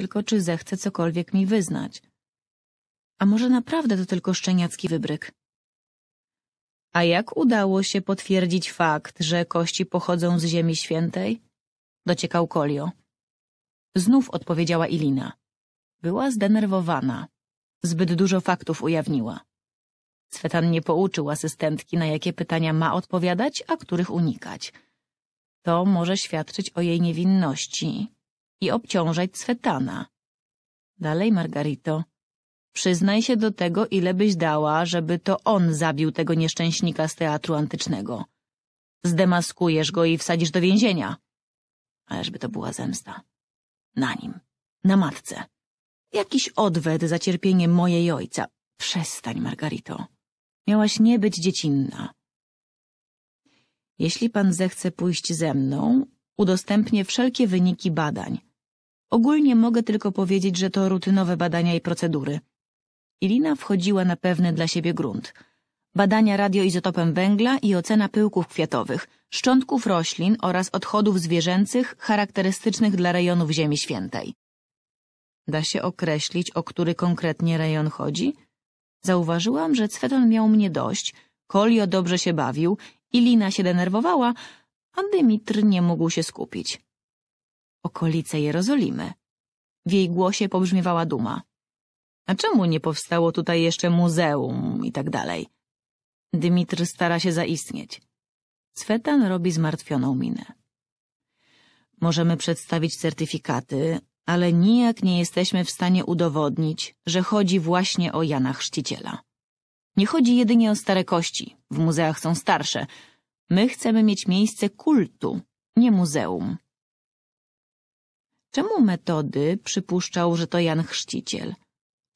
tylko czy zechce cokolwiek mi wyznać. A może naprawdę to tylko szczeniacki wybryk? A jak udało się potwierdzić fakt, że kości pochodzą z Ziemi Świętej? Dociekał Kolio. Znów odpowiedziała Ilina. Była zdenerwowana. Zbyt dużo faktów ujawniła. Svetan nie pouczył asystentki, na jakie pytania ma odpowiadać, a których unikać. To może świadczyć o jej niewinności, i obciążać swetana. Dalej, Margarito. Przyznaj się do tego, ile byś dała, żeby to on zabił tego nieszczęśnika z teatru antycznego. Zdemaskujesz go i wsadzisz do więzienia. Ależby to była zemsta. Na nim. Na matce. Jakiś odwet za cierpienie mojej ojca. Przestań, Margarito. Miałaś nie być dziecinna. Jeśli pan zechce pójść ze mną, udostępnię wszelkie wyniki badań. Ogólnie mogę tylko powiedzieć, że to rutynowe badania i procedury. Ilina wchodziła na pewny dla siebie grunt. Badania radioizotopem węgla i ocena pyłków kwiatowych, szczątków roślin oraz odchodów zwierzęcych charakterystycznych dla rejonów Ziemi Świętej. Da się określić, o który konkretnie rejon chodzi? Zauważyłam, że Cweton miał mnie dość, Kolio dobrze się bawił, Ilina się denerwowała, a Dymitr nie mógł się skupić okolice Jerozolimy. W jej głosie pobrzmiewała duma. A czemu nie powstało tutaj jeszcze muzeum i tak dalej? Dymitr stara się zaistnieć. Cwetan robi zmartwioną minę. Możemy przedstawić certyfikaty, ale nijak nie jesteśmy w stanie udowodnić, że chodzi właśnie o Jana Chrzciciela. Nie chodzi jedynie o stare kości, w muzeach są starsze. My chcemy mieć miejsce kultu, nie muzeum. Czemu metody przypuszczał, że to Jan Chrzciciel?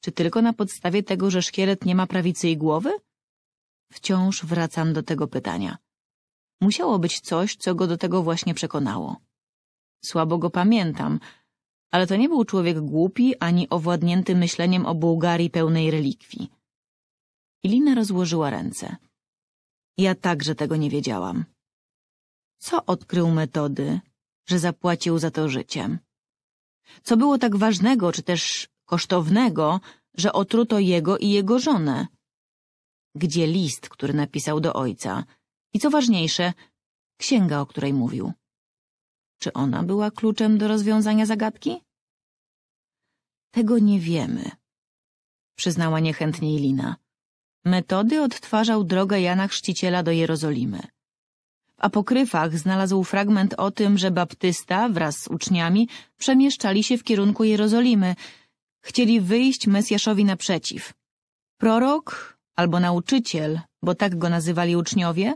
Czy tylko na podstawie tego, że szkielet nie ma prawicy i głowy? Wciąż wracam do tego pytania. Musiało być coś, co go do tego właśnie przekonało. Słabo go pamiętam, ale to nie był człowiek głupi ani owładnięty myśleniem o Bułgarii pełnej relikwii. Ilina rozłożyła ręce. Ja także tego nie wiedziałam. Co odkrył metody, że zapłacił za to życiem? Co było tak ważnego czy też kosztownego, że otruto jego i jego żonę? Gdzie list, który napisał do ojca? I co ważniejsze, księga, o której mówił. Czy ona była kluczem do rozwiązania zagadki? Tego nie wiemy, przyznała niechętnie Ilina. Metody odtwarzał drogę Jana Chrzciciela do Jerozolimy. W apokryfach znalazł fragment o tym, że Baptysta wraz z uczniami przemieszczali się w kierunku Jerozolimy. Chcieli wyjść Mesjaszowi naprzeciw. Prorok albo nauczyciel, bo tak go nazywali uczniowie,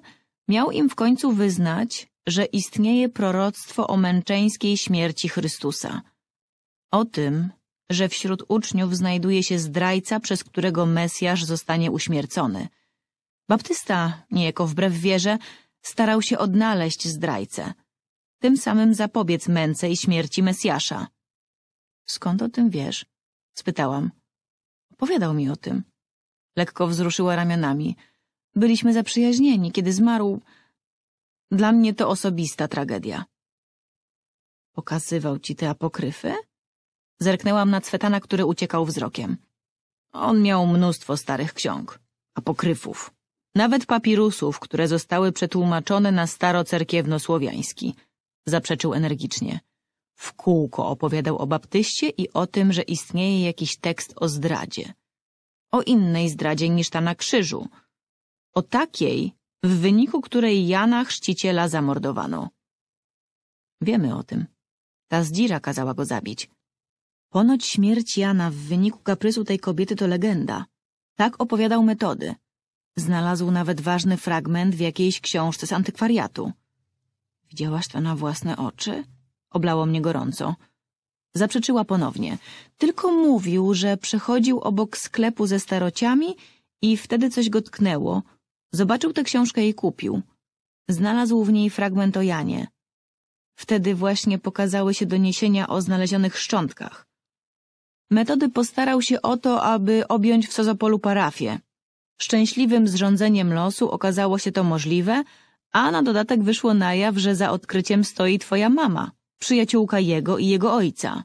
miał im w końcu wyznać, że istnieje proroctwo o męczeńskiej śmierci Chrystusa. O tym, że wśród uczniów znajduje się zdrajca, przez którego Mesjasz zostanie uśmiercony. Baptysta, niejako wbrew wierze, starał się odnaleźć zdrajcę, tym samym zapobiec męce i śmierci Mesjasza. Skąd o tym wiesz? spytałam. Opowiadał mi o tym. Lekko wzruszyła ramionami. Byliśmy zaprzyjaźnieni, kiedy zmarł. Dla mnie to osobista tragedia. Pokazywał ci te apokryfy? Zerknęłam na Cwetana, który uciekał wzrokiem. On miał mnóstwo starych ksiąg, apokryfów nawet papirusów, które zostały przetłumaczone na starocerkiewno-słowiański, zaprzeczył energicznie. W kółko opowiadał o Baptyście i o tym, że istnieje jakiś tekst o zdradzie. O innej zdradzie niż ta na krzyżu. O takiej, w wyniku której Jana Chrzciciela zamordowano. Wiemy o tym. Ta zdzira kazała go zabić. Ponoć śmierć Jana w wyniku kaprysu tej kobiety to legenda. Tak opowiadał metody. Znalazł nawet ważny fragment w jakiejś książce z antykwariatu. Widziałaś to na własne oczy? Oblało mnie gorąco. Zaprzeczyła ponownie. Tylko mówił, że przechodził obok sklepu ze starociami i wtedy coś go tknęło. Zobaczył tę książkę i kupił. Znalazł w niej fragment o Janie. Wtedy właśnie pokazały się doniesienia o znalezionych szczątkach. Metody postarał się o to, aby objąć w Sozopolu parafię. Szczęśliwym zrządzeniem losu okazało się to możliwe, a na dodatek wyszło na jaw, że za odkryciem stoi twoja mama, przyjaciółka jego i jego ojca.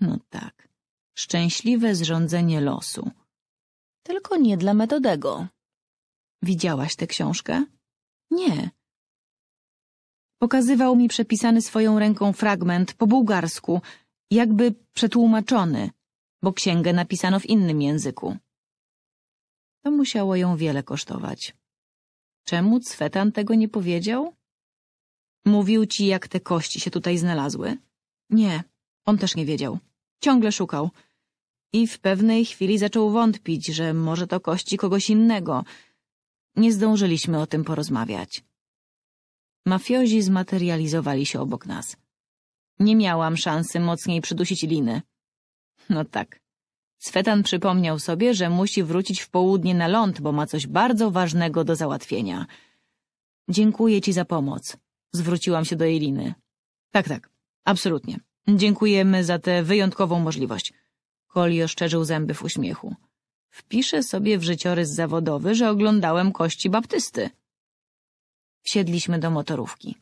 No tak, szczęśliwe zrządzenie losu. Tylko nie dla Metodego. Widziałaś tę książkę? Nie. Pokazywał mi przepisany swoją ręką fragment po bułgarsku, jakby przetłumaczony, bo księgę napisano w innym języku. To musiało ją wiele kosztować. Czemu Cwetan tego nie powiedział? Mówił ci, jak te kości się tutaj znalazły? Nie, on też nie wiedział. Ciągle szukał. I w pewnej chwili zaczął wątpić, że może to kości kogoś innego. Nie zdążyliśmy o tym porozmawiać. Mafiozi zmaterializowali się obok nas. Nie miałam szansy mocniej przydusić liny. No tak, Svetan przypomniał sobie, że musi wrócić w południe na ląd, bo ma coś bardzo ważnego do załatwienia. Dziękuję ci za pomoc. Zwróciłam się do Eliny. Tak, tak, absolutnie. Dziękujemy za tę wyjątkową możliwość. Kolio szczerzył zęby w uśmiechu. Wpiszę sobie w życiorys zawodowy, że oglądałem kości Baptysty. Wsiedliśmy do motorówki.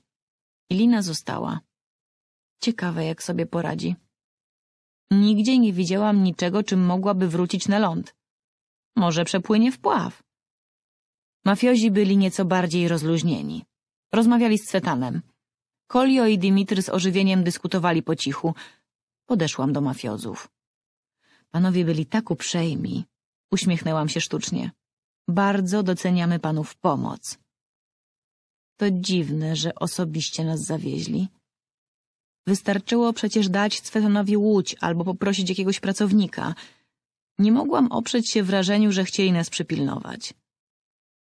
Ilina została. Ciekawe, jak sobie poradzi. Nigdzie nie widziałam niczego, czym mogłaby wrócić na ląd. Może przepłynie wpław. Mafiozi byli nieco bardziej rozluźnieni. Rozmawiali z Cetanem. Kolio i Dimitry z ożywieniem dyskutowali po cichu. Podeszłam do mafiozów. Panowie byli tak uprzejmi. Uśmiechnęłam się sztucznie. Bardzo doceniamy panów pomoc. To dziwne, że osobiście nas zawieźli. Wystarczyło przecież dać Cwetanowi łódź albo poprosić jakiegoś pracownika. Nie mogłam oprzeć się wrażeniu, że chcieli nas przypilnować.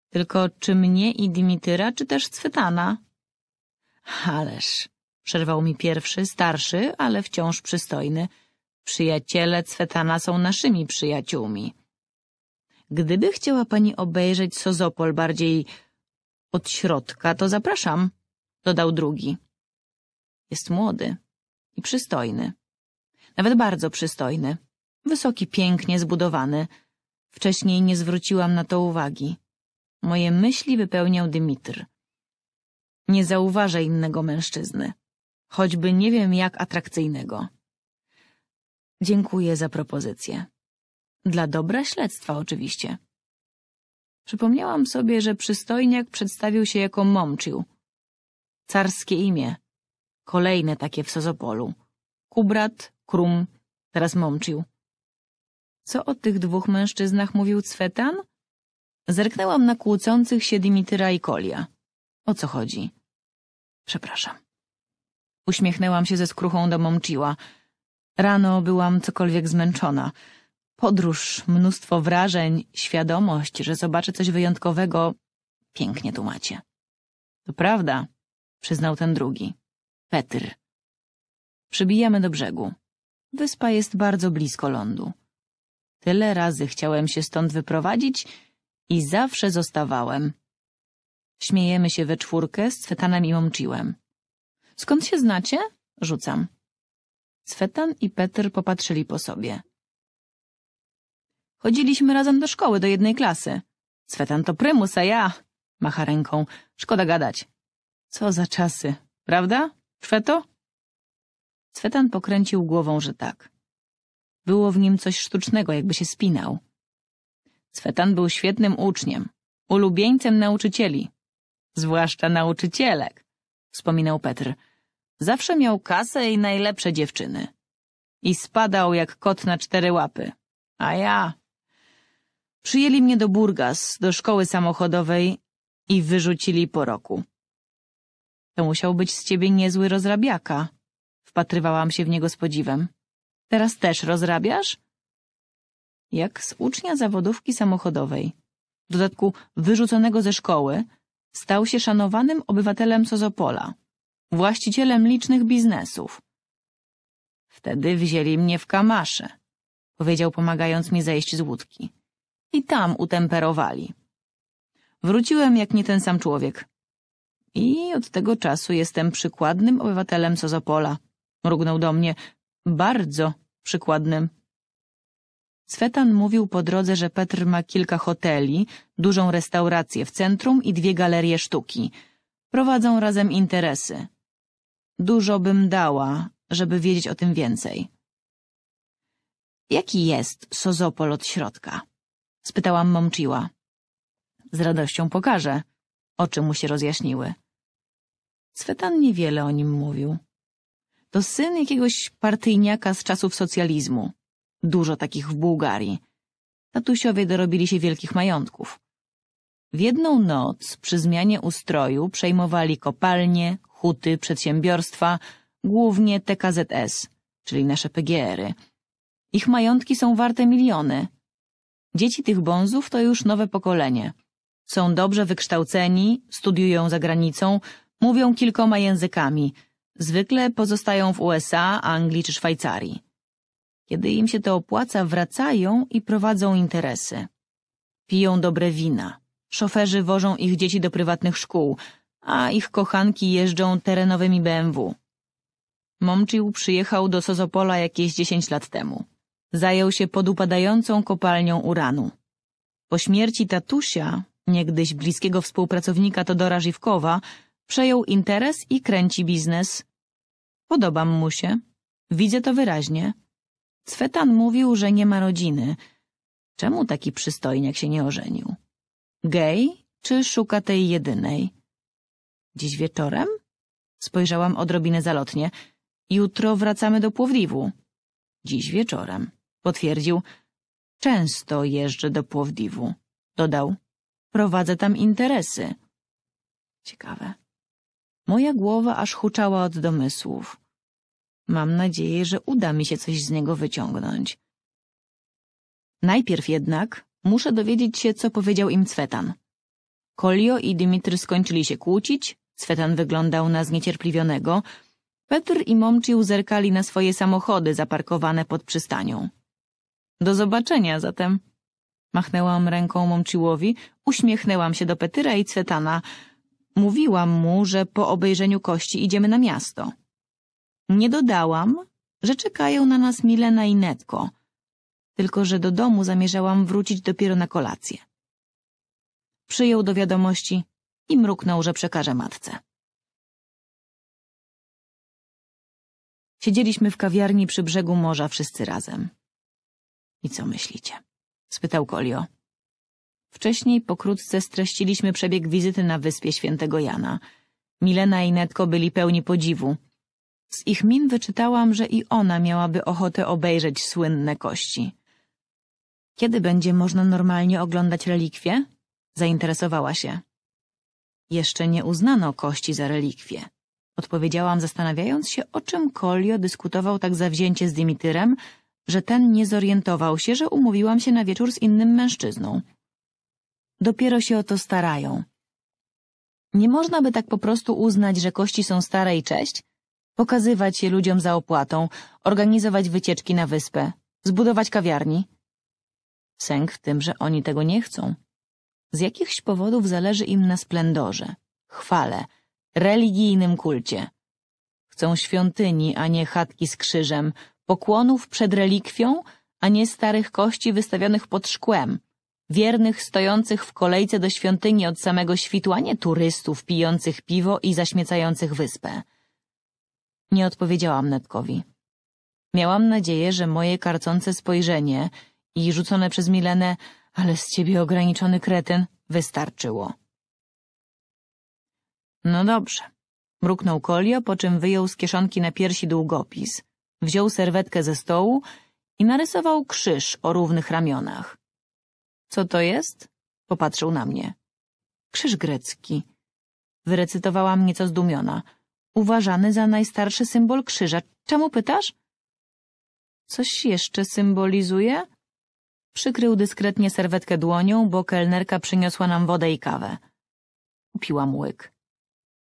Tylko czy mnie i Dimityra, czy też Cwetana? Ależ, przerwał mi pierwszy, starszy, ale wciąż przystojny. Przyjaciele Cwetana są naszymi przyjaciółmi. Gdyby chciała pani obejrzeć Sozopol bardziej od środka, to zapraszam, dodał drugi. Jest młody i przystojny. Nawet bardzo przystojny. Wysoki, pięknie zbudowany. Wcześniej nie zwróciłam na to uwagi. Moje myśli wypełniał Dymitr. Nie zauważa innego mężczyzny. Choćby nie wiem jak atrakcyjnego. Dziękuję za propozycję. Dla dobra śledztwa oczywiście. Przypomniałam sobie, że przystojniak przedstawił się jako Momczył. Carskie imię. Kolejne takie w Sozopolu. Kubrat, Krum, teraz mączył. Co o tych dwóch mężczyznach mówił Cwetan? Zerknęłam na kłócących się Dimityra i Kolia. O co chodzi? Przepraszam. Uśmiechnęłam się ze skruchą do Momciła. Rano byłam cokolwiek zmęczona. Podróż, mnóstwo wrażeń, świadomość, że zobaczę coś wyjątkowego. Pięknie tu macie. To prawda, przyznał ten drugi. Petr. Przybijamy do brzegu. Wyspa jest bardzo blisko lądu. Tyle razy chciałem się stąd wyprowadzić i zawsze zostawałem. Śmiejemy się we czwórkę z Cwetanem i Momciłem. Skąd się znacie? Rzucam. Cwetan i Petr popatrzyli po sobie. Chodziliśmy razem do szkoły, do jednej klasy. Cwetan to prymus, a ja... Macha ręką. Szkoda gadać. Co za czasy, prawda? Cweto? Cwetan pokręcił głową, że tak. Było w nim coś sztucznego, jakby się spinał. Cwetan był świetnym uczniem, ulubieńcem nauczycieli, zwłaszcza nauczycielek, wspominał Petr. Zawsze miał kasę i najlepsze dziewczyny. I spadał jak kot na cztery łapy. A ja... Przyjęli mnie do Burgas, do szkoły samochodowej i wyrzucili po roku. To musiał być z ciebie niezły rozrabiaka. Wpatrywałam się w niego z podziwem. Teraz też rozrabiasz? Jak z ucznia zawodówki samochodowej, w dodatku wyrzuconego ze szkoły, stał się szanowanym obywatelem Sozopola, właścicielem licznych biznesów. Wtedy wzięli mnie w kamasze, powiedział pomagając mi zejść z łódki. I tam utemperowali. Wróciłem jak nie ten sam człowiek. I od tego czasu jestem przykładnym obywatelem Sozopola. Mrugnął do mnie. Bardzo przykładnym. Cwetan mówił po drodze, że Petr ma kilka hoteli, dużą restaurację w centrum i dwie galerie sztuki. Prowadzą razem interesy. Dużo bym dała, żeby wiedzieć o tym więcej. Jaki jest Sozopol od środka? Spytałam Momciła. Z radością pokażę. Oczy mu się rozjaśniły. Cwetan niewiele o nim mówił. To syn jakiegoś partyjniaka z czasów socjalizmu. Dużo takich w Bułgarii. Tatusiowie dorobili się wielkich majątków. W jedną noc przy zmianie ustroju przejmowali kopalnie, huty, przedsiębiorstwa, głównie TKZS, czyli nasze PGR-y. Ich majątki są warte miliony. Dzieci tych bonzów to już nowe pokolenie. Są dobrze wykształceni, studiują za granicą, Mówią kilkoma językami. Zwykle pozostają w USA, Anglii czy Szwajcarii. Kiedy im się to opłaca, wracają i prowadzą interesy. Piją dobre wina. Szoferzy wożą ich dzieci do prywatnych szkół, a ich kochanki jeżdżą terenowymi BMW. Momczył przyjechał do Sozopola jakieś 10 lat temu. Zajął się podupadającą kopalnią uranu. Po śmierci tatusia, niegdyś bliskiego współpracownika Todora Żywkowa, Przejął interes i kręci biznes. Podobam mu się. Widzę to wyraźnie. Cwetan mówił, że nie ma rodziny. Czemu taki przystojniak się nie ożenił? Gej czy szuka tej jedynej? Dziś wieczorem? Spojrzałam odrobinę zalotnie. Jutro wracamy do Płowdiwu. Dziś wieczorem, potwierdził. Często jeżdżę do Płowdiwu, dodał. Prowadzę tam interesy. Ciekawe. Moja głowa aż huczała od domysłów. Mam nadzieję, że uda mi się coś z niego wyciągnąć. Najpierw jednak muszę dowiedzieć się, co powiedział im Cwetan. Kolio i Dymitry skończyli się kłócić, Cwetan wyglądał na zniecierpliwionego, Petr i Momcił zerkali na swoje samochody zaparkowane pod przystanią. Do zobaczenia zatem. Machnęłam ręką Momciłowi, uśmiechnęłam się do Petyra i Cwetana – Mówiłam mu, że po obejrzeniu kości idziemy na miasto. Nie dodałam, że czekają na nas Milena i Netko, tylko że do domu zamierzałam wrócić dopiero na kolację. Przyjął do wiadomości i mruknął, że przekaże matce. Siedzieliśmy w kawiarni przy brzegu morza wszyscy razem. I co myślicie? spytał Kolio. Wcześniej pokrótce streściliśmy przebieg wizyty na wyspie Świętego Jana. Milena i Netko byli pełni podziwu. Z ich min wyczytałam, że i ona miałaby ochotę obejrzeć słynne kości. Kiedy będzie można normalnie oglądać relikwie? Zainteresowała się. Jeszcze nie uznano kości za relikwie. Odpowiedziałam zastanawiając się, o czym Kolio dyskutował tak zawzięcie z Dimitrem, że ten nie zorientował się, że umówiłam się na wieczór z innym mężczyzną. Dopiero się o to starają. Nie można by tak po prostu uznać, że kości są stare i cześć? Pokazywać je ludziom za opłatą, organizować wycieczki na wyspę, zbudować kawiarni? Sęk w tym, że oni tego nie chcą. Z jakichś powodów zależy im na splendorze, chwale, religijnym kulcie. Chcą świątyni, a nie chatki z krzyżem, pokłonów przed relikwią, a nie starych kości wystawionych pod szkłem – wiernych stojących w kolejce do świątyni od samego świtu, a nie turystów pijących piwo i zaśmiecających wyspę. Nie odpowiedziałam Netkowi. Miałam nadzieję, że moje karcące spojrzenie i rzucone przez Milenę ale z ciebie ograniczony kretyn wystarczyło. No dobrze. Mruknął Kolio, po czym wyjął z kieszonki na piersi długopis, wziął serwetkę ze stołu i narysował krzyż o równych ramionach. Co to jest? Popatrzył na mnie. Krzyż grecki. Wyrecytowałam nieco zdumiona. Uważany za najstarszy symbol krzyża. Czemu pytasz? Coś jeszcze symbolizuje? Przykrył dyskretnie serwetkę dłonią, bo kelnerka przyniosła nam wodę i kawę. Upiłam łyk.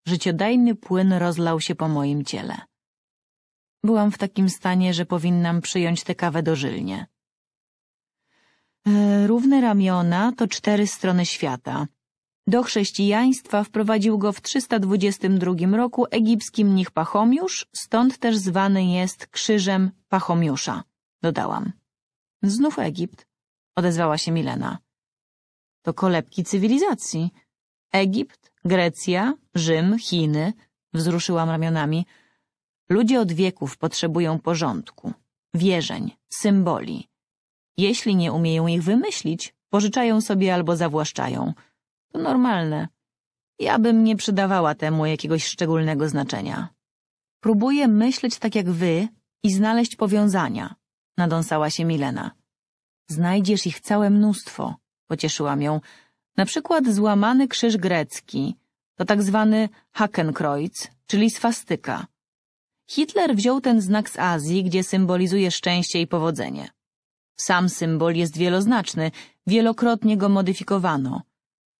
Życiodajny płyn rozlał się po moim ciele. Byłam w takim stanie, że powinnam przyjąć tę kawę dożylnie. E, równe ramiona to cztery strony świata. Do chrześcijaństwa wprowadził go w 322 roku egipski mnich Pachomiusz, stąd też zwany jest krzyżem Pachomiusza, dodałam. Znów Egipt, odezwała się Milena. To kolebki cywilizacji. Egipt, Grecja, Rzym, Chiny, wzruszyłam ramionami. Ludzie od wieków potrzebują porządku, wierzeń, symboli jeśli nie umieją ich wymyślić, pożyczają sobie albo zawłaszczają. To normalne. Ja bym nie przydawała temu jakiegoś szczególnego znaczenia. Próbuję myśleć tak jak wy i znaleźć powiązania, nadąsała się Milena. Znajdziesz ich całe mnóstwo, pocieszyłam ją. Na przykład złamany krzyż grecki, to tak zwany Hakenkreuz, czyli swastyka. Hitler wziął ten znak z Azji, gdzie symbolizuje szczęście i powodzenie. Sam symbol jest wieloznaczny, wielokrotnie go modyfikowano.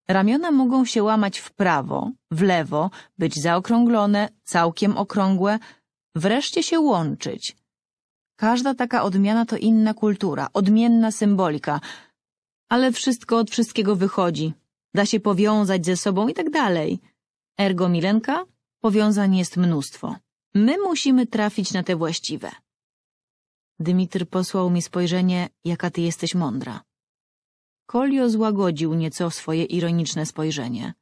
Ramiona mogą się łamać w prawo, w lewo, być zaokrąglone, całkiem okrągłe, wreszcie się łączyć. Każda taka odmiana to inna kultura, odmienna symbolika, ale wszystko od wszystkiego wychodzi. Da się powiązać ze sobą i tak dalej. Ergo Milenka, powiązań jest mnóstwo. My musimy trafić na te właściwe. Dymitr posłał mi spojrzenie, jaka ty jesteś mądra. Kolio złagodził nieco swoje ironiczne spojrzenie.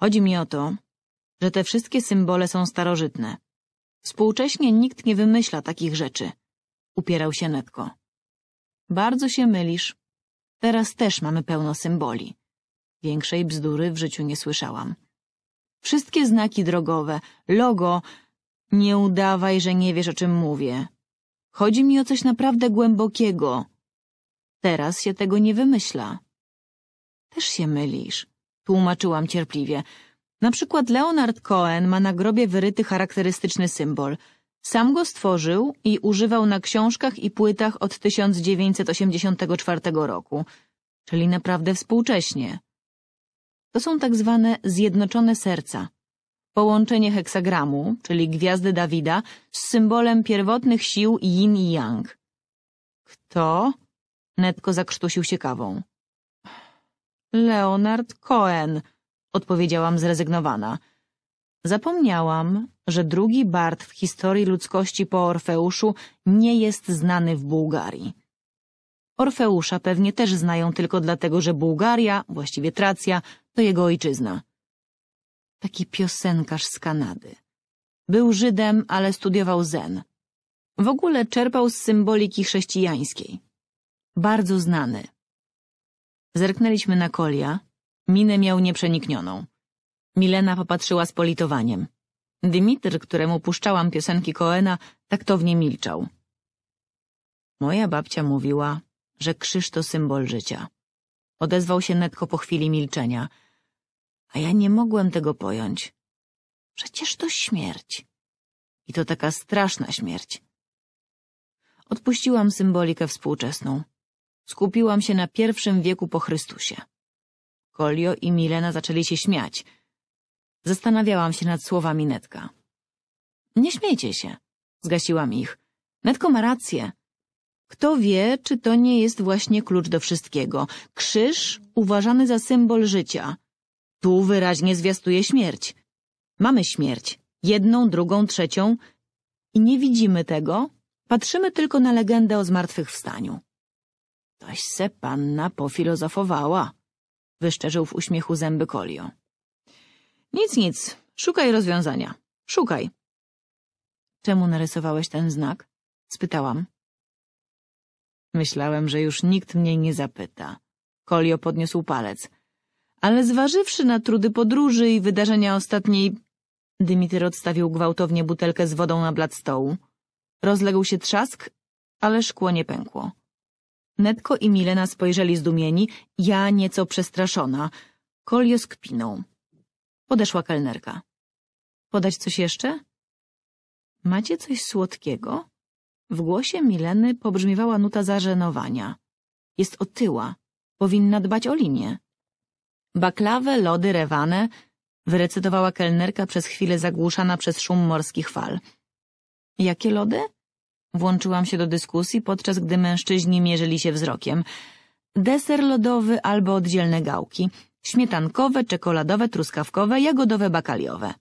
Chodzi mi o to, że te wszystkie symbole są starożytne. Współcześnie nikt nie wymyśla takich rzeczy, upierał się Netko. Bardzo się mylisz. Teraz też mamy pełno symboli. Większej bzdury w życiu nie słyszałam. Wszystkie znaki drogowe, logo... Nie udawaj, że nie wiesz, o czym mówię, Chodzi mi o coś naprawdę głębokiego. Teraz się tego nie wymyśla. Też się mylisz, tłumaczyłam cierpliwie. Na przykład Leonard Cohen ma na grobie wyryty charakterystyczny symbol. Sam go stworzył i używał na książkach i płytach od 1984 roku, czyli naprawdę współcześnie. To są tak zwane zjednoczone serca, Połączenie heksagramu, czyli gwiazdy Dawida, z symbolem pierwotnych sił yin i yang. Kto? Netko zakrztusił się kawą. Leonard Cohen, odpowiedziałam zrezygnowana. Zapomniałam, że drugi Bart w historii ludzkości po Orfeuszu nie jest znany w Bułgarii. Orfeusza pewnie też znają tylko dlatego, że Bułgaria, właściwie Tracja, to jego ojczyzna. Taki piosenkarz z Kanady. Był Żydem, ale studiował zen. W ogóle czerpał z symboliki chrześcijańskiej. Bardzo znany. Zerknęliśmy na kolia. Minę miał nieprzeniknioną. Milena popatrzyła z politowaniem. Dymitr, któremu puszczałam piosenki Koena, taktownie milczał. Moja babcia mówiła, że krzyż to symbol życia. Odezwał się netko po chwili milczenia – a ja nie mogłem tego pojąć. Przecież to śmierć. I to taka straszna śmierć. Odpuściłam symbolikę współczesną. Skupiłam się na pierwszym wieku po Chrystusie. Kolio i Milena zaczęli się śmiać. Zastanawiałam się nad słowami Netka. Nie śmiejcie się, zgasiłam ich. Netko ma rację. Kto wie, czy to nie jest właśnie klucz do wszystkiego. Krzyż uważany za symbol życia, tu wyraźnie zwiastuje śmierć. Mamy śmierć. Jedną, drugą, trzecią. I nie widzimy tego. Patrzymy tylko na legendę o zmartwychwstaniu. Toś se panna pofilozofowała, wyszczerzył w uśmiechu zęby Kolio. Nic, nic. Szukaj rozwiązania. Szukaj. Czemu narysowałeś ten znak? spytałam. Myślałem, że już nikt mnie nie zapyta. Kolio podniósł palec ale zważywszy na trudy podróży i wydarzenia ostatniej... Dymitry odstawił gwałtownie butelkę z wodą na blat stołu. Rozległ się trzask, ale szkło nie pękło. Netko i Milena spojrzeli zdumieni, ja nieco przestraszona. Kolio kpiną. Podeszła kelnerka. Podać coś jeszcze? Macie coś słodkiego? W głosie Mileny pobrzmiewała nuta zażenowania. Jest otyła. Powinna dbać o linię. Baklawę, lody, rewane, wyrecytowała kelnerka przez chwilę zagłuszana przez szum morskich fal. Jakie lody? Włączyłam się do dyskusji, podczas gdy mężczyźni mierzyli się wzrokiem. Deser lodowy albo oddzielne gałki. Śmietankowe, czekoladowe, truskawkowe, jagodowe, bakaliowe.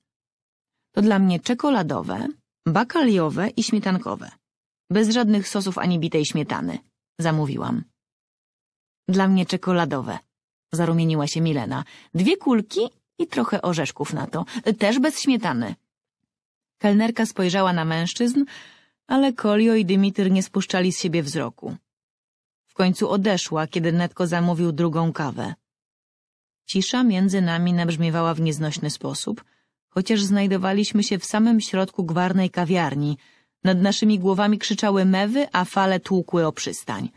To dla mnie czekoladowe, bakaliowe i śmietankowe. Bez żadnych sosów ani bitej śmietany. Zamówiłam. Dla mnie czekoladowe zarumieniła się Milena. Dwie kulki i trochę orzeszków na to, też bez śmietany. Kelnerka spojrzała na mężczyzn, ale Kolio i Dymitr nie spuszczali z siebie wzroku. W końcu odeszła, kiedy Netko zamówił drugą kawę. Cisza między nami nabrzmiewała w nieznośny sposób, chociaż znajdowaliśmy się w samym środku gwarnej kawiarni. Nad naszymi głowami krzyczały mewy, a fale tłukły o przystań.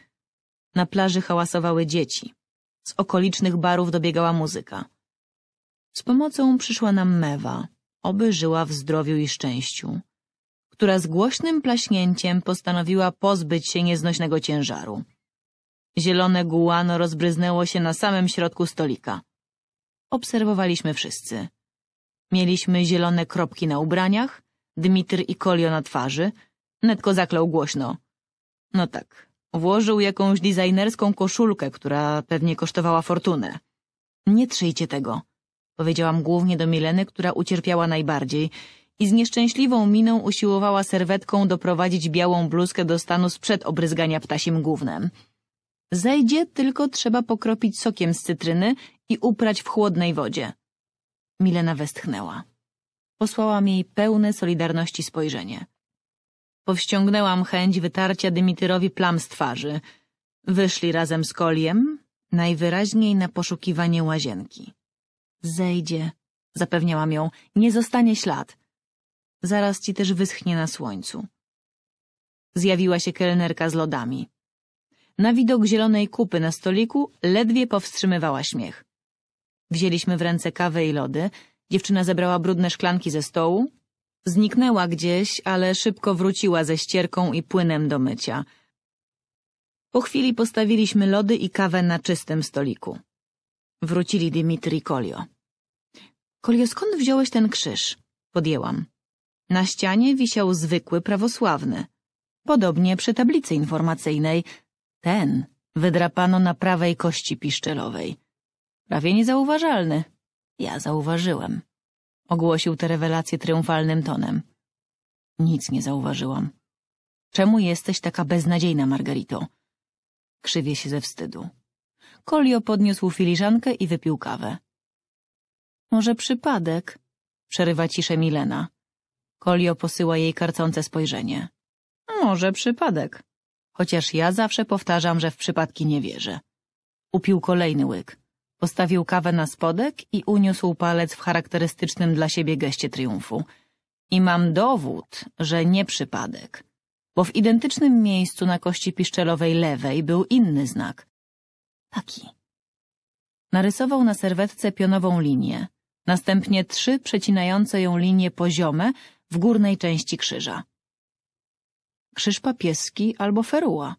Na plaży hałasowały dzieci. Z okolicznych barów dobiegała muzyka. Z pomocą przyszła nam mewa, oby żyła w zdrowiu i szczęściu, która z głośnym plaśnięciem postanowiła pozbyć się nieznośnego ciężaru. Zielone guano rozbryznęło się na samym środku stolika. Obserwowaliśmy wszyscy. Mieliśmy zielone kropki na ubraniach, Dmitr i Kolio na twarzy. Netko zaklął głośno. No tak, Włożył jakąś designerską koszulkę, która pewnie kosztowała fortunę. Nie trzyjcie tego, powiedziałam głównie do Mileny, która ucierpiała najbardziej i z nieszczęśliwą miną usiłowała serwetką doprowadzić białą bluzkę do stanu sprzed obryzgania ptasim gównem. Zejdzie, tylko trzeba pokropić sokiem z cytryny i uprać w chłodnej wodzie. Milena westchnęła. Posłała mi pełne solidarności spojrzenie. Powściągnęłam chęć wytarcia Dymityrowi plam z twarzy. Wyszli razem z Koliem, najwyraźniej na poszukiwanie łazienki. Zejdzie, zapewniałam ją, nie zostanie ślad. Zaraz ci też wyschnie na słońcu. Zjawiła się kelnerka z lodami. Na widok zielonej kupy na stoliku ledwie powstrzymywała śmiech. Wzięliśmy w ręce kawę i lody, dziewczyna zebrała brudne szklanki ze stołu, Zniknęła gdzieś, ale szybko wróciła ze ścierką i płynem do mycia. Po chwili postawiliśmy lody i kawę na czystym stoliku. Wrócili Dimitri i Kolio. Kolio, skąd wziąłeś ten krzyż? Podjęłam. Na ścianie wisiał zwykły prawosławny. Podobnie przy tablicy informacyjnej. Ten wydrapano na prawej kości piszczelowej. Prawie niezauważalny. Ja zauważyłem. Ogłosił te rewelacje triumfalnym tonem. Nic nie zauważyłam. Czemu jesteś taka beznadziejna, Margarito? Krzywie się ze wstydu. Kolio podniósł filiżankę i wypił kawę. Może przypadek? Przerywa ciszę Milena. Kolio posyła jej karcące spojrzenie. Może przypadek. Chociaż ja zawsze powtarzam, że w przypadki nie wierzę. Upił kolejny łyk. Postawił kawę na spodek i uniósł palec w charakterystycznym dla siebie geście triumfu. I mam dowód, że nie przypadek, bo w identycznym miejscu na kości piszczelowej lewej był inny znak. Taki. Narysował na serwetce pionową linię, następnie trzy przecinające ją linie poziome w górnej części krzyża. Krzyż papieski albo feruła,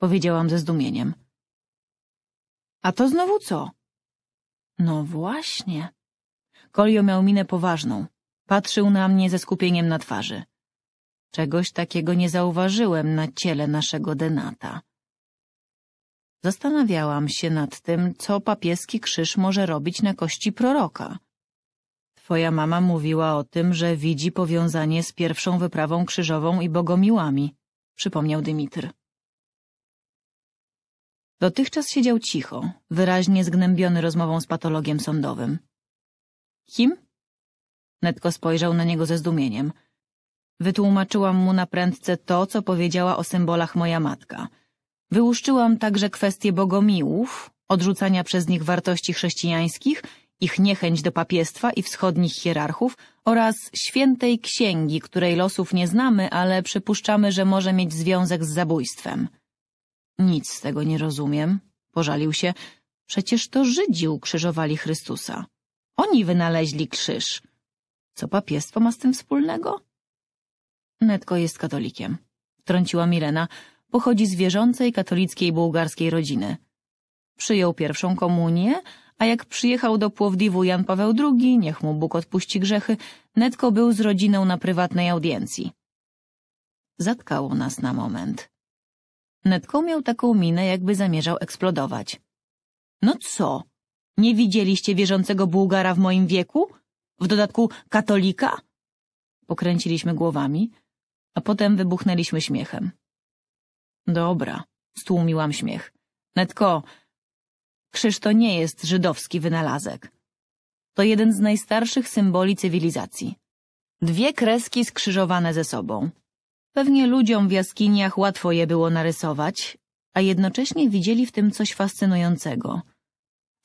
powiedziałam ze zdumieniem. A to znowu co? No właśnie. Kolio miał minę poważną. Patrzył na mnie ze skupieniem na twarzy. Czegoś takiego nie zauważyłem na ciele naszego denata. Zastanawiałam się nad tym, co papieski krzyż może robić na kości proroka. Twoja mama mówiła o tym, że widzi powiązanie z pierwszą wyprawą krzyżową i bogomiłami, przypomniał Dymitr. Dotychczas siedział cicho, wyraźnie zgnębiony rozmową z patologiem sądowym. Kim? Netko spojrzał na niego ze zdumieniem. Wytłumaczyłam mu na prędce to, co powiedziała o symbolach moja matka. Wyłuszczyłam także kwestie bogomiłów, odrzucania przez nich wartości chrześcijańskich, ich niechęć do papiestwa i wschodnich hierarchów oraz świętej księgi, której losów nie znamy, ale przypuszczamy, że może mieć związek z zabójstwem. Nic z tego nie rozumiem, pożalił się. Przecież to Żydzi ukrzyżowali Chrystusa. Oni wynaleźli krzyż. Co papiestwo ma z tym wspólnego? Netko jest katolikiem, wtrąciła Milena. Pochodzi z wierzącej katolickiej bułgarskiej rodziny. Przyjął pierwszą komunię, a jak przyjechał do Płowdiwu Jan Paweł II, niech mu Bóg odpuści grzechy, Netko był z rodziną na prywatnej audiencji. Zatkało nas na moment. Netko miał taką minę, jakby zamierzał eksplodować. No co? Nie widzieliście wierzącego Bułgara w moim wieku? W dodatku katolika? Pokręciliśmy głowami, a potem wybuchnęliśmy śmiechem. Dobra, stłumiłam śmiech. Netko, krzyż to nie jest żydowski wynalazek. To jeden z najstarszych symboli cywilizacji. Dwie kreski skrzyżowane ze sobą. Pewnie ludziom w jaskiniach łatwo je było narysować, a jednocześnie widzieli w tym coś fascynującego.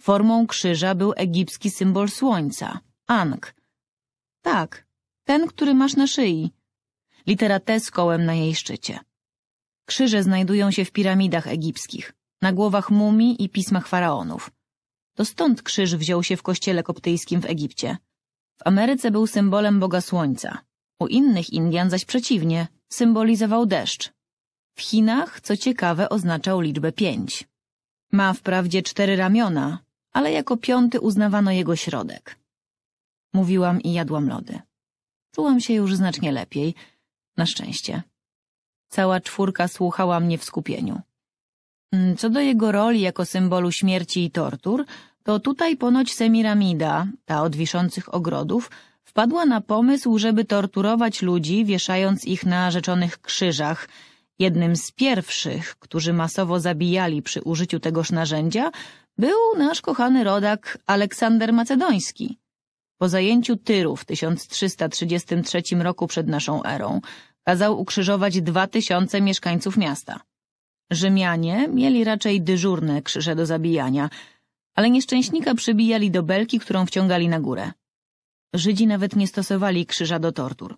Formą krzyża był egipski symbol słońca, Ankh. Tak, ten, który masz na szyi. Litera T z kołem na jej szczycie. Krzyże znajdują się w piramidach egipskich, na głowach mumii i pismach faraonów. To stąd krzyż wziął się w kościele koptyjskim w Egipcie. W Ameryce był symbolem Boga Słońca, u innych Indian zaś przeciwnie, symbolizował deszcz. W Chinach, co ciekawe, oznaczał liczbę pięć. Ma wprawdzie cztery ramiona, ale jako piąty uznawano jego środek. Mówiłam i jadłam lody. Czułam się już znacznie lepiej, na szczęście. Cała czwórka słuchała mnie w skupieniu. Mm, co do jego roli jako symbolu śmierci i tortur, to tutaj ponoć Semiramida, ta od wiszących ogrodów, wpadła na pomysł, żeby torturować ludzi, wieszając ich na rzeczonych krzyżach. Jednym z pierwszych, którzy masowo zabijali przy użyciu tegoż narzędzia, był nasz kochany rodak Aleksander Macedoński. Po zajęciu Tyru w 1333 roku przed naszą erą kazał ukrzyżować dwa tysiące mieszkańców miasta. Rzymianie mieli raczej dyżurne krzyże do zabijania, ale nieszczęśnika przybijali do belki, którą wciągali na górę. Żydzi nawet nie stosowali krzyża do tortur.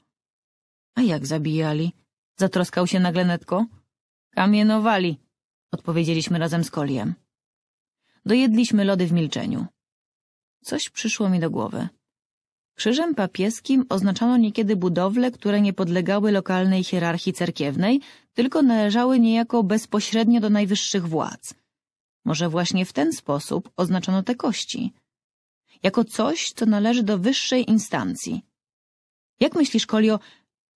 A jak zabijali? Zatroskał się nagle Netko. Kamienowali, odpowiedzieliśmy razem z Koliem. Dojedliśmy lody w milczeniu. Coś przyszło mi do głowy. Krzyżem papieskim oznaczano niekiedy budowle, które nie podlegały lokalnej hierarchii cerkiewnej, tylko należały niejako bezpośrednio do najwyższych władz. Może właśnie w ten sposób oznaczano te kości jako coś, co należy do wyższej instancji. Jak myślisz, Kolio,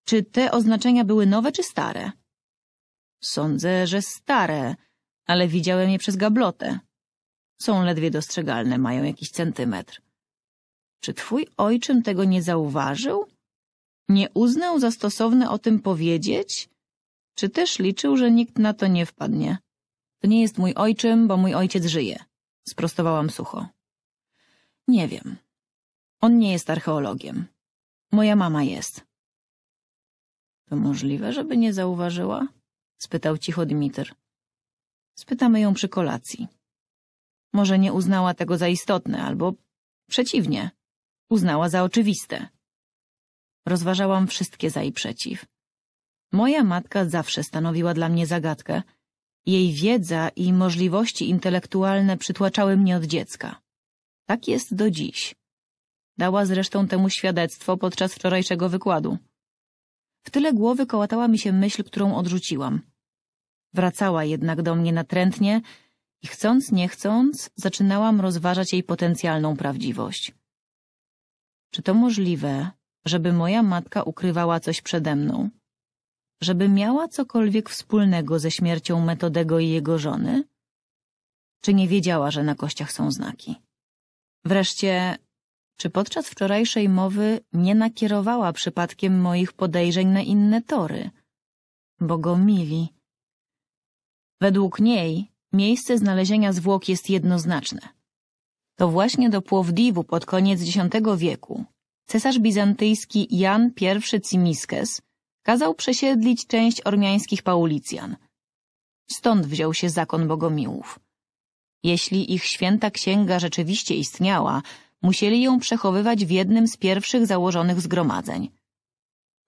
czy te oznaczenia były nowe czy stare? Sądzę, że stare, ale widziałem je przez gablotę. Są ledwie dostrzegalne, mają jakiś centymetr. Czy twój ojczym tego nie zauważył? Nie uznał za stosowne o tym powiedzieć? Czy też liczył, że nikt na to nie wpadnie? To nie jest mój ojczym, bo mój ojciec żyje. Sprostowałam sucho. Nie wiem. On nie jest archeologiem. Moja mama jest. To możliwe, żeby nie zauważyła? spytał cicho Dmitr. Spytamy ją przy kolacji. Może nie uznała tego za istotne, albo przeciwnie, uznała za oczywiste. Rozważałam wszystkie za i przeciw. Moja matka zawsze stanowiła dla mnie zagadkę. Jej wiedza i możliwości intelektualne przytłaczały mnie od dziecka. Tak jest do dziś. Dała zresztą temu świadectwo podczas wczorajszego wykładu. W tyle głowy kołatała mi się myśl, którą odrzuciłam. Wracała jednak do mnie natrętnie i chcąc, nie chcąc, zaczynałam rozważać jej potencjalną prawdziwość. Czy to możliwe, żeby moja matka ukrywała coś przede mną? Żeby miała cokolwiek wspólnego ze śmiercią Metodego i jego żony? Czy nie wiedziała, że na kościach są znaki? Wreszcie, czy podczas wczorajszej mowy nie nakierowała przypadkiem moich podejrzeń na inne tory? Bo Według niej miejsce znalezienia zwłok jest jednoznaczne. To właśnie do Płowdiwu pod koniec X wieku cesarz bizantyjski Jan I Cimiskes kazał przesiedlić część ormiańskich Paulicjan. Stąd wziął się zakon bogomiłów. Jeśli ich święta księga rzeczywiście istniała, musieli ją przechowywać w jednym z pierwszych założonych zgromadzeń.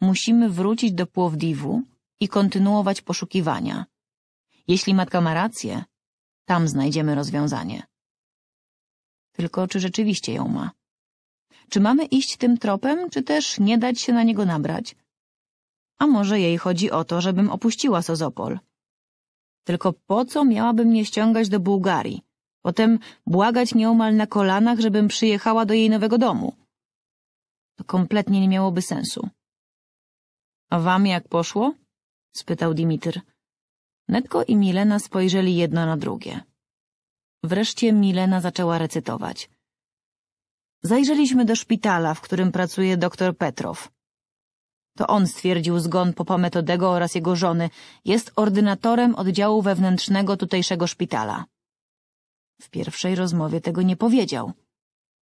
Musimy wrócić do Płowdiwu i kontynuować poszukiwania. Jeśli matka ma rację, tam znajdziemy rozwiązanie. Tylko czy rzeczywiście ją ma? Czy mamy iść tym tropem, czy też nie dać się na niego nabrać? A może jej chodzi o to, żebym opuściła Sozopol? Tylko po co miałabym mnie ściągać do Bułgarii? Potem błagać nieomal na kolanach, żebym przyjechała do jej nowego domu. To kompletnie nie miałoby sensu. A wam jak poszło? spytał Dimitr. Netko i Milena spojrzeli jedno na drugie. Wreszcie Milena zaczęła recytować. Zajrzeliśmy do szpitala, w którym pracuje doktor Petrow. To on stwierdził zgon Popa Metodego oraz jego żony. Jest ordynatorem oddziału wewnętrznego tutejszego szpitala. W pierwszej rozmowie tego nie powiedział.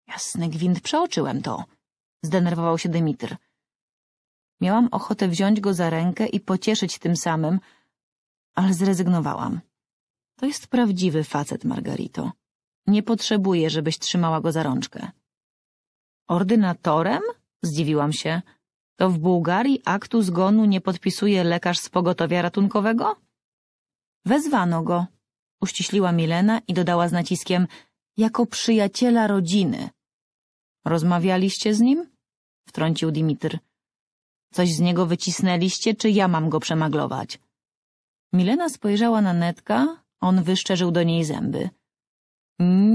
Jasny gwint, przeoczyłem to. Zdenerwował się Dymitr. Miałam ochotę wziąć go za rękę i pocieszyć tym samym, ale zrezygnowałam. To jest prawdziwy facet, Margarito. Nie potrzebuję, żebyś trzymała go za rączkę. Ordynatorem? Zdziwiłam się. To w Bułgarii aktu zgonu nie podpisuje lekarz z pogotowia ratunkowego? Wezwano go, uściśliła Milena i dodała z naciskiem jako przyjaciela rodziny. Rozmawialiście z nim? wtrącił Dimitr. Coś z niego wycisnęliście, czy ja mam go przemaglować? Milena spojrzała na Netka, on wyszczerzył do niej zęby.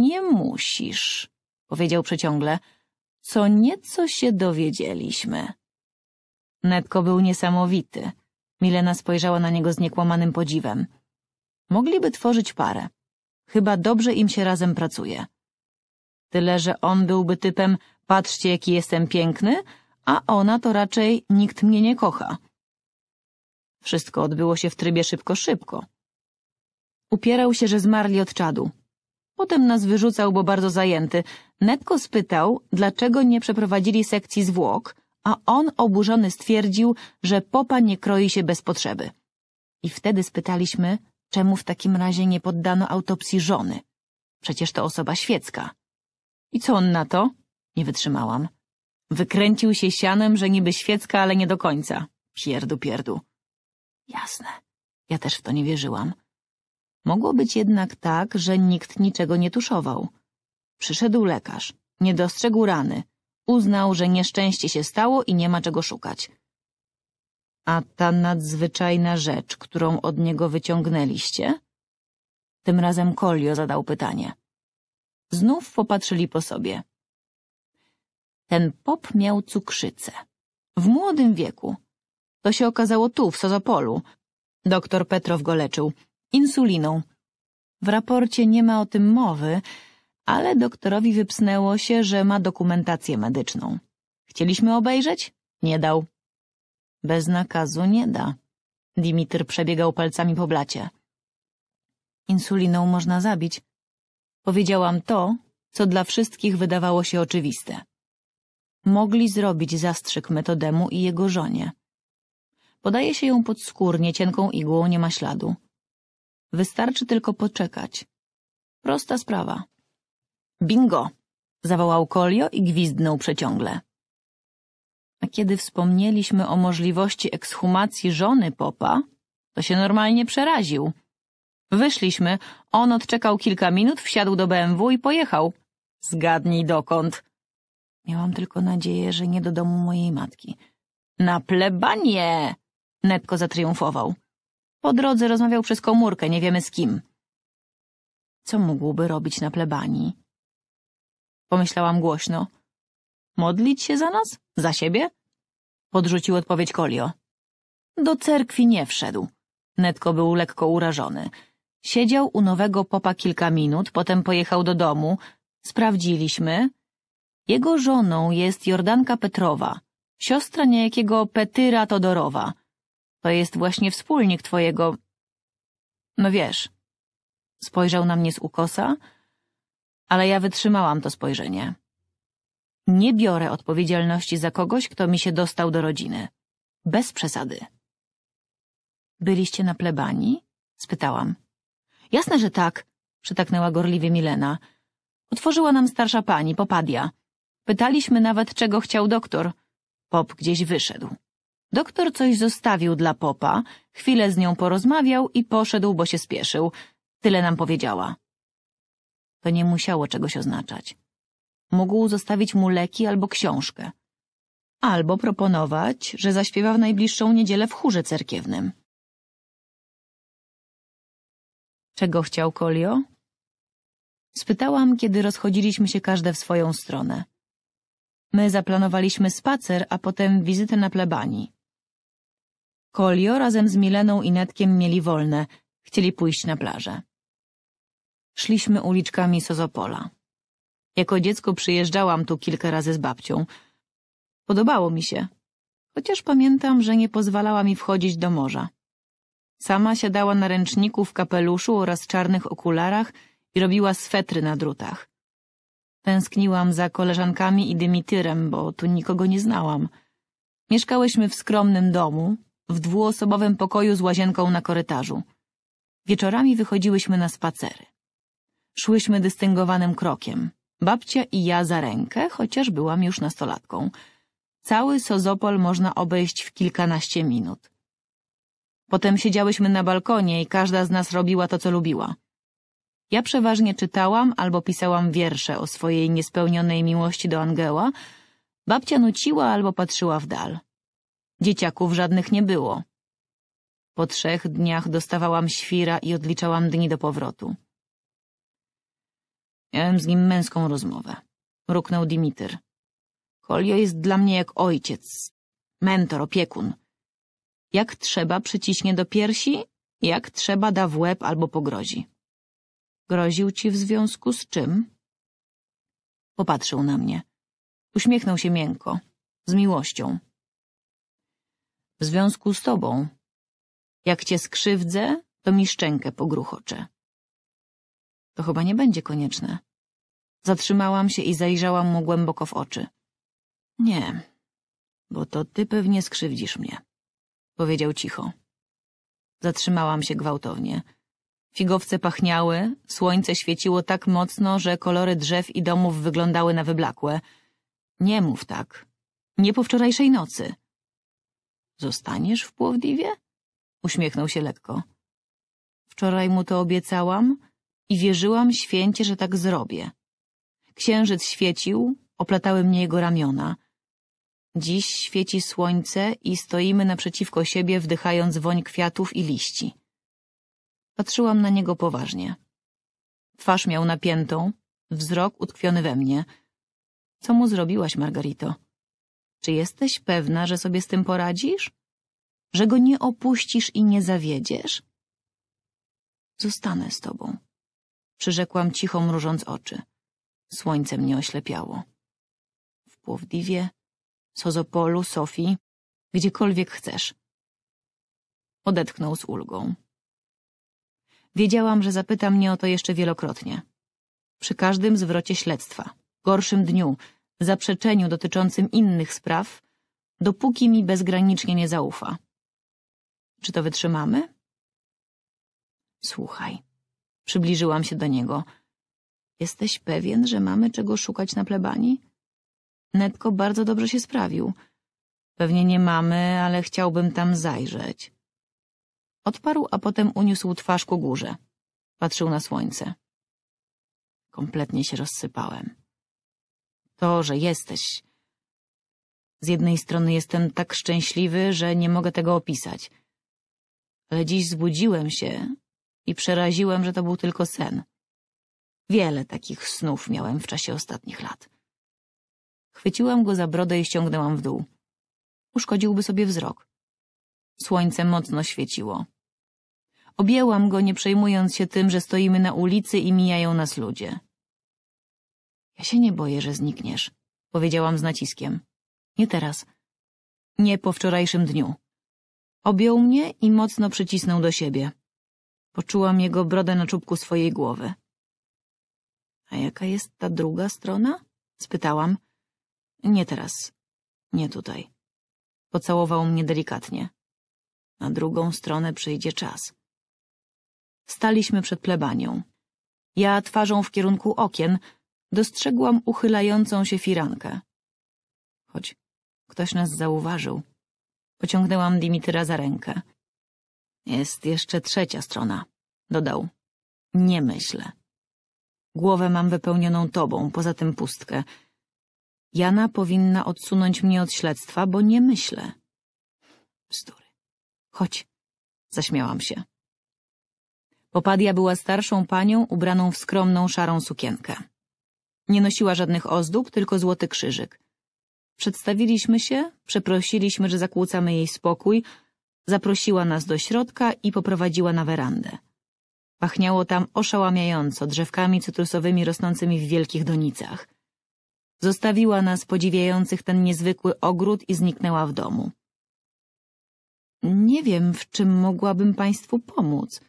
Nie musisz, powiedział przeciągle. Co nieco się dowiedzieliśmy. Netko był niesamowity. Milena spojrzała na niego z niekłamanym podziwem. Mogliby tworzyć parę. Chyba dobrze im się razem pracuje. Tyle, że on byłby typem patrzcie jaki jestem piękny, a ona to raczej nikt mnie nie kocha. Wszystko odbyło się w trybie szybko, szybko. Upierał się, że zmarli od czadu. Potem nas wyrzucał, bo bardzo zajęty. Netko spytał, dlaczego nie przeprowadzili sekcji zwłok, a on oburzony stwierdził, że popa nie kroi się bez potrzeby. I wtedy spytaliśmy, Czemu w takim razie nie poddano autopsji żony? Przecież to osoba świecka. I co on na to? Nie wytrzymałam. Wykręcił się sianem, że niby świecka, ale nie do końca. Pierdu, pierdu. Jasne. Ja też w to nie wierzyłam. Mogło być jednak tak, że nikt niczego nie tuszował. Przyszedł lekarz, nie dostrzegł rany, uznał, że nieszczęście się stało i nie ma czego szukać. A ta nadzwyczajna rzecz, którą od niego wyciągnęliście? Tym razem Kolio zadał pytanie. Znów popatrzyli po sobie. Ten pop miał cukrzycę. W młodym wieku. To się okazało tu, w Sozopolu. Doktor Petrow go leczył. Insuliną. W raporcie nie ma o tym mowy, ale doktorowi wypsnęło się, że ma dokumentację medyczną. Chcieliśmy obejrzeć? Nie dał. Bez nakazu nie da. Dimitr przebiegał palcami po blacie. Insuliną można zabić. Powiedziałam to, co dla wszystkich wydawało się oczywiste. Mogli zrobić zastrzyk metodemu i jego żonie. Podaje się ją pod skórnie, cienką igłą, nie ma śladu. Wystarczy tylko poczekać. Prosta sprawa. Bingo! zawołał Kolio i gwizdnął przeciągle. A kiedy wspomnieliśmy o możliwości ekshumacji żony popa, to się normalnie przeraził. Wyszliśmy, on odczekał kilka minut, wsiadł do BMW i pojechał. Zgadnij dokąd. Miałam tylko nadzieję, że nie do domu mojej matki. Na plebanie! Netko zatriumfował. Po drodze rozmawiał przez komórkę, nie wiemy z kim. Co mógłby robić na plebanii? Pomyślałam głośno. Modlić się za nas? Za siebie? Podrzucił odpowiedź Kolio. Do cerkwi nie wszedł. Netko był lekko urażony. Siedział u nowego popa kilka minut, potem pojechał do domu. Sprawdziliśmy. Jego żoną jest Jordanka Petrowa, siostra niejakiego Petyra Todorowa. To jest właśnie wspólnik twojego... No wiesz... Spojrzał na mnie z ukosa, ale ja wytrzymałam to spojrzenie. Nie biorę odpowiedzialności za kogoś, kto mi się dostał do rodziny. Bez przesady. Byliście na plebanii? spytałam. Jasne, że tak, przytaknęła gorliwie Milena. Otworzyła nam starsza pani, popadia. Pytaliśmy nawet, czego chciał doktor. Pop gdzieś wyszedł. Doktor coś zostawił dla popa, chwilę z nią porozmawiał i poszedł, bo się spieszył. Tyle nam powiedziała. To nie musiało czegoś oznaczać. Mógł zostawić mu leki albo książkę. Albo proponować, że zaśpiewa w najbliższą niedzielę w chórze cerkiewnym. Czego chciał Kolio? Spytałam, kiedy rozchodziliśmy się każde w swoją stronę. My zaplanowaliśmy spacer, a potem wizytę na plebanii. Kolio razem z Mileną i Netkiem mieli wolne, chcieli pójść na plażę. Szliśmy uliczkami Sozopola. Jako dziecko przyjeżdżałam tu kilka razy z babcią. Podobało mi się, chociaż pamiętam, że nie pozwalała mi wchodzić do morza. Sama siadała na ręczniku w kapeluszu oraz czarnych okularach i robiła swetry na drutach. Tęskniłam za koleżankami i Dymityrem, bo tu nikogo nie znałam. Mieszkałyśmy w skromnym domu, w dwuosobowym pokoju z łazienką na korytarzu. Wieczorami wychodziłyśmy na spacery. Szłyśmy dystyngowanym krokiem. Babcia i ja za rękę, chociaż byłam już nastolatką. Cały Sozopol można obejść w kilkanaście minut. Potem siedziałyśmy na balkonie i każda z nas robiła to, co lubiła. Ja przeważnie czytałam albo pisałam wiersze o swojej niespełnionej miłości do Angela. Babcia nuciła albo patrzyła w dal. Dzieciaków żadnych nie było. Po trzech dniach dostawałam świra i odliczałam dni do powrotu. Miałem z nim męską rozmowę. Ruknął Dimitr. Kolio jest dla mnie jak ojciec, mentor, opiekun. Jak trzeba przyciśnie do piersi, jak trzeba da w łeb albo pogrozi. Groził ci w związku z czym? Popatrzył na mnie. Uśmiechnął się miękko, z miłością. W związku z tobą. Jak cię skrzywdzę, to mi szczękę pogruchoczę. To chyba nie będzie konieczne. Zatrzymałam się i zajrzałam mu głęboko w oczy. Nie, bo to ty pewnie skrzywdzisz mnie, powiedział cicho. Zatrzymałam się gwałtownie. Figowce pachniały, słońce świeciło tak mocno, że kolory drzew i domów wyglądały na wyblakłe. Nie mów tak. Nie po wczorajszej nocy. Zostaniesz w Płowdiwie? Uśmiechnął się lekko. Wczoraj mu to obiecałam, i wierzyłam święcie, że tak zrobię. Księżyc świecił, oplatały mnie jego ramiona. Dziś świeci słońce i stoimy naprzeciwko siebie, wdychając woń kwiatów i liści. Patrzyłam na niego poważnie. Twarz miał napiętą, wzrok utkwiony we mnie. Co mu zrobiłaś, Margarito? Czy jesteś pewna, że sobie z tym poradzisz? Że go nie opuścisz i nie zawiedziesz? Zostanę z tobą. Przyrzekłam cicho, mrużąc oczy. Słońce mnie oślepiało. W Płowdiwie, Sozopolu, Sofii, gdziekolwiek chcesz. Odetchnął z ulgą. Wiedziałam, że zapyta mnie o to jeszcze wielokrotnie. Przy każdym zwrocie śledztwa, gorszym dniu, zaprzeczeniu dotyczącym innych spraw, dopóki mi bezgranicznie nie zaufa. Czy to wytrzymamy? Słuchaj. Przybliżyłam się do niego. Jesteś pewien, że mamy czego szukać na plebanii? Netko bardzo dobrze się sprawił. Pewnie nie mamy, ale chciałbym tam zajrzeć. Odparł, a potem uniósł twarz ku górze. Patrzył na słońce. Kompletnie się rozsypałem. To, że jesteś... Z jednej strony jestem tak szczęśliwy, że nie mogę tego opisać. Ale dziś zbudziłem się i przeraziłem, że to był tylko sen. Wiele takich snów miałem w czasie ostatnich lat. Chwyciłam go za brodę i ściągnęłam w dół. Uszkodziłby sobie wzrok. Słońce mocno świeciło. Objęłam go, nie przejmując się tym, że stoimy na ulicy i mijają nas ludzie. Ja się nie boję, że znikniesz, powiedziałam z naciskiem. Nie teraz. Nie po wczorajszym dniu. Objął mnie i mocno przycisnął do siebie. Poczułam jego brodę na czubku swojej głowy. A jaka jest ta druga strona? spytałam. Nie teraz. Nie tutaj. Pocałował mnie delikatnie. Na drugą stronę przyjdzie czas. Staliśmy przed plebanią. Ja twarzą w kierunku okien dostrzegłam uchylającą się firankę. Choć ktoś nas zauważył. Pociągnęłam Dimitra za rękę. Jest jeszcze trzecia strona, dodał. Nie myślę. Głowę mam wypełnioną tobą, poza tym pustkę. Jana powinna odsunąć mnie od śledztwa, bo nie myślę. Bzdury. Chodź. Zaśmiałam się. Popadia była starszą panią ubraną w skromną szarą sukienkę. Nie nosiła żadnych ozdób, tylko złoty krzyżyk. Przedstawiliśmy się, przeprosiliśmy, że zakłócamy jej spokój, Zaprosiła nas do środka i poprowadziła na werandę. Pachniało tam oszałamiająco drzewkami cytrusowymi rosnącymi w wielkich donicach. Zostawiła nas podziwiających ten niezwykły ogród i zniknęła w domu. Nie wiem, w czym mogłabym państwu pomóc.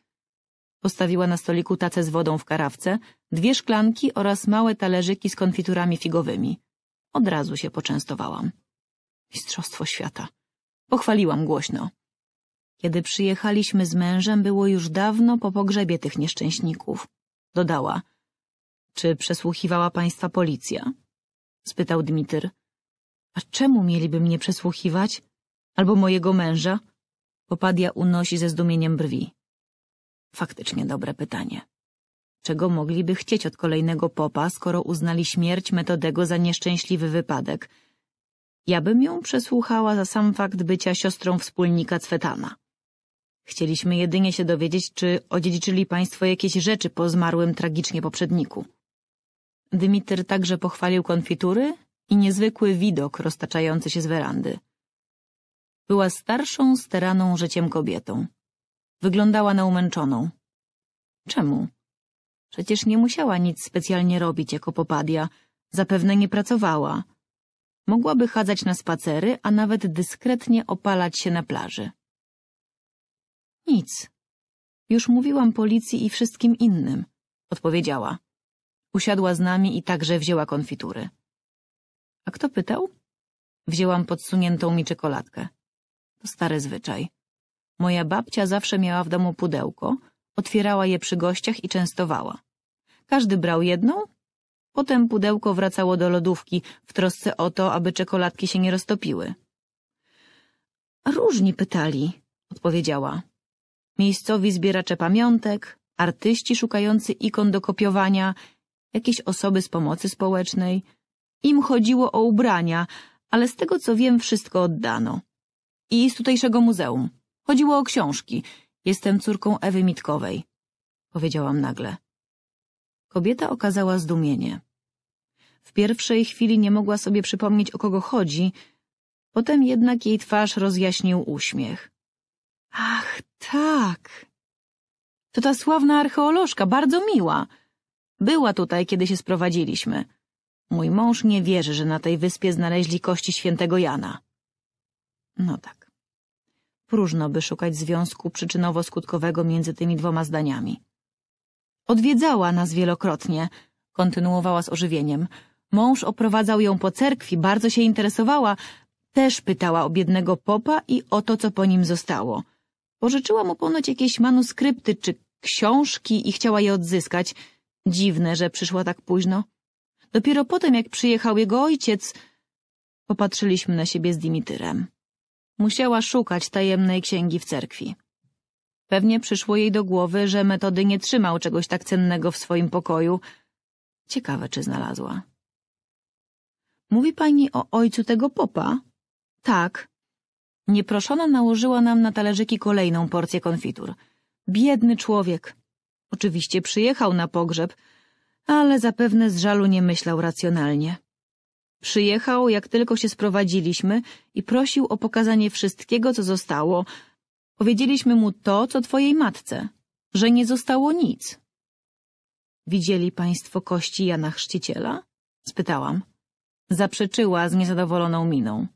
Postawiła na stoliku tacę z wodą w karawce, dwie szklanki oraz małe talerzyki z konfiturami figowymi. Od razu się poczęstowałam. Mistrzostwo świata. Pochwaliłam głośno. Kiedy przyjechaliśmy z mężem, było już dawno po pogrzebie tych nieszczęśników. Dodała. Czy przesłuchiwała państwa policja? Spytał Dmitr. A czemu mieliby mnie przesłuchiwać? Albo mojego męża? Popadia unosi ze zdumieniem brwi. Faktycznie dobre pytanie. Czego mogliby chcieć od kolejnego popa, skoro uznali śmierć Metodego za nieszczęśliwy wypadek? Ja bym ją przesłuchała za sam fakt bycia siostrą wspólnika Cwetana. Chcieliśmy jedynie się dowiedzieć, czy odziedziczyli państwo jakieś rzeczy po zmarłym tragicznie poprzedniku. Dymitr także pochwalił konfitury i niezwykły widok roztaczający się z werandy. Była starszą, steraną życiem kobietą. Wyglądała na umęczoną. Czemu? Przecież nie musiała nic specjalnie robić jako popadia, zapewne nie pracowała. Mogłaby chadzać na spacery, a nawet dyskretnie opalać się na plaży. Nic. Już mówiłam policji i wszystkim innym, odpowiedziała. Usiadła z nami i także wzięła konfitury. A kto pytał? Wzięłam podsuniętą mi czekoladkę. To stary zwyczaj. Moja babcia zawsze miała w domu pudełko, otwierała je przy gościach i częstowała. Każdy brał jedną, potem pudełko wracało do lodówki w trosce o to, aby czekoladki się nie roztopiły. Różni pytali, odpowiedziała miejscowi zbieracze pamiątek, artyści szukający ikon do kopiowania, jakieś osoby z pomocy społecznej. Im chodziło o ubrania, ale z tego co wiem wszystko oddano. I z tutejszego muzeum. Chodziło o książki. Jestem córką Ewy Mitkowej. Powiedziałam nagle. Kobieta okazała zdumienie. W pierwszej chwili nie mogła sobie przypomnieć, o kogo chodzi, potem jednak jej twarz rozjaśnił uśmiech. Ach, tak. To ta sławna archeolożka, bardzo miła. Była tutaj, kiedy się sprowadziliśmy. Mój mąż nie wierzy, że na tej wyspie znaleźli kości świętego Jana. No tak. Próżno by szukać związku przyczynowo-skutkowego między tymi dwoma zdaniami. Odwiedzała nas wielokrotnie, kontynuowała z ożywieniem. Mąż oprowadzał ją po cerkwi, bardzo się interesowała, też pytała o biednego popa i o to, co po nim zostało. Pożyczyła mu ponoć jakieś manuskrypty czy książki i chciała je odzyskać. Dziwne, że przyszła tak późno. Dopiero potem, jak przyjechał jego ojciec, popatrzyliśmy na siebie z Dimitrem. Musiała szukać tajemnej księgi w cerkwi. Pewnie przyszło jej do głowy, że metody nie trzymał czegoś tak cennego w swoim pokoju. Ciekawe, czy znalazła. Mówi pani o ojcu tego popa? Tak, Nieproszona nałożyła nam na talerzyki kolejną porcję konfitur. Biedny człowiek. Oczywiście przyjechał na pogrzeb, ale zapewne z żalu nie myślał racjonalnie. Przyjechał, jak tylko się sprowadziliśmy i prosił o pokazanie wszystkiego, co zostało. Powiedzieliśmy mu to, co twojej matce, że nie zostało nic. Widzieli państwo kości Jana Chrzciciela? Spytałam. Zaprzeczyła z niezadowoloną miną.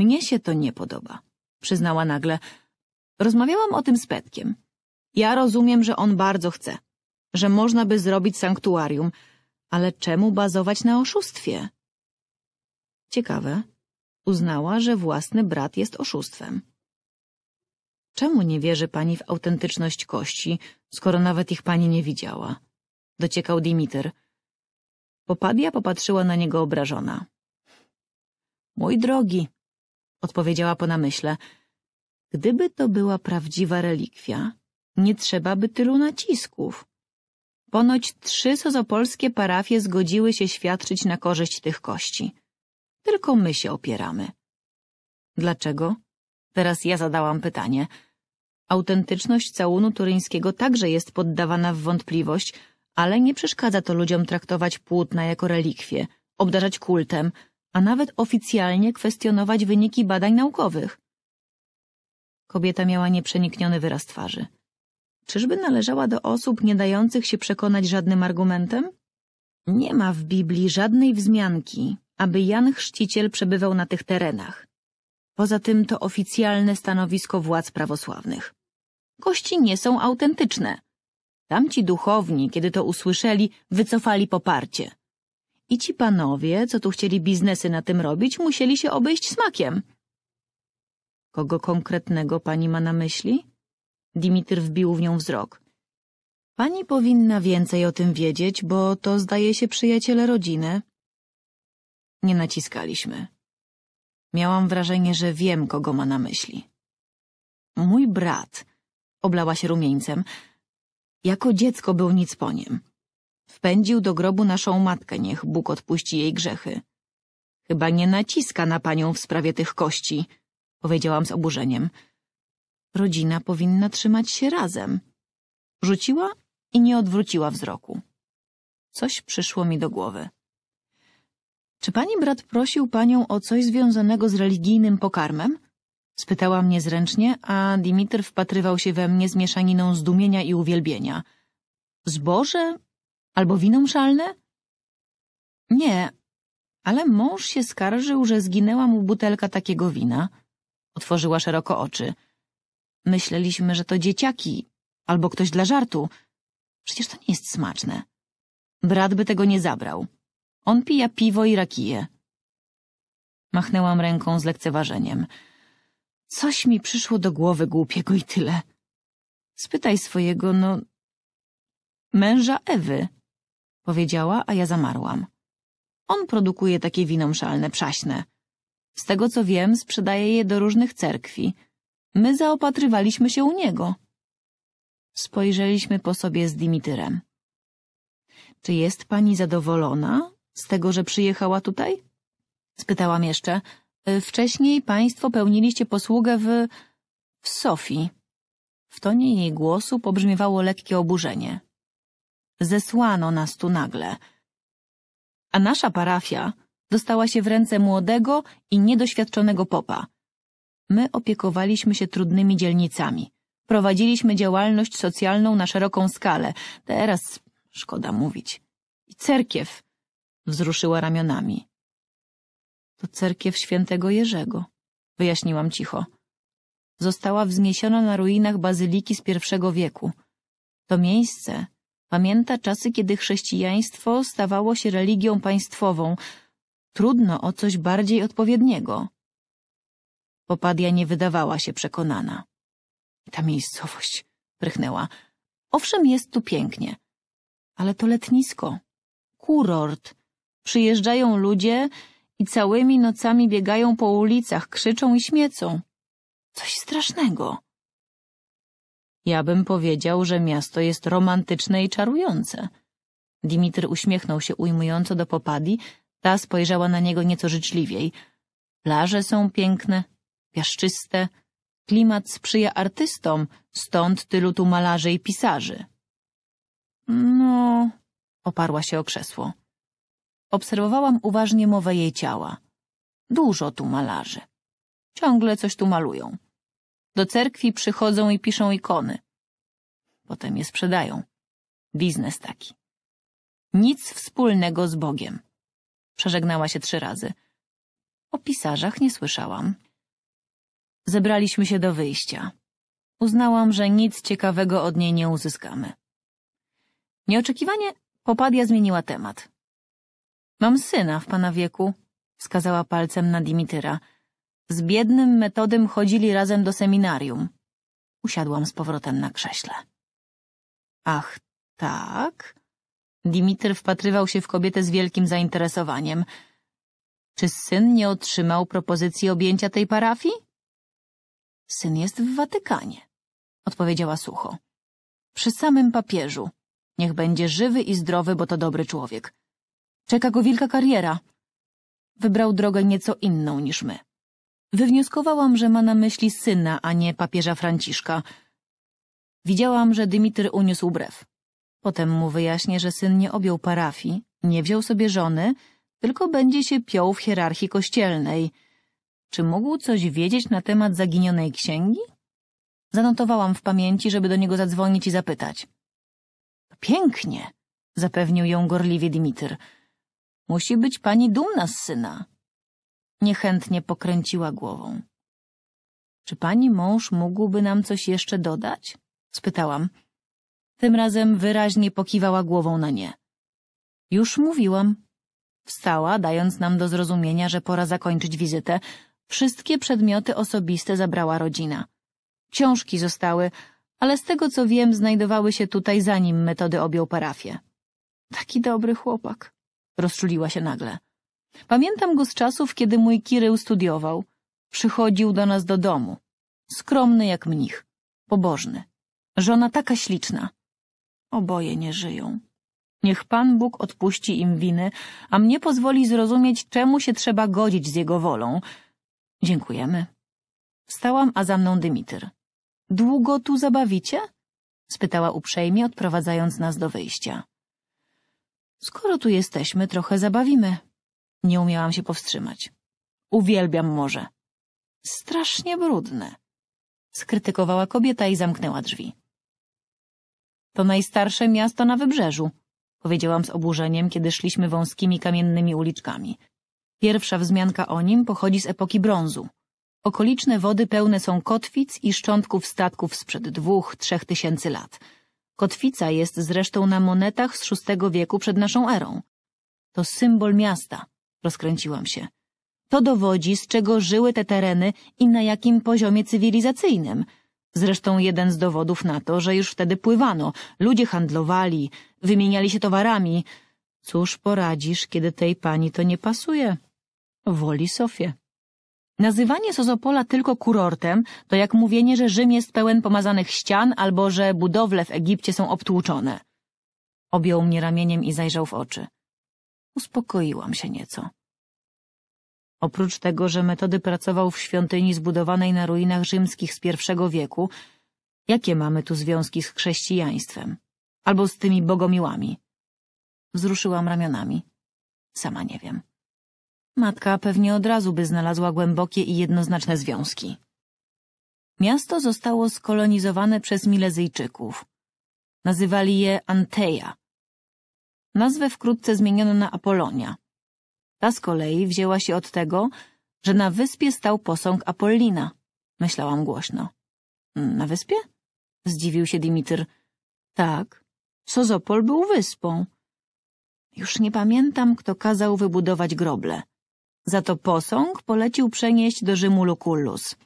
Mnie się to nie podoba, przyznała nagle. Rozmawiałam o tym z Petkiem. Ja rozumiem, że on bardzo chce, że można by zrobić sanktuarium, ale czemu bazować na oszustwie? Ciekawe. Uznała, że własny brat jest oszustwem. Czemu nie wierzy pani w autentyczność kości, skoro nawet ich pani nie widziała? Dociekał Dimitr. Popadia popatrzyła na niego obrażona. Mój drogi, odpowiedziała po namyśle. Gdyby to była prawdziwa relikwia, nie trzeba by tylu nacisków. Ponoć trzy sozopolskie parafie zgodziły się świadczyć na korzyść tych kości. Tylko my się opieramy. Dlaczego? Teraz ja zadałam pytanie. Autentyczność całunu turyńskiego także jest poddawana w wątpliwość, ale nie przeszkadza to ludziom traktować płótna jako relikwie, obdarzać kultem, a nawet oficjalnie kwestionować wyniki badań naukowych. Kobieta miała nieprzenikniony wyraz twarzy. Czyżby należała do osób nie dających się przekonać żadnym argumentem? Nie ma w Biblii żadnej wzmianki, aby Jan Chrzciciel przebywał na tych terenach. Poza tym to oficjalne stanowisko władz prawosławnych. Kości nie są autentyczne. Tamci duchowni, kiedy to usłyszeli, wycofali poparcie. I ci panowie, co tu chcieli biznesy na tym robić, musieli się obejść smakiem. Kogo konkretnego pani ma na myśli? Dimitr wbił w nią wzrok. Pani powinna więcej o tym wiedzieć, bo to zdaje się przyjaciele rodziny. Nie naciskaliśmy. Miałam wrażenie, że wiem, kogo ma na myśli. Mój brat, oblała się rumieńcem, jako dziecko był nic po nim. Wpędził do grobu naszą matkę, niech Bóg odpuści jej grzechy. Chyba nie naciska na panią w sprawie tych kości, powiedziałam z oburzeniem. Rodzina powinna trzymać się razem. Rzuciła i nie odwróciła wzroku. Coś przyszło mi do głowy. Czy pani brat prosił panią o coś związanego z religijnym pokarmem? Spytała mnie zręcznie, a Dimitr wpatrywał się we mnie z mieszaniną zdumienia i uwielbienia. Zboże Albo winą szalne? Nie, ale mąż się skarżył, że zginęła mu butelka takiego wina. Otworzyła szeroko oczy. Myśleliśmy, że to dzieciaki albo ktoś dla żartu. Przecież to nie jest smaczne. Brat by tego nie zabrał. On pija piwo i rakije. Machnęłam ręką z lekceważeniem. Coś mi przyszło do głowy głupiego i tyle. Spytaj swojego, no... Męża Ewy powiedziała, a ja zamarłam. On produkuje takie wino mszalne, przaśne. Z tego co wiem, sprzedaje je do różnych cerkwi. My zaopatrywaliśmy się u niego. Spojrzeliśmy po sobie z Dimityrem. Czy jest pani zadowolona z tego, że przyjechała tutaj? Spytałam jeszcze. E, wcześniej państwo pełniliście posługę w... w Sofii. W tonie jej głosu pobrzmiewało lekkie oburzenie. Zesłano nas tu nagle. A nasza parafia dostała się w ręce młodego i niedoświadczonego popa. My opiekowaliśmy się trudnymi dzielnicami. Prowadziliśmy działalność socjalną na szeroką skalę. Teraz, szkoda mówić, i cerkiew wzruszyła ramionami. To cerkiew świętego Jerzego, wyjaśniłam cicho. Została wzniesiona na ruinach bazyliki z pierwszego wieku. To miejsce Pamięta czasy, kiedy chrześcijaństwo stawało się religią państwową. Trudno o coś bardziej odpowiedniego. Popadia nie wydawała się przekonana. Ta miejscowość, prychnęła. Owszem, jest tu pięknie, ale to letnisko, kurort. Przyjeżdżają ludzie i całymi nocami biegają po ulicach, krzyczą i śmiecą. Coś strasznego. Ja bym powiedział, że miasto jest romantyczne i czarujące. Dimitr uśmiechnął się ujmująco do popadi. Ta spojrzała na niego nieco życzliwiej. Plaże są piękne, piaszczyste. Klimat sprzyja artystom, stąd tylu tu malarzy i pisarzy. No, oparła się o krzesło. Obserwowałam uważnie mowę jej ciała. Dużo tu malarzy. Ciągle coś tu malują. Do cerkwi przychodzą i piszą ikony. Potem je sprzedają. Biznes taki. Nic wspólnego z Bogiem. Przeżegnała się trzy razy. O pisarzach nie słyszałam. Zebraliśmy się do wyjścia. Uznałam, że nic ciekawego od niej nie uzyskamy. Nieoczekiwanie Popadia zmieniła temat. Mam syna w pana wieku, wskazała palcem na Dimityra. Z biednym metodem chodzili razem do seminarium. Usiadłam z powrotem na krześle. Ach, tak? Dimitr wpatrywał się w kobietę z wielkim zainteresowaniem. Czy syn nie otrzymał propozycji objęcia tej parafii? Syn jest w Watykanie, odpowiedziała sucho. Przy samym papieżu. Niech będzie żywy i zdrowy, bo to dobry człowiek. Czeka go wielka kariera. Wybrał drogę nieco inną niż my. Wywnioskowałam, że ma na myśli syna, a nie papieża Franciszka. Widziałam, że Dymitr uniósł brew. Potem mu wyjaśnię, że syn nie objął parafii, nie wziął sobie żony, tylko będzie się piął w hierarchii kościelnej. Czy mógł coś wiedzieć na temat zaginionej księgi? Zanotowałam w pamięci, żeby do niego zadzwonić i zapytać. Pięknie, zapewnił ją gorliwie Dimitr. Musi być pani dumna z syna. Niechętnie pokręciła głową. Czy pani mąż mógłby nam coś jeszcze dodać? spytałam. Tym razem wyraźnie pokiwała głową na nie. Już mówiłam. Wstała, dając nam do zrozumienia, że pora zakończyć wizytę. Wszystkie przedmioty osobiste zabrała rodzina. Książki zostały, ale z tego co wiem, znajdowały się tutaj zanim metody objął parafię. Taki dobry chłopak, rozczuliła się nagle. Pamiętam go z czasów, kiedy mój Kirył studiował. Przychodził do nas do domu. Skromny jak mnich. Pobożny. Żona taka śliczna. Oboje nie żyją. Niech Pan Bóg odpuści im winy, a mnie pozwoli zrozumieć, czemu się trzeba godzić z jego wolą. Dziękujemy. Wstałam, a za mną Dymitr. Długo tu zabawicie? spytała uprzejmie, odprowadzając nas do wyjścia. Skoro tu jesteśmy, trochę zabawimy. Nie umiałam się powstrzymać. Uwielbiam morze. Strasznie brudne. Skrytykowała kobieta i zamknęła drzwi. To najstarsze miasto na wybrzeżu, powiedziałam z oburzeniem, kiedy szliśmy wąskimi kamiennymi uliczkami. Pierwsza wzmianka o nim pochodzi z epoki brązu. Okoliczne wody pełne są kotwic i szczątków statków sprzed dwóch, trzech tysięcy lat. Kotwica jest zresztą na monetach z VI wieku przed naszą erą. To symbol miasta, Rozkręciłam się. To dowodzi, z czego żyły te tereny i na jakim poziomie cywilizacyjnym. Zresztą jeden z dowodów na to, że już wtedy pływano, ludzie handlowali, wymieniali się towarami. Cóż poradzisz, kiedy tej pani to nie pasuje? Woli Sofię. Nazywanie Sozopola tylko kurortem to jak mówienie, że Rzym jest pełen pomazanych ścian albo że budowle w Egipcie są obtłuczone. Objął mnie ramieniem i zajrzał w oczy uspokoiłam się nieco. Oprócz tego, że metody pracował w świątyni zbudowanej na ruinach rzymskich z I wieku, jakie mamy tu związki z chrześcijaństwem? Albo z tymi bogomiłami? Wzruszyłam ramionami. Sama nie wiem. Matka pewnie od razu by znalazła głębokie i jednoznaczne związki. Miasto zostało skolonizowane przez Milezyjczyków. Nazywali je Anteja, Nazwę wkrótce zmieniono na Apolonia. Ta z kolei wzięła się od tego, że na wyspie stał posąg Apollina. Myślałam głośno. Mm, na wyspie? Zdziwił się Dimitr. Tak, Sozopol był wyspą. Już nie pamiętam, kto kazał wybudować groble. Za to posąg polecił przenieść do Rzymu Lucullus.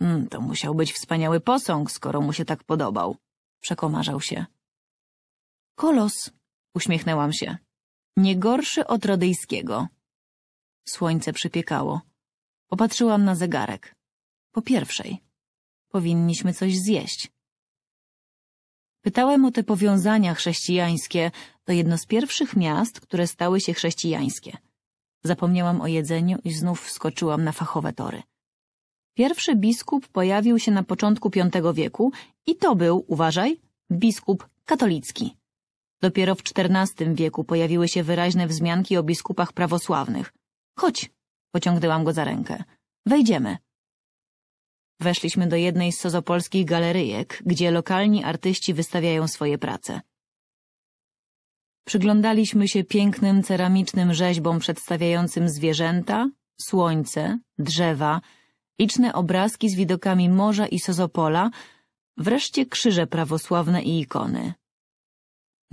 Mm, to musiał być wspaniały posąg, skoro mu się tak podobał. Przekomarzał się. Kolos, Uśmiechnęłam się. Nie gorszy od rodyjskiego. Słońce przypiekało. Popatrzyłam na zegarek. Po pierwszej. Powinniśmy coś zjeść. Pytałem o te powiązania chrześcijańskie. To jedno z pierwszych miast, które stały się chrześcijańskie. Zapomniałam o jedzeniu i znów wskoczyłam na fachowe tory. Pierwszy biskup pojawił się na początku V wieku i to był, uważaj, biskup katolicki. Dopiero w XIV wieku pojawiły się wyraźne wzmianki o biskupach prawosławnych. Chodź, pociągnęłam go za rękę. Wejdziemy. Weszliśmy do jednej z sozopolskich galeryjek, gdzie lokalni artyści wystawiają swoje prace. Przyglądaliśmy się pięknym ceramicznym rzeźbom przedstawiającym zwierzęta, słońce, drzewa, liczne obrazki z widokami morza i Sozopola, wreszcie krzyże prawosławne i ikony.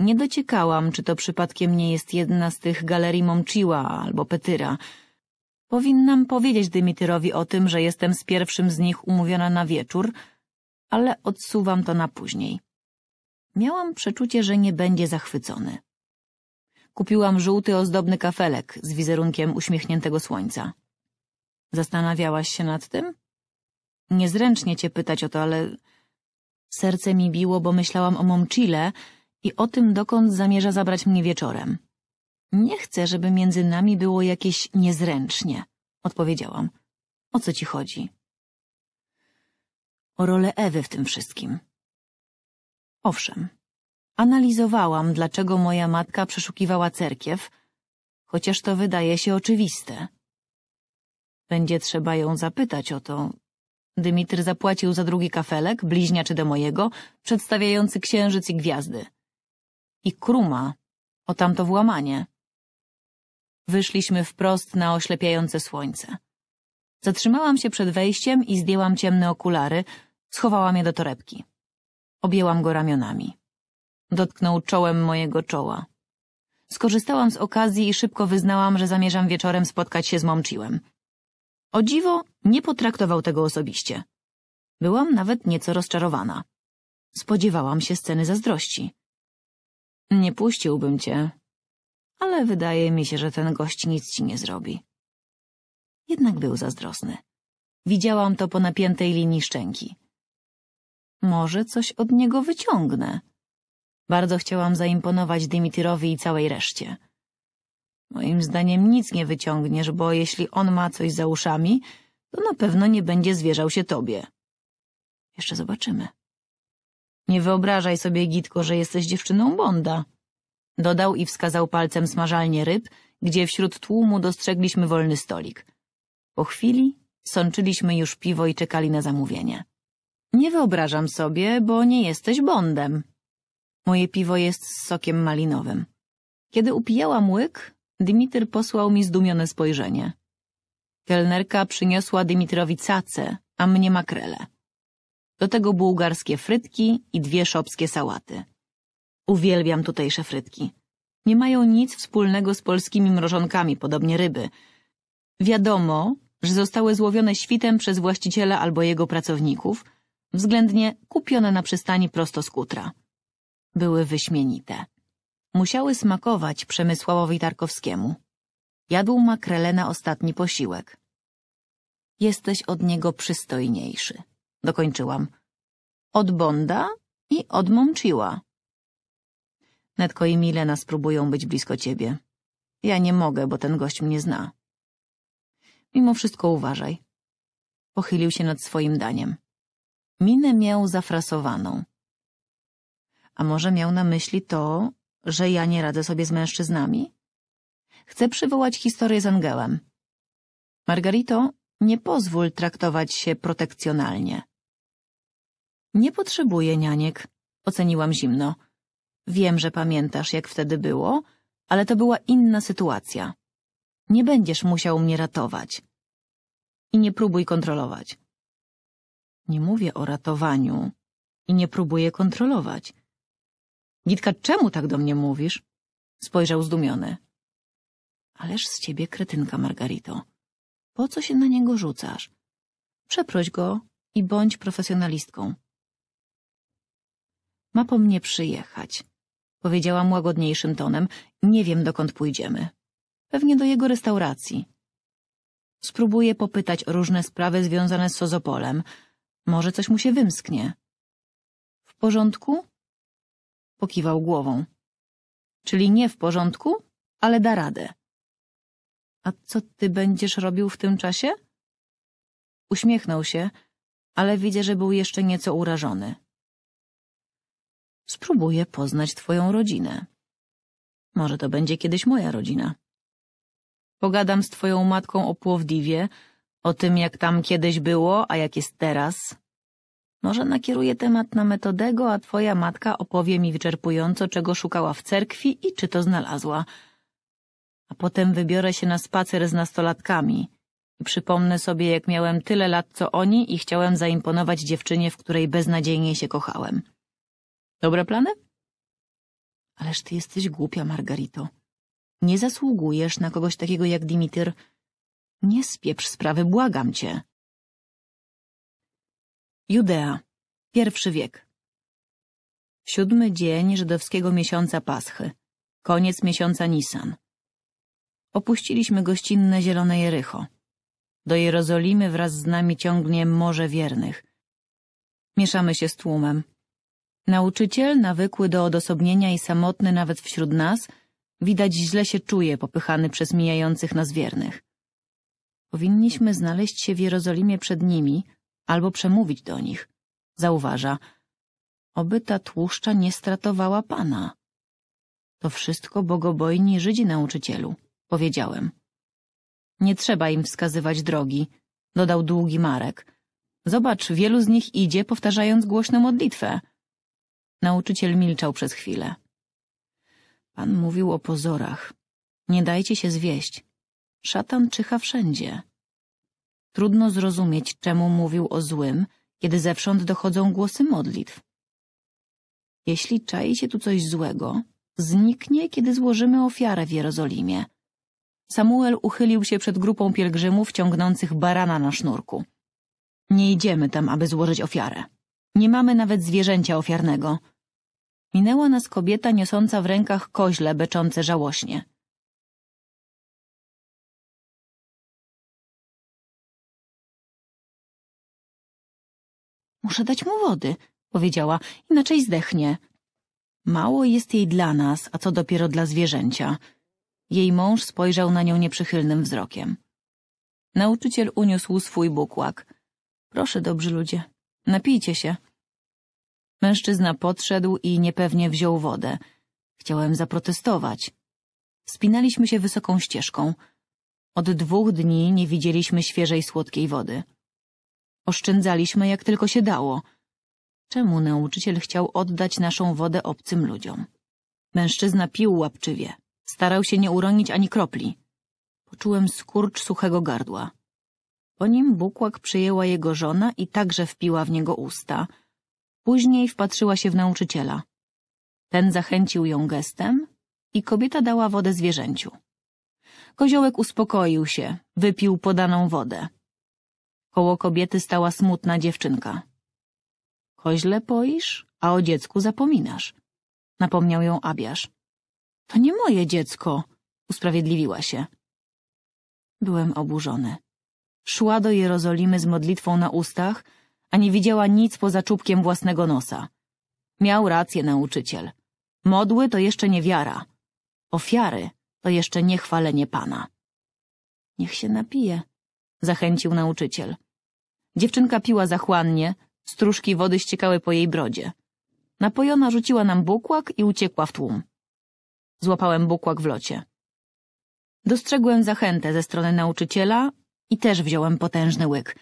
Nie dociekałam, czy to przypadkiem nie jest jedna z tych galerii Momciła albo Petyra. Powinnam powiedzieć Dymitrowi o tym, że jestem z pierwszym z nich umówiona na wieczór, ale odsuwam to na później. Miałam przeczucie, że nie będzie zachwycony. Kupiłam żółty ozdobny kafelek z wizerunkiem uśmiechniętego słońca. Zastanawiałaś się nad tym? Niezręcznie cię pytać o to, ale... Serce mi biło, bo myślałam o Momchile i o tym, dokąd zamierza zabrać mnie wieczorem. Nie chcę, żeby między nami było jakieś niezręcznie, odpowiedziałam. O co ci chodzi? O rolę Ewy w tym wszystkim. Owszem, analizowałam, dlaczego moja matka przeszukiwała cerkiew, chociaż to wydaje się oczywiste. Będzie trzeba ją zapytać o to. Dymitr zapłacił za drugi kafelek, bliźniaczy do mojego, przedstawiający księżyc i gwiazdy i Kruma o tamto włamanie. Wyszliśmy wprost na oślepiające słońce. Zatrzymałam się przed wejściem i zdjęłam ciemne okulary, schowałam je do torebki. Objęłam go ramionami. Dotknął czołem mojego czoła. Skorzystałam z okazji i szybko wyznałam, że zamierzam wieczorem spotkać się z Momciłem. O dziwo nie potraktował tego osobiście. Byłam nawet nieco rozczarowana. Spodziewałam się sceny zazdrości. Nie puściłbym cię, ale wydaje mi się, że ten gość nic ci nie zrobi. Jednak był zazdrosny. Widziałam to po napiętej linii szczęki. Może coś od niego wyciągnę. Bardzo chciałam zaimponować Dymityrowi i całej reszcie. Moim zdaniem nic nie wyciągniesz, bo jeśli on ma coś za uszami, to na pewno nie będzie zwierzał się tobie. Jeszcze zobaczymy. Nie wyobrażaj sobie, Gitko, że jesteś dziewczyną Bonda. Dodał i wskazał palcem smażalnie ryb, gdzie wśród tłumu dostrzegliśmy wolny stolik. Po chwili sączyliśmy już piwo i czekali na zamówienie. Nie wyobrażam sobie, bo nie jesteś Bondem. Moje piwo jest z sokiem malinowym. Kiedy upijałam łyk, Dmitry posłał mi zdumione spojrzenie. Kelnerka przyniosła Dymitrowi cacę, a mnie makrele. Do tego bułgarskie frytki i dwie szopskie sałaty. Uwielbiam tutejsze frytki. Nie mają nic wspólnego z polskimi mrożonkami, podobnie ryby. Wiadomo, że zostały złowione świtem przez właściciela albo jego pracowników, względnie kupione na przystani prosto z kutra. Były wyśmienite. Musiały smakować Przemysławowi Tarkowskiemu. Jadł makrele na ostatni posiłek. Jesteś od niego przystojniejszy. Dokończyłam. Od Bonda i od Momchiła. Netko i Milena spróbują być blisko ciebie. Ja nie mogę, bo ten gość mnie zna. Mimo wszystko uważaj. Pochylił się nad swoim daniem. Minę miał zafrasowaną. A może miał na myśli to, że ja nie radzę sobie z mężczyznami? Chcę przywołać historię z Angelem. Margarito, nie pozwól traktować się protekcjonalnie. Nie potrzebuję nianiek, oceniłam zimno. Wiem, że pamiętasz, jak wtedy było, ale to była inna sytuacja. Nie będziesz musiał mnie ratować. I nie próbuj kontrolować. Nie mówię o ratowaniu i nie próbuję kontrolować. Gitka, czemu tak do mnie mówisz? Spojrzał zdumiony. Ależ z ciebie kretynka, Margarito. Po co się na niego rzucasz? Przeproś go i bądź profesjonalistką. Ma po mnie przyjechać. Powiedziałam łagodniejszym tonem, nie wiem dokąd pójdziemy. Pewnie do jego restauracji. Spróbuję popytać o różne sprawy związane z Sozopolem. Może coś mu się wymsknie. W porządku? Pokiwał głową. Czyli nie w porządku, ale da radę. A co ty będziesz robił w tym czasie? Uśmiechnął się, ale widzę, że był jeszcze nieco urażony spróbuję poznać twoją rodzinę. Może to będzie kiedyś moja rodzina. Pogadam z twoją matką o Płowdiwie, o tym jak tam kiedyś było, a jak jest teraz. Może nakieruję temat na metodego, a twoja matka opowie mi wyczerpująco, czego szukała w cerkwi i czy to znalazła. A potem wybiorę się na spacer z nastolatkami i przypomnę sobie, jak miałem tyle lat co oni i chciałem zaimponować dziewczynie, w której beznadziejnie się kochałem. Dobre plany? Ależ ty jesteś głupia, Margarito. Nie zasługujesz na kogoś takiego jak Dimitr. Nie spieprz sprawy, błagam cię. Judea, pierwszy wiek. Siódmy dzień żydowskiego miesiąca Paschy. Koniec miesiąca Nisan. Opuściliśmy gościnne zielone Jerycho. Do Jerozolimy wraz z nami ciągnie morze wiernych. Mieszamy się z tłumem, Nauczyciel, nawykły do odosobnienia i samotny nawet wśród nas, widać źle się czuje popychany przez mijających nas wiernych. Powinniśmy znaleźć się w Jerozolimie przed nimi albo przemówić do nich. Zauważa, oby ta tłuszcza nie stratowała Pana. To wszystko bogobojni Żydzi nauczycielu, powiedziałem. Nie trzeba im wskazywać drogi, dodał długi Marek. Zobacz, wielu z nich idzie, powtarzając głośną modlitwę. Nauczyciel milczał przez chwilę. Pan mówił o pozorach. Nie dajcie się zwieść. Szatan czyha wszędzie. Trudno zrozumieć, czemu mówił o złym, kiedy zewsząd dochodzą głosy modlitw. Jeśli czai się tu coś złego, zniknie, kiedy złożymy ofiarę w Jerozolimie. Samuel uchylił się przed grupą pielgrzymów ciągnących barana na sznurku. Nie idziemy tam, aby złożyć ofiarę. Nie mamy nawet zwierzęcia ofiarnego. Minęła nas kobieta niosąca w rękach koźle beczące żałośnie. Muszę dać mu wody, powiedziała, inaczej zdechnie. Mało jest jej dla nas, a co dopiero dla zwierzęcia. Jej mąż spojrzał na nią nieprzychylnym wzrokiem. Nauczyciel uniósł swój bukłak. Proszę, dobrzy ludzie, Napijcie się. Mężczyzna podszedł i niepewnie wziął wodę. Chciałem zaprotestować. Spinaliśmy się wysoką ścieżką. Od dwóch dni nie widzieliśmy świeżej słodkiej wody. Oszczędzaliśmy jak tylko się dało. Czemu nauczyciel chciał oddać naszą wodę obcym ludziom? Mężczyzna pił łapczywie. Starał się nie uronić ani kropli. Poczułem skurcz suchego gardła. Po nim bukłak przyjęła jego żona i także wpiła w niego usta. Później wpatrzyła się w nauczyciela. Ten zachęcił ją gestem i kobieta dała wodę zwierzęciu. Koziołek uspokoił się, wypił podaną wodę. Koło kobiety stała smutna dziewczynka. Koźle poisz, a o dziecku zapominasz, napomniał ją Abiasz. To nie moje dziecko, usprawiedliwiła się. Byłem oburzony. Szła do Jerozolimy z modlitwą na ustach, a nie widziała nic poza czubkiem własnego nosa. Miał rację nauczyciel. Modły to jeszcze nie wiara. Ofiary to jeszcze nie chwalenie Pana. Niech się napije, zachęcił nauczyciel. Dziewczynka piła zachłannie, strużki wody ściekały po jej brodzie. Napojona rzuciła nam bukłak i uciekła w tłum. Złapałem bukłak w locie. Dostrzegłem zachętę ze strony nauczyciela, i też wziąłem potężny łyk.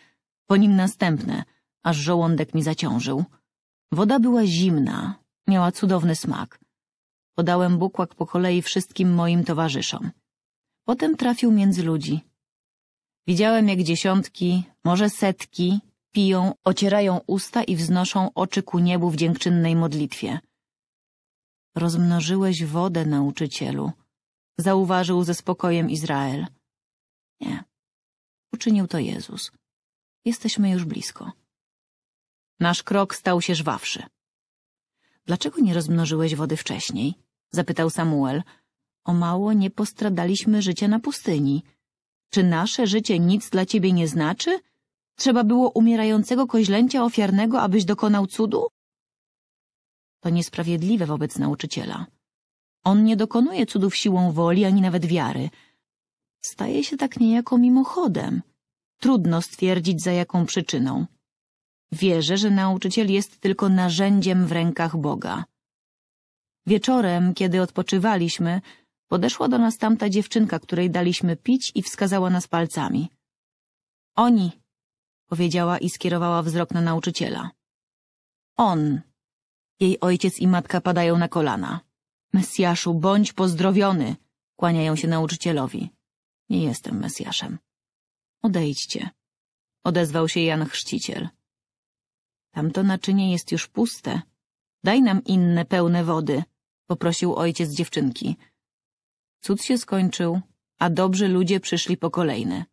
Po nim następne, aż żołądek mi zaciążył. Woda była zimna, miała cudowny smak. Podałem bukłak po kolei wszystkim moim towarzyszom. Potem trafił między ludzi. Widziałem, jak dziesiątki, może setki, piją, ocierają usta i wznoszą oczy ku niebu w dziękczynnej modlitwie. Rozmnożyłeś wodę, nauczycielu, zauważył ze spokojem Izrael. Nie, Uczynił to Jezus. Jesteśmy już blisko. Nasz krok stał się żwawszy. Dlaczego nie rozmnożyłeś wody wcześniej? Zapytał Samuel. O mało nie postradaliśmy życia na pustyni. Czy nasze życie nic dla ciebie nie znaczy? Trzeba było umierającego koźlęcia ofiarnego, abyś dokonał cudu? To niesprawiedliwe wobec nauczyciela. On nie dokonuje cudów siłą woli ani nawet wiary – staje się tak niejako mimochodem. Trudno stwierdzić za jaką przyczyną. Wierzę, że nauczyciel jest tylko narzędziem w rękach Boga. Wieczorem, kiedy odpoczywaliśmy, podeszła do nas tamta dziewczynka, której daliśmy pić i wskazała nas palcami. Oni, powiedziała i skierowała wzrok na nauczyciela. On. Jej ojciec i matka padają na kolana. Mesjaszu, bądź pozdrowiony, kłaniają się nauczycielowi. Nie jestem Mesjaszem. Odejdźcie. Odezwał się Jan Chrzciciel. Tamto naczynie jest już puste. Daj nam inne pełne wody, poprosił ojciec dziewczynki. Cud się skończył, a dobrzy ludzie przyszli po kolejne.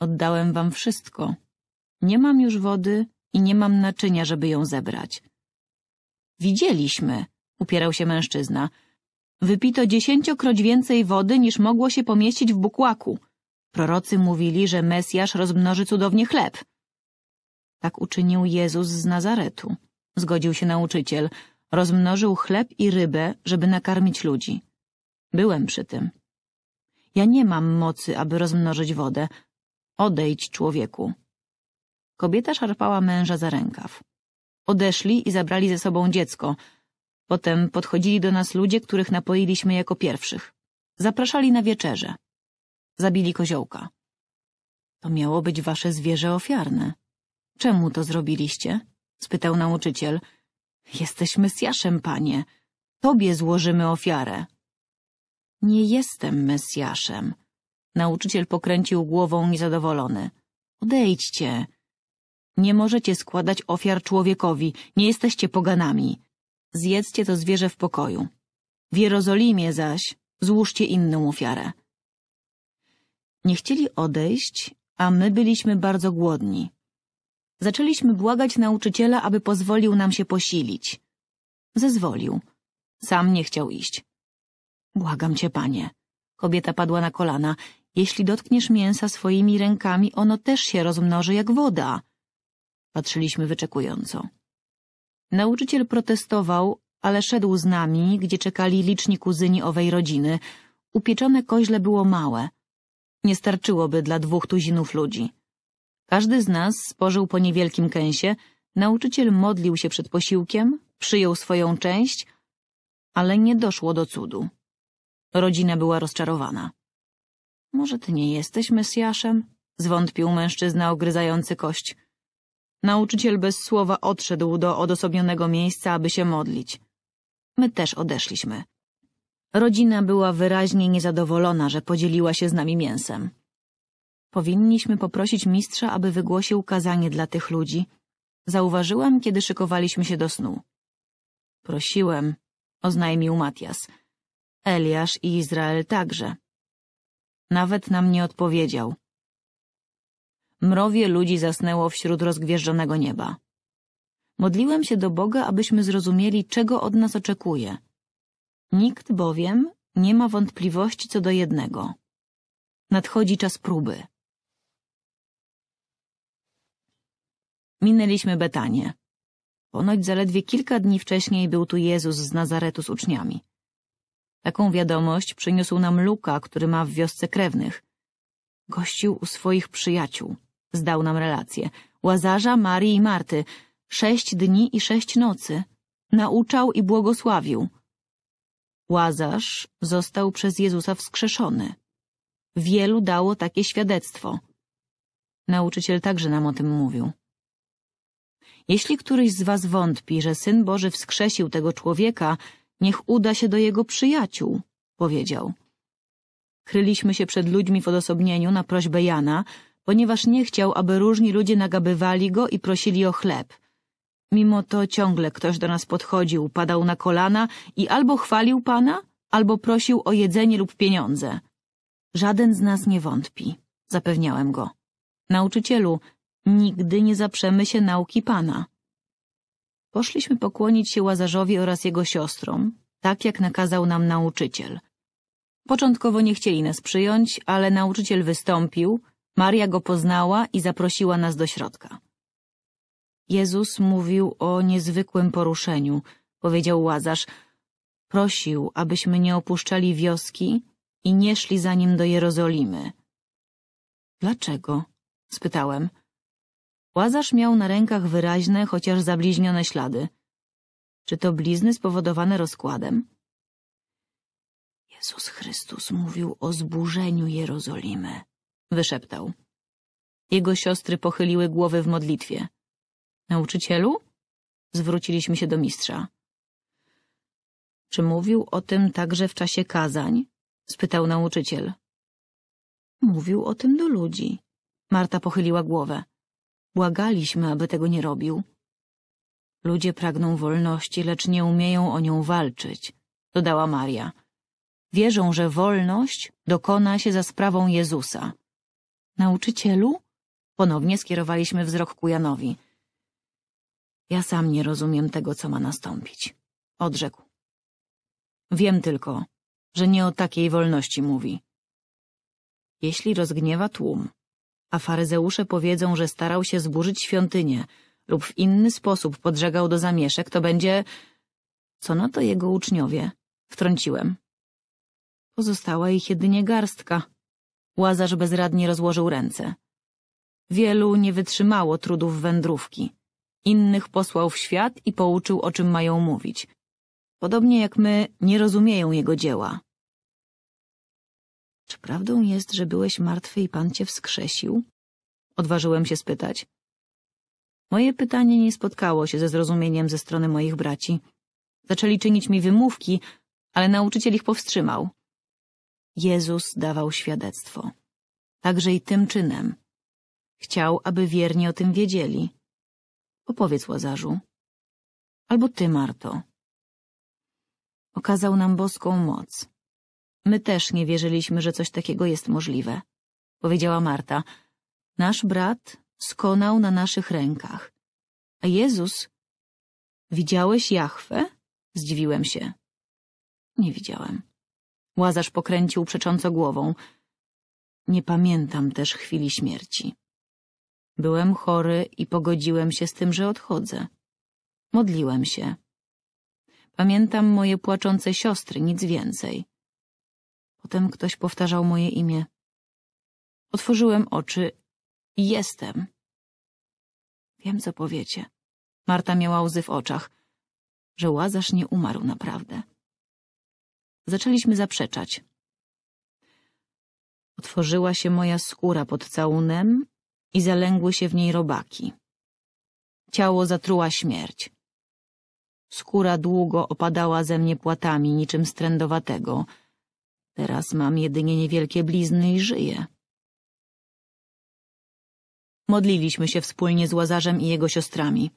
Oddałem wam wszystko. Nie mam już wody i nie mam naczynia, żeby ją zebrać. Widzieliśmy, upierał się mężczyzna. Wypito dziesięciokroć więcej wody niż mogło się pomieścić w bukłaku. Prorocy mówili, że Mesjasz rozmnoży cudownie chleb. Tak uczynił Jezus z Nazaretu. Zgodził się nauczyciel. Rozmnożył chleb i rybę, żeby nakarmić ludzi. Byłem przy tym. Ja nie mam mocy, aby rozmnożyć wodę. Odejdź, człowieku. Kobieta szarpała męża za rękaw. Odeszli i zabrali ze sobą dziecko – Potem podchodzili do nas ludzie, których napoiliśmy jako pierwszych. Zapraszali na wieczerze. Zabili koziołka. To miało być wasze zwierzę ofiarne. Czemu to zrobiliście? spytał nauczyciel. Jesteś Mesjaszem, panie. Tobie złożymy ofiarę. Nie jestem Mesjaszem. Nauczyciel pokręcił głową niezadowolony. Odejdźcie. Nie możecie składać ofiar człowiekowi, nie jesteście poganami zjedzcie to zwierzę w pokoju. W Jerozolimie zaś złóżcie inną ofiarę. Nie chcieli odejść, a my byliśmy bardzo głodni. Zaczęliśmy błagać nauczyciela, aby pozwolił nam się posilić. Zezwolił. Sam nie chciał iść. Błagam cię, panie. Kobieta padła na kolana. Jeśli dotkniesz mięsa swoimi rękami, ono też się rozmnoży jak woda. Patrzyliśmy wyczekująco. Nauczyciel protestował, ale szedł z nami, gdzie czekali liczni kuzyni owej rodziny. Upieczone koźle było małe. Nie starczyłoby dla dwóch tuzinów ludzi. Każdy z nas spożył po niewielkim kęsie, nauczyciel modlił się przed posiłkiem, przyjął swoją część, ale nie doszło do cudu. Rodzina była rozczarowana. Może ty nie jesteś Mesjaszem? Zwątpił mężczyzna ogryzający kość. Nauczyciel bez słowa odszedł do odosobnionego miejsca, aby się modlić. My też odeszliśmy. Rodzina była wyraźnie niezadowolona, że podzieliła się z nami mięsem. Powinniśmy poprosić mistrza, aby wygłosił kazanie dla tych ludzi. Zauważyłam, kiedy szykowaliśmy się do snu. Prosiłem, oznajmił Matias. Eliasz i Izrael także. Nawet nam nie odpowiedział. Mrowie ludzi zasnęło wśród rozgwieżdżonego nieba. Modliłem się do Boga, abyśmy zrozumieli, czego od nas oczekuje. Nikt bowiem nie ma wątpliwości co do jednego. Nadchodzi czas próby. Minęliśmy Betanię. Ponoć zaledwie kilka dni wcześniej był tu Jezus z Nazaretu z uczniami. Taką wiadomość przyniósł nam Luka, który ma w wiosce krewnych. Gościł u swoich przyjaciół. Zdał nam relację. Łazarza, Marii i Marty. Sześć dni i sześć nocy. Nauczał i błogosławił. Łazarz został przez Jezusa wskrzeszony. Wielu dało takie świadectwo. Nauczyciel także nam o tym mówił. Jeśli któryś z was wątpi, że Syn Boży wskrzesił tego człowieka, niech uda się do jego przyjaciół, powiedział. Kryliśmy się przed ludźmi w odosobnieniu na prośbę Jana, ponieważ nie chciał, aby różni ludzie nagabywali go i prosili o chleb. Mimo to ciągle ktoś do nas podchodził, padał na kolana i albo chwalił Pana, albo prosił o jedzenie lub pieniądze. Żaden z nas nie wątpi, zapewniałem go. Nauczycielu, nigdy nie zaprzemy się nauki Pana. Poszliśmy pokłonić się Łazarzowi oraz jego siostrom, tak jak nakazał nam nauczyciel. Początkowo nie chcieli nas przyjąć, ale nauczyciel wystąpił – Maria go poznała i zaprosiła nas do środka. Jezus mówił o niezwykłym poruszeniu, powiedział Łazarz. Prosił, abyśmy nie opuszczali wioski i nie szli za nim do Jerozolimy. Dlaczego? spytałem. Łazarz miał na rękach wyraźne, chociaż zabliźnione ślady. Czy to blizny spowodowane rozkładem? Jezus Chrystus mówił o zburzeniu Jerozolimy wyszeptał. Jego siostry pochyliły głowy w modlitwie. Nauczycielu? Zwróciliśmy się do mistrza. Czy mówił o tym także w czasie kazań? spytał nauczyciel. Mówił o tym do ludzi. Marta pochyliła głowę. Błagaliśmy, aby tego nie robił. Ludzie pragną wolności, lecz nie umieją o nią walczyć, dodała Maria. Wierzą, że wolność dokona się za sprawą Jezusa. Nauczycielu? Ponownie skierowaliśmy wzrok ku Janowi. Ja sam nie rozumiem tego, co ma nastąpić. Odrzekł. Wiem tylko, że nie o takiej wolności mówi. Jeśli rozgniewa tłum, a faryzeusze powiedzą, że starał się zburzyć świątynię lub w inny sposób podżegał do zamieszek, to będzie... Co na to jego uczniowie? Wtrąciłem. Pozostała ich jedynie garstka. Łazarz bezradnie rozłożył ręce. Wielu nie wytrzymało trudów wędrówki. Innych posłał w świat i pouczył, o czym mają mówić. Podobnie jak my, nie rozumieją jego dzieła. Czy prawdą jest, że byłeś martwy i Pan cię wskrzesił? Odważyłem się spytać. Moje pytanie nie spotkało się ze zrozumieniem ze strony moich braci. Zaczęli czynić mi wymówki, ale nauczyciel ich powstrzymał. Jezus dawał świadectwo. Także i tym czynem. Chciał, aby wierni o tym wiedzieli. Opowiedz Łazarzu. Albo ty, Marto. Okazał nam boską moc. My też nie wierzyliśmy, że coś takiego jest możliwe. Powiedziała Marta. Nasz brat skonał na naszych rękach. A Jezus... Widziałeś Jachwę? Zdziwiłem się. Nie widziałem. Łazarz pokręcił przecząco głową. Nie pamiętam też chwili śmierci. Byłem chory i pogodziłem się z tym, że odchodzę. Modliłem się. Pamiętam moje płaczące siostry, nic więcej. Potem ktoś powtarzał moje imię. Otworzyłem oczy i jestem. Wiem, co powiecie. Marta miała łzy w oczach, że Łazarz nie umarł naprawdę. Zaczęliśmy zaprzeczać. Otworzyła się moja skóra pod całunem i zalęgły się w niej robaki. Ciało zatruła śmierć. Skóra długo opadała ze mnie płatami, niczym strędowatego. Teraz mam jedynie niewielkie blizny i żyję. Modliliśmy się wspólnie z Łazarzem i jego siostrami.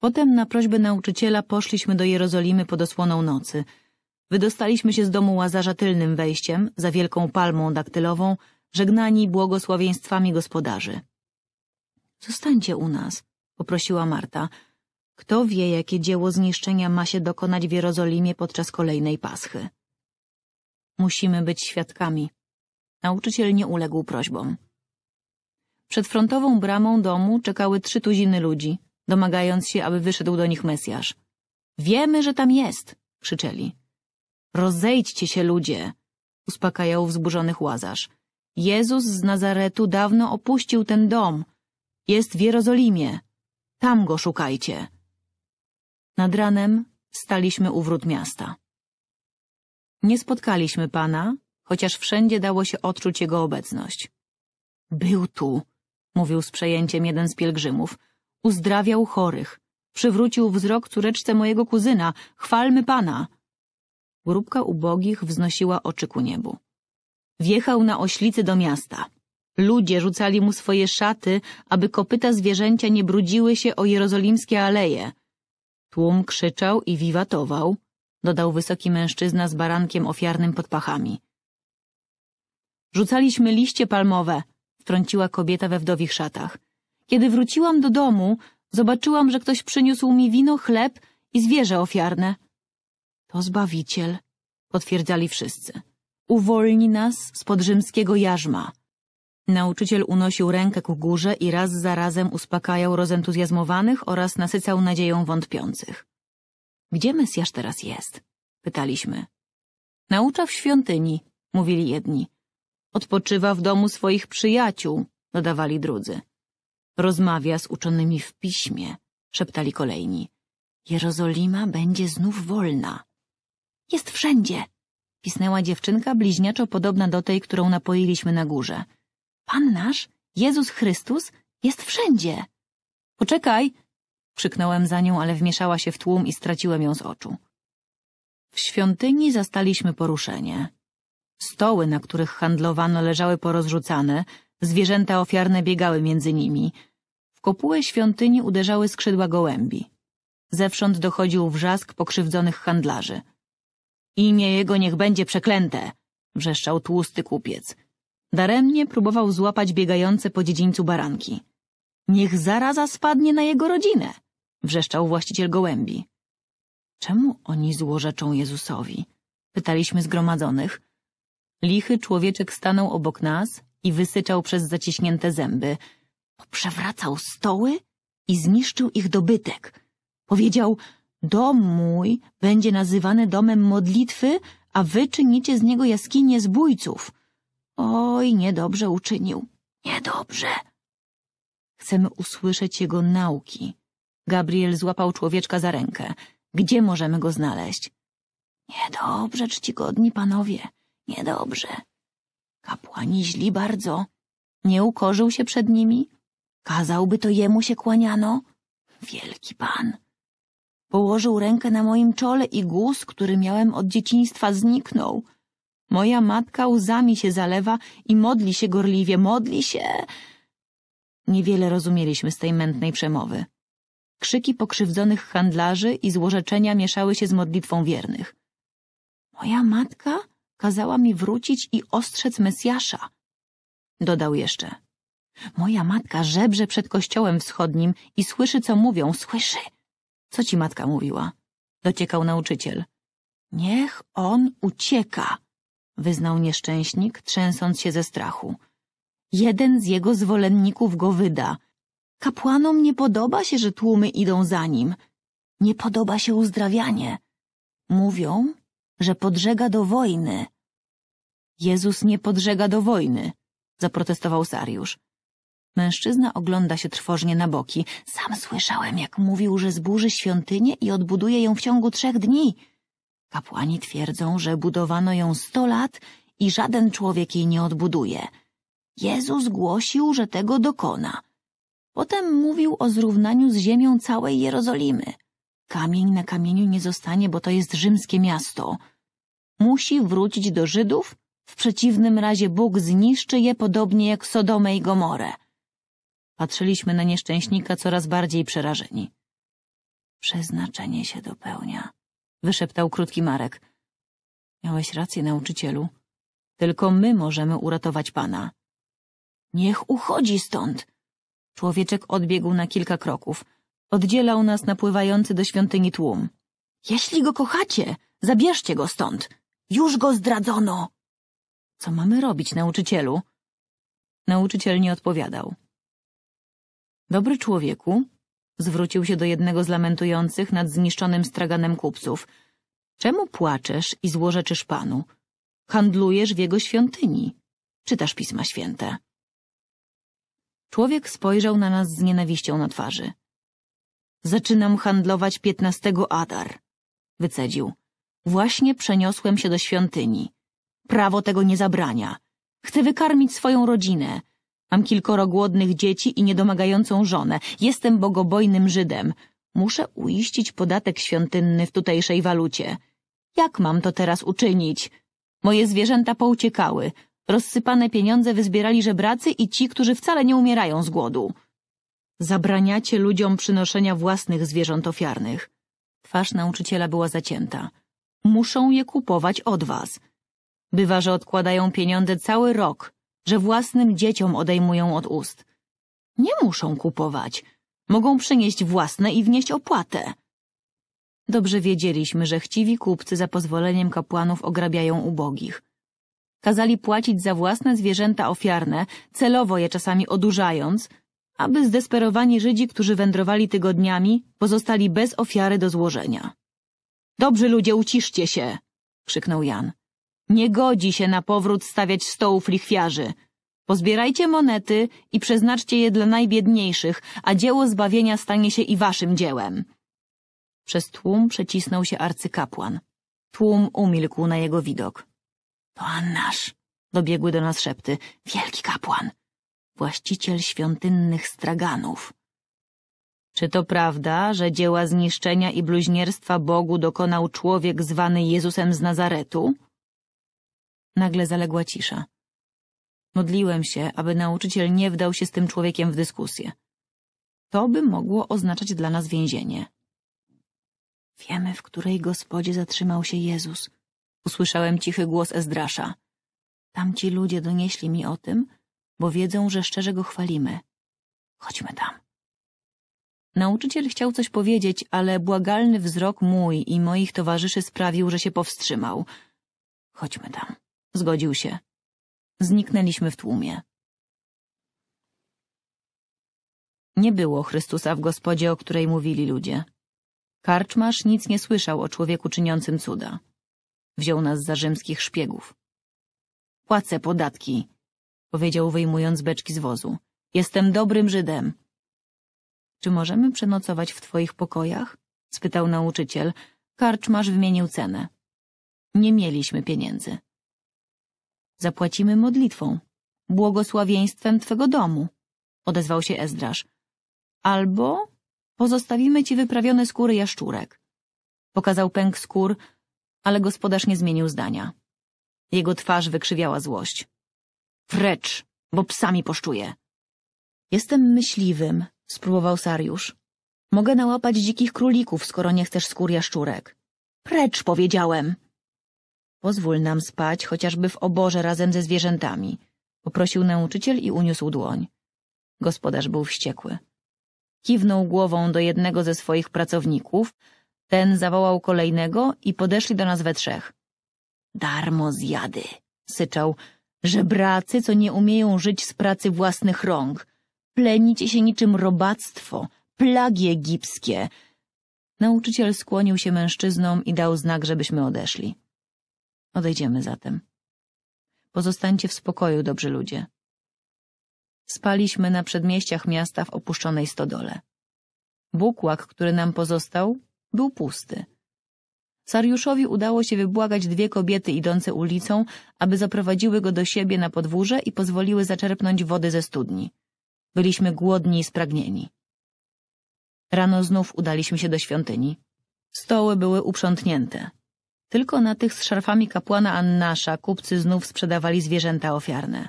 Potem na prośbę nauczyciela poszliśmy do Jerozolimy pod osłoną nocy – Wydostaliśmy się z domu łazarza tylnym wejściem, za wielką palmą daktylową, żegnani błogosławieństwami gospodarzy. Zostańcie u nas, poprosiła Marta. Kto wie, jakie dzieło zniszczenia ma się dokonać w Jerozolimie podczas kolejnej paschy? Musimy być świadkami. Nauczyciel nie uległ prośbom. Przed frontową bramą domu czekały trzy tuziny ludzi, domagając się, aby wyszedł do nich Mesjasz. Wiemy, że tam jest! krzyczeli. Rozejdźcie się, ludzie! uspokajał wzburzonych łazarz. Jezus z Nazaretu dawno opuścił ten dom. Jest w Jerozolimie. Tam go szukajcie. Nad ranem staliśmy u wrót miasta. Nie spotkaliśmy pana, chociaż wszędzie dało się odczuć jego obecność. Był tu, mówił z przejęciem jeden z pielgrzymów. Uzdrawiał chorych. Przywrócił wzrok córeczce mojego kuzyna. Chwalmy pana. Grupka ubogich wznosiła oczy ku niebu. Wjechał na oślicy do miasta. Ludzie rzucali mu swoje szaty, aby kopyta zwierzęcia nie brudziły się o jerozolimskie aleje. Tłum krzyczał i wiwatował, dodał wysoki mężczyzna z barankiem ofiarnym pod pachami. Rzucaliśmy liście palmowe, wtrąciła kobieta we wdowich szatach. Kiedy wróciłam do domu, zobaczyłam, że ktoś przyniósł mi wino, chleb i zwierzę ofiarne. To Zbawiciel, potwierdzali wszyscy. Uwolni nas spod rzymskiego jarzma. Nauczyciel unosił rękę ku górze i raz za razem uspokajał rozentuzjazmowanych oraz nasycał nadzieją wątpiących. Gdzie Mesjasz teraz jest? Pytaliśmy. Naucza w świątyni, mówili jedni. Odpoczywa w domu swoich przyjaciół, dodawali drudzy. Rozmawia z uczonymi w piśmie, szeptali kolejni. Jerozolima będzie znów wolna. Jest wszędzie! Pisnęła dziewczynka bliźniaczo podobna do tej, którą napoiliśmy na górze. Pan nasz, Jezus Chrystus, jest wszędzie! Poczekaj! Krzyknąłem za nią, ale wmieszała się w tłum i straciłem ją z oczu. W świątyni zastaliśmy poruszenie. Stoły, na których handlowano, leżały porozrzucane, zwierzęta ofiarne biegały między nimi. W kopułę świątyni uderzały skrzydła gołębi. Zewsząd dochodził wrzask pokrzywdzonych handlarzy. Imię jego niech będzie przeklęte, wrzeszczał tłusty kupiec. Daremnie próbował złapać biegające po dziedzińcu baranki. Niech zaraza spadnie na jego rodzinę, wrzeszczał właściciel gołębi. Czemu oni złorzeczą Jezusowi? Pytaliśmy zgromadzonych. Lichy człowieczek stanął obok nas i wysyczał przez zaciśnięte zęby. Poprzewracał stoły i zniszczył ich dobytek. Powiedział, Dom mój będzie nazywany domem modlitwy, a wy czynicie z niego jaskinię zbójców. Oj, niedobrze uczynił. Niedobrze. Chcemy usłyszeć jego nauki. Gabriel złapał człowieczka za rękę. Gdzie możemy go znaleźć? Niedobrze, czcigodni panowie, niedobrze. Kapłani źli bardzo. Nie ukorzył się przed nimi? Kazałby to jemu się kłaniano? Wielki pan. Położył rękę na moim czole i guz, który miałem od dzieciństwa, zniknął. Moja matka łzami się zalewa i modli się gorliwie, modli się... Niewiele rozumieliśmy z tej mętnej przemowy. Krzyki pokrzywdzonych handlarzy i złorzeczenia mieszały się z modlitwą wiernych. Moja matka kazała mi wrócić i ostrzec Mesjasza. Dodał jeszcze. Moja matka żebrze przed kościołem wschodnim i słyszy, co mówią. Słyszy! Co ci matka mówiła? Dociekał nauczyciel. Niech on ucieka, wyznał nieszczęśnik, trzęsąc się ze strachu. Jeden z jego zwolenników go wyda. Kapłanom nie podoba się, że tłumy idą za nim. Nie podoba się uzdrawianie. Mówią, że podżega do wojny. Jezus nie podżega do wojny, zaprotestował Sariusz. Mężczyzna ogląda się trwożnie na boki. Sam słyszałem, jak mówił, że zburzy świątynię i odbuduje ją w ciągu trzech dni. Kapłani twierdzą, że budowano ją sto lat i żaden człowiek jej nie odbuduje. Jezus głosił, że tego dokona. Potem mówił o zrównaniu z ziemią całej Jerozolimy. Kamień na kamieniu nie zostanie, bo to jest rzymskie miasto. Musi wrócić do Żydów, w przeciwnym razie Bóg zniszczy je podobnie jak Sodomę i Gomorę. Patrzyliśmy na nieszczęśnika coraz bardziej przerażeni. Przeznaczenie się dopełnia, wyszeptał krótki Marek. Miałeś rację, nauczycielu. Tylko my możemy uratować pana. Niech uchodzi stąd! Człowieczek odbiegł na kilka kroków. Oddzielał nas napływający do świątyni tłum. Jeśli go kochacie, zabierzcie go stąd! Już go zdradzono! Co mamy robić, nauczycielu? Nauczyciel nie odpowiadał. Dobry człowieku, zwrócił się do jednego z lamentujących nad zniszczonym straganem kupców. Czemu płaczesz i złorzeczysz panu? Handlujesz w jego świątyni. Czytasz Pisma Święte. Człowiek spojrzał na nas z nienawiścią na twarzy. Zaczynam handlować piętnastego Adar, wycedził. Właśnie przeniosłem się do świątyni. Prawo tego nie zabrania. Chcę wykarmić swoją rodzinę, Mam kilkoro głodnych dzieci i niedomagającą żonę. Jestem bogobojnym Żydem. Muszę uiścić podatek świątynny w tutejszej walucie. Jak mam to teraz uczynić? Moje zwierzęta pouciekały. Rozsypane pieniądze wyzbierali żebracy i ci, którzy wcale nie umierają z głodu. Zabraniacie ludziom przynoszenia własnych zwierząt ofiarnych. Twarz nauczyciela była zacięta. Muszą je kupować od was. Bywa, że odkładają pieniądze cały rok, że własnym dzieciom odejmują od ust. Nie muszą kupować. Mogą przynieść własne i wnieść opłatę. Dobrze wiedzieliśmy, że chciwi kupcy za pozwoleniem kapłanów ograbiają ubogich. Kazali płacić za własne zwierzęta ofiarne, celowo je czasami odurzając, aby zdesperowani Żydzi, którzy wędrowali tygodniami, pozostali bez ofiary do złożenia. Dobrzy ludzie, uciszcie się! krzyknął Jan. Nie godzi się na powrót stawiać stołów lichwiarzy. Pozbierajcie monety i przeznaczcie je dla najbiedniejszych, a dzieło zbawienia stanie się i waszym dziełem. Przez tłum przecisnął się arcykapłan. Tłum umilkł na jego widok. To Annasz, dobiegły do nas szepty. Wielki kapłan, właściciel świątynnych straganów. Czy to prawda, że dzieła zniszczenia i bluźnierstwa Bogu dokonał człowiek zwany Jezusem z Nazaretu? Nagle zaległa cisza. Modliłem się, aby nauczyciel nie wdał się z tym człowiekiem w dyskusję. To by mogło oznaczać dla nas więzienie. Wiemy, w której gospodzie zatrzymał się Jezus. Usłyszałem cichy głos Ezdrasza. Tamci ludzie donieśli mi o tym, bo wiedzą, że szczerze go chwalimy. Chodźmy tam. Nauczyciel chciał coś powiedzieć, ale błagalny wzrok mój i moich towarzyszy sprawił, że się powstrzymał. Chodźmy tam. Zgodził się. Zniknęliśmy w tłumie. Nie było Chrystusa w gospodzie, o której mówili ludzie. Karczmarz nic nie słyszał o człowieku czyniącym cuda. Wziął nas za rzymskich szpiegów. Płacę podatki, powiedział wyjmując beczki z wozu. Jestem dobrym Żydem. Czy możemy przenocować w twoich pokojach? spytał nauczyciel. Karczmarz wymienił cenę. Nie mieliśmy pieniędzy. Zapłacimy modlitwą, błogosławieństwem twego domu, odezwał się Ezdrasz. Albo pozostawimy ci wyprawione skóry jaszczurek. Pokazał pęk skór, ale gospodarz nie zmienił zdania. Jego twarz wykrzywiała złość. Precz, bo psami poszczuję. Jestem myśliwym, spróbował Sariusz. Mogę nałapać dzikich królików, skoro nie chcesz skór jaszczurek. Precz, powiedziałem, Pozwól nam spać chociażby w oborze razem ze zwierzętami, poprosił nauczyciel i uniósł dłoń. Gospodarz był wściekły. Kiwnął głową do jednego ze swoich pracowników, ten zawołał kolejnego i podeszli do nas we trzech. Darmo zjady, syczał, żebracy, co nie umieją żyć z pracy własnych rąk. Plenicie się niczym robactwo, plagi egipskie. Nauczyciel skłonił się mężczyznom i dał znak, żebyśmy odeszli. Odejdziemy zatem. Pozostańcie w spokoju, dobrzy ludzie. Spaliśmy na przedmieściach miasta w opuszczonej stodole. Bukłak, który nam pozostał, był pusty. Sariuszowi udało się wybłagać dwie kobiety idące ulicą, aby zaprowadziły go do siebie na podwórze i pozwoliły zaczerpnąć wody ze studni. Byliśmy głodni i spragnieni. Rano znów udaliśmy się do świątyni. Stoły były uprzątnięte. Tylko na tych z szarfami kapłana Annasza kupcy znów sprzedawali zwierzęta ofiarne.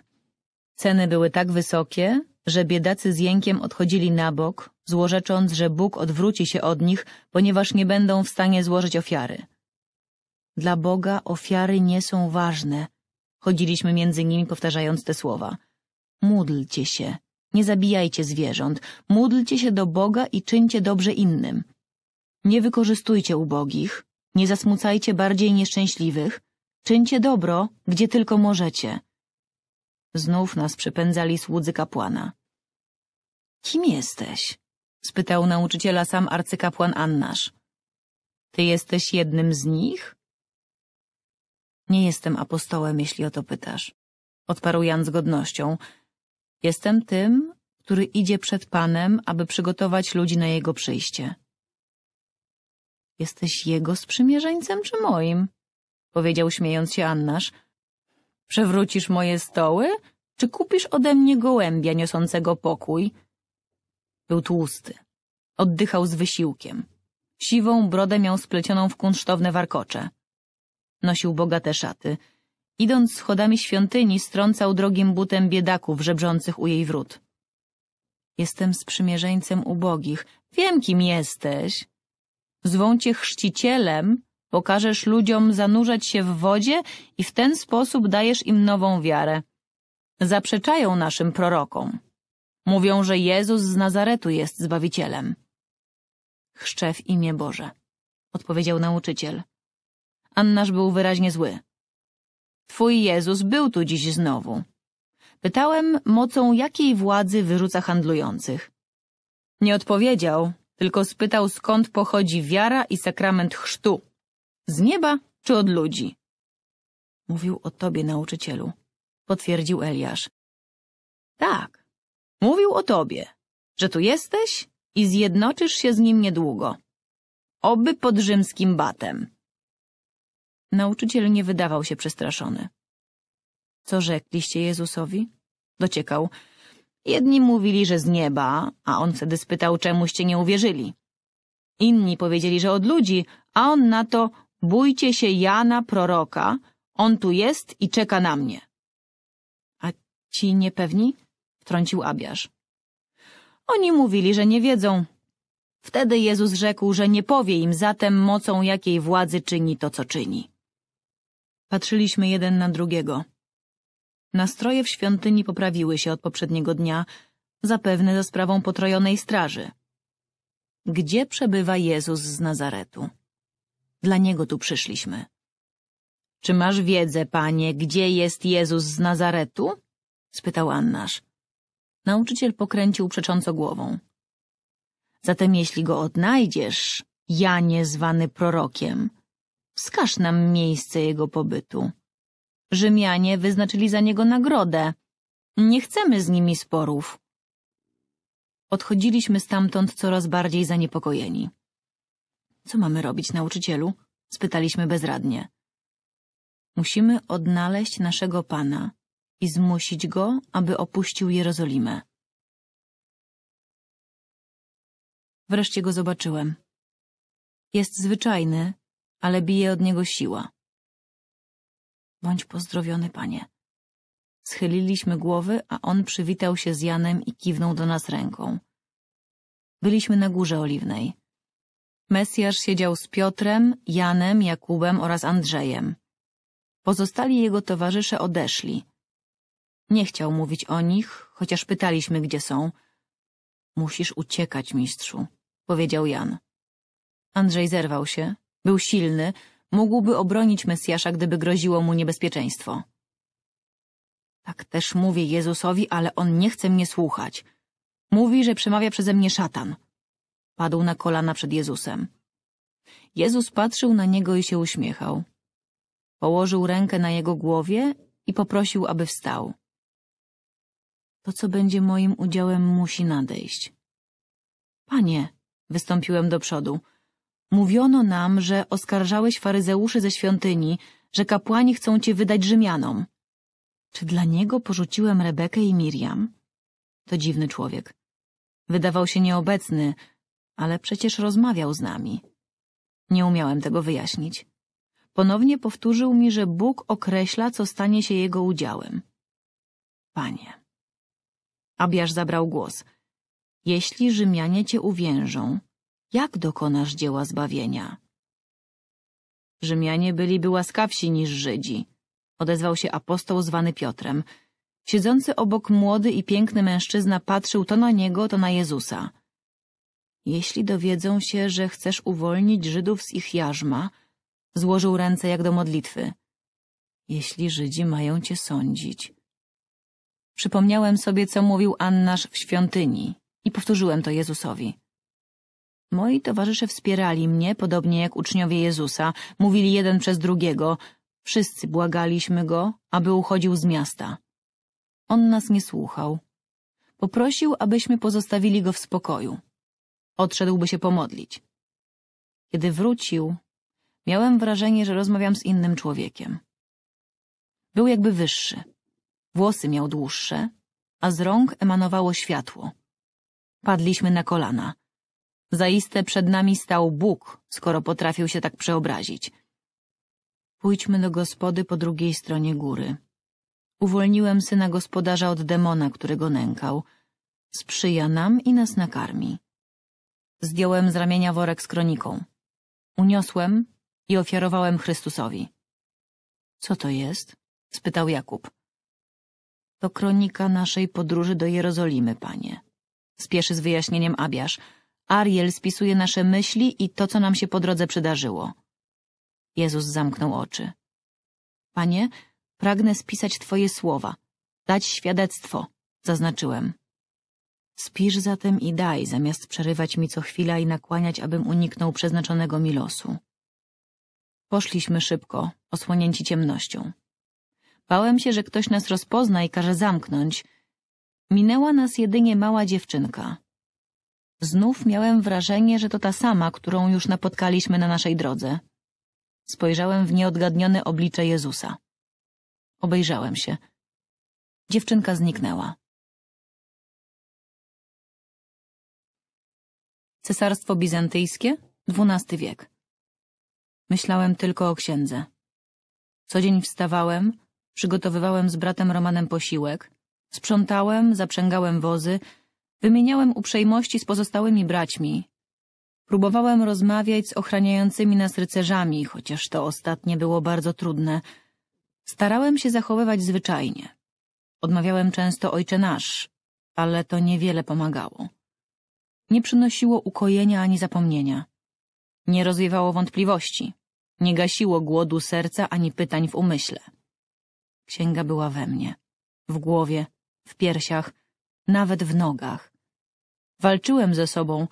Ceny były tak wysokie, że biedacy z jękiem odchodzili na bok, złorzecząc, że Bóg odwróci się od nich, ponieważ nie będą w stanie złożyć ofiary. Dla Boga ofiary nie są ważne. Chodziliśmy między nimi powtarzając te słowa. Módlcie się, nie zabijajcie zwierząt, módlcie się do Boga i czyńcie dobrze innym. Nie wykorzystujcie ubogich, nie zasmucajcie bardziej nieszczęśliwych, czyńcie dobro, gdzie tylko możecie. Znów nas przypędzali słudzy kapłana. Kim jesteś? spytał nauczyciela sam arcykapłan Annasz. Ty jesteś jednym z nich? Nie jestem apostołem, jeśli o to pytasz, odparł Jan z godnością. Jestem tym, który idzie przed Panem, aby przygotować ludzi na jego przyjście. Jesteś jego sprzymierzeńcem czy moim? Powiedział śmiejąc się Annasz. Przewrócisz moje stoły? Czy kupisz ode mnie gołębia niosącego pokój? Był tłusty. Oddychał z wysiłkiem. Siwą brodę miał splecioną w kunsztowne warkocze. Nosił bogate szaty. Idąc schodami świątyni, strącał drogim butem biedaków żebrzących u jej wrót. Jestem sprzymierzeńcem ubogich. Wiem, kim jesteś, Zwą cię chrzcicielem, pokażesz ludziom zanurzać się w wodzie i w ten sposób dajesz im nową wiarę. Zaprzeczają naszym prorokom. Mówią, że Jezus z Nazaretu jest Zbawicielem. Chrzczę w imię Boże, odpowiedział nauczyciel. Annaż był wyraźnie zły. Twój Jezus był tu dziś znowu. Pytałem, mocą jakiej władzy wyrzuca handlujących. Nie odpowiedział, tylko spytał skąd pochodzi wiara i sakrament chrztu. Z nieba czy od ludzi? Mówił o tobie, nauczycielu, potwierdził Eliasz. Tak, mówił o tobie, że tu jesteś i zjednoczysz się z nim niedługo. Oby pod rzymskim batem. Nauczyciel nie wydawał się przestraszony. Co rzekliście Jezusowi? Dociekał. Jedni mówili, że z nieba, a on wtedy spytał, czemuście nie uwierzyli. Inni powiedzieli, że od ludzi, a on na to, bójcie się Jana, proroka, on tu jest i czeka na mnie. A ci niepewni? Wtrącił Abiasz. Oni mówili, że nie wiedzą. Wtedy Jezus rzekł, że nie powie im zatem mocą jakiej władzy czyni to, co czyni. Patrzyliśmy jeden na drugiego. Nastroje w świątyni poprawiły się od poprzedniego dnia, zapewne za sprawą potrojonej straży. Gdzie przebywa Jezus z Nazaretu? Dla Niego tu przyszliśmy. Czy masz wiedzę, panie, gdzie jest Jezus z Nazaretu? spytał Annasz. Nauczyciel pokręcił przecząco głową. Zatem jeśli go odnajdziesz, Janie zwany prorokiem, wskaż nam miejsce jego pobytu. Rzymianie wyznaczyli za niego nagrodę. Nie chcemy z nimi sporów. Odchodziliśmy stamtąd coraz bardziej zaniepokojeni. Co mamy robić, nauczycielu? spytaliśmy bezradnie. Musimy odnaleźć naszego Pana i zmusić go, aby opuścił Jerozolimę. Wreszcie go zobaczyłem. Jest zwyczajny, ale bije od niego siła. Bądź pozdrowiony, panie. Schyliliśmy głowy, a on przywitał się z Janem i kiwnął do nas ręką. Byliśmy na górze oliwnej. Mesjasz siedział z Piotrem, Janem, Jakubem oraz Andrzejem. Pozostali jego towarzysze odeszli. Nie chciał mówić o nich, chociaż pytaliśmy, gdzie są. Musisz uciekać, mistrzu, powiedział Jan. Andrzej zerwał się. Był silny, mógłby obronić Mesjasza, gdyby groziło mu niebezpieczeństwo. Tak też mówię Jezusowi, ale on nie chce mnie słuchać. Mówi, że przemawia przeze mnie szatan. Padł na kolana przed Jezusem. Jezus patrzył na niego i się uśmiechał. Położył rękę na jego głowie i poprosił, aby wstał. To, co będzie moim udziałem, musi nadejść. Panie, wystąpiłem do przodu, Mówiono nam, że oskarżałeś faryzeuszy ze świątyni, że kapłani chcą cię wydać Rzymianom. Czy dla niego porzuciłem Rebekę i Miriam? To dziwny człowiek. Wydawał się nieobecny, ale przecież rozmawiał z nami. Nie umiałem tego wyjaśnić. Ponownie powtórzył mi, że Bóg określa, co stanie się jego udziałem. Panie. Abiasz zabrał głos. Jeśli Rzymianie cię uwiężą, jak dokonasz dzieła zbawienia? Rzymianie byliby łaskawsi niż Żydzi, odezwał się apostoł zwany Piotrem. Siedzący obok młody i piękny mężczyzna patrzył to na niego, to na Jezusa. Jeśli dowiedzą się, że chcesz uwolnić Żydów z ich jarzma, złożył ręce jak do modlitwy. Jeśli Żydzi mają cię sądzić. Przypomniałem sobie, co mówił Annasz w świątyni i powtórzyłem to Jezusowi. Moi towarzysze wspierali mnie, podobnie jak uczniowie Jezusa, mówili jeden przez drugiego. Wszyscy błagaliśmy go, aby uchodził z miasta. On nas nie słuchał. Poprosił, abyśmy pozostawili go w spokoju. Odszedłby się pomodlić. Kiedy wrócił, miałem wrażenie, że rozmawiam z innym człowiekiem. Był jakby wyższy. Włosy miał dłuższe, a z rąk emanowało światło. Padliśmy na kolana. Zaiste przed nami stał Bóg, skoro potrafił się tak przeobrazić. Pójdźmy do gospody po drugiej stronie góry. Uwolniłem syna gospodarza od demona, który go nękał. Sprzyja nam i nas nakarmi. Zdjąłem z ramienia worek z kroniką. Uniosłem i ofiarowałem Chrystusowi. Co to jest? spytał Jakub. To kronika naszej podróży do Jerozolimy, panie. Spieszy z wyjaśnieniem Abiasz – Ariel spisuje nasze myśli i to, co nam się po drodze przydarzyło. Jezus zamknął oczy. Panie, pragnę spisać Twoje słowa, dać świadectwo, zaznaczyłem. Spisz zatem i daj, zamiast przerywać mi co chwila i nakłaniać, abym uniknął przeznaczonego mi losu. Poszliśmy szybko, osłonięci ciemnością. Bałem się, że ktoś nas rozpozna i każe zamknąć. Minęła nas jedynie mała dziewczynka. Znów miałem wrażenie, że to ta sama, którą już napotkaliśmy na naszej drodze. Spojrzałem w nieodgadnione oblicze Jezusa. Obejrzałem się. Dziewczynka zniknęła. Cesarstwo Bizantyjskie, XII wiek. Myślałem tylko o księdze. Co dzień wstawałem, przygotowywałem z bratem Romanem posiłek, sprzątałem, zaprzęgałem wozy, Wymieniałem uprzejmości z pozostałymi braćmi. Próbowałem rozmawiać z ochraniającymi nas rycerzami, chociaż to ostatnie było bardzo trudne. Starałem się zachowywać zwyczajnie. Odmawiałem często Ojcze Nasz, ale to niewiele pomagało. Nie przynosiło ukojenia ani zapomnienia. Nie rozwiewało wątpliwości. Nie gasiło głodu serca ani pytań w umyśle. Księga była we mnie, w głowie, w piersiach, nawet w nogach. Walczyłem ze sobą,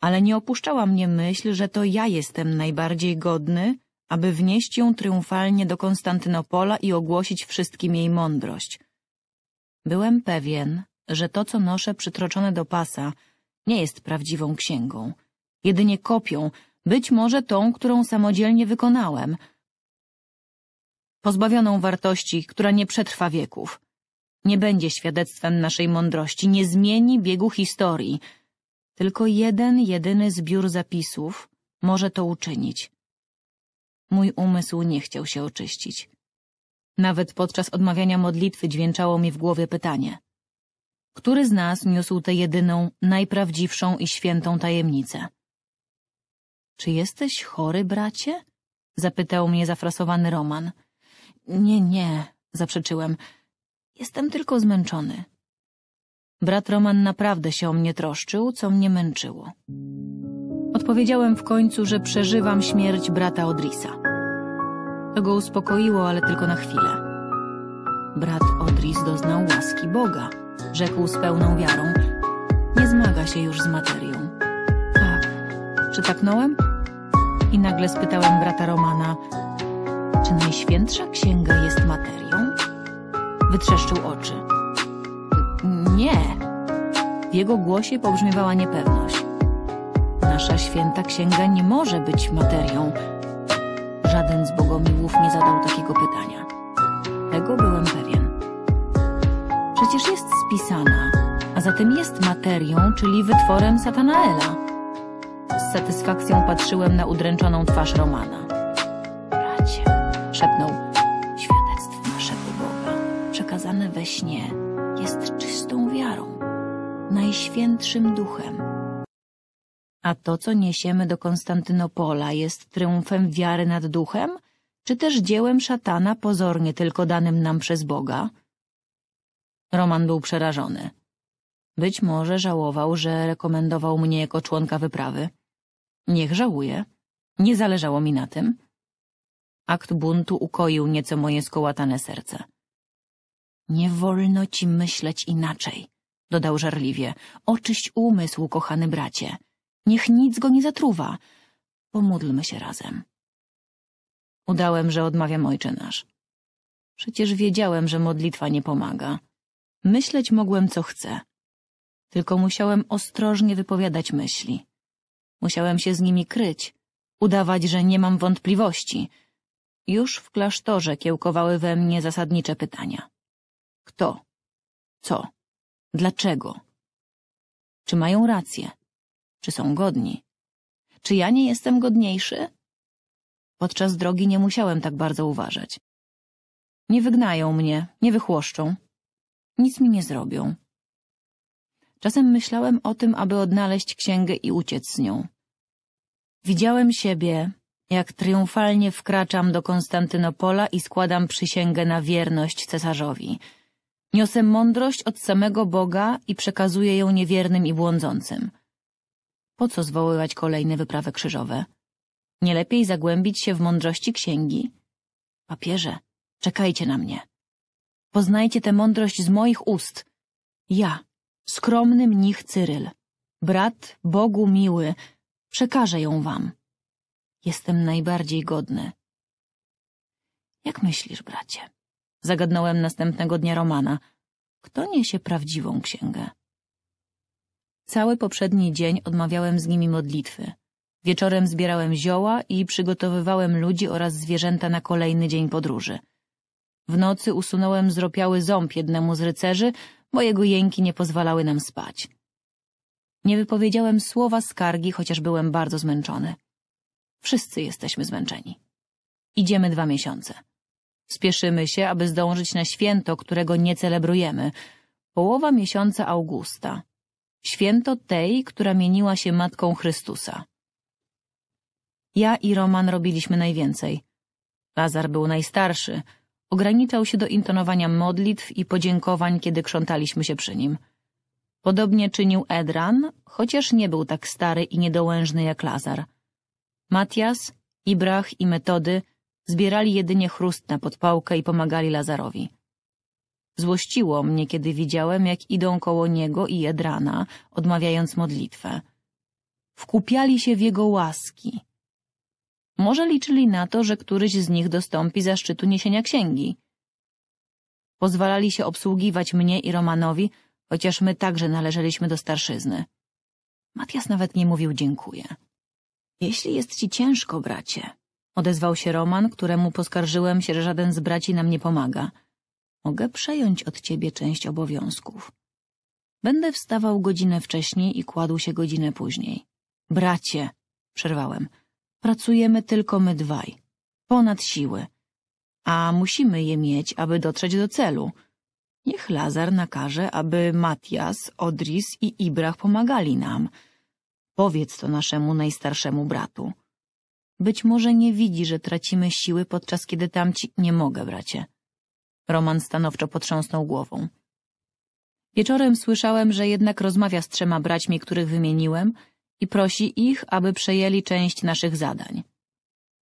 ale nie opuszczała mnie myśl, że to ja jestem najbardziej godny, aby wnieść ją triumfalnie do Konstantynopola i ogłosić wszystkim jej mądrość. Byłem pewien, że to, co noszę przytroczone do pasa, nie jest prawdziwą księgą. Jedynie kopią, być może tą, którą samodzielnie wykonałem. Pozbawioną wartości, która nie przetrwa wieków nie będzie świadectwem naszej mądrości, nie zmieni biegu historii. Tylko jeden, jedyny zbiór zapisów może to uczynić. Mój umysł nie chciał się oczyścić. Nawet podczas odmawiania modlitwy dźwięczało mi w głowie pytanie. Który z nas niósł tę jedyną, najprawdziwszą i świętą tajemnicę? Czy jesteś chory, bracie? Zapytał mnie zafrasowany Roman. Nie, nie, zaprzeczyłem. Jestem tylko zmęczony. Brat Roman naprawdę się o mnie troszczył, co mnie męczyło. Odpowiedziałem w końcu, że przeżywam śmierć brata Odrisa. To go uspokoiło, ale tylko na chwilę. Brat Odris doznał łaski Boga, rzekł z pełną wiarą. Nie zmaga się już z materią. Tak, przytaknąłem i nagle spytałem brata Romana, czy Najświętsza Księga jest materią? Wytrzeszczył oczy. Nie. W jego głosie pobrzmiewała niepewność. Nasza święta księga nie może być materią. Żaden z bogomiłów nie zadał takiego pytania. Tego byłem pewien. Przecież jest spisana, a zatem jest materią, czyli wytworem Satanaela. Z satysfakcją patrzyłem na udręczoną twarz Romana. Najświętszym Duchem. A to, co niesiemy do Konstantynopola, jest triumfem wiary nad duchem, czy też dziełem szatana pozornie tylko danym nam przez Boga? Roman był przerażony. Być może żałował, że rekomendował mnie jako członka wyprawy. Niech żałuje. Nie zależało mi na tym. Akt buntu ukoił nieco moje skołatane serce. Nie wolno ci myśleć inaczej, dodał żarliwie. Oczyść umysł, kochany bracie. Niech nic go nie zatruwa. Pomódlmy się razem. Udałem, że odmawiam ojcze nasz. Przecież wiedziałem, że modlitwa nie pomaga. Myśleć mogłem, co chcę. Tylko musiałem ostrożnie wypowiadać myśli. Musiałem się z nimi kryć, udawać, że nie mam wątpliwości. Już w klasztorze kiełkowały we mnie zasadnicze pytania. Kto? Co? Dlaczego? Czy mają rację? Czy są godni? Czy ja nie jestem godniejszy? Podczas drogi nie musiałem tak bardzo uważać. Nie wygnają mnie, nie wychłoszczą. Nic mi nie zrobią. Czasem myślałem o tym, aby odnaleźć księgę i uciec z nią. Widziałem siebie, jak triumfalnie wkraczam do Konstantynopola i składam przysięgę na wierność cesarzowi – Niosę mądrość od samego Boga i przekazuję ją niewiernym i błądzącym. Po co zwoływać kolejne wyprawy krzyżowe? Nie lepiej zagłębić się w mądrości księgi? Papierze, czekajcie na mnie. Poznajcie tę mądrość z moich ust. Ja, skromny mnich Cyryl, brat Bogu miły, przekażę ją wam. Jestem najbardziej godny. Jak myślisz, bracie? Zagadnąłem następnego dnia Romana. Kto niesie prawdziwą księgę? Cały poprzedni dzień odmawiałem z nimi modlitwy. Wieczorem zbierałem zioła i przygotowywałem ludzi oraz zwierzęta na kolejny dzień podróży. W nocy usunąłem zropiały ząb jednemu z rycerzy, bo jego jęki nie pozwalały nam spać. Nie wypowiedziałem słowa skargi, chociaż byłem bardzo zmęczony. Wszyscy jesteśmy zmęczeni. Idziemy dwa miesiące. Spieszymy się, aby zdążyć na święto, którego nie celebrujemy. Połowa miesiąca Augusta. Święto tej, która mieniła się Matką Chrystusa. Ja i Roman robiliśmy najwięcej. Lazar był najstarszy. Ograniczał się do intonowania modlitw i podziękowań, kiedy krzątaliśmy się przy nim. Podobnie czynił Edran, chociaż nie był tak stary i niedołężny jak Lazar. Matias, Ibrach i Metody – Zbierali jedynie chrust na podpałkę i pomagali Lazarowi. Złościło mnie, kiedy widziałem, jak idą koło niego i Edrana, odmawiając modlitwę. Wkupiali się w jego łaski. Może liczyli na to, że któryś z nich dostąpi zaszczytu niesienia księgi. Pozwalali się obsługiwać mnie i Romanowi, chociaż my także należeliśmy do starszyzny. Matias nawet nie mówił dziękuję. Jeśli jest ci ciężko, bracie, Odezwał się Roman, któremu poskarżyłem się, że żaden z braci nam nie pomaga. Mogę przejąć od ciebie część obowiązków. Będę wstawał godzinę wcześniej i kładł się godzinę później. Bracie, przerwałem, pracujemy tylko my dwaj. Ponad siły. A musimy je mieć, aby dotrzeć do celu. Niech Lazar nakaże, aby Matias, Odris i Ibrach pomagali nam. Powiedz to naszemu najstarszemu bratu. Być może nie widzi, że tracimy siły, podczas kiedy tamci... Nie mogę, bracie. Roman stanowczo potrząsnął głową. Wieczorem słyszałem, że jednak rozmawia z trzema braćmi, których wymieniłem i prosi ich, aby przejęli część naszych zadań.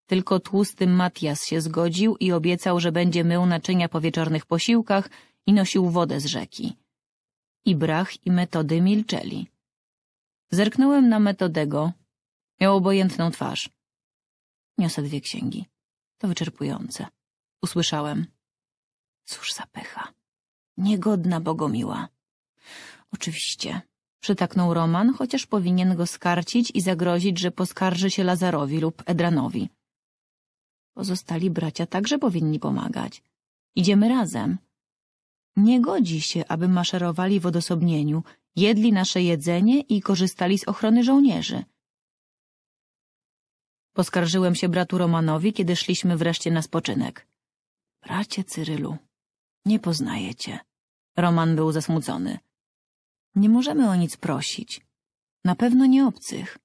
Tylko tłusty Matias się zgodził i obiecał, że będzie mył naczynia po wieczornych posiłkach i nosił wodę z rzeki. I Brach i Metody milczeli. Zerknąłem na Metodego. Miał obojętną twarz. Niosę dwie księgi. To wyczerpujące. Usłyszałem. Cóż za pecha. Niegodna Bogomiła. Oczywiście. Przytaknął Roman, chociaż powinien go skarcić i zagrozić, że poskarży się Lazarowi lub Edranowi. Pozostali bracia także powinni pomagać. Idziemy razem. Nie godzi się, aby maszerowali w odosobnieniu, jedli nasze jedzenie i korzystali z ochrony żołnierzy. Poskarżyłem się bratu Romanowi, kiedy szliśmy wreszcie na spoczynek. Bracie Cyrylu, nie poznajecie. Roman był zasmucony. Nie możemy o nic prosić. Na pewno nie obcych.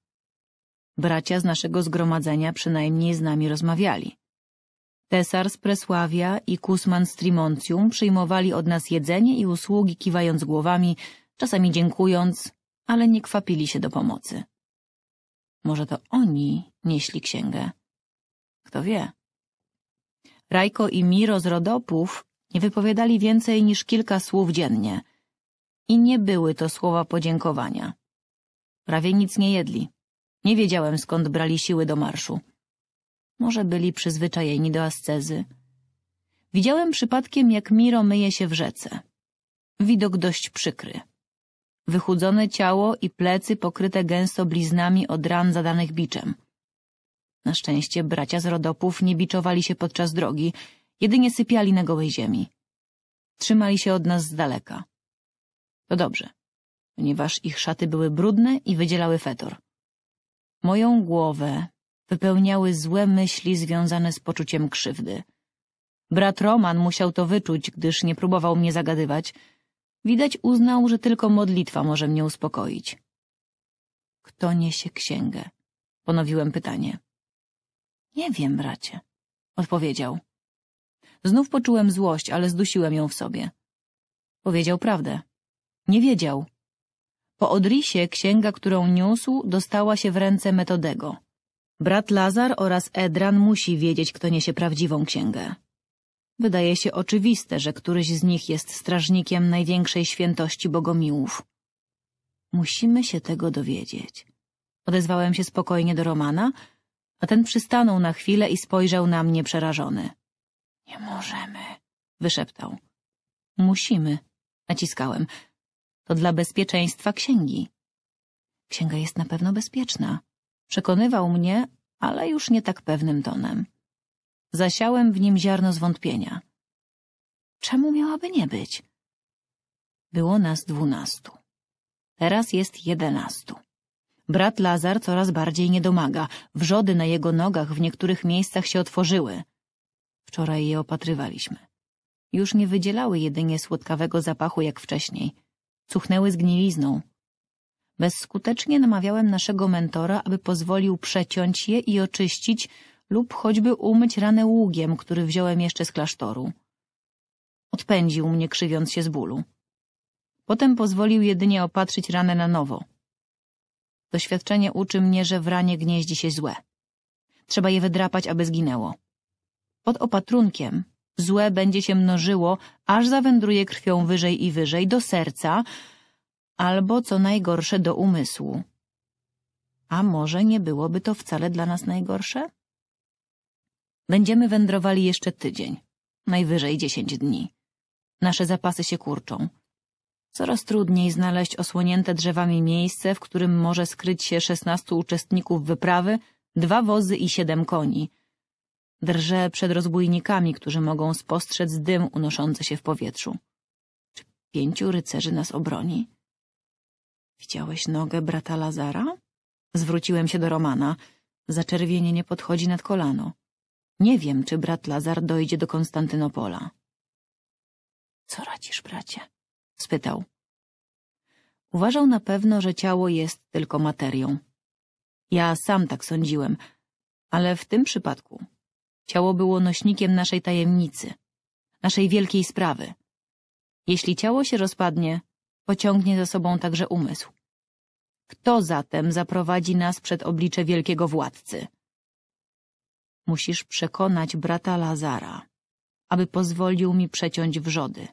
Bracia z naszego zgromadzenia przynajmniej z nami rozmawiali. Tesar z Presławia i Kusman z Trimoncjum przyjmowali od nas jedzenie i usługi kiwając głowami, czasami dziękując, ale nie kwapili się do pomocy. Może to oni nieśli księgę. Kto wie? Rajko i Miro z Rodopów nie wypowiadali więcej niż kilka słów dziennie i nie były to słowa podziękowania. Prawie nic nie jedli. Nie wiedziałem, skąd brali siły do marszu. Może byli przyzwyczajeni do ascezy. Widziałem przypadkiem, jak Miro myje się w rzece. Widok dość przykry. Wychudzone ciało i plecy pokryte gęsto bliznami od ran zadanych biczem. Na szczęście bracia z rodopów nie biczowali się podczas drogi, jedynie sypiali na gołej ziemi. Trzymali się od nas z daleka. To dobrze, ponieważ ich szaty były brudne i wydzielały fetor. Moją głowę wypełniały złe myśli związane z poczuciem krzywdy. Brat Roman musiał to wyczuć, gdyż nie próbował mnie zagadywać. Widać uznał, że tylko modlitwa może mnie uspokoić. Kto niesie księgę? Ponowiłem pytanie. Nie wiem, bracie, odpowiedział. Znów poczułem złość, ale zdusiłem ją w sobie. Powiedział prawdę. Nie wiedział. Po Odrisie księga, którą niósł, dostała się w ręce Metodego. Brat Lazar oraz Edran musi wiedzieć, kto niesie prawdziwą księgę. Wydaje się oczywiste, że któryś z nich jest strażnikiem największej świętości bogomiłów. Musimy się tego dowiedzieć. Odezwałem się spokojnie do Romana, a ten przystanął na chwilę i spojrzał na mnie przerażony. Nie możemy, wyszeptał. Musimy, naciskałem. To dla bezpieczeństwa księgi. Księga jest na pewno bezpieczna. Przekonywał mnie, ale już nie tak pewnym tonem. Zasiałem w nim ziarno zwątpienia. Czemu miałaby nie być? Było nas dwunastu. Teraz jest jedenastu. Brat Lazar coraz bardziej nie domaga. Wrzody na jego nogach w niektórych miejscach się otworzyły. Wczoraj je opatrywaliśmy. Już nie wydzielały jedynie słodkawego zapachu jak wcześniej. Cuchnęły zgnilizną. Bezskutecznie namawiałem naszego mentora, aby pozwolił przeciąć je i oczyścić lub choćby umyć ranę ługiem, który wziąłem jeszcze z klasztoru. Odpędził mnie krzywiąc się z bólu. Potem pozwolił jedynie opatrzyć ranę na nowo. Doświadczenie uczy mnie, że w ranie gnieździ się złe. Trzeba je wydrapać, aby zginęło. Pod opatrunkiem złe będzie się mnożyło, aż zawędruje krwią wyżej i wyżej do serca albo, co najgorsze, do umysłu. A może nie byłoby to wcale dla nas najgorsze? Będziemy wędrowali jeszcze tydzień, najwyżej dziesięć dni. Nasze zapasy się kurczą. Coraz trudniej znaleźć osłonięte drzewami miejsce, w którym może skryć się szesnastu uczestników wyprawy, dwa wozy i siedem koni. Drże przed rozbójnikami, którzy mogą spostrzec dym unoszący się w powietrzu. Czy pięciu rycerzy nas obroni? Widziałeś nogę brata Lazara? Zwróciłem się do Romana. Zaczerwienienie podchodzi nad kolano. Nie wiem, czy brat Lazar dojdzie do Konstantynopola. Co radzisz, bracie? Spytał. Uważał na pewno, że ciało jest tylko materią. Ja sam tak sądziłem, ale w tym przypadku ciało było nośnikiem naszej tajemnicy, naszej wielkiej sprawy. Jeśli ciało się rozpadnie, pociągnie za sobą także umysł. Kto zatem zaprowadzi nas przed oblicze wielkiego władcy? Musisz przekonać brata Lazara, aby pozwolił mi przeciąć wrzody.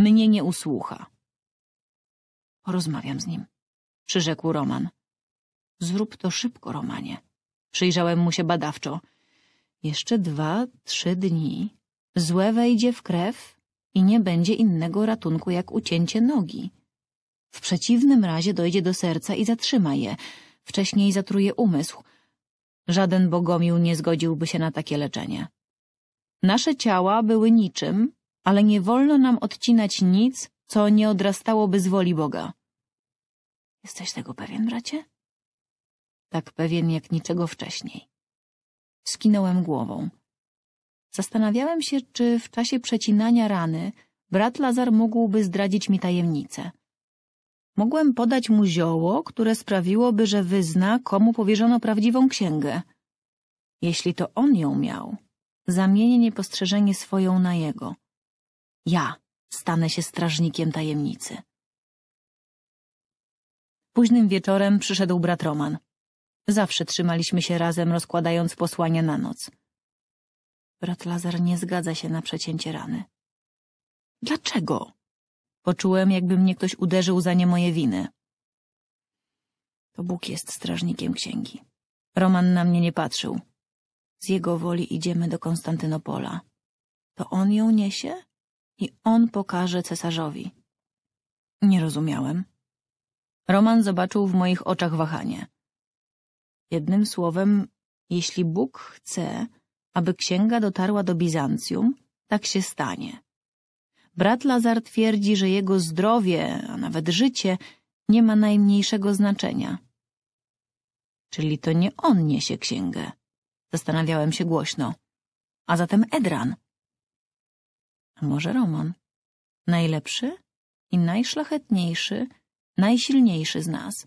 Mnie nie usłucha. Rozmawiam z nim, przyrzekł Roman. Zrób to szybko, Romanie. Przyjrzałem mu się badawczo. Jeszcze dwa, trzy dni. Złe wejdzie w krew i nie będzie innego ratunku jak ucięcie nogi. W przeciwnym razie dojdzie do serca i zatrzyma je. Wcześniej zatruje umysł. Żaden bogomił nie zgodziłby się na takie leczenie. Nasze ciała były niczym, ale nie wolno nam odcinać nic, co nie odrastałoby z woli Boga. Jesteś tego pewien, bracie? Tak pewien jak niczego wcześniej. Skinąłem głową. Zastanawiałem się, czy w czasie przecinania rany brat Lazar mógłby zdradzić mi tajemnicę. Mogłem podać mu zioło, które sprawiłoby, że wyzna, komu powierzono prawdziwą księgę. Jeśli to on ją miał, zamienię niepostrzeżenie swoją na jego. Ja stanę się strażnikiem tajemnicy. Późnym wieczorem przyszedł brat Roman. Zawsze trzymaliśmy się razem, rozkładając posłania na noc. Brat Lazar nie zgadza się na przecięcie rany. Dlaczego? Poczułem, jakby mnie ktoś uderzył za nie moje winy. To Bóg jest strażnikiem księgi. Roman na mnie nie patrzył. Z jego woli idziemy do Konstantynopola. To on ją niesie? i on pokaże cesarzowi. Nie rozumiałem. Roman zobaczył w moich oczach wahanie. Jednym słowem, jeśli Bóg chce, aby księga dotarła do Bizancjum, tak się stanie. Brat Lazar twierdzi, że jego zdrowie, a nawet życie, nie ma najmniejszego znaczenia. Czyli to nie on niesie księgę. Zastanawiałem się głośno. A zatem Edran, a może Roman? Najlepszy i najszlachetniejszy, najsilniejszy z nas.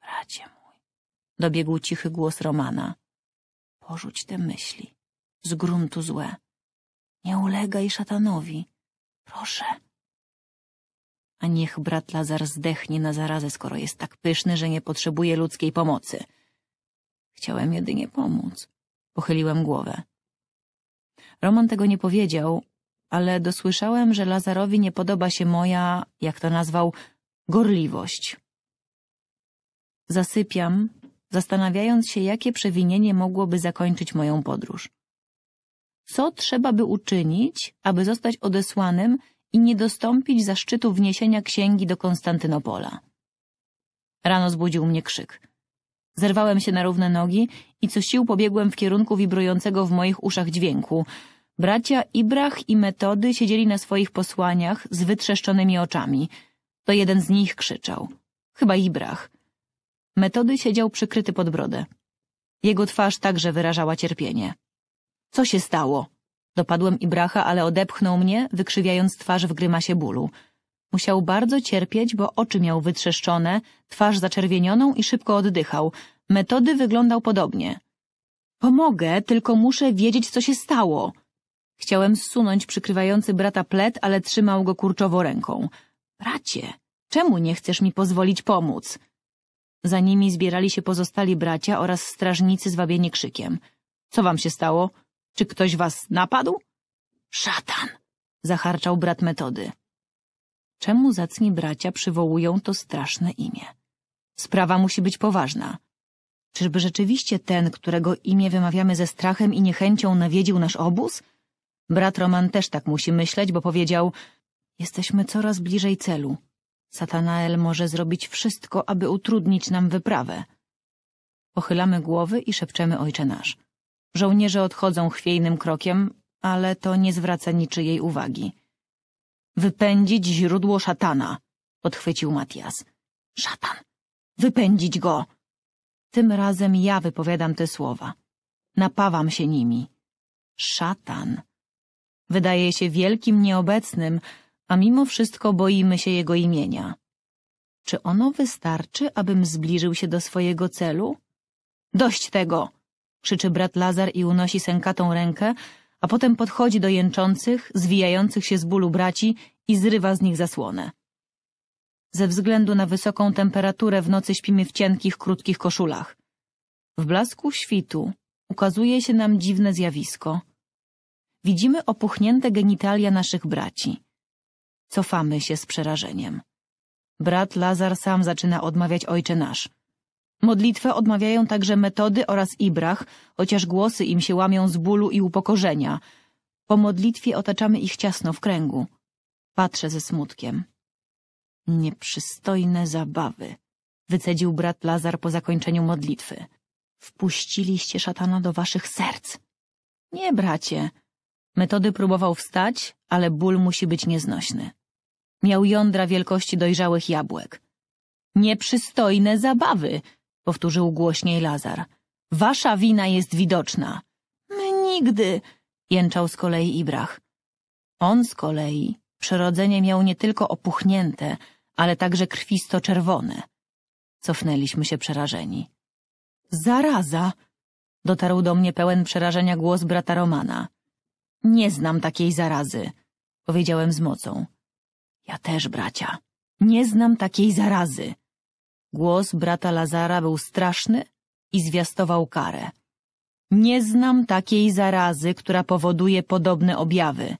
Bracie mój, dobiegł cichy głos Romana. Porzuć te myśli, z gruntu złe. Nie ulegaj szatanowi. Proszę. A niech brat Lazar zdechnie na zarazę, skoro jest tak pyszny, że nie potrzebuje ludzkiej pomocy. Chciałem jedynie pomóc. Pochyliłem głowę. Roman tego nie powiedział, ale dosłyszałem, że Lazarowi nie podoba się moja, jak to nazwał, gorliwość. Zasypiam, zastanawiając się, jakie przewinienie mogłoby zakończyć moją podróż. Co trzeba by uczynić, aby zostać odesłanym i nie dostąpić zaszczytu wniesienia księgi do Konstantynopola? Rano zbudził mnie krzyk. Zerwałem się na równe nogi i co sił pobiegłem w kierunku wibrującego w moich uszach dźwięku – Bracia Ibrach i Metody siedzieli na swoich posłaniach z wytrzeszczonymi oczami. To jeden z nich krzyczał. Chyba Ibrach. Metody siedział przykryty pod brodę. Jego twarz także wyrażała cierpienie. Co się stało? Dopadłem Ibracha, ale odepchnął mnie, wykrzywiając twarz w grymasie bólu. Musiał bardzo cierpieć, bo oczy miał wytrzeszczone, twarz zaczerwienioną i szybko oddychał. Metody wyglądał podobnie. Pomogę, tylko muszę wiedzieć, co się stało. Chciałem zsunąć przykrywający brata plet, ale trzymał go kurczowo ręką. Bracie, czemu nie chcesz mi pozwolić pomóc? Za nimi zbierali się pozostali bracia oraz strażnicy zwabieni krzykiem. Co wam się stało? Czy ktoś was napadł? Szatan! Zacharczał brat metody. Czemu zacni bracia przywołują to straszne imię? Sprawa musi być poważna. Czyżby rzeczywiście ten, którego imię wymawiamy ze strachem i niechęcią, nawiedził nasz obóz? Brat Roman też tak musi myśleć, bo powiedział Jesteśmy coraz bliżej celu. Satanael może zrobić wszystko, aby utrudnić nam wyprawę. Pochylamy głowy i szepczemy Ojcze Nasz. Żołnierze odchodzą chwiejnym krokiem, ale to nie zwraca niczyjej uwagi. Wypędzić źródło szatana, podchwycił Matias. Szatan! Wypędzić go! Tym razem ja wypowiadam te słowa. Napawam się nimi. Szatan! Wydaje się wielkim nieobecnym, a mimo wszystko boimy się jego imienia. Czy ono wystarczy, abym zbliżył się do swojego celu? Dość tego! krzyczy brat Lazar i unosi sękatą rękę, a potem podchodzi do jęczących, zwijających się z bólu braci i zrywa z nich zasłonę. Ze względu na wysoką temperaturę w nocy śpimy w cienkich, krótkich koszulach. W blasku świtu ukazuje się nam dziwne zjawisko – widzimy opuchnięte genitalia naszych braci. Cofamy się z przerażeniem. Brat Lazar sam zaczyna odmawiać Ojcze Nasz. Modlitwę odmawiają także metody oraz ibrach, chociaż głosy im się łamią z bólu i upokorzenia. Po modlitwie otaczamy ich ciasno w kręgu. Patrzę ze smutkiem. Nieprzystojne zabawy, wycedził brat Lazar po zakończeniu modlitwy. Wpuściliście szatana do waszych serc. Nie, bracie, Metody próbował wstać, ale ból musi być nieznośny. Miał jądra wielkości dojrzałych jabłek. Nieprzystojne zabawy, powtórzył głośniej Lazar. Wasza wina jest widoczna. My nigdy, jęczał z kolei Ibrach. On z kolei przyrodzenie miał nie tylko opuchnięte, ale także krwisto czerwone. Cofnęliśmy się przerażeni. Zaraza! Dotarł do mnie pełen przerażenia głos brata Romana. Nie znam takiej zarazy, powiedziałem z mocą. Ja też, bracia. Nie znam takiej zarazy. Głos brata Lazara był straszny i zwiastował karę. Nie znam takiej zarazy, która powoduje podobne objawy.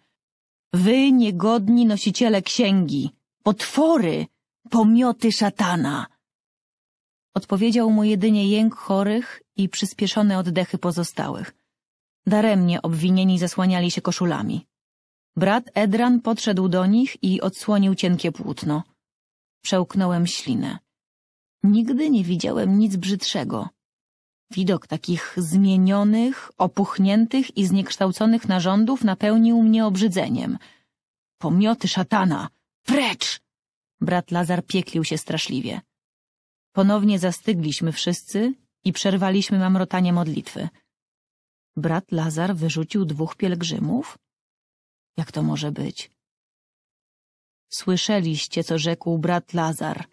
Wy, niegodni nosiciele księgi, potwory, pomioty szatana. Odpowiedział mu jedynie jęk chorych i przyspieszone oddechy pozostałych. Daremnie obwinieni zasłaniali się koszulami. Brat Edran podszedł do nich i odsłonił cienkie płótno. Przełknąłem ślinę. Nigdy nie widziałem nic brzydszego. Widok takich zmienionych, opuchniętych i zniekształconych narządów napełnił mnie obrzydzeniem. Pomioty szatana! Precz! Brat Lazar pieklił się straszliwie. Ponownie zastygliśmy wszyscy i przerwaliśmy mamrotanie modlitwy. Brat Lazar wyrzucił dwóch pielgrzymów? Jak to może być? Słyszeliście, co rzekł brat Lazar.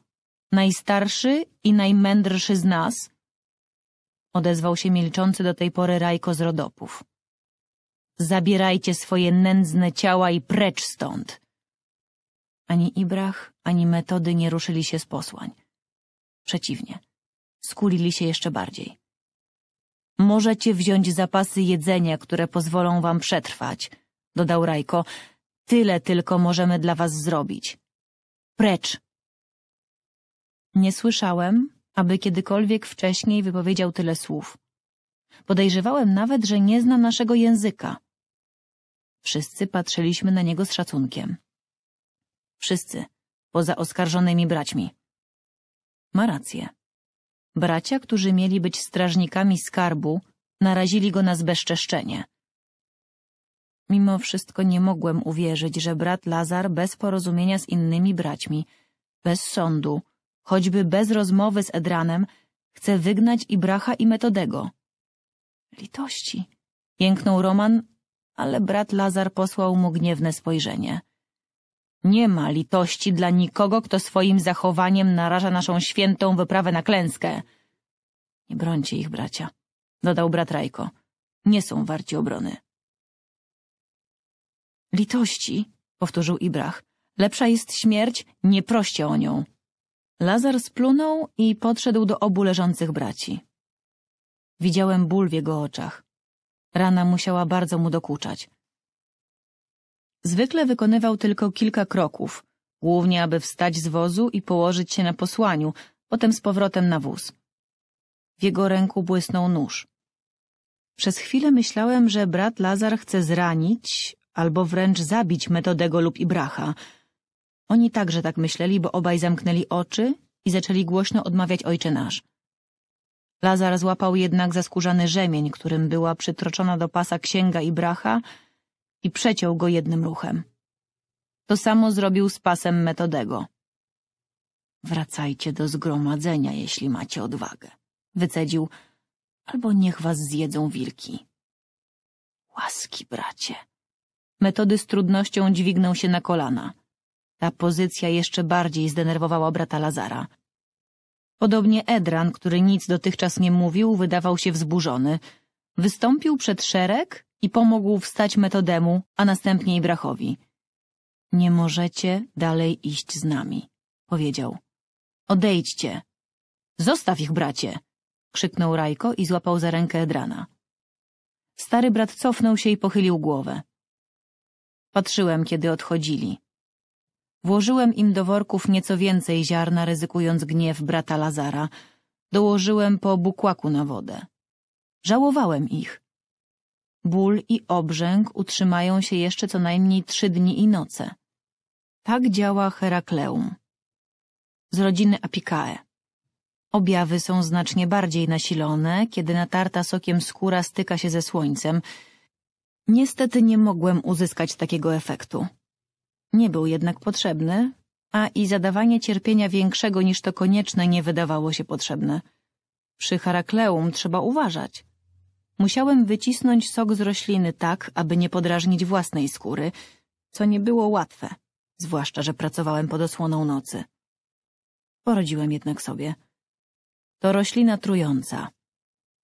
Najstarszy i najmędrszy z nas? Odezwał się milczący do tej pory Rajko z Rodopów. Zabierajcie swoje nędzne ciała i precz stąd! Ani Ibrach, ani metody nie ruszyli się z posłań. Przeciwnie, skulili się jeszcze bardziej. Możecie wziąć zapasy jedzenia, które pozwolą wam przetrwać, dodał Rajko. Tyle tylko możemy dla was zrobić. Precz! Nie słyszałem, aby kiedykolwiek wcześniej wypowiedział tyle słów. Podejrzewałem nawet, że nie zna naszego języka. Wszyscy patrzyliśmy na niego z szacunkiem. Wszyscy, poza oskarżonymi braćmi. Ma rację. Bracia, którzy mieli być strażnikami skarbu, narazili go na zbezczeszczenie. Mimo wszystko nie mogłem uwierzyć, że brat Lazar bez porozumienia z innymi braćmi, bez sądu, choćby bez rozmowy z Edranem, chce wygnać Ibracha i Metodego. Litości, jęknął Roman, ale brat Lazar posłał mu gniewne spojrzenie. Nie ma litości dla nikogo, kto swoim zachowaniem naraża naszą świętą wyprawę na klęskę. Nie brońcie ich, bracia, dodał brat Rajko. Nie są warci obrony. Litości, powtórzył Ibrach. Lepsza jest śmierć, nie proście o nią. Lazar splunął i podszedł do obu leżących braci. Widziałem ból w jego oczach. Rana musiała bardzo mu dokuczać. Zwykle wykonywał tylko kilka kroków, głównie aby wstać z wozu i położyć się na posłaniu, potem z powrotem na wóz. W jego ręku błysnął nóż. Przez chwilę myślałem, że brat Lazar chce zranić albo wręcz zabić Metodego lub Ibracha. Oni także tak myśleli, bo obaj zamknęli oczy i zaczęli głośno odmawiać Ojcze Nasz. Lazar złapał jednak zaskórzany rzemień, którym była przytroczona do pasa księga Ibracha, i przeciął go jednym ruchem. To samo zrobił z pasem Metodego. Wracajcie do zgromadzenia, jeśli macie odwagę, wycedził, albo niech was zjedzą wilki. Łaski, bracie. Metody z trudnością dźwignął się na kolana. Ta pozycja jeszcze bardziej zdenerwowała brata Lazara. Podobnie Edran, który nic dotychczas nie mówił, wydawał się wzburzony. Wystąpił przed szereg i pomógł wstać Metodemu, a następnie Ibrachowi. Nie możecie dalej iść z nami, powiedział. Odejdźcie. Zostaw ich, bracie! krzyknął Rajko i złapał za rękę Edrana. Stary brat cofnął się i pochylił głowę. Patrzyłem, kiedy odchodzili. Włożyłem im do worków nieco więcej ziarna, ryzykując gniew brata Lazara. Dołożyłem po bukłaku na wodę. Żałowałem ich. Ból i obrzęk utrzymają się jeszcze co najmniej trzy dni i noce. Tak działa Herakleum. Z rodziny Apicae. Objawy są znacznie bardziej nasilone, kiedy natarta sokiem skóra styka się ze słońcem. Niestety nie mogłem uzyskać takiego efektu. Nie był jednak potrzebny, a i zadawanie cierpienia większego niż to konieczne nie wydawało się potrzebne. Przy Herakleum trzeba uważać. Musiałem wycisnąć sok z rośliny tak, aby nie podrażnić własnej skóry, co nie było łatwe, zwłaszcza, że pracowałem pod osłoną nocy. Porodziłem jednak sobie. To roślina trująca.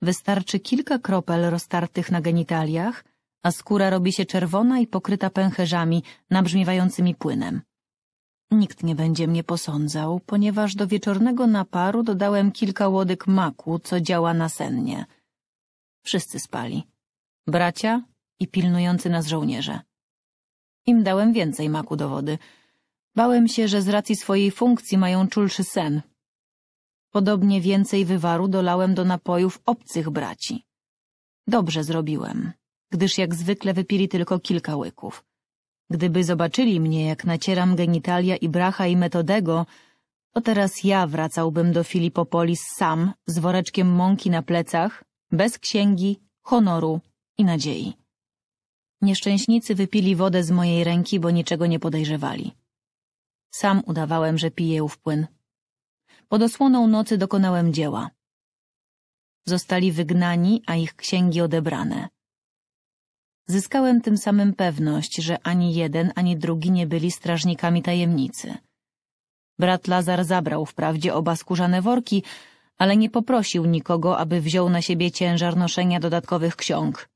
Wystarczy kilka kropel roztartych na genitaliach, a skóra robi się czerwona i pokryta pęcherzami nabrzmiewającymi płynem. Nikt nie będzie mnie posądzał, ponieważ do wieczornego naparu dodałem kilka łodyg maku, co działa nasennie. Wszyscy spali. Bracia i pilnujący nas żołnierze. Im dałem więcej maku do wody. Bałem się, że z racji swojej funkcji mają czulszy sen. Podobnie więcej wywaru dolałem do napojów obcych braci. Dobrze zrobiłem, gdyż jak zwykle wypili tylko kilka łyków. Gdyby zobaczyli mnie, jak nacieram genitalia i bracha i metodego, to teraz ja wracałbym do Filipopolis sam, z woreczkiem mąki na plecach bez księgi, honoru i nadziei. Nieszczęśnicy wypili wodę z mojej ręki, bo niczego nie podejrzewali. Sam udawałem, że piję ów płyn. Pod osłoną nocy dokonałem dzieła. Zostali wygnani, a ich księgi odebrane. Zyskałem tym samym pewność, że ani jeden, ani drugi nie byli strażnikami tajemnicy. Brat Lazar zabrał wprawdzie oba skórzane worki, ale nie poprosił nikogo, aby wziął na siebie ciężar noszenia dodatkowych ksiąg.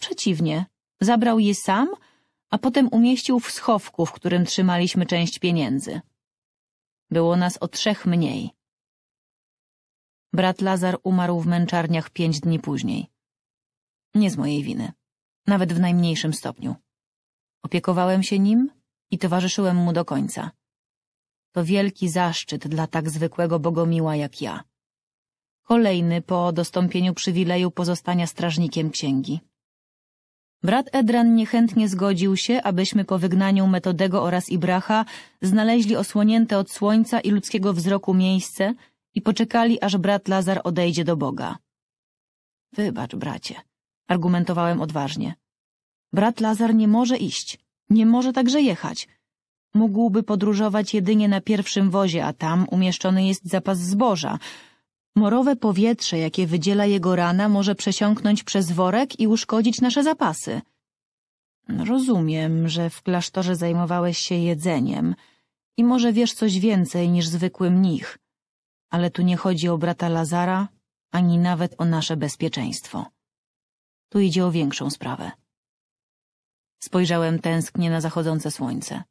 Przeciwnie, zabrał je sam, a potem umieścił w schowku, w którym trzymaliśmy część pieniędzy. Było nas o trzech mniej. Brat Lazar umarł w męczarniach pięć dni później. Nie z mojej winy, nawet w najmniejszym stopniu. Opiekowałem się nim i towarzyszyłem mu do końca. To wielki zaszczyt dla tak zwykłego bogomiła jak ja kolejny po dostąpieniu przywileju pozostania strażnikiem księgi. Brat Edran niechętnie zgodził się, abyśmy po wygnaniu Metodego oraz Ibracha znaleźli osłonięte od słońca i ludzkiego wzroku miejsce i poczekali, aż brat Lazar odejdzie do Boga. Wybacz, bracie, argumentowałem odważnie. Brat Lazar nie może iść, nie może także jechać. Mógłby podróżować jedynie na pierwszym wozie, a tam umieszczony jest zapas zboża – Morowe powietrze, jakie wydziela jego rana, może przesiąknąć przez worek i uszkodzić nasze zapasy. No, rozumiem, że w klasztorze zajmowałeś się jedzeniem i może wiesz coś więcej niż zwykły mnich, ale tu nie chodzi o brata Lazara, ani nawet o nasze bezpieczeństwo. Tu idzie o większą sprawę. Spojrzałem tęsknie na zachodzące słońce.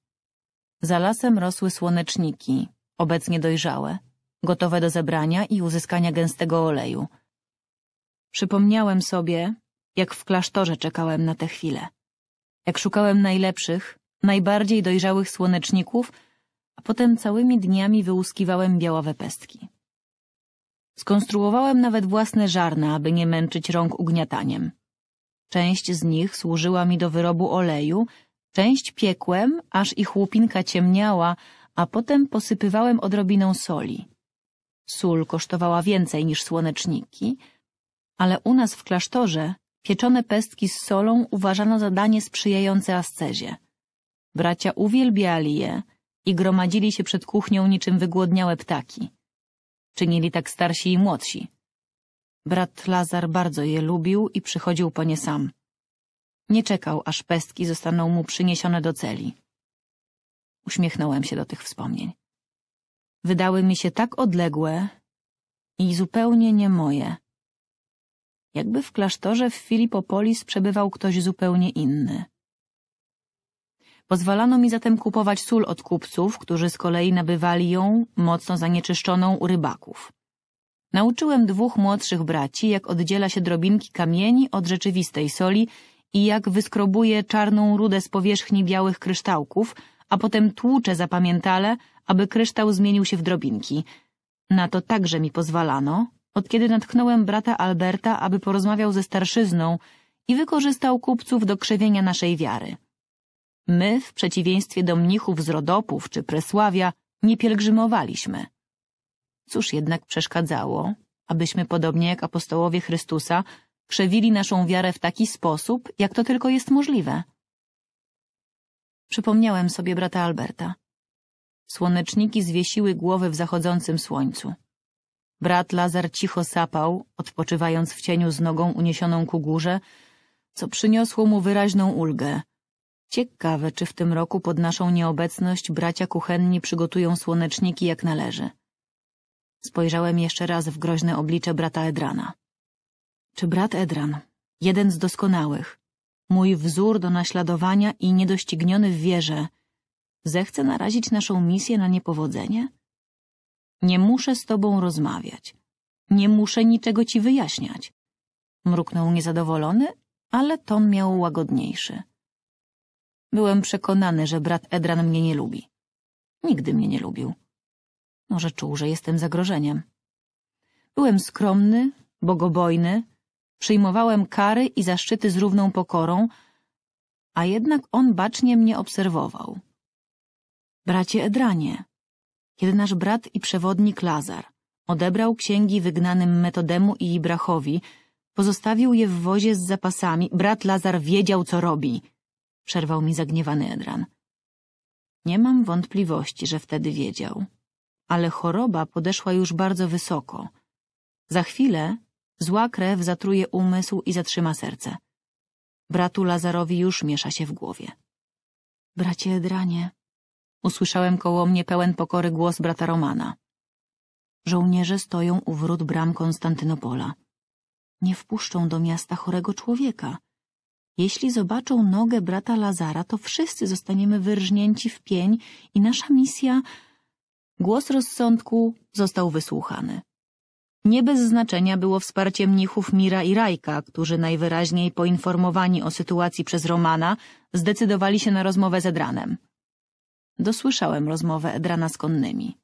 Za lasem rosły słoneczniki, obecnie dojrzałe, gotowe do zebrania i uzyskania gęstego oleju. Przypomniałem sobie, jak w klasztorze czekałem na tę chwilę. Jak szukałem najlepszych, najbardziej dojrzałych słoneczników, a potem całymi dniami wyłuskiwałem białawe pestki. Skonstruowałem nawet własne żarne, aby nie męczyć rąk ugniataniem. Część z nich służyła mi do wyrobu oleju, część piekłem, aż ich łupinka ciemniała, a potem posypywałem odrobiną soli. Sól kosztowała więcej niż słoneczniki, ale u nas w klasztorze pieczone pestki z solą uważano za danie sprzyjające ascezie. Bracia uwielbiali je i gromadzili się przed kuchnią niczym wygłodniałe ptaki. Czynili tak starsi i młodsi. Brat Lazar bardzo je lubił i przychodził po nie sam. Nie czekał, aż pestki zostaną mu przyniesione do celi. Uśmiechnąłem się do tych wspomnień wydały mi się tak odległe i zupełnie nie moje. Jakby w klasztorze w Filipopolis przebywał ktoś zupełnie inny. Pozwalano mi zatem kupować sól od kupców, którzy z kolei nabywali ją mocno zanieczyszczoną u rybaków. Nauczyłem dwóch młodszych braci, jak oddziela się drobinki kamieni od rzeczywistej soli i jak wyskrobuje czarną rudę z powierzchni białych kryształków, a potem tłucze zapamiętale, aby kryształ zmienił się w drobinki. Na to także mi pozwalano, od kiedy natknąłem brata Alberta, aby porozmawiał ze starszyzną i wykorzystał kupców do krzewienia naszej wiary. My, w przeciwieństwie do mnichów z Rodopów czy Presławia, nie pielgrzymowaliśmy. Cóż jednak przeszkadzało, abyśmy, podobnie jak apostołowie Chrystusa, krzewili naszą wiarę w taki sposób, jak to tylko jest możliwe. Przypomniałem sobie brata Alberta. Słoneczniki zwiesiły głowy w zachodzącym słońcu. Brat Lazar cicho sapał, odpoczywając w cieniu z nogą uniesioną ku górze, co przyniosło mu wyraźną ulgę. Ciekawe, czy w tym roku pod naszą nieobecność bracia kuchenni przygotują słoneczniki jak należy. Spojrzałem jeszcze raz w groźne oblicze brata Edrana. Czy brat Edran, jeden z doskonałych, mój wzór do naśladowania i niedościgniony w wierze, Zechce narazić naszą misję na niepowodzenie? Nie muszę z tobą rozmawiać. Nie muszę niczego ci wyjaśniać. Mruknął niezadowolony, ale ton miał łagodniejszy. Byłem przekonany, że brat Edran mnie nie lubi. Nigdy mnie nie lubił. Może czuł, że jestem zagrożeniem. Byłem skromny, bogobojny, przyjmowałem kary i zaszczyty z równą pokorą, a jednak on bacznie mnie obserwował. Bracie Edranie, kiedy nasz brat i przewodnik Lazar odebrał księgi wygnanym Metodemu i Ibrachowi, pozostawił je w wozie z zapasami, brat Lazar wiedział, co robi, przerwał mi zagniewany Edran. Nie mam wątpliwości, że wtedy wiedział, ale choroba podeszła już bardzo wysoko. Za chwilę zła krew zatruje umysł i zatrzyma serce. Bratu Lazarowi już miesza się w głowie. Bracie Edranie, usłyszałem koło mnie pełen pokory głos brata Romana. Żołnierze stoją u wrót bram Konstantynopola. Nie wpuszczą do miasta chorego człowieka. Jeśli zobaczą nogę brata Lazara, to wszyscy zostaniemy wyrżnięci w pień i nasza misja... Głos rozsądku został wysłuchany. Nie bez znaczenia było wsparcie mnichów Mira i Rajka, którzy najwyraźniej poinformowani o sytuacji przez Romana zdecydowali się na rozmowę z Edranem. Dosłyszałem rozmowę Edrana z konnymi.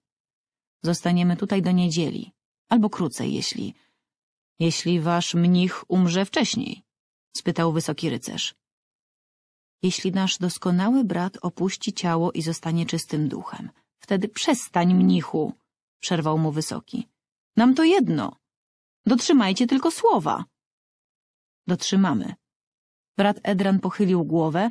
Zostaniemy tutaj do niedzieli, albo krócej, jeśli... Jeśli wasz mnich umrze wcześniej, spytał wysoki rycerz. Jeśli nasz doskonały brat opuści ciało i zostanie czystym duchem, wtedy przestań, mnichu, przerwał mu wysoki. Nam to jedno. Dotrzymajcie tylko słowa. Dotrzymamy. Brat Edran pochylił głowę,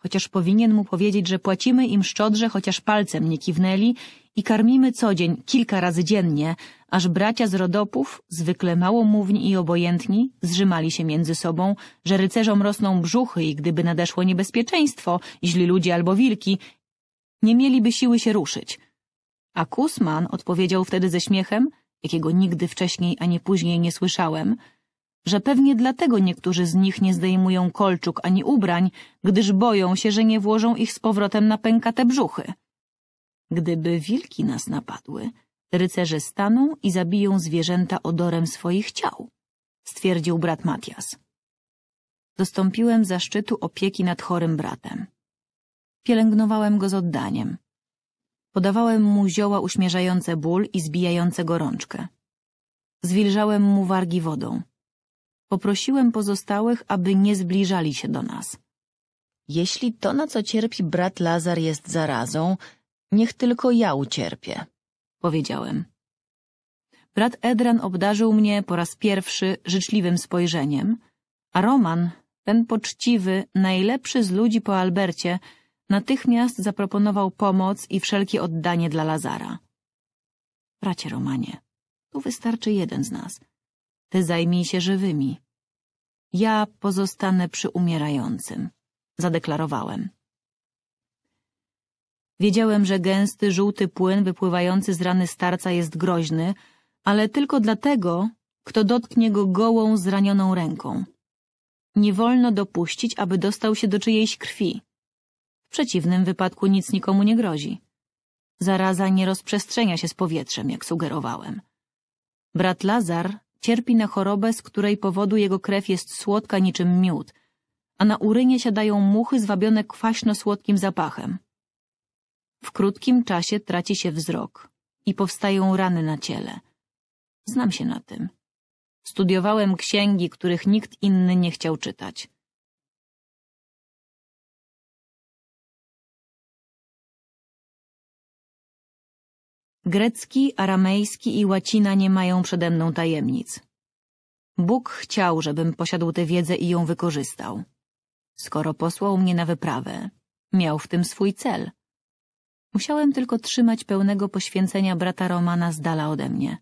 chociaż powinien mu powiedzieć, że płacimy im szczodrze, chociaż palcem nie kiwnęli i karmimy codzień, kilka razy dziennie, aż bracia z rodopów, zwykle małomówni i obojętni, zrzymali się między sobą, że rycerzom rosną brzuchy i gdyby nadeszło niebezpieczeństwo, źli ludzie albo wilki, nie mieliby siły się ruszyć. A Kusman odpowiedział wtedy ze śmiechem, jakiego nigdy wcześniej ani później nie słyszałem – że pewnie dlatego niektórzy z nich nie zdejmują kolczuk ani ubrań, gdyż boją się, że nie włożą ich z powrotem na pękate brzuchy. Gdyby wilki nas napadły, rycerze staną i zabiją zwierzęta odorem swoich ciał, stwierdził brat Matias. Dostąpiłem zaszczytu opieki nad chorym bratem. Pielęgnowałem go z oddaniem. Podawałem mu zioła uśmierzające ból i zbijające gorączkę. Zwilżałem mu wargi wodą. Poprosiłem pozostałych, aby nie zbliżali się do nas. Jeśli to, na co cierpi brat Lazar, jest zarazą, niech tylko ja ucierpię, powiedziałem. Brat Edran obdarzył mnie po raz pierwszy życzliwym spojrzeniem, a Roman, ten poczciwy, najlepszy z ludzi po Albercie, natychmiast zaproponował pomoc i wszelkie oddanie dla Lazara. Bracie Romanie, tu wystarczy jeden z nas. Ty zajmij się żywymi. Ja pozostanę przy umierającym, zadeklarowałem. Wiedziałem, że gęsty, żółty płyn wypływający z rany starca jest groźny, ale tylko dlatego, kto dotknie go gołą, zranioną ręką. Nie wolno dopuścić, aby dostał się do czyjejś krwi. W przeciwnym wypadku nic nikomu nie grozi. Zaraza nie rozprzestrzenia się z powietrzem, jak sugerowałem. Brat Lazar Cierpi na chorobę, z której powodu jego krew jest słodka niczym miód, a na urynie siadają muchy zwabione kwaśno-słodkim zapachem. W krótkim czasie traci się wzrok i powstają rany na ciele. Znam się na tym. Studiowałem księgi, których nikt inny nie chciał czytać. Grecki, aramejski i łacina nie mają przede mną tajemnic. Bóg chciał, żebym posiadł tę wiedzę i ją wykorzystał. Skoro posłał mnie na wyprawę, miał w tym swój cel. Musiałem tylko trzymać pełnego poświęcenia brata Romana z dala ode mnie.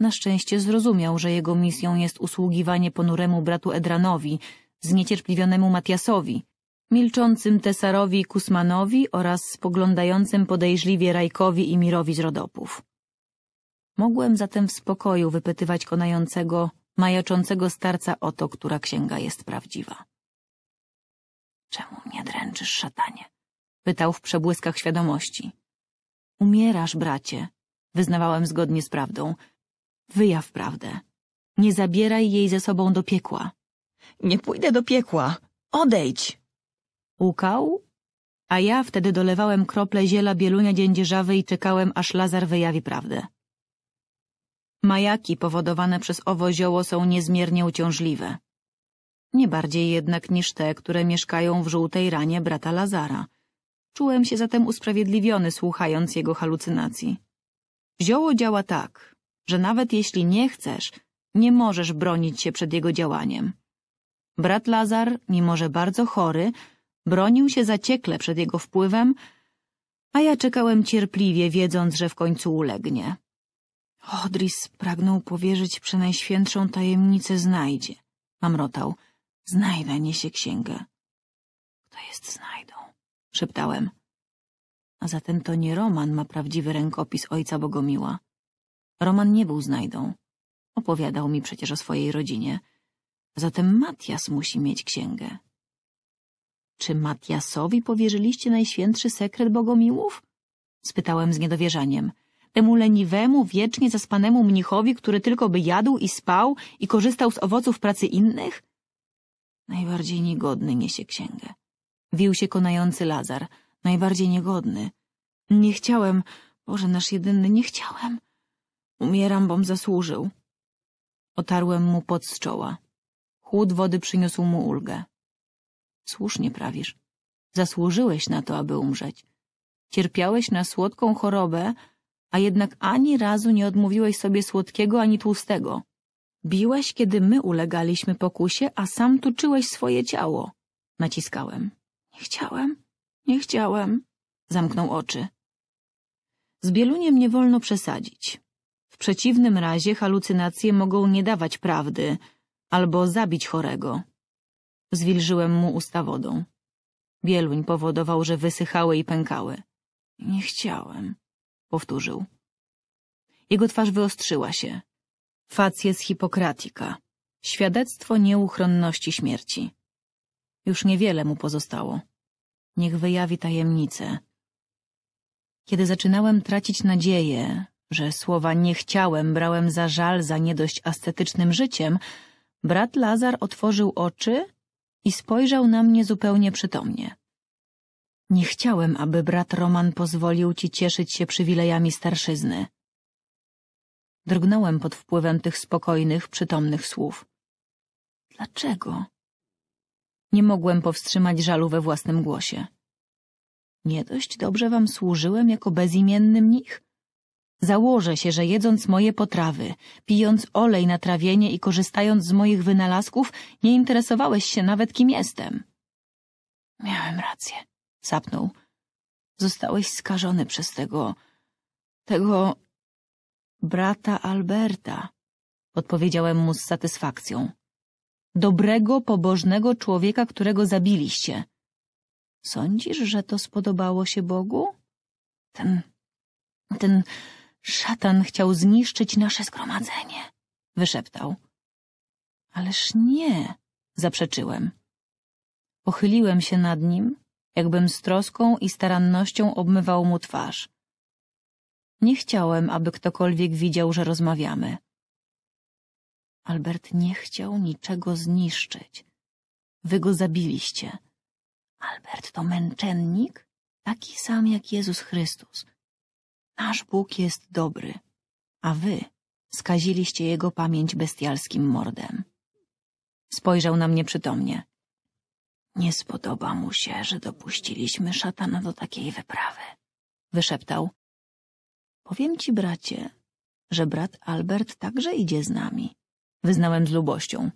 Na szczęście zrozumiał, że jego misją jest usługiwanie ponuremu bratu Edranowi, zniecierpliwionemu Matiasowi, milczącym Tesarowi Kusmanowi oraz spoglądającym podejrzliwie Rajkowi i Mirowi z Rodopów. Mogłem zatem w spokoju wypytywać konającego, majaczącego starca o to, która księga jest prawdziwa. Czemu mnie dręczysz, szatanie? Pytał w przebłyskach świadomości. Umierasz, bracie, wyznawałem zgodnie z prawdą. Wyjaw prawdę. Nie zabieraj jej ze sobą do piekła. Nie pójdę do piekła. Odejdź! Łukał? A ja wtedy dolewałem krople ziela bielunia dziędzierzawy i czekałem, aż Lazar wyjawi prawdę. Majaki powodowane przez owo zioło są niezmiernie uciążliwe. Nie bardziej jednak niż te, które mieszkają w żółtej ranie brata Lazara. Czułem się zatem usprawiedliwiony, słuchając jego halucynacji. Zioło działa tak, że nawet jeśli nie chcesz, nie możesz bronić się przed jego działaniem. Brat Lazar, mimo że bardzo chory, Bronił się zaciekle przed jego wpływem, a ja czekałem cierpliwie, wiedząc, że w końcu ulegnie. Hodris pragnął powierzyć przenajświętszą tajemnicę znajdzie. Mamrotał. Znajda niesie księgę. Kto jest znajdą? Szeptałem. A zatem to nie Roman ma prawdziwy rękopis ojca Bogomiła. Roman nie był znajdą. Opowiadał mi przecież o swojej rodzinie. Zatem Matias musi mieć księgę. Czy Matiasowi powierzyliście najświętszy sekret bogomiłów? Spytałem z niedowierzaniem. Temu leniwemu, wiecznie zaspanemu mnichowi, który tylko by jadł i spał i korzystał z owoców pracy innych? Najbardziej niegodny niesie księgę. Wił się konający Lazar. Najbardziej niegodny. Nie chciałem, Boże nasz jedyny, nie chciałem. Umieram, bom zasłużył. Otarłem mu pot z czoła. Chłód wody przyniósł mu ulgę. Słusznie prawisz. Zasłużyłeś na to, aby umrzeć. Cierpiałeś na słodką chorobę, a jednak ani razu nie odmówiłeś sobie słodkiego ani tłustego. Biłeś, kiedy my ulegaliśmy pokusie, a sam tuczyłeś swoje ciało. Naciskałem. Nie chciałem, nie chciałem. Zamknął oczy. Z Bieluniem nie wolno przesadzić. W przeciwnym razie halucynacje mogą nie dawać prawdy albo zabić chorego. Zwilżyłem mu usta wodą. Bieluń powodował, że wysychały i pękały. Nie chciałem, powtórzył. Jego twarz wyostrzyła się. Facies Hippokratika. Świadectwo nieuchronności śmierci. Już niewiele mu pozostało. Niech wyjawi tajemnicę. Kiedy zaczynałem tracić nadzieję, że słowa nie chciałem brałem za żal za niedość ascetycznym życiem, brat Lazar otworzył oczy i spojrzał na mnie zupełnie przytomnie. Nie chciałem, aby brat Roman pozwolił ci cieszyć się przywilejami starszyzny. Drgnąłem pod wpływem tych spokojnych, przytomnych słów. Dlaczego? Nie mogłem powstrzymać żalu we własnym głosie. Nie dość dobrze wam służyłem jako bezimienny mnich? Założę się, że jedząc moje potrawy, pijąc olej na trawienie i korzystając z moich wynalazków, nie interesowałeś się nawet, kim jestem. Miałem rację, sapnął. Zostałeś skażony przez tego... tego... brata Alberta, odpowiedziałem mu z satysfakcją. Dobrego, pobożnego człowieka, którego zabiliście. Sądzisz, że to spodobało się Bogu? Ten... ten... Szatan chciał zniszczyć nasze zgromadzenie, wyszeptał. Ależ nie, zaprzeczyłem. Pochyliłem się nad nim, jakbym z troską i starannością obmywał mu twarz. Nie chciałem, aby ktokolwiek widział, że rozmawiamy. Albert nie chciał niczego zniszczyć. Wy go zabiliście. Albert to męczennik, taki sam jak Jezus Chrystus. Nasz Bóg jest dobry, a wy skaziliście jego pamięć bestialskim mordem. Spojrzał na mnie przytomnie. Nie spodoba mu się, że dopuściliśmy szatana do takiej wyprawy. Wyszeptał. Powiem ci, bracie, że brat Albert także idzie z nami. Wyznałem z lubością.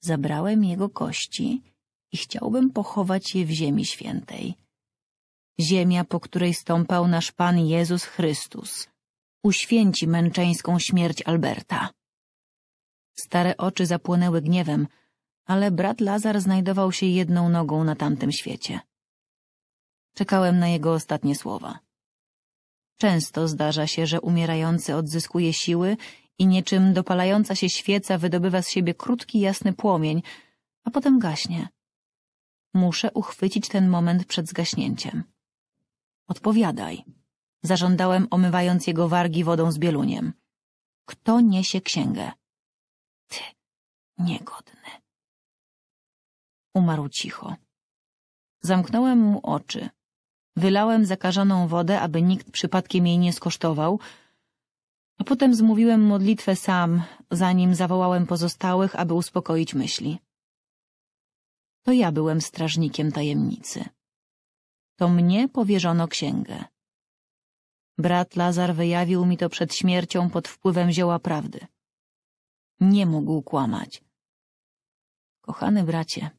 Zabrałem jego kości i chciałbym pochować je w ziemi świętej ziemia, po której stąpał nasz Pan Jezus Chrystus, uświęci męczeńską śmierć Alberta. Stare oczy zapłonęły gniewem, ale brat Lazar znajdował się jedną nogą na tamtym świecie. Czekałem na jego ostatnie słowa. Często zdarza się, że umierający odzyskuje siły i niczym dopalająca się świeca wydobywa z siebie krótki, jasny płomień, a potem gaśnie. Muszę uchwycić ten moment przed zgaśnięciem. Odpowiadaj. Zażądałem, omywając jego wargi wodą z bieluniem. Kto niesie księgę? Ty, niegodny. Umarł cicho. Zamknąłem mu oczy. Wylałem zakażoną wodę, aby nikt przypadkiem jej nie skosztował, a potem zmówiłem modlitwę sam, zanim zawołałem pozostałych, aby uspokoić myśli. To ja byłem strażnikiem tajemnicy to mnie powierzono księgę. Brat Lazar wyjawił mi to przed śmiercią pod wpływem zioła prawdy. Nie mógł kłamać. Kochany bracie,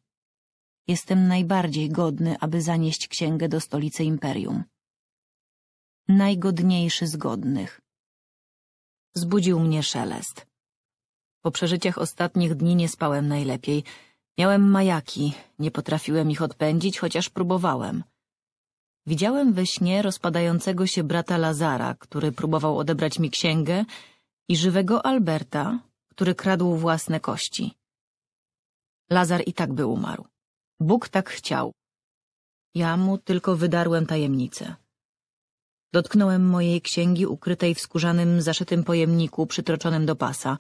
jestem najbardziej godny, aby zanieść księgę do stolicy imperium. Najgodniejszy z godnych. Zbudził mnie szelest. Po przeżyciach ostatnich dni nie spałem najlepiej. Miałem majaki, nie potrafiłem ich odpędzić, chociaż próbowałem – Widziałem we śnie rozpadającego się brata Lazara, który próbował odebrać mi księgę, i żywego Alberta, który kradł własne kości. Lazar i tak by umarł. Bóg tak chciał. Ja mu tylko wydarłem tajemnicę. Dotknąłem mojej księgi ukrytej w skórzanym, zaszytym pojemniku przytroczonym do pasa.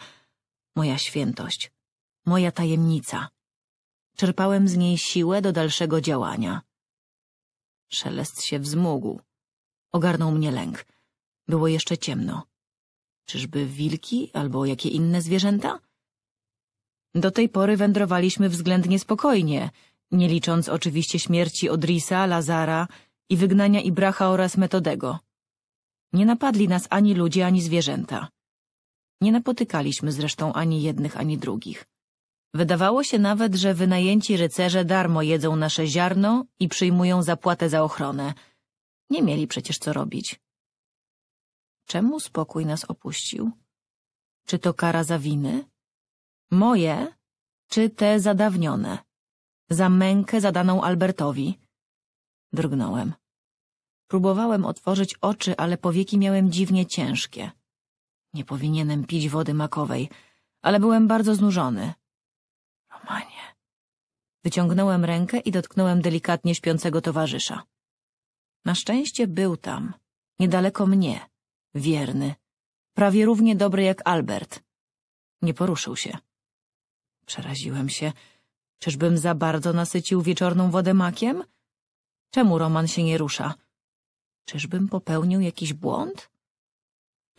Moja świętość. Moja tajemnica. Czerpałem z niej siłę do dalszego działania. Szelest się wzmógł. Ogarnął mnie lęk. Było jeszcze ciemno. Czyżby wilki albo jakie inne zwierzęta? Do tej pory wędrowaliśmy względnie spokojnie, nie licząc oczywiście śmierci Odrisa, Lazara i wygnania Ibracha oraz Metodego. Nie napadli nas ani ludzie, ani zwierzęta. Nie napotykaliśmy zresztą ani jednych, ani drugich. Wydawało się nawet, że wynajęci rycerze darmo jedzą nasze ziarno i przyjmują zapłatę za ochronę. Nie mieli przecież co robić. Czemu spokój nas opuścił? Czy to kara za winy? Moje, czy te zadawnione? Za mękę zadaną Albertowi? Drgnąłem. Próbowałem otworzyć oczy, ale powieki miałem dziwnie ciężkie. Nie powinienem pić wody makowej, ale byłem bardzo znużony. Wyciągnąłem rękę i dotknąłem delikatnie śpiącego towarzysza. Na szczęście był tam, niedaleko mnie, wierny, prawie równie dobry jak Albert. Nie poruszył się. Przeraziłem się. Czyżbym za bardzo nasycił wieczorną wodę makiem? Czemu Roman się nie rusza? Czyżbym popełnił jakiś błąd?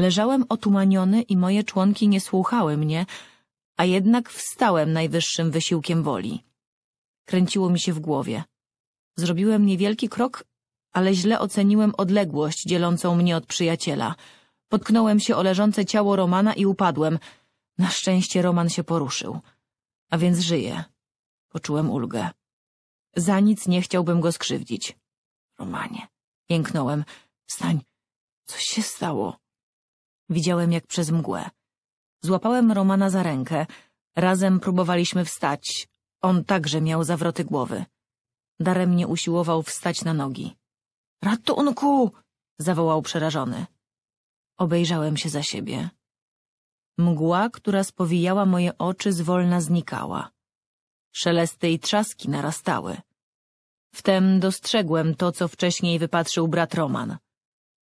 Leżałem otumaniony i moje członki nie słuchały mnie, a jednak wstałem najwyższym wysiłkiem woli. Kręciło mi się w głowie. Zrobiłem niewielki krok, ale źle oceniłem odległość dzielącą mnie od przyjaciela. Potknąłem się o leżące ciało Romana i upadłem. Na szczęście Roman się poruszył. A więc żyje. Poczułem ulgę. Za nic nie chciałbym go skrzywdzić. Romanie, jęknąłem. Wstań. Coś się stało. Widziałem jak przez mgłę. Złapałem Romana za rękę. Razem próbowaliśmy wstać. On także miał zawroty głowy. Daremnie usiłował wstać na nogi. Ratunku! zawołał przerażony. Obejrzałem się za siebie. Mgła, która spowijała moje oczy, zwolna znikała. Szelesty i trzaski narastały. Wtem dostrzegłem to, co wcześniej wypatrzył brat Roman.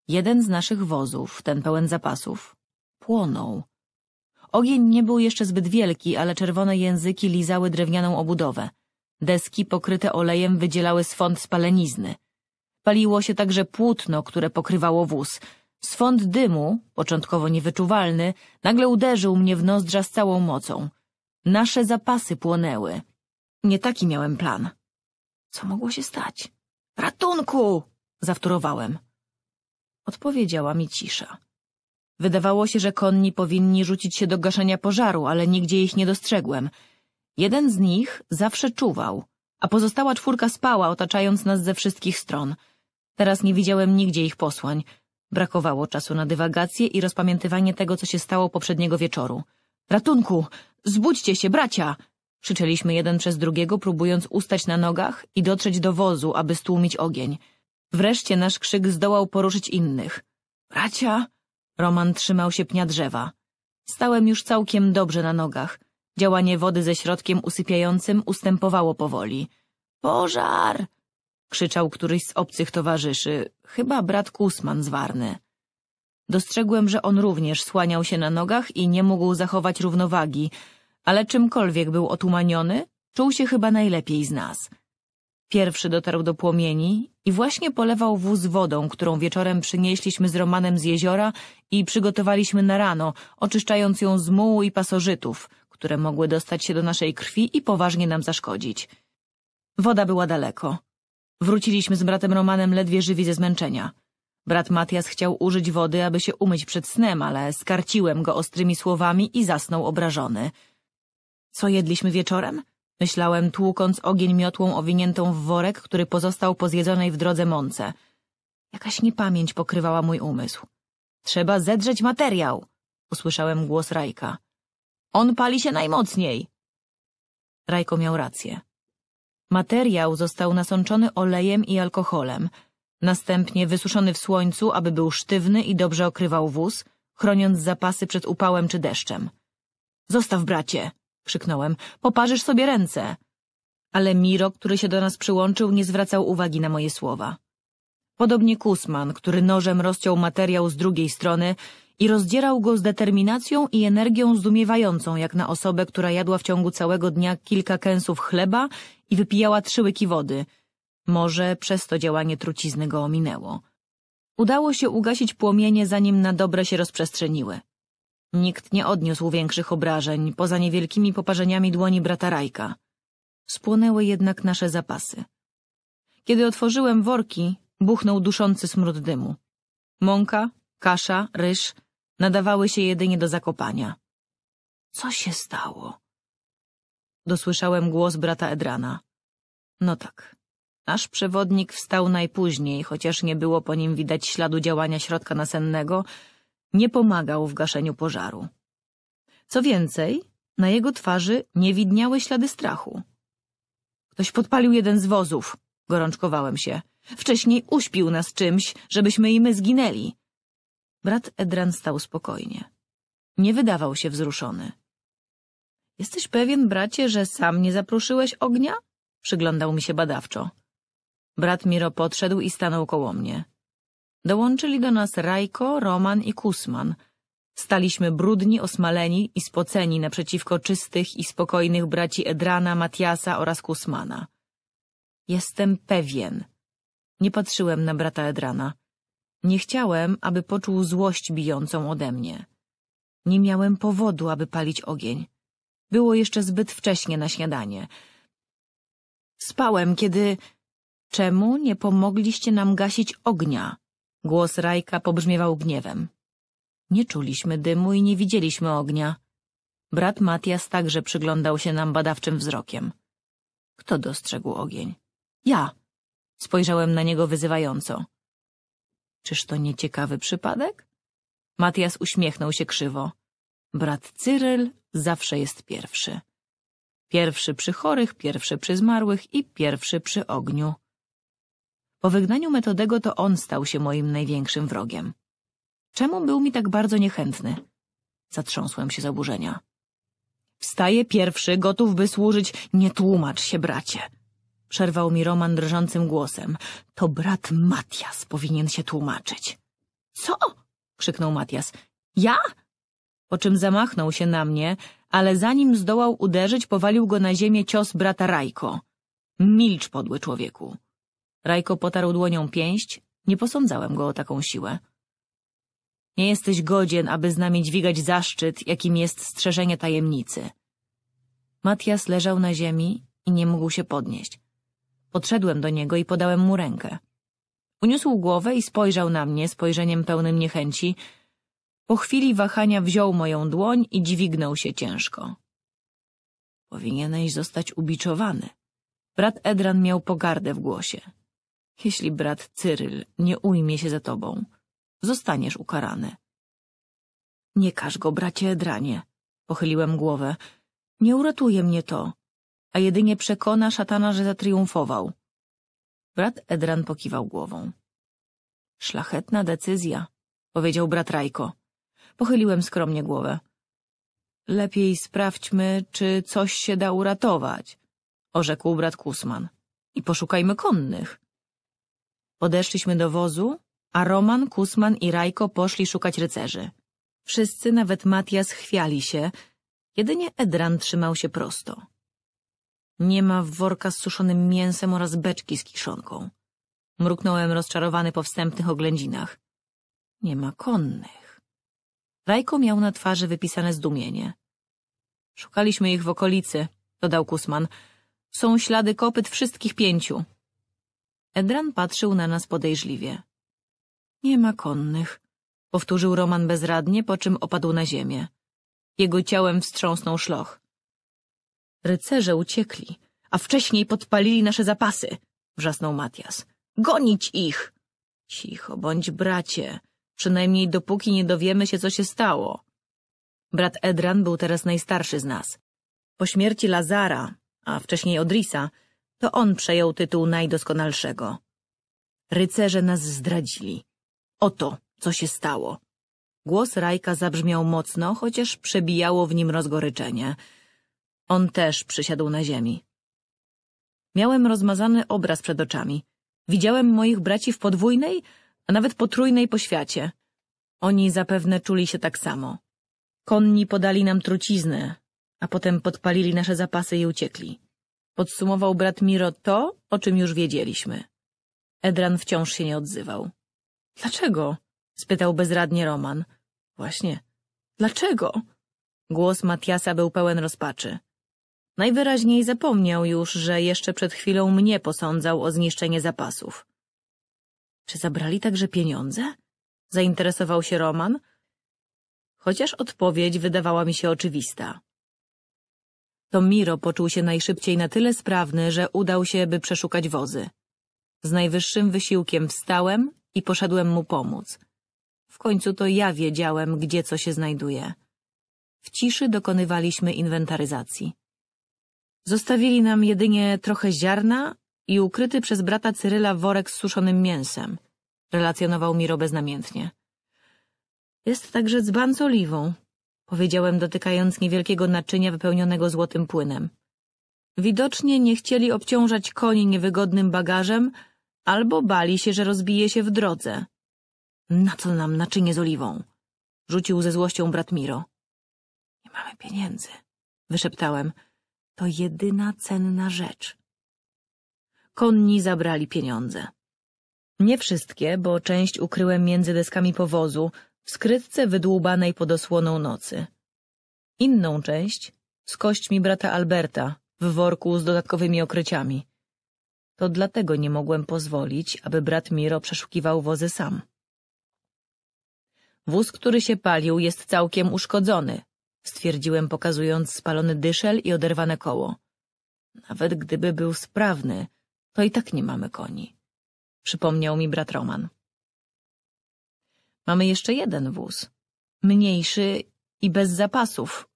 Jeden z naszych wozów, ten pełen zapasów, płonął. Ogień nie był jeszcze zbyt wielki, ale czerwone języki lizały drewnianą obudowę. Deski pokryte olejem wydzielały swąd spalenizny. Paliło się także płótno, które pokrywało wóz. Swąd dymu, początkowo niewyczuwalny, nagle uderzył mnie w nozdrza z całą mocą. Nasze zapasy płonęły. Nie taki miałem plan. Co mogło się stać? Ratunku! Zawtórowałem. Odpowiedziała mi cisza. Wydawało się, że konni powinni rzucić się do gaszenia pożaru, ale nigdzie ich nie dostrzegłem. Jeden z nich zawsze czuwał, a pozostała czwórka spała, otaczając nas ze wszystkich stron. Teraz nie widziałem nigdzie ich posłań. Brakowało czasu na dywagację i rozpamiętywanie tego, co się stało poprzedniego wieczoru. Ratunku! Zbudźcie się, bracia! Krzyczeliśmy jeden przez drugiego, próbując ustać na nogach i dotrzeć do wozu, aby stłumić ogień. Wreszcie nasz krzyk zdołał poruszyć innych. Bracia! Roman trzymał się pnia drzewa. Stałem już całkiem dobrze na nogach. Działanie wody ze środkiem usypiającym ustępowało powoli. Pożar! krzyczał któryś z obcych towarzyszy, chyba brat Kusman z Warny. Dostrzegłem, że on również słaniał się na nogach i nie mógł zachować równowagi, ale czymkolwiek był otumaniony, czuł się chyba najlepiej z nas – Pierwszy dotarł do płomieni i właśnie polewał wóz wodą, którą wieczorem przynieśliśmy z Romanem z jeziora i przygotowaliśmy na rano, oczyszczając ją z mułu i pasożytów, które mogły dostać się do naszej krwi i poważnie nam zaszkodzić. Woda była daleko. Wróciliśmy z bratem Romanem ledwie żywi ze zmęczenia. Brat Matias chciał użyć wody, aby się umyć przed snem, ale skarciłem go ostrymi słowami i zasnął obrażony. Co jedliśmy wieczorem? myślałem, tłukąc ogień miotłą owiniętą w worek, który pozostał po zjedzonej w drodze mące. Jakaś niepamięć pokrywała mój umysł. Trzeba zedrzeć materiał, usłyszałem głos Rajka. On pali się najmocniej. Rajko miał rację. Materiał został nasączony olejem i alkoholem, następnie wysuszony w słońcu, aby był sztywny i dobrze okrywał wóz, chroniąc zapasy przed upałem czy deszczem. Zostaw, bracie, krzyknąłem. Poparzysz sobie ręce. Ale Miro, który się do nas przyłączył, nie zwracał uwagi na moje słowa. Podobnie Kusman, który nożem rozciął materiał z drugiej strony i rozdzierał go z determinacją i energią zdumiewającą jak na osobę, która jadła w ciągu całego dnia kilka kęsów chleba i wypijała trzy łyki wody. Może przez to działanie trucizny go ominęło. Udało się ugasić płomienie, zanim na dobre się rozprzestrzeniły. Nikt nie odniósł większych obrażeń, poza niewielkimi poparzeniami dłoni brata Rajka. Spłonęły jednak nasze zapasy. Kiedy otworzyłem worki, buchnął duszący smród dymu. Mąka, kasza, ryż nadawały się jedynie do zakopania. Co się stało? Dosłyszałem głos brata Edrana. No tak. Nasz przewodnik wstał najpóźniej, chociaż nie było po nim widać śladu działania środka nasennego, nie pomagał w gaszeniu pożaru. Co więcej, na jego twarzy nie widniały ślady strachu. Ktoś podpalił jeden z wozów, gorączkowałem się. Wcześniej uśpił nas czymś, żebyśmy i my zginęli. Brat Edran stał spokojnie. Nie wydawał się wzruszony. Jesteś pewien, bracie, że sam nie zaproszyłeś ognia? Przyglądał mi się badawczo. Brat Miro podszedł i stanął koło mnie. Dołączyli do nas Rajko, Roman i Kusman. Staliśmy brudni, osmaleni i spoceni naprzeciwko czystych i spokojnych braci Edrana, Matiasa oraz Kusmana. Jestem pewien. Nie patrzyłem na brata Edrana. Nie chciałem, aby poczuł złość bijącą ode mnie. Nie miałem powodu, aby palić ogień. Było jeszcze zbyt wcześnie na śniadanie. Spałem, kiedy... Czemu nie pomogliście nam gasić ognia? Głos Rajka pobrzmiewał gniewem. Nie czuliśmy dymu i nie widzieliśmy ognia. Brat Matias także przyglądał się nam badawczym wzrokiem. Kto dostrzegł ogień? Ja! Spojrzałem na niego wyzywająco. Czyż to nie ciekawy przypadek? Matias uśmiechnął się krzywo. Brat Cyryl zawsze jest pierwszy. Pierwszy przy chorych, pierwszy przy zmarłych i pierwszy przy ogniu. Po wygnaniu Metodego to on stał się moim największym wrogiem. Czemu był mi tak bardzo niechętny? Zatrząsłem się z oburzenia. Wstaje pierwszy, gotów by służyć. Nie tłumacz się, bracie. Przerwał mi Roman drżącym głosem. To brat Matias powinien się tłumaczyć. Co? krzyknął Matias. Ja? Po czym zamachnął się na mnie, ale zanim zdołał uderzyć, powalił go na ziemię cios brata Rajko. Milcz, podły człowieku. Rajko potarł dłonią pięść, nie posądzałem go o taką siłę. Nie jesteś godzien, aby z nami dźwigać zaszczyt, jakim jest strzeżenie tajemnicy. Matias leżał na ziemi i nie mógł się podnieść. Podszedłem do niego i podałem mu rękę. Uniósł głowę i spojrzał na mnie spojrzeniem pełnym niechęci. Po chwili wahania wziął moją dłoń i dźwignął się ciężko. Powinieneś zostać ubiczowany. Brat Edran miał pogardę w głosie. Jeśli brat Cyryl nie ujmie się za tobą, zostaniesz ukarany. Nie każ go, bracie Edranie, pochyliłem głowę. Nie uratuje mnie to, a jedynie przekona szatana, że zatriumfował. Brat Edran pokiwał głową. Szlachetna decyzja, powiedział brat Rajko. Pochyliłem skromnie głowę. Lepiej sprawdźmy, czy coś się da uratować, orzekł brat Kusman. I poszukajmy konnych. Podeszliśmy do wozu, a Roman, Kusman i Rajko poszli szukać rycerzy. Wszyscy, nawet Matias, chwiali się, jedynie Edran trzymał się prosto. Nie ma worka z suszonym mięsem oraz beczki z kiszonką. Mruknąłem rozczarowany po wstępnych oględzinach. Nie ma konnych. Rajko miał na twarzy wypisane zdumienie. Szukaliśmy ich w okolicy, dodał Kusman. Są ślady kopyt wszystkich pięciu. Edran patrzył na nas podejrzliwie. Nie ma konnych, powtórzył Roman bezradnie, po czym opadł na ziemię. Jego ciałem wstrząsnął szloch. Rycerze uciekli, a wcześniej podpalili nasze zapasy, wrzasnął Matias. Gonić ich! Cicho bądź, bracie, przynajmniej dopóki nie dowiemy się, co się stało. Brat Edran był teraz najstarszy z nas. Po śmierci Lazara, a wcześniej Odrisa, to on przejął tytuł najdoskonalszego. Rycerze nas zdradzili. Oto, co się stało. Głos Rajka zabrzmiał mocno, chociaż przebijało w nim rozgoryczenie. On też przysiadł na ziemi. Miałem rozmazany obraz przed oczami. Widziałem moich braci w podwójnej, a nawet potrójnej po świecie. Oni zapewne czuli się tak samo. Konni podali nam truciznę, a potem podpalili nasze zapasy i uciekli. Podsumował brat Miro to, o czym już wiedzieliśmy. Edran wciąż się nie odzywał. Dlaczego? spytał bezradnie Roman. Właśnie. Dlaczego? Głos Matiasa był pełen rozpaczy. Najwyraźniej zapomniał już, że jeszcze przed chwilą mnie posądzał o zniszczenie zapasów. Czy zabrali także pieniądze? Zainteresował się Roman, chociaż odpowiedź wydawała mi się oczywista to Miro poczuł się najszybciej na tyle sprawny, że udał się, by przeszukać wozy. Z najwyższym wysiłkiem wstałem i poszedłem mu pomóc. W końcu to ja wiedziałem, gdzie co się znajduje. W ciszy dokonywaliśmy inwentaryzacji. Zostawili nam jedynie trochę ziarna i ukryty przez brata Cyryla worek z suszonym mięsem. Relacjonował Miro beznamiętnie. Jest także dzban z oliwą, powiedziałem dotykając niewielkiego naczynia wypełnionego złotym płynem. Widocznie nie chcieli obciążać koni niewygodnym bagażem, albo bali się, że rozbije się w drodze. Na co nam naczynie z oliwą? Rzucił ze złością brat Miro. Nie mamy pieniędzy, wyszeptałem. To jedyna cenna rzecz. Konni zabrali pieniądze. Nie wszystkie, bo część ukryłem między deskami powozu, w skrytce wydłubanej pod osłoną nocy. Inną część z kośćmi brata Alberta w worku z dodatkowymi okryciami. To dlatego nie mogłem pozwolić, aby brat Miro przeszukiwał wozy sam. Wóz, który się palił, jest całkiem uszkodzony, stwierdziłem, pokazując spalony dyszel i oderwane koło. Nawet gdyby był sprawny, to i tak nie mamy koni, przypomniał mi brat Roman. Mamy jeszcze jeden wóz. Mniejszy i bez zapasów.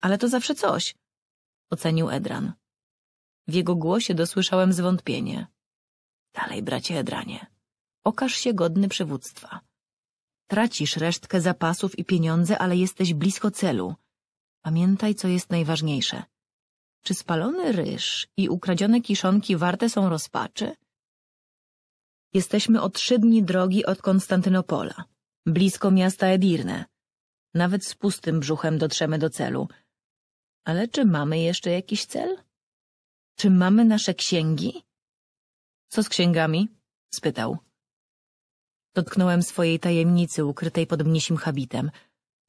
Ale to zawsze coś, ocenił Edran. W jego głosie dosłyszałem zwątpienie. Dalej, bracie Edranie, okaż się godny przywództwa. Tracisz resztkę zapasów i pieniądze, ale jesteś blisko celu. Pamiętaj, co jest najważniejsze. Czy spalony ryż i ukradzione kiszonki warte są rozpaczy? Jesteśmy o trzy dni drogi od Konstantynopola blisko miasta Edirne. Nawet z pustym brzuchem dotrzemy do celu. Ale czy mamy jeszcze jakiś cel? Czy mamy nasze księgi? Co z księgami? spytał. Dotknąłem swojej tajemnicy ukrytej pod mnisim habitem.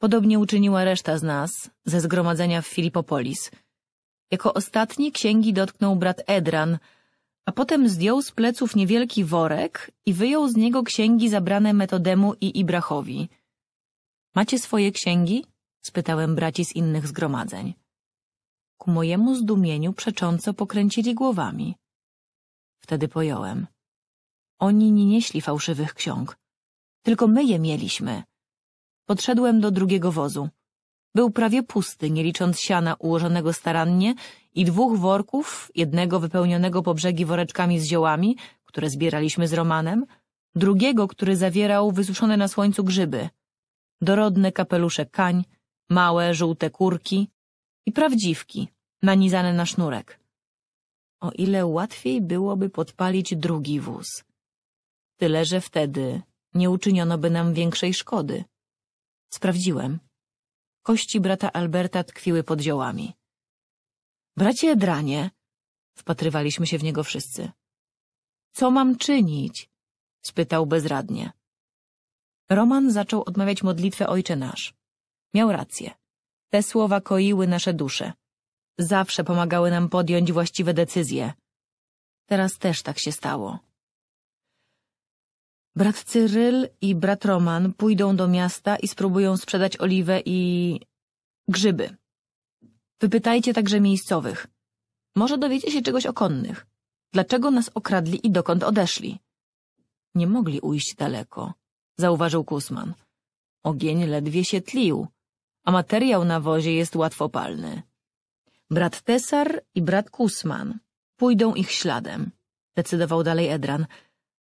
Podobnie uczyniła reszta z nas ze zgromadzenia w Filipopolis. Jako ostatni księgi dotknął brat Edran, a potem zdjął z pleców niewielki worek i wyjął z niego księgi zabrane Metodemu i Ibrachowi. Macie swoje księgi? spytałem braci z innych zgromadzeń. Ku mojemu zdumieniu przecząco pokręcili głowami. Wtedy pojąłem. Oni nie nieśli fałszywych ksiąg. Tylko my je mieliśmy. Podszedłem do drugiego wozu. Był prawie pusty, nie licząc siana ułożonego starannie i dwóch worków, jednego wypełnionego po brzegi woreczkami z ziołami, które zbieraliśmy z Romanem, drugiego, który zawierał wysuszone na słońcu grzyby, dorodne kapelusze kań, małe, żółte kurki i prawdziwki, nanizane na sznurek. O ile łatwiej byłoby podpalić drugi wóz. Tyle, że wtedy nie uczyniono by nam większej szkody. Sprawdziłem. Kości brata Alberta tkwiły pod ziołami. Bracie Edranie, wpatrywaliśmy się w niego wszyscy. Co mam czynić? spytał bezradnie. Roman zaczął odmawiać modlitwę Ojcze Nasz. Miał rację. Te słowa koiły nasze dusze. Zawsze pomagały nam podjąć właściwe decyzje. Teraz też tak się stało. Brat Cyryl i brat Roman pójdą do miasta i spróbują sprzedać oliwę i... grzyby. Wypytajcie także miejscowych. Może dowiecie się czegoś o konnych. Dlaczego nas okradli i dokąd odeszli? Nie mogli ujść daleko, zauważył Kusman. Ogień ledwie się tlił, a materiał na wozie jest łatwopalny. Brat Tesar i brat Kusman pójdą ich śladem, decydował dalej Edran.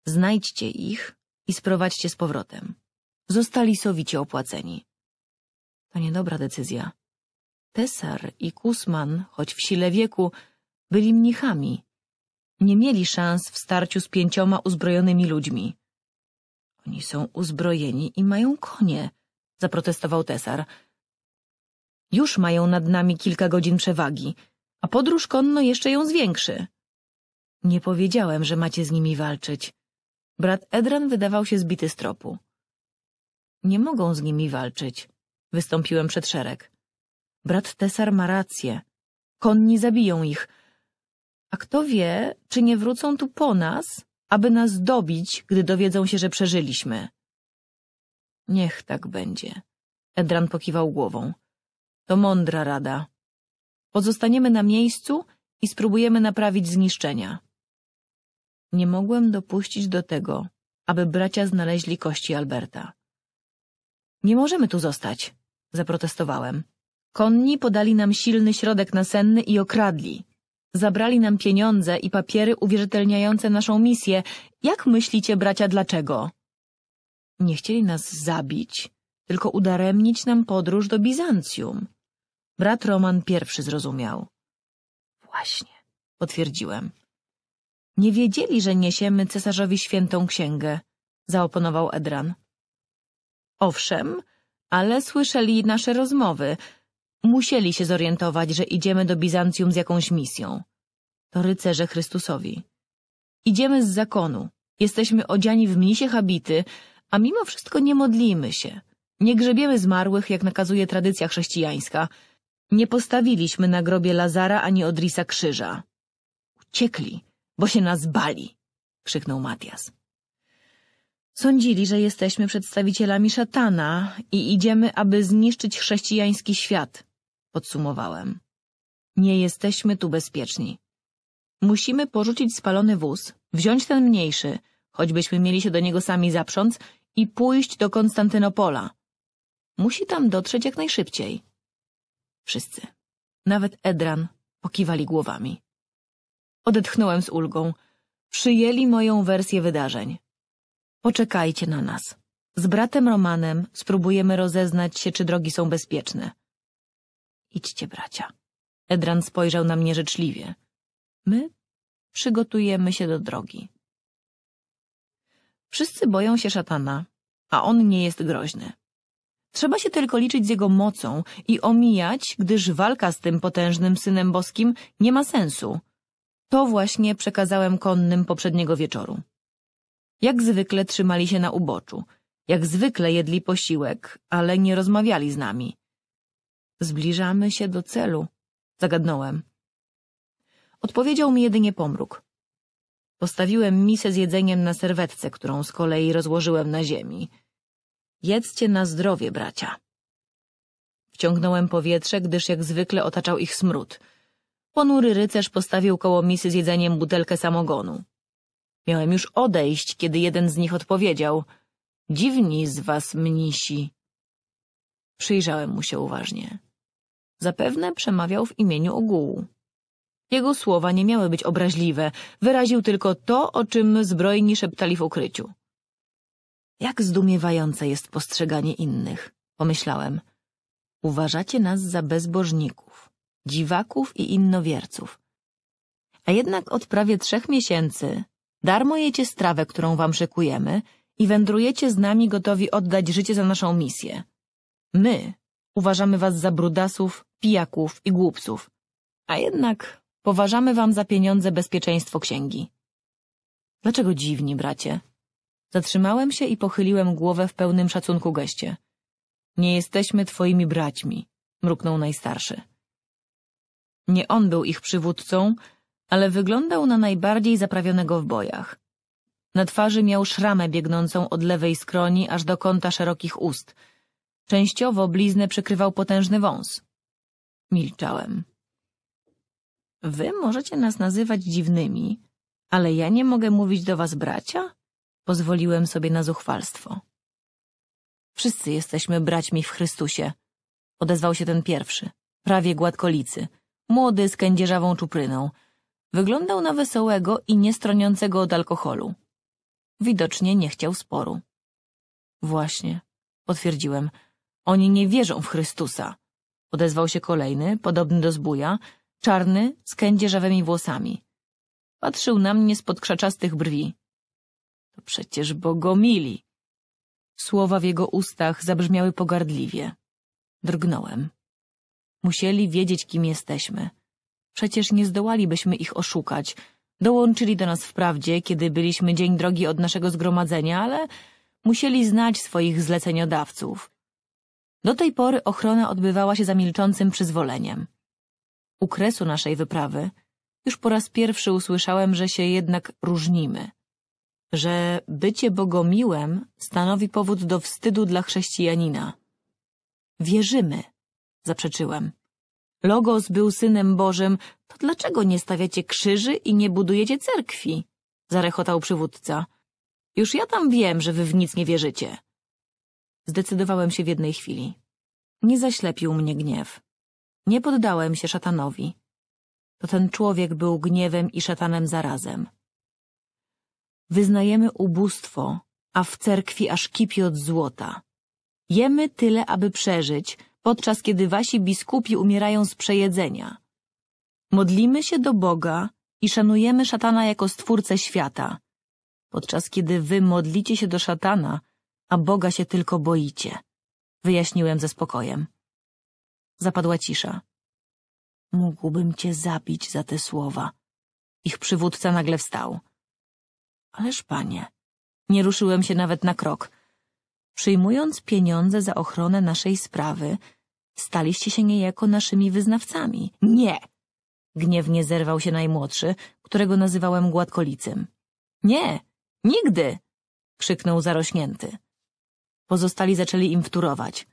Znajdźcie ich i sprowadźcie z powrotem. Zostali sowicie opłaceni. To niedobra decyzja, Tesar i Kusman, choć w sile wieku, byli mnichami. Nie mieli szans w starciu z pięcioma uzbrojonymi ludźmi. Oni są uzbrojeni i mają konie, zaprotestował Tesar. Już mają nad nami kilka godzin przewagi, a podróż konno jeszcze ją zwiększy. Nie powiedziałem, że macie z nimi walczyć. Brat Edran wydawał się zbity z tropu. Nie mogą z nimi walczyć. Wystąpiłem przed szereg. Brat Tesar ma rację. Konni zabiją ich. A kto wie, czy nie wrócą tu po nas, aby nas dobić, gdy dowiedzą się, że przeżyliśmy. Niech tak będzie. Edran pokiwał głową. To mądra rada. Pozostaniemy na miejscu i spróbujemy naprawić zniszczenia. Nie mogłem dopuścić do tego, aby bracia znaleźli kości Alberta. Nie możemy tu zostać, zaprotestowałem. Konni podali nam silny środek nasenny i okradli. Zabrali nam pieniądze i papiery uwierzytelniające naszą misję. Jak myślicie, bracia, dlaczego? Nie chcieli nas zabić, tylko udaremnić nam podróż do Bizancjum. Brat Roman pierwszy zrozumiał. Właśnie, potwierdziłem. Nie wiedzieli, że niesiemy cesarzowi świętą księgę, zaoponował Edran. Owszem, ale słyszeli nasze rozmowy – Musieli się zorientować, że idziemy do Bizancjum z jakąś misją. To rycerze Chrystusowi. Idziemy z zakonu, jesteśmy odziani w mnisie habity, a mimo wszystko nie modlimy się. Nie grzebiemy zmarłych, jak nakazuje tradycja chrześcijańska. Nie postawiliśmy na grobie Lazara ani Odrisa krzyża. Uciekli, bo się nas bali, krzyknął Matias. Sądzili, że jesteśmy przedstawicielami szatana i idziemy, aby zniszczyć chrześcijański świat, podsumowałem. Nie jesteśmy tu bezpieczni. Musimy porzucić spalony wóz, wziąć ten mniejszy, choćbyśmy mieli się do niego sami zaprząc i pójść do Konstantynopola. Musi tam dotrzeć jak najszybciej. Wszyscy, nawet Edran, pokiwali głowami. Odetchnąłem z ulgą. Przyjęli moją wersję wydarzeń. Poczekajcie na nas. Z bratem Romanem spróbujemy rozeznać się, czy drogi są bezpieczne. Idźcie, bracia. Edran spojrzał na mnie życzliwie. My przygotujemy się do drogi. Wszyscy boją się szatana, a on nie jest groźny. Trzeba się tylko liczyć z jego mocą i omijać, gdyż walka z tym potężnym synem boskim nie ma sensu. To właśnie przekazałem konnym poprzedniego wieczoru. Jak zwykle trzymali się na uboczu, jak zwykle jedli posiłek, ale nie rozmawiali z nami. Zbliżamy się do celu, zagadnąłem. Odpowiedział mi jedynie pomruk. Postawiłem misę z jedzeniem na serwetce, którą z kolei rozłożyłem na ziemi. Jedzcie na zdrowie, bracia. Wciągnąłem powietrze, gdyż jak zwykle otaczał ich smród. Ponury rycerz postawił koło misy z jedzeniem butelkę samogonu. Miałem już odejść, kiedy jeden z nich odpowiedział — Dziwni z was mnisi. Przyjrzałem mu się uważnie. Zapewne przemawiał w imieniu ogółu. Jego słowa nie miały być obraźliwe, wyraził tylko to, o czym zbrojni szeptali w ukryciu. Jak zdumiewające jest postrzeganie innych, pomyślałem. Uważacie nas za bezbożników, dziwaków i innowierców. A jednak od prawie trzech miesięcy darmo jecie strawę, którą wam szykujemy i wędrujecie z nami gotowi oddać życie za naszą misję. My uważamy was za brudasów pijaków i głupców. A jednak poważamy wam za pieniądze bezpieczeństwo księgi. Dlaczego dziwni, bracie? Zatrzymałem się i pochyliłem głowę w pełnym szacunku geście. Nie jesteśmy twoimi braćmi, mruknął najstarszy. Nie on był ich przywódcą, ale wyglądał na najbardziej zaprawionego w bojach. Na twarzy miał szramę biegnącą od lewej skroni aż do kąta szerokich ust. Częściowo bliznę przykrywał potężny wąs. Milczałem. Wy możecie nas nazywać dziwnymi, ale ja nie mogę mówić do was bracia? Pozwoliłem sobie na zuchwalstwo. Wszyscy jesteśmy braćmi w Chrystusie, odezwał się ten pierwszy, prawie gładkolicy, młody z kędzierzawą czupryną. Wyglądał na wesołego i niestroniącego od alkoholu. Widocznie nie chciał sporu. Właśnie, potwierdziłem. Oni nie wierzą w Chrystusa. Odezwał się kolejny, podobny do Zbuja, czarny, z kędzierzawymi włosami. Patrzył na mnie spod krzaczastych brwi. To przecież bogomili. Słowa w jego ustach zabrzmiały pogardliwie. Drgnąłem. Musieli wiedzieć, kim jesteśmy. Przecież nie zdołalibyśmy ich oszukać. Dołączyli do nas wprawdzie, kiedy byliśmy dzień drogi od naszego zgromadzenia, ale musieli znać swoich zleceniodawców. Do tej pory ochrona odbywała się za milczącym przyzwoleniem. U kresu naszej wyprawy już po raz pierwszy usłyszałem, że się jednak różnimy, że bycie bogomiłem stanowi powód do wstydu dla chrześcijanina. Wierzymy, zaprzeczyłem. Logos był synem Bożym, to dlaczego nie stawiacie krzyży i nie budujecie cerkwi? Zarechotał przywódca. Już ja tam wiem, że wy w nic nie wierzycie. Zdecydowałem się w jednej chwili. Nie zaślepił mnie gniew. Nie poddałem się szatanowi. To ten człowiek był gniewem i szatanem zarazem. Wyznajemy ubóstwo, a w cerkwi aż kipi od złota. Jemy tyle, aby przeżyć, podczas kiedy wasi biskupi umierają z przejedzenia. Modlimy się do Boga i szanujemy szatana jako stwórcę świata, podczas kiedy wy modlicie się do szatana a Boga się tylko boicie, wyjaśniłem ze spokojem. Zapadła cisza. Mógłbym cię zabić za te słowa. Ich przywódca nagle wstał. Ależ panie, nie ruszyłem się nawet na krok. Przyjmując pieniądze za ochronę naszej sprawy, staliście się niejako naszymi wyznawcami. Nie! Gniewnie zerwał się najmłodszy, którego nazywałem gładkolicym. Nie! Nigdy! krzyknął zarośnięty. Pozostali zaczęli im wturować.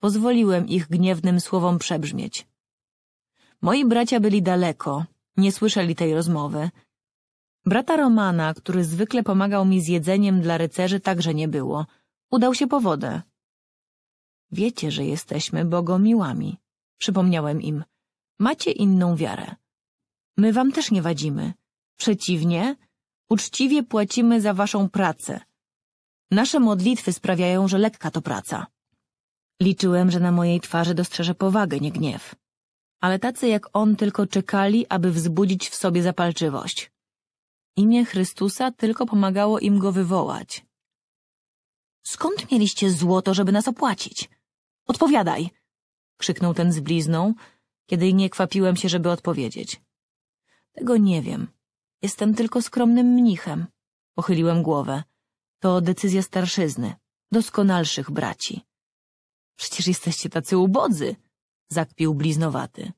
Pozwoliłem ich gniewnym słowom przebrzmieć. Moi bracia byli daleko, nie słyszeli tej rozmowy. Brata Romana, który zwykle pomagał mi z jedzeniem dla rycerzy, także nie było. Udał się po wodę. Wiecie, że jesteśmy bogomiłami, przypomniałem im. Macie inną wiarę. My wam też nie wadzimy. Przeciwnie, uczciwie płacimy za waszą pracę – Nasze modlitwy sprawiają, że lekka to praca. Liczyłem, że na mojej twarzy dostrzeże powagę, nie gniew. Ale tacy jak on tylko czekali, aby wzbudzić w sobie zapalczywość. Imię Chrystusa tylko pomagało im go wywołać. Skąd mieliście złoto, żeby nas opłacić? Odpowiadaj! krzyknął ten z blizną, kiedy nie kwapiłem się, żeby odpowiedzieć. Tego nie wiem. Jestem tylko skromnym mnichem. Pochyliłem głowę. To decyzja starszyzny, doskonalszych braci. Przecież jesteście tacy ubodzy, zakpił bliznowaty.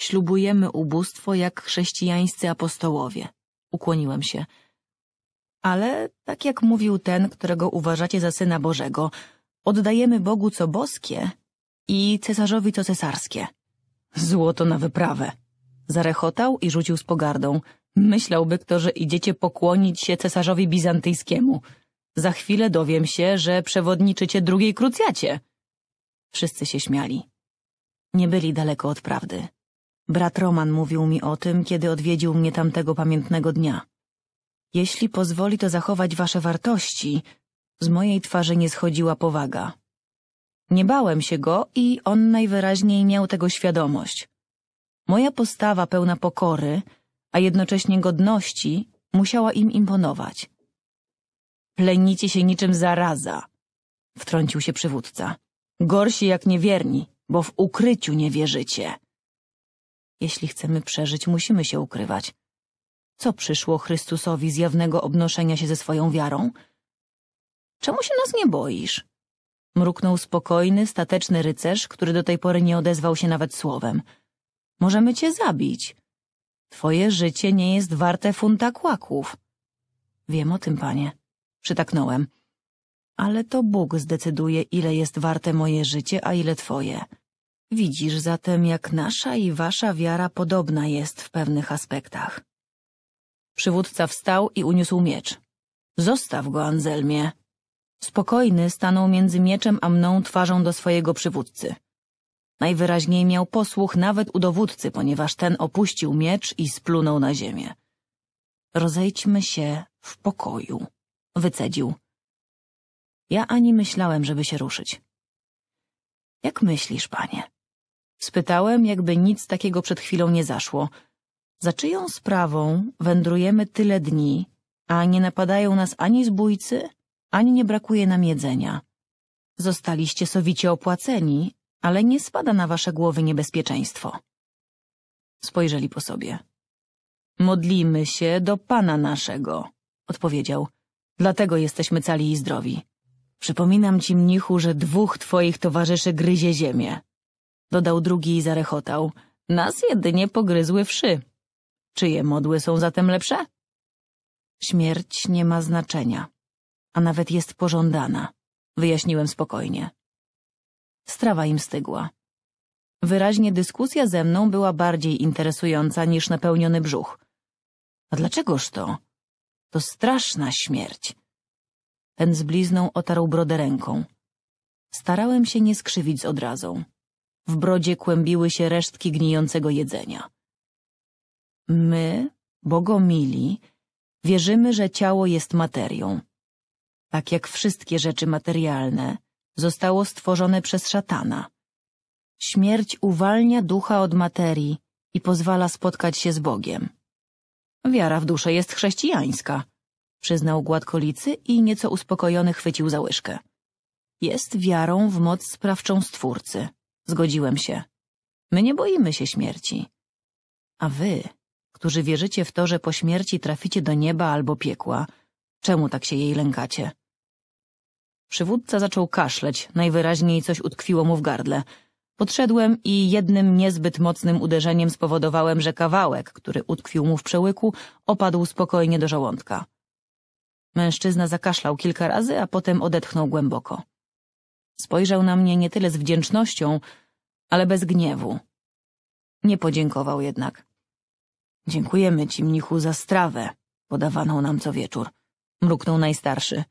Ślubujemy ubóstwo jak chrześcijańscy apostołowie, ukłoniłem się. Ale, tak jak mówił ten, którego uważacie za Syna Bożego, oddajemy Bogu co boskie i cesarzowi co cesarskie. Złoto na wyprawę, zarechotał i rzucił z pogardą – Myślałby kto, że idziecie pokłonić się cesarzowi bizantyjskiemu. Za chwilę dowiem się, że przewodniczycie drugiej krucjacie. Wszyscy się śmiali. Nie byli daleko od prawdy. Brat Roman mówił mi o tym, kiedy odwiedził mnie tamtego pamiętnego dnia. Jeśli pozwoli to zachować wasze wartości, z mojej twarzy nie schodziła powaga. Nie bałem się go i on najwyraźniej miał tego świadomość. Moja postawa pełna pokory – a jednocześnie godności, musiała im imponować. Plenicie się niczym zaraza, wtrącił się przywódca. Gorsi jak niewierni, bo w ukryciu nie wierzycie. Jeśli chcemy przeżyć, musimy się ukrywać. Co przyszło Chrystusowi z jawnego obnoszenia się ze swoją wiarą? Czemu się nas nie boisz? Mruknął spokojny, stateczny rycerz, który do tej pory nie odezwał się nawet słowem. Możemy cię zabić. Twoje życie nie jest warte funta kłaków. Wiem o tym, panie. Przytaknąłem. Ale to Bóg zdecyduje, ile jest warte moje życie, a ile twoje. Widzisz zatem, jak nasza i wasza wiara podobna jest w pewnych aspektach. Przywódca wstał i uniósł miecz. Zostaw go, Anselmie. Spokojny stanął między mieczem a mną twarzą do swojego przywódcy. Najwyraźniej miał posłuch nawet u dowódcy, ponieważ ten opuścił miecz i splunął na ziemię. Rozejdźmy się w pokoju, wycedził. Ja ani myślałem, żeby się ruszyć. Jak myślisz, panie? Spytałem, jakby nic takiego przed chwilą nie zaszło. Za czyją sprawą wędrujemy tyle dni, a nie napadają nas ani zbójcy, ani nie brakuje nam jedzenia? Zostaliście sowicie opłaceni, ale nie spada na wasze głowy niebezpieczeństwo. Spojrzeli po sobie. Modlimy się do Pana naszego, odpowiedział. Dlatego jesteśmy cali i zdrowi. Przypominam ci, mnichu, że dwóch twoich towarzyszy gryzie ziemię. Dodał drugi i zarechotał. Nas jedynie pogryzły wszy. Czyje modły są zatem lepsze? Śmierć nie ma znaczenia, a nawet jest pożądana, wyjaśniłem spokojnie strawa im stygła. Wyraźnie dyskusja ze mną była bardziej interesująca niż napełniony brzuch. A dlaczegoż to? To straszna śmierć. Ten z blizną otarł brodę ręką. Starałem się nie skrzywić z odrazą. W brodzie kłębiły się resztki gnijącego jedzenia. My, bogomili, wierzymy, że ciało jest materią. Tak jak wszystkie rzeczy materialne, zostało stworzone przez szatana. Śmierć uwalnia ducha od materii i pozwala spotkać się z Bogiem. Wiara w duszę jest chrześcijańska, przyznał gładkolicy i nieco uspokojony chwycił za łyżkę. Jest wiarą w moc sprawczą Stwórcy. Zgodziłem się. My nie boimy się śmierci. A wy, którzy wierzycie w to, że po śmierci traficie do nieba albo piekła, czemu tak się jej lękacie? Przywódca zaczął kaszleć, najwyraźniej coś utkwiło mu w gardle. Podszedłem i jednym niezbyt mocnym uderzeniem spowodowałem, że kawałek, który utkwił mu w przełyku, opadł spokojnie do żołądka. Mężczyzna zakaszlał kilka razy, a potem odetchnął głęboko. Spojrzał na mnie nie tyle z wdzięcznością, ale bez gniewu. Nie podziękował jednak. Dziękujemy ci, mnichu, za strawę, podawaną nam co wieczór. Mruknął najstarszy.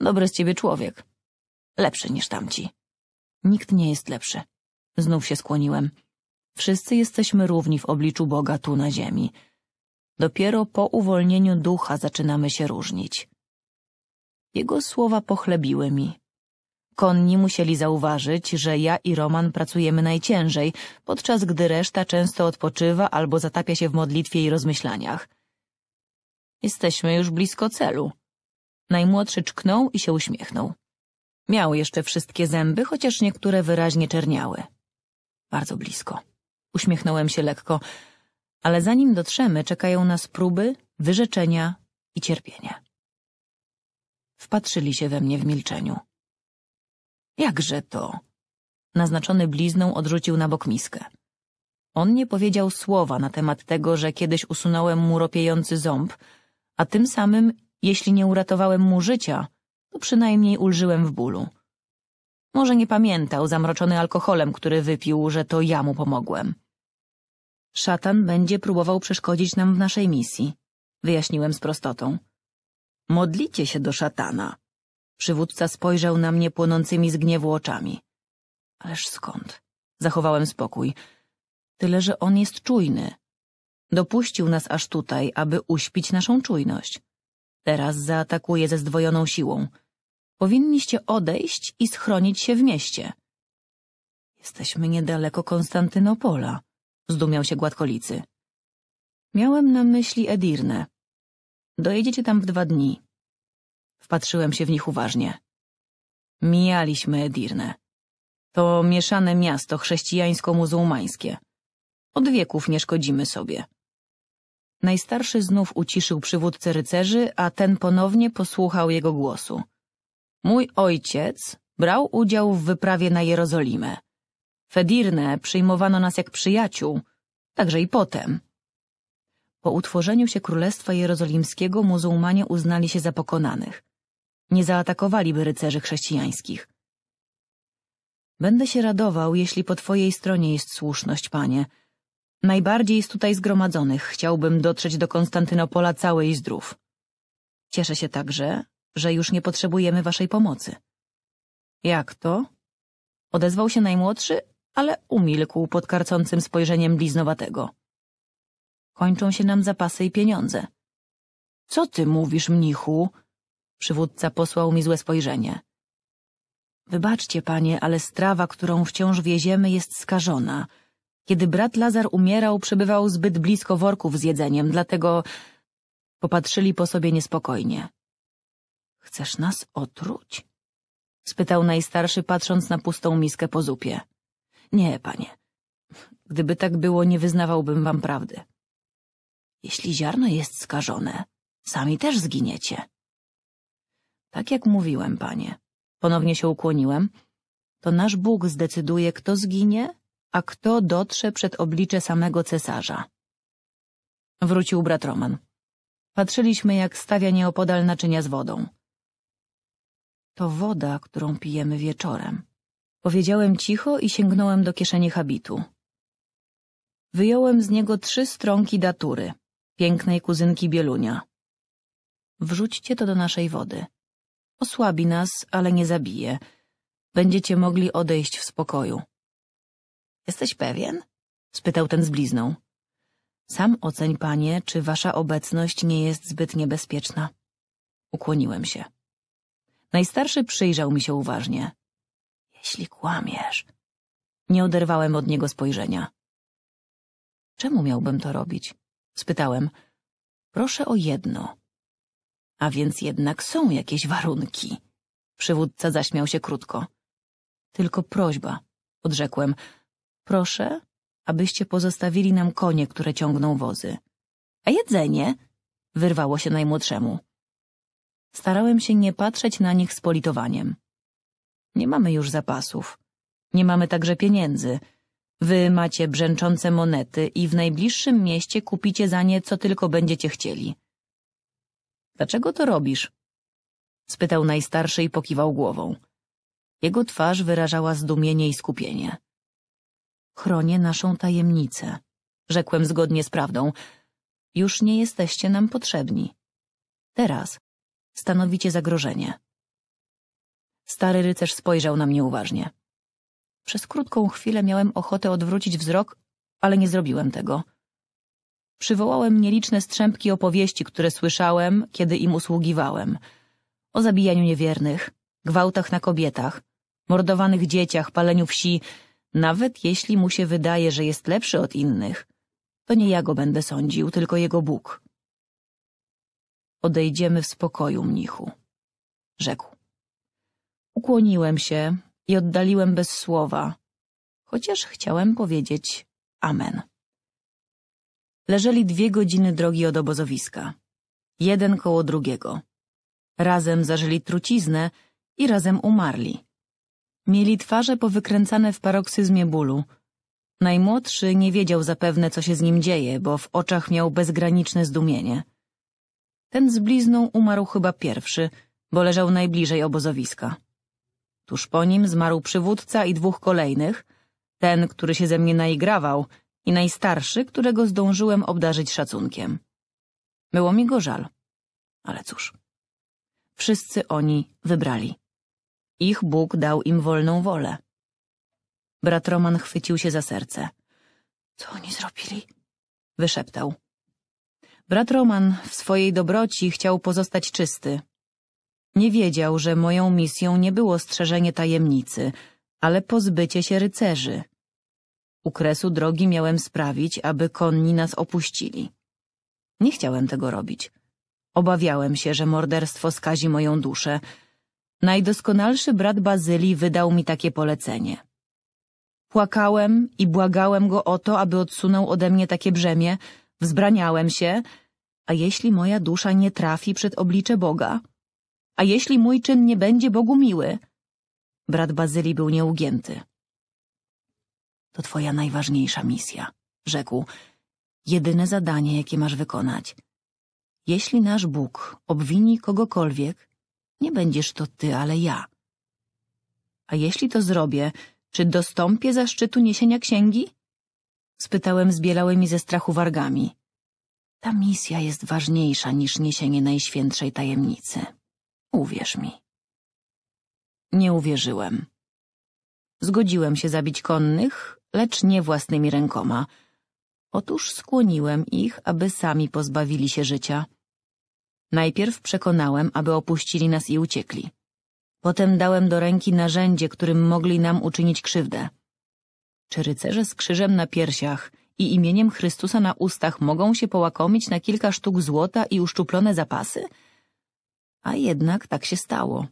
Dobry z ciebie człowiek. Lepszy niż tamci. Nikt nie jest lepszy. Znów się skłoniłem. Wszyscy jesteśmy równi w obliczu Boga tu na ziemi. Dopiero po uwolnieniu ducha zaczynamy się różnić. Jego słowa pochlebiły mi. Konni musieli zauważyć, że ja i Roman pracujemy najciężej, podczas gdy reszta często odpoczywa albo zatapia się w modlitwie i rozmyślaniach. Jesteśmy już blisko celu, Najmłodszy czknął i się uśmiechnął. Miał jeszcze wszystkie zęby, chociaż niektóre wyraźnie czerniały. Bardzo blisko. Uśmiechnąłem się lekko, ale zanim dotrzemy, czekają nas próby, wyrzeczenia i cierpienia. Wpatrzyli się we mnie w milczeniu. Jakże to? Naznaczony blizną odrzucił na bok miskę. On nie powiedział słowa na temat tego, że kiedyś usunąłem mu ropiejący ząb, a tym samym jeśli nie uratowałem mu życia, to przynajmniej ulżyłem w bólu. Może nie pamiętał, zamroczony alkoholem, który wypił, że to ja mu pomogłem. Szatan będzie próbował przeszkodzić nam w naszej misji, wyjaśniłem z prostotą. Modlicie się do szatana. Przywódca spojrzał na mnie płonącymi z gniewu oczami. Ależ skąd? Zachowałem spokój. Tyle, że on jest czujny. Dopuścił nas aż tutaj, aby uśpić naszą czujność. Teraz zaatakuje ze zdwojoną siłą. Powinniście odejść i schronić się w mieście. Jesteśmy niedaleko Konstantynopola, zdumiał się Gładkolicy. Miałem na myśli Edirne. Dojedziecie tam w dwa dni. Wpatrzyłem się w nich uważnie. Mijaliśmy Edirne. To mieszane miasto chrześcijańsko-muzułmańskie. Od wieków nie szkodzimy sobie. Najstarszy znów uciszył przywódcę rycerzy, a ten ponownie posłuchał jego głosu. Mój ojciec brał udział w wyprawie na Jerozolimę. Fedirne przyjmowano nas jak przyjaciół, także i potem. Po utworzeniu się Królestwa Jerozolimskiego muzułmanie uznali się za pokonanych. Nie zaatakowaliby rycerzy chrześcijańskich. Będę się radował, jeśli po twojej stronie jest słuszność, panie – Najbardziej z tutaj zgromadzonych chciałbym dotrzeć do Konstantynopola i zdrów. Cieszę się także, że już nie potrzebujemy waszej pomocy. Jak to? Odezwał się najmłodszy, ale umilkł pod karcącym spojrzeniem bliznowatego. Kończą się nam zapasy i pieniądze. Co ty mówisz, mnichu? Przywódca posłał mi złe spojrzenie. Wybaczcie, panie, ale strawa, którą wciąż wieziemy, jest skażona — kiedy brat Lazar umierał, przebywał zbyt blisko worków z jedzeniem, dlatego popatrzyli po sobie niespokojnie. Chcesz nas otruć? spytał najstarszy, patrząc na pustą miskę po zupie. Nie, panie. Gdyby tak było, nie wyznawałbym wam prawdy. Jeśli ziarno jest skażone, sami też zginiecie. Tak jak mówiłem, panie. Ponownie się ukłoniłem. To nasz Bóg zdecyduje, kto zginie, a kto dotrze przed oblicze samego cesarza. Wrócił brat Roman. Patrzyliśmy, jak stawia nieopodal naczynia z wodą. To woda, którą pijemy wieczorem. Powiedziałem cicho i sięgnąłem do kieszeni habitu. Wyjąłem z niego trzy stronki datury, pięknej kuzynki Bielunia. Wrzućcie to do naszej wody. Osłabi nas, ale nie zabije. Będziecie mogli odejść w spokoju. Jesteś pewien? spytał ten z blizną. Sam oceń, panie, czy wasza obecność nie jest zbyt niebezpieczna. Ukłoniłem się. Najstarszy przyjrzał mi się uważnie. Jeśli kłamiesz. Nie oderwałem od niego spojrzenia. Czemu miałbym to robić? Spytałem. Proszę o jedno. A więc jednak są jakieś warunki. Przywódca zaśmiał się krótko. Tylko prośba, odrzekłem. Proszę, abyście pozostawili nam konie, które ciągną wozy. A jedzenie? Wyrwało się najmłodszemu. Starałem się nie patrzeć na nich z politowaniem. Nie mamy już zapasów. Nie mamy także pieniędzy. Wy macie brzęczące monety i w najbliższym mieście kupicie za nie, co tylko będziecie chcieli. Dlaczego to robisz? Spytał najstarszy i pokiwał głową. Jego twarz wyrażała zdumienie i skupienie. Chronię naszą tajemnicę, rzekłem zgodnie z prawdą. Już nie jesteście nam potrzebni. Teraz stanowicie zagrożenie. Stary rycerz spojrzał na mnie uważnie. Przez krótką chwilę miałem ochotę odwrócić wzrok, ale nie zrobiłem tego. Przywołałem nieliczne strzępki opowieści, które słyszałem, kiedy im usługiwałem. O zabijaniu niewiernych, gwałtach na kobietach, mordowanych dzieciach, paleniu wsi, nawet jeśli mu się wydaje, że jest lepszy od innych, to nie ja go będę sądził, tylko jego Bóg. Odejdziemy w spokoju, mnichu, rzekł. Ukłoniłem się i oddaliłem bez słowa, chociaż chciałem powiedzieć amen. Leżeli dwie godziny drogi od obozowiska, jeden koło drugiego. Razem zażyli truciznę i razem umarli. Mieli twarze powykręcane w paroksyzmie bólu. Najmłodszy nie wiedział zapewne, co się z nim dzieje, bo w oczach miał bezgraniczne zdumienie. Ten z blizną umarł chyba pierwszy, bo leżał najbliżej obozowiska. Tuż po nim zmarł przywódca i dwóch kolejnych, ten, który się ze mnie naigrawał i najstarszy, którego zdążyłem obdarzyć szacunkiem. Było mi go żal, ale cóż. Wszyscy oni wybrali. Ich Bóg dał im wolną wolę. Brat Roman chwycił się za serce. Co oni zrobili? Wyszeptał. Brat Roman w swojej dobroci chciał pozostać czysty. Nie wiedział, że moją misją nie było strzeżenie tajemnicy, ale pozbycie się rycerzy. U kresu drogi miałem sprawić, aby konni nas opuścili. Nie chciałem tego robić. Obawiałem się, że morderstwo skazi moją duszę, Najdoskonalszy brat Bazylii wydał mi takie polecenie. Płakałem i błagałem go o to, aby odsunął ode mnie takie brzemię, wzbraniałem się, a jeśli moja dusza nie trafi przed oblicze Boga? A jeśli mój czyn nie będzie Bogu miły? Brat Bazylii był nieugięty. To twoja najważniejsza misja, rzekł. Jedyne zadanie, jakie masz wykonać. Jeśli nasz Bóg obwini kogokolwiek, nie będziesz to ty, ale ja. A jeśli to zrobię, czy dostąpię zaszczytu niesienia księgi? Spytałem zbielałymi ze strachu wargami. Ta misja jest ważniejsza niż niesienie najświętszej tajemnicy. Uwierz mi. Nie uwierzyłem. Zgodziłem się zabić konnych, lecz nie własnymi rękoma. Otóż skłoniłem ich, aby sami pozbawili się życia – Najpierw przekonałem, aby opuścili nas i uciekli. Potem dałem do ręki narzędzie, którym mogli nam uczynić krzywdę. Czy rycerze z krzyżem na piersiach i imieniem Chrystusa na ustach mogą się połakomić na kilka sztuk złota i uszczuplone zapasy? A jednak tak się stało.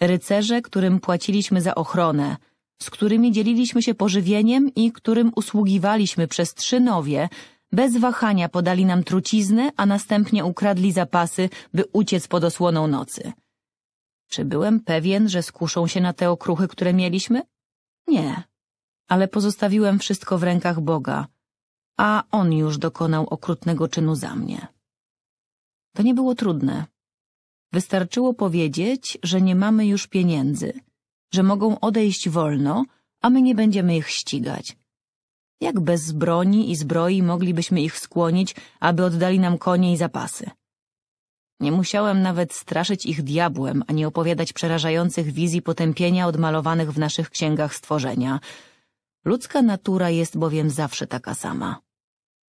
Rycerze, którym płaciliśmy za ochronę, z którymi dzieliliśmy się pożywieniem i którym usługiwaliśmy przez trzy nowie, bez wahania podali nam truciznę, a następnie ukradli zapasy, by uciec pod osłoną nocy. Czy byłem pewien, że skuszą się na te okruchy, które mieliśmy? Nie, ale pozostawiłem wszystko w rękach Boga, a On już dokonał okrutnego czynu za mnie. To nie było trudne. Wystarczyło powiedzieć, że nie mamy już pieniędzy, że mogą odejść wolno, a my nie będziemy ich ścigać. Jak bez broni i zbroi moglibyśmy ich skłonić, aby oddali nam konie i zapasy? Nie musiałem nawet straszyć ich diabłem, ani opowiadać przerażających wizji potępienia odmalowanych w naszych księgach stworzenia. Ludzka natura jest bowiem zawsze taka sama.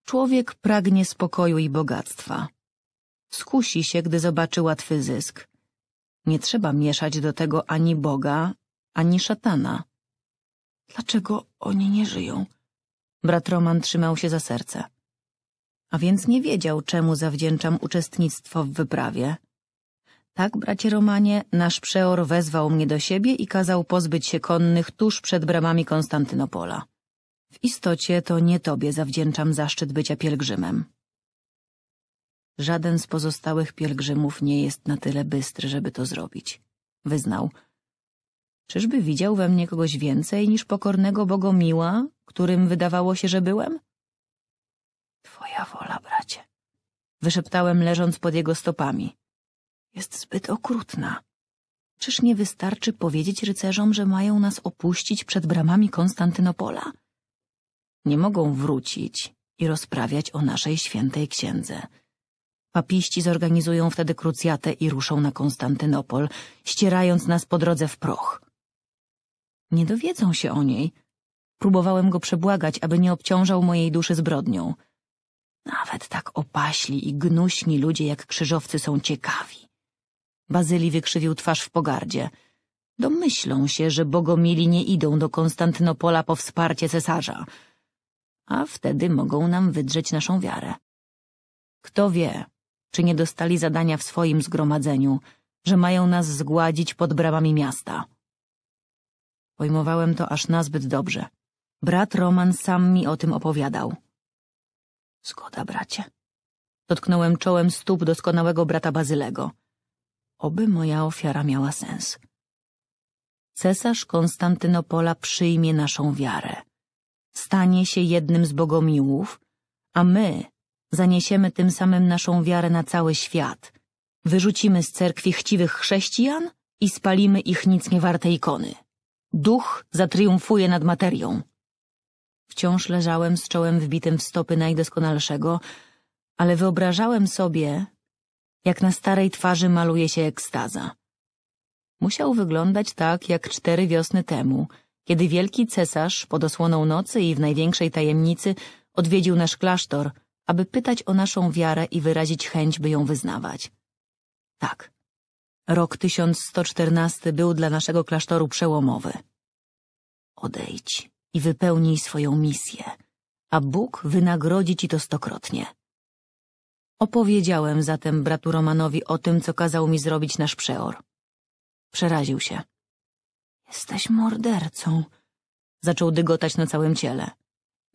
Człowiek pragnie spokoju i bogactwa. Skusi się, gdy zobaczy łatwy zysk. Nie trzeba mieszać do tego ani Boga, ani szatana. Dlaczego oni nie żyją? Brat Roman trzymał się za serce. A więc nie wiedział, czemu zawdzięczam uczestnictwo w wyprawie. Tak, bracie Romanie, nasz przeor wezwał mnie do siebie i kazał pozbyć się konnych tuż przed bramami Konstantynopola. W istocie to nie tobie zawdzięczam zaszczyt bycia pielgrzymem. Żaden z pozostałych pielgrzymów nie jest na tyle bystry, żeby to zrobić. Wyznał. Czyżby widział we mnie kogoś więcej niż pokornego Bogomiła, którym wydawało się, że byłem? Twoja wola, bracie, wyszeptałem leżąc pod jego stopami. Jest zbyt okrutna. Czyż nie wystarczy powiedzieć rycerzom, że mają nas opuścić przed bramami Konstantynopola? Nie mogą wrócić i rozprawiać o naszej świętej księdze. Papiści zorganizują wtedy krucjatę i ruszą na Konstantynopol, ścierając nas po drodze w proch. Nie dowiedzą się o niej, Próbowałem go przebłagać, aby nie obciążał mojej duszy zbrodnią. Nawet tak opaśli i gnuśni ludzie jak krzyżowcy są ciekawi. Bazyli wykrzywił twarz w pogardzie. Domyślą się, że bogomili nie idą do Konstantynopola po wsparcie cesarza, a wtedy mogą nam wydrzeć naszą wiarę. Kto wie, czy nie dostali zadania w swoim zgromadzeniu, że mają nas zgładzić pod bramami miasta. Pojmowałem to aż nazbyt dobrze. Brat Roman sam mi o tym opowiadał. Zgoda, bracie. Dotknąłem czołem stóp doskonałego brata Bazylego. Oby moja ofiara miała sens. Cesarz Konstantynopola przyjmie naszą wiarę. Stanie się jednym z bogomiłów, a my zaniesiemy tym samym naszą wiarę na cały świat. Wyrzucimy z cerkwi chciwych chrześcijan i spalimy ich nic niewarte ikony. Duch zatriumfuje nad materią. Wciąż leżałem z czołem wbitym w stopy najdoskonalszego, ale wyobrażałem sobie, jak na starej twarzy maluje się ekstaza. Musiał wyglądać tak, jak cztery wiosny temu, kiedy wielki cesarz pod osłoną nocy i w największej tajemnicy odwiedził nasz klasztor, aby pytać o naszą wiarę i wyrazić chęć, by ją wyznawać. Tak, rok 1114 był dla naszego klasztoru przełomowy. Odejdź i wypełnij swoją misję, a Bóg wynagrodzi ci to stokrotnie. Opowiedziałem zatem bratu Romanowi o tym, co kazał mi zrobić nasz przeor. Przeraził się. Jesteś mordercą, zaczął dygotać na całym ciele.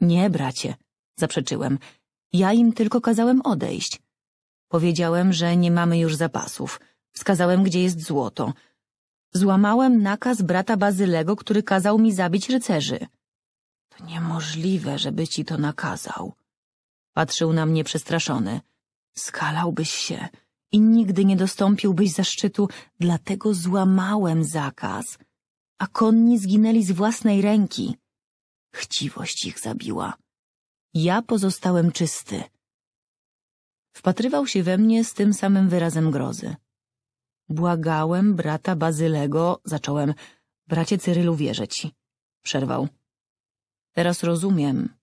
Nie, bracie, zaprzeczyłem. Ja im tylko kazałem odejść. Powiedziałem, że nie mamy już zapasów. Wskazałem, gdzie jest złoto. Złamałem nakaz brata Bazylego, który kazał mi zabić rycerzy niemożliwe, żeby ci to nakazał. Patrzył na mnie przestraszony. Skalałbyś się i nigdy nie dostąpiłbyś zaszczytu, dlatego złamałem zakaz. A konni zginęli z własnej ręki. Chciwość ich zabiła. Ja pozostałem czysty. Wpatrywał się we mnie z tym samym wyrazem grozy. Błagałem brata Bazylego, zacząłem. Bracie Cyrylu, wierzę ci. Przerwał. Teraz rozumiem,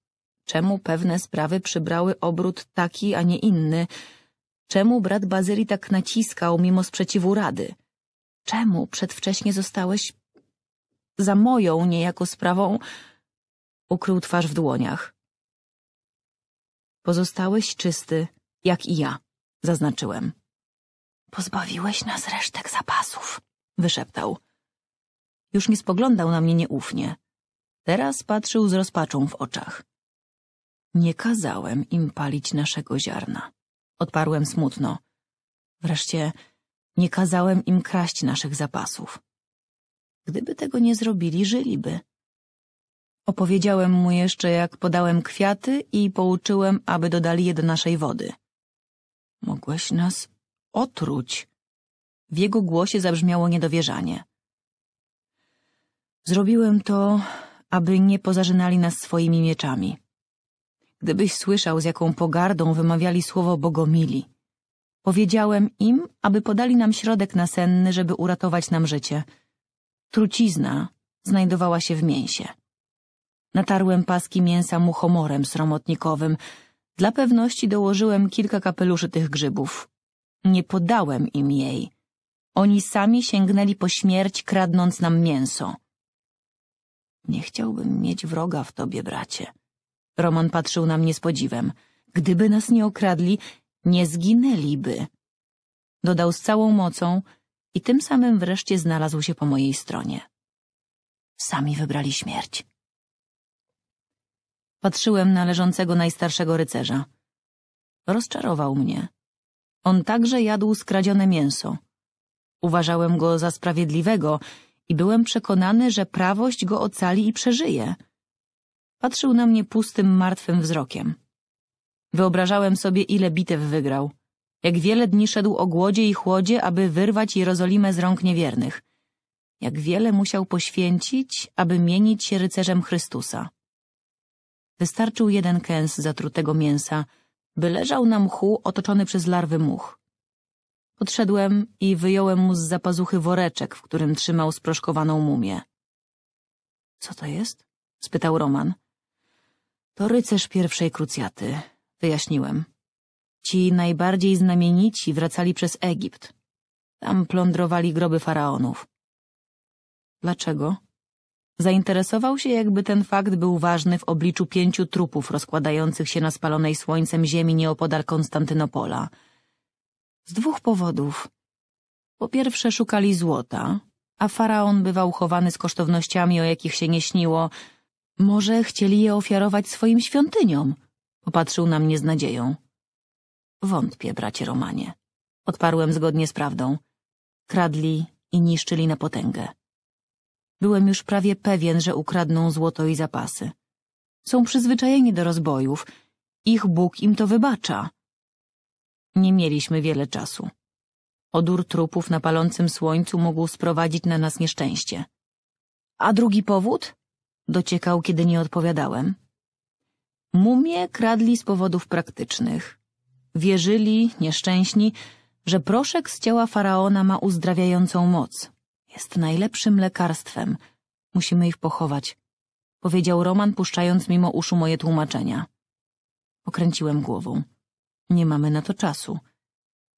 czemu pewne sprawy przybrały obrót taki, a nie inny, czemu brat Bazyli tak naciskał mimo sprzeciwu rady, czemu przedwcześnie zostałeś za moją niejako sprawą, ukrył twarz w dłoniach. Pozostałeś czysty, jak i ja, zaznaczyłem. Pozbawiłeś nas resztek zapasów, wyszeptał. Już nie spoglądał na mnie nieufnie. Teraz patrzył z rozpaczą w oczach. Nie kazałem im palić naszego ziarna. Odparłem smutno. Wreszcie nie kazałem im kraść naszych zapasów. Gdyby tego nie zrobili, żyliby. Opowiedziałem mu jeszcze, jak podałem kwiaty i pouczyłem, aby dodali je do naszej wody. Mogłeś nas otruć. W jego głosie zabrzmiało niedowierzanie. Zrobiłem to, aby nie pozarzynali nas swoimi mieczami. Gdybyś słyszał, z jaką pogardą wymawiali słowo Bogomili. Powiedziałem im, aby podali nam środek nasenny, żeby uratować nam życie. Trucizna znajdowała się w mięsie. Natarłem paski mięsa muchomorem sromotnikowym. Dla pewności dołożyłem kilka kapeluszy tych grzybów. Nie podałem im jej. Oni sami sięgnęli po śmierć, kradnąc nam mięso. Nie chciałbym mieć wroga w tobie, bracie. Roman patrzył na mnie z podziwem. Gdyby nas nie okradli, nie zginęliby. Dodał z całą mocą i tym samym wreszcie znalazł się po mojej stronie. Sami wybrali śmierć. Patrzyłem na leżącego najstarszego rycerza. Rozczarował mnie. On także jadł skradzione mięso. Uważałem go za sprawiedliwego i byłem przekonany, że prawość go ocali i przeżyje. Patrzył na mnie pustym, martwym wzrokiem. Wyobrażałem sobie, ile bitew wygrał. Jak wiele dni szedł o głodzie i chłodzie, aby wyrwać Jerozolimę z rąk niewiernych. Jak wiele musiał poświęcić, aby mienić się rycerzem Chrystusa. Wystarczył jeden kęs zatrutego mięsa, by leżał na mchu otoczony przez larwy much. Podszedłem i wyjąłem mu z zapazuchy woreczek, w którym trzymał sproszkowaną mumię. — Co to jest? — spytał Roman. — To rycerz pierwszej krucjaty — wyjaśniłem. Ci najbardziej znamienici wracali przez Egipt. Tam plądrowali groby faraonów. Dlaczego? Zainteresował się, jakby ten fakt był ważny w obliczu pięciu trupów rozkładających się na spalonej słońcem ziemi nieopodal Konstantynopola — z dwóch powodów. Po pierwsze szukali złota, a faraon bywał chowany z kosztownościami, o jakich się nie śniło. Może chcieli je ofiarować swoim świątyniom? Popatrzył na mnie z nadzieją. Wątpię, bracie Romanie. Odparłem zgodnie z prawdą. Kradli i niszczyli na potęgę. Byłem już prawie pewien, że ukradną złoto i zapasy. Są przyzwyczajeni do rozbojów. Ich Bóg im to wybacza. Nie mieliśmy wiele czasu. Odór trupów na palącym słońcu mógł sprowadzić na nas nieszczęście. A drugi powód? Dociekał, kiedy nie odpowiadałem. Mumie kradli z powodów praktycznych. Wierzyli, nieszczęśni, że proszek z ciała faraona ma uzdrawiającą moc. Jest najlepszym lekarstwem. Musimy ich pochować. Powiedział Roman, puszczając mimo uszu moje tłumaczenia. Pokręciłem głową. Nie mamy na to czasu.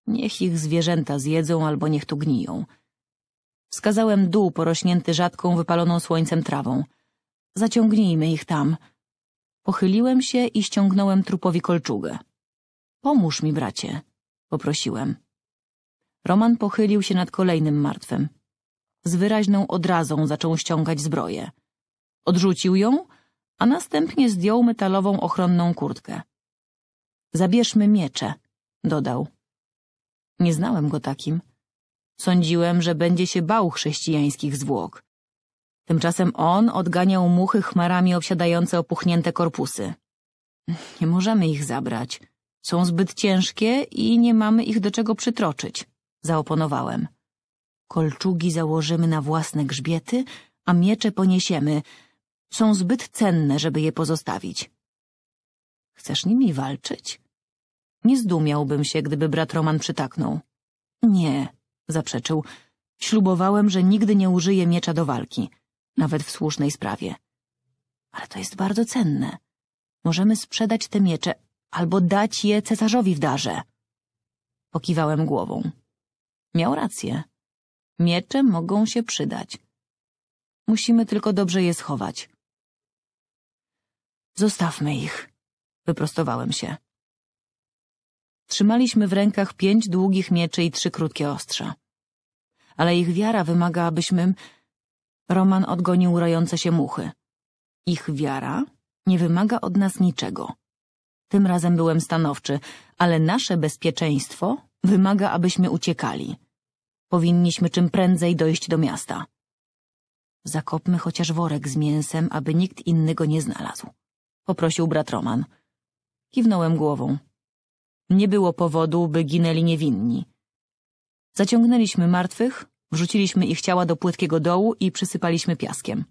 Niech ich zwierzęta zjedzą albo niech tu gniją. Wskazałem dół porośnięty rzadką, wypaloną słońcem trawą. Zaciągnijmy ich tam. Pochyliłem się i ściągnąłem trupowi kolczugę. Pomóż mi, bracie, poprosiłem. Roman pochylił się nad kolejnym martwym. Z wyraźną odrazą zaczął ściągać zbroję. Odrzucił ją, a następnie zdjął metalową ochronną kurtkę. Zabierzmy miecze, dodał. Nie znałem go takim. Sądziłem, że będzie się bał chrześcijańskich zwłok. Tymczasem on odganiał muchy chmarami obsiadające opuchnięte korpusy. Nie możemy ich zabrać. Są zbyt ciężkie i nie mamy ich do czego przytroczyć, zaoponowałem. Kolczugi założymy na własne grzbiety, a miecze poniesiemy. Są zbyt cenne, żeby je pozostawić. Chcesz nimi walczyć? Nie zdumiałbym się, gdyby brat Roman przytaknął. Nie, zaprzeczył. Ślubowałem, że nigdy nie użyję miecza do walki, nawet w słusznej sprawie. Ale to jest bardzo cenne. Możemy sprzedać te miecze albo dać je cesarzowi w darze. Pokiwałem głową. Miał rację. Miecze mogą się przydać. Musimy tylko dobrze je schować. Zostawmy ich, Wyprostowałem się. Trzymaliśmy w rękach pięć długich mieczy i trzy krótkie ostrza. Ale ich wiara wymaga, abyśmy... Roman odgonił rojące się muchy. Ich wiara nie wymaga od nas niczego. Tym razem byłem stanowczy, ale nasze bezpieczeństwo wymaga, abyśmy uciekali. Powinniśmy czym prędzej dojść do miasta. Zakopmy chociaż worek z mięsem, aby nikt inny go nie znalazł. Poprosił brat Roman. Kiwnąłem głową. Nie było powodu, by ginęli niewinni. Zaciągnęliśmy martwych, wrzuciliśmy ich ciała do płytkiego dołu i przysypaliśmy piaskiem.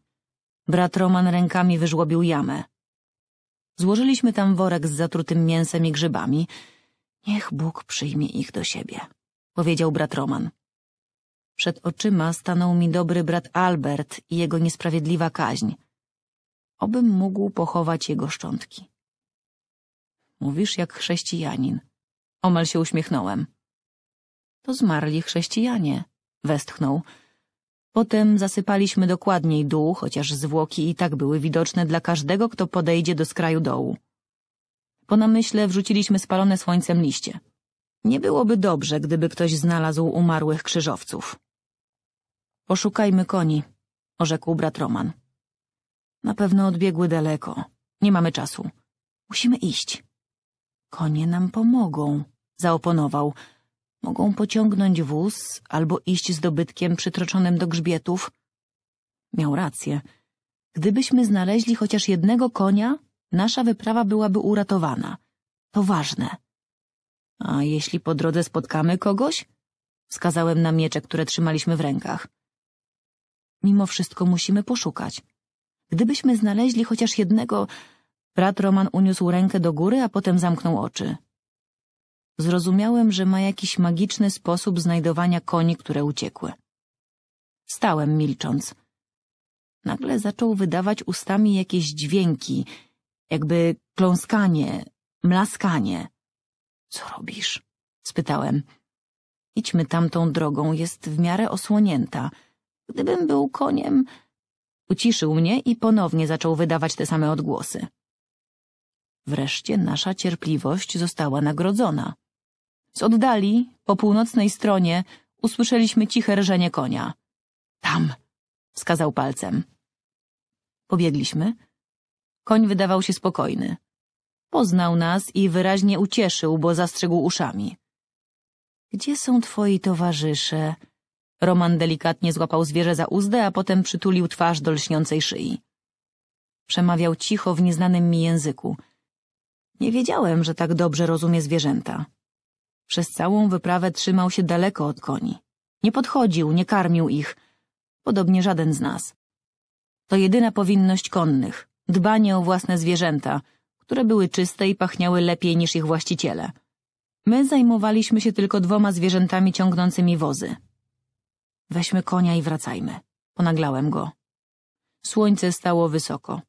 Brat Roman rękami wyżłobił jamę. Złożyliśmy tam worek z zatrutym mięsem i grzybami. Niech Bóg przyjmie ich do siebie, powiedział brat Roman. Przed oczyma stanął mi dobry brat Albert i jego niesprawiedliwa kaźń. Obym mógł pochować jego szczątki. Mówisz jak chrześcijanin. Omal się uśmiechnąłem. To zmarli chrześcijanie, westchnął. Potem zasypaliśmy dokładniej dół, chociaż zwłoki i tak były widoczne dla każdego, kto podejdzie do skraju dołu. Po namyśle wrzuciliśmy spalone słońcem liście. Nie byłoby dobrze, gdyby ktoś znalazł umarłych krzyżowców. Poszukajmy koni, orzekł brat Roman. Na pewno odbiegły daleko. Nie mamy czasu. Musimy iść. Konie nam pomogą, zaoponował. Mogą pociągnąć wóz albo iść z dobytkiem przytroczonym do grzbietów. Miał rację. Gdybyśmy znaleźli chociaż jednego konia, nasza wyprawa byłaby uratowana. To ważne. A jeśli po drodze spotkamy kogoś? Wskazałem na miecze, które trzymaliśmy w rękach. Mimo wszystko musimy poszukać. Gdybyśmy znaleźli chociaż jednego Brat Roman uniósł rękę do góry, a potem zamknął oczy. Zrozumiałem, że ma jakiś magiczny sposób znajdowania koni, które uciekły. Stałem milcząc. Nagle zaczął wydawać ustami jakieś dźwięki, jakby kląskanie, mlaskanie. Co robisz? spytałem. Idźmy tamtą drogą, jest w miarę osłonięta. Gdybym był koniem... Uciszył mnie i ponownie zaczął wydawać te same odgłosy. Wreszcie nasza cierpliwość została nagrodzona. Z oddali, po północnej stronie, usłyszeliśmy ciche rżenie konia. Tam! wskazał palcem. Pobiegliśmy. Koń wydawał się spokojny. Poznał nas i wyraźnie ucieszył, bo zastrzegł uszami. Gdzie są twoi towarzysze? Roman delikatnie złapał zwierzę za uzdę, a potem przytulił twarz do lśniącej szyi. Przemawiał cicho w nieznanym mi języku – nie wiedziałem, że tak dobrze rozumie zwierzęta. Przez całą wyprawę trzymał się daleko od koni. Nie podchodził, nie karmił ich. Podobnie żaden z nas. To jedyna powinność konnych. Dbanie o własne zwierzęta, które były czyste i pachniały lepiej niż ich właściciele. My zajmowaliśmy się tylko dwoma zwierzętami ciągnącymi wozy. Weźmy konia i wracajmy. Ponaglałem go. Słońce stało wysoko.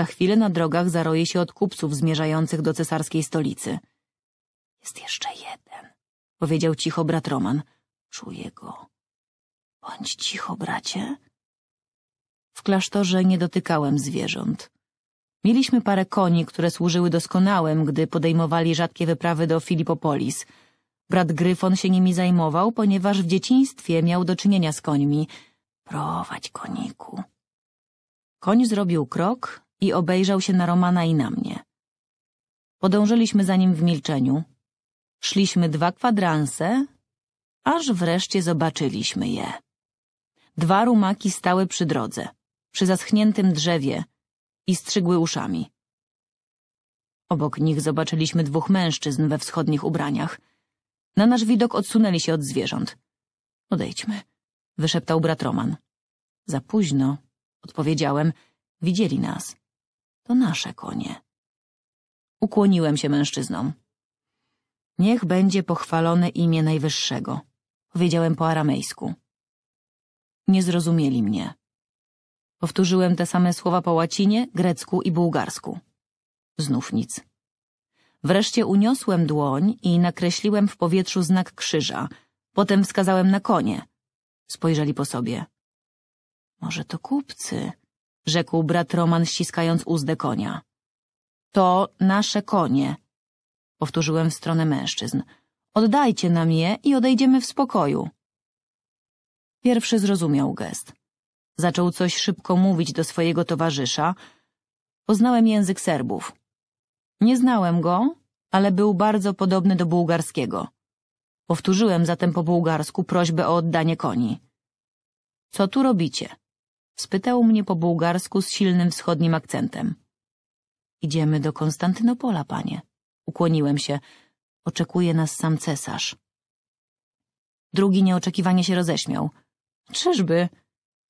Za chwilę na drogach zaroje się od kupców zmierzających do cesarskiej stolicy. Jest jeszcze jeden, powiedział cicho brat Roman. Czuję go. Bądź cicho, bracie. W klasztorze nie dotykałem zwierząt. Mieliśmy parę koni, które służyły doskonałem, gdy podejmowali rzadkie wyprawy do Filipopolis. Brat Gryfon się nimi zajmował, ponieważ w dzieciństwie miał do czynienia z końmi. Prowadź, koniku. Koń zrobił krok, i obejrzał się na Romana i na mnie. Podążyliśmy za nim w milczeniu. Szliśmy dwa kwadranse, aż wreszcie zobaczyliśmy je. Dwa rumaki stały przy drodze, przy zaschniętym drzewie i strzygły uszami. Obok nich zobaczyliśmy dwóch mężczyzn we wschodnich ubraniach. Na nasz widok odsunęli się od zwierząt. Odejdźmy, wyszeptał brat Roman. Za późno, odpowiedziałem. Widzieli nas. To nasze konie. Ukłoniłem się mężczyznom. Niech będzie pochwalone imię Najwyższego, powiedziałem po aramejsku. Nie zrozumieli mnie. Powtórzyłem te same słowa po łacinie, grecku i bułgarsku. Znów nic. Wreszcie uniosłem dłoń i nakreśliłem w powietrzu znak krzyża. Potem wskazałem na konie. Spojrzeli po sobie. Może to kupcy, rzekł brat Roman ściskając uzdę konia. To nasze konie, powtórzyłem w stronę mężczyzn. Oddajcie nam je i odejdziemy w spokoju. Pierwszy zrozumiał gest. Zaczął coś szybko mówić do swojego towarzysza. Poznałem język Serbów. Nie znałem go, ale był bardzo podobny do bułgarskiego. Powtórzyłem zatem po bułgarsku prośbę o oddanie koni. Co tu robicie? Spytał mnie po bułgarsku z silnym wschodnim akcentem. Idziemy do Konstantynopola, panie. Ukłoniłem się. Oczekuje nas sam cesarz. Drugi nieoczekiwanie się roześmiał. Czyżby?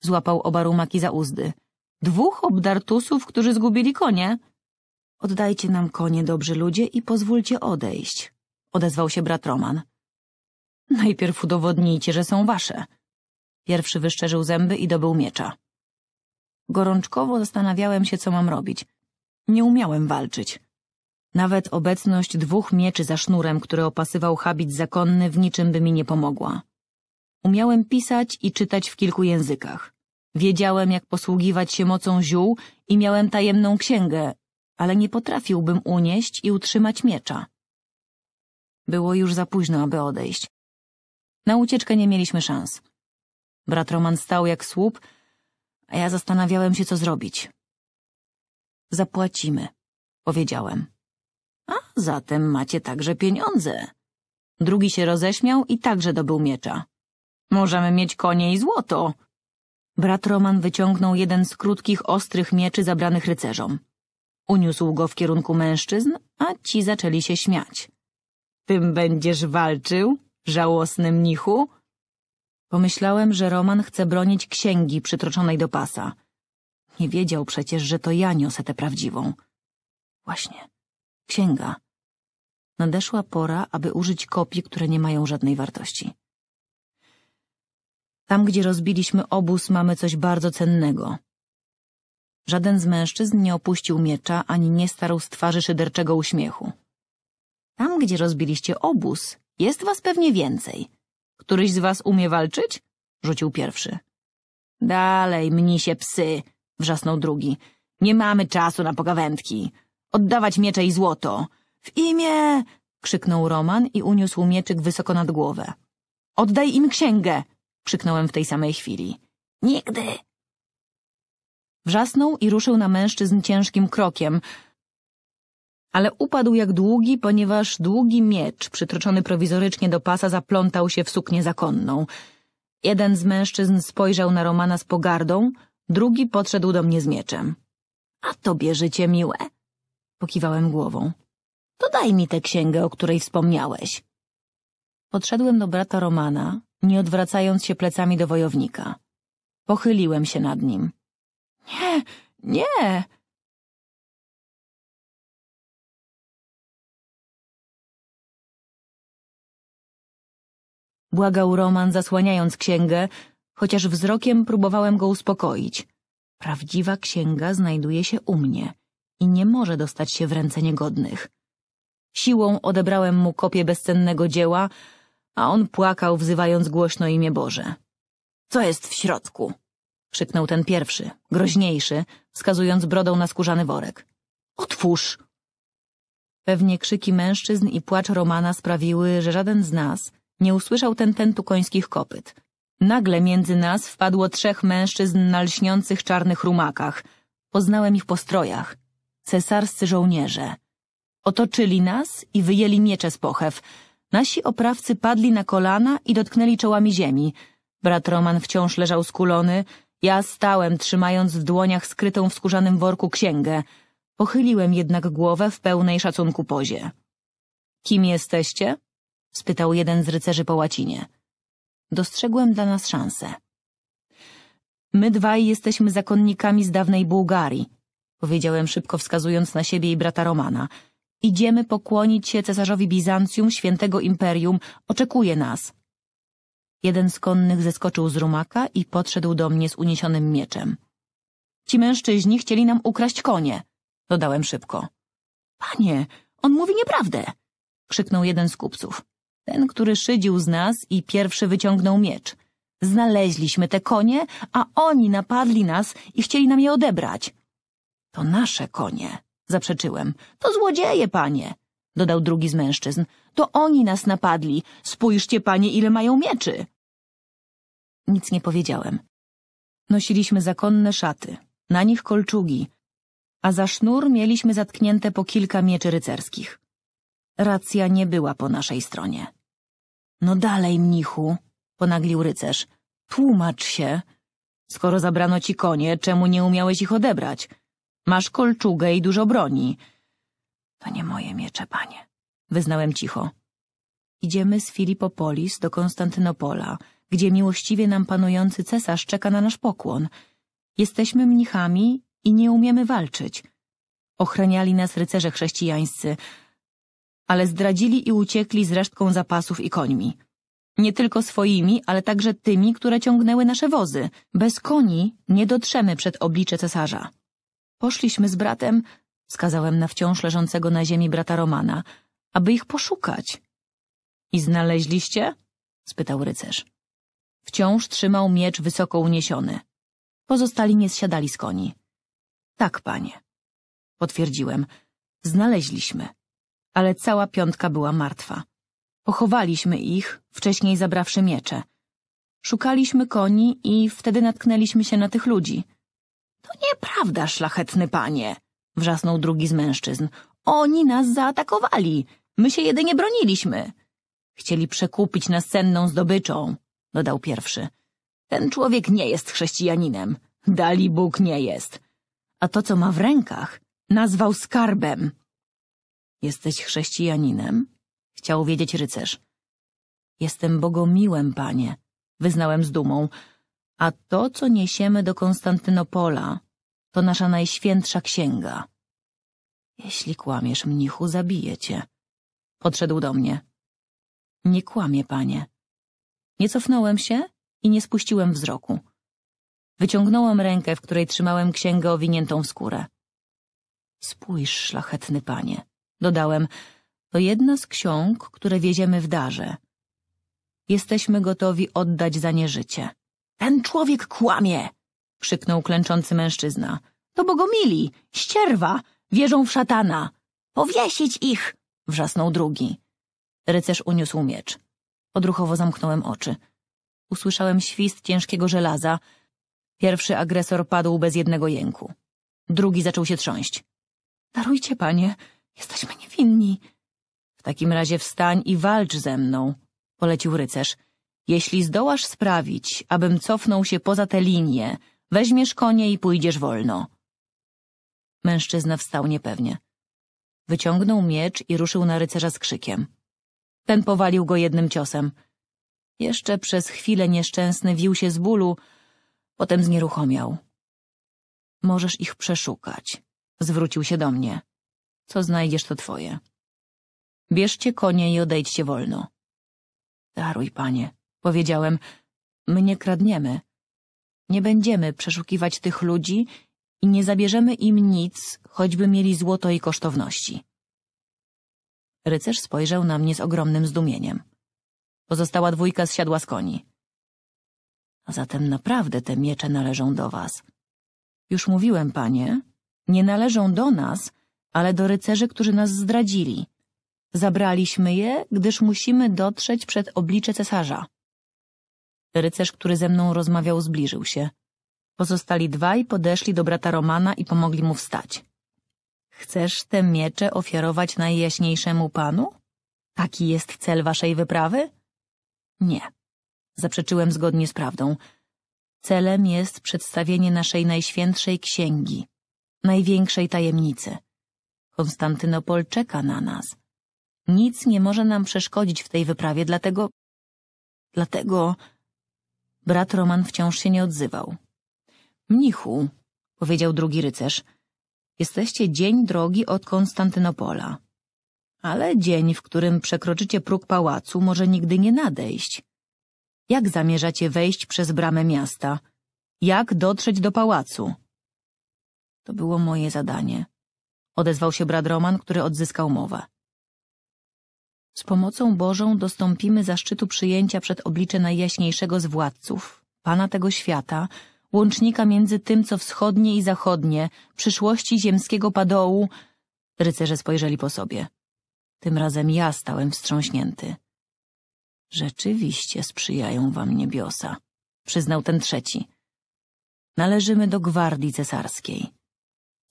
Złapał oba rumaki za uzdy. Dwóch obdartusów, którzy zgubili konie? Oddajcie nam konie, dobrzy ludzie, i pozwólcie odejść. Odezwał się brat Roman. Najpierw udowodnijcie, że są wasze. Pierwszy wyszczerzył zęby i dobył miecza. Gorączkowo zastanawiałem się, co mam robić. Nie umiałem walczyć. Nawet obecność dwóch mieczy za sznurem, które opasywał habit zakonny, w niczym by mi nie pomogła. Umiałem pisać i czytać w kilku językach. Wiedziałem, jak posługiwać się mocą ziół i miałem tajemną księgę, ale nie potrafiłbym unieść i utrzymać miecza. Było już za późno, aby odejść. Na ucieczkę nie mieliśmy szans. Brat Roman stał jak słup, a ja zastanawiałem się, co zrobić. Zapłacimy, powiedziałem. A zatem macie także pieniądze. Drugi się roześmiał i także dobył miecza. Możemy mieć konie i złoto. Brat Roman wyciągnął jeden z krótkich, ostrych mieczy zabranych rycerzom. Uniósł go w kierunku mężczyzn, a ci zaczęli się śmiać. Tym będziesz walczył, żałosny mnichu? Pomyślałem, że Roman chce bronić księgi przytroczonej do pasa. Nie wiedział przecież, że to ja niosę tę prawdziwą. Właśnie, księga. Nadeszła pora, aby użyć kopii, które nie mają żadnej wartości. Tam, gdzie rozbiliśmy obóz, mamy coś bardzo cennego. Żaden z mężczyzn nie opuścił miecza, ani nie starł z twarzy szyderczego uśmiechu. Tam, gdzie rozbiliście obóz, jest was pewnie więcej – Któryś z was umie walczyć? Rzucił pierwszy. Dalej, mnisie psy, wrzasnął drugi. Nie mamy czasu na pogawędki. Oddawać miecze i złoto. W imię... krzyknął Roman i uniósł mieczyk wysoko nad głowę. Oddaj im księgę! krzyknąłem w tej samej chwili. Nigdy! Wrzasnął i ruszył na mężczyzn ciężkim krokiem, ale upadł jak długi, ponieważ długi miecz przytroczony prowizorycznie do pasa zaplątał się w suknię zakonną. Jeden z mężczyzn spojrzał na Romana z pogardą, drugi podszedł do mnie z mieczem. — A tobie życie miłe? — pokiwałem głową. — To daj mi tę księgę, o której wspomniałeś. Podszedłem do brata Romana, nie odwracając się plecami do wojownika. Pochyliłem się nad nim. — Nie, nie! Błagał Roman, zasłaniając księgę, chociaż wzrokiem próbowałem go uspokoić. Prawdziwa księga znajduje się u mnie i nie może dostać się w ręce niegodnych. Siłą odebrałem mu kopię bezcennego dzieła, a on płakał, wzywając głośno imię Boże. Co jest w środku? krzyknął ten pierwszy, groźniejszy, wskazując brodą na skórzany worek. Otwórz! Pewnie krzyki mężczyzn i płacz Romana sprawiły, że żaden z nas, nie usłyszał tententu końskich kopyt. Nagle między nas wpadło trzech mężczyzn na lśniących czarnych rumakach. Poznałem ich po strojach. Cesarscy żołnierze. Otoczyli nas i wyjęli miecze z pochew. Nasi oprawcy padli na kolana i dotknęli czołami ziemi. Brat Roman wciąż leżał skulony. Ja stałem, trzymając w dłoniach skrytą w skórzanym worku księgę. Pochyliłem jednak głowę w pełnej szacunku pozie. Kim jesteście? spytał jeden z rycerzy po łacinie. Dostrzegłem dla nas szansę. My dwaj jesteśmy zakonnikami z dawnej Bułgarii, powiedziałem szybko wskazując na siebie i brata Romana. Idziemy pokłonić się cesarzowi Bizancjum, świętego imperium, oczekuje nas. Jeden z konnych zeskoczył z rumaka i podszedł do mnie z uniesionym mieczem. Ci mężczyźni chcieli nam ukraść konie, dodałem szybko. Panie, on mówi nieprawdę, krzyknął jeden z kupców ten, który szydził z nas i pierwszy wyciągnął miecz. Znaleźliśmy te konie, a oni napadli nas i chcieli nam je odebrać. To nasze konie, zaprzeczyłem. To złodzieje, panie, dodał drugi z mężczyzn. To oni nas napadli. Spójrzcie, panie, ile mają mieczy. Nic nie powiedziałem. Nosiliśmy zakonne szaty, na nich kolczugi, a za sznur mieliśmy zatknięte po kilka mieczy rycerskich. Racja nie była po naszej stronie. No dalej, mnichu, ponaglił rycerz. Tłumacz się. Skoro zabrano ci konie, czemu nie umiałeś ich odebrać? Masz kolczugę i dużo broni. To nie moje miecze, panie, wyznałem cicho. Idziemy z Filipopolis do Konstantynopola, gdzie miłościwie nam panujący cesarz czeka na nasz pokłon. Jesteśmy mnichami i nie umiemy walczyć. Ochraniali nas rycerze chrześcijańscy, ale zdradzili i uciekli z resztką zapasów i końmi. Nie tylko swoimi, ale także tymi, które ciągnęły nasze wozy. Bez koni nie dotrzemy przed oblicze cesarza. Poszliśmy z bratem, wskazałem na wciąż leżącego na ziemi brata Romana, aby ich poszukać. I znaleźliście? spytał rycerz. Wciąż trzymał miecz wysoko uniesiony. Pozostali nie zsiadali z koni. Tak, panie, potwierdziłem. Znaleźliśmy ale cała piątka była martwa. Pochowaliśmy ich, wcześniej zabrawszy miecze. Szukaliśmy koni i wtedy natknęliśmy się na tych ludzi. To nieprawda, szlachetny panie, wrzasnął drugi z mężczyzn. Oni nas zaatakowali. My się jedynie broniliśmy. Chcieli przekupić nas cenną zdobyczą, dodał pierwszy. Ten człowiek nie jest chrześcijaninem. Dali Bóg nie jest. A to, co ma w rękach, nazwał skarbem. Jesteś chrześcijaninem? Chciał wiedzieć rycerz. Jestem bogomiłem, panie, wyznałem z dumą. A to, co niesiemy do Konstantynopola, to nasza najświętsza księga. Jeśli kłamiesz, mnichu, zabiję cię. Podszedł do mnie. Nie kłamie, panie. Nie cofnąłem się i nie spuściłem wzroku. Wyciągnąłem rękę, w której trzymałem księgę owiniętą w skórę. Spójrz, szlachetny panie. Dodałem, to jedna z ksiąg, które wieziemy w darze. Jesteśmy gotowi oddać za nie życie. Ten człowiek kłamie! krzyknął klęczący mężczyzna. To bogomili, ścierwa, wierzą w szatana. Powiesić ich! wrzasnął drugi. Rycerz uniósł miecz. Odruchowo zamknąłem oczy. Usłyszałem świst ciężkiego żelaza. Pierwszy agresor padł bez jednego jęku. Drugi zaczął się trząść. Darujcie, panie, Jesteśmy niewinni. W takim razie wstań i walcz ze mną, polecił rycerz. Jeśli zdołasz sprawić, abym cofnął się poza tę linię, weźmiesz konie i pójdziesz wolno. Mężczyzna wstał niepewnie. Wyciągnął miecz i ruszył na rycerza z krzykiem. Ten powalił go jednym ciosem. Jeszcze przez chwilę nieszczęsny wił się z bólu, potem znieruchomiał. Możesz ich przeszukać, zwrócił się do mnie. Co znajdziesz, to twoje. Bierzcie konie i odejdźcie wolno. Daruj, panie, powiedziałem. My nie kradniemy. Nie będziemy przeszukiwać tych ludzi i nie zabierzemy im nic, choćby mieli złoto i kosztowności. Rycerz spojrzał na mnie z ogromnym zdumieniem. Pozostała dwójka zsiadła z koni. A zatem naprawdę te miecze należą do was. Już mówiłem, panie, nie należą do nas, ale do rycerzy, którzy nas zdradzili. Zabraliśmy je, gdyż musimy dotrzeć przed oblicze cesarza. Rycerz, który ze mną rozmawiał, zbliżył się. Pozostali dwaj podeszli do brata Romana i pomogli mu wstać. Chcesz te miecze ofiarować najjaśniejszemu panu? Taki jest cel waszej wyprawy? Nie. Zaprzeczyłem zgodnie z prawdą. Celem jest przedstawienie naszej najświętszej księgi, największej tajemnicy. Konstantynopol czeka na nas. Nic nie może nam przeszkodzić w tej wyprawie, dlatego... Dlatego... Brat Roman wciąż się nie odzywał. Mnichu, powiedział drugi rycerz, jesteście dzień drogi od Konstantynopola. Ale dzień, w którym przekroczycie próg pałacu, może nigdy nie nadejść. Jak zamierzacie wejść przez bramę miasta? Jak dotrzeć do pałacu? To było moje zadanie. Odezwał się brat Roman, który odzyskał mowę. Z pomocą Bożą dostąpimy zaszczytu przyjęcia przed oblicze najjaśniejszego z władców, Pana tego świata, łącznika między tym, co wschodnie i zachodnie, przyszłości ziemskiego padołu. Rycerze spojrzeli po sobie. Tym razem ja stałem wstrząśnięty. Rzeczywiście sprzyjają wam niebiosa, przyznał ten trzeci. Należymy do gwardii cesarskiej.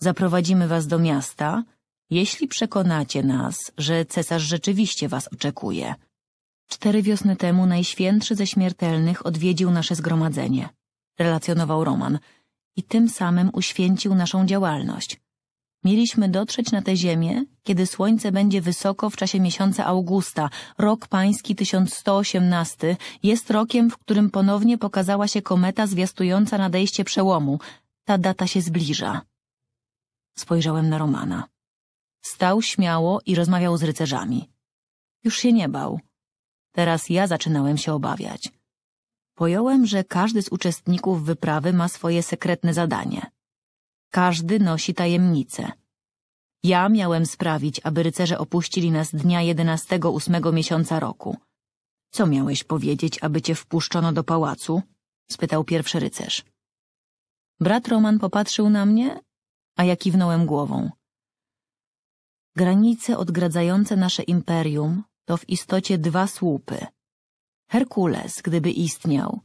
Zaprowadzimy was do miasta, jeśli przekonacie nas, że cesarz rzeczywiście was oczekuje. Cztery wiosny temu najświętszy ze śmiertelnych odwiedził nasze zgromadzenie, relacjonował Roman, i tym samym uświęcił naszą działalność. Mieliśmy dotrzeć na tę ziemię, kiedy słońce będzie wysoko w czasie miesiąca Augusta. Rok pański 1118 jest rokiem, w którym ponownie pokazała się kometa zwiastująca nadejście przełomu. Ta data się zbliża. Spojrzałem na Romana. Stał śmiało i rozmawiał z rycerzami. Już się nie bał. Teraz ja zaczynałem się obawiać. Pojąłem, że każdy z uczestników wyprawy ma swoje sekretne zadanie. Każdy nosi tajemnicę. Ja miałem sprawić, aby rycerze opuścili nas dnia jedenastego ósmego miesiąca roku. Co miałeś powiedzieć, aby cię wpuszczono do pałacu? spytał pierwszy rycerz. Brat Roman popatrzył na mnie a ja kiwnąłem głową. Granice odgradzające nasze imperium to w istocie dwa słupy. Herkules, gdyby istniał,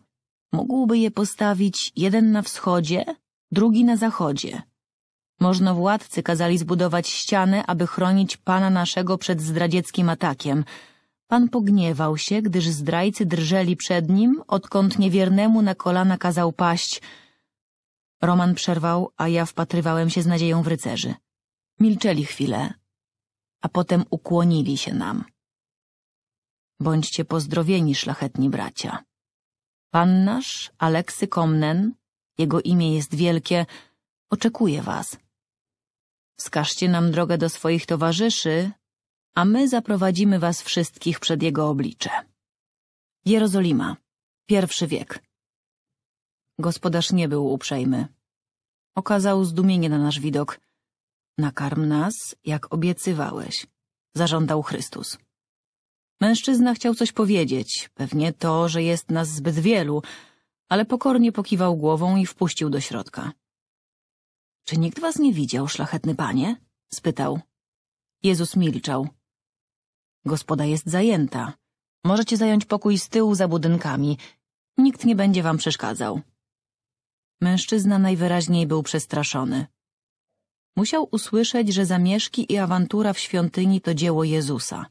mógłby je postawić jeden na wschodzie, drugi na zachodzie. Można władcy kazali zbudować ścianę, aby chronić pana naszego przed zdradzieckim atakiem. Pan pogniewał się, gdyż zdrajcy drżeli przed nim, odkąd niewiernemu na kolana kazał paść – Roman przerwał, a ja wpatrywałem się z nadzieją w rycerzy. Milczeli chwilę, a potem ukłonili się nam. Bądźcie pozdrowieni, szlachetni bracia. Pan nasz, Aleksy Komnen, jego imię jest wielkie, oczekuje was. Wskażcie nam drogę do swoich towarzyszy, a my zaprowadzimy was wszystkich przed jego oblicze. Jerozolima, pierwszy wiek. Gospodarz nie był uprzejmy. Okazał zdumienie na nasz widok. Nakarm nas, jak obiecywałeś, zażądał Chrystus. Mężczyzna chciał coś powiedzieć, pewnie to, że jest nas zbyt wielu, ale pokornie pokiwał głową i wpuścił do środka. Czy nikt was nie widział, szlachetny panie? spytał. Jezus milczał. Gospoda jest zajęta. Możecie zająć pokój z tyłu za budynkami. Nikt nie będzie wam przeszkadzał. Mężczyzna najwyraźniej był przestraszony. Musiał usłyszeć, że zamieszki i awantura w świątyni to dzieło Jezusa.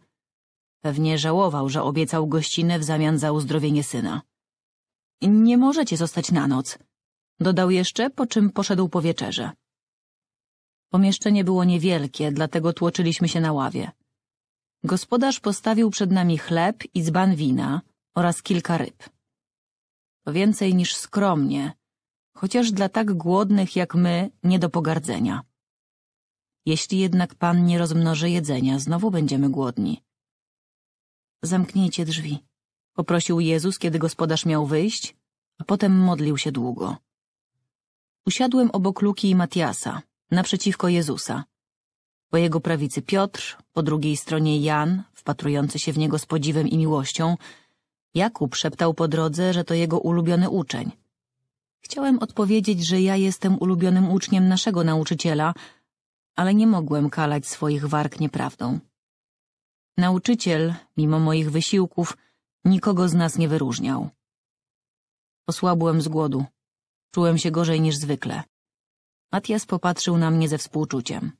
Pewnie żałował, że obiecał gościnę w zamian za uzdrowienie syna. Nie możecie zostać na noc, dodał jeszcze, po czym poszedł po wieczerze. Pomieszczenie było niewielkie, dlatego tłoczyliśmy się na ławie. Gospodarz postawił przed nami chleb i dzban wina oraz kilka ryb. To więcej niż skromnie, chociaż dla tak głodnych jak my nie do pogardzenia. Jeśli jednak pan nie rozmnoży jedzenia, znowu będziemy głodni. Zamknijcie drzwi, poprosił Jezus, kiedy gospodarz miał wyjść, a potem modlił się długo. Usiadłem obok Luki i Matiasa, naprzeciwko Jezusa. Po jego prawicy Piotr, po drugiej stronie Jan, wpatrujący się w niego z podziwem i miłością. Jakub szeptał po drodze, że to jego ulubiony uczeń – Chciałem odpowiedzieć, że ja jestem ulubionym uczniem naszego nauczyciela, ale nie mogłem kalać swoich warg nieprawdą. Nauczyciel, mimo moich wysiłków, nikogo z nas nie wyróżniał. Osłabłem z głodu. Czułem się gorzej niż zwykle. Matias popatrzył na mnie ze współczuciem.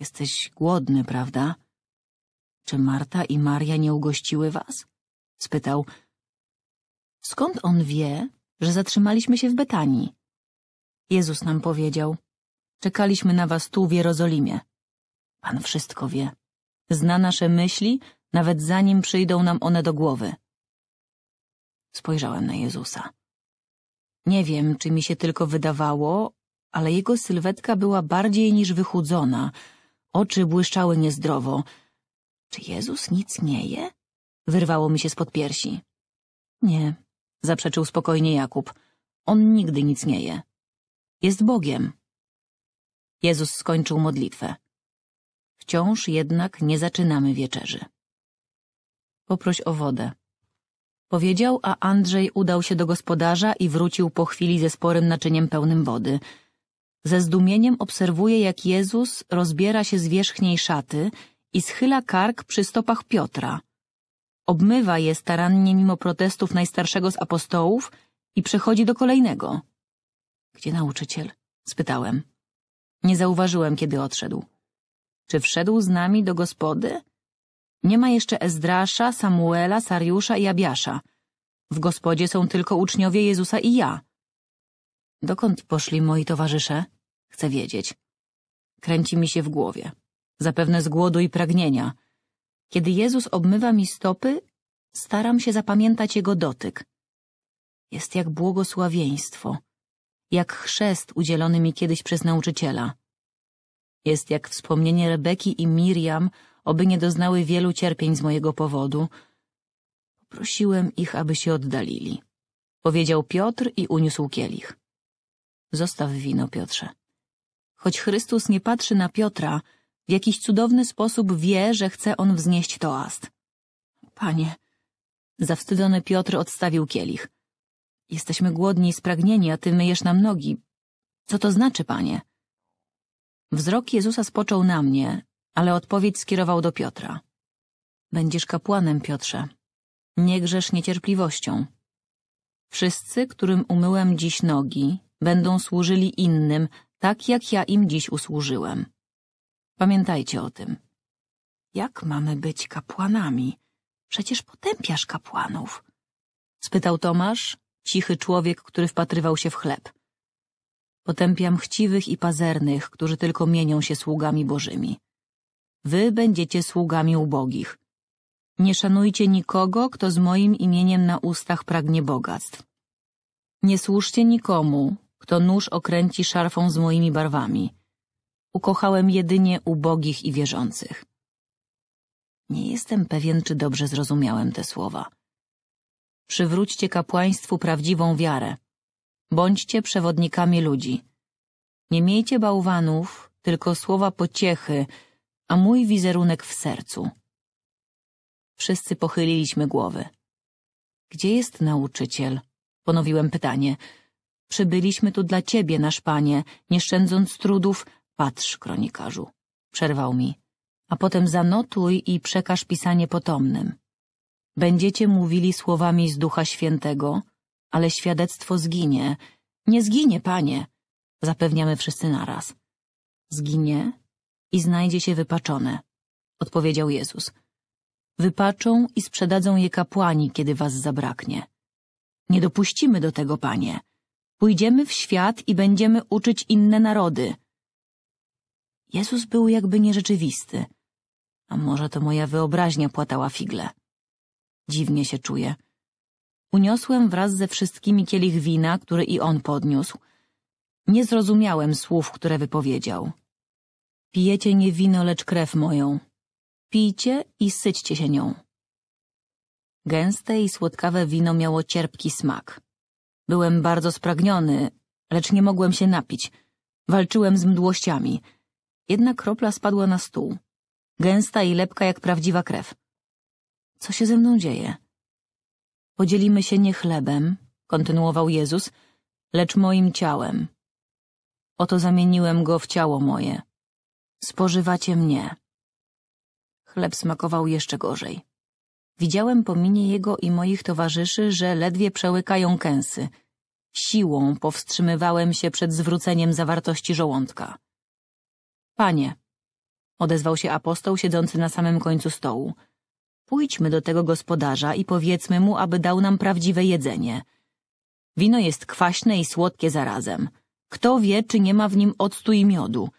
Jesteś głodny, prawda? Czy Marta i Maria nie ugościły was? spytał. Skąd on wie, że zatrzymaliśmy się w Betanii. Jezus nam powiedział, czekaliśmy na was tu w Jerozolimie. Pan wszystko wie. Zna nasze myśli, nawet zanim przyjdą nam one do głowy. Spojrzałem na Jezusa. Nie wiem, czy mi się tylko wydawało, ale jego sylwetka była bardziej niż wychudzona. Oczy błyszczały niezdrowo. Czy Jezus nic nie je? Wyrwało mi się spod piersi. Nie, zaprzeczył spokojnie Jakub. On nigdy nic nie je. Jest Bogiem. Jezus skończył modlitwę. Wciąż jednak nie zaczynamy wieczerzy. Poproś o wodę. Powiedział, a Andrzej udał się do gospodarza i wrócił po chwili ze sporym naczyniem pełnym wody. Ze zdumieniem obserwuje, jak Jezus rozbiera się z wierzchniej szaty i schyla kark przy stopach Piotra. Obmywa je starannie mimo protestów najstarszego z apostołów i przechodzi do kolejnego. Gdzie nauczyciel? spytałem. Nie zauważyłem, kiedy odszedł. Czy wszedł z nami do gospody? Nie ma jeszcze Ezdrasza, Samuela, Sariusza i Abiasza. W gospodzie są tylko uczniowie Jezusa i ja. Dokąd poszli moi towarzysze? Chcę wiedzieć. Kręci mi się w głowie. Zapewne z głodu i pragnienia – kiedy Jezus obmywa mi stopy, staram się zapamiętać Jego dotyk. Jest jak błogosławieństwo, jak chrzest udzielony mi kiedyś przez nauczyciela. Jest jak wspomnienie Rebeki i Miriam, oby nie doznały wielu cierpień z mojego powodu. Poprosiłem ich, aby się oddalili. Powiedział Piotr i uniósł kielich. Zostaw wino, Piotrze. Choć Chrystus nie patrzy na Piotra, w jakiś cudowny sposób wie, że chce on wznieść toast. Panie, zawstydzony Piotr odstawił kielich. Jesteśmy głodni i spragnieni, a ty myjesz nam nogi. Co to znaczy, panie? Wzrok Jezusa spoczął na mnie, ale odpowiedź skierował do Piotra. Będziesz kapłanem, Piotrze. Nie grzesz niecierpliwością. Wszyscy, którym umyłem dziś nogi, będą służyli innym, tak jak ja im dziś usłużyłem. Pamiętajcie o tym. Jak mamy być kapłanami? Przecież potępiasz kapłanów. Spytał Tomasz, cichy człowiek, który wpatrywał się w chleb. Potępiam chciwych i pazernych, którzy tylko mienią się sługami bożymi. Wy będziecie sługami ubogich. Nie szanujcie nikogo, kto z moim imieniem na ustach pragnie bogactw. Nie służcie nikomu, kto nóż okręci szarfą z moimi barwami Ukochałem jedynie ubogich i wierzących. Nie jestem pewien, czy dobrze zrozumiałem te słowa. Przywróćcie kapłaństwu prawdziwą wiarę. Bądźcie przewodnikami ludzi. Nie miejcie bałwanów, tylko słowa pociechy, a mój wizerunek w sercu. Wszyscy pochyliliśmy głowy. Gdzie jest nauczyciel? Ponowiłem pytanie. Przybyliśmy tu dla ciebie, nasz panie, nie szczędząc trudów, Patrz, kronikarzu, przerwał mi, a potem zanotuj i przekaż pisanie potomnym. Będziecie mówili słowami z Ducha Świętego, ale świadectwo zginie. Nie zginie, panie, zapewniamy wszyscy naraz. Zginie i znajdzie się wypaczone, odpowiedział Jezus. Wypaczą i sprzedadzą je kapłani, kiedy was zabraknie. Nie dopuścimy do tego, panie. Pójdziemy w świat i będziemy uczyć inne narody – Jezus był jakby nierzeczywisty. A może to moja wyobraźnia płatała figle. Dziwnie się czuję. Uniosłem wraz ze wszystkimi kielich wina, który i on podniósł. Nie zrozumiałem słów, które wypowiedział. Pijecie nie wino, lecz krew moją. Pijcie i syćcie się nią. Gęste i słodkawe wino miało cierpki smak. Byłem bardzo spragniony, lecz nie mogłem się napić. Walczyłem z mdłościami – Jedna kropla spadła na stół, gęsta i lepka jak prawdziwa krew. Co się ze mną dzieje? Podzielimy się nie chlebem, kontynuował Jezus, lecz moim ciałem. Oto zamieniłem go w ciało moje. Spożywacie mnie. Chleb smakował jeszcze gorzej. Widziałem po minie jego i moich towarzyszy, że ledwie przełykają kęsy. Siłą powstrzymywałem się przed zwróceniem zawartości żołądka. Panie, odezwał się apostoł siedzący na samym końcu stołu, pójdźmy do tego gospodarza i powiedzmy mu, aby dał nam prawdziwe jedzenie. Wino jest kwaśne i słodkie zarazem. Kto wie, czy nie ma w nim octu i miodu.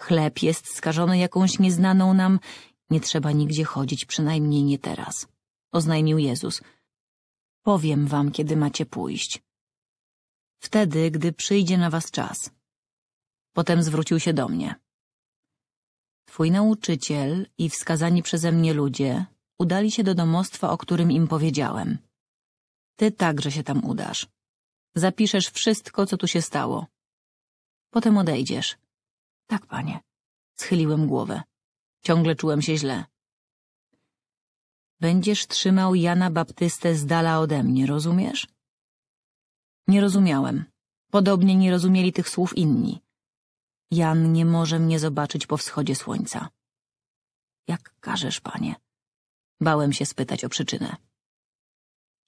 Chleb jest skażony jakąś nieznaną nam. Nie trzeba nigdzie chodzić, przynajmniej nie teraz. Oznajmił Jezus. Powiem wam, kiedy macie pójść. Wtedy, gdy przyjdzie na was czas. Potem zwrócił się do mnie. Twój nauczyciel i wskazani przeze mnie ludzie udali się do domostwa, o którym im powiedziałem. Ty także się tam udasz. Zapiszesz wszystko, co tu się stało. Potem odejdziesz. Tak, panie. Schyliłem głowę. Ciągle czułem się źle. Będziesz trzymał Jana Baptystę z dala ode mnie, rozumiesz? Nie rozumiałem. Podobnie nie rozumieli tych słów inni. Jan nie może mnie zobaczyć po wschodzie słońca. Jak każesz, panie? Bałem się spytać o przyczynę.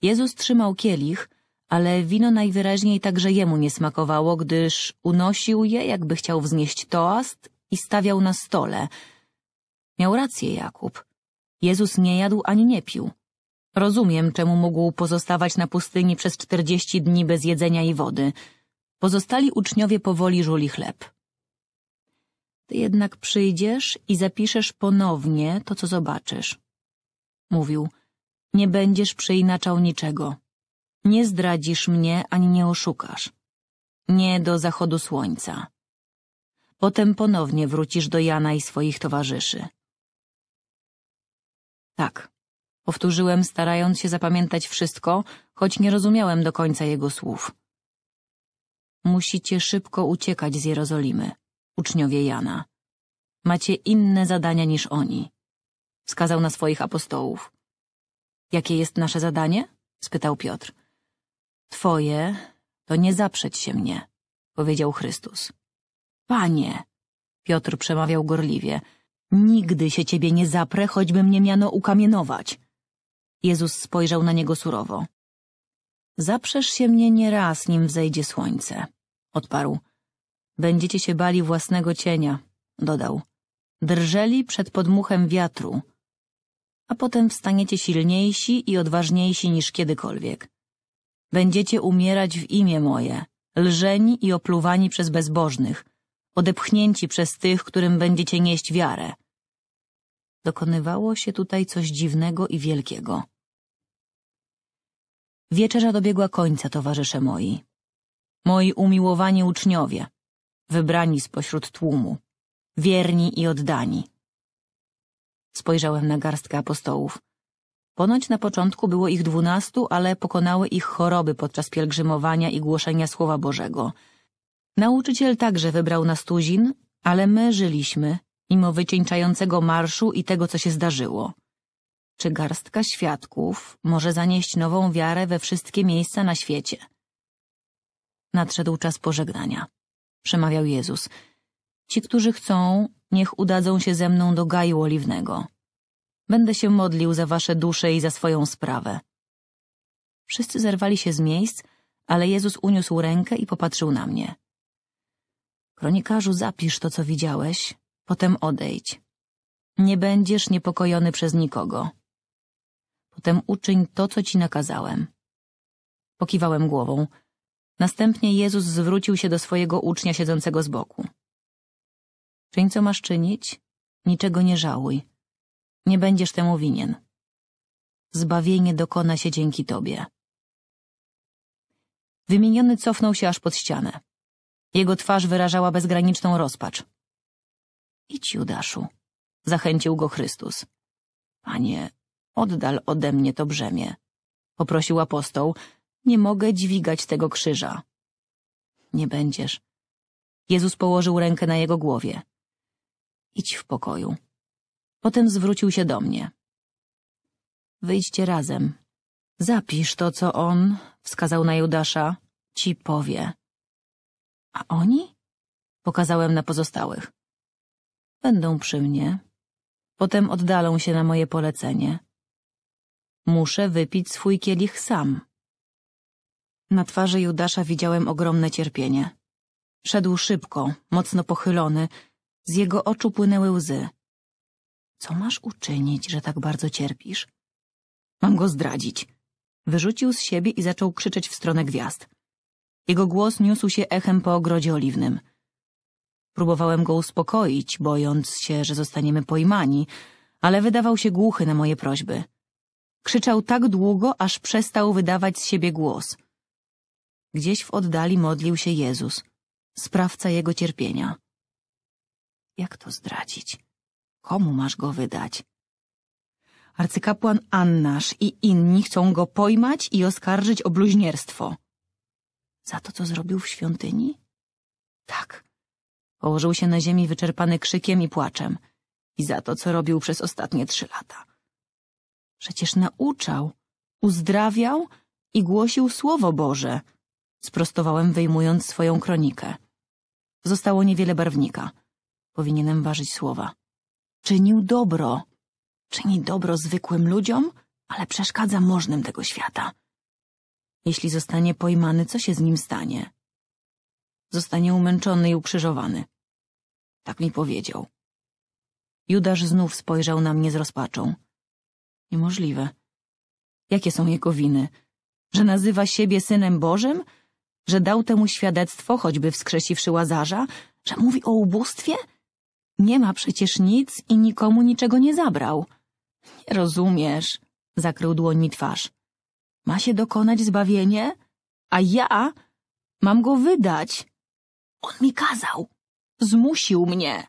Jezus trzymał kielich, ale wino najwyraźniej także jemu nie smakowało, gdyż unosił je, jakby chciał wznieść toast i stawiał na stole. Miał rację Jakub. Jezus nie jadł ani nie pił. Rozumiem, czemu mógł pozostawać na pustyni przez czterdzieści dni bez jedzenia i wody. Pozostali uczniowie powoli żuli chleb. Ty jednak przyjdziesz i zapiszesz ponownie to, co zobaczysz. Mówił, nie będziesz przeinaczał niczego. Nie zdradzisz mnie ani nie oszukasz. Nie do zachodu słońca. Potem ponownie wrócisz do Jana i swoich towarzyszy. Tak, powtórzyłem, starając się zapamiętać wszystko, choć nie rozumiałem do końca jego słów. Musicie szybko uciekać z Jerozolimy uczniowie Jana. Macie inne zadania niż oni. Wskazał na swoich apostołów. Jakie jest nasze zadanie? spytał Piotr. Twoje to nie zaprzeć się mnie, powiedział Chrystus. Panie, Piotr przemawiał gorliwie, nigdy się ciebie nie zaprę, choćby mnie miano ukamienować. Jezus spojrzał na niego surowo. Zaprzesz się mnie nie raz, nim wzejdzie słońce, odparł. Będziecie się bali własnego cienia, dodał. Drżeli przed podmuchem wiatru, a potem wstaniecie silniejsi i odważniejsi niż kiedykolwiek. Będziecie umierać w imię moje, lżeni i opluwani przez bezbożnych, odepchnięci przez tych, którym będziecie nieść wiarę. Dokonywało się tutaj coś dziwnego i wielkiego. Wieczerza dobiegła końca, towarzysze moi. Moi umiłowani uczniowie, wybrani spośród tłumu, wierni i oddani. Spojrzałem na garstkę apostołów. Ponoć na początku było ich dwunastu, ale pokonały ich choroby podczas pielgrzymowania i głoszenia Słowa Bożego. Nauczyciel także wybrał nas tuzin, ale my żyliśmy, mimo wycieńczającego marszu i tego, co się zdarzyło. Czy garstka świadków może zanieść nową wiarę we wszystkie miejsca na świecie? Nadszedł czas pożegnania przemawiał Jezus. Ci, którzy chcą, niech udadzą się ze mną do gaju oliwnego. Będę się modlił za wasze dusze i za swoją sprawę. Wszyscy zerwali się z miejsc, ale Jezus uniósł rękę i popatrzył na mnie. Kronikarzu, zapisz to, co widziałeś, potem odejdź. Nie będziesz niepokojony przez nikogo. Potem uczyń to, co ci nakazałem. Pokiwałem głową. Następnie Jezus zwrócił się do swojego ucznia siedzącego z boku. Czyń, co masz czynić, niczego nie żałuj. Nie będziesz temu winien. Zbawienie dokona się dzięki tobie. Wymieniony cofnął się aż pod ścianę. Jego twarz wyrażała bezgraniczną rozpacz. Idź, Judaszu, zachęcił go Chrystus. Panie, oddal ode mnie to brzemię, poprosił apostoł, nie mogę dźwigać tego krzyża. Nie będziesz. Jezus położył rękę na jego głowie. Idź w pokoju. Potem zwrócił się do mnie. Wyjdźcie razem. Zapisz to, co on, wskazał na Judasza, ci powie. A oni? Pokazałem na pozostałych. Będą przy mnie. Potem oddalą się na moje polecenie. Muszę wypić swój kielich sam. Na twarzy Judasza widziałem ogromne cierpienie. Szedł szybko, mocno pochylony, z jego oczu płynęły łzy. Co masz uczynić, że tak bardzo cierpisz? Mam go zdradzić. Wyrzucił z siebie i zaczął krzyczeć w stronę gwiazd. Jego głos niósł się echem po ogrodzie oliwnym. Próbowałem go uspokoić, bojąc się, że zostaniemy pojmani, ale wydawał się głuchy na moje prośby. Krzyczał tak długo, aż przestał wydawać z siebie głos. Gdzieś w oddali modlił się Jezus, sprawca jego cierpienia. Jak to zdradzić? Komu masz go wydać? Arcykapłan Annasz i inni chcą go pojmać i oskarżyć o bluźnierstwo. Za to, co zrobił w świątyni? Tak. Położył się na ziemi wyczerpany krzykiem i płaczem. I za to, co robił przez ostatnie trzy lata. Przecież nauczał, uzdrawiał i głosił Słowo Boże, Sprostowałem, wyjmując swoją kronikę. Zostało niewiele barwnika. Powinienem ważyć słowa. Czynił dobro. Czyni dobro zwykłym ludziom, ale przeszkadza możnym tego świata. Jeśli zostanie pojmany, co się z nim stanie? Zostanie umęczony i ukrzyżowany. Tak mi powiedział. Judasz znów spojrzał na mnie z rozpaczą. Niemożliwe. Jakie są jego winy? Że nazywa siebie synem Bożym? że dał temu świadectwo, choćby wskrzesiwszy Łazarza, że mówi o ubóstwie? Nie ma przecież nic i nikomu niczego nie zabrał. Nie rozumiesz, zakrył dłoni twarz. Ma się dokonać zbawienie, a ja mam go wydać. On mi kazał, zmusił mnie.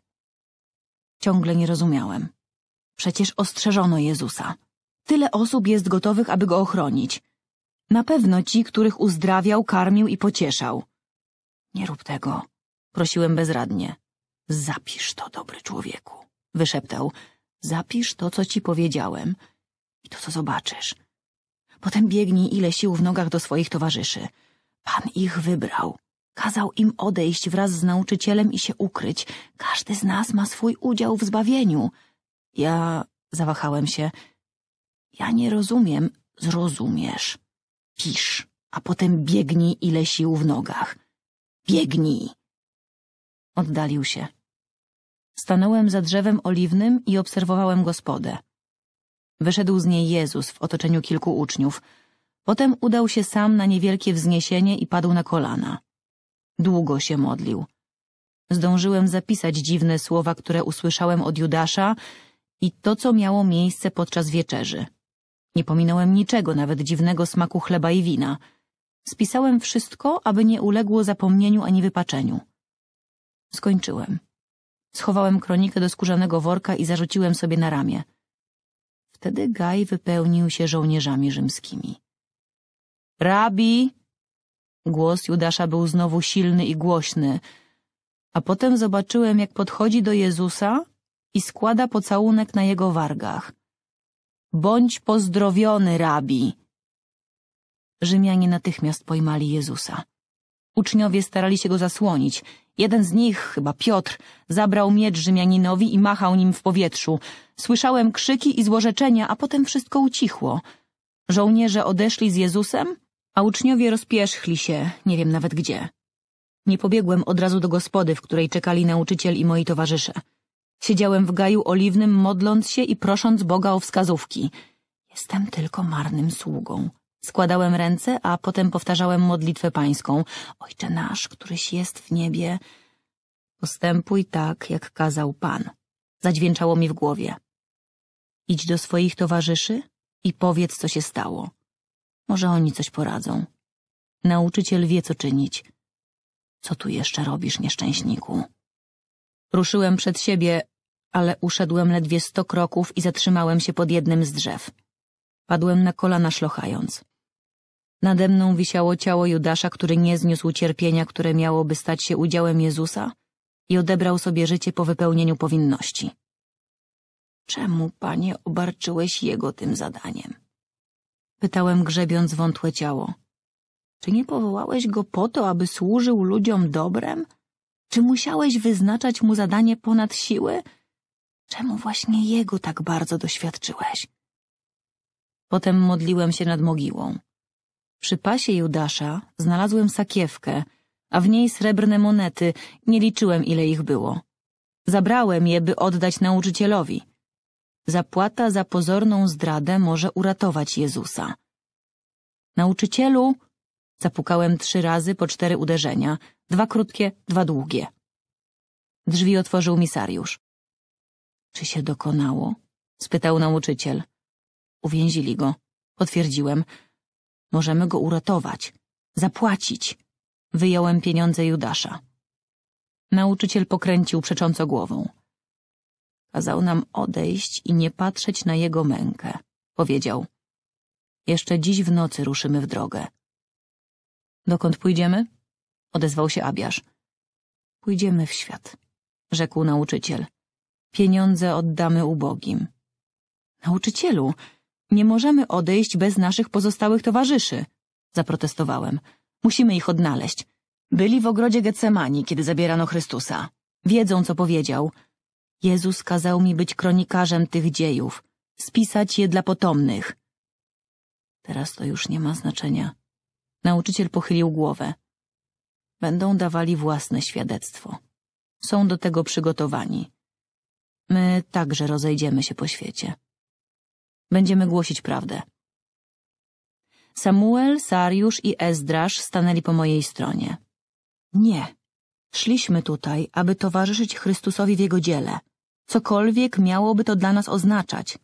Ciągle nie rozumiałem. Przecież ostrzeżono Jezusa. Tyle osób jest gotowych, aby go ochronić. Na pewno ci, których uzdrawiał, karmił i pocieszał. Nie rób tego, prosiłem bezradnie. Zapisz to, dobry człowieku, wyszeptał. Zapisz to, co ci powiedziałem i to, co zobaczysz. Potem biegnij ile sił w nogach do swoich towarzyszy. Pan ich wybrał. Kazał im odejść wraz z nauczycielem i się ukryć. Każdy z nas ma swój udział w zbawieniu. Ja zawahałem się. Ja nie rozumiem. Zrozumiesz pisz, a potem biegnij ile sił w nogach. Biegnij! Oddalił się. Stanąłem za drzewem oliwnym i obserwowałem gospodę. Wyszedł z niej Jezus w otoczeniu kilku uczniów. Potem udał się sam na niewielkie wzniesienie i padł na kolana. Długo się modlił. Zdążyłem zapisać dziwne słowa, które usłyszałem od Judasza i to, co miało miejsce podczas wieczerzy. Nie pominąłem niczego, nawet dziwnego smaku chleba i wina. Spisałem wszystko, aby nie uległo zapomnieniu ani wypaczeniu. Skończyłem. Schowałem kronikę do skórzanego worka i zarzuciłem sobie na ramię. Wtedy Gaj wypełnił się żołnierzami rzymskimi. Rabi! Głos Judasza był znowu silny i głośny, a potem zobaczyłem, jak podchodzi do Jezusa i składa pocałunek na jego wargach. Bądź pozdrowiony, rabi! Rzymianie natychmiast pojmali Jezusa. Uczniowie starali się go zasłonić. Jeden z nich, chyba Piotr, zabrał miecz Rzymianinowi i machał nim w powietrzu. Słyszałem krzyki i złorzeczenia, a potem wszystko ucichło. Żołnierze odeszli z Jezusem, a uczniowie rozpierzchli się, nie wiem nawet gdzie. Nie pobiegłem od razu do gospody, w której czekali nauczyciel i moi towarzysze. Siedziałem w gaju oliwnym, modląc się i prosząc Boga o wskazówki. Jestem tylko marnym sługą. Składałem ręce, a potem powtarzałem modlitwę pańską. Ojcze nasz, któryś jest w niebie, postępuj tak, jak kazał Pan. Zadźwięczało mi w głowie. Idź do swoich towarzyszy i powiedz, co się stało. Może oni coś poradzą. Nauczyciel wie, co czynić. Co tu jeszcze robisz, nieszczęśniku? Ruszyłem przed siebie, ale uszedłem ledwie sto kroków i zatrzymałem się pod jednym z drzew. Padłem na kolana szlochając. Nade mną wisiało ciało Judasza, który nie zniósł cierpienia, które miałoby stać się udziałem Jezusa i odebrał sobie życie po wypełnieniu powinności. Czemu, panie, obarczyłeś jego tym zadaniem? Pytałem, grzebiąc wątłe ciało. Czy nie powołałeś go po to, aby służył ludziom dobrem? Czy musiałeś wyznaczać mu zadanie ponad siły? Czemu właśnie jego tak bardzo doświadczyłeś? Potem modliłem się nad mogiłą. Przy pasie Judasza znalazłem sakiewkę, a w niej srebrne monety, nie liczyłem ile ich było. Zabrałem je, by oddać nauczycielowi. Zapłata za pozorną zdradę może uratować Jezusa. Nauczycielu, zapukałem trzy razy po cztery uderzenia, dwa krótkie, dwa długie. Drzwi otworzył misariusz. Czy się dokonało? spytał nauczyciel. Uwięzili go, potwierdziłem. Możemy go uratować, zapłacić. Wyjąłem pieniądze Judasza. Nauczyciel pokręcił przecząco głową. Kazał nam odejść i nie patrzeć na jego mękę, powiedział. Jeszcze dziś w nocy ruszymy w drogę. Dokąd pójdziemy? Odezwał się Abiasz. Pójdziemy w świat, rzekł nauczyciel. Pieniądze oddamy ubogim. Nauczycielu, nie możemy odejść bez naszych pozostałych towarzyszy, zaprotestowałem. Musimy ich odnaleźć. Byli w ogrodzie Getsemani, kiedy zabierano Chrystusa. Wiedzą, co powiedział. Jezus kazał mi być kronikarzem tych dziejów, spisać je dla potomnych. Teraz to już nie ma znaczenia. Nauczyciel pochylił głowę. Będą dawali własne świadectwo. Są do tego przygotowani. My także rozejdziemy się po świecie. Będziemy głosić prawdę. Samuel, Sariusz i Ezdrasz stanęli po mojej stronie. Nie. Szliśmy tutaj, aby towarzyszyć Chrystusowi w Jego dziele. Cokolwiek miałoby to dla nas oznaczać.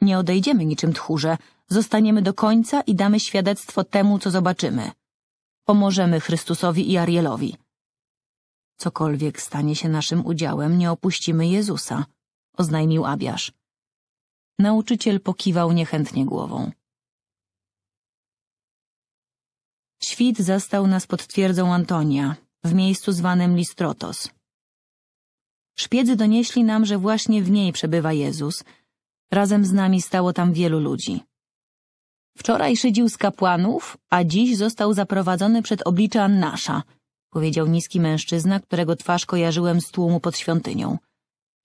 Nie odejdziemy niczym tchórze, zostaniemy do końca i damy świadectwo temu, co zobaczymy. Pomożemy Chrystusowi i Arielowi. Cokolwiek stanie się naszym udziałem, nie opuścimy Jezusa oznajmił Abiasz. Nauczyciel pokiwał niechętnie głową. Świt zastał nas pod twierdzą Antonia, w miejscu zwanym Listrotos. Szpiedzy donieśli nam, że właśnie w niej przebywa Jezus. Razem z nami stało tam wielu ludzi. Wczoraj szydził z kapłanów, a dziś został zaprowadzony przed oblicze Annasza, powiedział niski mężczyzna, którego twarz kojarzyłem z tłumu pod świątynią.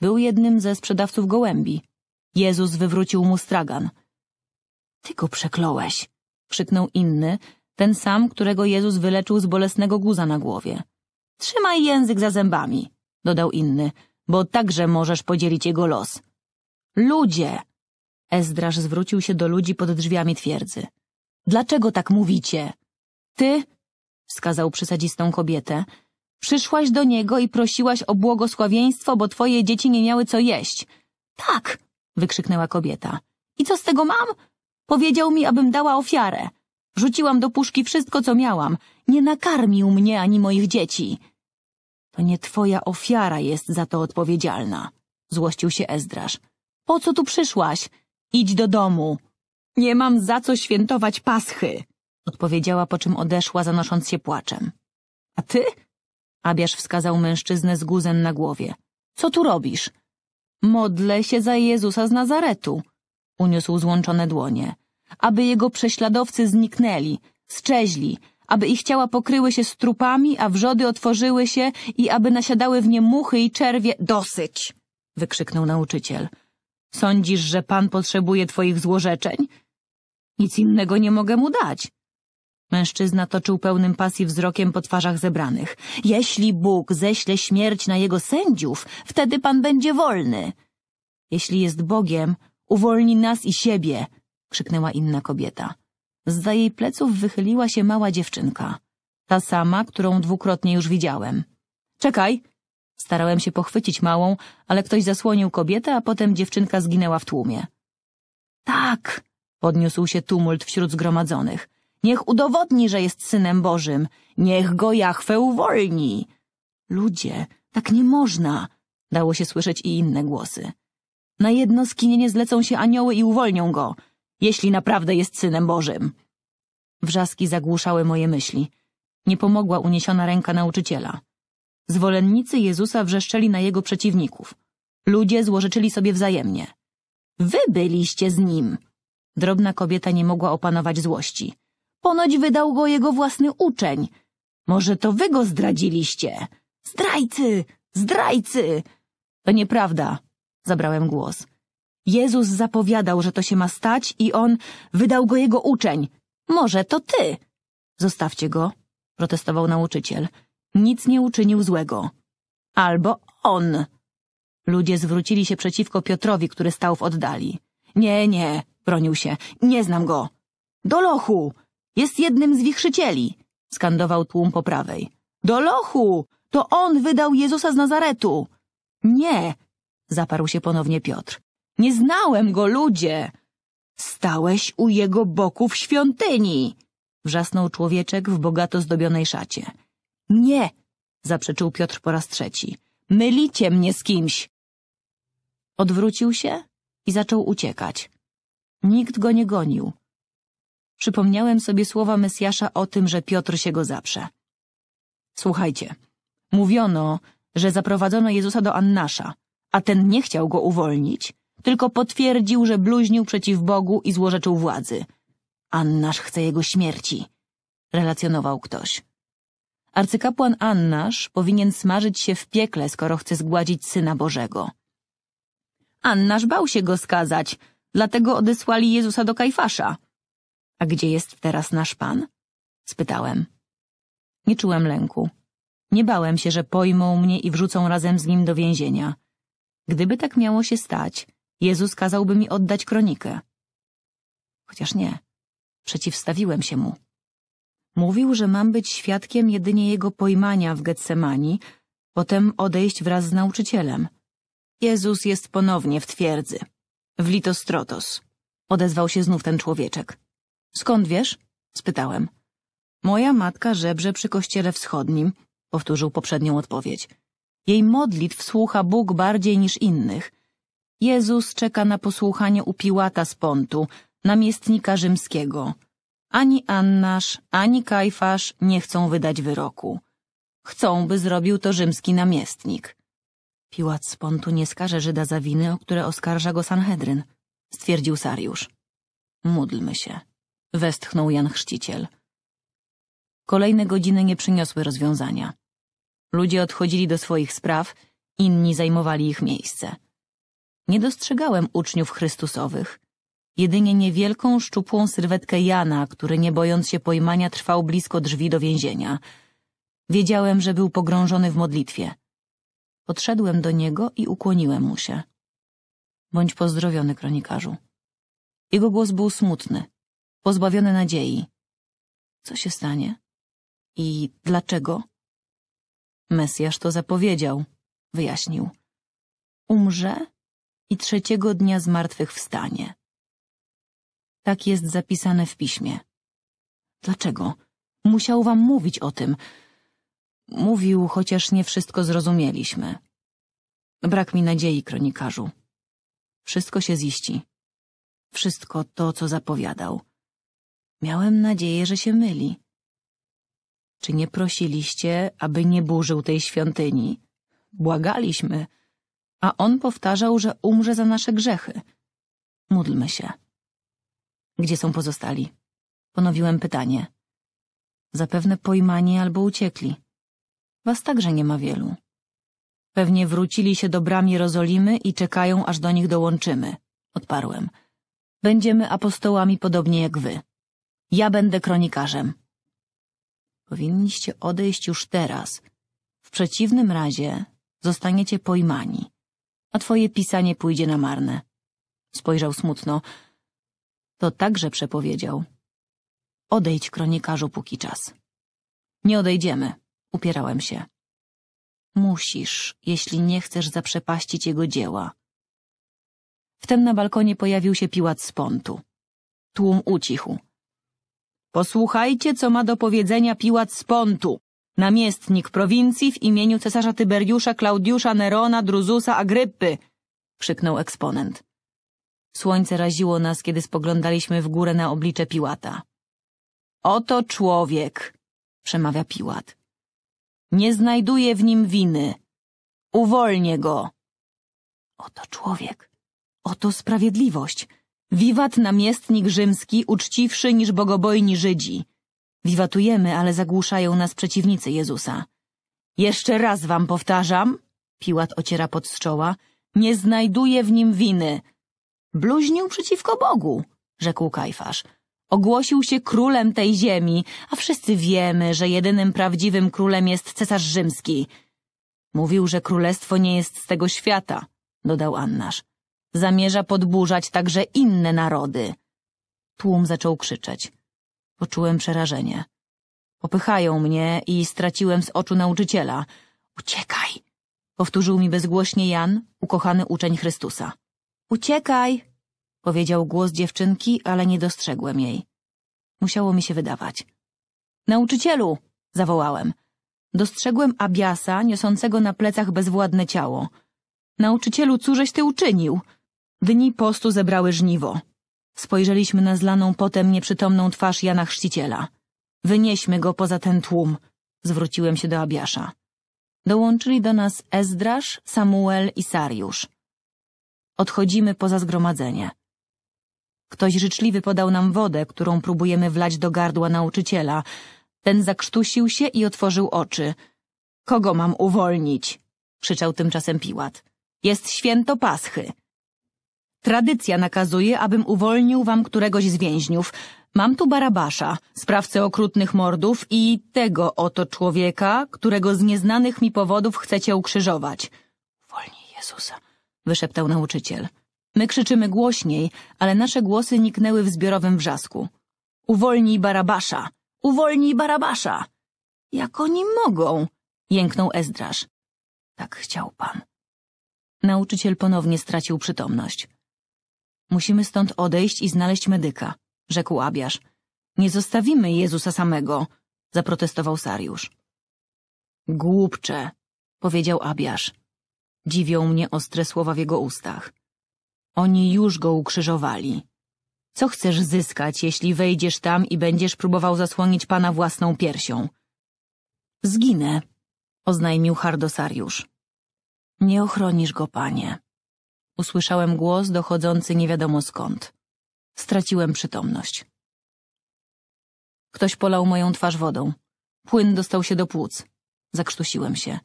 Był jednym ze sprzedawców gołębi. Jezus wywrócił mu stragan. Ty go przekląłeś, krzyknął inny, ten sam, którego Jezus wyleczył z bolesnego guza na głowie. Trzymaj język za zębami, dodał inny, bo także możesz podzielić jego los. Ludzie! Ezdrasz zwrócił się do ludzi pod drzwiami twierdzy. Dlaczego tak mówicie? Ty, wskazał przysadzistą kobietę, Przyszłaś do niego i prosiłaś o błogosławieństwo, bo twoje dzieci nie miały co jeść. Tak, wykrzyknęła kobieta. I co z tego mam? Powiedział mi, abym dała ofiarę. Rzuciłam do puszki wszystko, co miałam. Nie nakarmił mnie ani moich dzieci. To nie twoja ofiara jest za to odpowiedzialna, złościł się Ezdrasz. Po co tu przyszłaś? Idź do domu. Nie mam za co świętować paschy, odpowiedziała, po czym odeszła, zanosząc się płaczem. A ty? Abiasz wskazał mężczyznę z guzem na głowie. Co tu robisz? Modlę się za Jezusa z Nazaretu, uniósł złączone dłonie. Aby jego prześladowcy zniknęli, szczeźli, aby ich ciała pokryły się strupami, a wrzody otworzyły się i aby nasiadały w nie muchy i czerwie. Dosyć! wykrzyknął nauczyciel. Sądzisz, że pan potrzebuje twoich złorzeczeń? Nic innego nie mogę mu dać. Mężczyzna toczył pełnym pasji wzrokiem po twarzach zebranych. Jeśli Bóg ześle śmierć na jego sędziów, wtedy pan będzie wolny. Jeśli jest Bogiem, uwolni nas i siebie, krzyknęła inna kobieta. Zza jej pleców wychyliła się mała dziewczynka. Ta sama, którą dwukrotnie już widziałem. Czekaj! Starałem się pochwycić małą, ale ktoś zasłonił kobietę, a potem dziewczynka zginęła w tłumie. Tak! Podniósł się tumult wśród zgromadzonych. Niech udowodni, że jest synem Bożym. Niech go Jachwę uwolni. Ludzie, tak nie można, dało się słyszeć i inne głosy. Na jedno skinienie zlecą się anioły i uwolnią go, jeśli naprawdę jest synem Bożym. Wrzaski zagłuszały moje myśli. Nie pomogła uniesiona ręka nauczyciela. Zwolennicy Jezusa wrzeszczeli na jego przeciwników. Ludzie złożyczyli sobie wzajemnie. Wy byliście z nim! Drobna kobieta nie mogła opanować złości. Ponoć wydał go jego własny uczeń. Może to wy go zdradziliście? Zdrajcy! Zdrajcy! To nieprawda, zabrałem głos. Jezus zapowiadał, że to się ma stać i on wydał go jego uczeń. Może to ty? Zostawcie go, protestował nauczyciel. Nic nie uczynił złego. Albo on. Ludzie zwrócili się przeciwko Piotrowi, który stał w oddali. Nie, nie, bronił się. Nie znam go. Do lochu! Jest jednym z wichrzycieli! skandował tłum po prawej. Do lochu! To on wydał Jezusa z Nazaretu! Nie! zaparł się ponownie Piotr. Nie znałem go, ludzie! Stałeś u jego boku w świątyni! wrzasnął człowieczek w bogato zdobionej szacie. Nie! zaprzeczył Piotr po raz trzeci. Mylicie mnie z kimś! Odwrócił się i zaczął uciekać. Nikt go nie gonił przypomniałem sobie słowa Mesjasza o tym, że Piotr się go zaprze. Słuchajcie, mówiono, że zaprowadzono Jezusa do Annasza, a ten nie chciał go uwolnić, tylko potwierdził, że bluźnił przeciw Bogu i złorzeczył władzy. Annasz chce jego śmierci, relacjonował ktoś. Arcykapłan Annasz powinien smażyć się w piekle, skoro chce zgładzić Syna Bożego. Annasz bał się go skazać, dlatego odesłali Jezusa do Kajfasza, a gdzie jest teraz nasz pan? spytałem. Nie czułem lęku. Nie bałem się, że pojmą mnie i wrzucą razem z nim do więzienia. Gdyby tak miało się stać, Jezus kazałby mi oddać kronikę. Chociaż nie. Przeciwstawiłem się mu. Mówił, że mam być świadkiem jedynie jego pojmania w Getsemani, potem odejść wraz z nauczycielem. Jezus jest ponownie w twierdzy. W Litostrotos. Odezwał się znów ten człowieczek. Skąd wiesz? spytałem. Moja matka żebrze przy kościele wschodnim, powtórzył poprzednią odpowiedź. Jej modlitw słucha Bóg bardziej niż innych. Jezus czeka na posłuchanie u Piłata z Pontu, namiestnika rzymskiego. Ani Annasz, ani Kajfasz nie chcą wydać wyroku. Chcą, by zrobił to rzymski namiestnik. Piłat z Pontu nie skaże Żyda za winy, o które oskarża go Sanhedryn, stwierdził Sariusz. Módlmy się westchnął Jan Chrzciciel. Kolejne godziny nie przyniosły rozwiązania. Ludzie odchodzili do swoich spraw, inni zajmowali ich miejsce. Nie dostrzegałem uczniów chrystusowych. Jedynie niewielką, szczupłą sylwetkę Jana, który nie bojąc się pojmania trwał blisko drzwi do więzienia. Wiedziałem, że był pogrążony w modlitwie. Podszedłem do niego i ukłoniłem mu się. Bądź pozdrowiony, kronikarzu. Jego głos był smutny pozbawione nadziei. Co się stanie? I dlaczego? Mesjasz to zapowiedział, wyjaśnił. Umrze i trzeciego dnia zmartwychwstanie. Tak jest zapisane w piśmie. Dlaczego? Musiał wam mówić o tym. Mówił, chociaż nie wszystko zrozumieliśmy. Brak mi nadziei, kronikarzu. Wszystko się ziści. Wszystko to, co zapowiadał. Miałem nadzieję, że się myli. Czy nie prosiliście, aby nie burzył tej świątyni? Błagaliśmy, a on powtarzał, że umrze za nasze grzechy. Módlmy się. Gdzie są pozostali? Ponowiłem pytanie. Zapewne pojmani albo uciekli. Was także nie ma wielu. Pewnie wrócili się do bram Jerozolimy i czekają, aż do nich dołączymy, odparłem. Będziemy apostołami podobnie jak wy. Ja będę kronikarzem. Powinniście odejść już teraz. W przeciwnym razie zostaniecie pojmani, a twoje pisanie pójdzie na marne. Spojrzał smutno. To także przepowiedział. Odejdź, kronikarzu, póki czas. Nie odejdziemy, upierałem się. Musisz, jeśli nie chcesz zaprzepaścić jego dzieła. Wtem na balkonie pojawił się piłat z pontu. Tłum ucichł. Posłuchajcie, co ma do powiedzenia Piłat z Pontu, namiestnik prowincji w imieniu cesarza Tyberiusza, Klaudiusza, Nerona, Druzusa, Agrypy, krzyknął eksponent. Słońce raziło nas, kiedy spoglądaliśmy w górę na oblicze Piłata. Oto człowiek, przemawia Piłat. Nie znajduję w nim winy. Uwolnię go. Oto człowiek. Oto sprawiedliwość. Wiwat namiestnik rzymski, uczciwszy niż bogobojni Żydzi. Wiwatujemy, ale zagłuszają nas przeciwnicy Jezusa. Jeszcze raz wam powtarzam, Piłat ociera pod z czoła, nie znajduję w nim winy. Bluźnił przeciwko Bogu, rzekł Kajfasz. Ogłosił się królem tej ziemi, a wszyscy wiemy, że jedynym prawdziwym królem jest cesarz rzymski. Mówił, że królestwo nie jest z tego świata, dodał Annasz. Zamierza podburzać także inne narody. Tłum zaczął krzyczeć. Poczułem przerażenie. Popychają mnie i straciłem z oczu nauczyciela. Uciekaj! Powtórzył mi bezgłośnie Jan, ukochany uczeń Chrystusa. Uciekaj! Powiedział głos dziewczynki, ale nie dostrzegłem jej. Musiało mi się wydawać. Nauczycielu! Zawołałem. Dostrzegłem Abiasa, niosącego na plecach bezwładne ciało. Nauczycielu, cóżeś ty uczynił? Dni postu zebrały żniwo. Spojrzeliśmy na zlaną potem nieprzytomną twarz Jana Chrzciciela. Wynieśmy go poza ten tłum, zwróciłem się do Abiasza. Dołączyli do nas Ezdrasz, Samuel i Sariusz. Odchodzimy poza zgromadzenie. Ktoś życzliwy podał nam wodę, którą próbujemy wlać do gardła nauczyciela. Ten zakrztusił się i otworzył oczy. Kogo mam uwolnić? krzyczał tymczasem Piłat. Jest święto Paschy. Tradycja nakazuje, abym uwolnił wam któregoś z więźniów. Mam tu Barabasza, sprawcę okrutnych mordów i tego oto człowieka, którego z nieznanych mi powodów chcecie ukrzyżować. Uwolnij Jezusa, wyszeptał nauczyciel. My krzyczymy głośniej, ale nasze głosy niknęły w zbiorowym wrzasku. Uwolnij Barabasza! Uwolnij Barabasza! Jak oni mogą? jęknął Ezdrasz. Tak chciał pan. Nauczyciel ponownie stracił przytomność. Musimy stąd odejść i znaleźć medyka, rzekł Abiasz. Nie zostawimy Jezusa samego, zaprotestował Sariusz. Głupcze, powiedział Abiasz. Dziwią mnie ostre słowa w jego ustach. Oni już go ukrzyżowali. Co chcesz zyskać, jeśli wejdziesz tam i będziesz próbował zasłonić pana własną piersią? Zginę, oznajmił Hardosariusz. Nie ochronisz go, panie. Usłyszałem głos dochodzący nie wiadomo skąd. Straciłem przytomność. Ktoś polał moją twarz wodą. Płyn dostał się do płuc. Zakrztusiłem się.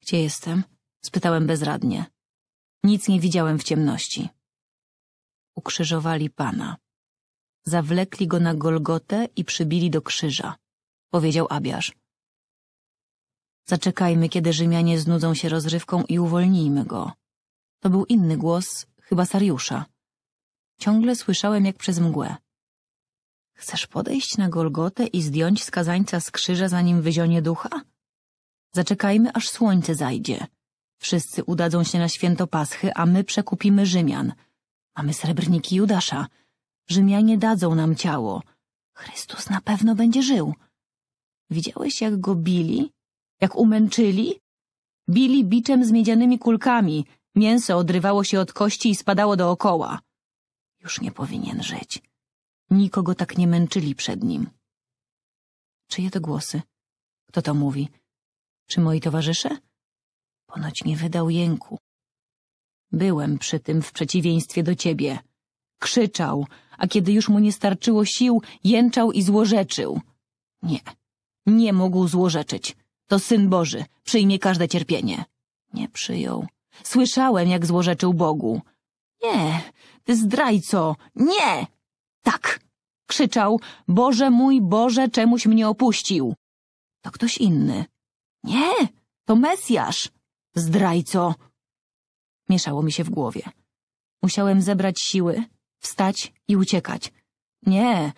Gdzie jestem? Spytałem bezradnie. Nic nie widziałem w ciemności. Ukrzyżowali Pana. Zawlekli go na Golgotę i przybili do krzyża, powiedział Abiasz. Zaczekajmy, kiedy Rzymianie znudzą się rozrywką i uwolnijmy go. To był inny głos, chyba Sariusza. Ciągle słyszałem jak przez mgłę. Chcesz podejść na Golgotę i zdjąć skazańca z krzyża, zanim wyzionie ducha? Zaczekajmy, aż słońce zajdzie. Wszyscy udadzą się na święto Paschy, a my przekupimy Rzymian. Mamy srebrniki Judasza. Rzymianie dadzą nam ciało. Chrystus na pewno będzie żył. Widziałeś, jak go bili? Jak umęczyli? Bili biczem z miedzianymi kulkami, Mięso odrywało się od kości i spadało dookoła. Już nie powinien żyć. Nikogo tak nie męczyli przed nim. Czyje to głosy? Kto to mówi? Czy moi towarzysze? Ponoć nie wydał jęku. Byłem przy tym w przeciwieństwie do ciebie. Krzyczał, a kiedy już mu nie starczyło sił, jęczał i złorzeczył. Nie, nie mógł złorzeczyć. To Syn Boży, przyjmie każde cierpienie. Nie przyjął. Słyszałem, jak złorzeczył Bogu. Nie, ty zdrajco, nie! Tak! Krzyczał, Boże mój, Boże, czemuś mnie opuścił. To ktoś inny. Nie, to Mesjasz! Zdrajco! Mieszało mi się w głowie. Musiałem zebrać siły, wstać i uciekać. Nie,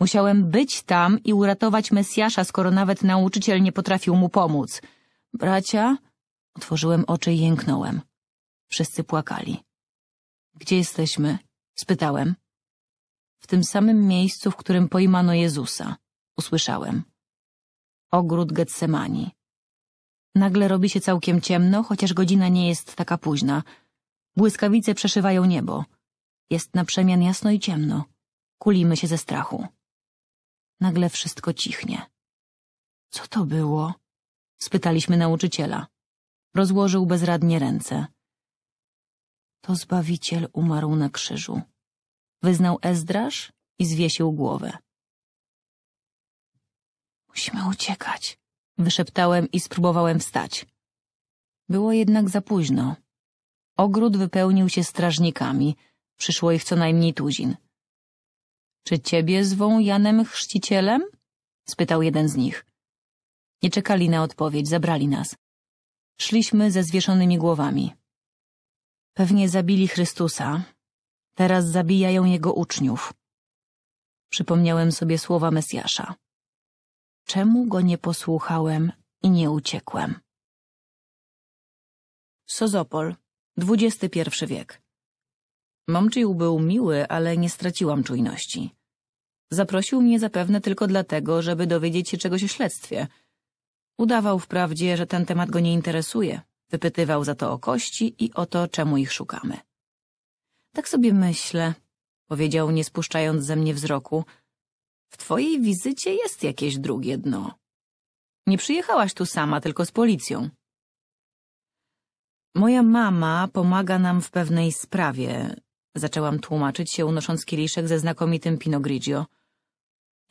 musiałem być tam i uratować Mesjasza, skoro nawet nauczyciel nie potrafił mu pomóc. Bracia, Otworzyłem oczy i jęknąłem. Wszyscy płakali. Gdzie jesteśmy? spytałem. W tym samym miejscu, w którym pojmano Jezusa, usłyszałem. Ogród Getsemani. Nagle robi się całkiem ciemno, chociaż godzina nie jest taka późna. Błyskawice przeszywają niebo. Jest na przemian jasno i ciemno. Kulimy się ze strachu. Nagle wszystko cichnie. Co to było? spytaliśmy nauczyciela. Rozłożył bezradnie ręce. To Zbawiciel umarł na krzyżu. Wyznał Ezdrasz i zwiesił głowę. Musimy uciekać, wyszeptałem i spróbowałem wstać. Było jednak za późno. Ogród wypełnił się strażnikami, przyszło ich co najmniej tuzin. Czy ciebie zwą Janem Chrzcicielem? spytał jeden z nich. Nie czekali na odpowiedź, zabrali nas. Szliśmy ze zwieszonymi głowami. Pewnie zabili Chrystusa. Teraz zabijają jego uczniów. Przypomniałem sobie słowa Mesjasza. Czemu go nie posłuchałem i nie uciekłem? Sozopol, XXI wiek. Momczył był miły, ale nie straciłam czujności. Zaprosił mnie zapewne tylko dlatego, żeby dowiedzieć się czegoś o śledztwie – Udawał wprawdzie, że ten temat go nie interesuje. Wypytywał za to o kości i o to, czemu ich szukamy. Tak sobie myślę, powiedział, nie spuszczając ze mnie wzroku. W twojej wizycie jest jakieś drugie dno. Nie przyjechałaś tu sama, tylko z policją. Moja mama pomaga nam w pewnej sprawie, zaczęłam tłumaczyć się, unosząc kieliszek ze znakomitym Pinot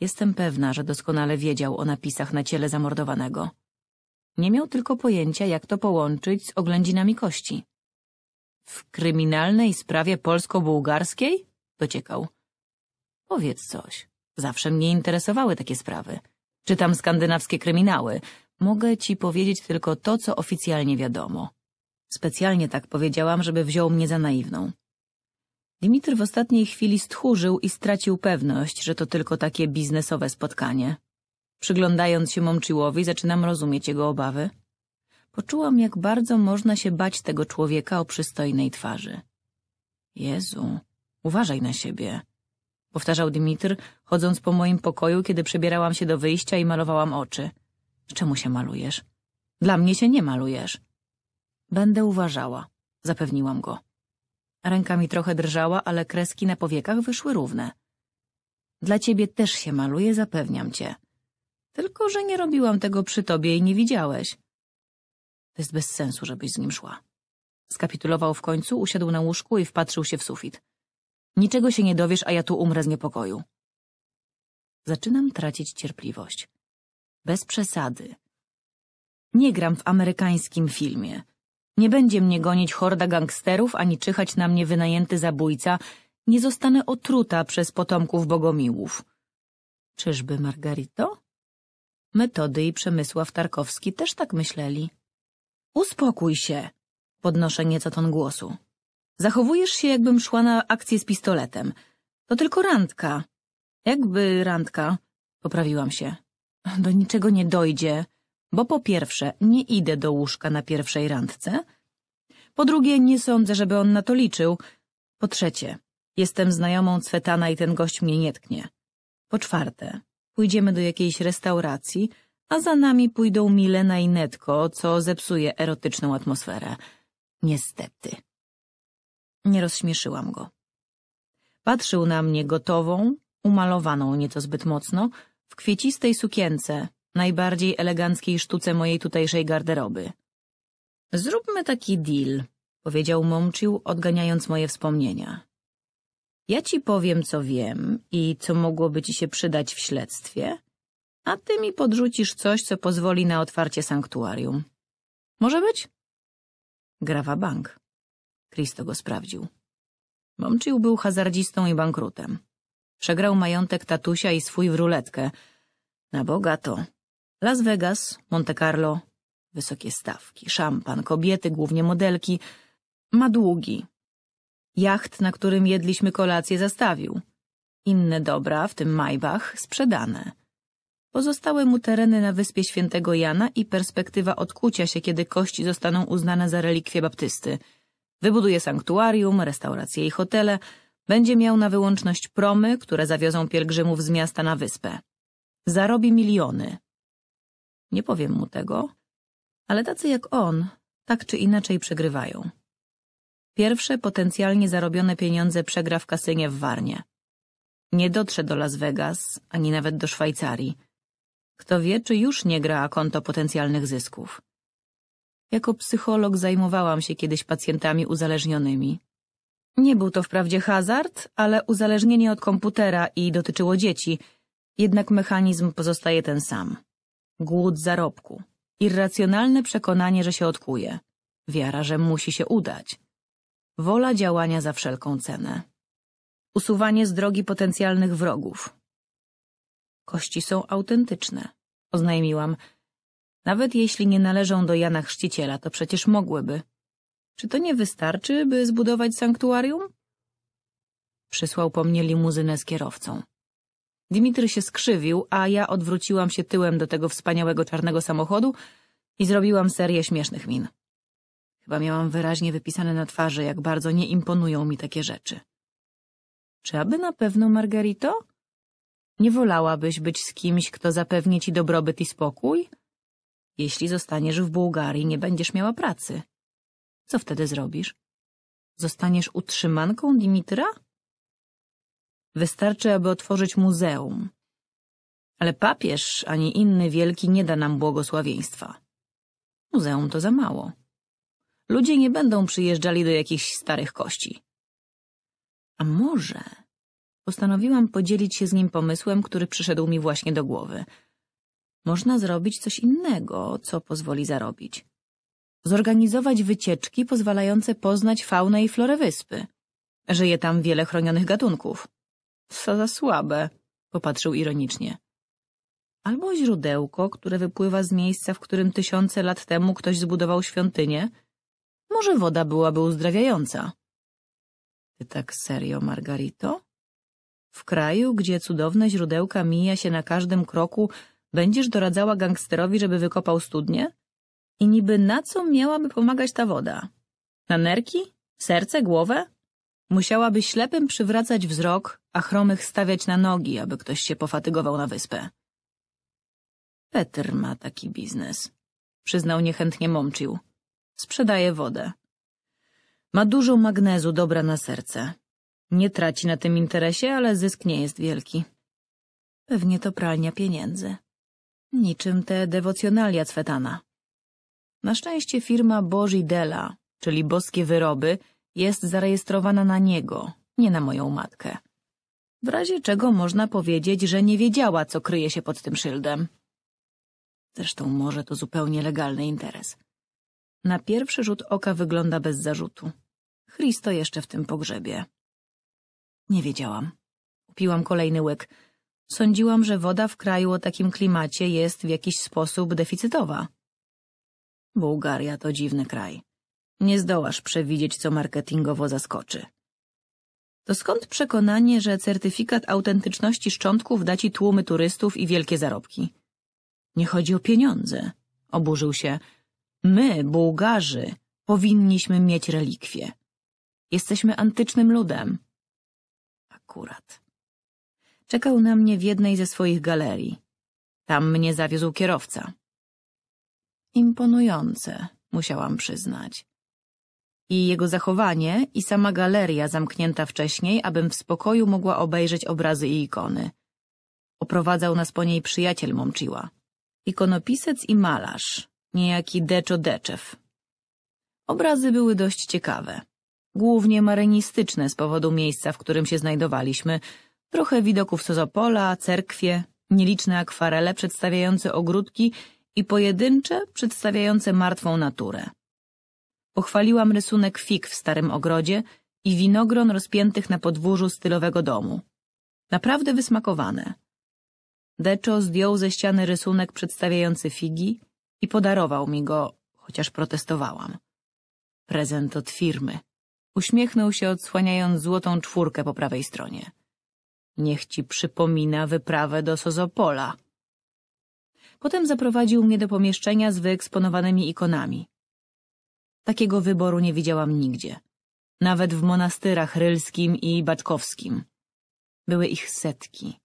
Jestem pewna, że doskonale wiedział o napisach na ciele zamordowanego. Nie miał tylko pojęcia, jak to połączyć z oględzinami kości. W kryminalnej sprawie polsko-bułgarskiej? Dociekał. Powiedz coś. Zawsze mnie interesowały takie sprawy. Czytam skandynawskie kryminały. Mogę ci powiedzieć tylko to, co oficjalnie wiadomo. Specjalnie tak powiedziałam, żeby wziął mnie za naiwną. Dimitr w ostatniej chwili stchórzył i stracił pewność, że to tylko takie biznesowe spotkanie. Przyglądając się Momczyłowi, zaczynam rozumieć jego obawy. Poczułam, jak bardzo można się bać tego człowieka o przystojnej twarzy. Jezu, uważaj na siebie, powtarzał Dimitr, chodząc po moim pokoju, kiedy przebierałam się do wyjścia i malowałam oczy. Czemu się malujesz? Dla mnie się nie malujesz. Będę uważała, zapewniłam go. Ręka mi trochę drżała, ale kreski na powiekach wyszły równe. Dla ciebie też się maluję, zapewniam cię. Tylko, że nie robiłam tego przy tobie i nie widziałeś. To jest bez sensu, żebyś z nim szła. Skapitulował w końcu, usiadł na łóżku i wpatrzył się w sufit. Niczego się nie dowiesz, a ja tu umrę z niepokoju. Zaczynam tracić cierpliwość. Bez przesady. Nie gram w amerykańskim filmie. Nie będzie mnie gonić horda gangsterów, ani czyhać na mnie wynajęty zabójca. Nie zostanę otruta przez potomków bogomiłów. Czyżby Margarito? Metody i Przemysław Tarkowski też tak myśleli. Uspokój się, podnoszę nieco ton głosu. Zachowujesz się, jakbym szła na akcję z pistoletem. To tylko randka. Jakby randka, poprawiłam się. Do niczego nie dojdzie. Bo po pierwsze, nie idę do łóżka na pierwszej randce. Po drugie, nie sądzę, żeby on na to liczył. Po trzecie, jestem znajomą Cwetana i ten gość mnie nie tknie. Po czwarte, pójdziemy do jakiejś restauracji, a za nami pójdą Milena i Netko, co zepsuje erotyczną atmosferę. Niestety. Nie rozśmieszyłam go. Patrzył na mnie gotową, umalowaną nieco zbyt mocno, w kwiecistej sukience, najbardziej eleganckiej sztuce mojej tutejszej garderoby. Zróbmy taki deal, powiedział Momczył, odganiając moje wspomnienia. Ja ci powiem, co wiem i co mogłoby ci się przydać w śledztwie, a ty mi podrzucisz coś, co pozwoli na otwarcie sanktuarium. Może być? Grawa bank. Kristo go sprawdził. Momczył był hazardzistą i bankrutem. Przegrał majątek tatusia i swój w ruletkę. Na bogato. Las Vegas, Monte Carlo, wysokie stawki, szampan, kobiety, głównie modelki. Ma długi. Jacht, na którym jedliśmy kolację, zastawił. Inne dobra, w tym Majbach, sprzedane. pozostałe mu tereny na wyspie Świętego Jana i perspektywa odkucia się, kiedy kości zostaną uznane za relikwie baptysty. Wybuduje sanktuarium, restauracje i hotele. Będzie miał na wyłączność promy, które zawiozą pielgrzymów z miasta na wyspę. Zarobi miliony. Nie powiem mu tego, ale tacy jak on tak czy inaczej przegrywają. Pierwsze potencjalnie zarobione pieniądze przegra w kasynie w Warnie. Nie dotrze do Las Vegas, ani nawet do Szwajcarii. Kto wie, czy już nie gra a konto potencjalnych zysków. Jako psycholog zajmowałam się kiedyś pacjentami uzależnionymi. Nie był to wprawdzie hazard, ale uzależnienie od komputera i dotyczyło dzieci, jednak mechanizm pozostaje ten sam. Głód zarobku. Irracjonalne przekonanie, że się odkuje. Wiara, że musi się udać. Wola działania za wszelką cenę. Usuwanie z drogi potencjalnych wrogów. Kości są autentyczne, oznajmiłam. Nawet jeśli nie należą do Jana Chrzciciela, to przecież mogłyby. Czy to nie wystarczy, by zbudować sanktuarium? Przysłał po mnie limuzynę z kierowcą. Dimitry się skrzywił, a ja odwróciłam się tyłem do tego wspaniałego czarnego samochodu i zrobiłam serię śmiesznych min. Chyba miałam wyraźnie wypisane na twarzy, jak bardzo nie imponują mi takie rzeczy. Czy aby na pewno, Margarito? Nie wolałabyś być z kimś, kto zapewni ci dobrobyt i spokój? Jeśli zostaniesz w Bułgarii, nie będziesz miała pracy. Co wtedy zrobisz? Zostaniesz utrzymanką Dimitra? Wystarczy, aby otworzyć muzeum. Ale papież ani inny wielki nie da nam błogosławieństwa. Muzeum to za mało. Ludzie nie będą przyjeżdżali do jakichś starych kości. A może postanowiłam podzielić się z nim pomysłem, który przyszedł mi właśnie do głowy. Można zrobić coś innego, co pozwoli zarobić. Zorganizować wycieczki pozwalające poznać faunę i florę wyspy. Żyje tam wiele chronionych gatunków co za słabe, popatrzył ironicznie. Albo źródełko, które wypływa z miejsca, w którym tysiące lat temu ktoś zbudował świątynię. Może woda byłaby uzdrawiająca. Ty tak serio, Margarito? W kraju, gdzie cudowne źródełka mija się na każdym kroku, będziesz doradzała gangsterowi, żeby wykopał studnie? I niby na co miałaby pomagać ta woda? Na nerki? Serce? Głowę? Musiałaby ślepym przywracać wzrok, a chromych stawiać na nogi, aby ktoś się pofatygował na wyspę. Petr ma taki biznes, przyznał niechętnie Momczył. Sprzedaje wodę. Ma dużo magnezu dobra na serce. Nie traci na tym interesie, ale zysk nie jest wielki. Pewnie to pralnia pieniędzy. Niczym te dewocjonalia Cwetana. Na szczęście firma Bożidela, czyli boskie wyroby, jest zarejestrowana na niego, nie na moją matkę. W razie czego można powiedzieć, że nie wiedziała, co kryje się pod tym szyldem. Zresztą może to zupełnie legalny interes. Na pierwszy rzut oka wygląda bez zarzutu. Christo jeszcze w tym pogrzebie. Nie wiedziałam. Upiłam kolejny łyk. Sądziłam, że woda w kraju o takim klimacie jest w jakiś sposób deficytowa. Bułgaria to dziwny kraj. Nie zdołasz przewidzieć, co marketingowo zaskoczy. To skąd przekonanie, że certyfikat autentyczności szczątków da ci tłumy turystów i wielkie zarobki? Nie chodzi o pieniądze, oburzył się. My, Bułgarzy, powinniśmy mieć relikwie. Jesteśmy antycznym ludem. Akurat. Czekał na mnie w jednej ze swoich galerii. Tam mnie zawiózł kierowca. Imponujące, musiałam przyznać i jego zachowanie i sama galeria zamknięta wcześniej, abym w spokoju mogła obejrzeć obrazy i ikony. Oprowadzał nas po niej przyjaciel Momczyła. Ikonopisec i malarz, niejaki Deczo Deczew. Obrazy były dość ciekawe. Głównie marynistyczne z powodu miejsca, w którym się znajdowaliśmy, trochę widoków Sozopola, cerkwie, nieliczne akwarele przedstawiające ogródki i pojedyncze przedstawiające martwą naturę. Pochwaliłam rysunek fig w starym ogrodzie i winogron rozpiętych na podwórzu stylowego domu. Naprawdę wysmakowane. Decho zdjął ze ściany rysunek przedstawiający figi i podarował mi go, chociaż protestowałam. Prezent od firmy. Uśmiechnął się, odsłaniając złotą czwórkę po prawej stronie. Niech ci przypomina wyprawę do Sozopola. Potem zaprowadził mnie do pomieszczenia z wyeksponowanymi ikonami. Takiego wyboru nie widziałam nigdzie. Nawet w monastyrach rylskim i baczkowskim. Były ich setki.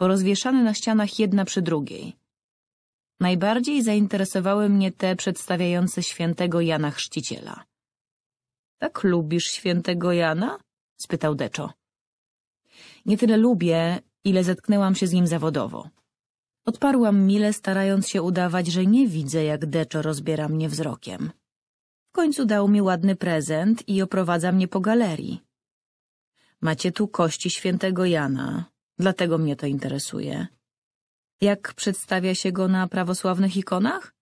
Porozwieszane na ścianach jedna przy drugiej. Najbardziej zainteresowały mnie te przedstawiające świętego Jana Chrzciciela. Tak lubisz świętego Jana? spytał Deczo. Nie tyle lubię, ile zetknęłam się z nim zawodowo. Odparłam mile, starając się udawać, że nie widzę, jak Deczo rozbiera mnie wzrokiem końcu dał mi ładny prezent i oprowadza mnie po galerii. Macie tu kości świętego Jana, dlatego mnie to interesuje. Jak przedstawia się go na prawosławnych ikonach?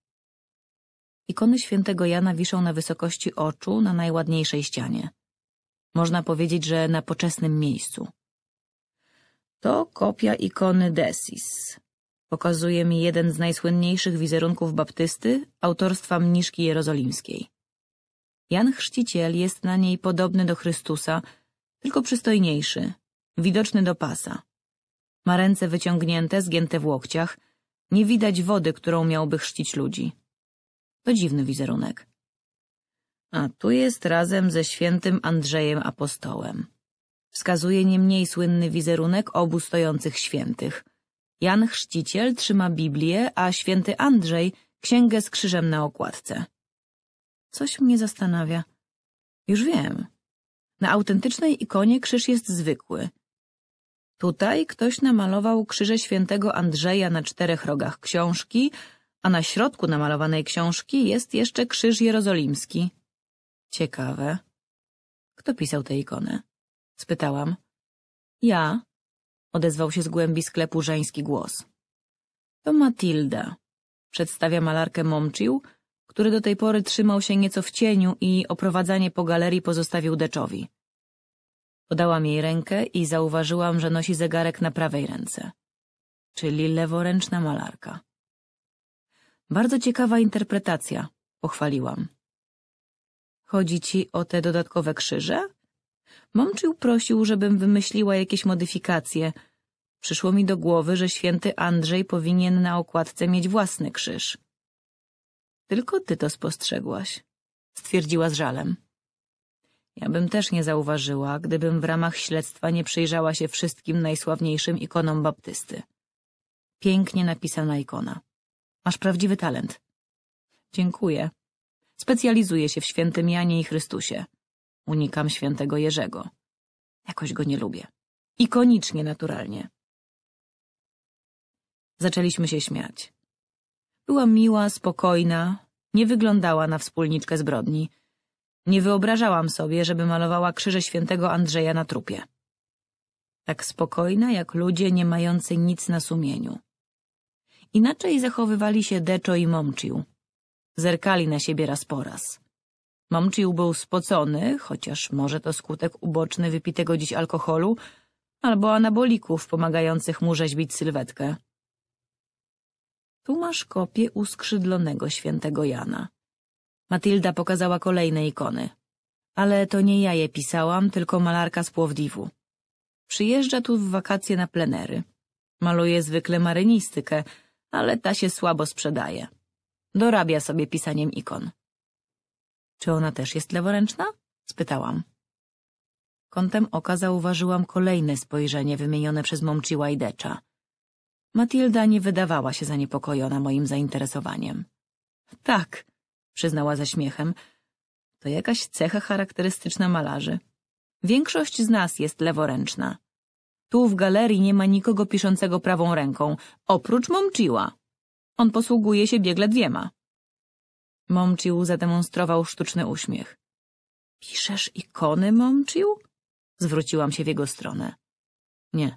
Ikony świętego Jana wiszą na wysokości oczu na najładniejszej ścianie. Można powiedzieć, że na poczesnym miejscu. To kopia ikony Desis. Pokazuje mi jeden z najsłynniejszych wizerunków baptysty autorstwa mniszki jerozolimskiej. Jan Chrzciciel jest na niej podobny do Chrystusa, tylko przystojniejszy, widoczny do pasa. Ma ręce wyciągnięte, zgięte w łokciach, nie widać wody, którą miałby chrzcić ludzi. To dziwny wizerunek. A tu jest razem ze świętym Andrzejem Apostołem. Wskazuje nie mniej słynny wizerunek obu stojących świętych. Jan Chrzciciel trzyma Biblię, a święty Andrzej księgę z krzyżem na okładce. Coś mnie zastanawia. Już wiem. Na autentycznej ikonie krzyż jest zwykły. Tutaj ktoś namalował krzyże świętego Andrzeja na czterech rogach książki, a na środku namalowanej książki jest jeszcze krzyż jerozolimski. Ciekawe. Kto pisał tę ikonę? Spytałam. Ja, odezwał się z głębi sklepu żeński głos. To Matilda. Przedstawia malarkę Momczył, który do tej pory trzymał się nieco w cieniu i oprowadzanie po galerii pozostawił Deczowi. Podałam jej rękę i zauważyłam, że nosi zegarek na prawej ręce, czyli leworęczna malarka. Bardzo ciekawa interpretacja, pochwaliłam. Chodzi ci o te dodatkowe krzyże? Momczył prosił, żebym wymyśliła jakieś modyfikacje. Przyszło mi do głowy, że święty Andrzej powinien na okładce mieć własny krzyż. Tylko ty to spostrzegłaś, stwierdziła z żalem. Ja bym też nie zauważyła, gdybym w ramach śledztwa nie przyjrzała się wszystkim najsławniejszym ikonom Baptysty. Pięknie napisana ikona. Masz prawdziwy talent. Dziękuję. Specjalizuję się w świętym Janie i Chrystusie. Unikam świętego Jerzego. Jakoś go nie lubię. Ikonicznie naturalnie. Zaczęliśmy się śmiać. Była miła, spokojna, nie wyglądała na wspólniczkę zbrodni. Nie wyobrażałam sobie, żeby malowała krzyże świętego Andrzeja na trupie. Tak spokojna jak ludzie nie mający nic na sumieniu. Inaczej zachowywali się Deczo i Momciu. Zerkali na siebie raz po raz. Momciu był spocony, chociaż może to skutek uboczny wypitego dziś alkoholu albo anabolików pomagających mu rzeźbić sylwetkę. Tu masz kopię uskrzydlonego świętego Jana. Matilda pokazała kolejne ikony. Ale to nie ja je pisałam, tylko malarka z Płowdiwu. Przyjeżdża tu w wakacje na plenery. Maluje zwykle marynistykę, ale ta się słabo sprzedaje. Dorabia sobie pisaniem ikon. Czy ona też jest leworęczna? spytałam. Kątem oka zauważyłam kolejne spojrzenie wymienione przez Momci Łajdecza. Matilda nie wydawała się zaniepokojona moim zainteresowaniem. Tak, przyznała ze śmiechem, to jakaś cecha charakterystyczna malarzy. Większość z nas jest leworęczna. Tu w galerii nie ma nikogo piszącego prawą ręką, oprócz Momciła. On posługuje się biegle dwiema. Momcił zademonstrował sztuczny uśmiech. Piszesz ikony, Momcił? Zwróciłam się w jego stronę. Nie.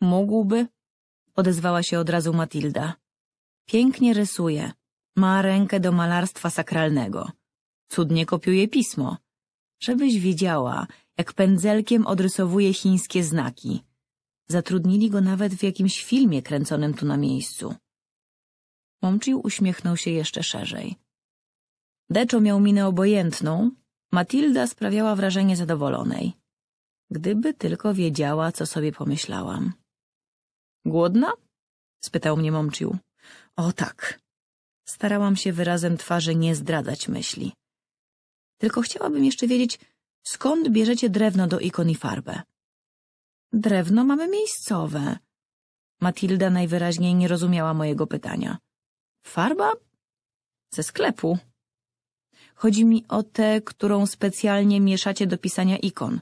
Mógłby, odezwała się od razu Matilda. Pięknie rysuje. Ma rękę do malarstwa sakralnego. Cudnie kopiuje pismo. Żebyś widziała, jak pędzelkiem odrysowuje chińskie znaki. Zatrudnili go nawet w jakimś filmie kręconym tu na miejscu. Momczył uśmiechnął się jeszcze szerzej. Deczo miał minę obojętną, Matilda sprawiała wrażenie zadowolonej. Gdyby tylko wiedziała, co sobie pomyślałam. Głodna? spytał mnie Momczył. O tak. Starałam się wyrazem twarzy nie zdradzać myśli. Tylko chciałabym jeszcze wiedzieć, skąd bierzecie drewno do ikon i farbę? Drewno mamy miejscowe. Matilda najwyraźniej nie rozumiała mojego pytania. Farba? Ze sklepu. Chodzi mi o tę, którą specjalnie mieszacie do pisania ikon.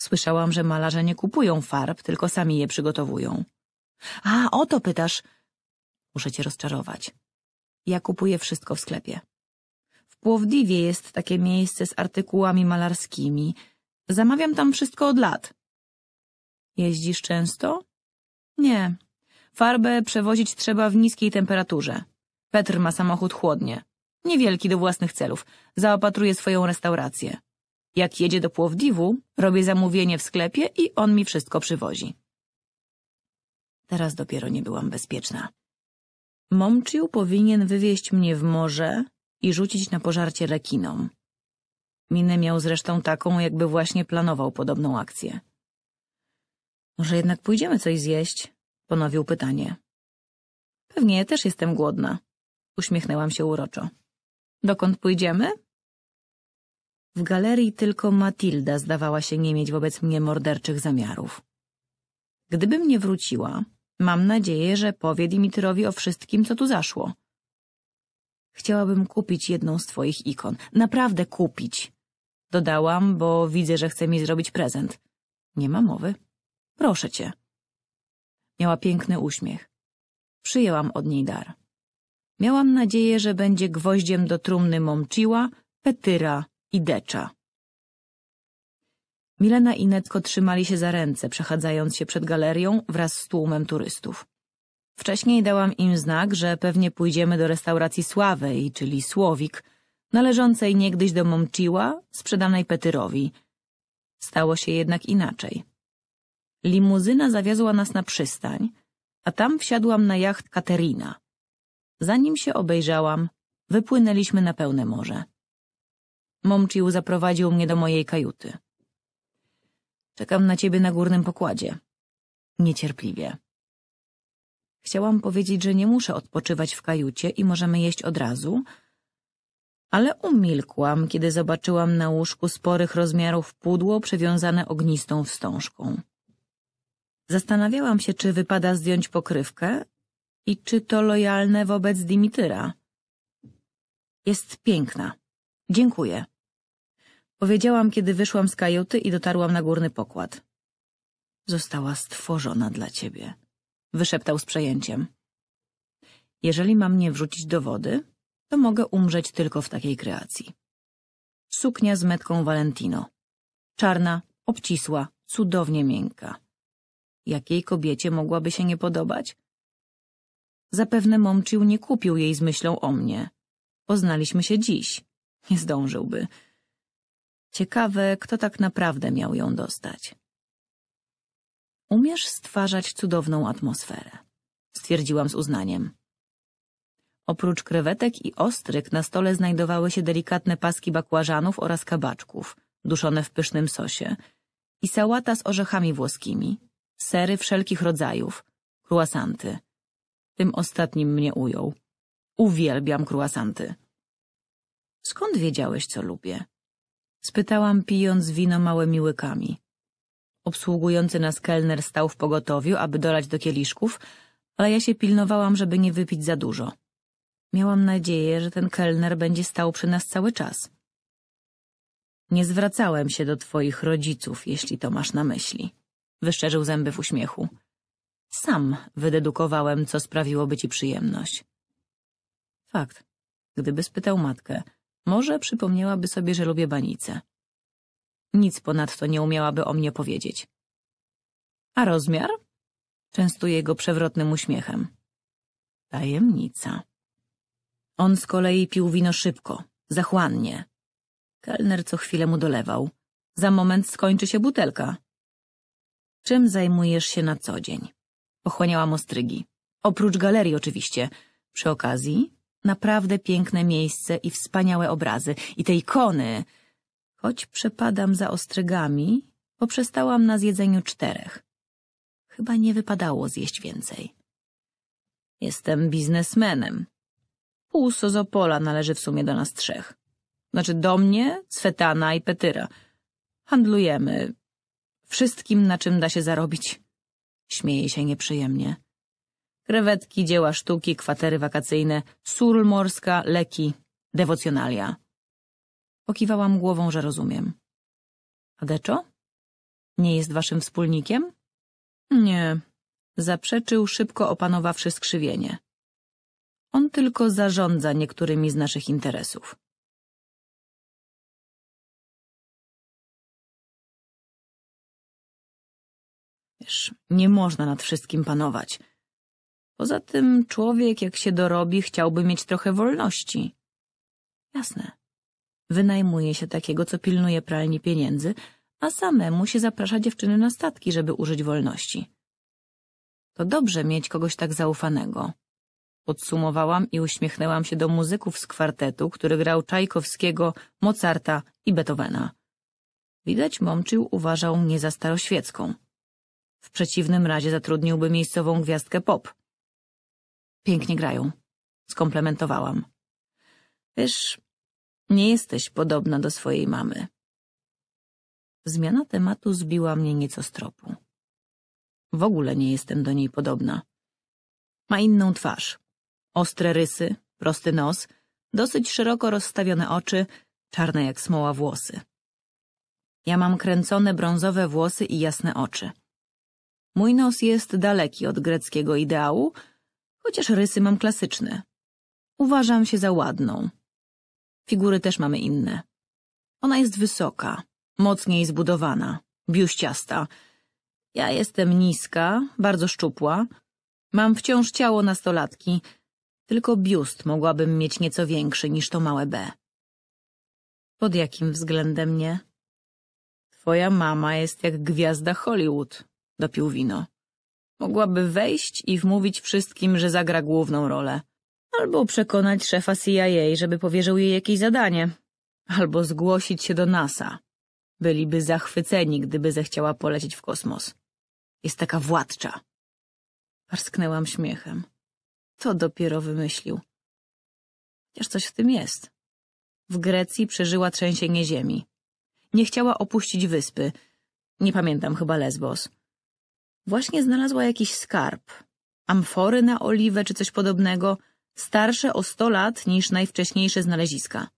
Słyszałam, że malarze nie kupują farb, tylko sami je przygotowują. A, o to pytasz. Muszę cię rozczarować. Ja kupuję wszystko w sklepie. W Płowdiwie jest takie miejsce z artykułami malarskimi. Zamawiam tam wszystko od lat. Jeździsz często? Nie. Farbę przewozić trzeba w niskiej temperaturze. Petr ma samochód chłodnie. Niewielki do własnych celów. Zaopatruje swoją restaurację. Jak jedzie do Płowdiwu, robię zamówienie w sklepie i on mi wszystko przywozi. Teraz dopiero nie byłam bezpieczna. Momciu powinien wywieźć mnie w morze i rzucić na pożarcie rekinom. Minę miał zresztą taką, jakby właśnie planował podobną akcję. Może jednak pójdziemy coś zjeść? Ponowił pytanie. Pewnie też jestem głodna. Uśmiechnęłam się uroczo. Dokąd pójdziemy? W galerii tylko Matilda zdawała się nie mieć wobec mnie morderczych zamiarów. Gdybym nie wróciła, Mam nadzieję, że powie Dimitrowi o wszystkim, co tu zaszło. Chciałabym kupić jedną z twoich ikon. Naprawdę kupić. Dodałam, bo widzę, że chce mi zrobić prezent. Nie ma mowy. Proszę cię. Miała piękny uśmiech. Przyjęłam od niej dar. Miałam nadzieję, że będzie gwoździem do trumny Momciła, Petyra i Decza. Milena i Netko trzymali się za ręce, przechadzając się przed galerią wraz z tłumem turystów. Wcześniej dałam im znak, że pewnie pójdziemy do restauracji Sławej, czyli Słowik, należącej niegdyś do Momciła, sprzedanej Petyrowi. Stało się jednak inaczej. Limuzyna zawiozła nas na przystań, a tam wsiadłam na jacht Katerina. Zanim się obejrzałam, wypłynęliśmy na pełne morze. Momcił zaprowadził mnie do mojej kajuty. Czekam na ciebie na górnym pokładzie. Niecierpliwie. Chciałam powiedzieć, że nie muszę odpoczywać w kajucie i możemy jeść od razu, ale umilkłam, kiedy zobaczyłam na łóżku sporych rozmiarów pudło przewiązane ognistą wstążką. Zastanawiałam się, czy wypada zdjąć pokrywkę i czy to lojalne wobec Dimityra. Jest piękna. Dziękuję. Powiedziałam, kiedy wyszłam z kajuty i dotarłam na górny pokład. Została stworzona dla ciebie, wyszeptał z przejęciem. Jeżeli mam nie wrzucić do wody, to mogę umrzeć tylko w takiej kreacji. Suknia z metką Valentino. Czarna, obcisła, cudownie miękka. Jakiej kobiecie mogłaby się nie podobać? Zapewne Momczył nie kupił jej z myślą o mnie. Poznaliśmy się dziś. Nie zdążyłby. Ciekawe, kto tak naprawdę miał ją dostać. Umiesz stwarzać cudowną atmosferę, stwierdziłam z uznaniem. Oprócz krewetek i ostryk na stole znajdowały się delikatne paski bakłażanów oraz kabaczków, duszone w pysznym sosie, i sałata z orzechami włoskimi, sery wszelkich rodzajów, kruasanty. Tym ostatnim mnie ujął. Uwielbiam kruasanty. Skąd wiedziałeś, co lubię? Spytałam, pijąc wino małymi łykami. Obsługujący nas kelner stał w pogotowiu, aby dolać do kieliszków, ale ja się pilnowałam, żeby nie wypić za dużo. Miałam nadzieję, że ten kelner będzie stał przy nas cały czas. Nie zwracałem się do twoich rodziców, jeśli to masz na myśli. Wyszczerzył zęby w uśmiechu. Sam wydedukowałem, co sprawiłoby ci przyjemność. Fakt. Gdyby spytał matkę, może przypomniałaby sobie, że lubię banice. Nic ponadto nie umiałaby o mnie powiedzieć. A rozmiar? Częstuje go przewrotnym uśmiechem. Tajemnica. On z kolei pił wino szybko, zachłannie. Kelner co chwilę mu dolewał. Za moment skończy się butelka. Czym zajmujesz się na co dzień? Pochłaniałam ostrygi. Oprócz galerii oczywiście. Przy okazji Naprawdę piękne miejsce i wspaniałe obrazy. I te ikony! Choć przepadam za ostrygami, poprzestałam na zjedzeniu czterech. Chyba nie wypadało zjeść więcej. Jestem biznesmenem. Pół Sozopola należy w sumie do nas trzech. Znaczy do mnie, Cwetana i Petyra. Handlujemy. Wszystkim, na czym da się zarobić. Śmieje się nieprzyjemnie krewetki, dzieła sztuki, kwatery wakacyjne, sól morska, leki, dewocjonalia. Pokiwałam głową, że rozumiem. Adeczo? Nie jest waszym wspólnikiem? Nie, zaprzeczył, szybko opanowawszy skrzywienie. On tylko zarządza niektórymi z naszych interesów. Wiesz, nie można nad wszystkim panować. Poza tym człowiek, jak się dorobi, chciałby mieć trochę wolności. Jasne. Wynajmuje się takiego, co pilnuje pralni pieniędzy, a samemu się zaprasza dziewczyny na statki, żeby użyć wolności. To dobrze mieć kogoś tak zaufanego. Podsumowałam i uśmiechnęłam się do muzyków z kwartetu, który grał Czajkowskiego, Mozarta i Beethovena. Widać Momczył uważał mnie za staroświecką. W przeciwnym razie zatrudniłby miejscową gwiazdkę pop. Pięknie grają. Skomplementowałam. Wiesz, nie jesteś podobna do swojej mamy. Zmiana tematu zbiła mnie nieco z tropu. W ogóle nie jestem do niej podobna. Ma inną twarz. Ostre rysy, prosty nos, dosyć szeroko rozstawione oczy, czarne jak smoła włosy. Ja mam kręcone brązowe włosy i jasne oczy. Mój nos jest daleki od greckiego ideału, chociaż rysy mam klasyczne. Uważam się za ładną. Figury też mamy inne. Ona jest wysoka, mocniej zbudowana, biuściasta. Ja jestem niska, bardzo szczupła. Mam wciąż ciało nastolatki, tylko biust mogłabym mieć nieco większy niż to małe B. Pod jakim względem nie? Twoja mama jest jak gwiazda Hollywood, dopił wino. Mogłaby wejść i wmówić wszystkim, że zagra główną rolę. Albo przekonać szefa CIA, żeby powierzył jej jakieś zadanie. Albo zgłosić się do NASA. Byliby zachwyceni, gdyby zechciała polecieć w kosmos. Jest taka władcza. Parsknęłam śmiechem. To dopiero wymyślił. Chociaż coś w tym jest. W Grecji przeżyła trzęsienie ziemi. Nie chciała opuścić wyspy. Nie pamiętam chyba Lesbos. Właśnie znalazła jakiś skarb, amfory na oliwę czy coś podobnego, starsze o sto lat niż najwcześniejsze znaleziska.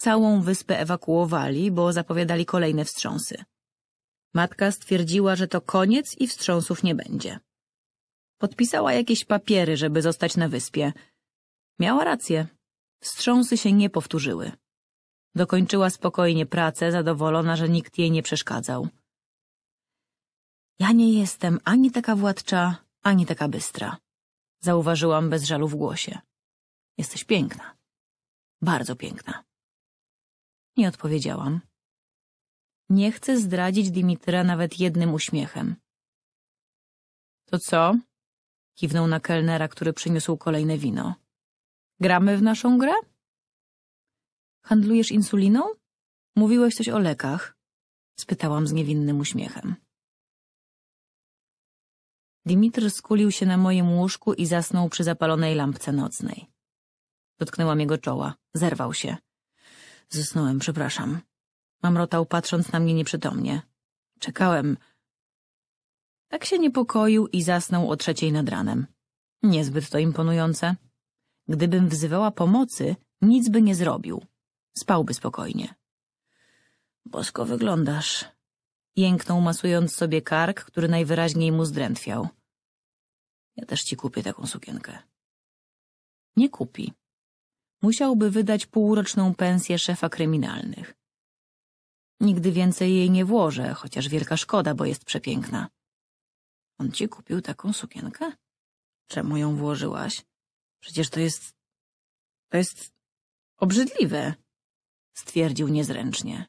Całą wyspę ewakuowali, bo zapowiadali kolejne wstrząsy. Matka stwierdziła, że to koniec i wstrząsów nie będzie. Podpisała jakieś papiery, żeby zostać na wyspie. Miała rację. Wstrząsy się nie powtórzyły. Dokończyła spokojnie pracę, zadowolona, że nikt jej nie przeszkadzał. Ja nie jestem ani taka władcza, ani taka bystra. Zauważyłam bez żalu w głosie. Jesteś piękna. Bardzo piękna. Nie odpowiedziałam. Nie chcę zdradzić Dimitra nawet jednym uśmiechem. To co? Kiwnął na kelnera, który przyniósł kolejne wino. Gramy w naszą grę? Handlujesz insuliną? Mówiłeś coś o lekach? Spytałam z niewinnym uśmiechem. Dimitr skulił się na moim łóżku i zasnął przy zapalonej lampce nocnej. Dotknęłam jego czoła. Zerwał się. Zasnąłem, przepraszam. Mamrotał, patrząc na mnie nieprzytomnie. Czekałem. Tak się niepokoił i zasnął o trzeciej nad ranem. Niezbyt to imponujące. Gdybym wzywała pomocy, nic by nie zrobił. Spałby spokojnie. Bosko wyglądasz. Jęknął, masując sobie kark, który najwyraźniej mu zdrętwiał. Ja też ci kupię taką sukienkę. Nie kupi. Musiałby wydać półroczną pensję szefa kryminalnych. Nigdy więcej jej nie włożę, chociaż wielka szkoda, bo jest przepiękna. On ci kupił taką sukienkę? Czemu ją włożyłaś? Przecież to jest... to jest... obrzydliwe, stwierdził niezręcznie.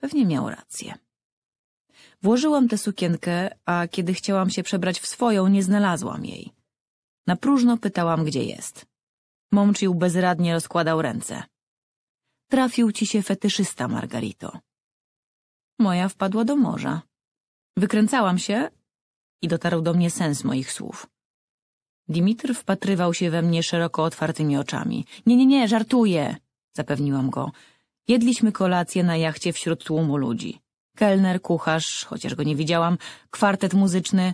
Pewnie miał rację. Włożyłam tę sukienkę, a kiedy chciałam się przebrać w swoją, nie znalazłam jej. Na próżno pytałam, gdzie jest. Momczył bezradnie rozkładał ręce. Trafił ci się fetyszysta, Margarito. Moja wpadła do morza. Wykręcałam się i dotarł do mnie sens moich słów. Dimitr wpatrywał się we mnie szeroko otwartymi oczami. Nie, nie, nie, żartuję, zapewniłam go. Jedliśmy kolację na jachcie wśród tłumu ludzi kelner, kucharz, chociaż go nie widziałam, kwartet muzyczny.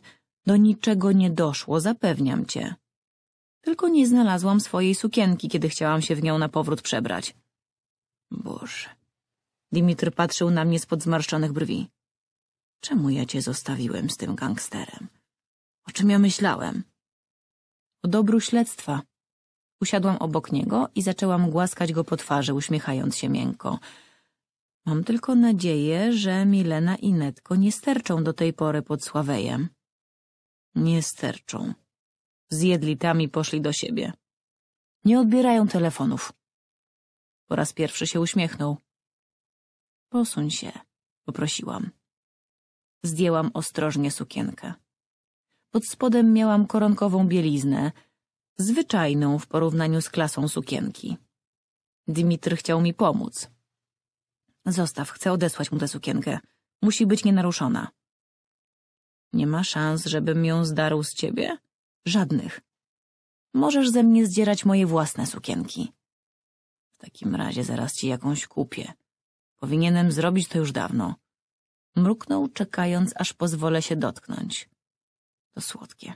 Do niczego nie doszło, zapewniam cię. Tylko nie znalazłam swojej sukienki, kiedy chciałam się w nią na powrót przebrać. Boże. Dimitr patrzył na mnie spod zmarszczonych brwi. Czemu ja cię zostawiłem z tym gangsterem? O czym ja myślałem? O dobru śledztwa. Usiadłam obok niego i zaczęłam głaskać go po twarzy, uśmiechając się miękko. Mam tylko nadzieję, że Milena i Netko nie sterczą do tej pory pod Sławejem. Nie sterczą. i poszli do siebie. Nie odbierają telefonów. Po raz pierwszy się uśmiechnął. Posuń się, poprosiłam. Zdjęłam ostrożnie sukienkę. Pod spodem miałam koronkową bieliznę, zwyczajną w porównaniu z klasą sukienki. Dmitr chciał mi pomóc. Zostaw, chcę odesłać mu tę sukienkę. Musi być nienaruszona. Nie ma szans, żebym ją zdarł z ciebie? Żadnych. Możesz ze mnie zdzierać moje własne sukienki. W takim razie zaraz ci jakąś kupię. Powinienem zrobić to już dawno. Mruknął, czekając, aż pozwolę się dotknąć. To słodkie.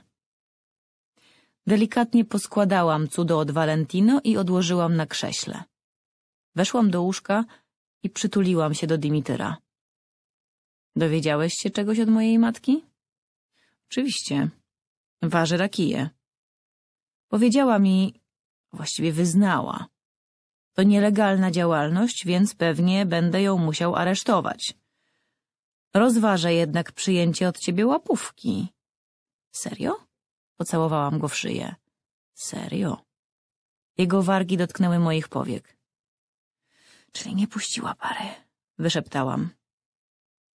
Delikatnie poskładałam cudo od Valentino i odłożyłam na krześle. Weszłam do łóżka, i przytuliłam się do Dimityra. Dowiedziałeś się czegoś od mojej matki? Oczywiście. Waży rakije. Powiedziała mi, właściwie wyznała. To nielegalna działalność, więc pewnie będę ją musiał aresztować. Rozważę jednak przyjęcie od ciebie łapówki. Serio? Pocałowałam go w szyję. Serio? Jego wargi dotknęły moich powiek. Czyli nie puściła pary, wyszeptałam.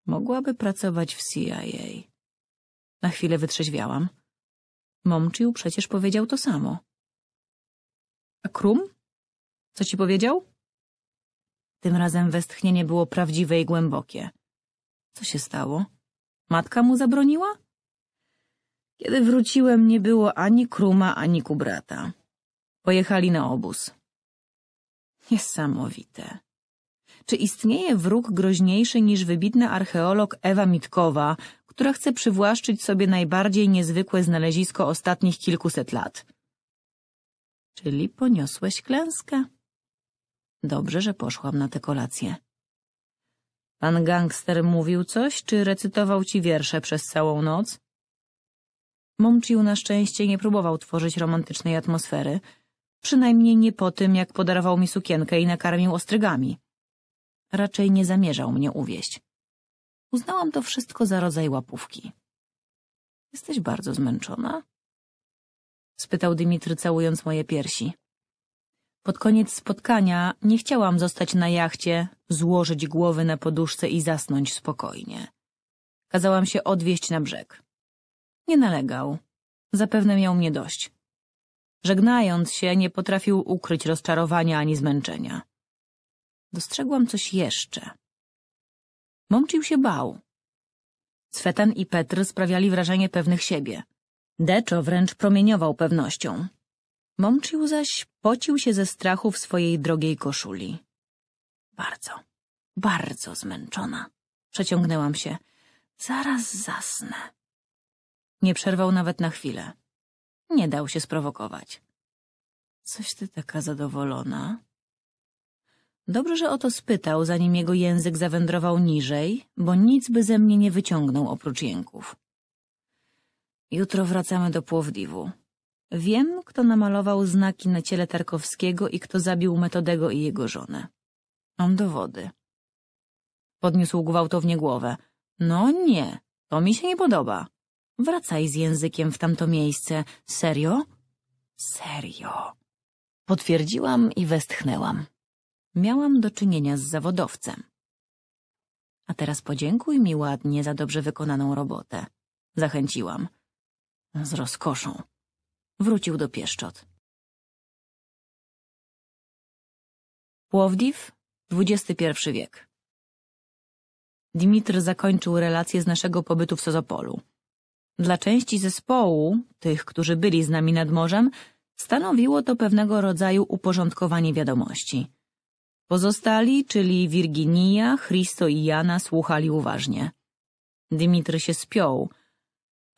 Mogłaby pracować w CIA. Na chwilę wytrzeźwiałam. Momciu przecież powiedział to samo. A Krum? Co ci powiedział? Tym razem westchnienie było prawdziwe i głębokie. Co się stało? Matka mu zabroniła? Kiedy wróciłem, nie było ani Kruma, ani Kubrata. Pojechali na obóz. Niesamowite. Czy istnieje wróg groźniejszy niż wybitna archeolog Ewa Mitkowa, która chce przywłaszczyć sobie najbardziej niezwykłe znalezisko ostatnich kilkuset lat? Czyli poniosłeś klęskę? Dobrze, że poszłam na tę kolację. Pan gangster mówił coś, czy recytował ci wiersze przez całą noc? Momcił na szczęście nie próbował tworzyć romantycznej atmosfery – Przynajmniej nie po tym, jak podarował mi sukienkę i nakarmił ostrygami. Raczej nie zamierzał mnie uwieść. Uznałam to wszystko za rodzaj łapówki. Jesteś bardzo zmęczona? Spytał Dimitry, całując moje piersi. Pod koniec spotkania nie chciałam zostać na jachcie, złożyć głowy na poduszce i zasnąć spokojnie. Kazałam się odwieźć na brzeg. Nie nalegał. Zapewne miał mnie dość. Żegnając się, nie potrafił ukryć rozczarowania ani zmęczenia. Dostrzegłam coś jeszcze. Mączył się bał. Swetan i Petr sprawiali wrażenie pewnych siebie. Deczo wręcz promieniował pewnością. Momczył zaś pocił się ze strachu w swojej drogiej koszuli. Bardzo, bardzo zmęczona. Przeciągnęłam się. Zaraz zasnę. Nie przerwał nawet na chwilę. Nie dał się sprowokować. Coś ty taka zadowolona? Dobrze, że o to spytał, zanim jego język zawędrował niżej, bo nic by ze mnie nie wyciągnął oprócz jęków. Jutro wracamy do Płowdiwu. Wiem, kto namalował znaki na ciele Tarkowskiego i kto zabił Metodego i jego żonę. Mam dowody. Podniósł gwałtownie głowę. No nie, to mi się nie podoba. Wracaj z językiem w tamto miejsce. Serio? Serio. Potwierdziłam i westchnęłam. Miałam do czynienia z zawodowcem. A teraz podziękuj mi ładnie za dobrze wykonaną robotę. Zachęciłam. Z rozkoszą. Wrócił do pieszczot. Płowdiw, XXI wiek. Dimitr zakończył relację z naszego pobytu w Sozopolu. Dla części zespołu, tych, którzy byli z nami nad morzem, stanowiło to pewnego rodzaju uporządkowanie wiadomości. Pozostali, czyli Virginia, Christo i Jana, słuchali uważnie. Dimitry się spiął,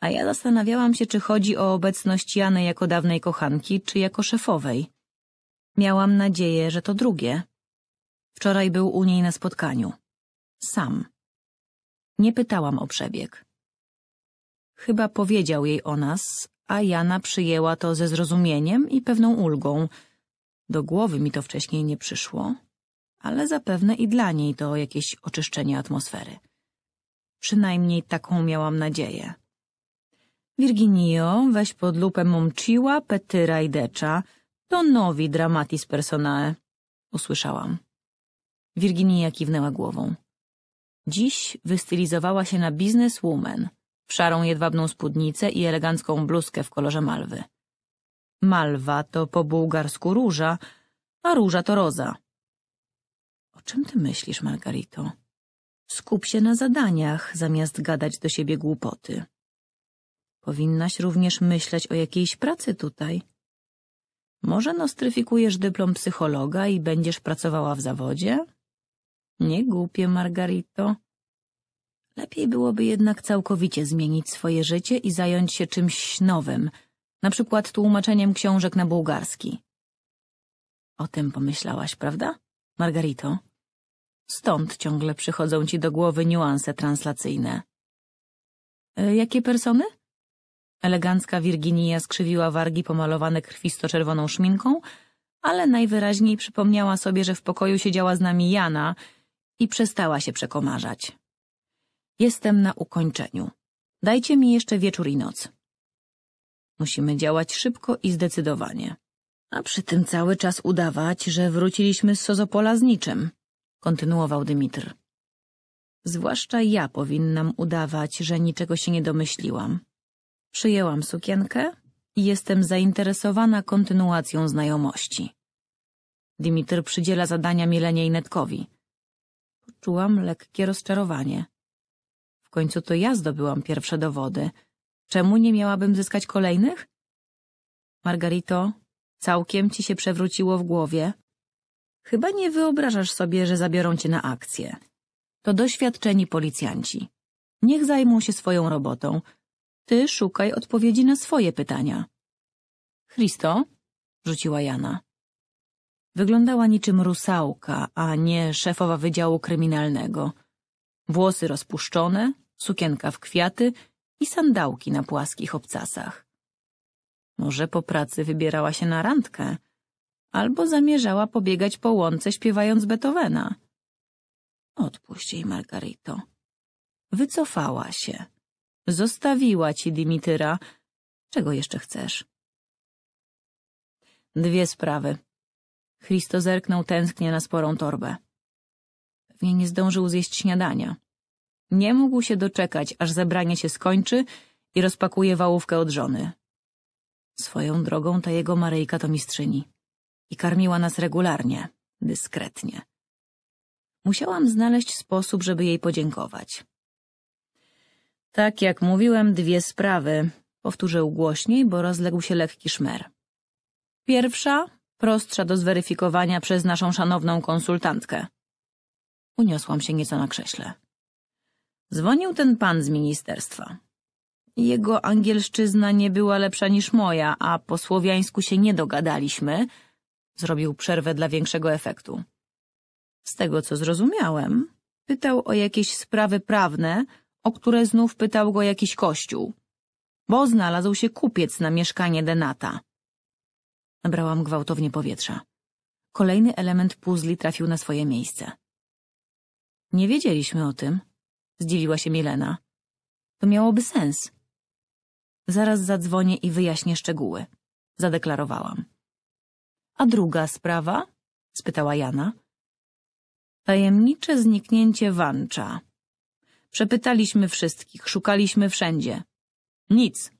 a ja zastanawiałam się, czy chodzi o obecność Jany jako dawnej kochanki, czy jako szefowej. Miałam nadzieję, że to drugie. Wczoraj był u niej na spotkaniu. Sam. Nie pytałam o przebieg. Chyba powiedział jej o nas, a Jana przyjęła to ze zrozumieniem i pewną ulgą. Do głowy mi to wcześniej nie przyszło, ale zapewne i dla niej to jakieś oczyszczenie atmosfery. Przynajmniej taką miałam nadzieję. Virginio, weź pod lupę Momciła, Petyra i Decza. To nowi dramatis personae, usłyszałam. Virginia kiwnęła głową. Dziś wystylizowała się na bizneswoman w szarą jedwabną spódnicę i elegancką bluzkę w kolorze malwy. Malwa to po bułgarsku róża, a róża to roza. O czym ty myślisz, Margarito? Skup się na zadaniach, zamiast gadać do siebie głupoty. Powinnaś również myśleć o jakiejś pracy tutaj. Może nostryfikujesz dyplom psychologa i będziesz pracowała w zawodzie? Nie głupie, Margarito. Lepiej byłoby jednak całkowicie zmienić swoje życie i zająć się czymś nowym, na przykład tłumaczeniem książek na bułgarski. O tym pomyślałaś, prawda, Margarito? Stąd ciągle przychodzą ci do głowy niuanse translacyjne. E, jakie persony? Elegancka Virginia skrzywiła wargi pomalowane krwisto-czerwoną szminką, ale najwyraźniej przypomniała sobie, że w pokoju siedziała z nami Jana i przestała się przekomarzać. Jestem na ukończeniu. Dajcie mi jeszcze wieczór i noc. Musimy działać szybko i zdecydowanie. A przy tym cały czas udawać, że wróciliśmy z Sozopola z niczym, kontynuował Dymitr. Zwłaszcza ja powinnam udawać, że niczego się nie domyśliłam. Przyjęłam sukienkę i jestem zainteresowana kontynuacją znajomości. Dimitr przydziela zadania Milenie i Netkowi. Poczułam lekkie rozczarowanie. W końcu to ja zdobyłam pierwsze dowody. Czemu nie miałabym zyskać kolejnych? Margarito, całkiem ci się przewróciło w głowie. Chyba nie wyobrażasz sobie, że zabiorą cię na akcję. To doświadczeni policjanci. Niech zajmą się swoją robotą. Ty szukaj odpowiedzi na swoje pytania. Christo, rzuciła Jana. Wyglądała niczym rusałka, a nie szefowa wydziału kryminalnego. Włosy rozpuszczone, sukienka w kwiaty i sandałki na płaskich obcasach. Może po pracy wybierała się na randkę, albo zamierzała pobiegać po łące śpiewając Beethovena. Odpuść jej, Margarito. Wycofała się. Zostawiła ci Dimityra. Czego jeszcze chcesz? Dwie sprawy. Christo zerknął tęsknie na sporą torbę pewnie nie zdążył zjeść śniadania. Nie mógł się doczekać, aż zebranie się skończy i rozpakuje wałówkę od żony. Swoją drogą ta jego Maryjka to mistrzyni. I karmiła nas regularnie, dyskretnie. Musiałam znaleźć sposób, żeby jej podziękować. Tak jak mówiłem, dwie sprawy, powtórzył głośniej, bo rozległ się lekki szmer. Pierwsza, prostsza do zweryfikowania przez naszą szanowną konsultantkę. Uniosłam się nieco na krześle. Dzwonił ten pan z ministerstwa. Jego angielszczyzna nie była lepsza niż moja, a po słowiańsku się nie dogadaliśmy. Zrobił przerwę dla większego efektu. Z tego, co zrozumiałem, pytał o jakieś sprawy prawne, o które znów pytał go jakiś kościół. Bo znalazł się kupiec na mieszkanie Denata. Nabrałam gwałtownie powietrza. Kolejny element puzli trafił na swoje miejsce. Nie wiedzieliśmy o tym, zdziwiła się Milena. To miałoby sens. Zaraz zadzwonię i wyjaśnię szczegóły, zadeklarowałam. A druga sprawa? spytała Jana. Tajemnicze zniknięcie Wancza. Przepytaliśmy wszystkich, szukaliśmy wszędzie. Nic.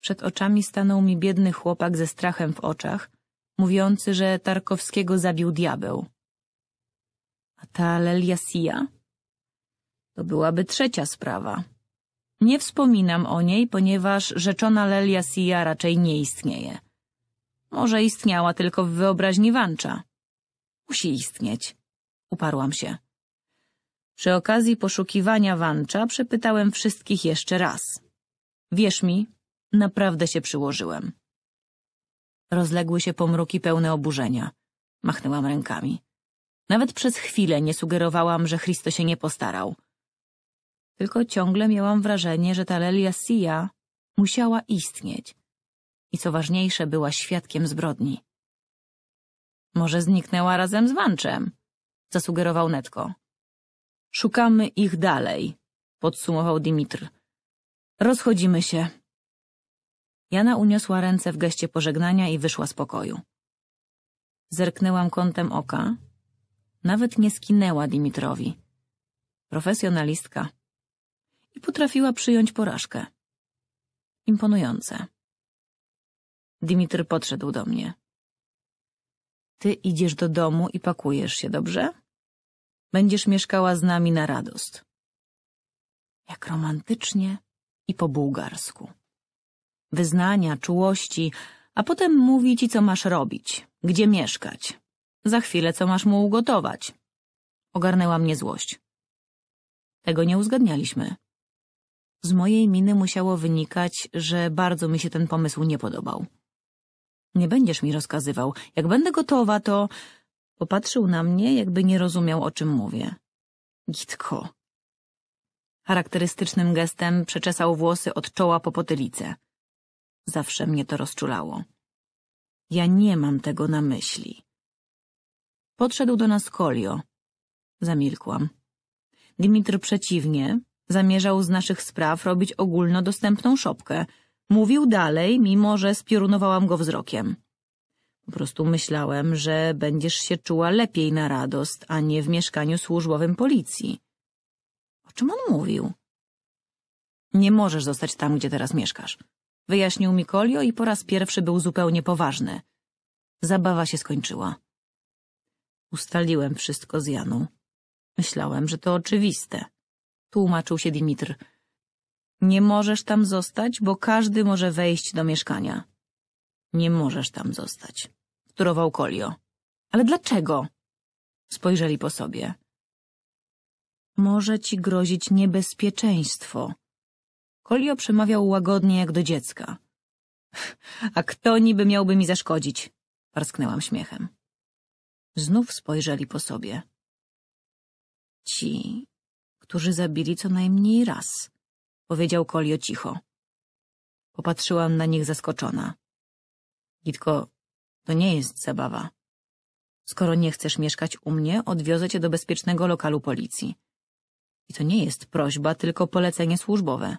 Przed oczami stanął mi biedny chłopak ze strachem w oczach, mówiący, że Tarkowskiego zabił diabeł. A ta Lelia Sia? To byłaby trzecia sprawa. Nie wspominam o niej, ponieważ rzeczona Lelia Sia raczej nie istnieje. Może istniała tylko w wyobraźni Wancza. Musi istnieć. Uparłam się. Przy okazji poszukiwania Wancza przepytałem wszystkich jeszcze raz. Wierz mi, naprawdę się przyłożyłem. Rozległy się pomruki pełne oburzenia. Machnęłam rękami. Nawet przez chwilę nie sugerowałam, że Christo się nie postarał. Tylko ciągle miałam wrażenie, że ta Lelia Sia musiała istnieć. I co ważniejsze, była świadkiem zbrodni. Może zniknęła razem z Wanczem, zasugerował Netko. Szukamy ich dalej, podsumował Dimitr. Rozchodzimy się. Jana uniosła ręce w geście pożegnania i wyszła z pokoju. Zerknęłam kątem oka, nawet nie skinęła Dimitrowi. Profesjonalistka. I potrafiła przyjąć porażkę. Imponujące. Dimitr podszedł do mnie. Ty idziesz do domu i pakujesz się, dobrze? Będziesz mieszkała z nami na radost. Jak romantycznie i po bułgarsku. Wyznania, czułości, a potem mówi ci, co masz robić, gdzie mieszkać. Za chwilę co masz mu ugotować? Ogarnęła mnie złość. Tego nie uzgadnialiśmy. Z mojej miny musiało wynikać, że bardzo mi się ten pomysł nie podobał. Nie będziesz mi rozkazywał. Jak będę gotowa, to... Popatrzył na mnie, jakby nie rozumiał, o czym mówię. Gitko. Charakterystycznym gestem przeczesał włosy od czoła po potylicę. Zawsze mnie to rozczulało. Ja nie mam tego na myśli. Podszedł do nas Kolio. Zamilkłam. Dmitr przeciwnie, zamierzał z naszych spraw robić ogólnodostępną szopkę. Mówił dalej, mimo że spiorunowałam go wzrokiem. Po prostu myślałem, że będziesz się czuła lepiej na radost, a nie w mieszkaniu służbowym policji. O czym on mówił? Nie możesz zostać tam, gdzie teraz mieszkasz. Wyjaśnił mi Kolio i po raz pierwszy był zupełnie poważny. Zabawa się skończyła. Ustaliłem wszystko z Janą. Myślałem, że to oczywiste. Tłumaczył się Dimitr. Nie możesz tam zostać, bo każdy może wejść do mieszkania. Nie możesz tam zostać. Wtórował Kolio. Ale dlaczego? Spojrzeli po sobie. Może ci grozić niebezpieczeństwo. Kolio przemawiał łagodnie jak do dziecka. A kto niby miałby mi zaszkodzić? Parsknęłam śmiechem. Znów spojrzeli po sobie. Ci, którzy zabili co najmniej raz, powiedział Kolio cicho. Popatrzyłam na nich zaskoczona. Gitko, to nie jest zabawa. Skoro nie chcesz mieszkać u mnie, odwiozę cię do bezpiecznego lokalu policji. I to nie jest prośba, tylko polecenie służbowe.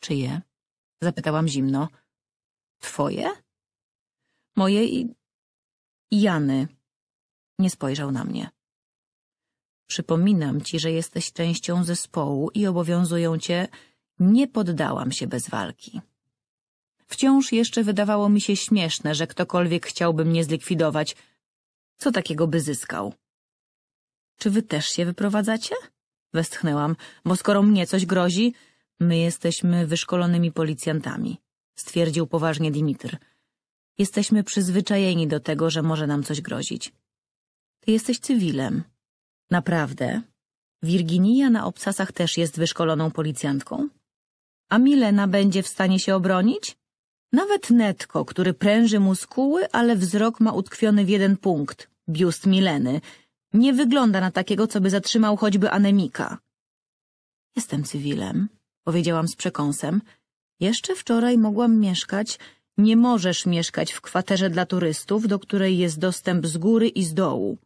Czyje? Zapytałam zimno. Twoje? Moje i... Jany, nie spojrzał na mnie. Przypominam ci, że jesteś częścią zespołu i obowiązują cię. Nie poddałam się bez walki. Wciąż jeszcze wydawało mi się śmieszne, że ktokolwiek chciałby mnie zlikwidować. Co takiego by zyskał? Czy wy też się wyprowadzacie? Westchnęłam, bo skoro mnie coś grozi, my jesteśmy wyszkolonymi policjantami, stwierdził poważnie Dimitr. Jesteśmy przyzwyczajeni do tego, że może nam coś grozić. Ty jesteś cywilem. Naprawdę? Virginia na obcasach też jest wyszkoloną policjantką? A Milena będzie w stanie się obronić? Nawet Netko, który pręży muskuły, ale wzrok ma utkwiony w jeden punkt, biust Mileny, nie wygląda na takiego, co by zatrzymał choćby anemika. Jestem cywilem, powiedziałam z przekąsem. Jeszcze wczoraj mogłam mieszkać. Nie możesz mieszkać w kwaterze dla turystów, do której jest dostęp z góry i z dołu.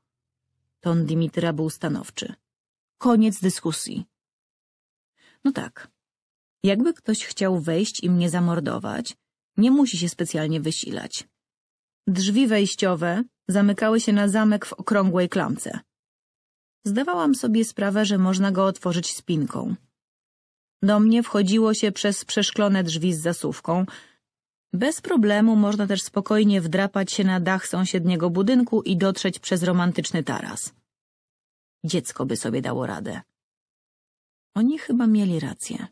Ton Dimitra był stanowczy. Koniec dyskusji. No tak. Jakby ktoś chciał wejść i mnie zamordować, nie musi się specjalnie wysilać. Drzwi wejściowe zamykały się na zamek w okrągłej klamce. Zdawałam sobie sprawę, że można go otworzyć spinką. Do mnie wchodziło się przez przeszklone drzwi z zasówką, bez problemu można też spokojnie wdrapać się na dach sąsiedniego budynku i dotrzeć przez romantyczny taras. Dziecko by sobie dało radę. Oni chyba mieli rację.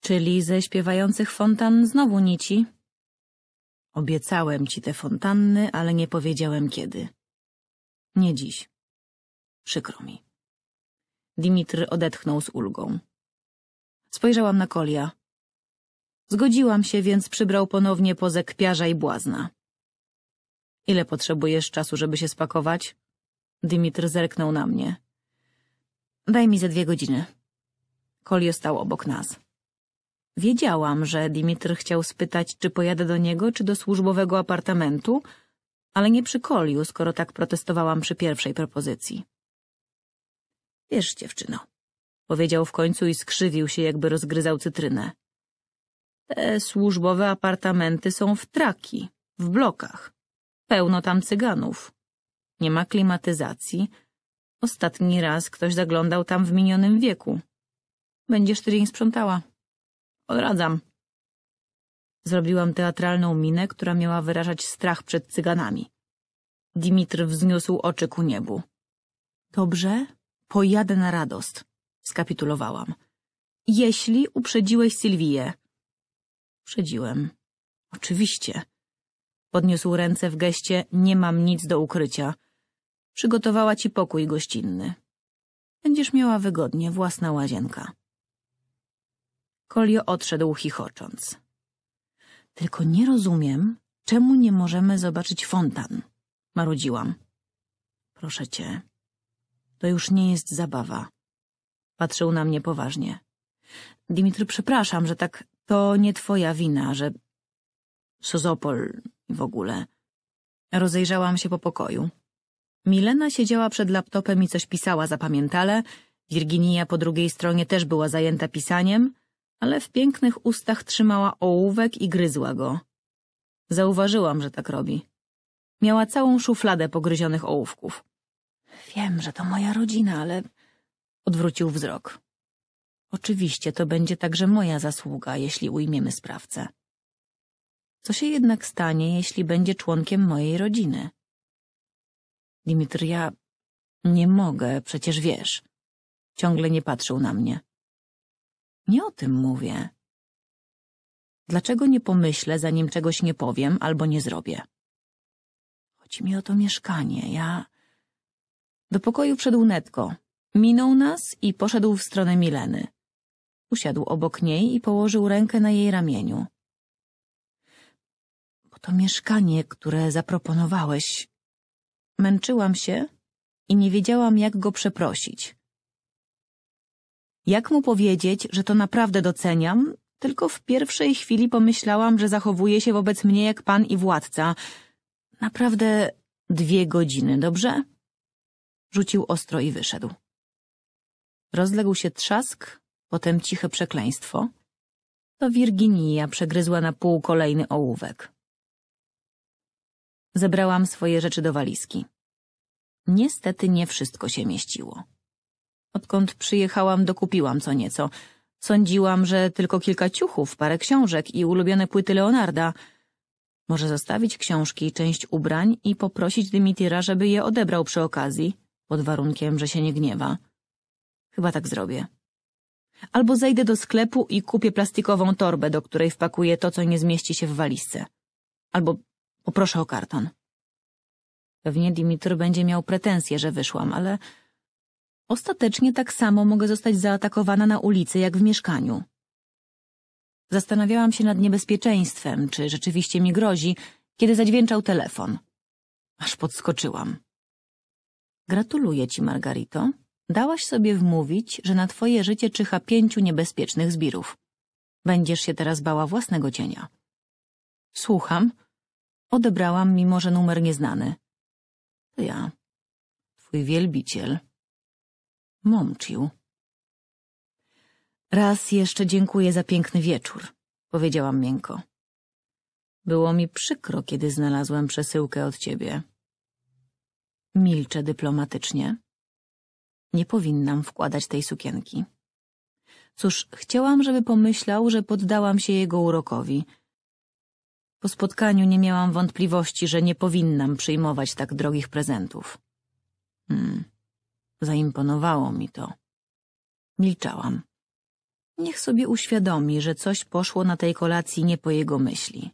Czyli ze śpiewających fontan znowu nici? Obiecałem ci te fontanny, ale nie powiedziałem kiedy. Nie dziś. Przykro mi. Dimitr odetchnął z ulgą. Spojrzałam na Kolia. Zgodziłam się, więc przybrał ponownie pozę kpiarza i błazna. Ile potrzebujesz czasu, żeby się spakować? Dymitr zerknął na mnie. Daj mi ze dwie godziny. Kolio stał obok nas. Wiedziałam, że Dimitr chciał spytać, czy pojadę do niego, czy do służbowego apartamentu, ale nie przy Koliu, skoro tak protestowałam przy pierwszej propozycji. Wiesz, dziewczyno, powiedział w końcu i skrzywił się, jakby rozgryzał cytrynę. Te służbowe apartamenty są w traki, w blokach. Pełno tam cyganów. Nie ma klimatyzacji. Ostatni raz ktoś zaglądał tam w minionym wieku. Będziesz tydzień sprzątała. Odradzam. Zrobiłam teatralną minę, która miała wyrażać strach przed cyganami. Dimitr wzniósł oczy ku niebu. Dobrze, pojadę na radost, skapitulowałam. Jeśli uprzedziłeś Sylwię, Szydziłem. Oczywiście. Podniósł ręce w geście, nie mam nic do ukrycia. Przygotowała ci pokój gościnny. Będziesz miała wygodnie, własna łazienka. Kolio odszedł chichocząc. Tylko nie rozumiem, czemu nie możemy zobaczyć fontan, marudziłam. Proszę cię, to już nie jest zabawa. Patrzył na mnie poważnie. Dimitry, przepraszam, że tak to nie twoja wina, że... Sozopol w ogóle. Rozejrzałam się po pokoju. Milena siedziała przed laptopem i coś pisała zapamiętale, Virginia po drugiej stronie też była zajęta pisaniem, ale w pięknych ustach trzymała ołówek i gryzła go. Zauważyłam, że tak robi. Miała całą szufladę pogryzionych ołówków. Wiem, że to moja rodzina, ale... Odwrócił wzrok. Oczywiście to będzie także moja zasługa, jeśli ujmiemy sprawcę. Co się jednak stanie, jeśli będzie członkiem mojej rodziny? Dimitr, ja nie mogę, przecież wiesz. Ciągle nie patrzył na mnie. Nie o tym mówię. Dlaczego nie pomyślę, zanim czegoś nie powiem albo nie zrobię? Chodzi mi o to mieszkanie. Ja... Do pokoju wszedł netko. Minął nas i poszedł w stronę Mileny. Usiadł obok niej i położył rękę na jej ramieniu. Bo to mieszkanie, które zaproponowałeś. Męczyłam się i nie wiedziałam, jak go przeprosić. Jak mu powiedzieć, że to naprawdę doceniam, tylko w pierwszej chwili pomyślałam, że zachowuje się wobec mnie jak pan i władca. Naprawdę dwie godziny, dobrze? Rzucił ostro i wyszedł. Rozległ się trzask, potem ciche przekleństwo, to Virginia przegryzła na pół kolejny ołówek. Zebrałam swoje rzeczy do walizki. Niestety nie wszystko się mieściło. Odkąd przyjechałam, dokupiłam co nieco. Sądziłam, że tylko kilka ciuchów, parę książek i ulubione płyty Leonarda. Może zostawić książki część ubrań i poprosić Dymitira, żeby je odebrał przy okazji, pod warunkiem, że się nie gniewa. Chyba tak zrobię. Albo zejdę do sklepu i kupię plastikową torbę, do której wpakuję to, co nie zmieści się w walizce. Albo poproszę o karton. Pewnie Dimitr będzie miał pretensje, że wyszłam, ale ostatecznie tak samo mogę zostać zaatakowana na ulicy, jak w mieszkaniu. Zastanawiałam się nad niebezpieczeństwem, czy rzeczywiście mi grozi, kiedy zadźwięczał telefon. Aż podskoczyłam. Gratuluję ci, Margarito. Dałaś sobie wmówić, że na twoje życie czyha pięciu niebezpiecznych zbirów. Będziesz się teraz bała własnego cienia. Słucham. Odebrałam, mimo że numer nieznany. To ja. Twój wielbiciel. Momcił. Raz jeszcze dziękuję za piękny wieczór, powiedziałam miękko. Było mi przykro, kiedy znalazłem przesyłkę od ciebie. Milczę dyplomatycznie. Nie powinnam wkładać tej sukienki. Cóż, chciałam, żeby pomyślał, że poddałam się jego urokowi. Po spotkaniu nie miałam wątpliwości, że nie powinnam przyjmować tak drogich prezentów. Hmm, zaimponowało mi to. Milczałam. Niech sobie uświadomi, że coś poszło na tej kolacji nie po jego myśli.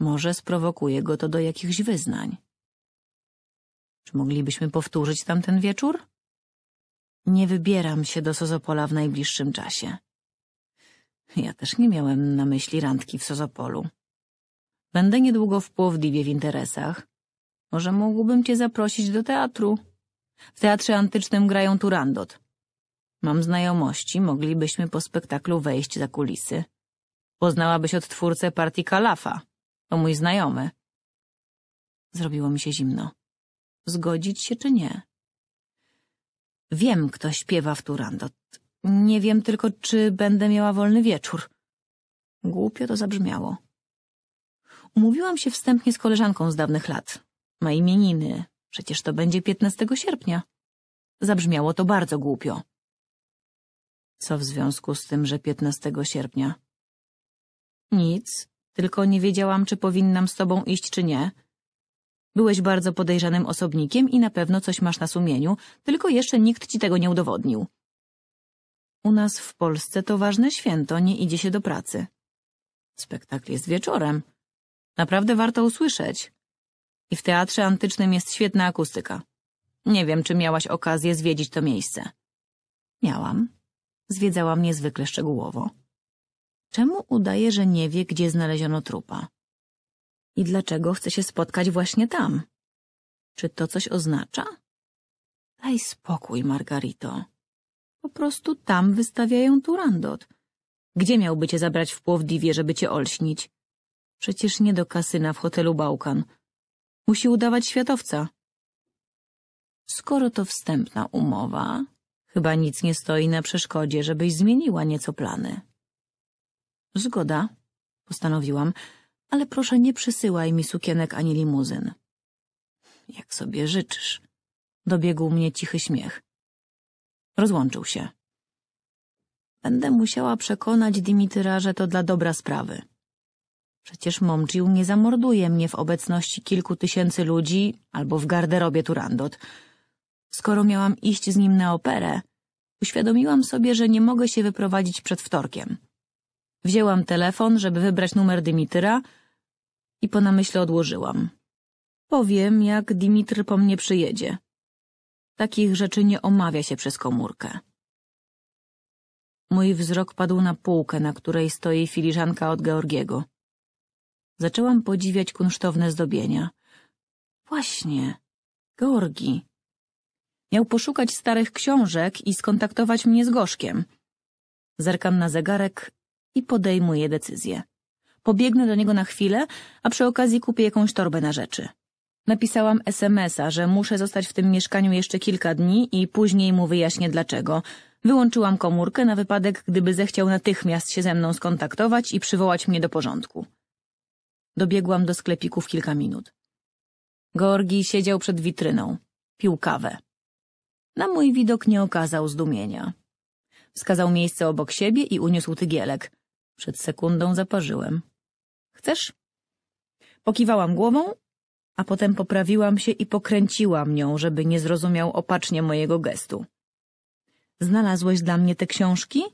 Może sprowokuje go to do jakichś wyznań. Czy moglibyśmy powtórzyć tamten wieczór? Nie wybieram się do Sozopola w najbliższym czasie. Ja też nie miałem na myśli randki w Sozopolu. Będę niedługo w Płowdiwie w interesach. Może mógłbym cię zaprosić do teatru. W teatrze antycznym grają Turandot. Mam znajomości, moglibyśmy po spektaklu wejść za kulisy. Poznałabyś od twórcę partii Kalafa. To mój znajomy. Zrobiło mi się zimno. Zgodzić się czy nie? Wiem, kto śpiewa w Turandot. Nie wiem tylko, czy będę miała wolny wieczór. Głupio to zabrzmiało. Umówiłam się wstępnie z koleżanką z dawnych lat. Ma imieniny. Przecież to będzie 15 sierpnia. Zabrzmiało to bardzo głupio. Co w związku z tym, że 15 sierpnia? Nic, tylko nie wiedziałam, czy powinnam z tobą iść, czy nie Byłeś bardzo podejrzanym osobnikiem i na pewno coś masz na sumieniu, tylko jeszcze nikt ci tego nie udowodnił. U nas w Polsce to ważne święto, nie idzie się do pracy. Spektakl jest wieczorem. Naprawdę warto usłyszeć. I w teatrze antycznym jest świetna akustyka. Nie wiem, czy miałaś okazję zwiedzić to miejsce. Miałam. Zwiedzałam niezwykle szczegółowo. Czemu udaje, że nie wie, gdzie znaleziono trupa? I dlaczego chce się spotkać właśnie tam? Czy to coś oznacza? Daj spokój, Margarito. Po prostu tam wystawiają turandot. Gdzie miałby cię zabrać w Płowdiwie, żeby cię olśnić? Przecież nie do kasyna w hotelu Bałkan. Musi udawać światowca. Skoro to wstępna umowa, chyba nic nie stoi na przeszkodzie, żebyś zmieniła nieco plany. Zgoda, postanowiłam ale proszę nie przysyłaj mi sukienek ani limuzyn. Jak sobie życzysz. Dobiegł mnie cichy śmiech. Rozłączył się. Będę musiała przekonać Dimityra, że to dla dobra sprawy. Przecież Momczył nie zamorduje mnie w obecności kilku tysięcy ludzi albo w garderobie Turandot. Skoro miałam iść z nim na operę, uświadomiłam sobie, że nie mogę się wyprowadzić przed wtorkiem. Wzięłam telefon, żeby wybrać numer Dymityra i po namyśle odłożyłam. Powiem, jak Dimitr po mnie przyjedzie. Takich rzeczy nie omawia się przez komórkę. Mój wzrok padł na półkę, na której stoi filiżanka od Georgiego. Zaczęłam podziwiać kunsztowne zdobienia. Właśnie, Georgi. Miał poszukać starych książek i skontaktować mnie z Gorzkiem. Zerkam na zegarek i podejmuje decyzję. Pobiegnę do niego na chwilę, a przy okazji kupię jakąś torbę na rzeczy. Napisałam SMS-a, że muszę zostać w tym mieszkaniu jeszcze kilka dni i później mu wyjaśnię dlaczego. Wyłączyłam komórkę na wypadek, gdyby zechciał natychmiast się ze mną skontaktować i przywołać mnie do porządku. Dobiegłam do sklepiku w kilka minut. Gorgi siedział przed witryną. Pił kawę. Na mój widok nie okazał zdumienia. Wskazał miejsce obok siebie i uniósł tygielek. Przed sekundą zaparzyłem. Chcesz? Pokiwałam głową, a potem poprawiłam się i pokręciłam nią, żeby nie zrozumiał opacznie mojego gestu. Znalazłeś dla mnie te książki?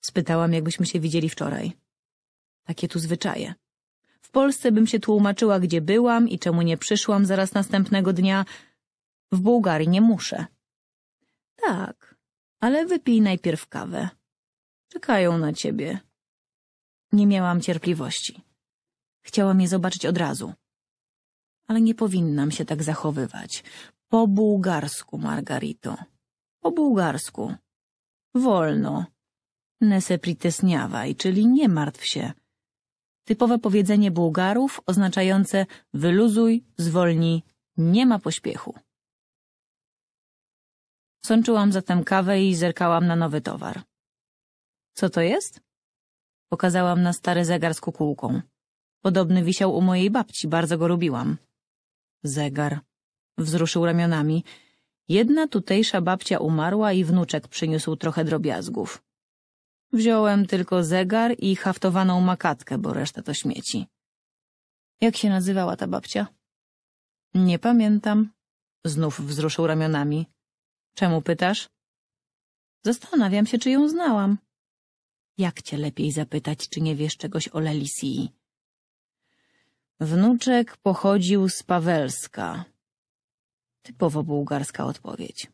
Spytałam, jakbyśmy się widzieli wczoraj. Takie tu zwyczaje. W Polsce bym się tłumaczyła, gdzie byłam i czemu nie przyszłam zaraz następnego dnia. W Bułgarii nie muszę. Tak, ale wypij najpierw kawę. Czekają na ciebie. Nie miałam cierpliwości. Chciałam je zobaczyć od razu. Ale nie powinnam się tak zachowywać. Po bułgarsku, Margarito. Po bułgarsku. Wolno. Ne pritesniawaj, czyli nie martw się. Typowe powiedzenie Bułgarów oznaczające wyluzuj, zwolnij, nie ma pośpiechu. Sączyłam zatem kawę i zerkałam na nowy towar. Co to jest? Pokazałam na stary zegar z kukułką. Podobny wisiał u mojej babci, bardzo go lubiłam. Zegar. Wzruszył ramionami. Jedna tutejsza babcia umarła i wnuczek przyniósł trochę drobiazgów. Wziąłem tylko zegar i haftowaną makatkę, bo reszta to śmieci. Jak się nazywała ta babcia? Nie pamiętam. Znów wzruszył ramionami. Czemu pytasz? Zastanawiam się, czy ją znałam. Jak cię lepiej zapytać, czy nie wiesz czegoś o Lelisii? Wnuczek pochodził z Pawelska. Typowo bułgarska odpowiedź.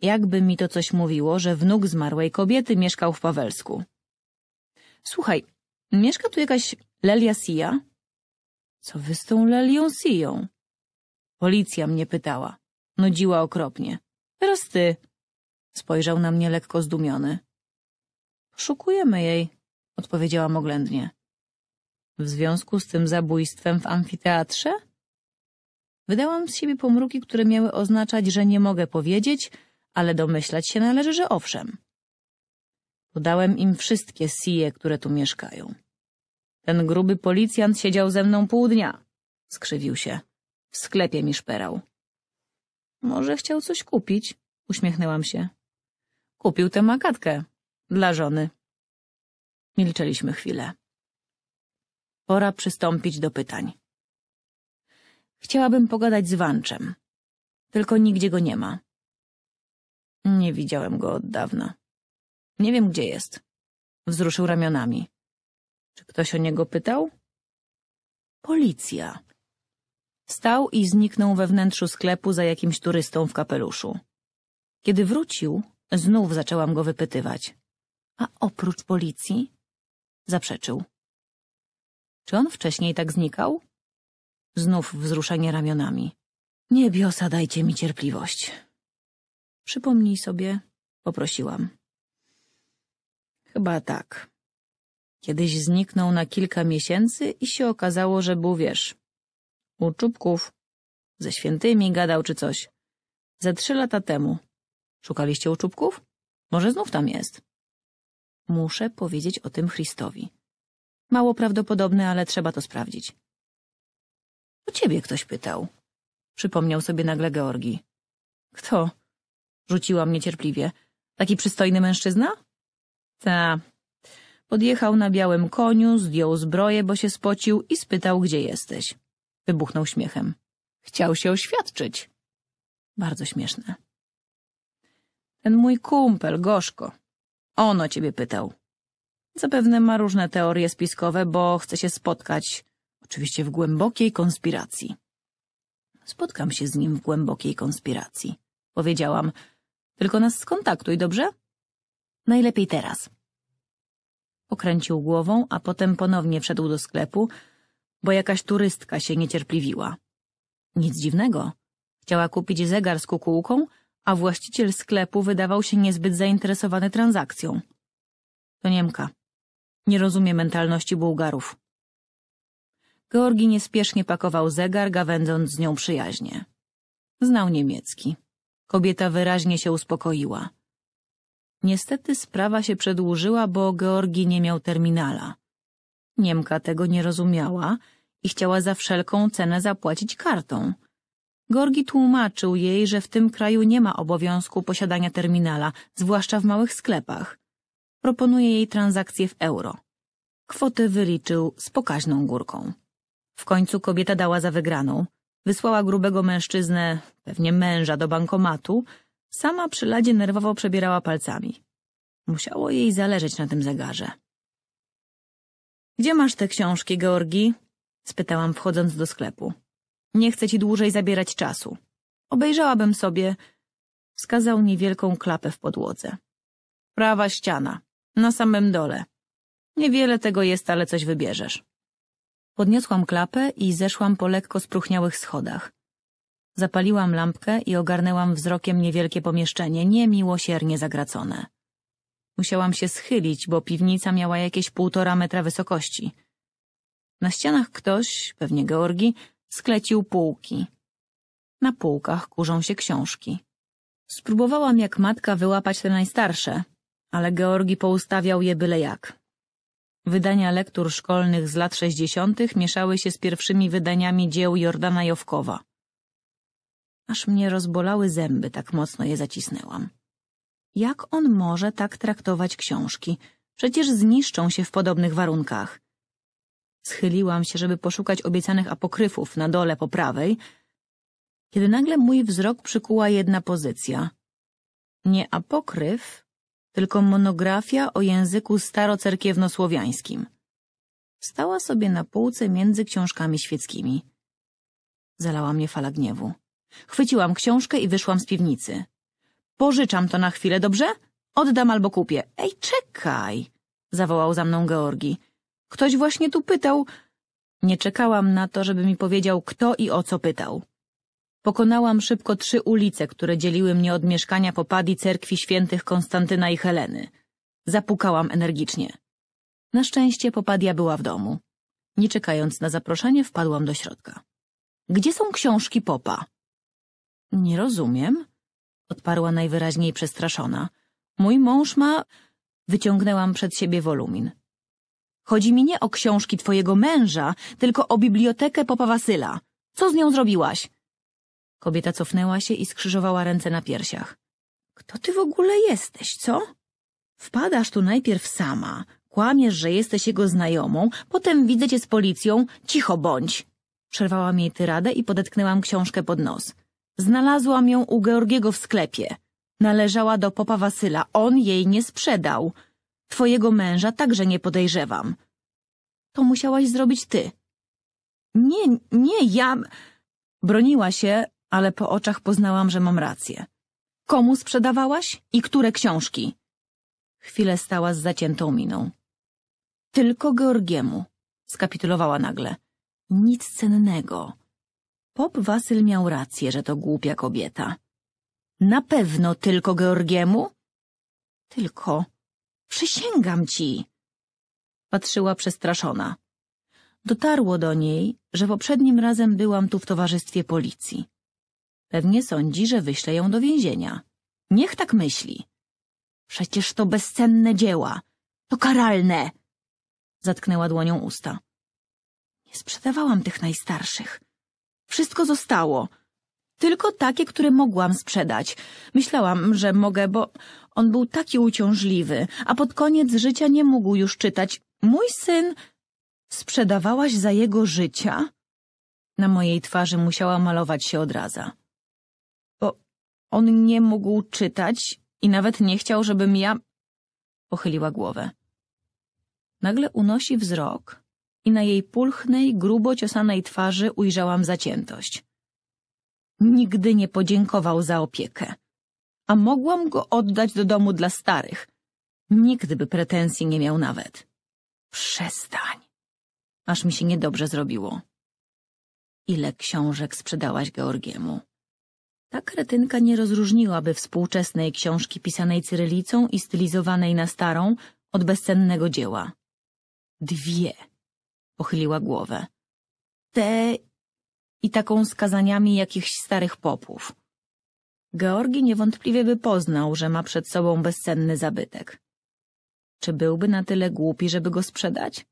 Jakby mi to coś mówiło, że wnuk zmarłej kobiety mieszkał w Pawelsku. Słuchaj, mieszka tu jakaś Lelia Sija? Co wy z tą Lelią Siją? Policja mnie pytała. Nudziła okropnie. Teraz ty. Spojrzał na mnie lekko zdumiony. Szukujemy jej, odpowiedziałam oględnie. W związku z tym zabójstwem w amfiteatrze? Wydałam z siebie pomruki, które miały oznaczać, że nie mogę powiedzieć, ale domyślać się należy, że owszem. Podałem im wszystkie sije, które tu mieszkają. Ten gruby policjant siedział ze mną pół dnia, skrzywił się. W sklepie mi szperał. Może chciał coś kupić, uśmiechnęłam się. Kupił tę makatkę, dla żony. Milczeliśmy chwilę. Pora przystąpić do pytań. Chciałabym pogadać z Wanczem, tylko nigdzie go nie ma. Nie widziałem go od dawna. Nie wiem, gdzie jest. Wzruszył ramionami. Czy ktoś o niego pytał? Policja. Stał i zniknął we wnętrzu sklepu za jakimś turystą w kapeluszu. Kiedy wrócił, znów zaczęłam go wypytywać. A oprócz policji? Zaprzeczył. Czy on wcześniej tak znikał? Znów wzruszenie ramionami. Niebiosa, dajcie mi cierpliwość. Przypomnij sobie, poprosiłam. Chyba tak. Kiedyś zniknął na kilka miesięcy i się okazało, że był, wiesz, u czubków, ze świętymi gadał czy coś. Ze trzy lata temu. Szukaliście u czubków? Może znów tam jest. Muszę powiedzieć o tym Christowi. Mało prawdopodobne, ale trzeba to sprawdzić. O ciebie ktoś pytał. Przypomniał sobie nagle Georgi. Kto? rzuciła mnie cierpliwie. Taki przystojny mężczyzna? Ta. Podjechał na białym koniu, zdjął zbroję, bo się spocił i spytał, gdzie jesteś. Wybuchnął śmiechem. Chciał się oświadczyć. Bardzo śmieszne. Ten mój kumpel, Gorzko. On o ciebie pytał. Zapewne ma różne teorie spiskowe, bo chce się spotkać, oczywiście w głębokiej konspiracji. Spotkam się z nim w głębokiej konspiracji. Powiedziałam, tylko nas skontaktuj, dobrze? Najlepiej teraz. Pokręcił głową, a potem ponownie wszedł do sklepu, bo jakaś turystka się niecierpliwiła. Nic dziwnego. Chciała kupić zegar z kukułką, a właściciel sklepu wydawał się niezbyt zainteresowany transakcją. To Niemka. Nie rozumie mentalności Bułgarów. Georgi niespiesznie pakował zegar, gawędząc z nią przyjaźnie. Znał niemiecki. Kobieta wyraźnie się uspokoiła. Niestety sprawa się przedłużyła, bo Georgi nie miał terminala. Niemka tego nie rozumiała i chciała za wszelką cenę zapłacić kartą – Gorgi tłumaczył jej, że w tym kraju nie ma obowiązku posiadania terminala, zwłaszcza w małych sklepach. Proponuje jej transakcję w euro. Kwotę wyliczył z pokaźną górką. W końcu kobieta dała za wygraną. Wysłała grubego mężczyznę, pewnie męża, do bankomatu. Sama przy ladzie nerwowo przebierała palcami. Musiało jej zależeć na tym zegarze. Gdzie masz te książki, Georgi? spytałam wchodząc do sklepu. Nie chcę ci dłużej zabierać czasu. Obejrzałabym sobie... Wskazał niewielką klapę w podłodze. Prawa ściana, na samym dole. Niewiele tego jest, ale coś wybierzesz. Podniosłam klapę i zeszłam po lekko spróchniałych schodach. Zapaliłam lampkę i ogarnęłam wzrokiem niewielkie pomieszczenie, niemiłosiernie zagracone. Musiałam się schylić, bo piwnica miała jakieś półtora metra wysokości. Na ścianach ktoś, pewnie Georgi, Sklecił półki. Na półkach kurzą się książki. Spróbowałam jak matka wyłapać te najstarsze, ale Georgi poustawiał je byle jak. Wydania lektur szkolnych z lat 60. mieszały się z pierwszymi wydaniami dzieł Jordana Jowkowa. Aż mnie rozbolały zęby, tak mocno je zacisnęłam. Jak on może tak traktować książki? Przecież zniszczą się w podobnych warunkach. Schyliłam się, żeby poszukać obiecanych apokryfów na dole po prawej, kiedy nagle mój wzrok przykuła jedna pozycja. Nie apokryf, tylko monografia o języku starocerkiewnosłowiańskim. Stała sobie na półce między książkami świeckimi. Zalała mnie fala gniewu. Chwyciłam książkę i wyszłam z piwnicy. Pożyczam to na chwilę, dobrze? Oddam albo kupię. Ej, czekaj! zawołał za mną Georgi. Ktoś właśnie tu pytał. Nie czekałam na to, żeby mi powiedział, kto i o co pytał. Pokonałam szybko trzy ulice, które dzieliły mnie od mieszkania popadli cerkwi świętych Konstantyna i Heleny. Zapukałam energicznie. Na szczęście popadia była w domu. Nie czekając na zaproszenie, wpadłam do środka. Gdzie są książki popa? Nie rozumiem, odparła najwyraźniej przestraszona. Mój mąż ma... Wyciągnęłam przed siebie wolumin. Chodzi mi nie o książki twojego męża, tylko o bibliotekę popa Wasyla. Co z nią zrobiłaś? Kobieta cofnęła się i skrzyżowała ręce na piersiach. Kto ty w ogóle jesteś, co? Wpadasz tu najpierw sama, kłamiesz, że jesteś jego znajomą, potem widzę cię z policją, cicho bądź. Przerwałam jej tyradę i podetknęłam książkę pod nos. Znalazłam ją u Georgiego w sklepie. Należała do popa Wasyla, on jej nie sprzedał. Twojego męża także nie podejrzewam. To musiałaś zrobić ty. Nie, nie, ja... Broniła się, ale po oczach poznałam, że mam rację. Komu sprzedawałaś i które książki? Chwilę stała z zaciętą miną. Tylko Georgiemu, skapitulowała nagle. Nic cennego. Pop Wasyl miał rację, że to głupia kobieta. Na pewno tylko Georgiemu? Tylko. Przysięgam ci! Patrzyła przestraszona. Dotarło do niej, że poprzednim razem byłam tu w towarzystwie policji. Pewnie sądzi, że wyślę ją do więzienia. Niech tak myśli. Przecież to bezcenne dzieła. To karalne! Zatknęła dłonią usta. Nie sprzedawałam tych najstarszych. Wszystko zostało. Tylko takie, które mogłam sprzedać. Myślałam, że mogę, bo on był taki uciążliwy, a pod koniec życia nie mógł już czytać. Mój syn... Sprzedawałaś za jego życia? Na mojej twarzy musiała malować się odraza. Bo on nie mógł czytać i nawet nie chciał, żebym ja... Pochyliła głowę. Nagle unosi wzrok i na jej pulchnej, grubo ciosanej twarzy ujrzałam zaciętość. Nigdy nie podziękował za opiekę. A mogłam go oddać do domu dla starych. Nikt by pretensji nie miał nawet. Przestań. Aż mi się niedobrze zrobiło. Ile książek sprzedałaś Georgiemu? Ta kretynka nie rozróżniłaby współczesnej książki pisanej cyrylicą i stylizowanej na starą od bezcennego dzieła. Dwie. Pochyliła głowę. Te i taką skazaniami jakichś starych popów. Georgi niewątpliwie by poznał, że ma przed sobą bezcenny zabytek. Czy byłby na tyle głupi, żeby go sprzedać?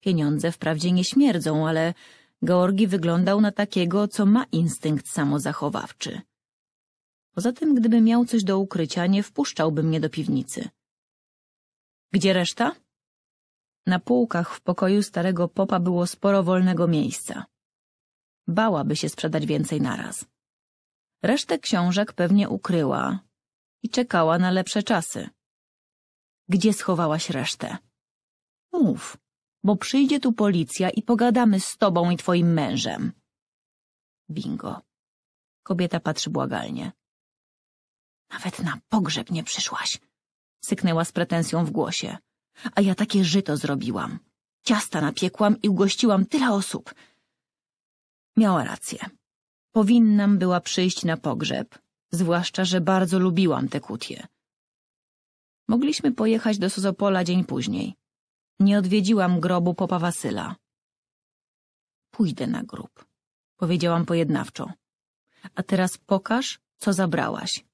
Pieniądze wprawdzie nie śmierdzą, ale Georgi wyglądał na takiego, co ma instynkt samozachowawczy. Poza tym, gdyby miał coś do ukrycia, nie wpuszczałby mnie do piwnicy. Gdzie reszta? Na półkach w pokoju starego popa było sporo wolnego miejsca. Bałaby się sprzedać więcej naraz. Resztę książek pewnie ukryła i czekała na lepsze czasy. Gdzie schowałaś resztę? Mów, bo przyjdzie tu policja i pogadamy z tobą i twoim mężem. Bingo. Kobieta patrzy błagalnie. Nawet na pogrzeb nie przyszłaś, syknęła z pretensją w głosie. A ja takie żyto zrobiłam. Ciasta napiekłam i ugościłam tyle osób. Miała rację. Powinnam była przyjść na pogrzeb, zwłaszcza, że bardzo lubiłam te kutie. Mogliśmy pojechać do Suzopola dzień później. Nie odwiedziłam grobu popa Wasyla. Pójdę na grób, powiedziałam pojednawczo. A teraz pokaż, co zabrałaś.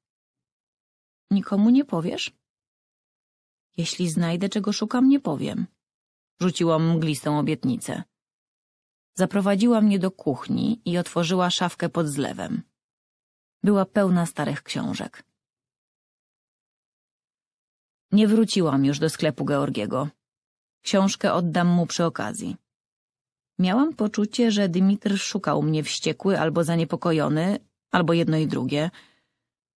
Nikomu nie powiesz? Jeśli znajdę, czego szukam, nie powiem. Rzuciłam mglistą obietnicę. Zaprowadziła mnie do kuchni i otworzyła szafkę pod zlewem. Była pełna starych książek. Nie wróciłam już do sklepu Georgiego. Książkę oddam mu przy okazji. Miałam poczucie, że Dimitr szukał mnie wściekły albo zaniepokojony, albo jedno i drugie.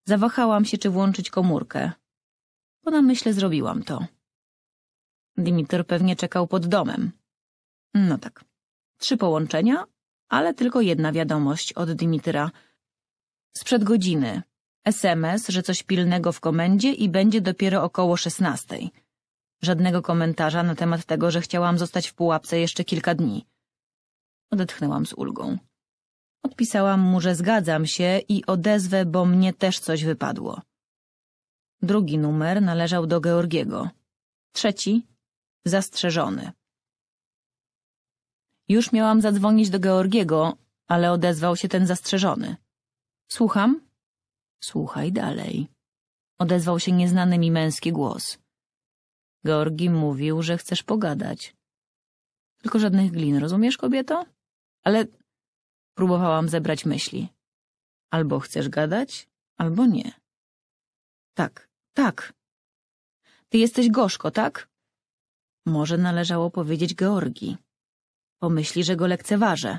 Zawahałam się, czy włączyć komórkę. Po namyśle zrobiłam to. Dimitr pewnie czekał pod domem. No tak. Trzy połączenia, ale tylko jedna wiadomość od Dmitra. Sprzed godziny. SMS, że coś pilnego w komendzie i będzie dopiero około szesnastej. Żadnego komentarza na temat tego, że chciałam zostać w pułapce jeszcze kilka dni. Odetchnęłam z ulgą. Odpisałam mu, że zgadzam się i odezwę, bo mnie też coś wypadło. Drugi numer należał do Georgiego. Trzeci zastrzeżony. Już miałam zadzwonić do Georgiego, ale odezwał się ten zastrzeżony. Słucham? Słuchaj dalej. Odezwał się nieznany mi męski głos. Georgi mówił, że chcesz pogadać. Tylko żadnych glin, rozumiesz, kobieto? Ale próbowałam zebrać myśli. Albo chcesz gadać, albo nie. Tak, tak. Ty jesteś Gorzko, tak? Może należało powiedzieć Georgi. Pomyśli, że go lekceważę.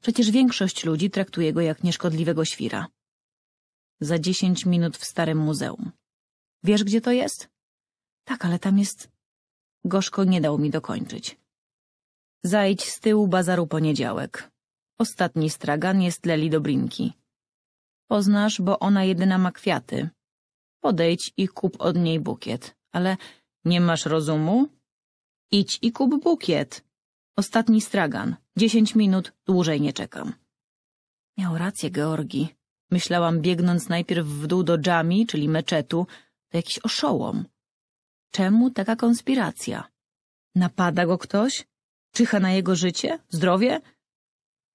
Przecież większość ludzi traktuje go jak nieszkodliwego świra. Za dziesięć minut w starym muzeum. Wiesz, gdzie to jest? Tak, ale tam jest... Gorzko nie dał mi dokończyć. Zajdź z tyłu bazaru poniedziałek. Ostatni stragan jest Leli Dobrinki. Poznasz, bo ona jedyna ma kwiaty. Podejdź i kup od niej bukiet. Ale nie masz rozumu? Idź i kup bukiet. Ostatni stragan. Dziesięć minut, dłużej nie czekam. Miał rację Georgi. Myślałam, biegnąc najpierw w dół do dżami, czyli meczetu, to jakiś oszołom. Czemu taka konspiracja? Napada go ktoś? Czyha na jego życie? Zdrowie?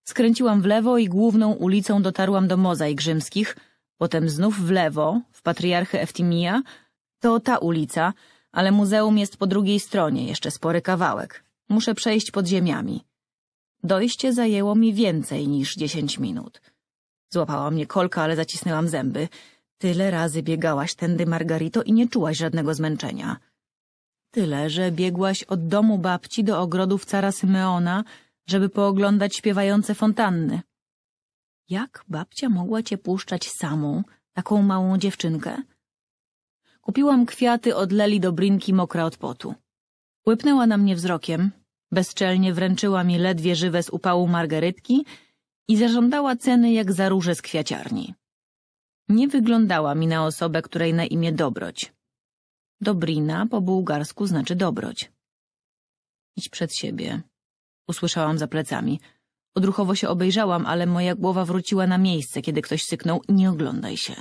Skręciłam w lewo i główną ulicą dotarłam do mozaik rzymskich, potem znów w lewo, w patriarchę Eftimia. To ta ulica, ale muzeum jest po drugiej stronie, jeszcze spory kawałek. Muszę przejść pod ziemiami. Dojście zajęło mi więcej niż dziesięć minut. Złapała mnie kolka, ale zacisnęłam zęby. Tyle razy biegałaś tędy, Margarito, i nie czułaś żadnego zmęczenia. Tyle, że biegłaś od domu babci do ogrodów cara Symeona, żeby pooglądać śpiewające fontanny. Jak babcia mogła cię puszczać samą, taką małą dziewczynkę? Kupiłam kwiaty od Leli do brinki mokra od potu. Łypnęła na mnie wzrokiem, bezczelnie wręczyła mi ledwie żywe z upału margarytki i zażądała ceny jak za róże z kwiaciarni. Nie wyglądała mi na osobę, której na imię dobroć. Dobrina po bułgarsku znaczy dobroć. Idź przed siebie, usłyszałam za plecami. Odruchowo się obejrzałam, ale moja głowa wróciła na miejsce, kiedy ktoś syknął, nie oglądaj się.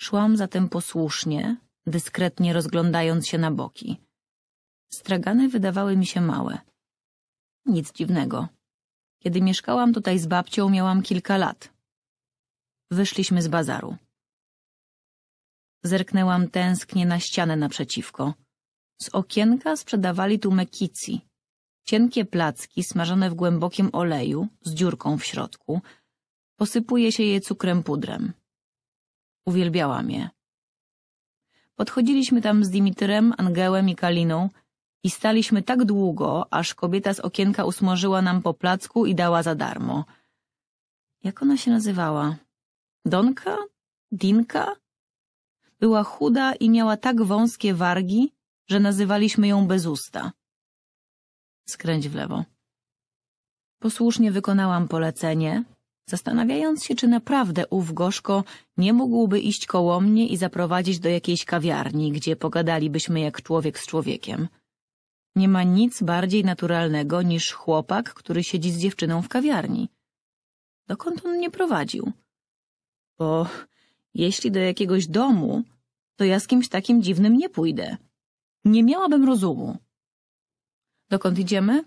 Szłam zatem posłusznie, dyskretnie rozglądając się na boki. Stragany wydawały mi się małe. Nic dziwnego. Kiedy mieszkałam tutaj z babcią, miałam kilka lat. Wyszliśmy z bazaru. Zerknęłam tęsknie na ścianę naprzeciwko. Z okienka sprzedawali tu mekici. Cienkie placki smażone w głębokim oleju z dziurką w środku. Posypuje się je cukrem pudrem. Uwielbiałam je. Podchodziliśmy tam z Dimitrem, Angełem i Kaliną, i staliśmy tak długo, aż kobieta z okienka usmażyła nam po placku i dała za darmo. Jak ona się nazywała? Donka? Dinka? Była chuda i miała tak wąskie wargi, że nazywaliśmy ją bezusta. Skręć w lewo. Posłusznie wykonałam polecenie, zastanawiając się, czy naprawdę ów Gorzko nie mógłby iść koło mnie i zaprowadzić do jakiejś kawiarni, gdzie pogadalibyśmy jak człowiek z człowiekiem. Nie ma nic bardziej naturalnego niż chłopak, który siedzi z dziewczyną w kawiarni. Dokąd on nie prowadził? Bo jeśli do jakiegoś domu, to ja z kimś takim dziwnym nie pójdę. Nie miałabym rozumu. Dokąd idziemy?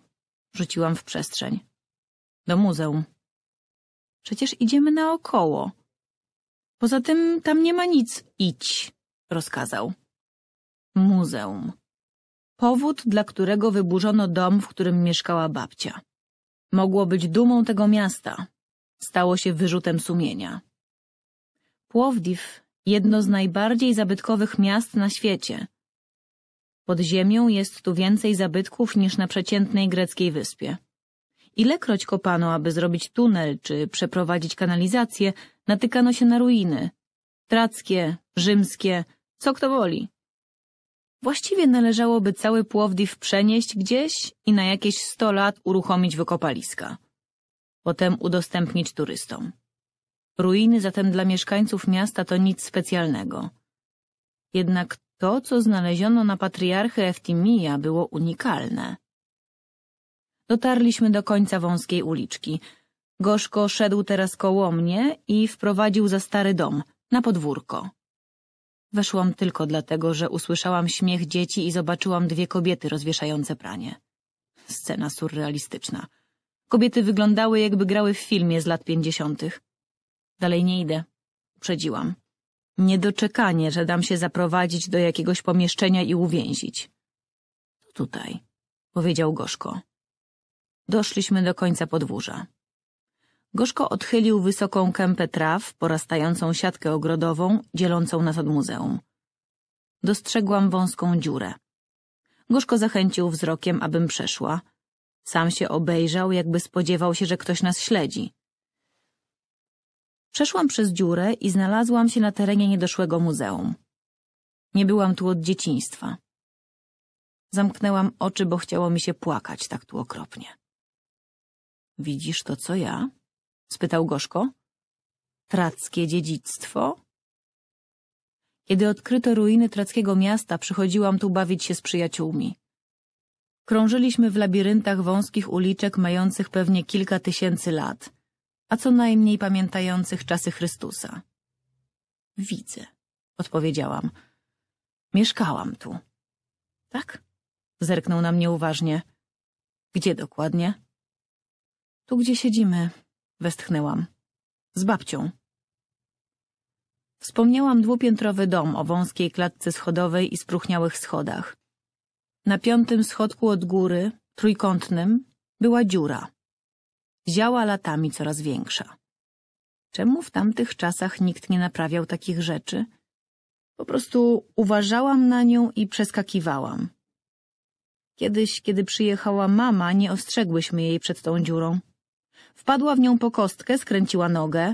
Rzuciłam w przestrzeń. Do muzeum. Przecież idziemy naokoło. Poza tym tam nie ma nic. Idź, rozkazał. Muzeum. Powód, dla którego wyburzono dom, w którym mieszkała babcia. Mogło być dumą tego miasta. Stało się wyrzutem sumienia. Płowdiw, jedno z najbardziej zabytkowych miast na świecie. Pod ziemią jest tu więcej zabytków niż na przeciętnej greckiej wyspie. Ilekroć kopano, aby zrobić tunel czy przeprowadzić kanalizację, natykano się na ruiny. Trackie, rzymskie, co kto woli. Właściwie należałoby cały Płowdiw przenieść gdzieś i na jakieś sto lat uruchomić wykopaliska. Potem udostępnić turystom. Ruiny zatem dla mieszkańców miasta to nic specjalnego. Jednak to, co znaleziono na patriarchy Eftimija, było unikalne. Dotarliśmy do końca wąskiej uliczki. Gorzko szedł teraz koło mnie i wprowadził za stary dom, na podwórko. Weszłam tylko dlatego, że usłyszałam śmiech dzieci i zobaczyłam dwie kobiety rozwieszające pranie. Scena surrealistyczna. Kobiety wyglądały, jakby grały w filmie z lat pięćdziesiątych. Dalej nie idę. Przedziłam. Niedoczekanie, że dam się zaprowadzić do jakiegoś pomieszczenia i uwięzić. To tutaj, powiedział gorzko. Doszliśmy do końca podwórza. Gorzko odchylił wysoką kępę traw, porastającą siatkę ogrodową, dzielącą nas od muzeum. Dostrzegłam wąską dziurę. Gorzko zachęcił wzrokiem, abym przeszła. Sam się obejrzał, jakby spodziewał się, że ktoś nas śledzi. Przeszłam przez dziurę i znalazłam się na terenie niedoszłego muzeum. Nie byłam tu od dzieciństwa. Zamknęłam oczy, bo chciało mi się płakać tak tu okropnie. Widzisz to, co ja? spytał gorzko. Trackie dziedzictwo? Kiedy odkryto ruiny trackiego miasta, przychodziłam tu bawić się z przyjaciółmi. Krążyliśmy w labiryntach wąskich uliczek mających pewnie kilka tysięcy lat, a co najmniej pamiętających czasy Chrystusa. Widzę, odpowiedziałam. Mieszkałam tu. Tak? Zerknął na mnie uważnie. Gdzie dokładnie? Tu, gdzie siedzimy, westchnęłam. Z babcią. Wspomniałam dwupiętrowy dom o wąskiej klatce schodowej i spróchniałych schodach. Na piątym schodku od góry, trójkątnym, była dziura. Ziała latami coraz większa. Czemu w tamtych czasach nikt nie naprawiał takich rzeczy? Po prostu uważałam na nią i przeskakiwałam. Kiedyś, kiedy przyjechała mama, nie ostrzegłyśmy jej przed tą dziurą. Wpadła w nią po kostkę, skręciła nogę.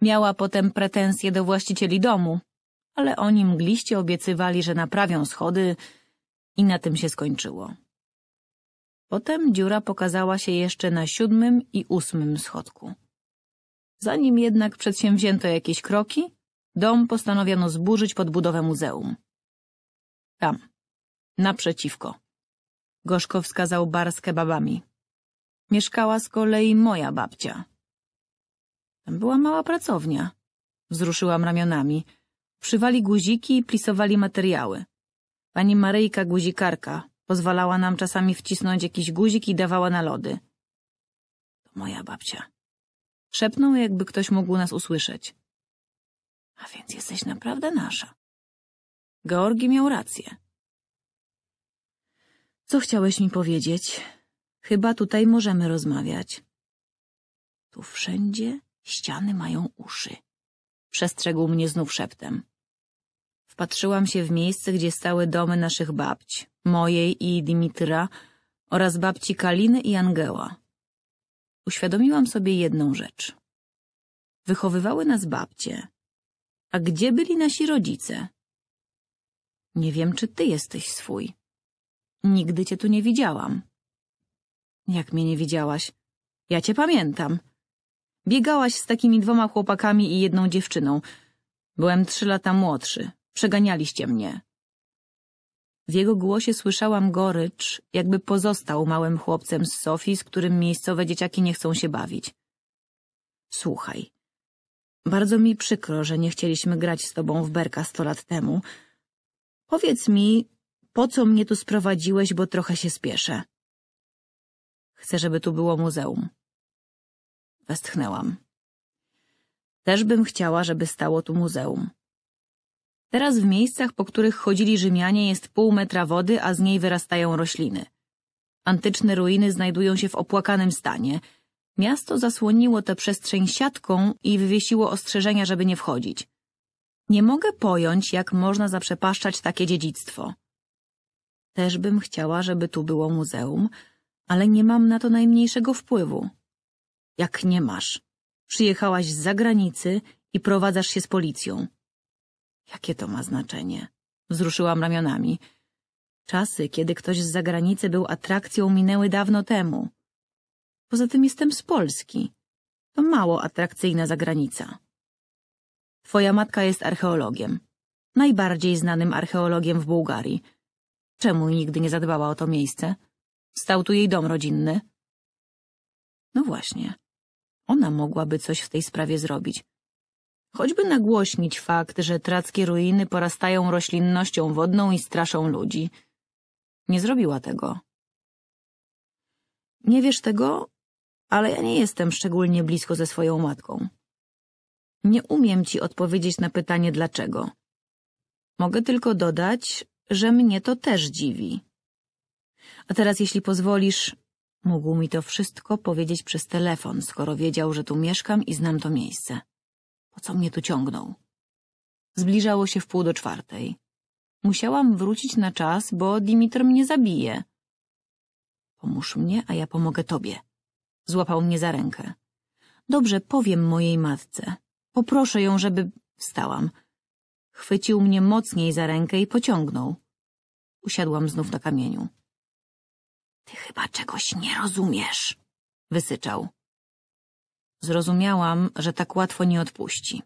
Miała potem pretensje do właścicieli domu, ale oni mgliście obiecywali, że naprawią schody i na tym się skończyło. Potem dziura pokazała się jeszcze na siódmym i ósmym schodku. Zanim jednak przedsięwzięto jakieś kroki, dom postanowiono zburzyć pod budowę muzeum. Tam, naprzeciwko. Gorzko wskazał barskę babami mieszkała z kolei moja babcia. Tam była mała pracownia. Wzruszyłam ramionami. Przywali guziki i plisowali materiały. Pani Maryjka guzikarka pozwalała nam czasami wcisnąć jakiś guzik i dawała na lody. To moja babcia. Szepnął, jakby ktoś mógł nas usłyszeć. A więc jesteś naprawdę nasza. Georgi miał rację. Co chciałeś mi powiedzieć? Chyba tutaj możemy rozmawiać. Tu wszędzie ściany mają uszy. Przestrzegł mnie znów szeptem. Wpatrzyłam się w miejsce, gdzie stały domy naszych babci, mojej i Dimitra oraz babci Kaliny i Angela. Uświadomiłam sobie jedną rzecz. Wychowywały nas babcie. A gdzie byli nasi rodzice? Nie wiem, czy ty jesteś swój. Nigdy cię tu nie widziałam. Jak mnie nie widziałaś? Ja cię pamiętam. Biegałaś z takimi dwoma chłopakami i jedną dziewczyną. Byłem trzy lata młodszy. Przeganialiście mnie. W jego głosie słyszałam gorycz, jakby pozostał małym chłopcem z Sofii, z którym miejscowe dzieciaki nie chcą się bawić. Słuchaj, bardzo mi przykro, że nie chcieliśmy grać z tobą w berka sto lat temu. Powiedz mi, po co mnie tu sprowadziłeś, bo trochę się spieszę. Chcę, żeby tu było muzeum. Westchnęłam. Też bym chciała, żeby stało tu muzeum. Teraz w miejscach, po których chodzili Rzymianie, jest pół metra wody, a z niej wyrastają rośliny. Antyczne ruiny znajdują się w opłakanym stanie. Miasto zasłoniło tę przestrzeń siatką i wywiesiło ostrzeżenia, żeby nie wchodzić. Nie mogę pojąć, jak można zaprzepaszczać takie dziedzictwo. Też bym chciała, żeby tu było muzeum, ale nie mam na to najmniejszego wpływu. Jak nie masz? Przyjechałaś z zagranicy i prowadzasz się z policją. Jakie to ma znaczenie? Wzruszyłam ramionami. Czasy, kiedy ktoś z zagranicy był atrakcją, minęły dawno temu. Poza tym jestem z Polski. To mało atrakcyjna zagranica. Twoja matka jest archeologiem. Najbardziej znanym archeologiem w Bułgarii. Czemu nigdy nie zadbała o to miejsce? Stał tu jej dom rodzinny. No właśnie. Ona mogłaby coś w tej sprawie zrobić. Choćby nagłośnić fakt, że trackie ruiny porastają roślinnością wodną i straszą ludzi. Nie zrobiła tego. Nie wiesz tego, ale ja nie jestem szczególnie blisko ze swoją matką. Nie umiem ci odpowiedzieć na pytanie dlaczego. Mogę tylko dodać, że mnie to też dziwi. A teraz, jeśli pozwolisz, mógł mi to wszystko powiedzieć przez telefon, skoro wiedział, że tu mieszkam i znam to miejsce. Po co mnie tu ciągnął? Zbliżało się w pół do czwartej. Musiałam wrócić na czas, bo Dimitr mnie zabije. Pomóż mnie, a ja pomogę tobie. Złapał mnie za rękę. Dobrze, powiem mojej matce. Poproszę ją, żeby... Wstałam. Chwycił mnie mocniej za rękę i pociągnął. Usiadłam znów na kamieniu. Ty chyba czegoś nie rozumiesz, wysyczał. Zrozumiałam, że tak łatwo nie odpuści.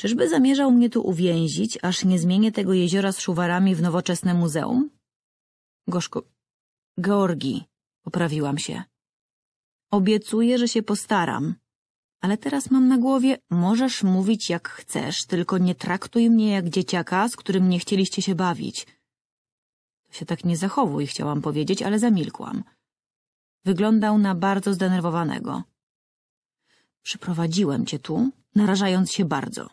Czyżby zamierzał mnie tu uwięzić, aż nie zmienię tego jeziora z szuwarami w nowoczesne muzeum? Gorzko... Georgi, poprawiłam się. Obiecuję, że się postaram, ale teraz mam na głowie, możesz mówić jak chcesz, tylko nie traktuj mnie jak dzieciaka, z którym nie chcieliście się bawić się tak nie zachowuj, chciałam powiedzieć, ale zamilkłam. Wyglądał na bardzo zdenerwowanego. Przyprowadziłem cię tu, narażając się bardzo.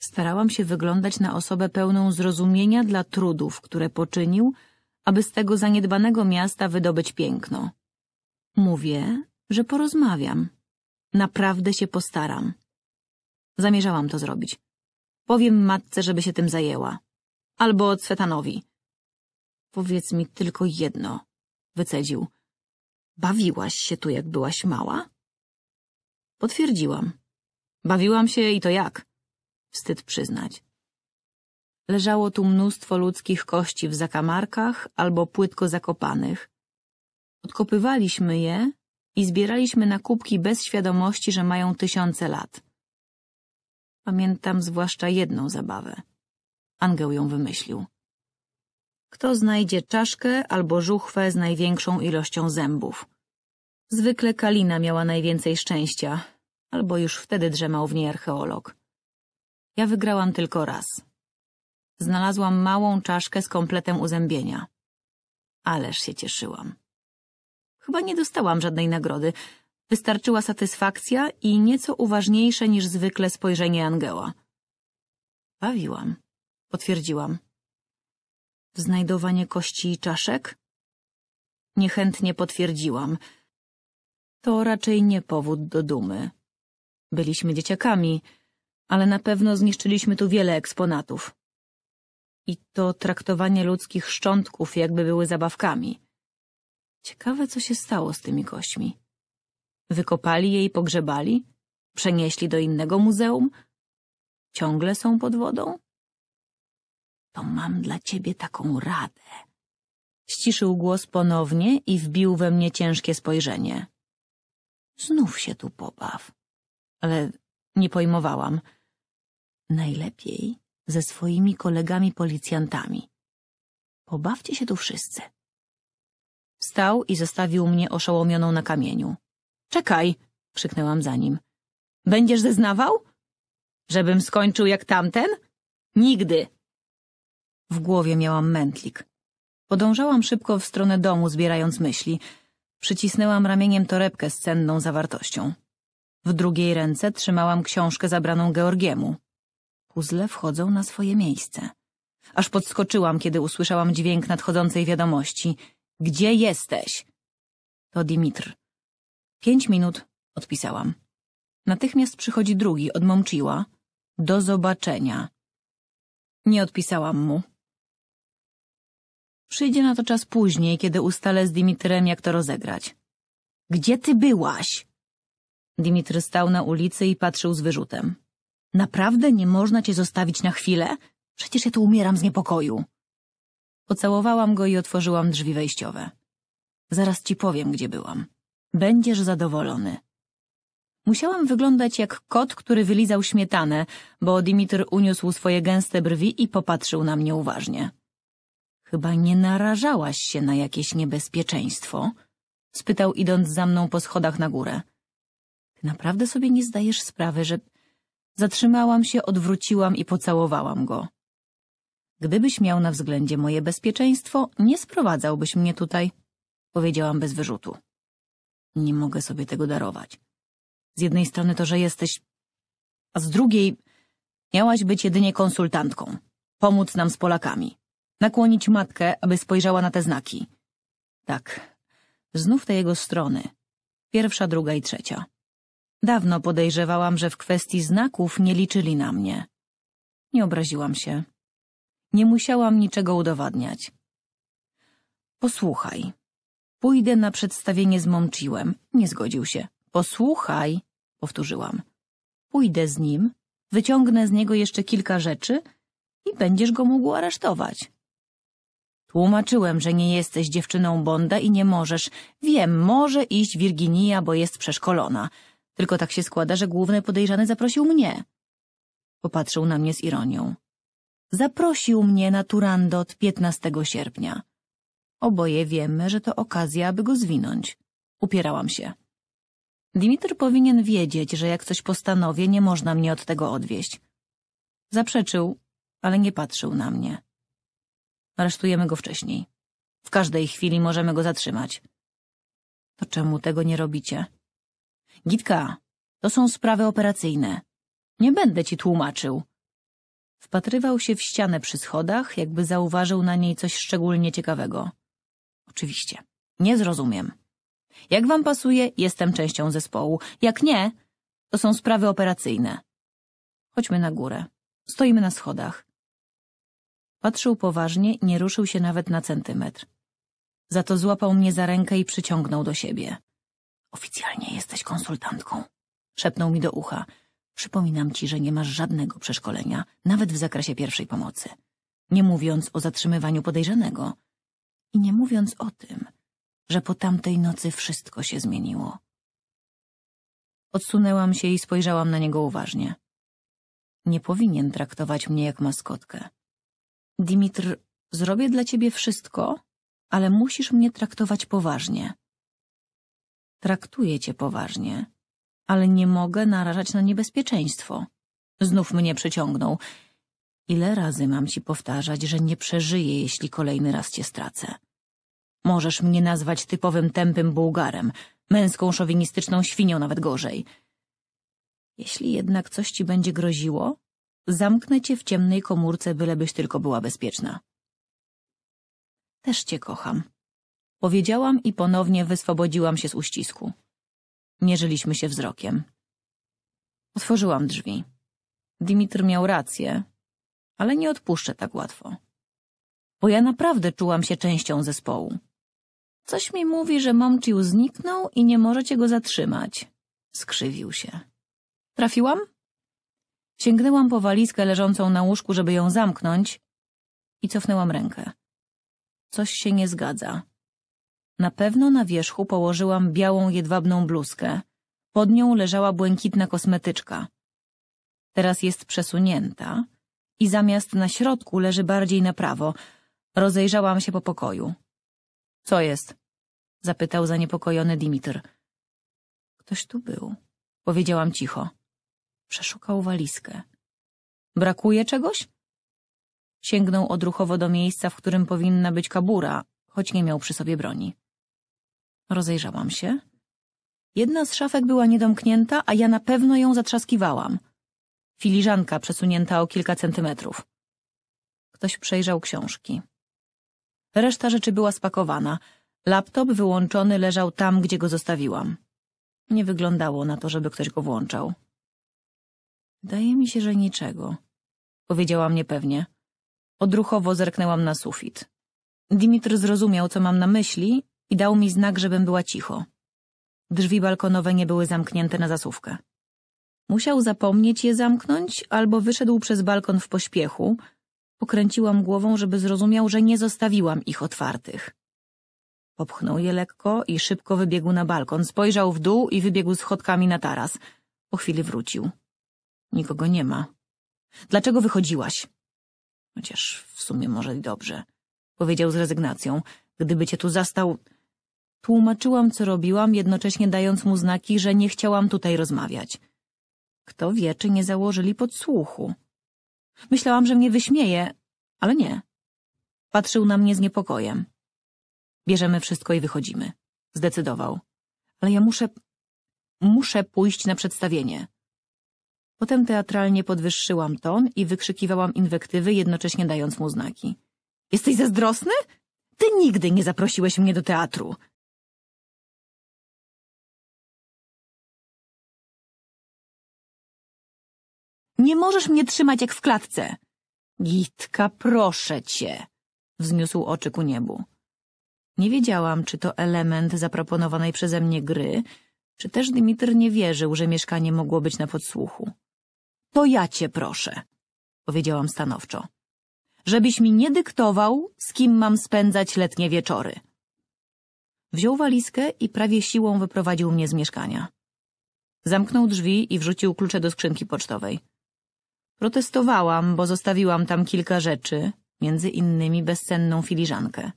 Starałam się wyglądać na osobę pełną zrozumienia dla trudów, które poczynił, aby z tego zaniedbanego miasta wydobyć piękno. Mówię, że porozmawiam. Naprawdę się postaram. Zamierzałam to zrobić. Powiem matce, żeby się tym zajęła. Albo Cwetanowi. Powiedz mi tylko jedno, wycedził. Bawiłaś się tu, jak byłaś mała? Potwierdziłam. Bawiłam się i to jak? Wstyd przyznać. Leżało tu mnóstwo ludzkich kości w zakamarkach albo płytko zakopanych. Odkopywaliśmy je i zbieraliśmy na kubki bez świadomości, że mają tysiące lat. Pamiętam zwłaszcza jedną zabawę. Angeł ją wymyślił kto znajdzie czaszkę albo żuchwę z największą ilością zębów. Zwykle Kalina miała najwięcej szczęścia, albo już wtedy drzemał w niej archeolog. Ja wygrałam tylko raz. Znalazłam małą czaszkę z kompletem uzębienia. Ależ się cieszyłam. Chyba nie dostałam żadnej nagrody. Wystarczyła satysfakcja i nieco uważniejsze niż zwykle spojrzenie Angela. Bawiłam, potwierdziłam w znajdowanie kości i czaszek? Niechętnie potwierdziłam. To raczej nie powód do dumy. Byliśmy dzieciakami, ale na pewno zniszczyliśmy tu wiele eksponatów. I to traktowanie ludzkich szczątków jakby były zabawkami. Ciekawe, co się stało z tymi kośćmi. Wykopali je i pogrzebali? Przenieśli do innego muzeum? Ciągle są pod wodą? to mam dla ciebie taką radę. Ściszył głos ponownie i wbił we mnie ciężkie spojrzenie. Znów się tu pobaw. Ale nie pojmowałam. Najlepiej ze swoimi kolegami policjantami. Pobawcie się tu wszyscy. Wstał i zostawił mnie oszołomioną na kamieniu. Czekaj, krzyknęłam za nim. Będziesz zeznawał? Żebym skończył jak tamten? Nigdy! W głowie miałam mętlik. Podążałam szybko w stronę domu, zbierając myśli. Przycisnęłam ramieniem torebkę z cenną zawartością. W drugiej ręce trzymałam książkę zabraną Georgiemu. Puzzle wchodzą na swoje miejsce. Aż podskoczyłam, kiedy usłyszałam dźwięk nadchodzącej wiadomości. Gdzie jesteś? To Dimitr. Pięć minut, odpisałam. Natychmiast przychodzi drugi Odmąciła. Do zobaczenia. Nie odpisałam mu. Przyjdzie na to czas później, kiedy ustalę z Dimitrem, jak to rozegrać. Gdzie ty byłaś? Dimitr stał na ulicy i patrzył z wyrzutem. Naprawdę nie można cię zostawić na chwilę? Przecież ja tu umieram z niepokoju. Pocałowałam go i otworzyłam drzwi wejściowe. Zaraz ci powiem, gdzie byłam. Będziesz zadowolony. Musiałam wyglądać jak kot, który wylizał śmietanę, bo Dimitr uniósł swoje gęste brwi i popatrzył na mnie uważnie. Chyba nie narażałaś się na jakieś niebezpieczeństwo? Spytał idąc za mną po schodach na górę. Ty naprawdę sobie nie zdajesz sprawy, że... Zatrzymałam się, odwróciłam i pocałowałam go. Gdybyś miał na względzie moje bezpieczeństwo, nie sprowadzałbyś mnie tutaj, powiedziałam bez wyrzutu. Nie mogę sobie tego darować. Z jednej strony to, że jesteś, a z drugiej miałaś być jedynie konsultantką, pomóc nam z Polakami. Nakłonić matkę, aby spojrzała na te znaki. Tak, znów te jego strony. Pierwsza, druga i trzecia. Dawno podejrzewałam, że w kwestii znaków nie liczyli na mnie. Nie obraziłam się. Nie musiałam niczego udowadniać. Posłuchaj. Pójdę na przedstawienie z Mączyłem. Nie zgodził się. Posłuchaj, powtórzyłam. Pójdę z nim, wyciągnę z niego jeszcze kilka rzeczy i będziesz go mógł aresztować. Tłumaczyłem, że nie jesteś dziewczyną Bonda i nie możesz. Wiem, może iść Virginia, bo jest przeszkolona. Tylko tak się składa, że główny podejrzany zaprosił mnie. Popatrzył na mnie z ironią. Zaprosił mnie na Turandot 15 sierpnia. Oboje wiemy, że to okazja, aby go zwinąć. Upierałam się. Dimitr powinien wiedzieć, że jak coś postanowię, nie można mnie od tego odwieść. Zaprzeczył, ale nie patrzył na mnie. Aresztujemy go wcześniej. W każdej chwili możemy go zatrzymać. To czemu tego nie robicie? Gitka, to są sprawy operacyjne. Nie będę ci tłumaczył. Wpatrywał się w ścianę przy schodach, jakby zauważył na niej coś szczególnie ciekawego. Oczywiście, nie zrozumiem. Jak wam pasuje, jestem częścią zespołu. Jak nie, to są sprawy operacyjne. Chodźmy na górę. Stoimy na schodach. Patrzył poważnie, nie ruszył się nawet na centymetr. Za to złapał mnie za rękę i przyciągnął do siebie. Oficjalnie jesteś konsultantką, szepnął mi do ucha. Przypominam ci, że nie masz żadnego przeszkolenia, nawet w zakresie pierwszej pomocy. Nie mówiąc o zatrzymywaniu podejrzanego i nie mówiąc o tym, że po tamtej nocy wszystko się zmieniło. Odsunęłam się i spojrzałam na niego uważnie. Nie powinien traktować mnie jak maskotkę. Dimitr, zrobię dla ciebie wszystko, ale musisz mnie traktować poważnie. Traktuję cię poważnie, ale nie mogę narażać na niebezpieczeństwo. Znów mnie przeciągnął. Ile razy mam ci powtarzać, że nie przeżyję, jeśli kolejny raz cię stracę? Możesz mnie nazwać typowym tępym Bułgarem, męską szowinistyczną świnią nawet gorzej. Jeśli jednak coś ci będzie groziło, Zamknę cię w ciemnej komórce, bylebyś tylko była bezpieczna. Też cię kocham. Powiedziałam i ponownie wyswobodziłam się z uścisku. Mierzyliśmy się wzrokiem. Otworzyłam drzwi. Dimitr miał rację, ale nie odpuszczę tak łatwo. Bo ja naprawdę czułam się częścią zespołu. Coś mi mówi, że Momciu zniknął i nie możecie go zatrzymać. Skrzywił się. Trafiłam? Sięgnęłam po walizkę leżącą na łóżku, żeby ją zamknąć i cofnęłam rękę. Coś się nie zgadza. Na pewno na wierzchu położyłam białą jedwabną bluzkę. Pod nią leżała błękitna kosmetyczka. Teraz jest przesunięta i zamiast na środku leży bardziej na prawo. Rozejrzałam się po pokoju. Co jest? Zapytał zaniepokojony Dimitr. Ktoś tu był, powiedziałam cicho. Przeszukał walizkę. Brakuje czegoś? Sięgnął odruchowo do miejsca, w którym powinna być kabura, choć nie miał przy sobie broni. Rozejrzałam się. Jedna z szafek była niedomknięta, a ja na pewno ją zatrzaskiwałam. Filiżanka przesunięta o kilka centymetrów. Ktoś przejrzał książki. Reszta rzeczy była spakowana. Laptop wyłączony leżał tam, gdzie go zostawiłam. Nie wyglądało na to, żeby ktoś go włączał. Wydaje mi się, że niczego, powiedziałam niepewnie. Odruchowo zerknęłam na sufit. Dimitr zrozumiał, co mam na myśli i dał mi znak, żebym była cicho. Drzwi balkonowe nie były zamknięte na zasówkę. Musiał zapomnieć je zamknąć albo wyszedł przez balkon w pośpiechu. Pokręciłam głową, żeby zrozumiał, że nie zostawiłam ich otwartych. Popchnął je lekko i szybko wybiegł na balkon. Spojrzał w dół i wybiegł schodkami na taras. Po chwili wrócił. Nikogo nie ma. Dlaczego wychodziłaś? Chociaż w sumie może i dobrze. Powiedział z rezygnacją. Gdyby cię tu zastał... Tłumaczyłam, co robiłam, jednocześnie dając mu znaki, że nie chciałam tutaj rozmawiać. Kto wie, czy nie założyli podsłuchu. Myślałam, że mnie wyśmieje, ale nie. Patrzył na mnie z niepokojem. Bierzemy wszystko i wychodzimy. Zdecydował. Ale ja muszę... Muszę pójść na przedstawienie. Potem teatralnie podwyższyłam ton i wykrzykiwałam inwektywy, jednocześnie dając mu znaki. Jesteś zazdrosny? Ty nigdy nie zaprosiłeś mnie do teatru. Nie możesz mnie trzymać jak w klatce. Gitka, proszę cię. Wzniósł oczy ku niebu. Nie wiedziałam, czy to element zaproponowanej przeze mnie gry, czy też Dmitr nie wierzył, że mieszkanie mogło być na podsłuchu. To ja cię proszę, powiedziałam stanowczo, żebyś mi nie dyktował, z kim mam spędzać letnie wieczory. Wziął walizkę i prawie siłą wyprowadził mnie z mieszkania. Zamknął drzwi i wrzucił klucze do skrzynki pocztowej. Protestowałam, bo zostawiłam tam kilka rzeczy, między innymi bezcenną filiżankę.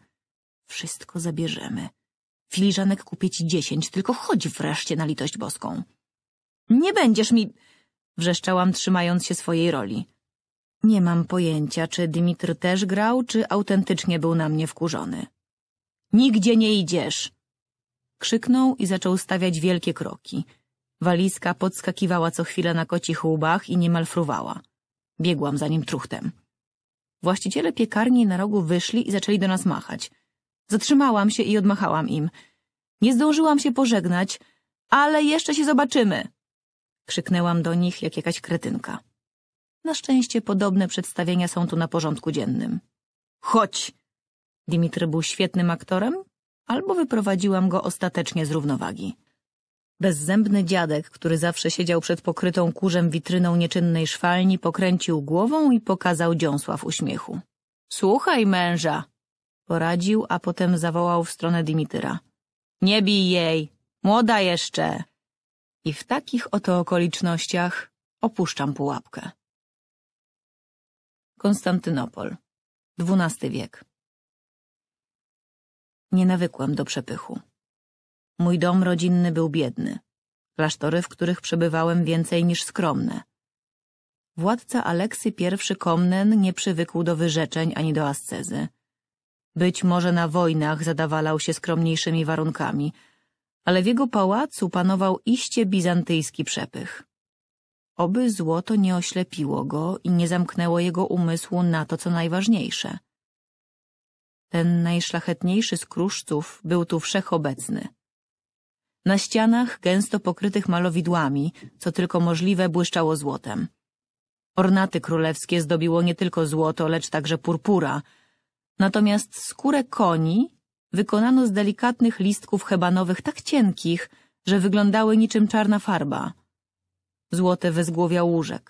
Wszystko zabierzemy. Filiżanek kupię ci dziesięć, tylko chodź wreszcie na litość boską. Nie będziesz mi... Wrzeszczałam, trzymając się swojej roli. Nie mam pojęcia, czy Dimitr też grał, czy autentycznie był na mnie wkurzony. Nigdzie nie idziesz! Krzyknął i zaczął stawiać wielkie kroki. Walizka podskakiwała co chwilę na kocich łbach i niemal fruwała. Biegłam za nim truchtem. Właściciele piekarni na rogu wyszli i zaczęli do nas machać. Zatrzymałam się i odmachałam im. Nie zdążyłam się pożegnać, ale jeszcze się zobaczymy. Krzyknęłam do nich jak jakaś kretynka. Na szczęście podobne przedstawienia są tu na porządku dziennym. Chodź! Dimitry był świetnym aktorem, albo wyprowadziłam go ostatecznie z równowagi. Bezzębny dziadek, który zawsze siedział przed pokrytą kurzem witryną nieczynnej szwalni, pokręcił głową i pokazał dziąsła w uśmiechu. — Słuchaj męża! — poradził, a potem zawołał w stronę Dimitra. Nie bij jej! Młoda jeszcze! I w takich oto okolicznościach opuszczam pułapkę. Konstantynopol, XII wiek. Nie nawykłem do przepychu. Mój dom rodzinny był biedny, klasztory, w których przebywałem więcej niż skromne. Władca Aleksy I Komnen nie przywykł do wyrzeczeń ani do ascezy. Być może na wojnach zadawalał się skromniejszymi warunkami – ale w jego pałacu panował iście bizantyjski przepych. Oby złoto nie oślepiło go i nie zamknęło jego umysłu na to, co najważniejsze. Ten najszlachetniejszy z kruszców był tu wszechobecny. Na ścianach, gęsto pokrytych malowidłami, co tylko możliwe, błyszczało złotem. Ornaty królewskie zdobiło nie tylko złoto, lecz także purpura. Natomiast skórę koni wykonano z delikatnych listków hebanowych tak cienkich, że wyglądały niczym czarna farba. Złote wezgłowia łóżek,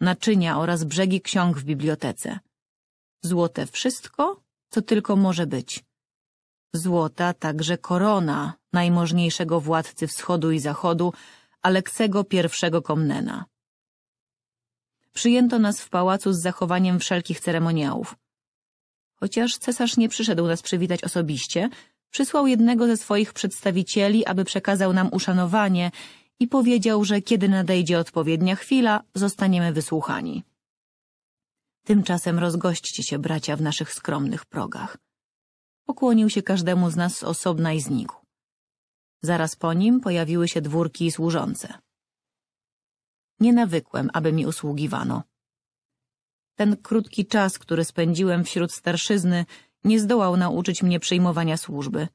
naczynia oraz brzegi ksiąg w bibliotece. Złote wszystko, co tylko może być. Złota także korona najmożniejszego władcy wschodu i zachodu, Aleksego I Komnena. Przyjęto nas w pałacu z zachowaniem wszelkich ceremoniałów. Chociaż cesarz nie przyszedł nas przywitać osobiście, przysłał jednego ze swoich przedstawicieli, aby przekazał nam uszanowanie i powiedział, że kiedy nadejdzie odpowiednia chwila, zostaniemy wysłuchani. Tymczasem rozgośćcie się, bracia, w naszych skromnych progach. Pokłonił się każdemu z nas z osobna i znikł. Zaraz po nim pojawiły się dwórki i służące. Nie nawykłem, aby mi usługiwano. Ten krótki czas, który spędziłem wśród starszyzny, nie zdołał nauczyć mnie przyjmowania służby.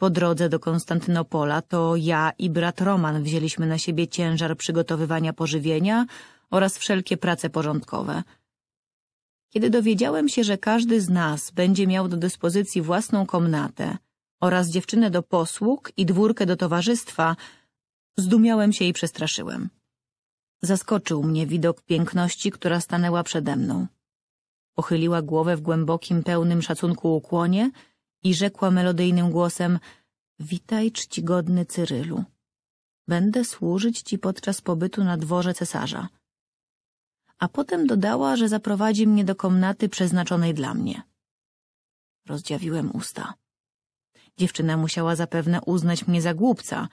Po drodze do Konstantynopola to ja i brat Roman wzięliśmy na siebie ciężar przygotowywania pożywienia oraz wszelkie prace porządkowe. Kiedy dowiedziałem się, że każdy z nas będzie miał do dyspozycji własną komnatę oraz dziewczynę do posług i dwórkę do towarzystwa, zdumiałem się i przestraszyłem. Zaskoczył mnie widok piękności, która stanęła przede mną. Pochyliła głowę w głębokim, pełnym szacunku ukłonie i rzekła melodyjnym głosem — Witaj, czcigodny Cyrylu. Będę służyć ci podczas pobytu na dworze cesarza. A potem dodała, że zaprowadzi mnie do komnaty przeznaczonej dla mnie. Rozdziawiłem usta. Dziewczyna musiała zapewne uznać mnie za głupca,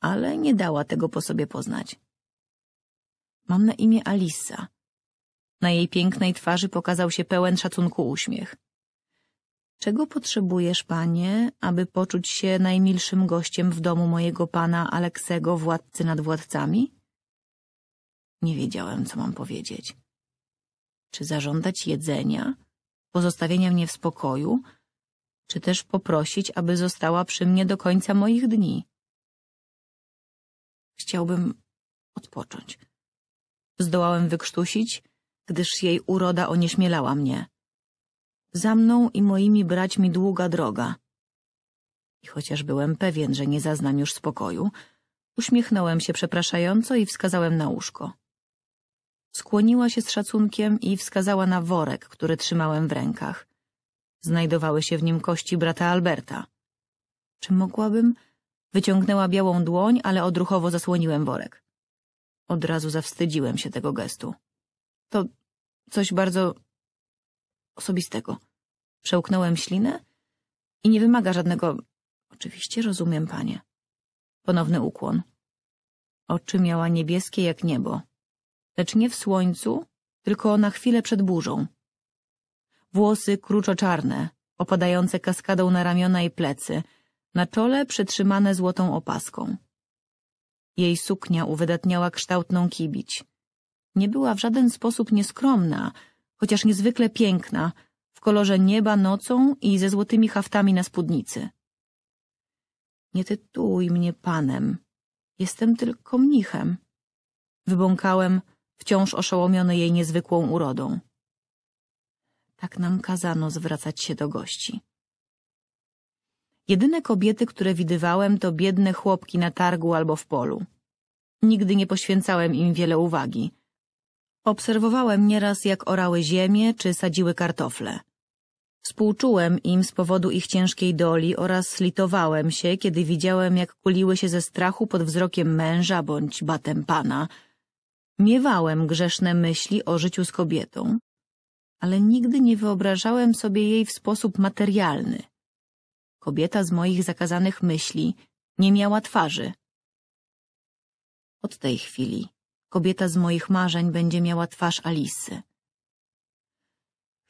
ale nie dała tego po sobie poznać. Mam na imię Alisa. Na jej pięknej twarzy pokazał się pełen szacunku uśmiech. Czego potrzebujesz, panie, aby poczuć się najmilszym gościem w domu mojego pana Aleksego, władcy nad władcami? Nie wiedziałem, co mam powiedzieć. Czy zażądać jedzenia, pozostawienia mnie w spokoju, czy też poprosić, aby została przy mnie do końca moich dni? Chciałbym odpocząć. Zdołałem wykrztusić, gdyż jej uroda onieśmielała mnie. Za mną i moimi braćmi długa droga. I chociaż byłem pewien, że nie zaznam już spokoju, uśmiechnąłem się przepraszająco i wskazałem na łóżko. Skłoniła się z szacunkiem i wskazała na worek, który trzymałem w rękach. Znajdowały się w nim kości brata Alberta. Czy mogłabym... Wyciągnęła białą dłoń, ale odruchowo zasłoniłem worek. Od razu zawstydziłem się tego gestu. To coś bardzo osobistego. Przełknąłem ślinę i nie wymaga żadnego... Oczywiście rozumiem, panie. Ponowny ukłon. Oczy miała niebieskie jak niebo, lecz nie w słońcu, tylko na chwilę przed burzą. Włosy kruczo opadające kaskadą na ramiona i plecy, na czole przytrzymane złotą opaską. Jej suknia uwydatniała kształtną kibić. Nie była w żaden sposób nieskromna, chociaż niezwykle piękna, w kolorze nieba nocą i ze złotymi haftami na spódnicy. Nie tytułuj mnie panem. Jestem tylko mnichem. Wybąkałem, wciąż oszołomiony jej niezwykłą urodą. Tak nam kazano zwracać się do gości. Jedyne kobiety, które widywałem, to biedne chłopki na targu albo w polu. Nigdy nie poświęcałem im wiele uwagi. Obserwowałem nieraz, jak orały ziemię czy sadziły kartofle. Współczułem im z powodu ich ciężkiej doli oraz litowałem się, kiedy widziałem, jak kuliły się ze strachu pod wzrokiem męża bądź batem pana. Miewałem grzeszne myśli o życiu z kobietą, ale nigdy nie wyobrażałem sobie jej w sposób materialny – Kobieta z moich zakazanych myśli nie miała twarzy. Od tej chwili kobieta z moich marzeń będzie miała twarz Alisy.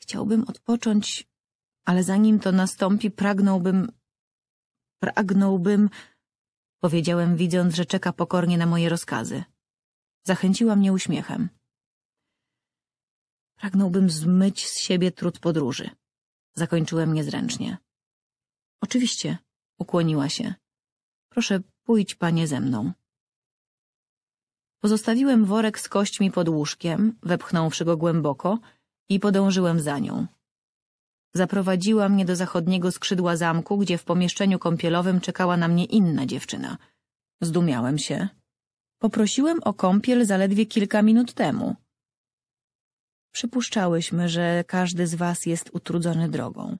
Chciałbym odpocząć, ale zanim to nastąpi, pragnąłbym... Pragnąłbym... Powiedziałem, widząc, że czeka pokornie na moje rozkazy. Zachęciła mnie uśmiechem. Pragnąłbym zmyć z siebie trud podróży. Zakończyłem niezręcznie. Oczywiście, ukłoniła się. Proszę, pójdź panie ze mną. Pozostawiłem worek z kośćmi pod łóżkiem, wepchnąwszy go głęboko i podążyłem za nią. Zaprowadziła mnie do zachodniego skrzydła zamku, gdzie w pomieszczeniu kąpielowym czekała na mnie inna dziewczyna. Zdumiałem się. Poprosiłem o kąpiel zaledwie kilka minut temu. Przypuszczałyśmy, że każdy z was jest utrudzony drogą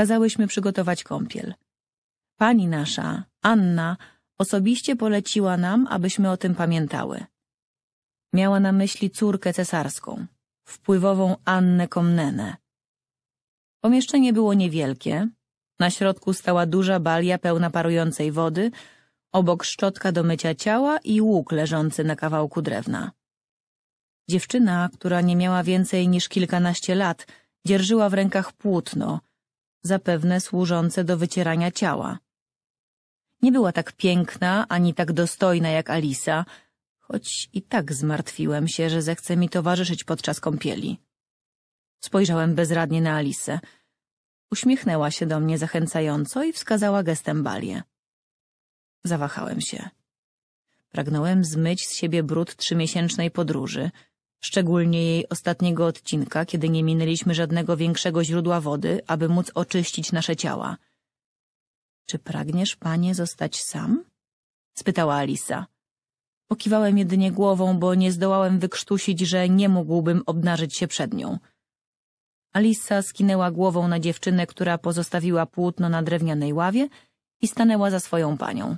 kazałyśmy przygotować kąpiel. Pani nasza, Anna, osobiście poleciła nam, abyśmy o tym pamiętały. Miała na myśli córkę cesarską, wpływową Annę Komnenę. Pomieszczenie było niewielkie. Na środku stała duża balia pełna parującej wody, obok szczotka do mycia ciała i łuk leżący na kawałku drewna. Dziewczyna, która nie miała więcej niż kilkanaście lat, dzierżyła w rękach płótno, zapewne służące do wycierania ciała. Nie była tak piękna ani tak dostojna jak Alisa, choć i tak zmartwiłem się, że zechce mi towarzyszyć podczas kąpieli. Spojrzałem bezradnie na Alisę. Uśmiechnęła się do mnie zachęcająco i wskazała gestem balię. Zawahałem się. Pragnąłem zmyć z siebie brud trzymiesięcznej podróży – szczególnie jej ostatniego odcinka, kiedy nie minęliśmy żadnego większego źródła wody, aby móc oczyścić nasze ciała. Czy pragniesz, panie, zostać sam? spytała Alisa. Pokiwałem jedynie głową, bo nie zdołałem wykrztusić, że nie mógłbym obnażyć się przed nią. Alisa skinęła głową na dziewczynę, która pozostawiła płótno na drewnianej ławie i stanęła za swoją panią.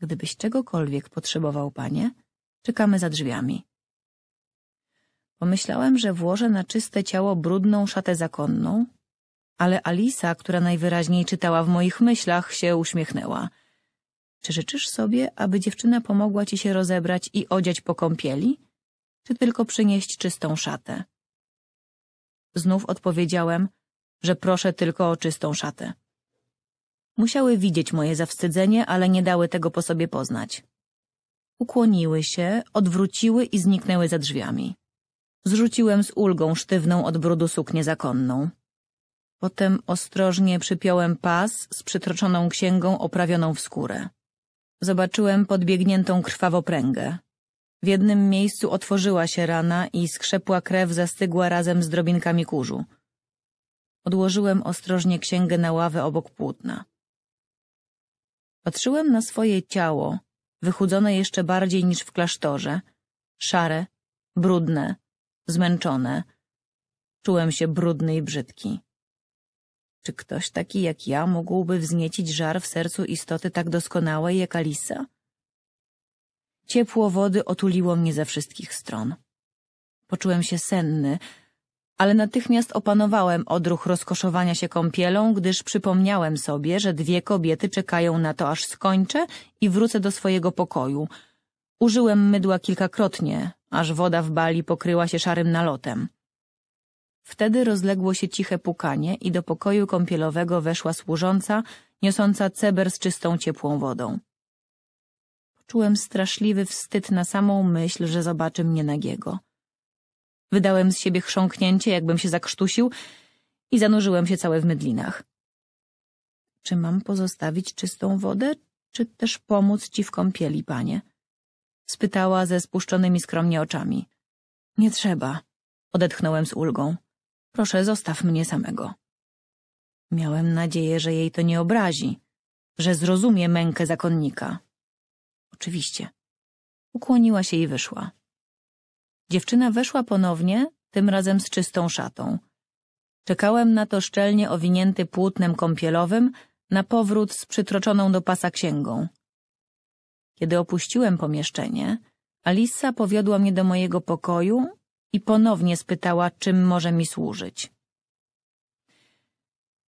Gdybyś czegokolwiek potrzebował, panie, czekamy za drzwiami. Pomyślałem, że włożę na czyste ciało brudną szatę zakonną, ale Alisa, która najwyraźniej czytała w moich myślach, się uśmiechnęła. Czy życzysz sobie, aby dziewczyna pomogła ci się rozebrać i odziać po kąpieli? Czy tylko przynieść czystą szatę? Znów odpowiedziałem, że proszę tylko o czystą szatę. Musiały widzieć moje zawstydzenie, ale nie dały tego po sobie poznać. Ukłoniły się, odwróciły i zniknęły za drzwiami. Zrzuciłem z ulgą sztywną od brudu suknię zakonną. Potem ostrożnie przypiąłem pas z przytroczoną księgą oprawioną w skórę. Zobaczyłem podbiegniętą krwawopręgę. W jednym miejscu otworzyła się rana i skrzepła krew zastygła razem z drobinkami kurzu. Odłożyłem ostrożnie księgę na ławę obok płótna. Patrzyłem na swoje ciało, wychudzone jeszcze bardziej niż w klasztorze, szare, brudne, zmęczone. Czułem się brudny i brzydki. Czy ktoś taki jak ja mógłby wzniecić żar w sercu istoty tak doskonałej jak Alisa? Ciepło wody otuliło mnie ze wszystkich stron. Poczułem się senny, ale natychmiast opanowałem odruch rozkoszowania się kąpielą, gdyż przypomniałem sobie, że dwie kobiety czekają na to, aż skończę i wrócę do swojego pokoju – Użyłem mydła kilkakrotnie, aż woda w bali pokryła się szarym nalotem. Wtedy rozległo się ciche pukanie i do pokoju kąpielowego weszła służąca, niosąca ceber z czystą ciepłą wodą. Poczułem straszliwy wstyd na samą myśl, że zobaczy mnie nagiego. Wydałem z siebie chrząknięcie, jakbym się zakrztusił i zanurzyłem się całe w mydlinach. Czy mam pozostawić czystą wodę, czy też pomóc ci w kąpieli, panie? spytała ze spuszczonymi skromnie oczami. Nie trzeba, odetchnąłem z ulgą. Proszę, zostaw mnie samego. Miałem nadzieję, że jej to nie obrazi, że zrozumie mękę zakonnika. Oczywiście. Ukłoniła się i wyszła. Dziewczyna weszła ponownie, tym razem z czystą szatą. Czekałem na to szczelnie owinięty płótnem kąpielowym, na powrót z przytroczoną do pasa księgą. Kiedy opuściłem pomieszczenie, Alisa powiodła mnie do mojego pokoju i ponownie spytała, czym może mi służyć.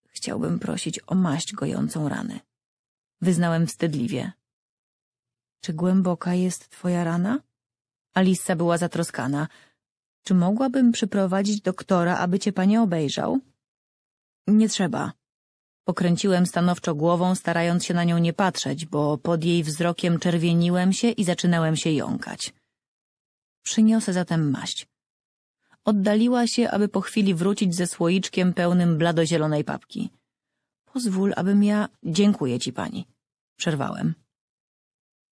Chciałbym prosić o maść gojącą rany. Wyznałem wstydliwie. Czy głęboka jest twoja rana? Alisa była zatroskana. Czy mogłabym przyprowadzić doktora, aby cię panie obejrzał? Nie trzeba. Pokręciłem stanowczo głową, starając się na nią nie patrzeć, bo pod jej wzrokiem czerwieniłem się i zaczynałem się jąkać. Przyniosę zatem maść. Oddaliła się, aby po chwili wrócić ze słoiczkiem pełnym bladozielonej papki. Pozwól, abym ja... Dziękuję ci, pani. Przerwałem.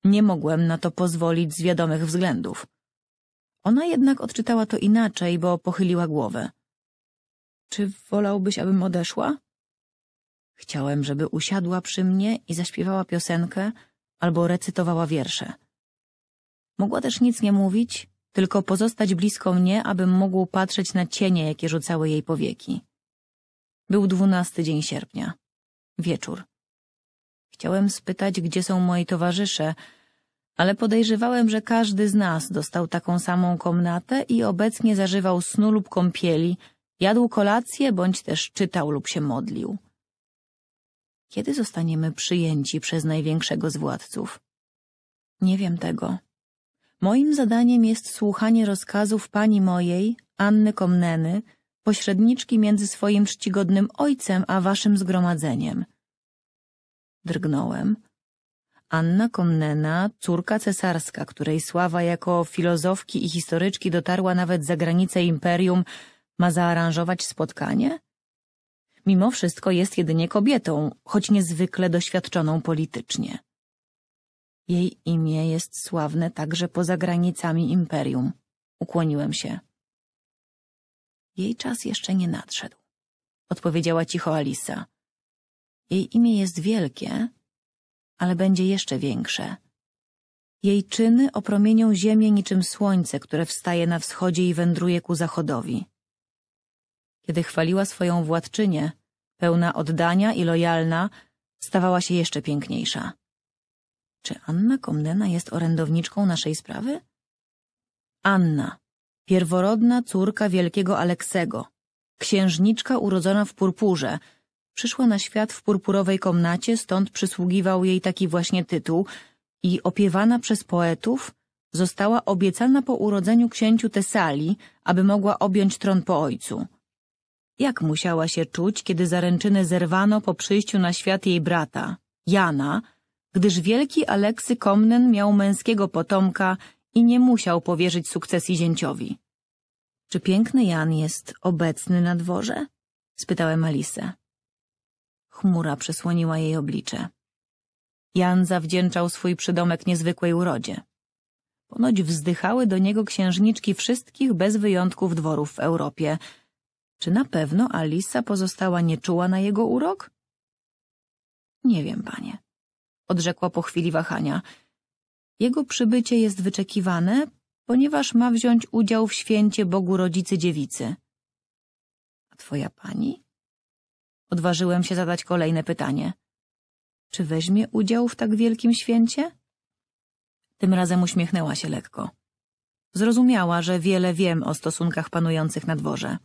Nie mogłem na to pozwolić z wiadomych względów. Ona jednak odczytała to inaczej, bo pochyliła głowę. Czy wolałbyś, abym odeszła? Chciałem, żeby usiadła przy mnie i zaśpiewała piosenkę albo recytowała wiersze. Mogła też nic nie mówić, tylko pozostać blisko mnie, abym mógł patrzeć na cienie, jakie rzucały jej powieki. Był dwunasty dzień sierpnia. Wieczór. Chciałem spytać, gdzie są moi towarzysze, ale podejrzewałem, że każdy z nas dostał taką samą komnatę i obecnie zażywał snu lub kąpieli, jadł kolację bądź też czytał lub się modlił. Kiedy zostaniemy przyjęci przez największego z władców? Nie wiem tego. Moim zadaniem jest słuchanie rozkazów pani mojej, Anny Komneny, pośredniczki między swoim czcigodnym ojcem a waszym zgromadzeniem. Drgnąłem. Anna Komnena, córka cesarska, której sława jako filozofki i historyczki dotarła nawet za granice imperium, ma zaaranżować spotkanie? Mimo wszystko jest jedynie kobietą, choć niezwykle doświadczoną politycznie. Jej imię jest sławne także poza granicami imperium. Ukłoniłem się. Jej czas jeszcze nie nadszedł, odpowiedziała cicho Alisa. Jej imię jest wielkie, ale będzie jeszcze większe. Jej czyny opromienią ziemię niczym słońce, które wstaje na wschodzie i wędruje ku zachodowi. Kiedy chwaliła swoją władczynię, pełna oddania i lojalna, stawała się jeszcze piękniejsza. Czy Anna Komnena jest orędowniczką naszej sprawy? Anna, pierworodna córka wielkiego Aleksego, księżniczka urodzona w purpurze, przyszła na świat w purpurowej komnacie, stąd przysługiwał jej taki właśnie tytuł i opiewana przez poetów została obiecana po urodzeniu księciu Tesali, aby mogła objąć tron po ojcu. Jak musiała się czuć, kiedy zaręczyny zerwano po przyjściu na świat jej brata, Jana, gdyż wielki Aleksy Komnen miał męskiego potomka i nie musiał powierzyć sukcesji zięciowi. Czy piękny Jan jest obecny na dworze? spytałem Alisę. Chmura przesłoniła jej oblicze. Jan zawdzięczał swój przydomek niezwykłej urodzie. Ponoć wzdychały do niego księżniczki wszystkich bez wyjątków dworów w Europie, czy na pewno Alisa pozostała nieczuła na jego urok? Nie wiem, panie, odrzekła po chwili wahania. Jego przybycie jest wyczekiwane, ponieważ ma wziąć udział w święcie Bogu Rodzicy Dziewicy. A twoja pani? Odważyłem się zadać kolejne pytanie. Czy weźmie udział w tak wielkim święcie? Tym razem uśmiechnęła się lekko. Zrozumiała, że wiele wiem o stosunkach panujących na dworze.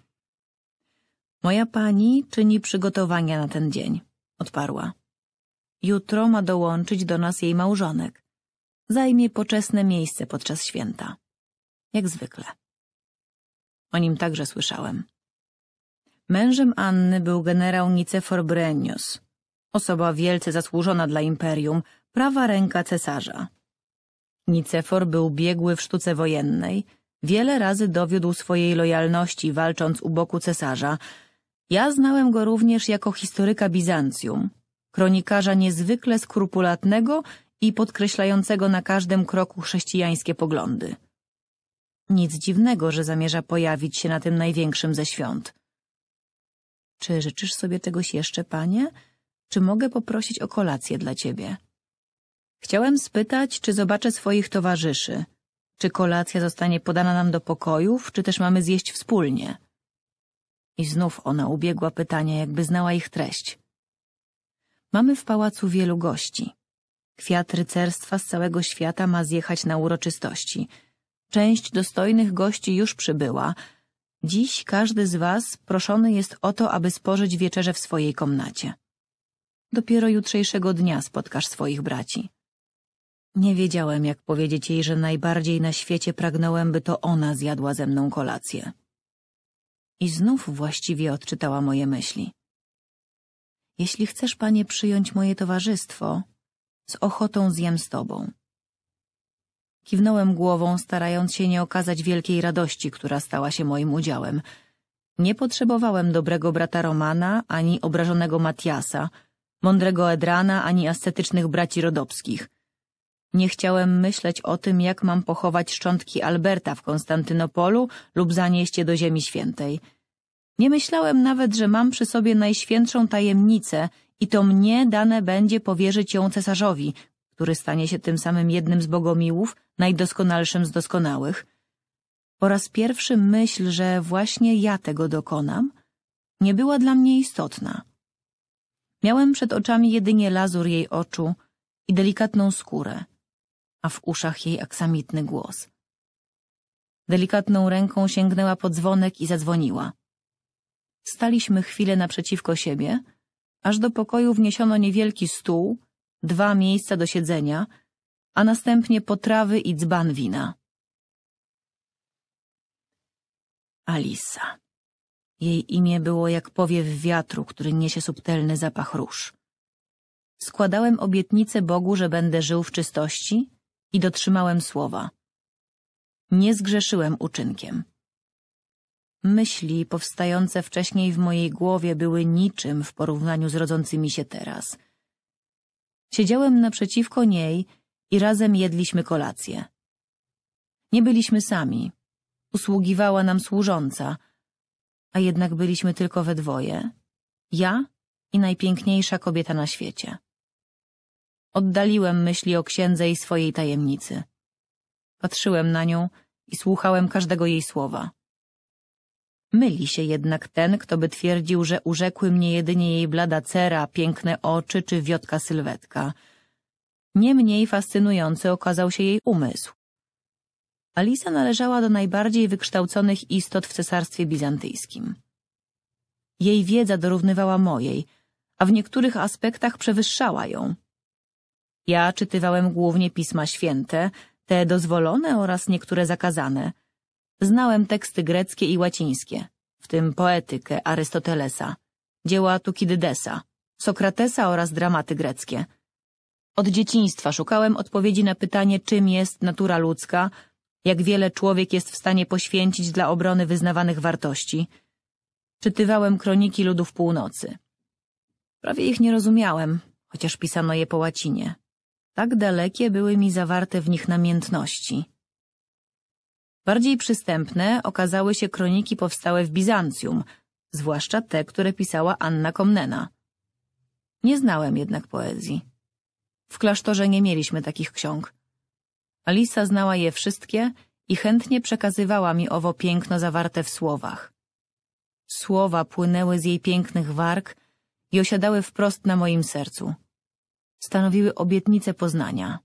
Moja pani czyni przygotowania na ten dzień, odparła. Jutro ma dołączyć do nas jej małżonek. Zajmie poczesne miejsce podczas święta. Jak zwykle. O nim także słyszałem. Mężem Anny był generał Nicefor Brenius, osoba wielce zasłużona dla imperium, prawa ręka cesarza. Nicefor był biegły w sztuce wojennej, wiele razy dowiódł swojej lojalności walcząc u boku cesarza, ja znałem go również jako historyka Bizancjum, kronikarza niezwykle skrupulatnego i podkreślającego na każdym kroku chrześcijańskie poglądy. Nic dziwnego, że zamierza pojawić się na tym największym ze świąt. Czy życzysz sobie czegoś jeszcze, panie? Czy mogę poprosić o kolację dla ciebie? Chciałem spytać, czy zobaczę swoich towarzyszy. Czy kolacja zostanie podana nam do pokojów, czy też mamy zjeść wspólnie? I znów ona ubiegła pytania, jakby znała ich treść. Mamy w pałacu wielu gości. Kwiat rycerstwa z całego świata ma zjechać na uroczystości. Część dostojnych gości już przybyła. Dziś każdy z was proszony jest o to, aby spożyć wieczerze w swojej komnacie. Dopiero jutrzejszego dnia spotkasz swoich braci. Nie wiedziałem, jak powiedzieć jej, że najbardziej na świecie pragnąłem, by to ona zjadła ze mną kolację. I znów właściwie odczytała moje myśli. Jeśli chcesz, panie, przyjąć moje towarzystwo, z ochotą zjem z tobą. Kiwnąłem głową, starając się nie okazać wielkiej radości, która stała się moim udziałem. Nie potrzebowałem dobrego brata Romana, ani obrażonego Matiasa, mądrego Edrana, ani ascetycznych braci rodowskich. Nie chciałem myśleć o tym, jak mam pochować szczątki Alberta w Konstantynopolu lub zanieść je do Ziemi Świętej. Nie myślałem nawet, że mam przy sobie najświętszą tajemnicę i to mnie dane będzie powierzyć ją cesarzowi, który stanie się tym samym jednym z bogomiłów, najdoskonalszym z doskonałych. Po raz pierwszy myśl, że właśnie ja tego dokonam, nie była dla mnie istotna. Miałem przed oczami jedynie lazur jej oczu i delikatną skórę a w uszach jej aksamitny głos. Delikatną ręką sięgnęła po dzwonek i zadzwoniła. Staliśmy chwilę naprzeciwko siebie, aż do pokoju wniesiono niewielki stół, dwa miejsca do siedzenia, a następnie potrawy i dzban wina. Alisa. Jej imię było jak powiew wiatru, który niesie subtelny zapach róż. Składałem obietnicę Bogu, że będę żył w czystości i dotrzymałem słowa. Nie zgrzeszyłem uczynkiem. Myśli powstające wcześniej w mojej głowie były niczym w porównaniu z rodzącymi się teraz. Siedziałem naprzeciwko niej i razem jedliśmy kolację. Nie byliśmy sami. Usługiwała nam służąca, a jednak byliśmy tylko we dwoje. Ja i najpiękniejsza kobieta na świecie. Oddaliłem myśli o księdze i swojej tajemnicy. Patrzyłem na nią i słuchałem każdego jej słowa. Myli się jednak ten, kto by twierdził, że urzekły mnie jedynie jej blada cera, piękne oczy czy wiotka sylwetka. Niemniej fascynujący okazał się jej umysł. Alisa należała do najbardziej wykształconych istot w cesarstwie bizantyjskim. Jej wiedza dorównywała mojej, a w niektórych aspektach przewyższała ją. Ja czytywałem głównie Pisma Święte, te dozwolone oraz niektóre zakazane. Znałem teksty greckie i łacińskie, w tym poetykę Arystotelesa, dzieła Tukidydesa, Sokratesa oraz dramaty greckie. Od dzieciństwa szukałem odpowiedzi na pytanie, czym jest natura ludzka, jak wiele człowiek jest w stanie poświęcić dla obrony wyznawanych wartości. Czytywałem kroniki ludów północy. Prawie ich nie rozumiałem, chociaż pisano je po łacinie. Tak dalekie były mi zawarte w nich namiętności. Bardziej przystępne okazały się kroniki powstałe w Bizancjum, zwłaszcza te, które pisała Anna Komnena. Nie znałem jednak poezji. W klasztorze nie mieliśmy takich ksiąg. Alisa znała je wszystkie i chętnie przekazywała mi owo piękno zawarte w słowach. Słowa płynęły z jej pięknych warg i osiadały wprost na moim sercu stanowiły obietnicę poznania.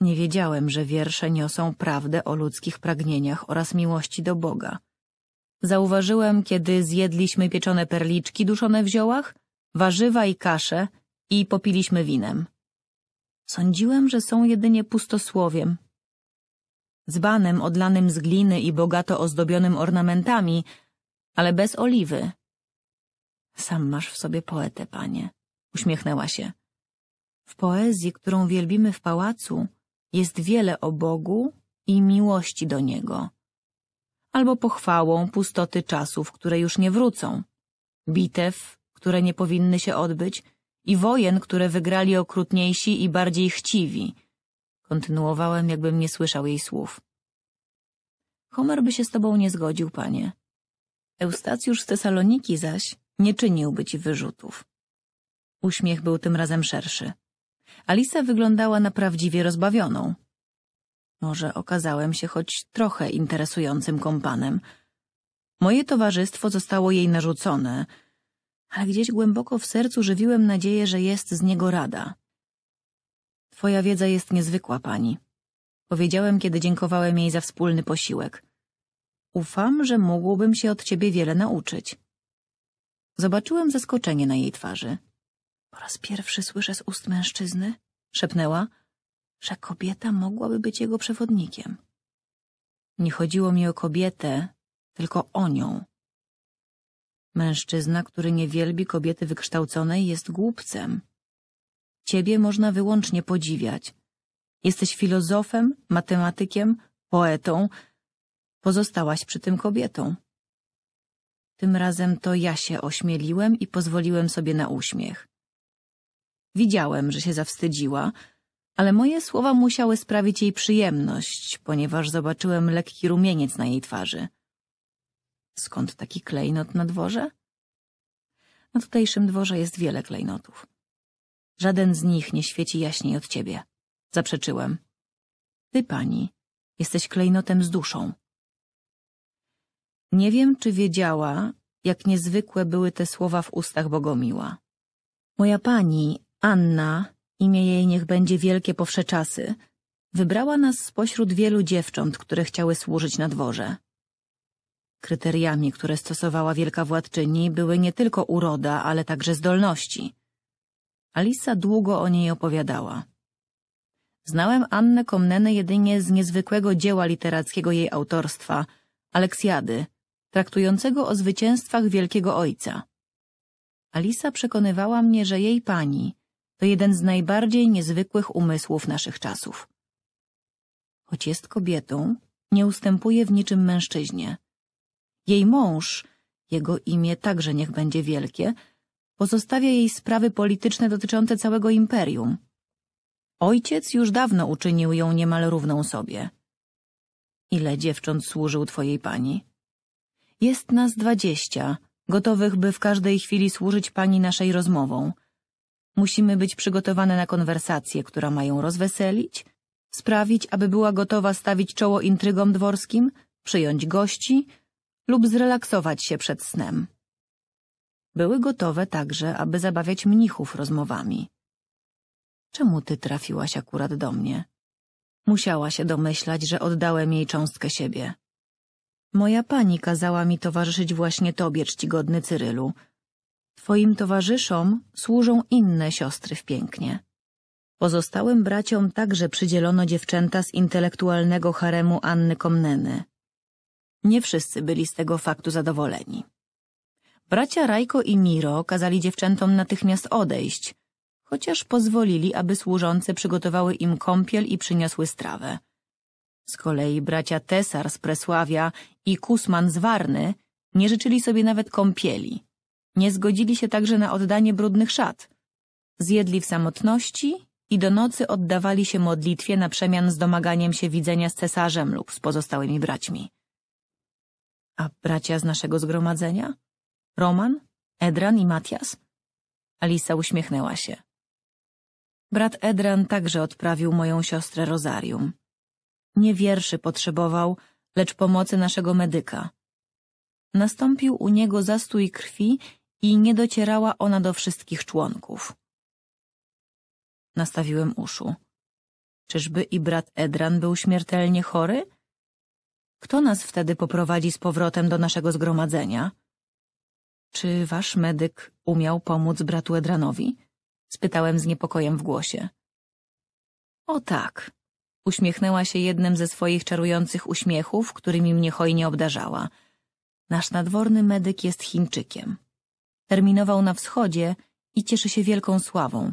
Nie wiedziałem, że wiersze niosą prawdę o ludzkich pragnieniach oraz miłości do Boga. Zauważyłem, kiedy zjedliśmy pieczone perliczki duszone w ziołach, warzywa i kasze i popiliśmy winem. Sądziłem, że są jedynie pustosłowiem. Dzbanem odlanym z gliny i bogato ozdobionym ornamentami, ale bez oliwy. Sam masz w sobie poetę, panie. Uśmiechnęła się. W poezji, którą wielbimy w pałacu, jest wiele o Bogu i miłości do Niego. Albo pochwałą pustoty czasów, które już nie wrócą, bitew, które nie powinny się odbyć i wojen, które wygrali okrutniejsi i bardziej chciwi. Kontynuowałem, jakbym nie słyszał jej słów. Homer by się z tobą nie zgodził, panie. Eustacjusz z Tesaloniki zaś nie czyniłby ci wyrzutów. Uśmiech był tym razem szerszy. Alisa wyglądała na prawdziwie rozbawioną. Może okazałem się choć trochę interesującym kompanem. Moje towarzystwo zostało jej narzucone, ale gdzieś głęboko w sercu żywiłem nadzieję, że jest z niego rada. Twoja wiedza jest niezwykła, pani. Powiedziałem, kiedy dziękowałem jej za wspólny posiłek. Ufam, że mógłbym się od ciebie wiele nauczyć. Zobaczyłem zaskoczenie na jej twarzy. Po raz pierwszy słyszę z ust mężczyzny, szepnęła, że kobieta mogłaby być jego przewodnikiem. Nie chodziło mi o kobietę, tylko o nią. Mężczyzna, który nie wielbi kobiety wykształconej, jest głupcem. Ciebie można wyłącznie podziwiać. Jesteś filozofem, matematykiem, poetą. Pozostałaś przy tym kobietą. Tym razem to ja się ośmieliłem i pozwoliłem sobie na uśmiech. Widziałem, że się zawstydziła, ale moje słowa musiały sprawić jej przyjemność, ponieważ zobaczyłem lekki rumieniec na jej twarzy. Skąd taki klejnot na dworze? Na tutejszym dworze jest wiele klejnotów. Żaden z nich nie świeci jaśniej od ciebie. Zaprzeczyłem. Ty, pani, jesteś klejnotem z duszą. Nie wiem, czy wiedziała, jak niezwykłe były te słowa w ustach Bogomiła. Moja pani Anna, imię jej niech będzie wielkie czasy, wybrała nas spośród wielu dziewcząt, które chciały służyć na dworze. Kryteriami, które stosowała wielka władczyni, były nie tylko uroda, ale także zdolności. Alisa długo o niej opowiadała. Znałem Annę Komnenę jedynie z niezwykłego dzieła literackiego jej autorstwa, Aleksjady, traktującego o zwycięstwach wielkiego ojca. Alisa przekonywała mnie, że jej pani, to jeden z najbardziej niezwykłych umysłów naszych czasów. Choć jest kobietą, nie ustępuje w niczym mężczyźnie. Jej mąż, jego imię także niech będzie wielkie, pozostawia jej sprawy polityczne dotyczące całego imperium. Ojciec już dawno uczynił ją niemal równą sobie. Ile dziewcząt służył twojej pani? Jest nas dwadzieścia, gotowych, by w każdej chwili służyć pani naszej rozmową – Musimy być przygotowane na konwersacje, które mają rozweselić, sprawić, aby była gotowa stawić czoło intrygom dworskim, przyjąć gości lub zrelaksować się przed snem. Były gotowe także, aby zabawiać mnichów rozmowami. Czemu ty trafiłaś akurat do mnie? Musiała się domyślać, że oddałem jej cząstkę siebie. Moja pani kazała mi towarzyszyć właśnie tobie, czcigodny Cyrylu, Twoim towarzyszom służą inne siostry w pięknie. Pozostałym braciom także przydzielono dziewczęta z intelektualnego haremu Anny Komneny. Nie wszyscy byli z tego faktu zadowoleni. Bracia Rajko i Miro kazali dziewczętom natychmiast odejść, chociaż pozwolili, aby służące przygotowały im kąpiel i przyniosły strawę. Z kolei bracia Tesar z Presławia i Kusman z Warny nie życzyli sobie nawet kąpieli. Nie zgodzili się także na oddanie brudnych szat. Zjedli w samotności i do nocy oddawali się modlitwie na przemian z domaganiem się widzenia z cesarzem lub z pozostałymi braćmi. A bracia z naszego zgromadzenia? Roman, Edran i Matias? Alisa uśmiechnęła się. Brat Edran także odprawił moją siostrę rozarium. Nie wierszy potrzebował, lecz pomocy naszego medyka. Nastąpił u niego zastój krwi i nie docierała ona do wszystkich członków. Nastawiłem uszu. Czyżby i brat Edran był śmiertelnie chory? Kto nas wtedy poprowadzi z powrotem do naszego zgromadzenia? Czy wasz medyk umiał pomóc bratu Edranowi? Spytałem z niepokojem w głosie. O tak. Uśmiechnęła się jednym ze swoich czarujących uśmiechów, którymi mnie hojnie obdarzała. Nasz nadworny medyk jest Chińczykiem terminował na wschodzie i cieszy się wielką sławą.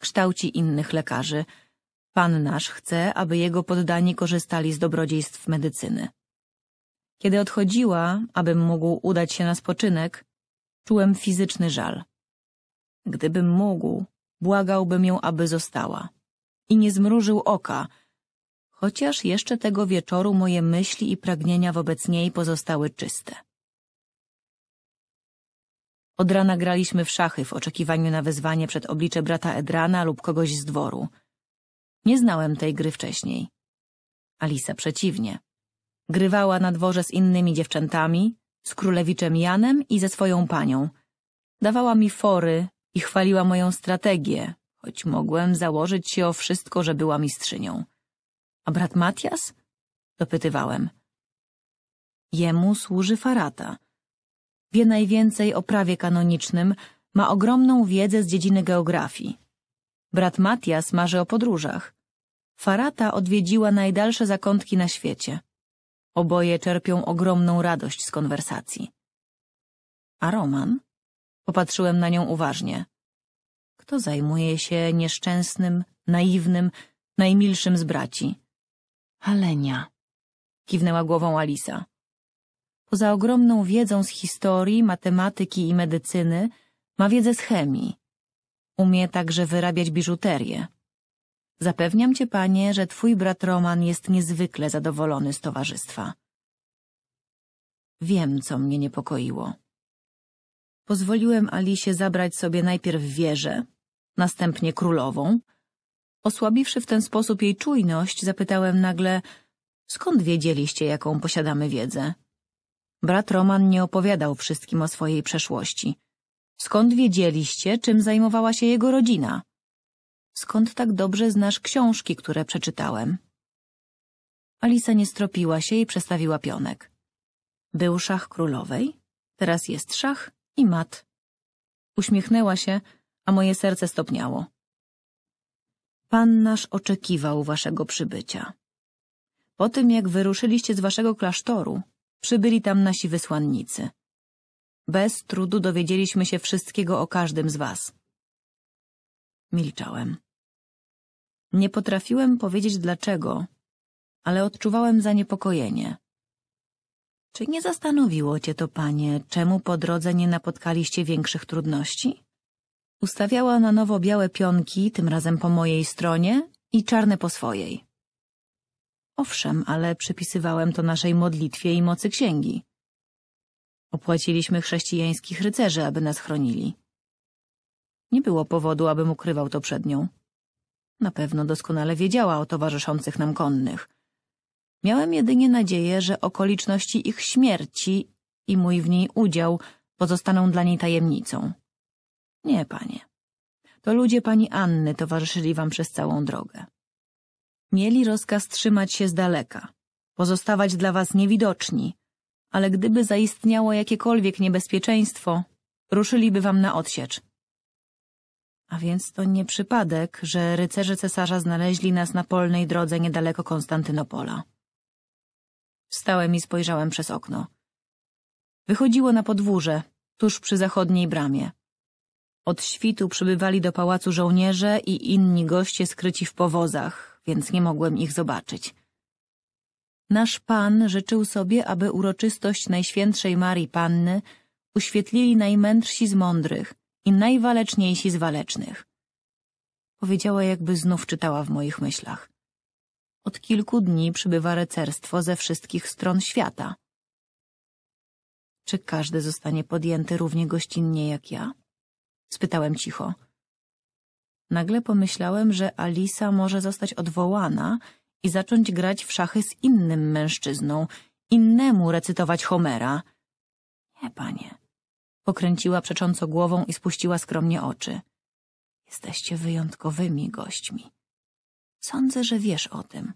Kształci innych lekarzy. Pan nasz chce, aby jego poddani korzystali z dobrodziejstw medycyny. Kiedy odchodziła, abym mógł udać się na spoczynek, czułem fizyczny żal. Gdybym mógł, błagałbym ją, aby została. I nie zmrużył oka, chociaż jeszcze tego wieczoru moje myśli i pragnienia wobec niej pozostały czyste. Od rana graliśmy w szachy w oczekiwaniu na wezwanie przed oblicze brata Edrana lub kogoś z dworu. Nie znałem tej gry wcześniej. Alisa przeciwnie. Grywała na dworze z innymi dziewczętami, z królewiczem Janem i ze swoją panią. Dawała mi fory i chwaliła moją strategię, choć mogłem założyć się o wszystko, że była mistrzynią. A brat Matias? Dopytywałem. Jemu służy farata wie najwięcej o prawie kanonicznym, ma ogromną wiedzę z dziedziny geografii. Brat Matias marzy o podróżach. Farata odwiedziła najdalsze zakątki na świecie. Oboje czerpią ogromną radość z konwersacji. A Roman? Popatrzyłem na nią uważnie. Kto zajmuje się nieszczęsnym, naiwnym, najmilszym z braci? Halenia. Kiwnęła głową Alisa poza ogromną wiedzą z historii, matematyki i medycyny, ma wiedzę z chemii. Umie także wyrabiać biżuterię. Zapewniam cię, panie, że twój brat Roman jest niezwykle zadowolony z towarzystwa. Wiem, co mnie niepokoiło. Pozwoliłem Alisie zabrać sobie najpierw wieżę, następnie królową. Osłabiwszy w ten sposób jej czujność, zapytałem nagle, skąd wiedzieliście, jaką posiadamy wiedzę? Brat Roman nie opowiadał wszystkim o swojej przeszłości. Skąd wiedzieliście, czym zajmowała się jego rodzina? Skąd tak dobrze znasz książki, które przeczytałem? Alisa nie stropiła się i przestawiła pionek. Był szach królowej, teraz jest szach i mat. Uśmiechnęła się, a moje serce stopniało. Pan nasz oczekiwał waszego przybycia. Po tym, jak wyruszyliście z waszego klasztoru, przybyli tam nasi wysłannicy. Bez trudu dowiedzieliśmy się wszystkiego o każdym z was. Milczałem. Nie potrafiłem powiedzieć dlaczego, ale odczuwałem zaniepokojenie. Czy nie zastanowiło cię to, panie, czemu po drodze nie napotkaliście większych trudności? Ustawiała na nowo białe pionki, tym razem po mojej stronie i czarne po swojej. Owszem, ale przypisywałem to naszej modlitwie i mocy księgi. Opłaciliśmy chrześcijańskich rycerzy, aby nas chronili. Nie było powodu, abym ukrywał to przed nią. Na pewno doskonale wiedziała o towarzyszących nam konnych. Miałem jedynie nadzieję, że okoliczności ich śmierci i mój w niej udział pozostaną dla niej tajemnicą. Nie, panie. To ludzie pani Anny towarzyszyli wam przez całą drogę. Mieli rozkaz trzymać się z daleka, pozostawać dla was niewidoczni, ale gdyby zaistniało jakiekolwiek niebezpieczeństwo, ruszyliby wam na odsiecz. A więc to nie przypadek, że rycerze cesarza znaleźli nas na polnej drodze niedaleko Konstantynopola. Wstałem i spojrzałem przez okno. Wychodziło na podwórze, tuż przy zachodniej bramie. Od świtu przybywali do pałacu żołnierze i inni goście skryci w powozach, więc nie mogłem ich zobaczyć. Nasz Pan życzył sobie, aby uroczystość Najświętszej Marii Panny uświetlili najmędrsi z mądrych i najwaleczniejsi z walecznych. Powiedziała, jakby znów czytała w moich myślach. Od kilku dni przybywa recerstwo ze wszystkich stron świata. Czy każdy zostanie podjęty równie gościnnie jak ja? Spytałem cicho. Nagle pomyślałem, że Alisa może zostać odwołana i zacząć grać w szachy z innym mężczyzną, innemu recytować Homera. Nie, panie. Pokręciła przecząco głową i spuściła skromnie oczy. Jesteście wyjątkowymi gośćmi. Sądzę, że wiesz o tym.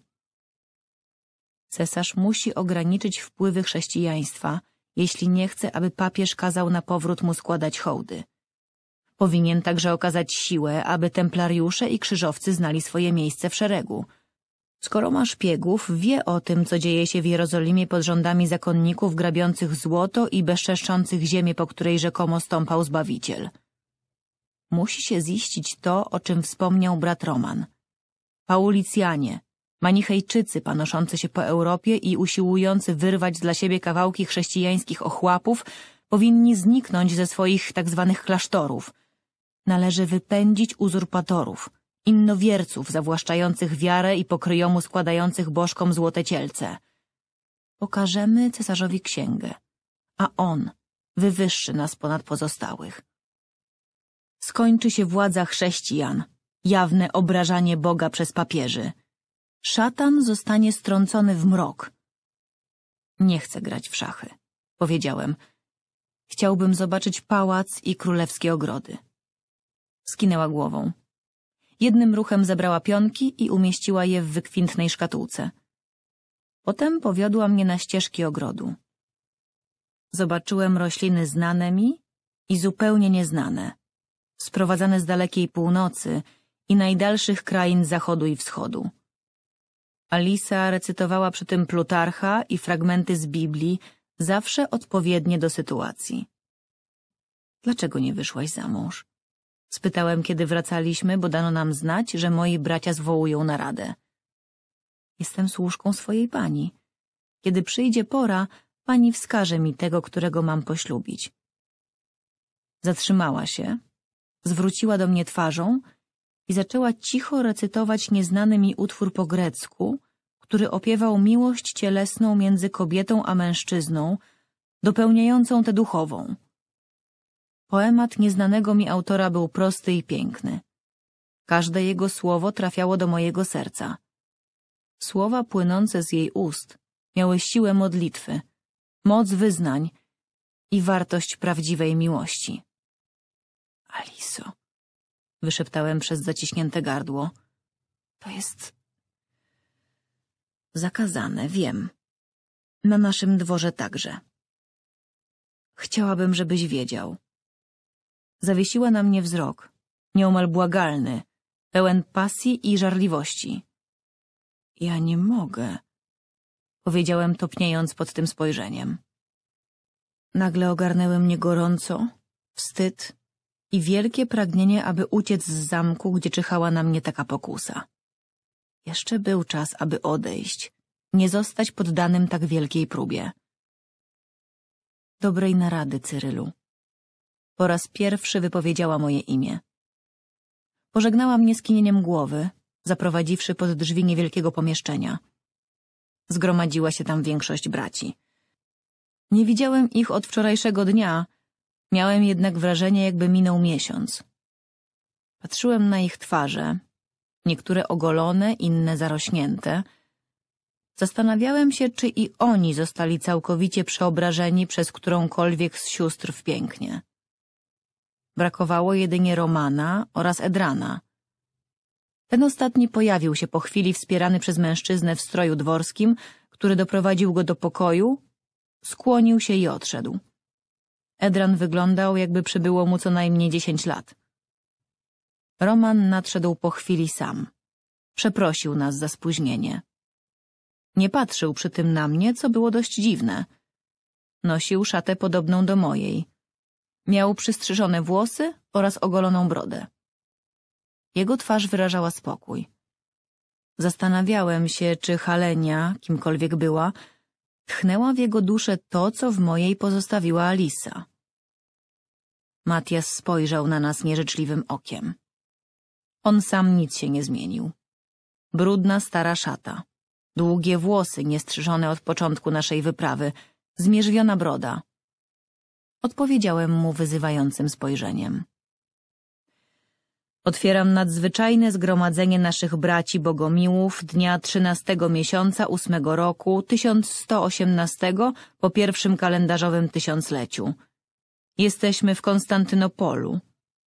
Cesarz musi ograniczyć wpływy chrześcijaństwa, jeśli nie chce, aby papież kazał na powrót mu składać hołdy. Powinien także okazać siłę, aby templariusze i krzyżowcy znali swoje miejsce w szeregu. Skoro ma szpiegów, wie o tym, co dzieje się w Jerozolimie pod rządami zakonników grabiących złoto i bezczeszczących ziemię, po której rzekomo stąpał Zbawiciel. Musi się ziścić to, o czym wspomniał brat Roman. Paulicjanie, manichejczycy panoszący się po Europie i usiłujący wyrwać dla siebie kawałki chrześcijańskich ochłapów, powinni zniknąć ze swoich tzw. Tak klasztorów – Należy wypędzić uzurpatorów, innowierców zawłaszczających wiarę i pokryjomu składających bożkom złote cielce. Pokażemy cesarzowi księgę, a on wywyższy nas ponad pozostałych. Skończy się władza chrześcijan, jawne obrażanie Boga przez papieży. Szatan zostanie strącony w mrok. Nie chcę grać w szachy, powiedziałem. Chciałbym zobaczyć pałac i królewskie ogrody. Skinęła głową. Jednym ruchem zebrała pionki i umieściła je w wykwintnej szkatułce. Potem powiodła mnie na ścieżki ogrodu. Zobaczyłem rośliny znane mi i zupełnie nieznane, sprowadzane z dalekiej północy i najdalszych krain zachodu i wschodu. Alisa recytowała przy tym Plutarcha i fragmenty z Biblii, zawsze odpowiednie do sytuacji. Dlaczego nie wyszłaś za mąż? Spytałem, kiedy wracaliśmy, bo dano nam znać, że moi bracia zwołują na radę. Jestem służką swojej pani. Kiedy przyjdzie pora, pani wskaże mi tego, którego mam poślubić. Zatrzymała się, zwróciła do mnie twarzą i zaczęła cicho recytować nieznany mi utwór po grecku, który opiewał miłość cielesną między kobietą a mężczyzną, dopełniającą tę duchową. Poemat nieznanego mi autora był prosty i piękny. Każde jego słowo trafiało do mojego serca. Słowa płynące z jej ust miały siłę modlitwy, moc wyznań i wartość prawdziwej miłości. Aliso, wyszeptałem przez zaciśnięte gardło. To jest... Zakazane, wiem. Na naszym dworze także. Chciałabym, żebyś wiedział Zawiesiła na mnie wzrok, nieomal błagalny, pełen pasji i żarliwości. Ja nie mogę, powiedziałem topniejąc pod tym spojrzeniem. Nagle ogarnęły mnie gorąco, wstyd i wielkie pragnienie, aby uciec z zamku, gdzie czyhała na mnie taka pokusa. Jeszcze był czas, aby odejść, nie zostać poddanym tak wielkiej próbie. Dobrej narady, Cyrylu, po raz pierwszy wypowiedziała moje imię. Pożegnała mnie skinieniem głowy, zaprowadziwszy pod drzwi niewielkiego pomieszczenia. Zgromadziła się tam większość braci. Nie widziałem ich od wczorajszego dnia, miałem jednak wrażenie, jakby minął miesiąc. Patrzyłem na ich twarze, niektóre ogolone, inne zarośnięte. Zastanawiałem się, czy i oni zostali całkowicie przeobrażeni przez którąkolwiek z sióstr w pięknie. Brakowało jedynie Romana oraz Edrana. Ten ostatni pojawił się po chwili wspierany przez mężczyznę w stroju dworskim, który doprowadził go do pokoju, skłonił się i odszedł. Edran wyglądał, jakby przybyło mu co najmniej dziesięć lat. Roman nadszedł po chwili sam. Przeprosił nas za spóźnienie. Nie patrzył przy tym na mnie, co było dość dziwne. Nosił szatę podobną do mojej. Miał przystrzyżone włosy oraz ogoloną brodę. Jego twarz wyrażała spokój. Zastanawiałem się, czy Halenia, kimkolwiek była, tchnęła w jego duszę to, co w mojej pozostawiła Alisa. Matias spojrzał na nas nieżyczliwym okiem. On sam nic się nie zmienił. Brudna stara szata, długie włosy niestrzyżone od początku naszej wyprawy, zmierzwiona broda, Odpowiedziałem mu wyzywającym spojrzeniem. Otwieram nadzwyczajne zgromadzenie naszych braci bogomiłów dnia 13 miesiąca 8 roku 1118 po pierwszym kalendarzowym tysiącleciu. Jesteśmy w Konstantynopolu.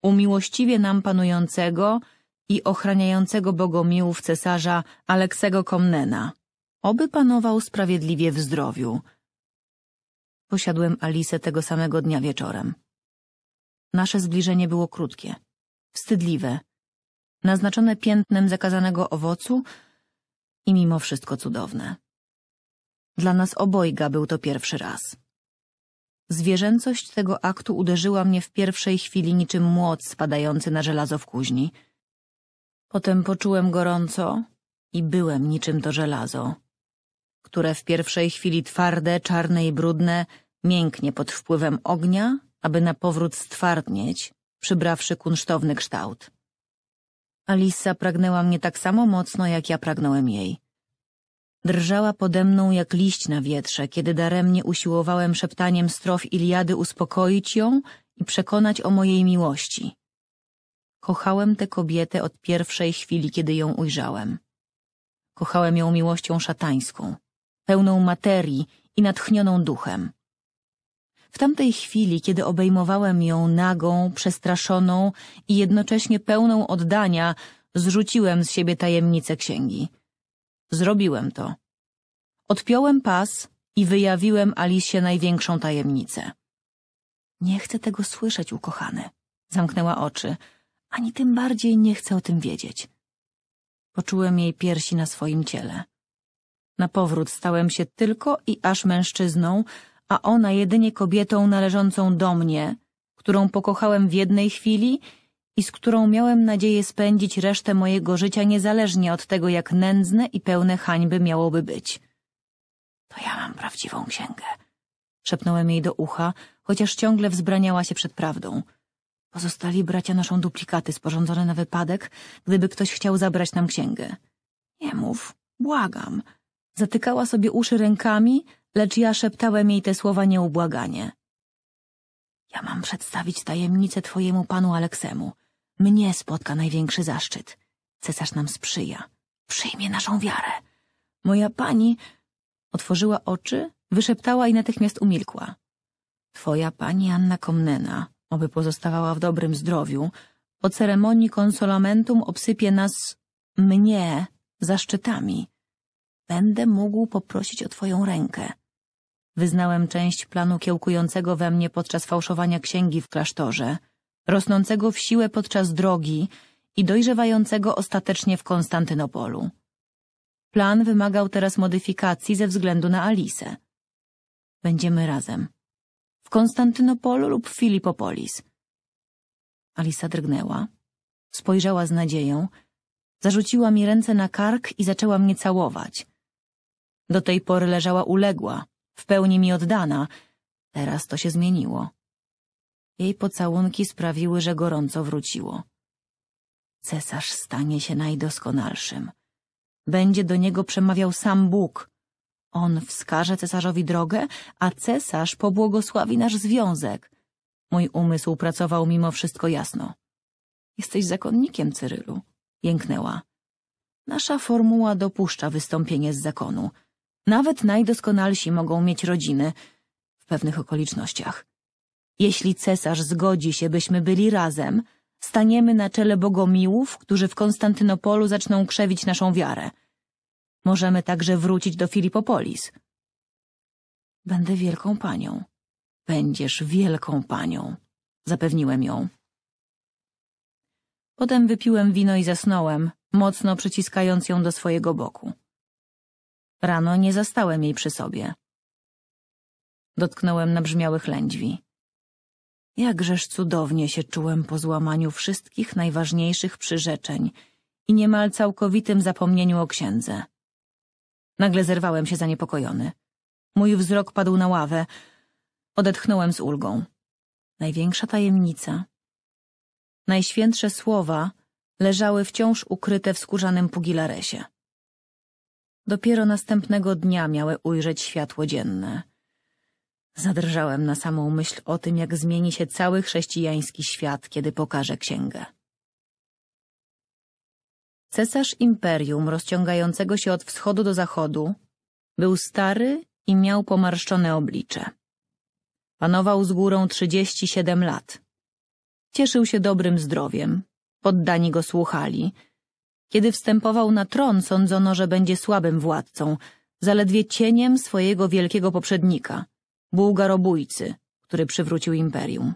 Umiłościwie nam panującego i ochraniającego bogomiłów cesarza Aleksego Komnena. Oby panował sprawiedliwie w zdrowiu. Posiadłem Alice tego samego dnia wieczorem. Nasze zbliżenie było krótkie, wstydliwe, naznaczone piętnem zakazanego owocu i mimo wszystko cudowne. Dla nas obojga był to pierwszy raz. Zwierzęcość tego aktu uderzyła mnie w pierwszej chwili niczym młot spadający na żelazo w kuźni. Potem poczułem gorąco i byłem niczym to żelazo, które w pierwszej chwili twarde, czarne i brudne mięknie pod wpływem ognia, aby na powrót stwardnieć, przybrawszy kunsztowny kształt. Alisa pragnęła mnie tak samo mocno, jak ja pragnąłem jej. Drżała pode mną jak liść na wietrze, kiedy daremnie usiłowałem szeptaniem strof Iliady uspokoić ją i przekonać o mojej miłości. Kochałem tę kobietę od pierwszej chwili, kiedy ją ujrzałem. Kochałem ją miłością szatańską, pełną materii i natchnioną duchem. W tamtej chwili, kiedy obejmowałem ją nagą, przestraszoną i jednocześnie pełną oddania, zrzuciłem z siebie tajemnicę księgi. Zrobiłem to. Odpiąłem pas i wyjawiłem Alicie największą tajemnicę. Nie chcę tego słyszeć, ukochany. Zamknęła oczy. Ani tym bardziej nie chcę o tym wiedzieć. Poczułem jej piersi na swoim ciele. Na powrót stałem się tylko i aż mężczyzną, a ona jedynie kobietą należącą do mnie, którą pokochałem w jednej chwili i z którą miałem nadzieję spędzić resztę mojego życia niezależnie od tego, jak nędzne i pełne hańby miałoby być. To ja mam prawdziwą księgę, szepnąłem jej do ucha, chociaż ciągle wzbraniała się przed prawdą. Pozostali bracia noszą duplikaty sporządzone na wypadek, gdyby ktoś chciał zabrać nam księgę. Nie mów, błagam. Zatykała sobie uszy rękami, lecz ja szeptałem jej te słowa nieubłaganie. Ja mam przedstawić tajemnicę twojemu panu Aleksemu. Mnie spotka największy zaszczyt. Cesarz nam sprzyja. Przyjmie naszą wiarę. Moja pani... Otworzyła oczy, wyszeptała i natychmiast umilkła. Twoja pani Anna Komnena, oby pozostawała w dobrym zdrowiu, po ceremonii konsolamentum obsypie nas, mnie, zaszczytami. Będę mógł poprosić o twoją rękę. Wyznałem część planu kiełkującego we mnie podczas fałszowania księgi w klasztorze, rosnącego w siłę podczas drogi i dojrzewającego ostatecznie w Konstantynopolu. Plan wymagał teraz modyfikacji ze względu na Alice. Będziemy razem. W Konstantynopolu lub w Filipopolis. Alisa drgnęła. Spojrzała z nadzieją. Zarzuciła mi ręce na kark i zaczęła mnie całować. Do tej pory leżała uległa, w pełni mi oddana. Teraz to się zmieniło. Jej pocałunki sprawiły, że gorąco wróciło. Cesarz stanie się najdoskonalszym. Będzie do niego przemawiał sam Bóg. On wskaże cesarzowi drogę, a cesarz pobłogosławi nasz związek. Mój umysł pracował mimo wszystko jasno. Jesteś zakonnikiem, Cyrylu, jęknęła. Nasza formuła dopuszcza wystąpienie z zakonu. Nawet najdoskonalsi mogą mieć rodziny w pewnych okolicznościach. Jeśli cesarz zgodzi się, byśmy byli razem, staniemy na czele bogomiłów, którzy w Konstantynopolu zaczną krzewić naszą wiarę. Możemy także wrócić do Filipopolis. Będę wielką panią. Będziesz wielką panią. Zapewniłem ją. Potem wypiłem wino i zasnąłem, mocno przyciskając ją do swojego boku. Rano nie zastałem jej przy sobie. Dotknąłem nabrzmiałych lędźwi. Jakżeż cudownie się czułem po złamaniu wszystkich najważniejszych przyrzeczeń i niemal całkowitym zapomnieniu o księdze. Nagle zerwałem się zaniepokojony. Mój wzrok padł na ławę. Odetchnąłem z ulgą. Największa tajemnica. Najświętsze słowa leżały wciąż ukryte w skórzanym pugilaresie. Dopiero następnego dnia miały ujrzeć światło dzienne. Zadrżałem na samą myśl o tym, jak zmieni się cały chrześcijański świat, kiedy pokaże księgę. Cesarz imperium rozciągającego się od wschodu do zachodu był stary i miał pomarszczone oblicze. Panował z górą 37 lat. Cieszył się dobrym zdrowiem, poddani go słuchali, kiedy wstępował na tron, sądzono, że będzie słabym władcą, zaledwie cieniem swojego wielkiego poprzednika, bułgarobójcy, który przywrócił imperium.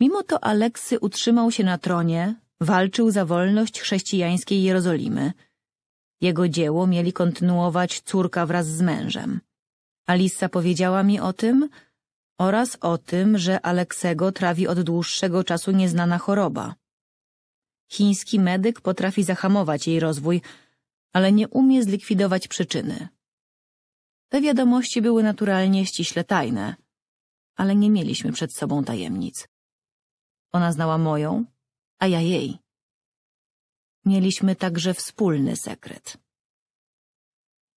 Mimo to Aleksy utrzymał się na tronie, walczył za wolność chrześcijańskiej Jerozolimy. Jego dzieło mieli kontynuować córka wraz z mężem. Alissa powiedziała mi o tym oraz o tym, że Aleksego trawi od dłuższego czasu nieznana choroba – Chiński medyk potrafi zahamować jej rozwój, ale nie umie zlikwidować przyczyny. Te wiadomości były naturalnie ściśle tajne, ale nie mieliśmy przed sobą tajemnic. Ona znała moją, a ja jej. Mieliśmy także wspólny sekret.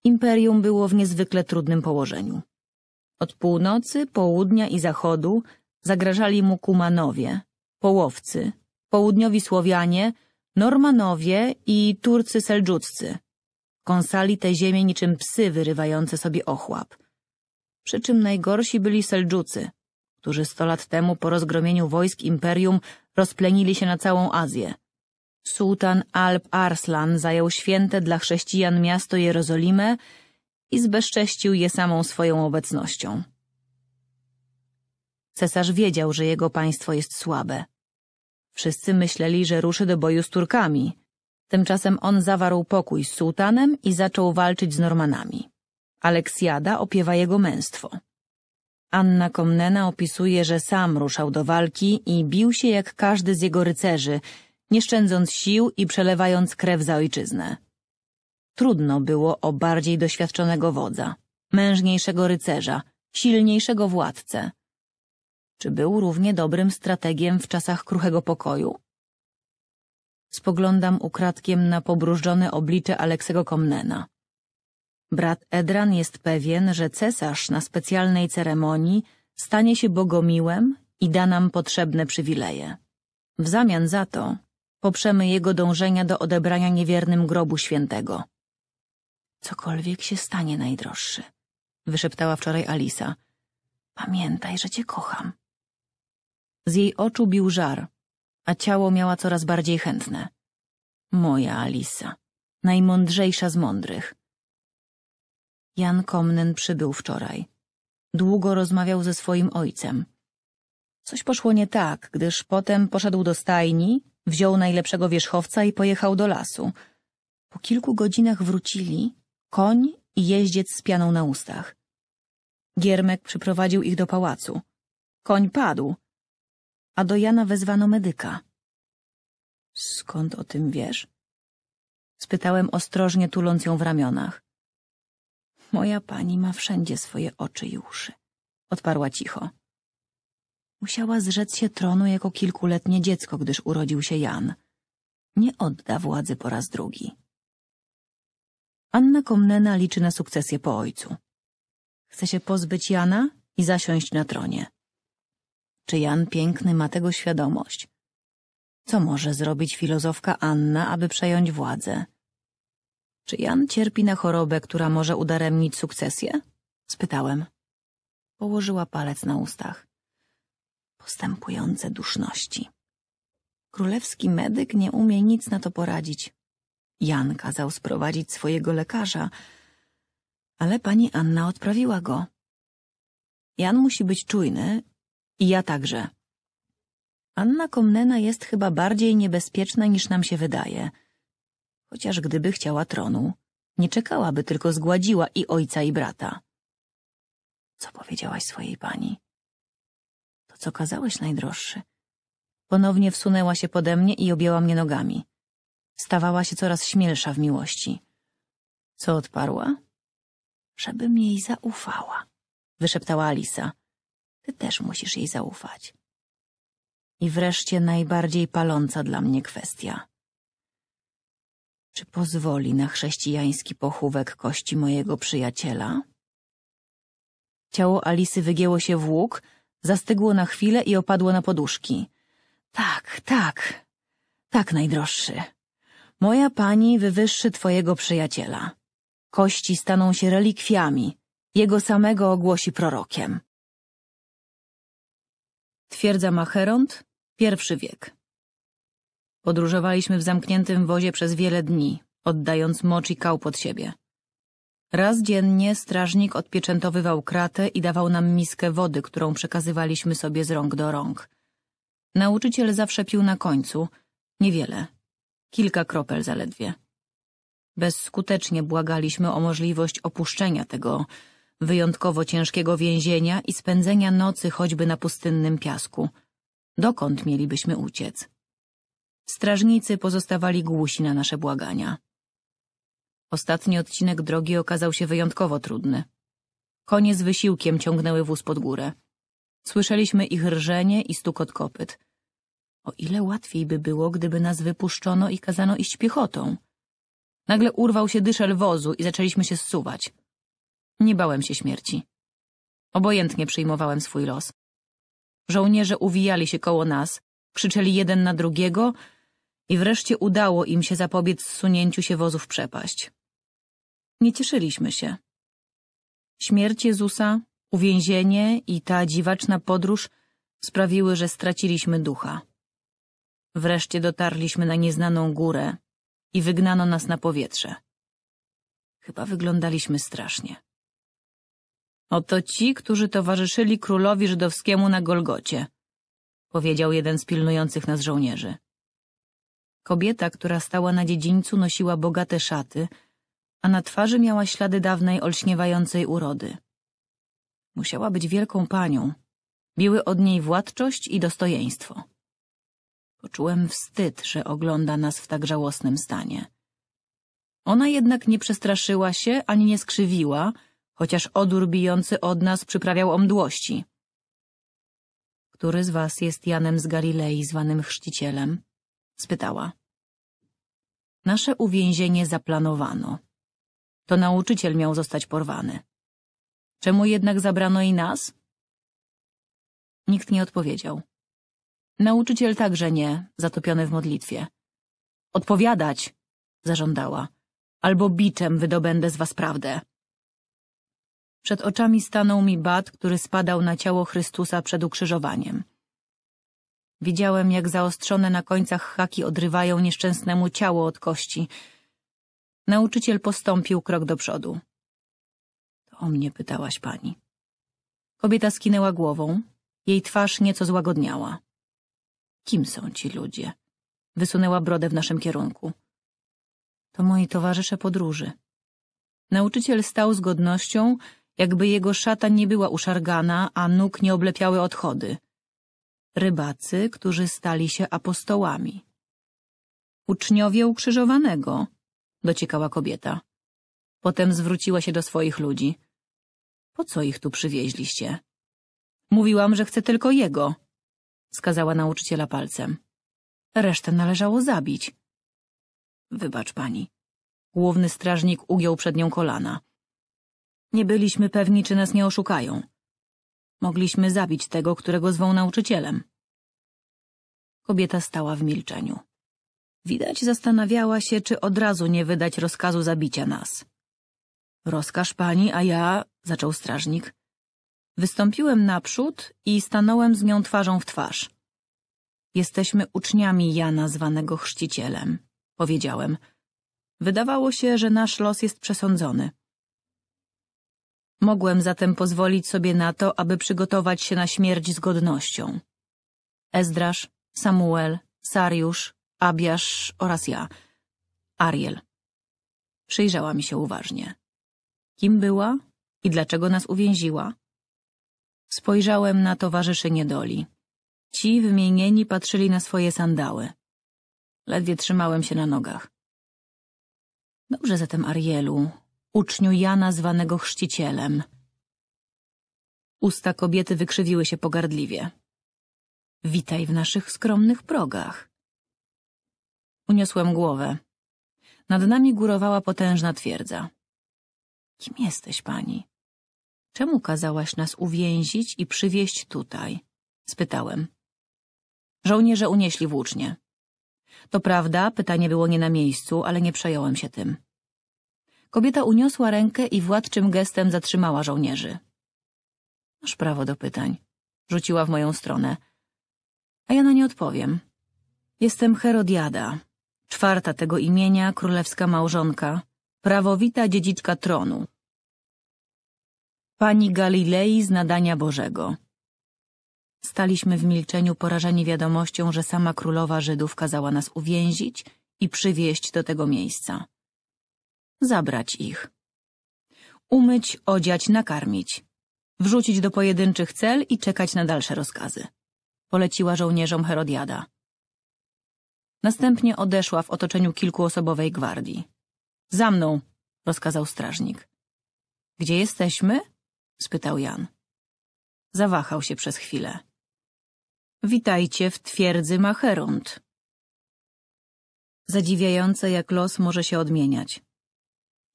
Imperium było w niezwykle trudnym położeniu. Od północy, południa i zachodu zagrażali mu kumanowie, połowcy, południowi Słowianie, Normanowie i Turcy Seldżuccy. Kąsali te ziemie niczym psy wyrywające sobie ochłap. Przy czym najgorsi byli Seldżucy, którzy sto lat temu po rozgromieniu wojsk imperium rozplenili się na całą Azję. Sułtan Alp Arslan zajął święte dla chrześcijan miasto Jerozolimę i zbezcześcił je samą swoją obecnością. Cesarz wiedział, że jego państwo jest słabe. Wszyscy myśleli, że ruszy do boju z Turkami. Tymczasem on zawarł pokój z sułtanem i zaczął walczyć z Normanami. Aleksjada opiewa jego męstwo. Anna Komnena opisuje, że sam ruszał do walki i bił się jak każdy z jego rycerzy, nie szczędząc sił i przelewając krew za ojczyznę. Trudno było o bardziej doświadczonego wodza, mężniejszego rycerza, silniejszego władcę. Czy był równie dobrym strategiem w czasach kruchego pokoju? Spoglądam ukradkiem na pobrużdżone oblicze Aleksego Komnena. Brat Edran jest pewien, że cesarz na specjalnej ceremonii stanie się bogomiłem i da nam potrzebne przywileje. W zamian za to poprzemy jego dążenia do odebrania niewiernym grobu świętego. Cokolwiek się stanie najdroższy, wyszeptała wczoraj Alisa. Pamiętaj, że cię kocham. Z jej oczu bił żar, a ciało miała coraz bardziej chętne. Moja Alisa, najmądrzejsza z mądrych. Jan Komnen przybył wczoraj. Długo rozmawiał ze swoim ojcem. Coś poszło nie tak, gdyż potem poszedł do stajni, wziął najlepszego wierzchowca i pojechał do lasu. Po kilku godzinach wrócili, koń i jeździec z pianą na ustach. Giermek przyprowadził ich do pałacu. Koń padł, a do Jana wezwano medyka. Skąd o tym wiesz? Spytałem ostrożnie, tuląc ją w ramionach. Moja pani ma wszędzie swoje oczy i uszy, odparła cicho. Musiała zrzec się tronu jako kilkuletnie dziecko, gdyż urodził się Jan. Nie odda władzy po raz drugi. Anna Komnena liczy na sukcesję po ojcu. Chce się pozbyć Jana i zasiąść na tronie. Czy Jan Piękny ma tego świadomość? Co może zrobić filozofka Anna, aby przejąć władzę? Czy Jan cierpi na chorobę, która może udaremnić sukcesję? Spytałem. Położyła palec na ustach. Postępujące duszności. Królewski medyk nie umie nic na to poradzić. Jan kazał sprowadzić swojego lekarza, ale pani Anna odprawiła go. Jan musi być czujny i ja także. Anna Komnena jest chyba bardziej niebezpieczna niż nam się wydaje. Chociaż gdyby chciała tronu, nie czekałaby, tylko zgładziła i ojca, i brata. Co powiedziałaś swojej pani? To co kazałeś, najdroższy? Ponownie wsunęła się pode mnie i objęła mnie nogami. Stawała się coraz śmielsza w miłości. Co odparła? Żebym jej zaufała, wyszeptała Alisa. Ty też musisz jej zaufać. I wreszcie najbardziej paląca dla mnie kwestia. Czy pozwoli na chrześcijański pochówek kości mojego przyjaciela? Ciało Alisy wygięło się w łuk, zastygło na chwilę i opadło na poduszki. Tak, tak, tak, najdroższy. Moja pani wywyższy twojego przyjaciela. Kości staną się relikwiami. Jego samego ogłosi prorokiem. Twierdza Macheront, pierwszy wiek. Podróżowaliśmy w zamkniętym wozie przez wiele dni, oddając mocz i kał pod siebie. Raz dziennie strażnik odpieczętowywał kratę i dawał nam miskę wody, którą przekazywaliśmy sobie z rąk do rąk. Nauczyciel zawsze pił na końcu, niewiele, kilka kropel zaledwie. Bezskutecznie błagaliśmy o możliwość opuszczenia tego wyjątkowo ciężkiego więzienia i spędzenia nocy choćby na pustynnym piasku. Dokąd mielibyśmy uciec? Strażnicy pozostawali głusi na nasze błagania. Ostatni odcinek drogi okazał się wyjątkowo trudny. Konie z wysiłkiem ciągnęły wóz pod górę. Słyszeliśmy ich rżenie i stukot kopyt. O ile łatwiej by było, gdyby nas wypuszczono i kazano iść piechotą. Nagle urwał się dyszel wozu i zaczęliśmy się zsuwać. Nie bałem się śmierci. Obojętnie przyjmowałem swój los. Żołnierze uwijali się koło nas, krzyczeli jeden na drugiego i wreszcie udało im się zapobiec zsunięciu się wozu w przepaść. Nie cieszyliśmy się. Śmierć Jezusa, uwięzienie i ta dziwaczna podróż sprawiły, że straciliśmy ducha. Wreszcie dotarliśmy na nieznaną górę i wygnano nas na powietrze. Chyba wyglądaliśmy strasznie. Oto ci, którzy towarzyszyli królowi żydowskiemu na Golgocie, powiedział jeden z pilnujących nas żołnierzy. Kobieta, która stała na dziedzińcu, nosiła bogate szaty, a na twarzy miała ślady dawnej olśniewającej urody. Musiała być wielką panią. Biły od niej władczość i dostojeństwo. Poczułem wstyd, że ogląda nas w tak żałosnym stanie. Ona jednak nie przestraszyła się ani nie skrzywiła, chociaż odór bijący od nas przyprawiał omdłości. Który z was jest Janem z Galilei, zwanym Chrzcicielem? spytała. Nasze uwięzienie zaplanowano. To nauczyciel miał zostać porwany. Czemu jednak zabrano i nas? Nikt nie odpowiedział. Nauczyciel także nie, zatopiony w modlitwie. Odpowiadać, zażądała, albo biczem wydobędę z was prawdę. Przed oczami stanął mi bat, który spadał na ciało Chrystusa przed ukrzyżowaniem. Widziałem, jak zaostrzone na końcach haki odrywają nieszczęsnemu ciało od kości. Nauczyciel postąpił krok do przodu. To o mnie pytałaś pani. Kobieta skinęła głową. Jej twarz nieco złagodniała. Kim są ci ludzie? Wysunęła brodę w naszym kierunku. To moi towarzysze podróży. Nauczyciel stał z godnością, jakby jego szata nie była uszargana, a nóg nie oblepiały odchody. Rybacy, którzy stali się apostołami. Uczniowie ukrzyżowanego, dociekała kobieta. Potem zwróciła się do swoich ludzi. Po co ich tu przywieźliście? Mówiłam, że chcę tylko jego, wskazała nauczyciela palcem. Resztę należało zabić. Wybacz pani. Główny strażnik ugiął przed nią kolana. Nie byliśmy pewni, czy nas nie oszukają. Mogliśmy zabić tego, którego zwą nauczycielem. Kobieta stała w milczeniu. Widać zastanawiała się, czy od razu nie wydać rozkazu zabicia nas. Rozkaż pani, a ja, zaczął strażnik. Wystąpiłem naprzód i stanąłem z nią twarzą w twarz. Jesteśmy uczniami Jana zwanego chrzcicielem, powiedziałem. Wydawało się, że nasz los jest przesądzony. Mogłem zatem pozwolić sobie na to, aby przygotować się na śmierć z godnością. Ezdrasz, Samuel, Sariusz, Abiasz oraz ja. Ariel. Przyjrzała mi się uważnie. Kim była i dlaczego nas uwięziła? Spojrzałem na towarzyszy niedoli. Ci wymienieni patrzyli na swoje sandały. Ledwie trzymałem się na nogach. Dobrze zatem, Arielu, uczniu Jana zwanego chrzcicielem. Usta kobiety wykrzywiły się pogardliwie. Witaj w naszych skromnych progach. Uniosłem głowę. Nad nami górowała potężna twierdza. Kim jesteś, pani? Czemu kazałaś nas uwięzić i przywieźć tutaj? Spytałem. Żołnierze unieśli włócznie. To prawda, pytanie było nie na miejscu, ale nie przejąłem się tym. Kobieta uniosła rękę i władczym gestem zatrzymała żołnierzy. Masz prawo do pytań, rzuciła w moją stronę. A ja na nie odpowiem. Jestem Herodiada, czwarta tego imienia królewska małżonka, prawowita dziedziczka tronu. Pani Galilei z nadania Bożego. Staliśmy w milczeniu porażeni wiadomością, że sama królowa Żydów kazała nas uwięzić i przywieźć do tego miejsca zabrać ich. Umyć, odziać, nakarmić. Wrzucić do pojedynczych cel i czekać na dalsze rozkazy. Poleciła żołnierzom Herodiada. Następnie odeszła w otoczeniu kilkuosobowej gwardii. Za mną, rozkazał strażnik. Gdzie jesteśmy? spytał Jan. Zawahał się przez chwilę. Witajcie w twierdzy Macherund. Zadziwiające, jak los może się odmieniać.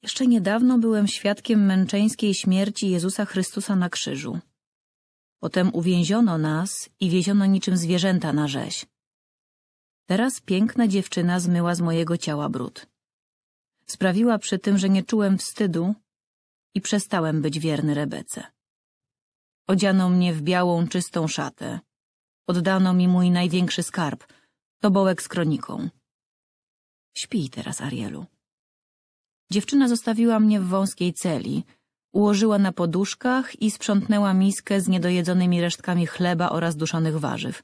Jeszcze niedawno byłem świadkiem męczeńskiej śmierci Jezusa Chrystusa na krzyżu. Potem uwięziono nas i wieziono niczym zwierzęta na rzeź. Teraz piękna dziewczyna zmyła z mojego ciała brud. Sprawiła przy tym, że nie czułem wstydu i przestałem być wierny Rebece. Odziano mnie w białą, czystą szatę. Oddano mi mój największy skarb, tobołek z kroniką. Śpij teraz, Arielu. Dziewczyna zostawiła mnie w wąskiej celi. Ułożyła na poduszkach i sprzątnęła miskę z niedojedzonymi resztkami chleba oraz duszonych warzyw.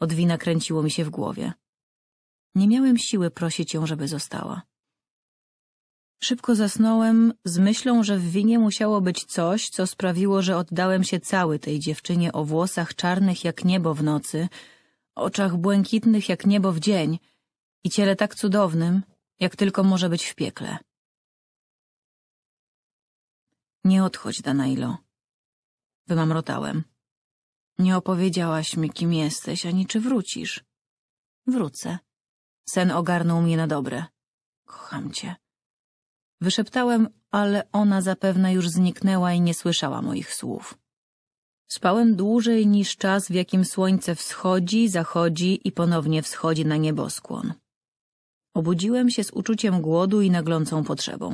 Od wina kręciło mi się w głowie. Nie miałem siły prosić ją, żeby została. Szybko zasnąłem z myślą, że w winie musiało być coś, co sprawiło, że oddałem się cały tej dziewczynie o włosach czarnych jak niebo w nocy, oczach błękitnych jak niebo w dzień i ciele tak cudownym, jak tylko może być w piekle. Nie odchodź, Danailo. Wymamrotałem. Nie opowiedziałaś mi, kim jesteś, ani czy wrócisz. Wrócę. Sen ogarnął mnie na dobre. Kocham cię. Wyszeptałem, ale ona zapewne już zniknęła i nie słyszała moich słów. Spałem dłużej niż czas, w jakim słońce wschodzi, zachodzi i ponownie wschodzi na nieboskłon. Obudziłem się z uczuciem głodu i naglącą potrzebą.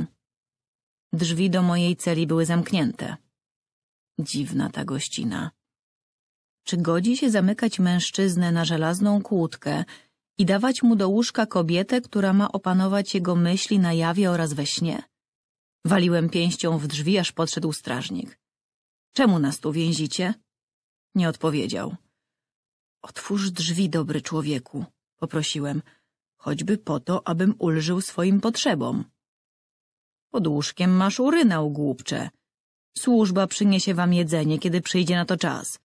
Drzwi do mojej celi były zamknięte. Dziwna ta gościna. Czy godzi się zamykać mężczyznę na żelazną kłódkę i dawać mu do łóżka kobietę, która ma opanować jego myśli na jawie oraz we śnie? Waliłem pięścią w drzwi, aż podszedł strażnik. Czemu nas tu więzicie? Nie odpowiedział. Otwórz drzwi, dobry człowieku, poprosiłem, choćby po to, abym ulżył swoim potrzebom. Pod łóżkiem masz urynał, głupcze. Służba przyniesie wam jedzenie, kiedy przyjdzie na to czas.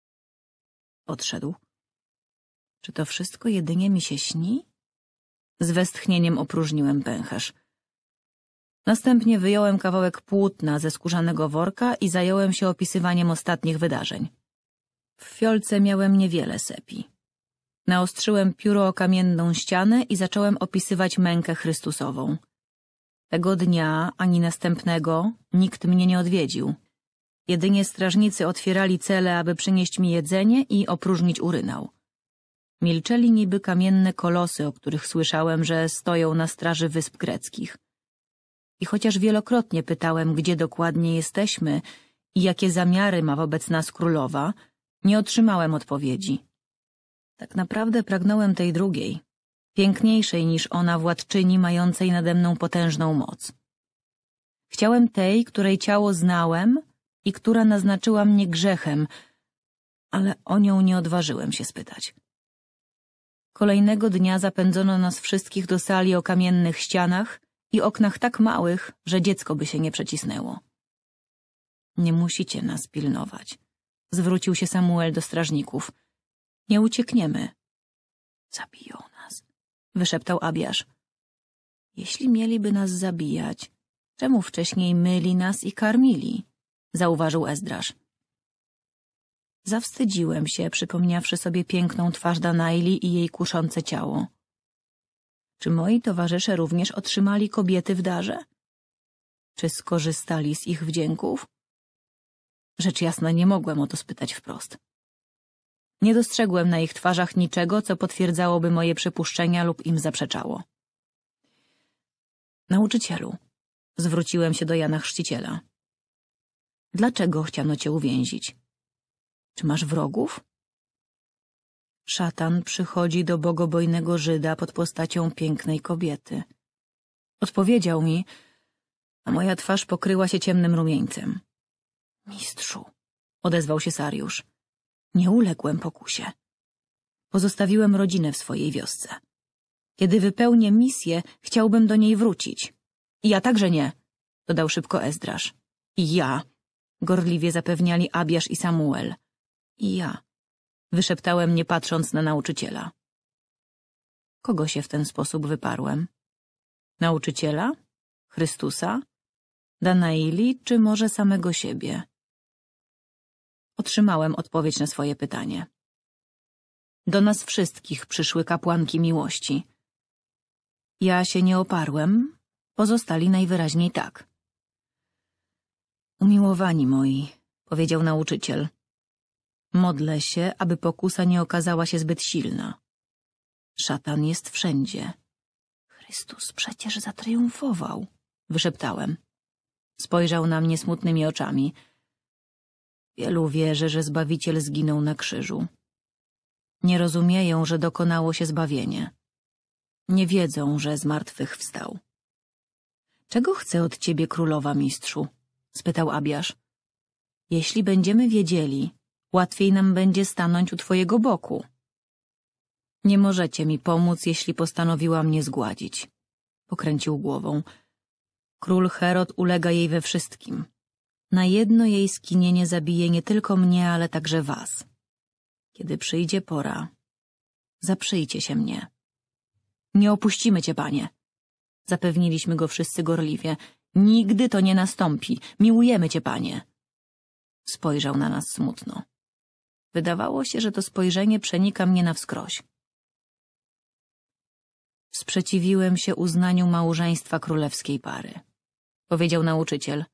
Odszedł. Czy to wszystko jedynie mi się śni? Z westchnieniem opróżniłem pęcherz. Następnie wyjąłem kawałek płótna ze skórzanego worka i zająłem się opisywaniem ostatnich wydarzeń. W fiolce miałem niewiele sepi. Naostrzyłem pióro o kamienną ścianę i zacząłem opisywać mękę Chrystusową – tego dnia ani następnego nikt mnie nie odwiedził. Jedynie strażnicy otwierali cele, aby przynieść mi jedzenie i opróżnić urynał. Milczeli niby kamienne kolosy, o których słyszałem, że stoją na straży wysp greckich. I chociaż wielokrotnie pytałem, gdzie dokładnie jesteśmy i jakie zamiary ma wobec nas królowa, nie otrzymałem odpowiedzi. Tak naprawdę pragnąłem tej drugiej, piękniejszej niż ona władczyni mającej nade mną potężną moc. Chciałem tej, której ciało znałem i która naznaczyła mnie grzechem, ale o nią nie odważyłem się spytać. Kolejnego dnia zapędzono nas wszystkich do sali o kamiennych ścianach i oknach tak małych, że dziecko by się nie przecisnęło. Nie musicie nas pilnować, zwrócił się Samuel do strażników. Nie uciekniemy. Zabiją wyszeptał Abiasz. Jeśli mieliby nas zabijać, czemu wcześniej myli nas i karmili? Zauważył Ezdrasz. Zawstydziłem się, przypomniawszy sobie piękną twarz Danaili i jej kuszące ciało. Czy moi towarzysze również otrzymali kobiety w darze? Czy skorzystali z ich wdzięków? Rzecz jasna, nie mogłem o to spytać wprost. Nie dostrzegłem na ich twarzach niczego, co potwierdzałoby moje przypuszczenia lub im zaprzeczało. Nauczycielu, zwróciłem się do Jana Chrzciciela. Dlaczego chciano cię uwięzić? Czy masz wrogów? Szatan przychodzi do bogobojnego Żyda pod postacią pięknej kobiety. Odpowiedział mi, a moja twarz pokryła się ciemnym rumieńcem. Mistrzu, odezwał się Sariusz. Nie uległem pokusie. Pozostawiłem rodzinę w swojej wiosce. Kiedy wypełnię misję, chciałbym do niej wrócić. ja także nie, dodał szybko Ezdrasz. ja, gorliwie zapewniali Abiasz i Samuel. ja, wyszeptałem nie patrząc na nauczyciela. Kogo się w ten sposób wyparłem? Nauczyciela? Chrystusa? Danaili, czy może samego siebie? Otrzymałem odpowiedź na swoje pytanie. Do nas wszystkich przyszły kapłanki miłości. Ja się nie oparłem, pozostali najwyraźniej tak. Umiłowani moi, powiedział nauczyciel. Modlę się, aby pokusa nie okazała się zbyt silna. Szatan jest wszędzie. Chrystus przecież zatriumfował, wyszeptałem. Spojrzał na mnie smutnymi oczami. Wielu wierzy, że Zbawiciel zginął na krzyżu. Nie rozumieją, że dokonało się zbawienie. Nie wiedzą, że z martwych wstał. Czego chce od ciebie królowa, mistrzu? spytał Abiasz. Jeśli będziemy wiedzieli, łatwiej nam będzie stanąć u twojego boku. Nie możecie mi pomóc, jeśli postanowiła mnie zgładzić. Pokręcił głową. Król Herod ulega jej we wszystkim. Na jedno jej skinienie zabije nie tylko mnie, ale także was. Kiedy przyjdzie pora, zaprzyjcie się mnie. Nie opuścimy cię, panie. Zapewniliśmy go wszyscy gorliwie. Nigdy to nie nastąpi. Miłujemy cię, panie. Spojrzał na nas smutno. Wydawało się, że to spojrzenie przenika mnie na wskroś. Sprzeciwiłem się uznaniu małżeństwa królewskiej pary. Powiedział nauczyciel.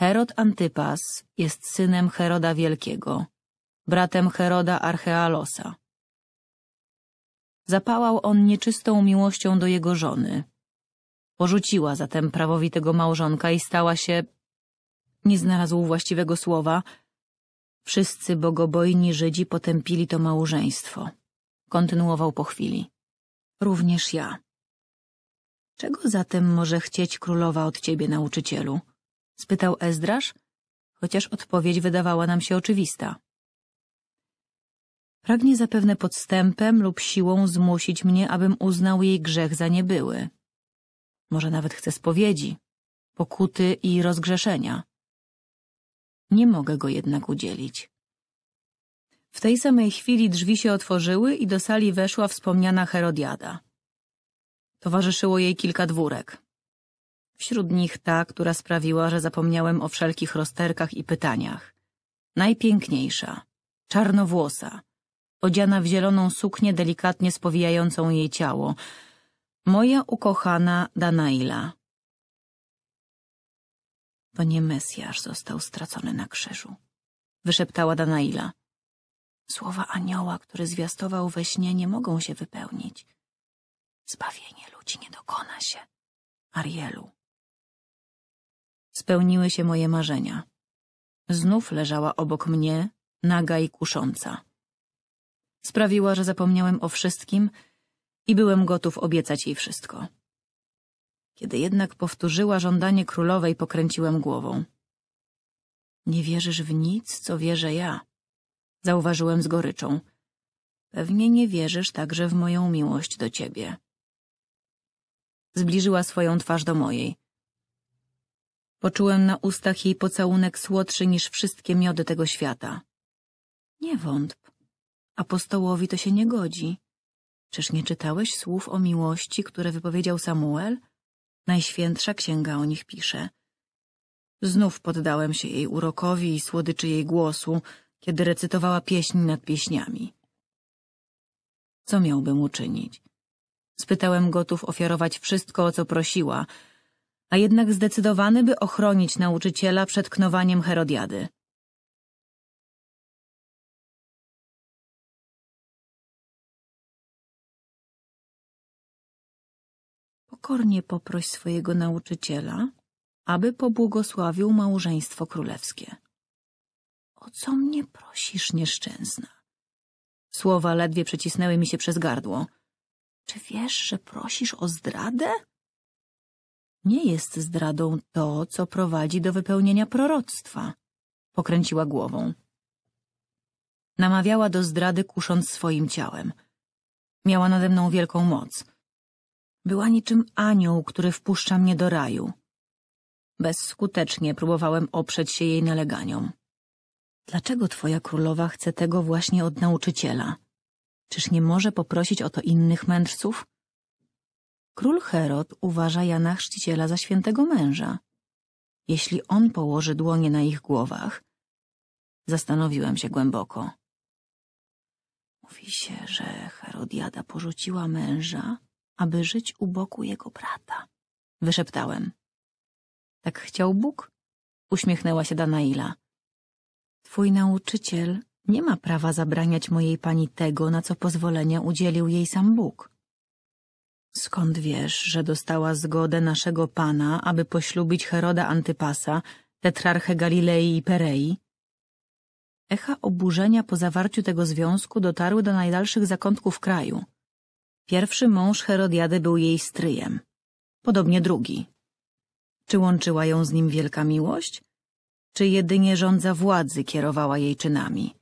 Herod Antypas jest synem Heroda Wielkiego, bratem Heroda Archealosa. Zapałał on nieczystą miłością do jego żony. Porzuciła zatem prawowitego małżonka i stała się, nie znalazł właściwego słowa, wszyscy bogobojni Żydzi potępili to małżeństwo. Kontynuował po chwili. Również ja. Czego zatem może chcieć królowa od ciebie, nauczycielu? spytał Ezdrasz, chociaż odpowiedź wydawała nam się oczywista. Pragnie zapewne podstępem lub siłą zmusić mnie, abym uznał jej grzech za niebyły. Może nawet chce spowiedzi, pokuty i rozgrzeszenia. Nie mogę go jednak udzielić. W tej samej chwili drzwi się otworzyły i do sali weszła wspomniana Herodiada. Towarzyszyło jej kilka dwórek. Wśród nich ta, która sprawiła, że zapomniałem o wszelkich rozterkach i pytaniach. Najpiękniejsza, czarnowłosa, odziana w zieloną suknię delikatnie spowijającą jej ciało. Moja ukochana Danaila. To nie Mesjasz został stracony na krzyżu, wyszeptała Danaila. Słowa anioła, który zwiastował we śnie, nie mogą się wypełnić. Zbawienie ludzi nie dokona się. Arielu. Spełniły się moje marzenia. Znów leżała obok mnie, naga i kusząca. Sprawiła, że zapomniałem o wszystkim i byłem gotów obiecać jej wszystko. Kiedy jednak powtórzyła żądanie królowej, pokręciłem głową. Nie wierzysz w nic, co wierzę ja, zauważyłem z goryczą. Pewnie nie wierzysz także w moją miłość do ciebie. Zbliżyła swoją twarz do mojej. Poczułem na ustach jej pocałunek słodszy niż wszystkie miody tego świata. Nie wątp. Apostołowi to się nie godzi. Czyż nie czytałeś słów o miłości, które wypowiedział Samuel? Najświętsza księga o nich pisze. Znów poddałem się jej urokowi i słodyczy jej głosu, kiedy recytowała pieśń nad pieśniami. Co miałbym uczynić? Spytałem gotów ofiarować wszystko, o co prosiła, a jednak zdecydowany, by ochronić nauczyciela przed knowaniem Herodiady. Pokornie poproś swojego nauczyciela, aby pobłogosławił małżeństwo królewskie. O co mnie prosisz, nieszczęsna? Słowa ledwie przecisnęły mi się przez gardło. Czy wiesz, że prosisz o zdradę? Nie jest zdradą to, co prowadzi do wypełnienia proroctwa. Pokręciła głową. Namawiała do zdrady, kusząc swoim ciałem. Miała nade mną wielką moc. Była niczym anioł, który wpuszcza mnie do raju. Bezskutecznie próbowałem oprzeć się jej naleganiom. Dlaczego twoja królowa chce tego właśnie od nauczyciela? Czyż nie może poprosić o to innych mędrców? Król Herod uważa Jana Chrzciciela za świętego męża. Jeśli on położy dłonie na ich głowach... Zastanowiłem się głęboko. Mówi się, że Herodiada porzuciła męża, aby żyć u boku jego brata. Wyszeptałem. Tak chciał Bóg? Uśmiechnęła się Danaila. Twój nauczyciel nie ma prawa zabraniać mojej pani tego, na co pozwolenia udzielił jej sam Bóg. Skąd wiesz, że dostała zgodę naszego Pana, aby poślubić Heroda Antypasa, tetrarchę Galilei i Perei? Echa oburzenia po zawarciu tego związku dotarły do najdalszych zakątków kraju. Pierwszy mąż Herodiady był jej stryjem. Podobnie drugi. Czy łączyła ją z nim wielka miłość? Czy jedynie rządza władzy kierowała jej czynami?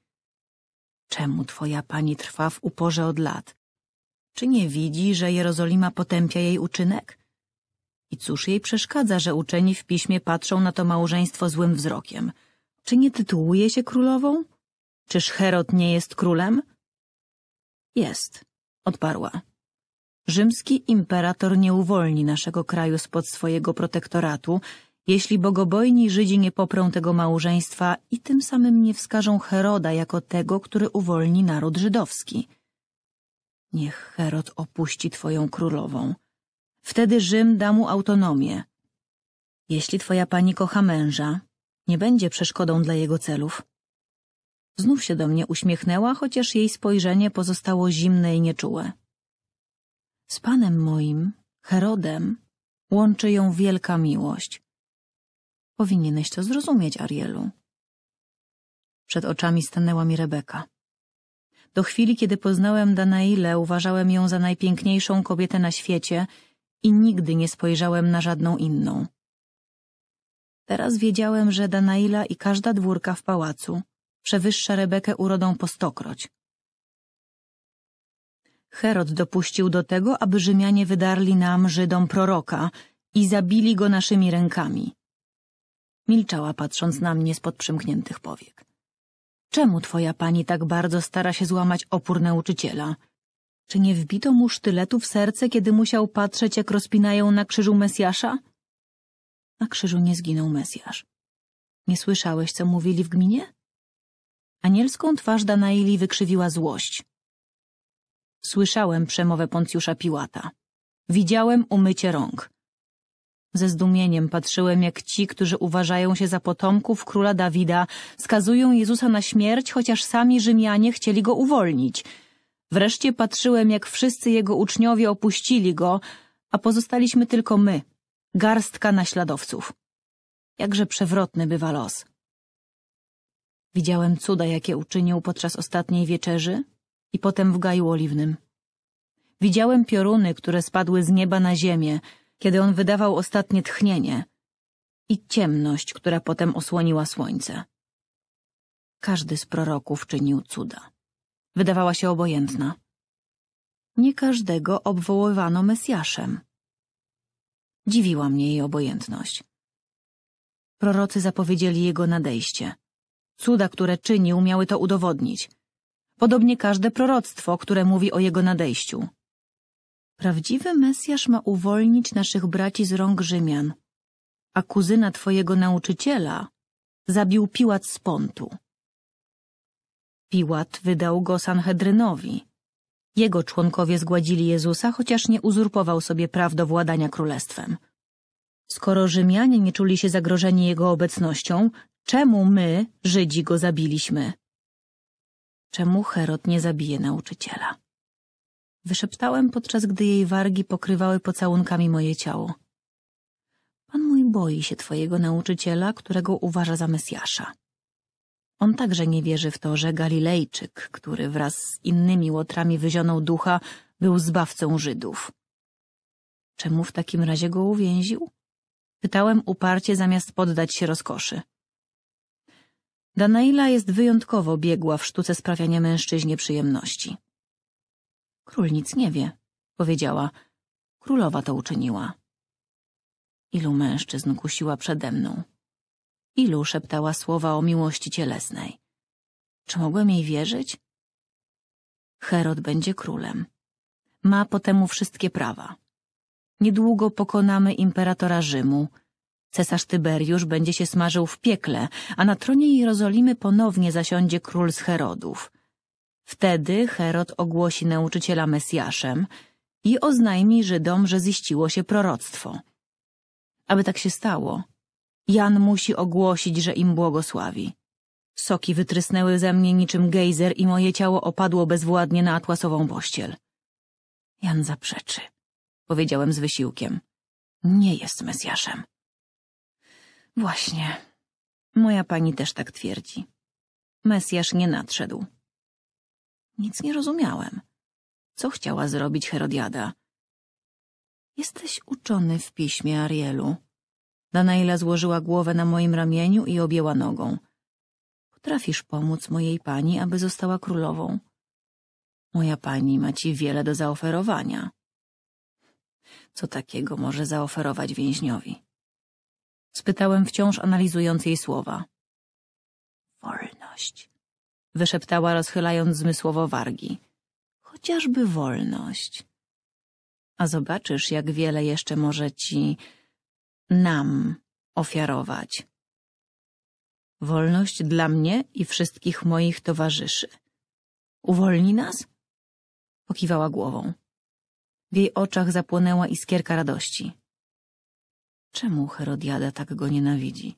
Czemu twoja pani trwa w uporze od lat? Czy nie widzi, że Jerozolima potępia jej uczynek? I cóż jej przeszkadza, że uczeni w piśmie patrzą na to małżeństwo złym wzrokiem? Czy nie tytułuje się królową? Czyż Herod nie jest królem? Jest, odparła. Rzymski imperator nie uwolni naszego kraju spod swojego protektoratu, jeśli bogobojni Żydzi nie poprą tego małżeństwa i tym samym nie wskażą Heroda jako tego, który uwolni naród żydowski. Niech Herod opuści twoją królową. Wtedy Rzym da mu autonomię. Jeśli twoja pani kocha męża, nie będzie przeszkodą dla jego celów. Znów się do mnie uśmiechnęła, chociaż jej spojrzenie pozostało zimne i nieczułe. Z panem moim, Herodem, łączy ją wielka miłość. Powinieneś to zrozumieć, Arielu. Przed oczami stanęła mi Rebeka. Do chwili, kiedy poznałem Danailę, uważałem ją za najpiękniejszą kobietę na świecie i nigdy nie spojrzałem na żadną inną. Teraz wiedziałem, że Danaila i każda dwórka w pałacu przewyższa Rebekę urodą po stokroć. Herod dopuścił do tego, aby Rzymianie wydarli nam, Żydom, proroka i zabili go naszymi rękami. Milczała, patrząc na mnie spod przymkniętych powiek. Czemu twoja pani tak bardzo stara się złamać opór nauczyciela? Czy nie wbito mu sztyletu w serce, kiedy musiał patrzeć, jak rozpinają na krzyżu Mesjasza? Na krzyżu nie zginął Mesjasz. Nie słyszałeś, co mówili w gminie? Anielską twarz Danaili wykrzywiła złość. Słyszałem przemowę Poncjusza Piłata. Widziałem umycie rąk. Ze zdumieniem patrzyłem, jak ci, którzy uważają się za potomków króla Dawida, skazują Jezusa na śmierć, chociaż sami Rzymianie chcieli go uwolnić. Wreszcie patrzyłem, jak wszyscy jego uczniowie opuścili go, a pozostaliśmy tylko my, garstka naśladowców. Jakże przewrotny bywa los. Widziałem cuda, jakie uczynił podczas ostatniej wieczerzy i potem w gaju oliwnym. Widziałem pioruny, które spadły z nieba na ziemię, kiedy on wydawał ostatnie tchnienie i ciemność, która potem osłoniła słońce. Każdy z proroków czynił cuda. Wydawała się obojętna. Nie każdego obwoływano Mesjaszem. Dziwiła mnie jej obojętność. Prorocy zapowiedzieli jego nadejście. Cuda, które czynił, miały to udowodnić. Podobnie każde proroctwo, które mówi o jego nadejściu. Prawdziwy Mesjasz ma uwolnić naszych braci z rąk Rzymian, a kuzyna twojego nauczyciela zabił Piłat z Pontu. Piłat wydał go Sanhedrynowi. Jego członkowie zgładzili Jezusa, chociaż nie uzurpował sobie praw do władania królestwem. Skoro Rzymianie nie czuli się zagrożeni jego obecnością, czemu my, Żydzi, go zabiliśmy? Czemu Herod nie zabije nauczyciela? Wyszeptałem, podczas gdy jej wargi pokrywały pocałunkami moje ciało. Pan mój boi się twojego nauczyciela, którego uważa za Mesjasza. On także nie wierzy w to, że Galilejczyk, który wraz z innymi łotrami wyzionął ducha, był zbawcą Żydów. Czemu w takim razie go uwięził? Pytałem uparcie, zamiast poddać się rozkoszy. Danaila jest wyjątkowo biegła w sztuce sprawiania mężczyźnie przyjemności. Król nic nie wie, powiedziała. Królowa to uczyniła. Ilu mężczyzn kusiła przede mną? Ilu szeptała słowa o miłości cielesnej? Czy mogłem jej wierzyć? Herod będzie królem. Ma po temu wszystkie prawa. Niedługo pokonamy imperatora Rzymu. Cesarz Tyberiusz będzie się smażył w piekle, a na tronie Jerozolimy ponownie zasiądzie król z Herodów. Wtedy Herod ogłosi nauczyciela Mesjaszem i oznajmi Żydom, że ziściło się proroctwo. Aby tak się stało, Jan musi ogłosić, że im błogosławi. Soki wytrysnęły ze mnie niczym gejzer i moje ciało opadło bezwładnie na atłasową pościel. Jan zaprzeczy, powiedziałem z wysiłkiem. Nie jest Mesjaszem. Właśnie. Moja pani też tak twierdzi. Mesjasz nie nadszedł. Nic nie rozumiałem. Co chciała zrobić Herodiada? Jesteś uczony w piśmie, Arielu. Danaila złożyła głowę na moim ramieniu i objęła nogą. Potrafisz pomóc mojej pani, aby została królową. Moja pani ma ci wiele do zaoferowania. Co takiego może zaoferować więźniowi? Spytałem wciąż analizując jej słowa. Wolność wyszeptała rozchylając zmysłowo wargi. Chociażby wolność. A zobaczysz, jak wiele jeszcze może ci nam ofiarować. Wolność dla mnie i wszystkich moich towarzyszy. Uwolni nas? Pokiwała głową. W jej oczach zapłonęła iskierka radości. Czemu Herodiada tak go nienawidzi?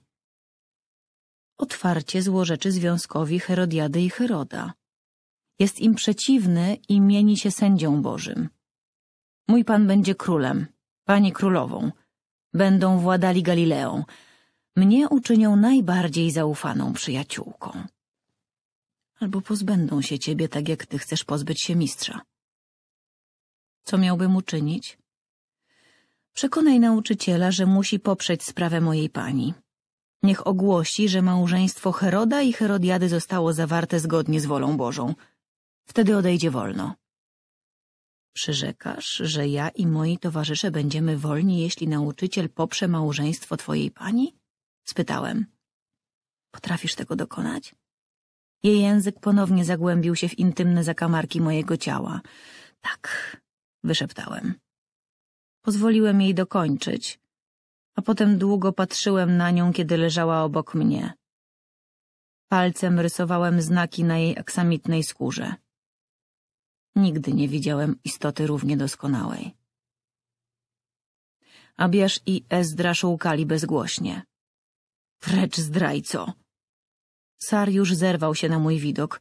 otwarcie złorzeczy związkowi Herodiady i Heroda. Jest im przeciwny i mieni się sędzią Bożym. Mój pan będzie królem, pani królową. Będą władali Galileą. Mnie uczynią najbardziej zaufaną przyjaciółką. Albo pozbędą się ciebie tak, jak ty chcesz pozbyć się mistrza. Co miałbym uczynić? Przekonaj nauczyciela, że musi poprzeć sprawę mojej pani Niech ogłosi, że małżeństwo Heroda i Herodiady zostało zawarte zgodnie z wolą Bożą. Wtedy odejdzie wolno. Przyrzekasz, że ja i moi towarzysze będziemy wolni, jeśli nauczyciel poprze małżeństwo twojej pani? Spytałem. Potrafisz tego dokonać? Jej język ponownie zagłębił się w intymne zakamarki mojego ciała. Tak, wyszeptałem. Pozwoliłem jej dokończyć, a potem długo patrzyłem na nią, kiedy leżała obok mnie. Palcem rysowałem znaki na jej aksamitnej skórze. Nigdy nie widziałem istoty równie doskonałej. Abiasz i Ezdra szukali bezgłośnie. Precz zdrajco! Sariusz zerwał się na mój widok.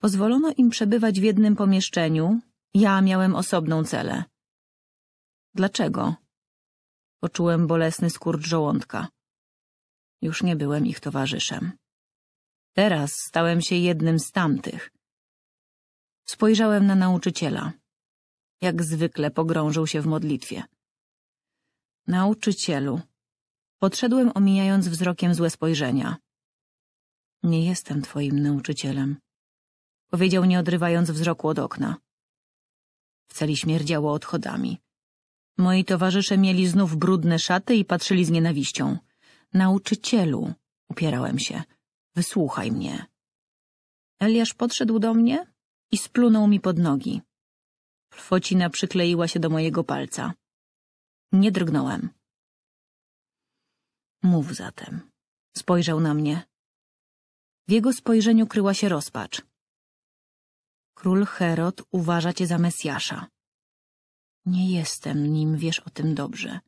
Pozwolono im przebywać w jednym pomieszczeniu, ja miałem osobną celę. Dlaczego? Poczułem bolesny skurcz żołądka. Już nie byłem ich towarzyszem. Teraz stałem się jednym z tamtych. Spojrzałem na nauczyciela. Jak zwykle pogrążył się w modlitwie. Nauczycielu. Podszedłem omijając wzrokiem złe spojrzenia. Nie jestem twoim nauczycielem. Powiedział nie odrywając wzroku od okna. W celi śmierdziało odchodami. Moi towarzysze mieli znów brudne szaty i patrzyli z nienawiścią. Nauczycielu, upierałem się, wysłuchaj mnie. Eliasz podszedł do mnie i splunął mi pod nogi. Focina przykleiła się do mojego palca. Nie drgnąłem. Mów zatem. Spojrzał na mnie. W jego spojrzeniu kryła się rozpacz. Król Herod uważa cię za Mesjasza. Nie jestem nim, wiesz o tym dobrze.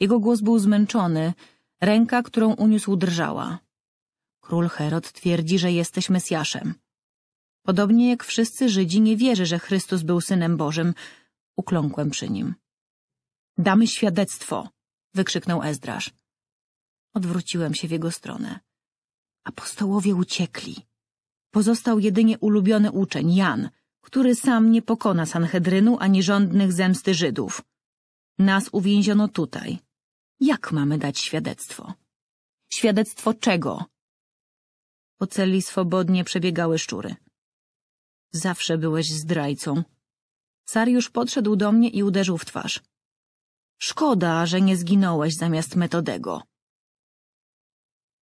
Jego głos był zmęczony, ręka, którą uniósł, drżała. Król Herod twierdzi, że jesteś Mesjaszem. Podobnie jak wszyscy Żydzi nie wierzy, że Chrystus był Synem Bożym. Ukląkłem przy nim. Damy świadectwo! wykrzyknął Ezdrasz. Odwróciłem się w jego stronę. Apostołowie uciekli. Pozostał jedynie ulubiony uczeń, Jan, który sam nie pokona Sanhedrynu ani żądnych zemsty Żydów. Nas uwięziono tutaj. Jak mamy dać świadectwo? Świadectwo czego? Po celi swobodnie przebiegały szczury. Zawsze byłeś zdrajcą. Sariusz podszedł do mnie i uderzył w twarz. Szkoda, że nie zginąłeś zamiast metodego.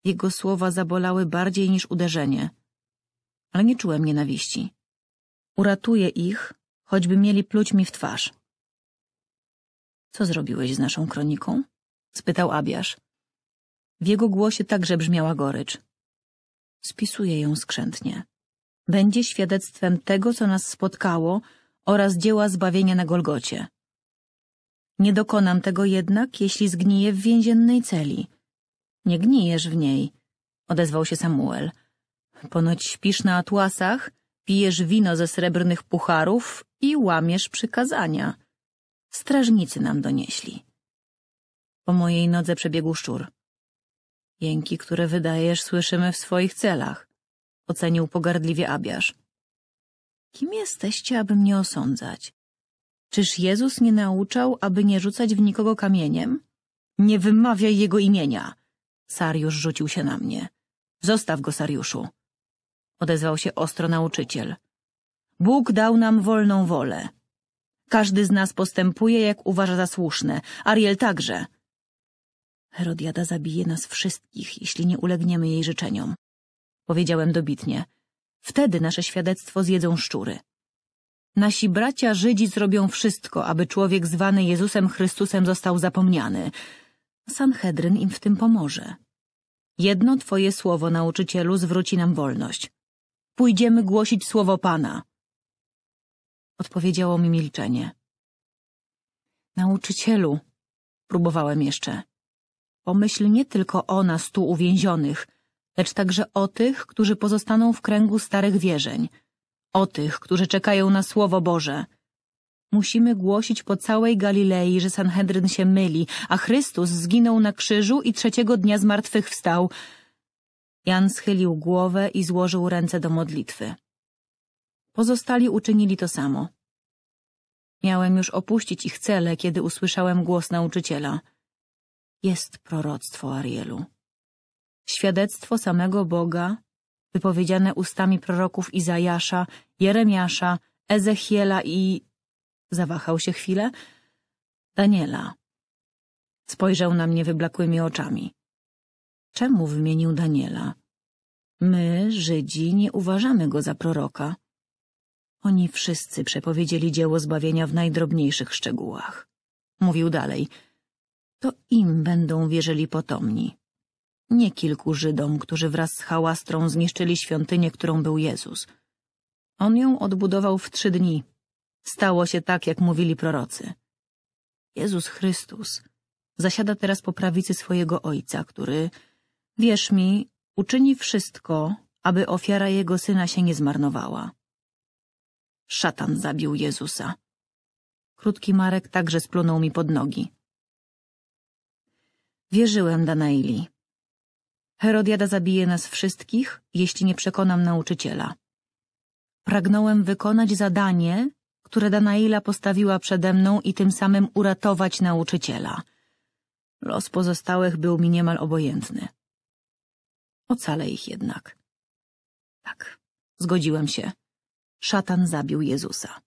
Jego słowa zabolały bardziej niż uderzenie, ale nie czułem nienawiści. Uratuję ich, choćby mieli pluć mi w twarz. Co zrobiłeś z naszą kroniką? spytał Abiasz. W jego głosie także brzmiała gorycz. Spisuję ją skrzętnie. Będzie świadectwem tego, co nas spotkało oraz dzieła zbawienia na Golgocie. Nie dokonam tego jednak, jeśli zgniję w więziennej celi. Nie gnijesz w niej, odezwał się Samuel. Ponoć śpisz na atłasach pijesz wino ze srebrnych pucharów i łamiesz przykazania. Strażnicy nam donieśli. Po mojej nodze przebiegł szczur. Jęki, które wydajesz, słyszymy w swoich celach, ocenił pogardliwie Abiasz. Kim jesteście, aby mnie osądzać? Czyż Jezus nie nauczał, aby nie rzucać w nikogo kamieniem? Nie wymawiaj jego imienia! Sariusz rzucił się na mnie. Zostaw go, Sariuszu! odezwał się ostro nauczyciel. Bóg dał nam wolną wolę. Każdy z nas postępuje, jak uważa za słuszne. Ariel także. Herodiada zabije nas wszystkich, jeśli nie ulegniemy jej życzeniom. Powiedziałem dobitnie. Wtedy nasze świadectwo zjedzą szczury. Nasi bracia Żydzi zrobią wszystko, aby człowiek zwany Jezusem Chrystusem został zapomniany. Sanhedryn im w tym pomoże. Jedno twoje słowo, nauczycielu, zwróci nam wolność. Pójdziemy głosić słowo Pana. Odpowiedziało mi milczenie. Nauczycielu, próbowałem jeszcze. Pomyśl nie tylko o nas tu uwięzionych, lecz także o tych, którzy pozostaną w kręgu starych wierzeń, o tych, którzy czekają na Słowo Boże. Musimy głosić po całej Galilei, że Sanhedryn się myli, a Chrystus zginął na krzyżu i trzeciego dnia zmartwychwstał, Jan schylił głowę i złożył ręce do modlitwy. Pozostali uczynili to samo. Miałem już opuścić ich cele, kiedy usłyszałem głos nauczyciela. Jest proroctwo, Arielu. Świadectwo samego Boga, wypowiedziane ustami proroków Izajasza, Jeremiasza, Ezechiela i... Zawahał się chwilę. Daniela. Spojrzał na mnie wyblakłymi oczami czemu wymienił Daniela. My, Żydzi, nie uważamy go za proroka. Oni wszyscy przepowiedzieli dzieło zbawienia w najdrobniejszych szczegółach. Mówił dalej, to im będą wierzyli potomni. Nie kilku Żydom, którzy wraz z hałastrą zniszczyli świątynię, którą był Jezus. On ją odbudował w trzy dni. Stało się tak, jak mówili prorocy. Jezus Chrystus zasiada teraz po prawicy swojego Ojca, który Wierz mi, uczyni wszystko, aby ofiara Jego Syna się nie zmarnowała. Szatan zabił Jezusa. Krótki Marek także splunął mi pod nogi. Wierzyłem Danaili. Herodiada zabije nas wszystkich, jeśli nie przekonam nauczyciela. Pragnąłem wykonać zadanie, które Danaila postawiła przede mną i tym samym uratować nauczyciela. Los pozostałych był mi niemal obojętny. Ocalę ich jednak. Tak, zgodziłem się. Szatan zabił Jezusa.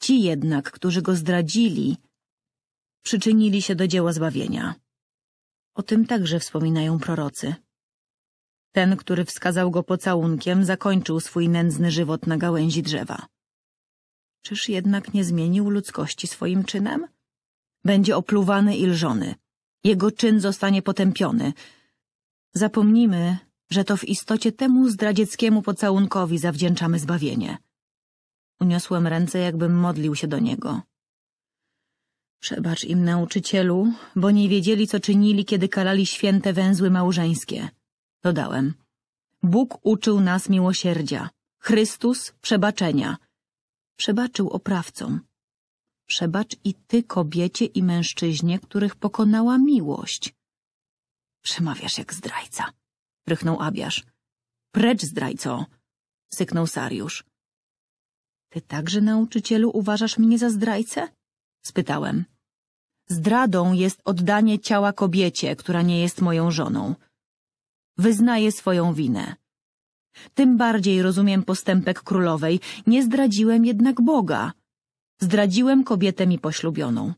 Ci jednak, którzy go zdradzili, przyczynili się do dzieła zbawienia. O tym także wspominają prorocy. Ten, który wskazał go pocałunkiem, zakończył swój nędzny żywot na gałęzi drzewa. Czyż jednak nie zmienił ludzkości swoim czynem? Będzie opluwany i lżony. Jego czyn zostanie potępiony, Zapomnimy, że to w istocie temu zdradzieckiemu pocałunkowi zawdzięczamy zbawienie. Uniosłem ręce, jakbym modlił się do niego. Przebacz im, nauczycielu, bo nie wiedzieli, co czynili, kiedy kalali święte węzły małżeńskie. Dodałem. Bóg uczył nas miłosierdzia. Chrystus przebaczenia. Przebaczył oprawcom. Przebacz i ty kobiecie i mężczyźnie, których pokonała miłość. Przemawiasz jak zdrajca. Rychnął Abiasz. Precz, zdrajco! Syknął Sariusz. Ty także, nauczycielu, uważasz mnie za zdrajcę? Spytałem. Zdradą jest oddanie ciała kobiecie, która nie jest moją żoną. Wyznaję swoją winę. Tym bardziej rozumiem postępek królowej, nie zdradziłem jednak Boga. Zdradziłem kobietę mi poślubioną.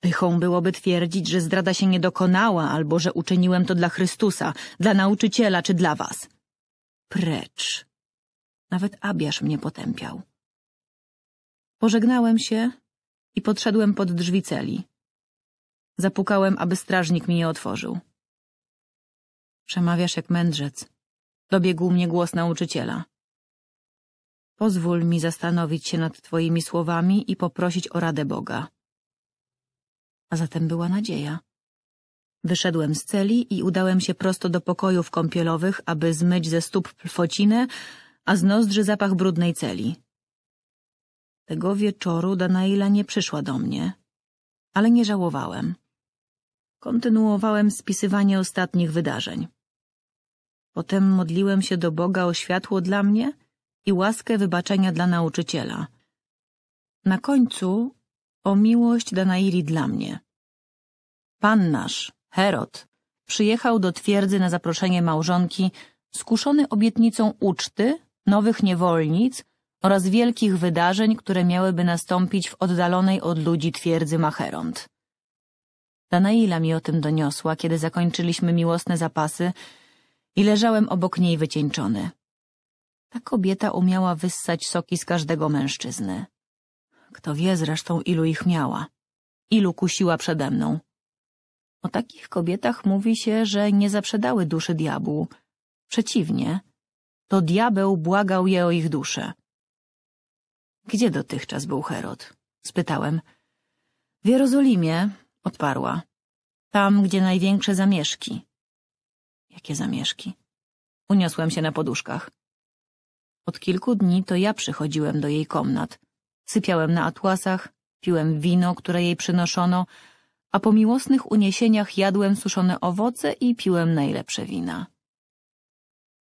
Pychą byłoby twierdzić, że zdrada się nie dokonała albo że uczyniłem to dla Chrystusa, dla nauczyciela czy dla was. Precz. Nawet Abiasz mnie potępiał. Pożegnałem się i podszedłem pod drzwi celi. Zapukałem, aby strażnik mi je otworzył. Przemawiasz jak mędrzec. Dobiegł mnie głos nauczyciela. Pozwól mi zastanowić się nad twoimi słowami i poprosić o radę Boga a zatem była nadzieja. Wyszedłem z celi i udałem się prosto do pokojów kąpielowych, aby zmyć ze stóp pfocinę, a z nozdrzy zapach brudnej celi. Tego wieczoru Danaila nie przyszła do mnie, ale nie żałowałem. Kontynuowałem spisywanie ostatnich wydarzeń. Potem modliłem się do Boga o światło dla mnie i łaskę wybaczenia dla nauczyciela. Na końcu o miłość Danairi dla mnie. Pan nasz, Herod, przyjechał do twierdzy na zaproszenie małżonki, skuszony obietnicą uczty, nowych niewolnic oraz wielkich wydarzeń, które miałyby nastąpić w oddalonej od ludzi twierdzy Macheront. Danaila mi o tym doniosła, kiedy zakończyliśmy miłosne zapasy i leżałem obok niej wycieńczony. Ta kobieta umiała wyssać soki z każdego mężczyzny. Kto wie zresztą, ilu ich miała, ilu kusiła przede mną. O takich kobietach mówi się, że nie zaprzedały duszy diabłu. Przeciwnie, to diabeł błagał je o ich duszę. Gdzie dotychczas był Herod? spytałem. W Jerozolimie, odparła. Tam, gdzie największe zamieszki. Jakie zamieszki? Uniosłem się na poduszkach. Od kilku dni to ja przychodziłem do jej komnat. Sypiałem na atłasach, piłem wino, które jej przynoszono, a po miłosnych uniesieniach jadłem suszone owoce i piłem najlepsze wina.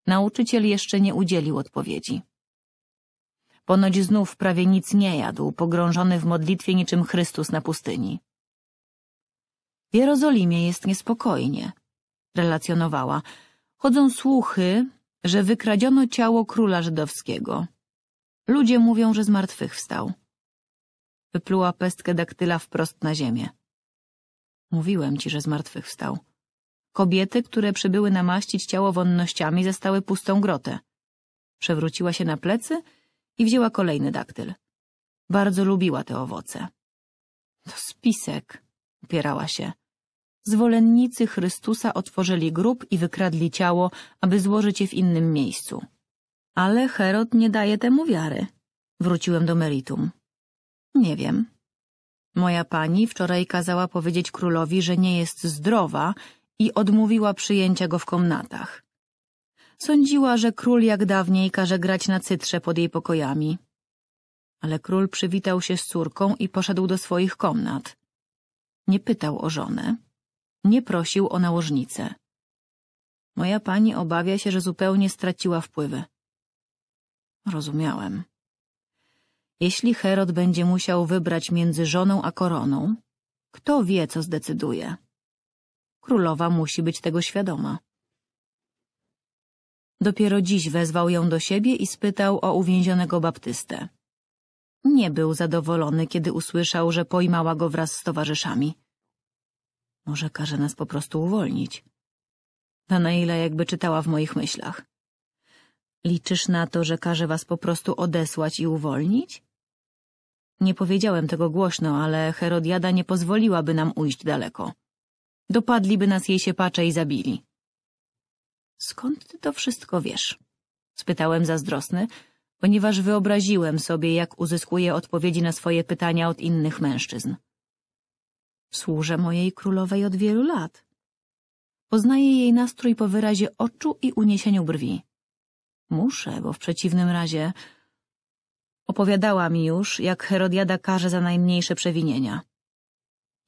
Nauczyciel jeszcze nie udzielił odpowiedzi. Ponoć znów prawie nic nie jadł, pogrążony w modlitwie niczym Chrystus na pustyni. W Jerozolimie jest niespokojnie, relacjonowała. Chodzą słuchy, że wykradziono ciało króla żydowskiego. Ludzie mówią, że zmartwychwstał. Wypluła pestkę daktyla wprost na ziemię. Mówiłem ci, że zmartwychwstał. Kobiety, które przybyły namaścić ciało wonnościami, zastały pustą grotę. Przewróciła się na plecy i wzięła kolejny daktyl. Bardzo lubiła te owoce. To spisek, upierała się. Zwolennicy Chrystusa otworzyli grób i wykradli ciało, aby złożyć je w innym miejscu. Ale Herod nie daje temu wiary. Wróciłem do meritum. Nie wiem. Moja pani wczoraj kazała powiedzieć królowi, że nie jest zdrowa i odmówiła przyjęcia go w komnatach. Sądziła, że król jak dawniej każe grać na cytrze pod jej pokojami. Ale król przywitał się z córką i poszedł do swoich komnat. Nie pytał o żonę. Nie prosił o nałożnicę. Moja pani obawia się, że zupełnie straciła wpływy. Rozumiałem. Jeśli Herod będzie musiał wybrać między żoną a koroną, kto wie, co zdecyduje? Królowa musi być tego świadoma. Dopiero dziś wezwał ją do siebie i spytał o uwięzionego Baptystę. Nie był zadowolony, kiedy usłyszał, że pojmała go wraz z towarzyszami. Może każe nas po prostu uwolnić. Danaila jakby czytała w moich myślach. Liczysz na to, że każe was po prostu odesłać i uwolnić? Nie powiedziałem tego głośno, ale Herodiada nie pozwoliłaby nam ujść daleko. Dopadliby nas jej siepacze i zabili. Skąd ty to wszystko wiesz? Spytałem zazdrosny, ponieważ wyobraziłem sobie, jak uzyskuję odpowiedzi na swoje pytania od innych mężczyzn. Służę mojej królowej od wielu lat. Poznaję jej nastrój po wyrazie oczu i uniesieniu brwi. Muszę, bo w przeciwnym razie Opowiadała mi już, jak Herodiada karze za najmniejsze przewinienia.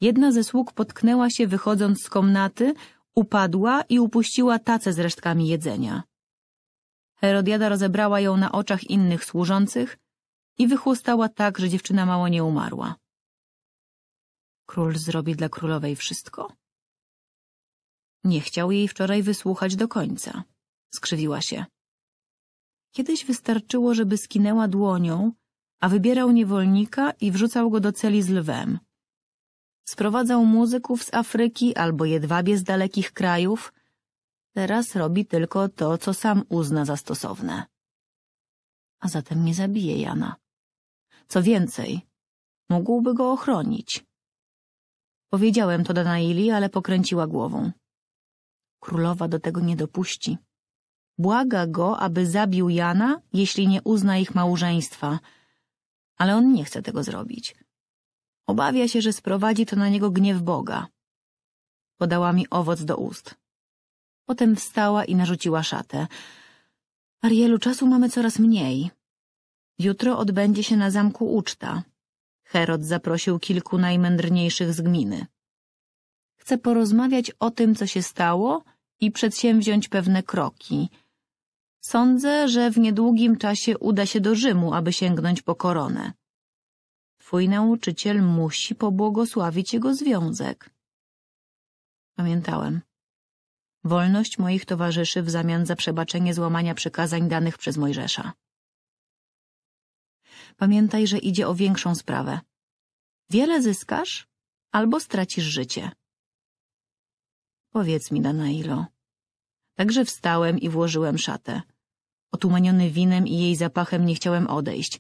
Jedna ze sług potknęła się wychodząc z komnaty, upadła i upuściła tacę z resztkami jedzenia. Herodiada rozebrała ją na oczach innych służących i wychłostała tak, że dziewczyna mało nie umarła. Król zrobi dla królowej wszystko? Nie chciał jej wczoraj wysłuchać do końca. Skrzywiła się. Kiedyś wystarczyło, żeby skinęła dłonią, a wybierał niewolnika i wrzucał go do celi z lwem. Sprowadzał muzyków z Afryki albo jedwabie z dalekich krajów. Teraz robi tylko to, co sam uzna za stosowne. A zatem nie zabije Jana. Co więcej, mógłby go ochronić. Powiedziałem to Danaili, ale pokręciła głową. Królowa do tego nie dopuści. Błaga go, aby zabił Jana, jeśli nie uzna ich małżeństwa, ale on nie chce tego zrobić. Obawia się, że sprowadzi to na niego gniew Boga. Podała mi owoc do ust. Potem wstała i narzuciła szatę. Arielu, czasu mamy coraz mniej. Jutro odbędzie się na zamku uczta. Herod zaprosił kilku najmędrniejszych z gminy. Chcę porozmawiać o tym, co się stało i przedsięwziąć pewne kroki – Sądzę, że w niedługim czasie uda się do Rzymu, aby sięgnąć po koronę. Twój nauczyciel musi pobłogosławić jego związek. Pamiętałem. Wolność moich towarzyszy w zamian za przebaczenie złamania przykazań danych przez Mojżesza. Pamiętaj, że idzie o większą sprawę. Wiele zyskasz albo stracisz życie. Powiedz mi, Danailo także wstałem i włożyłem szatę. Otumaniony winem i jej zapachem nie chciałem odejść.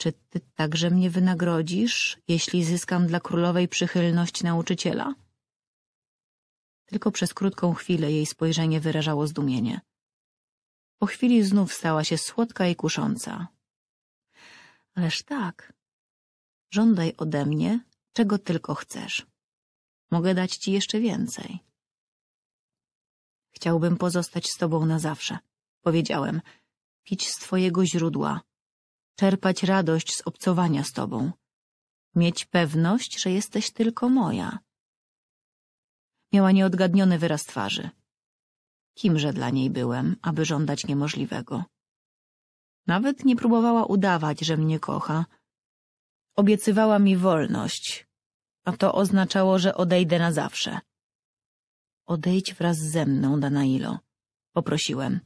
Czy ty także mnie wynagrodzisz, jeśli zyskam dla królowej przychylność nauczyciela? Tylko przez krótką chwilę jej spojrzenie wyrażało zdumienie. Po chwili znów stała się słodka i kusząca. Ależ tak. Żądaj ode mnie, czego tylko chcesz. Mogę dać ci jeszcze więcej. Chciałbym pozostać z tobą na zawsze. Powiedziałem, pić z twojego źródła, czerpać radość z obcowania z tobą, mieć pewność, że jesteś tylko moja. Miała nieodgadniony wyraz twarzy. Kimże dla niej byłem, aby żądać niemożliwego? Nawet nie próbowała udawać, że mnie kocha. Obiecywała mi wolność, a to oznaczało, że odejdę na zawsze. Odejdź wraz ze mną, Danailo. Poprosiłem.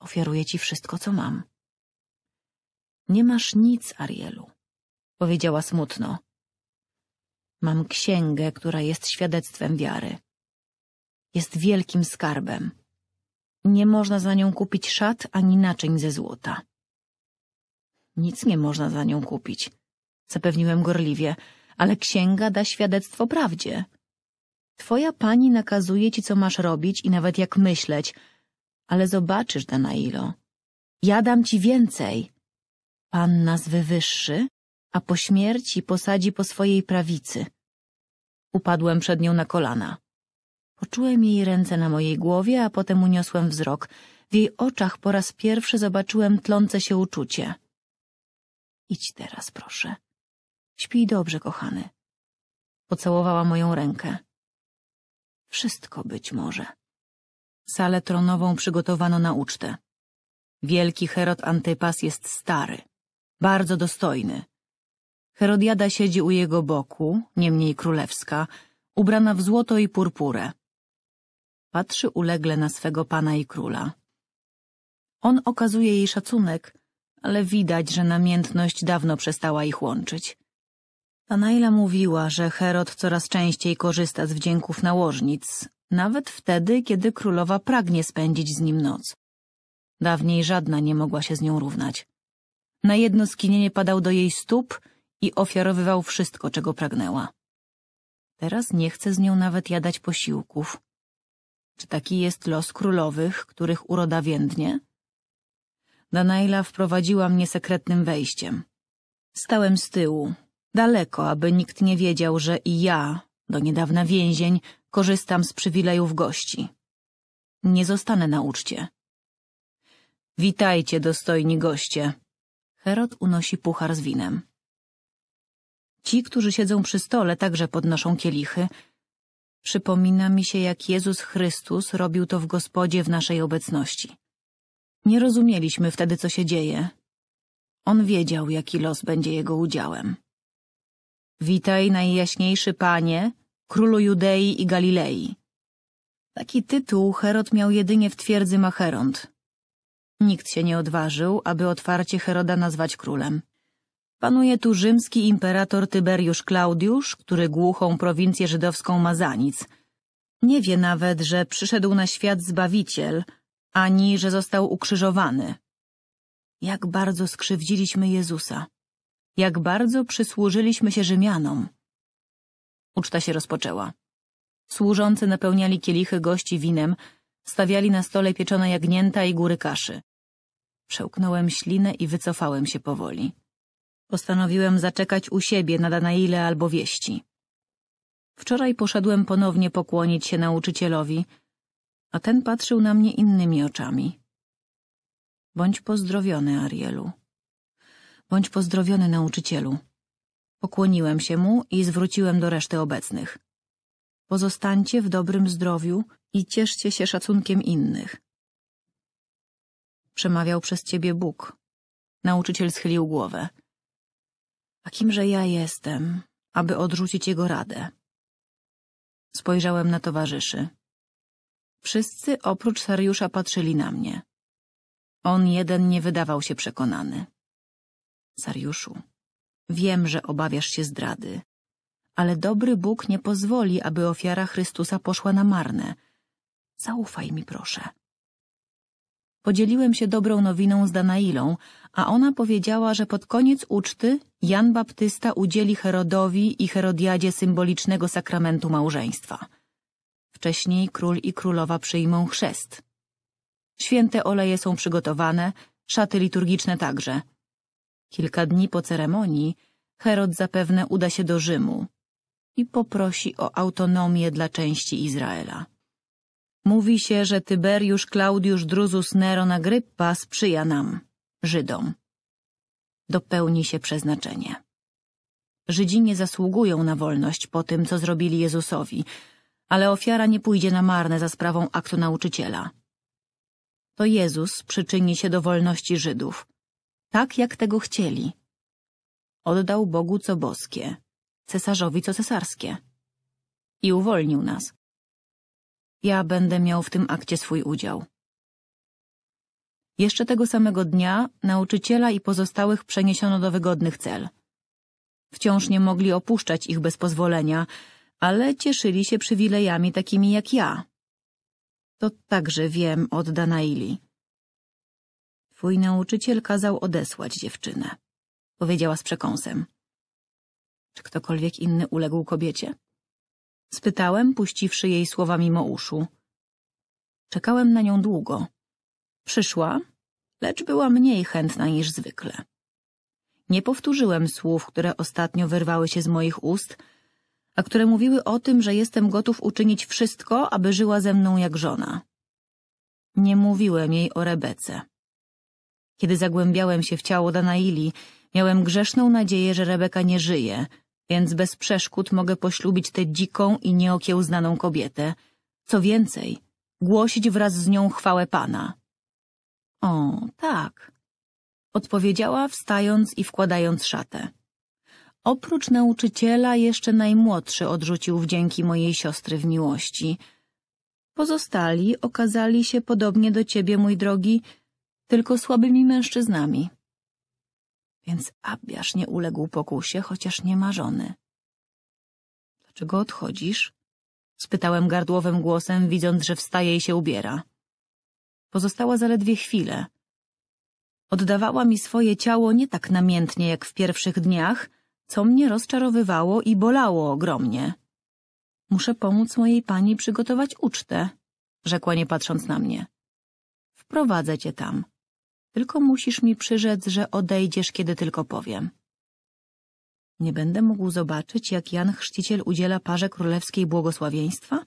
Ofiaruję ci wszystko, co mam. Nie masz nic, Arielu, powiedziała smutno. Mam księgę, która jest świadectwem wiary. Jest wielkim skarbem. Nie można za nią kupić szat ani naczyń ze złota. Nic nie można za nią kupić, zapewniłem gorliwie, ale księga da świadectwo prawdzie. Twoja pani nakazuje ci, co masz robić i nawet jak myśleć, ale zobaczysz, Danailo. Ja dam ci więcej. Pan nas wywyższy, a po śmierci posadzi po swojej prawicy. Upadłem przed nią na kolana. Poczułem jej ręce na mojej głowie, a potem uniosłem wzrok. W jej oczach po raz pierwszy zobaczyłem tlące się uczucie. Idź teraz, proszę. Śpij dobrze, kochany. Pocałowała moją rękę. Wszystko być może. Salę tronową przygotowano na ucztę. Wielki Herod Antypas jest stary, bardzo dostojny. Herodiada siedzi u jego boku, niemniej królewska, ubrana w złoto i purpurę. Patrzy ulegle na swego pana i króla. On okazuje jej szacunek, ale widać, że namiętność dawno przestała ich łączyć. A mówiła, że Herod coraz częściej korzysta z wdzięków nałożnic, nawet wtedy, kiedy królowa pragnie spędzić z nim noc. Dawniej żadna nie mogła się z nią równać. Na jedno skinienie padał do jej stóp i ofiarowywał wszystko, czego pragnęła. Teraz nie chce z nią nawet jadać posiłków. Czy taki jest los królowych, których uroda więdnie? Danaila wprowadziła mnie sekretnym wejściem. Stałem z tyłu, Daleko, aby nikt nie wiedział, że i ja, do niedawna więzień, korzystam z przywilejów gości. Nie zostanę na uczcie. Witajcie, dostojni goście. Herod unosi puchar z winem. Ci, którzy siedzą przy stole, także podnoszą kielichy. Przypomina mi się, jak Jezus Chrystus robił to w gospodzie w naszej obecności. Nie rozumieliśmy wtedy, co się dzieje. On wiedział, jaki los będzie jego udziałem. Witaj, najjaśniejszy panie, królu Judei i Galilei. Taki tytuł Herod miał jedynie w twierdzy Macheront. Nikt się nie odważył, aby otwarcie Heroda nazwać królem. Panuje tu rzymski imperator Tyberiusz Klaudiusz, który głuchą prowincję żydowską ma za nic. Nie wie nawet, że przyszedł na świat Zbawiciel, ani że został ukrzyżowany. Jak bardzo skrzywdziliśmy Jezusa jak bardzo przysłużyliśmy się Rzymianom. Uczta się rozpoczęła. Służący napełniali kielichy gości winem, stawiali na stole pieczone jagnięta i góry kaszy. Przełknąłem ślinę i wycofałem się powoli. Postanowiłem zaczekać u siebie na Danaile albo wieści. Wczoraj poszedłem ponownie pokłonić się nauczycielowi, a ten patrzył na mnie innymi oczami. Bądź pozdrowiony, Arielu. Bądź pozdrowiony, nauczycielu. Pokłoniłem się mu i zwróciłem do reszty obecnych. Pozostańcie w dobrym zdrowiu i cieszcie się szacunkiem innych. Przemawiał przez ciebie Bóg. Nauczyciel schylił głowę. A kimże ja jestem, aby odrzucić jego radę? Spojrzałem na towarzyszy. Wszyscy oprócz Sariusza patrzyli na mnie. On jeden nie wydawał się przekonany. Sariuszu, wiem, że obawiasz się zdrady, ale dobry Bóg nie pozwoli, aby ofiara Chrystusa poszła na marne. Zaufaj mi, proszę. Podzieliłem się dobrą nowiną z Danailą, a ona powiedziała, że pod koniec uczty Jan Baptysta udzieli Herodowi i Herodiadzie symbolicznego sakramentu małżeństwa. Wcześniej król i królowa przyjmą chrzest. Święte oleje są przygotowane, szaty liturgiczne także – Kilka dni po ceremonii Herod zapewne uda się do Rzymu i poprosi o autonomię dla części Izraela. Mówi się, że Tyberiusz Klaudiusz Drusus Neron Agryppa sprzyja nam, Żydom. Dopełni się przeznaczenie. Żydzi nie zasługują na wolność po tym, co zrobili Jezusowi, ale ofiara nie pójdzie na marne za sprawą aktu nauczyciela. To Jezus przyczyni się do wolności Żydów, tak jak tego chcieli. Oddał Bogu co boskie, cesarzowi co cesarskie. I uwolnił nas. Ja będę miał w tym akcie swój udział. Jeszcze tego samego dnia nauczyciela i pozostałych przeniesiono do wygodnych cel. Wciąż nie mogli opuszczać ich bez pozwolenia, ale cieszyli się przywilejami takimi jak ja. To także wiem od Danaili. Twój nauczyciel kazał odesłać dziewczynę, powiedziała z przekąsem. Czy ktokolwiek inny uległ kobiecie? Spytałem, puściwszy jej słowa mimo uszu. Czekałem na nią długo. Przyszła, lecz była mniej chętna niż zwykle. Nie powtórzyłem słów, które ostatnio wyrwały się z moich ust, a które mówiły o tym, że jestem gotów uczynić wszystko, aby żyła ze mną jak żona. Nie mówiłem jej o Rebece. Kiedy zagłębiałem się w ciało Danaili, miałem grzeszną nadzieję, że Rebeka nie żyje, więc bez przeszkód mogę poślubić tę dziką i nieokiełznaną kobietę. Co więcej, głosić wraz z nią chwałę Pana. O, tak, odpowiedziała wstając i wkładając szatę. Oprócz nauczyciela jeszcze najmłodszy odrzucił wdzięki mojej siostry w miłości. Pozostali okazali się, podobnie do ciebie, mój drogi, tylko słabymi mężczyznami. Więc Abiasz nie uległ pokusie, chociaż nie ma żony. Dlaczego odchodzisz? Spytałem gardłowym głosem, widząc, że wstaje i się ubiera. Pozostała zaledwie chwilę. Oddawała mi swoje ciało nie tak namiętnie jak w pierwszych dniach, co mnie rozczarowywało i bolało ogromnie. Muszę pomóc mojej pani przygotować ucztę, rzekła nie patrząc na mnie. Wprowadzę cię tam. Tylko musisz mi przyrzec, że odejdziesz, kiedy tylko powiem. Nie będę mógł zobaczyć, jak Jan Chrzciciel udziela parze królewskiej błogosławieństwa?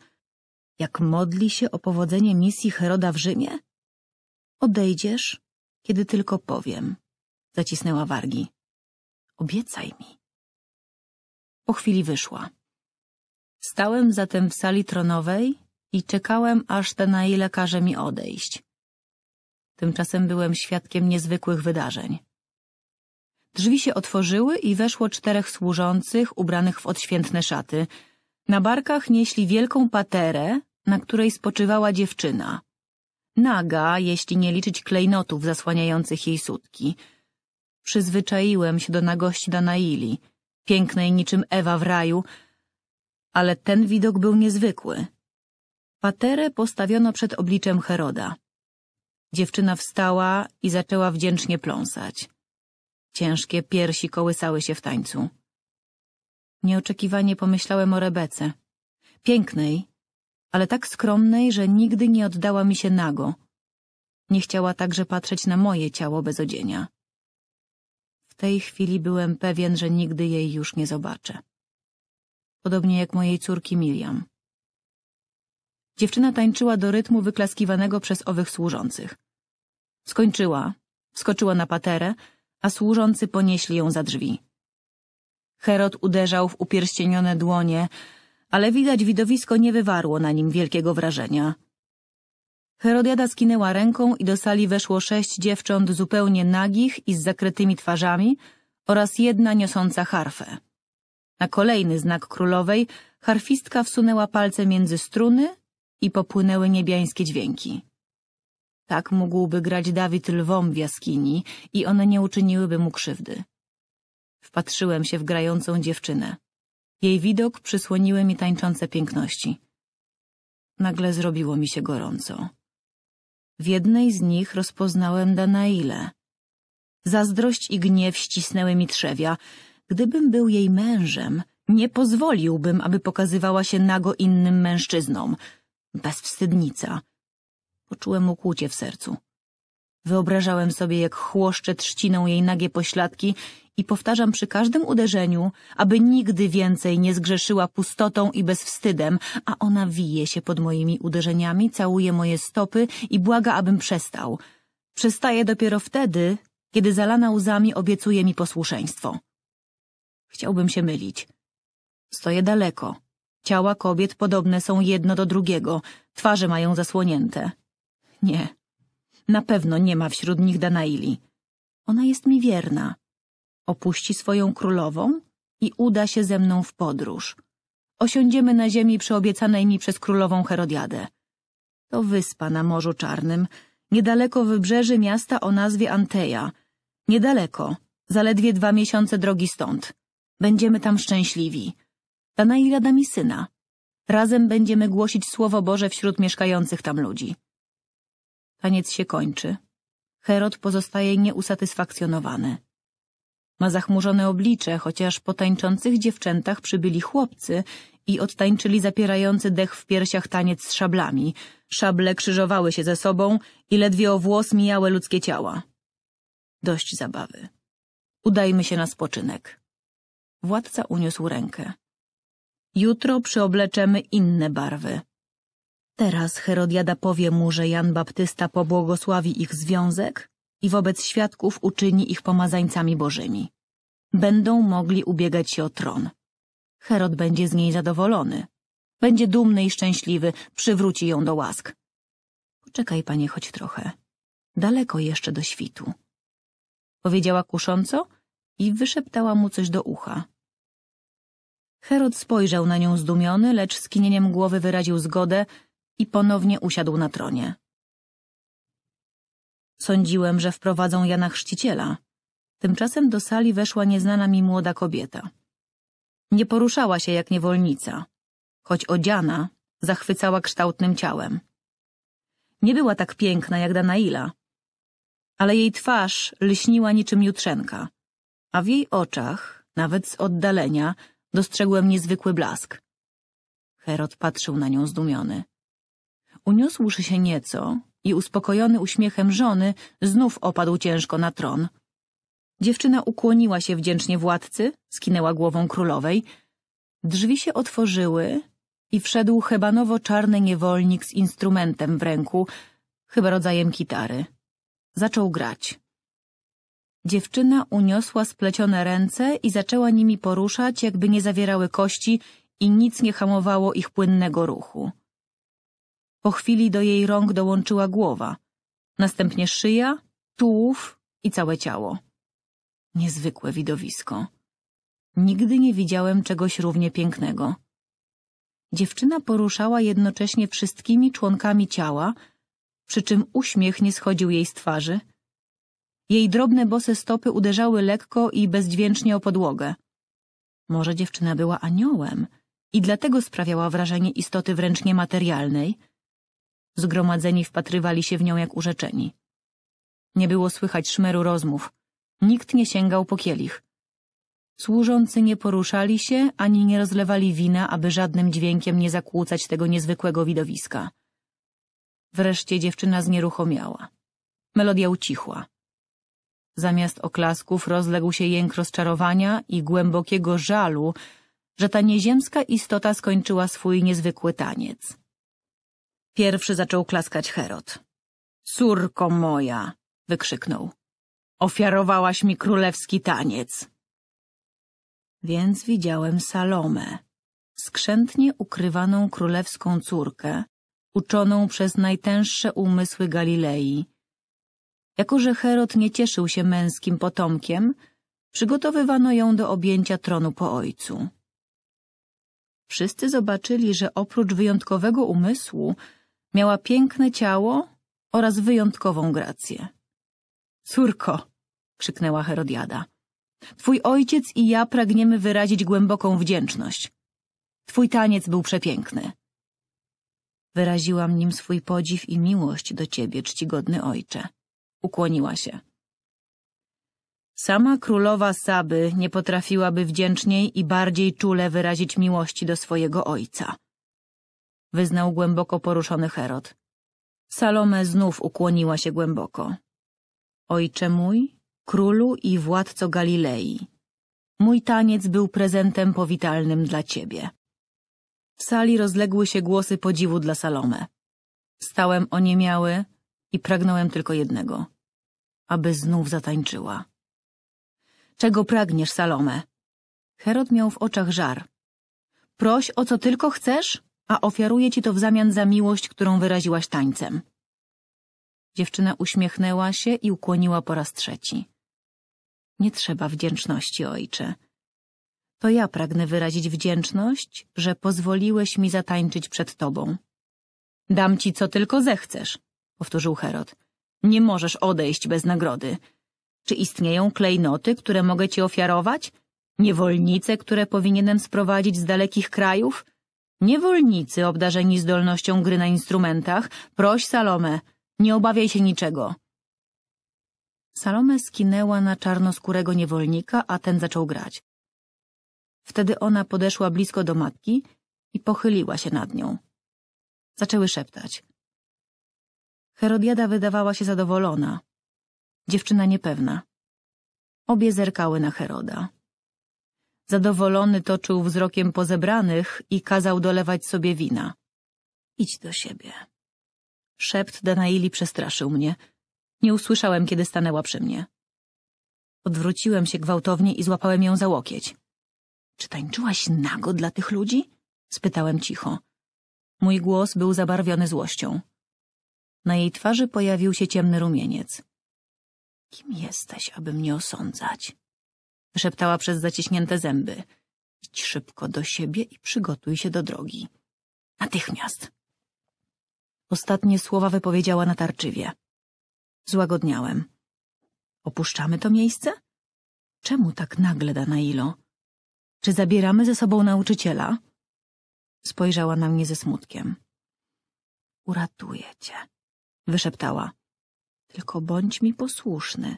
Jak modli się o powodzenie misji Heroda w Rzymie? Odejdziesz, kiedy tylko powiem, zacisnęła wargi. Obiecaj mi. Po chwili wyszła. Stałem zatem w sali tronowej i czekałem, aż Tenaile każe mi odejść. Tymczasem byłem świadkiem niezwykłych wydarzeń. Drzwi się otworzyły i weszło czterech służących ubranych w odświętne szaty. Na barkach nieśli wielką paterę, na której spoczywała dziewczyna. Naga, jeśli nie liczyć klejnotów zasłaniających jej sutki. Przyzwyczaiłem się do nagości Danaili, pięknej niczym Ewa w raju, ale ten widok był niezwykły. Paterę postawiono przed obliczem Heroda. Dziewczyna wstała i zaczęła wdzięcznie pląsać. Ciężkie piersi kołysały się w tańcu. Nieoczekiwanie pomyślałem o Rebece. Pięknej, ale tak skromnej, że nigdy nie oddała mi się nago. Nie chciała także patrzeć na moje ciało bez odzienia. W tej chwili byłem pewien, że nigdy jej już nie zobaczę. Podobnie jak mojej córki Miriam. Dziewczyna tańczyła do rytmu wyklaskiwanego przez owych służących. Skończyła, Wskoczyła na paterę, a służący ponieśli ją za drzwi. Herod uderzał w upierścienione dłonie, ale widać widowisko nie wywarło na nim wielkiego wrażenia. Herodiada skinęła ręką i do sali weszło sześć dziewcząt zupełnie nagich i z zakrytymi twarzami oraz jedna niosąca harfę. Na kolejny znak królowej harfistka wsunęła palce między struny i popłynęły niebiańskie dźwięki. Tak mógłby grać Dawid lwom w jaskini i one nie uczyniłyby mu krzywdy. Wpatrzyłem się w grającą dziewczynę. Jej widok przysłoniły mi tańczące piękności. Nagle zrobiło mi się gorąco. W jednej z nich rozpoznałem Danaile. Zazdrość i gniew ścisnęły mi trzewia. Gdybym był jej mężem, nie pozwoliłbym, aby pokazywała się nago innym mężczyznom. Bezwstydnica. Poczułem ukłucie w sercu. Wyobrażałem sobie, jak chłoszcze trzciną jej nagie pośladki i powtarzam przy każdym uderzeniu, aby nigdy więcej nie zgrzeszyła pustotą i bezwstydem, a ona wije się pod moimi uderzeniami, całuje moje stopy i błaga, abym przestał. Przestaje dopiero wtedy, kiedy zalana łzami obiecuje mi posłuszeństwo. Chciałbym się mylić. Stoję daleko. Ciała kobiet podobne są jedno do drugiego, twarze mają zasłonięte. Nie. Na pewno nie ma wśród nich Danaili. Ona jest mi wierna. Opuści swoją królową i uda się ze mną w podróż. Osiądziemy na ziemi przyobiecanej mi przez królową Herodiadę. To wyspa na Morzu Czarnym, niedaleko wybrzeży miasta o nazwie Anteja. Niedaleko, zaledwie dwa miesiące drogi stąd. Będziemy tam szczęśliwi. Danaila da mi syna. Razem będziemy głosić Słowo Boże wśród mieszkających tam ludzi. Taniec się kończy. Herod pozostaje nieusatysfakcjonowany. Ma zachmurzone oblicze, chociaż po tańczących dziewczętach przybyli chłopcy i odtańczyli zapierający dech w piersiach taniec z szablami. Szable krzyżowały się ze sobą i ledwie o włos mijały ludzkie ciała. Dość zabawy. Udajmy się na spoczynek. Władca uniósł rękę. Jutro przyobleczemy inne barwy. Teraz Herodiada powie mu, że Jan Baptysta pobłogosławi ich związek i wobec świadków uczyni ich pomazańcami bożymi. Będą mogli ubiegać się o tron. Herod będzie z niej zadowolony. Będzie dumny i szczęśliwy, przywróci ją do łask. Poczekaj, panie, choć trochę. Daleko jeszcze do świtu. Powiedziała kusząco i wyszeptała mu coś do ucha. Herod spojrzał na nią zdumiony, lecz skinieniem głowy wyraził zgodę, i ponownie usiadł na tronie. Sądziłem, że wprowadzą Jana Chrzciciela. Tymczasem do sali weszła nieznana mi młoda kobieta. Nie poruszała się jak niewolnica, choć odziana, zachwycała kształtnym ciałem. Nie była tak piękna jak Danaila, ale jej twarz lśniła niczym jutrzenka, a w jej oczach, nawet z oddalenia, dostrzegłem niezwykły blask. Herod patrzył na nią zdumiony uniósłszy się nieco i uspokojony uśmiechem żony, znów opadł ciężko na tron. Dziewczyna ukłoniła się wdzięcznie władcy, skinęła głową królowej. Drzwi się otworzyły i wszedł hebanowo czarny niewolnik z instrumentem w ręku, chyba rodzajem gitary. Zaczął grać. Dziewczyna uniosła splecione ręce i zaczęła nimi poruszać, jakby nie zawierały kości i nic nie hamowało ich płynnego ruchu. Po chwili do jej rąk dołączyła głowa, następnie szyja, tułów i całe ciało. Niezwykłe widowisko. Nigdy nie widziałem czegoś równie pięknego. Dziewczyna poruszała jednocześnie wszystkimi członkami ciała, przy czym uśmiech nie schodził jej z twarzy. Jej drobne bose stopy uderzały lekko i bezdźwięcznie o podłogę. Może dziewczyna była aniołem i dlatego sprawiała wrażenie istoty wręcz niematerialnej – Zgromadzeni wpatrywali się w nią jak urzeczeni. Nie było słychać szmeru rozmów. Nikt nie sięgał po kielich. Służący nie poruszali się ani nie rozlewali wina, aby żadnym dźwiękiem nie zakłócać tego niezwykłego widowiska. Wreszcie dziewczyna znieruchomiała. Melodia ucichła. Zamiast oklasków rozległ się jęk rozczarowania i głębokiego żalu, że ta nieziemska istota skończyła swój niezwykły taniec. Pierwszy zaczął klaskać Herod. Córko moja, wykrzyknął. Ofiarowałaś mi królewski taniec. Więc widziałem Salomę, skrzętnie ukrywaną królewską córkę, uczoną przez najtęższe umysły Galilei. Jako, że Herod nie cieszył się męskim potomkiem, przygotowywano ją do objęcia tronu po ojcu. Wszyscy zobaczyli, że oprócz wyjątkowego umysłu Miała piękne ciało oraz wyjątkową grację. Córko, krzyknęła Herodiada, twój ojciec i ja pragniemy wyrazić głęboką wdzięczność. Twój taniec był przepiękny. Wyraziłam nim swój podziw i miłość do ciebie, czcigodny ojcze. Ukłoniła się. Sama królowa Saby nie potrafiłaby wdzięczniej i bardziej czule wyrazić miłości do swojego ojca wyznał głęboko poruszony Herod. Salome znów ukłoniła się głęboko. Ojcze mój, królu i władco Galilei, mój taniec był prezentem powitalnym dla ciebie. W sali rozległy się głosy podziwu dla Salome. Stałem oniemiały i pragnąłem tylko jednego, aby znów zatańczyła. Czego pragniesz, Salome? Herod miał w oczach żar. Proś o co tylko chcesz? a ofiaruje ci to w zamian za miłość, którą wyraziłaś tańcem. Dziewczyna uśmiechnęła się i ukłoniła po raz trzeci. Nie trzeba wdzięczności, ojcze. To ja pragnę wyrazić wdzięczność, że pozwoliłeś mi zatańczyć przed tobą. Dam ci co tylko zechcesz, powtórzył Herod. Nie możesz odejść bez nagrody. Czy istnieją klejnoty, które mogę ci ofiarować? Niewolnice, które powinienem sprowadzić z dalekich krajów? Niewolnicy obdarzeni zdolnością gry na instrumentach, proś Salomę, nie obawiaj się niczego. Salome skinęła na czarnoskórego niewolnika, a ten zaczął grać. Wtedy ona podeszła blisko do matki i pochyliła się nad nią. Zaczęły szeptać. Herodiada wydawała się zadowolona, dziewczyna niepewna. Obie zerkały na Heroda. Zadowolony toczył wzrokiem pozebranych i kazał dolewać sobie wina. Idź do siebie. Szept Danaili przestraszył mnie. Nie usłyszałem, kiedy stanęła przy mnie. Odwróciłem się gwałtownie i złapałem ją za łokieć. Czy tańczyłaś nago dla tych ludzi? Spytałem cicho. Mój głos był zabarwiony złością. Na jej twarzy pojawił się ciemny rumieniec. Kim jesteś, aby mnie osądzać? Szeptała przez zaciśnięte zęby. Idź szybko do siebie i przygotuj się do drogi. Natychmiast. Ostatnie słowa wypowiedziała natarczywie. Złagodniałem. Opuszczamy to miejsce? Czemu tak nagle, Danailo? Czy zabieramy ze sobą nauczyciela? Spojrzała na mnie ze smutkiem. Uratuję cię, wyszeptała. Tylko bądź mi posłuszny.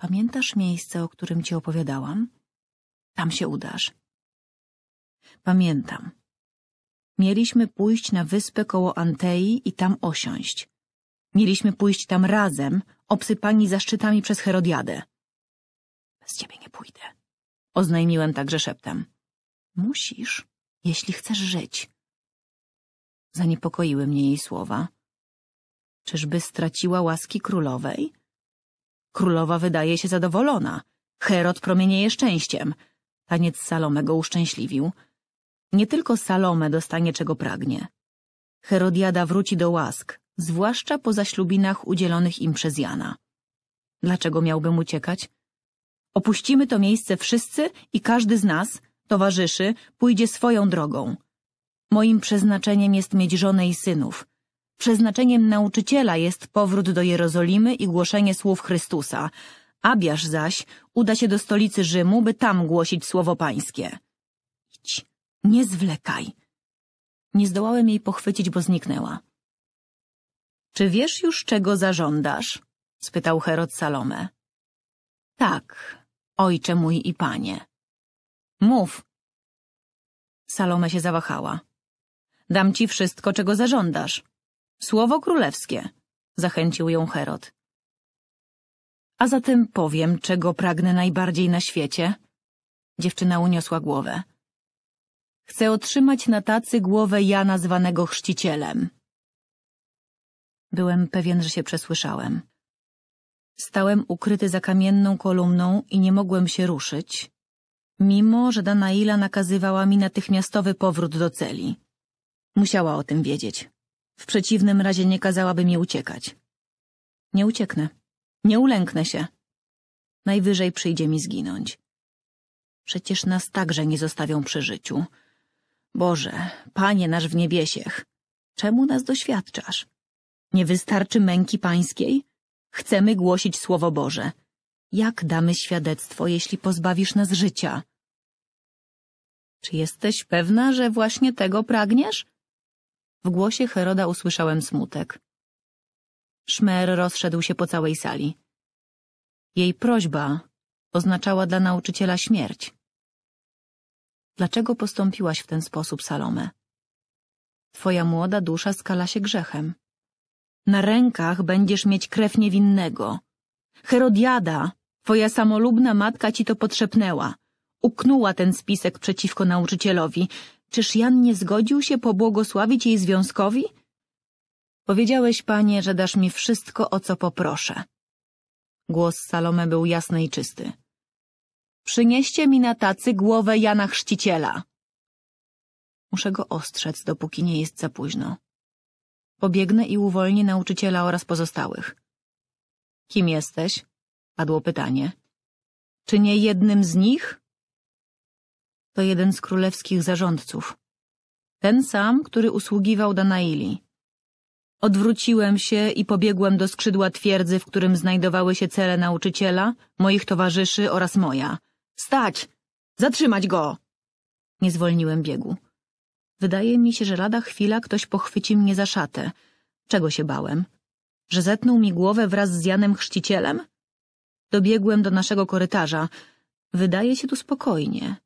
Pamiętasz miejsce, o którym ci opowiadałam? Tam się udasz. Pamiętam. Mieliśmy pójść na wyspę koło Antei i tam osiąść. Mieliśmy pójść tam razem, obsypani zaszczytami przez Herodiadę. Bez ciebie nie pójdę. Oznajmiłem także szeptem. Musisz, jeśli chcesz żyć. Zaniepokoiły mnie jej słowa. Czyżby straciła łaski królowej? Królowa wydaje się zadowolona. Herod promienieje szczęściem. Taniec Salome go uszczęśliwił. Nie tylko Salome dostanie czego pragnie. Herodiada wróci do łask, zwłaszcza po zaślubinach udzielonych im przez Jana. Dlaczego miałbym uciekać? Opuścimy to miejsce wszyscy i każdy z nas, towarzyszy, pójdzie swoją drogą. Moim przeznaczeniem jest mieć żonę i synów, Przeznaczeniem nauczyciela jest powrót do Jerozolimy i głoszenie słów Chrystusa. Abiasz zaś uda się do stolicy Rzymu, by tam głosić słowo pańskie. Idź, nie zwlekaj. Nie zdołałem jej pochwycić, bo zniknęła. Czy wiesz już, czego zażądasz? spytał Herod Salome. Tak, ojcze mój i panie. Mów. Salome się zawahała. Dam ci wszystko, czego zażądasz, Słowo królewskie, zachęcił ją Herod. A zatem powiem, czego pragnę najbardziej na świecie. Dziewczyna uniosła głowę. Chcę otrzymać na tacy głowę Jana zwanego chrzcicielem. Byłem pewien, że się przesłyszałem. Stałem ukryty za kamienną kolumną i nie mogłem się ruszyć, mimo że Danaila nakazywała mi natychmiastowy powrót do celi. Musiała o tym wiedzieć. W przeciwnym razie nie kazałaby mi uciekać. Nie ucieknę. Nie ulęknę się. Najwyżej przyjdzie mi zginąć. Przecież nas także nie zostawią przy życiu. Boże, Panie nasz w niebiesiech, czemu nas doświadczasz? Nie wystarczy męki pańskiej? Chcemy głosić Słowo Boże. Jak damy świadectwo, jeśli pozbawisz nas życia? Czy jesteś pewna, że właśnie tego pragniesz? W głosie Heroda usłyszałem smutek. Szmer rozszedł się po całej sali. Jej prośba oznaczała dla nauczyciela śmierć. Dlaczego postąpiłaś w ten sposób, Salome? Twoja młoda dusza skala się grzechem. Na rękach będziesz mieć krew niewinnego. Herodiada, twoja samolubna matka ci to potrzepnęła. Uknuła ten spisek przeciwko nauczycielowi, Czyż Jan nie zgodził się pobłogosławić jej związkowi? Powiedziałeś, panie, że dasz mi wszystko, o co poproszę. Głos Salome był jasny i czysty. Przynieście mi na tacy głowę Jana Chrzciciela. Muszę go ostrzec, dopóki nie jest za późno. Pobiegnę i uwolnię nauczyciela oraz pozostałych. Kim jesteś? Padło pytanie. Czy nie jednym z nich? to jeden z królewskich zarządców. Ten sam, który usługiwał Danaili. Odwróciłem się i pobiegłem do skrzydła twierdzy, w którym znajdowały się cele nauczyciela, moich towarzyszy oraz moja. Stać! Zatrzymać go! Nie zwolniłem biegu. Wydaje mi się, że lada chwila ktoś pochwyci mnie za szatę. Czego się bałem? Że zetnął mi głowę wraz z Janem Chrzcicielem? Dobiegłem do naszego korytarza. Wydaje się tu spokojnie.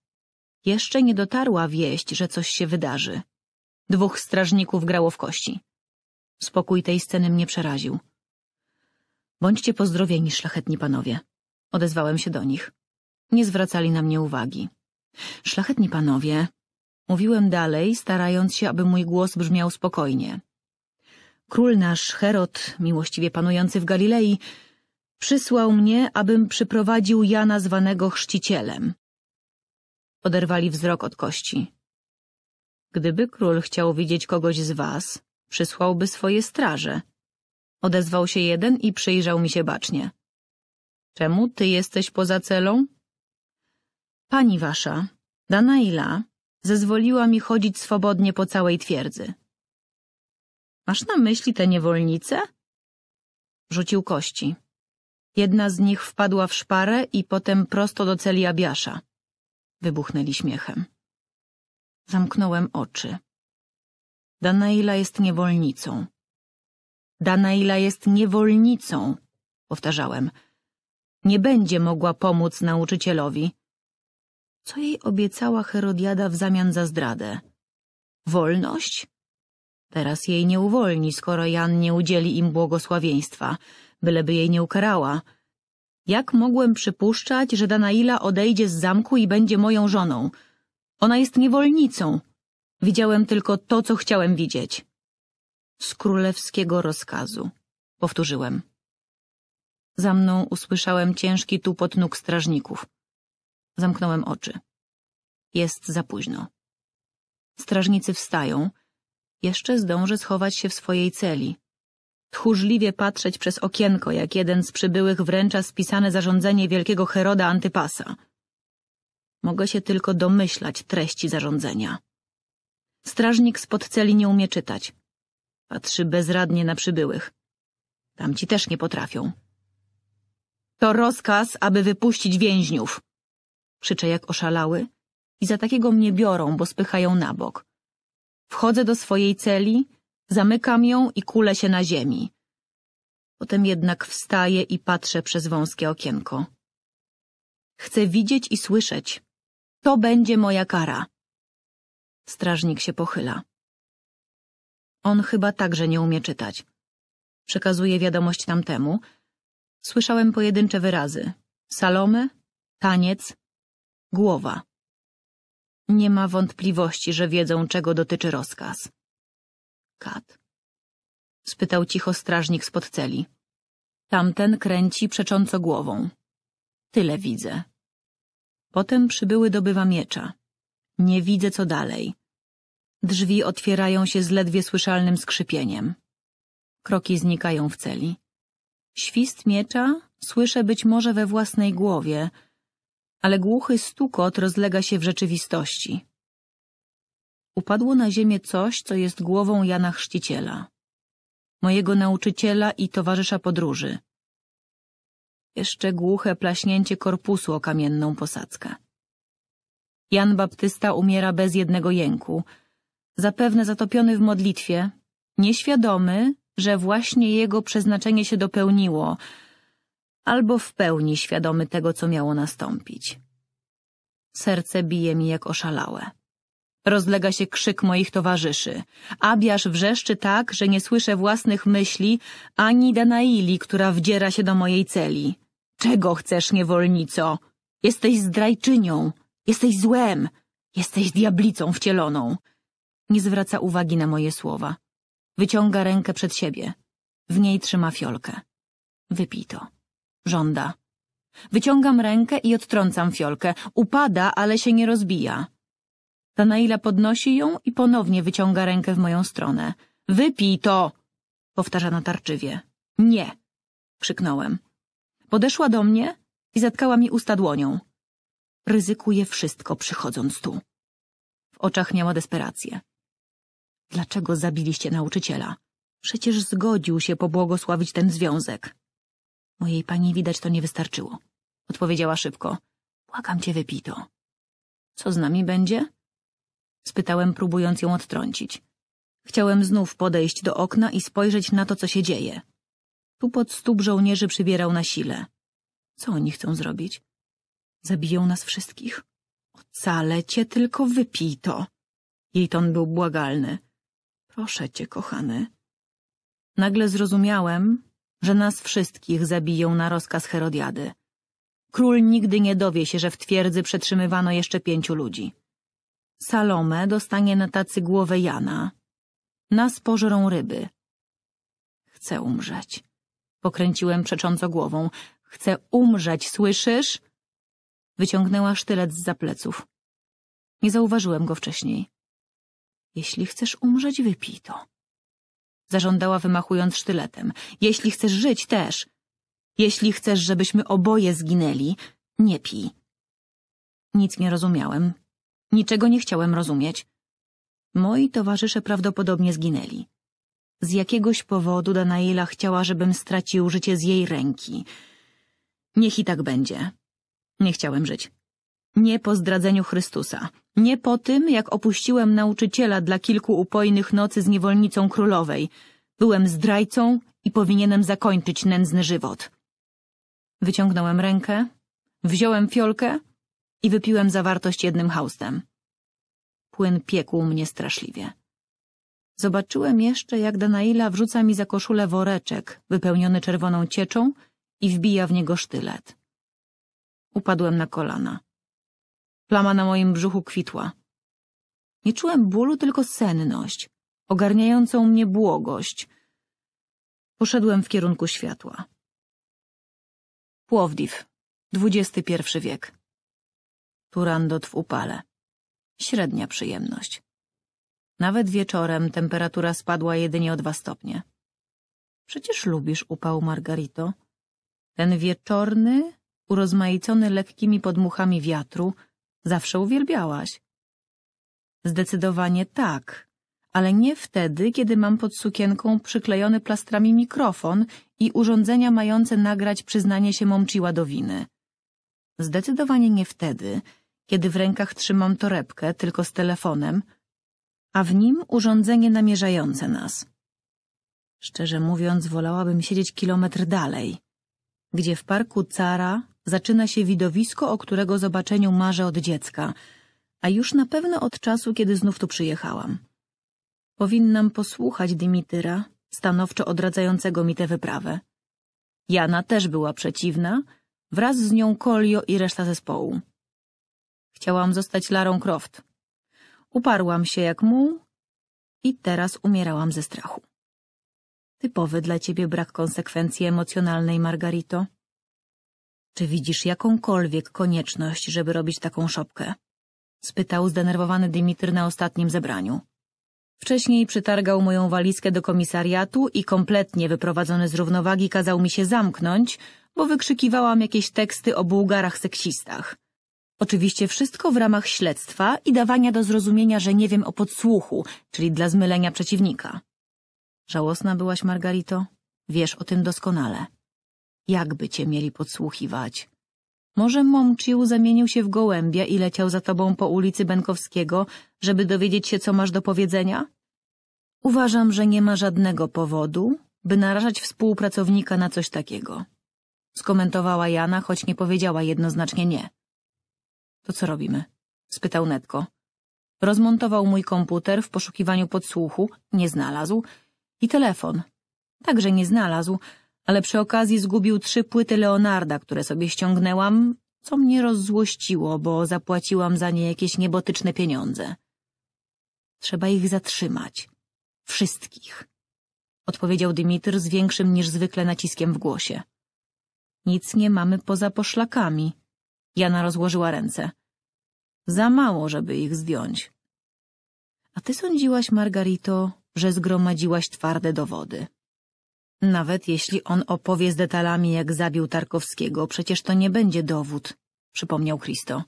Jeszcze nie dotarła wieść, że coś się wydarzy. Dwóch strażników grało w kości. Spokój tej sceny mnie przeraził. Bądźcie pozdrowieni, szlachetni panowie. Odezwałem się do nich. Nie zwracali na mnie uwagi. Szlachetni panowie, mówiłem dalej, starając się, aby mój głos brzmiał spokojnie. Król nasz, Herod, miłościwie panujący w Galilei, przysłał mnie, abym przyprowadził Jana zwanego chrzcicielem. Oderwali wzrok od kości. Gdyby król chciał widzieć kogoś z was, przysłałby swoje straże. Odezwał się jeden i przyjrzał mi się bacznie. Czemu ty jesteś poza celą? Pani wasza, Danaila, zezwoliła mi chodzić swobodnie po całej twierdzy. Masz na myśli te niewolnice? Rzucił kości. Jedna z nich wpadła w szparę i potem prosto do celi Abiasza. Wybuchnęli śmiechem. Zamknąłem oczy. Danaila jest niewolnicą. Danaila jest niewolnicą, powtarzałem. Nie będzie mogła pomóc nauczycielowi. Co jej obiecała Herodiada w zamian za zdradę? Wolność? Teraz jej nie uwolni, skoro Jan nie udzieli im błogosławieństwa, byleby jej nie ukarała – jak mogłem przypuszczać, że Danaila odejdzie z zamku i będzie moją żoną? Ona jest niewolnicą. Widziałem tylko to, co chciałem widzieć. Z królewskiego rozkazu, powtórzyłem. Za mną usłyszałem ciężki tupot nóg strażników. Zamknąłem oczy. Jest za późno. Strażnicy wstają. Jeszcze zdążę schować się w swojej celi tchórzliwie patrzeć przez okienko, jak jeden z przybyłych wręcza spisane zarządzenie wielkiego Heroda Antypasa. Mogę się tylko domyślać treści zarządzenia. Strażnik spod celi nie umie czytać. Patrzy bezradnie na przybyłych. Tamci też nie potrafią. To rozkaz, aby wypuścić więźniów. Krzyczę jak oszalały i za takiego mnie biorą, bo spychają na bok. Wchodzę do swojej celi Zamykam ją i kulę się na ziemi. Potem jednak wstaję i patrzę przez wąskie okienko. Chcę widzieć i słyszeć. To będzie moja kara. Strażnik się pochyla. On chyba także nie umie czytać. Przekazuje wiadomość tamtemu. Słyszałem pojedyncze wyrazy. Salomy, taniec, głowa. Nie ma wątpliwości, że wiedzą, czego dotyczy rozkaz. Kat? spytał cicho strażnik spod celi. Tamten kręci przecząco głową. Tyle widzę. Potem przybyły dobywa miecza. Nie widzę co dalej. Drzwi otwierają się z ledwie słyszalnym skrzypieniem. Kroki znikają w celi. Świst miecza słyszę być może we własnej głowie, ale głuchy stukot rozlega się w rzeczywistości upadło na ziemię coś, co jest głową Jana Chrzciciela, mojego nauczyciela i towarzysza podróży. Jeszcze głuche plaśnięcie korpusu o kamienną posadzkę. Jan Baptysta umiera bez jednego jęku, zapewne zatopiony w modlitwie, nieświadomy, że właśnie jego przeznaczenie się dopełniło, albo w pełni świadomy tego, co miało nastąpić. Serce bije mi jak oszalałe. Rozlega się krzyk moich towarzyszy. Abiasz wrzeszczy tak, że nie słyszę własnych myśli, ani Danaili, która wdziera się do mojej celi. Czego chcesz, niewolnico? Jesteś zdrajczynią, jesteś złem, jesteś diablicą wcieloną. Nie zwraca uwagi na moje słowa. Wyciąga rękę przed siebie. W niej trzyma fiolkę. Wypij to. Żąda. Wyciągam rękę i odtrącam fiolkę. Upada, ale się nie rozbija. Danaila podnosi ją i ponownie wyciąga rękę w moją stronę. Wypij to! powtarza natarczywie. Nie! krzyknąłem. Podeszła do mnie i zatkała mi usta dłonią. Ryzykuje wszystko, przychodząc tu. W oczach miała desperację. Dlaczego zabiliście nauczyciela? Przecież zgodził się pobłogosławić ten związek. Mojej pani widać to nie wystarczyło. Odpowiedziała szybko. Błagam cię, wypij to. Co z nami będzie? spytałem, próbując ją odtrącić. Chciałem znów podejść do okna i spojrzeć na to, co się dzieje. Tu pod stóp żołnierzy przybierał na sile. Co oni chcą zrobić? Zabiją nas wszystkich. Ocale cię, tylko wypij to. Jej ton był błagalny. Proszę cię, kochany. Nagle zrozumiałem, że nas wszystkich zabiją na rozkaz Herodiady. Król nigdy nie dowie się, że w twierdzy przetrzymywano jeszcze pięciu ludzi. Salome dostanie na tacy głowę Jana. Nas pożrą ryby. Chcę umrzeć. Pokręciłem przecząco głową. Chcę umrzeć, słyszysz? Wyciągnęła sztylet z pleców. Nie zauważyłem go wcześniej. Jeśli chcesz umrzeć, wypij to. Zażądała wymachując sztyletem. Jeśli chcesz żyć, też. Jeśli chcesz, żebyśmy oboje zginęli, nie pij. Nic nie rozumiałem, Niczego nie chciałem rozumieć. Moi towarzysze prawdopodobnie zginęli. Z jakiegoś powodu Danaila chciała, żebym stracił życie z jej ręki. Niech i tak będzie. Nie chciałem żyć. Nie po zdradzeniu Chrystusa. Nie po tym, jak opuściłem nauczyciela dla kilku upojnych nocy z niewolnicą królowej. Byłem zdrajcą i powinienem zakończyć nędzny żywot. Wyciągnąłem rękę, wziąłem fiolkę i wypiłem zawartość jednym haustem. Płyn piekł mnie straszliwie. Zobaczyłem jeszcze, jak Danaila wrzuca mi za koszulę woreczek wypełniony czerwoną cieczą i wbija w niego sztylet. Upadłem na kolana. Plama na moim brzuchu kwitła. Nie czułem bólu, tylko senność, ogarniającą mnie błogość. Poszedłem w kierunku światła. Płowdiw, XXI wiek. Turandot w upale. Średnia przyjemność. Nawet wieczorem temperatura spadła jedynie o dwa stopnie. Przecież lubisz upał, Margarito. Ten wieczorny, urozmaicony lekkimi podmuchami wiatru, zawsze uwielbiałaś. Zdecydowanie tak, ale nie wtedy, kiedy mam pod sukienką przyklejony plastrami mikrofon i urządzenia mające nagrać przyznanie się Momciła do winy. Zdecydowanie nie wtedy, kiedy w rękach trzymam torebkę tylko z telefonem, a w nim urządzenie namierzające nas. Szczerze mówiąc, wolałabym siedzieć kilometr dalej, gdzie w parku Cara zaczyna się widowisko, o którego zobaczeniu marzę od dziecka, a już na pewno od czasu, kiedy znów tu przyjechałam. Powinnam posłuchać Dimityra, stanowczo odradzającego mi tę wyprawę. Jana też była przeciwna, wraz z nią Kolio i reszta zespołu. Chciałam zostać Larą Croft. Uparłam się jak muł i teraz umierałam ze strachu. Typowy dla ciebie brak konsekwencji emocjonalnej, Margarito. Czy widzisz jakąkolwiek konieczność, żeby robić taką szopkę? Spytał zdenerwowany Dimitr na ostatnim zebraniu. Wcześniej przytargał moją walizkę do komisariatu i kompletnie wyprowadzony z równowagi kazał mi się zamknąć, bo wykrzykiwałam jakieś teksty o bułgarach seksistach. Oczywiście wszystko w ramach śledztwa i dawania do zrozumienia, że nie wiem o podsłuchu, czyli dla zmylenia przeciwnika. Żałosna byłaś, Margarito. Wiesz o tym doskonale. Jakby cię mieli podsłuchiwać? Może Momcił zamienił się w gołębia i leciał za tobą po ulicy Benkowskiego, żeby dowiedzieć się, co masz do powiedzenia? Uważam, że nie ma żadnego powodu, by narażać współpracownika na coś takiego. Skomentowała Jana, choć nie powiedziała jednoznacznie nie. To co robimy? spytał Netko. Rozmontował mój komputer w poszukiwaniu podsłuchu, nie znalazł, i telefon. Także nie znalazł, ale przy okazji zgubił trzy płyty Leonarda, które sobie ściągnęłam, co mnie rozzłościło, bo zapłaciłam za nie jakieś niebotyczne pieniądze. Trzeba ich zatrzymać. Wszystkich. Odpowiedział Dymitr z większym niż zwykle naciskiem w głosie. Nic nie mamy poza poszlakami. Jana rozłożyła ręce. Za mało, żeby ich zdjąć. A ty sądziłaś, Margarito, że zgromadziłaś twarde dowody. Nawet jeśli on opowie z detalami, jak zabił Tarkowskiego, przecież to nie będzie dowód, przypomniał Christo.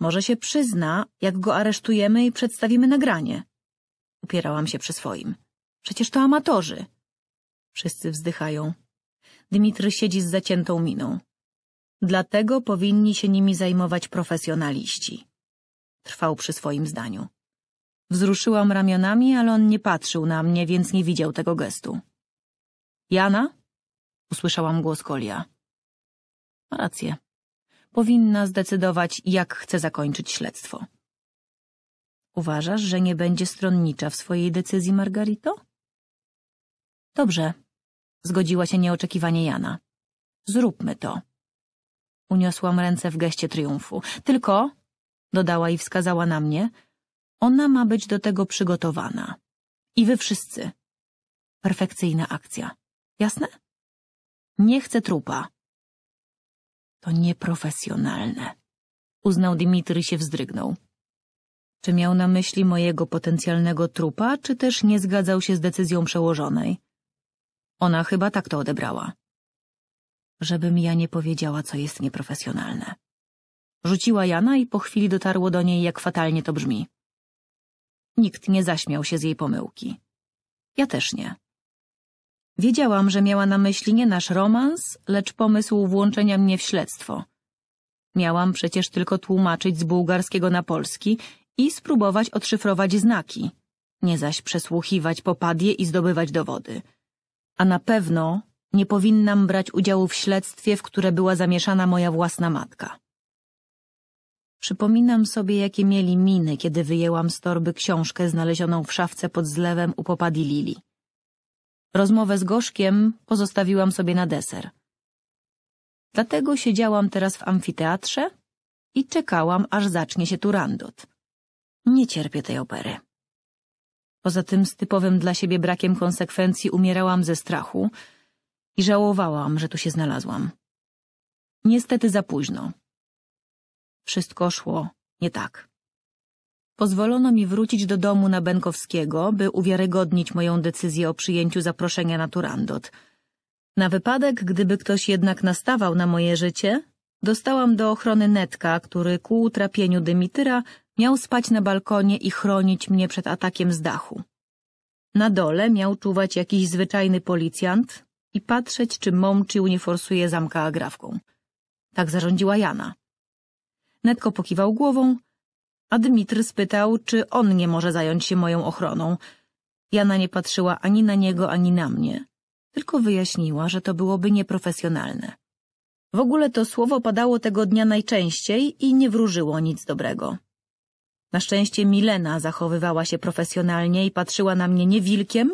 Może się przyzna, jak go aresztujemy i przedstawimy nagranie. Upierałam się przy swoim. Przecież to amatorzy. Wszyscy wzdychają. Dmitry siedzi z zaciętą miną. Dlatego powinni się nimi zajmować profesjonaliści. Trwał przy swoim zdaniu. Wzruszyłam ramionami, ale on nie patrzył na mnie, więc nie widział tego gestu. Jana? Usłyszałam głos Kolia. Ma rację. Powinna zdecydować, jak chce zakończyć śledztwo. Uważasz, że nie będzie stronnicza w swojej decyzji, Margarito? Dobrze. Zgodziła się nieoczekiwanie Jana. Zróbmy to. Uniosłam ręce w geście triumfu. Tylko, dodała i wskazała na mnie, ona ma być do tego przygotowana. I wy wszyscy. Perfekcyjna akcja. Jasne? Nie chcę trupa. To nieprofesjonalne. Uznał Dimitry się wzdrygnął. Czy miał na myśli mojego potencjalnego trupa, czy też nie zgadzał się z decyzją przełożonej? Ona chyba tak to odebrała żebym ja nie powiedziała, co jest nieprofesjonalne. Rzuciła Jana i po chwili dotarło do niej, jak fatalnie to brzmi. Nikt nie zaśmiał się z jej pomyłki. Ja też nie. Wiedziałam, że miała na myśli nie nasz romans, lecz pomysł włączenia mnie w śledztwo. Miałam przecież tylko tłumaczyć z bułgarskiego na polski i spróbować odszyfrować znaki, nie zaś przesłuchiwać popadje i zdobywać dowody. A na pewno nie powinnam brać udziału w śledztwie, w które była zamieszana moja własna matka. Przypominam sobie, jakie mieli miny, kiedy wyjęłam z torby książkę znalezioną w szafce pod zlewem u popadli Lili. Rozmowę z Gorzkiem pozostawiłam sobie na deser. Dlatego siedziałam teraz w amfiteatrze i czekałam, aż zacznie się turandot. Nie cierpię tej opery. Poza tym z typowym dla siebie brakiem konsekwencji umierałam ze strachu, i żałowałam, że tu się znalazłam. Niestety za późno. Wszystko szło nie tak. Pozwolono mi wrócić do domu na Benkowskiego, by uwiarygodnić moją decyzję o przyjęciu zaproszenia na Turandot. Na wypadek, gdyby ktoś jednak nastawał na moje życie, dostałam do ochrony Netka, który ku utrapieniu Dymityra miał spać na balkonie i chronić mnie przed atakiem z dachu. Na dole miał czuwać jakiś zwyczajny policjant, i patrzeć, czy Momchił nie forsuje zamka agrafką. Tak zarządziła Jana. Netko pokiwał głową, a Dmitr spytał, czy on nie może zająć się moją ochroną. Jana nie patrzyła ani na niego, ani na mnie, tylko wyjaśniła, że to byłoby nieprofesjonalne. W ogóle to słowo padało tego dnia najczęściej i nie wróżyło nic dobrego. Na szczęście Milena zachowywała się profesjonalnie i patrzyła na mnie nie wilkiem,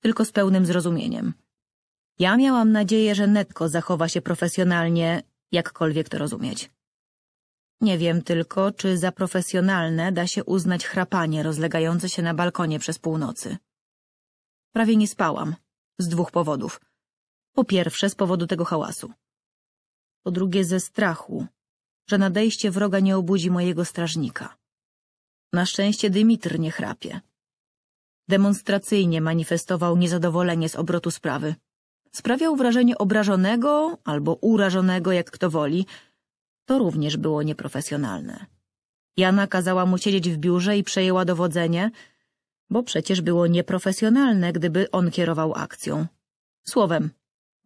tylko z pełnym zrozumieniem. Ja miałam nadzieję, że Netko zachowa się profesjonalnie, jakkolwiek to rozumieć. Nie wiem tylko, czy za profesjonalne da się uznać chrapanie rozlegające się na balkonie przez północy. Prawie nie spałam. Z dwóch powodów. Po pierwsze, z powodu tego hałasu. Po drugie, ze strachu, że nadejście wroga nie obudzi mojego strażnika. Na szczęście Dymitr nie chrapie. Demonstracyjnie manifestował niezadowolenie z obrotu sprawy. Sprawiał wrażenie obrażonego albo urażonego, jak kto woli. To również było nieprofesjonalne. Jana kazała mu siedzieć w biurze i przejęła dowodzenie, bo przecież było nieprofesjonalne, gdyby on kierował akcją. Słowem,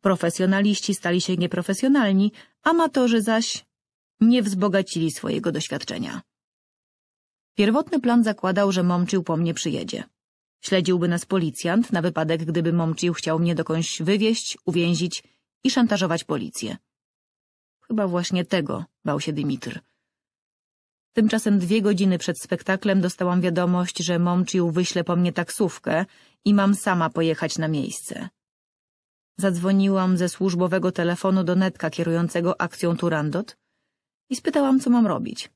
profesjonaliści stali się nieprofesjonalni, amatorzy zaś nie wzbogacili swojego doświadczenia. Pierwotny plan zakładał, że Momczył po mnie przyjedzie. Śledziłby nas policjant na wypadek, gdyby Momcił chciał mnie dokądś wywieźć, uwięzić i szantażować policję. Chyba właśnie tego bał się Dimitr. Tymczasem dwie godziny przed spektaklem dostałam wiadomość, że Momcił wyśle po mnie taksówkę i mam sama pojechać na miejsce. Zadzwoniłam ze służbowego telefonu do netka kierującego akcją Turandot i spytałam, co mam robić.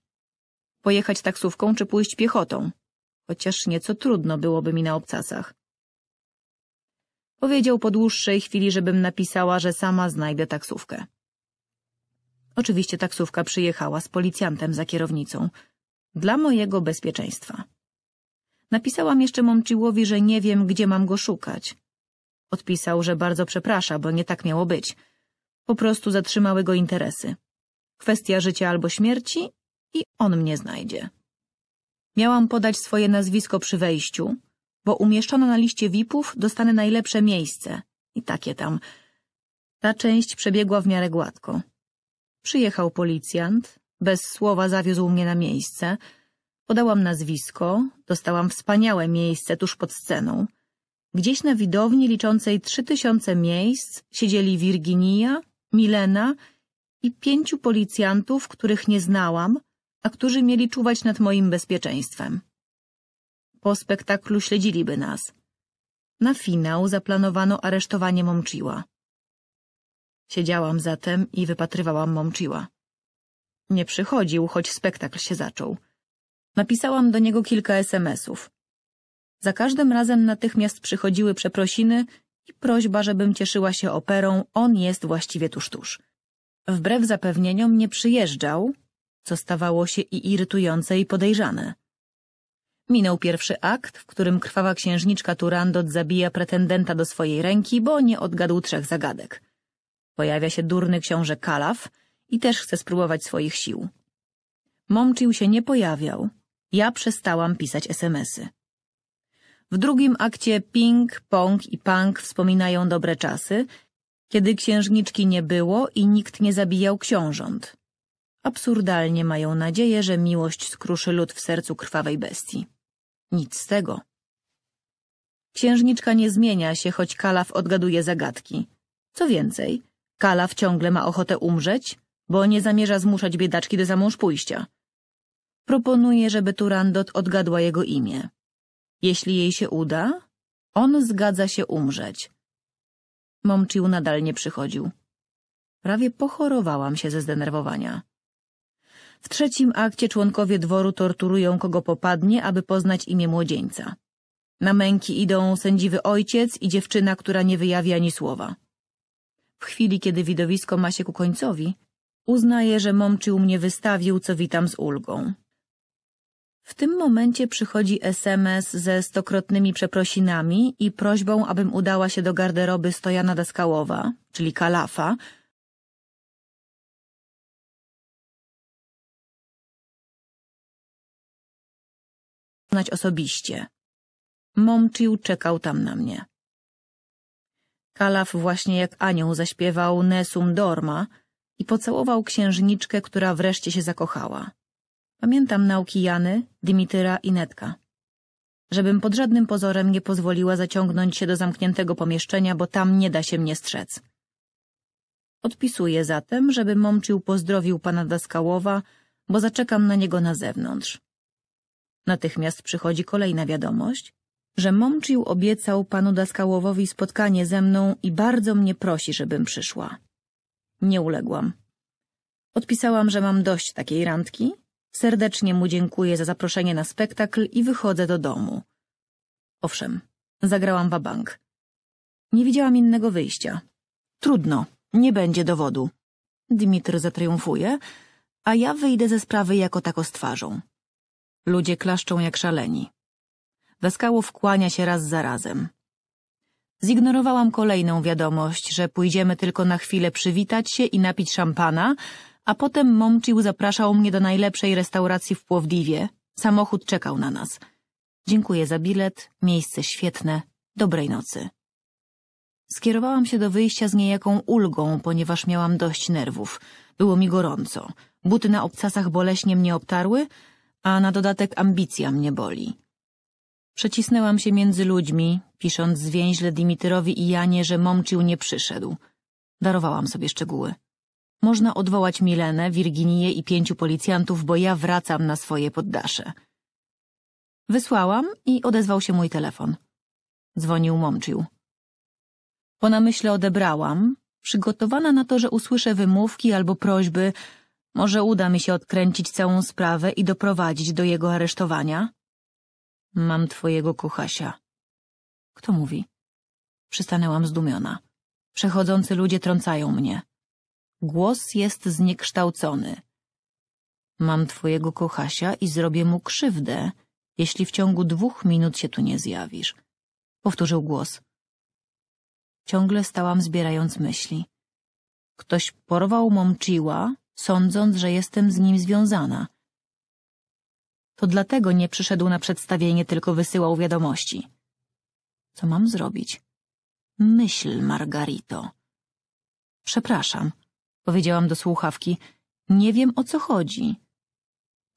Pojechać taksówką czy pójść piechotą? chociaż nieco trudno byłoby mi na obcasach. Powiedział po dłuższej chwili, żebym napisała, że sama znajdę taksówkę. Oczywiście taksówka przyjechała z policjantem za kierownicą. Dla mojego bezpieczeństwa. Napisałam jeszcze Momciłowi, że nie wiem, gdzie mam go szukać. Odpisał, że bardzo przeprasza, bo nie tak miało być. Po prostu zatrzymały go interesy. Kwestia życia albo śmierci i on mnie znajdzie. Miałam podać swoje nazwisko przy wejściu, bo umieszczono na liście VIP-ów dostanę najlepsze miejsce i takie tam. Ta część przebiegła w miarę gładko. Przyjechał policjant, bez słowa zawiózł mnie na miejsce. Podałam nazwisko, dostałam wspaniałe miejsce tuż pod sceną. Gdzieś na widowni liczącej trzy tysiące miejsc siedzieli Virginia, Milena i pięciu policjantów, których nie znałam, a którzy mieli czuwać nad moim bezpieczeństwem. Po spektaklu śledziliby nas. Na finał zaplanowano aresztowanie Momczyła. Siedziałam zatem i wypatrywałam Momczyła. Nie przychodził, choć spektakl się zaczął. Napisałam do niego kilka SMS-ów. Za każdym razem natychmiast przychodziły przeprosiny i prośba, żebym cieszyła się operą, on jest właściwie tuż tuż. Wbrew zapewnieniom nie przyjeżdżał, co stawało się i irytujące i podejrzane. Minął pierwszy akt, w którym krwawa księżniczka Turandot zabija pretendenta do swojej ręki, bo nie odgadł trzech zagadek. Pojawia się durny książę Kalaf i też chce spróbować swoich sił. Momczył się nie pojawiał. Ja przestałam pisać SMSy. W drugim akcie Ping, Pong i Pang wspominają dobre czasy, kiedy księżniczki nie było i nikt nie zabijał książąt. Absurdalnie mają nadzieję, że miłość skruszy lód w sercu krwawej bestii. Nic z tego. Księżniczka nie zmienia się, choć Kalaf odgaduje zagadki. Co więcej, Kalaf ciągle ma ochotę umrzeć, bo nie zamierza zmuszać biedaczki do zamąż pójścia. Proponuje, żeby Turandot odgadła jego imię. Jeśli jej się uda, on zgadza się umrzeć. Momcił nadal nie przychodził. Prawie pochorowałam się ze zdenerwowania. W trzecim akcie członkowie dworu torturują kogo popadnie, aby poznać imię młodzieńca. Na męki idą sędziwy ojciec i dziewczyna, która nie wyjawia ani słowa. W chwili, kiedy widowisko ma się ku końcowi, uznaje, że Momczył mnie wystawił, co witam z ulgą. W tym momencie przychodzi SMS ze stokrotnymi przeprosinami i prośbą, abym udała się do garderoby Stojana Daskałowa, czyli Kalafa, poznać osobiście. Momczył czekał tam na mnie. Kalaf właśnie jak anioł zaśpiewał Nesum Dorma i pocałował księżniczkę, która wreszcie się zakochała. Pamiętam nauki Jany, Dimityra i Netka. Żebym pod żadnym pozorem nie pozwoliła zaciągnąć się do zamkniętego pomieszczenia, bo tam nie da się mnie strzec. Odpisuję zatem, żeby Momczył pozdrowił pana Daskałowa, bo zaczekam na niego na zewnątrz. Natychmiast przychodzi kolejna wiadomość, że Momczył obiecał panu Daskałowowi spotkanie ze mną i bardzo mnie prosi, żebym przyszła. Nie uległam. Odpisałam, że mam dość takiej randki, serdecznie mu dziękuję za zaproszenie na spektakl i wychodzę do domu. Owszem, zagrałam wabank. Nie widziałam innego wyjścia. Trudno, nie będzie dowodu. Dmitr zatriumfuje, a ja wyjdę ze sprawy jako tako z twarzą. Ludzie klaszczą jak szaleni. Weskało wkłania się raz za razem. Zignorowałam kolejną wiadomość, że pójdziemy tylko na chwilę przywitać się i napić szampana, a potem Momcił zapraszał mnie do najlepszej restauracji w Płowdiwie. Samochód czekał na nas. Dziękuję za bilet, miejsce świetne, dobrej nocy. Skierowałam się do wyjścia z niejaką ulgą, ponieważ miałam dość nerwów. Było mi gorąco. Buty na obcasach boleśnie mnie obtarły, a na dodatek ambicja mnie boli. Przecisnęłam się między ludźmi, pisząc zwięźle Dimitrowi i Janie, że Momcił nie przyszedł. Darowałam sobie szczegóły. Można odwołać Milenę, Wirginię i pięciu policjantów, bo ja wracam na swoje poddasze. Wysłałam i odezwał się mój telefon. Dzwonił Momcił. Po namyśle odebrałam, przygotowana na to, że usłyszę wymówki albo prośby, może uda mi się odkręcić całą sprawę i doprowadzić do jego aresztowania? Mam twojego kochasia. Kto mówi? Przystanęłam zdumiona. Przechodzący ludzie trącają mnie. Głos jest zniekształcony. Mam twojego kochasia i zrobię mu krzywdę, jeśli w ciągu dwóch minut się tu nie zjawisz. Powtórzył głos. Ciągle stałam zbierając myśli. Ktoś porwał Momciła sądząc, że jestem z nim związana. To dlatego nie przyszedł na przedstawienie, tylko wysyłał wiadomości. Co mam zrobić? Myśl, Margarito. Przepraszam, powiedziałam do słuchawki. Nie wiem, o co chodzi.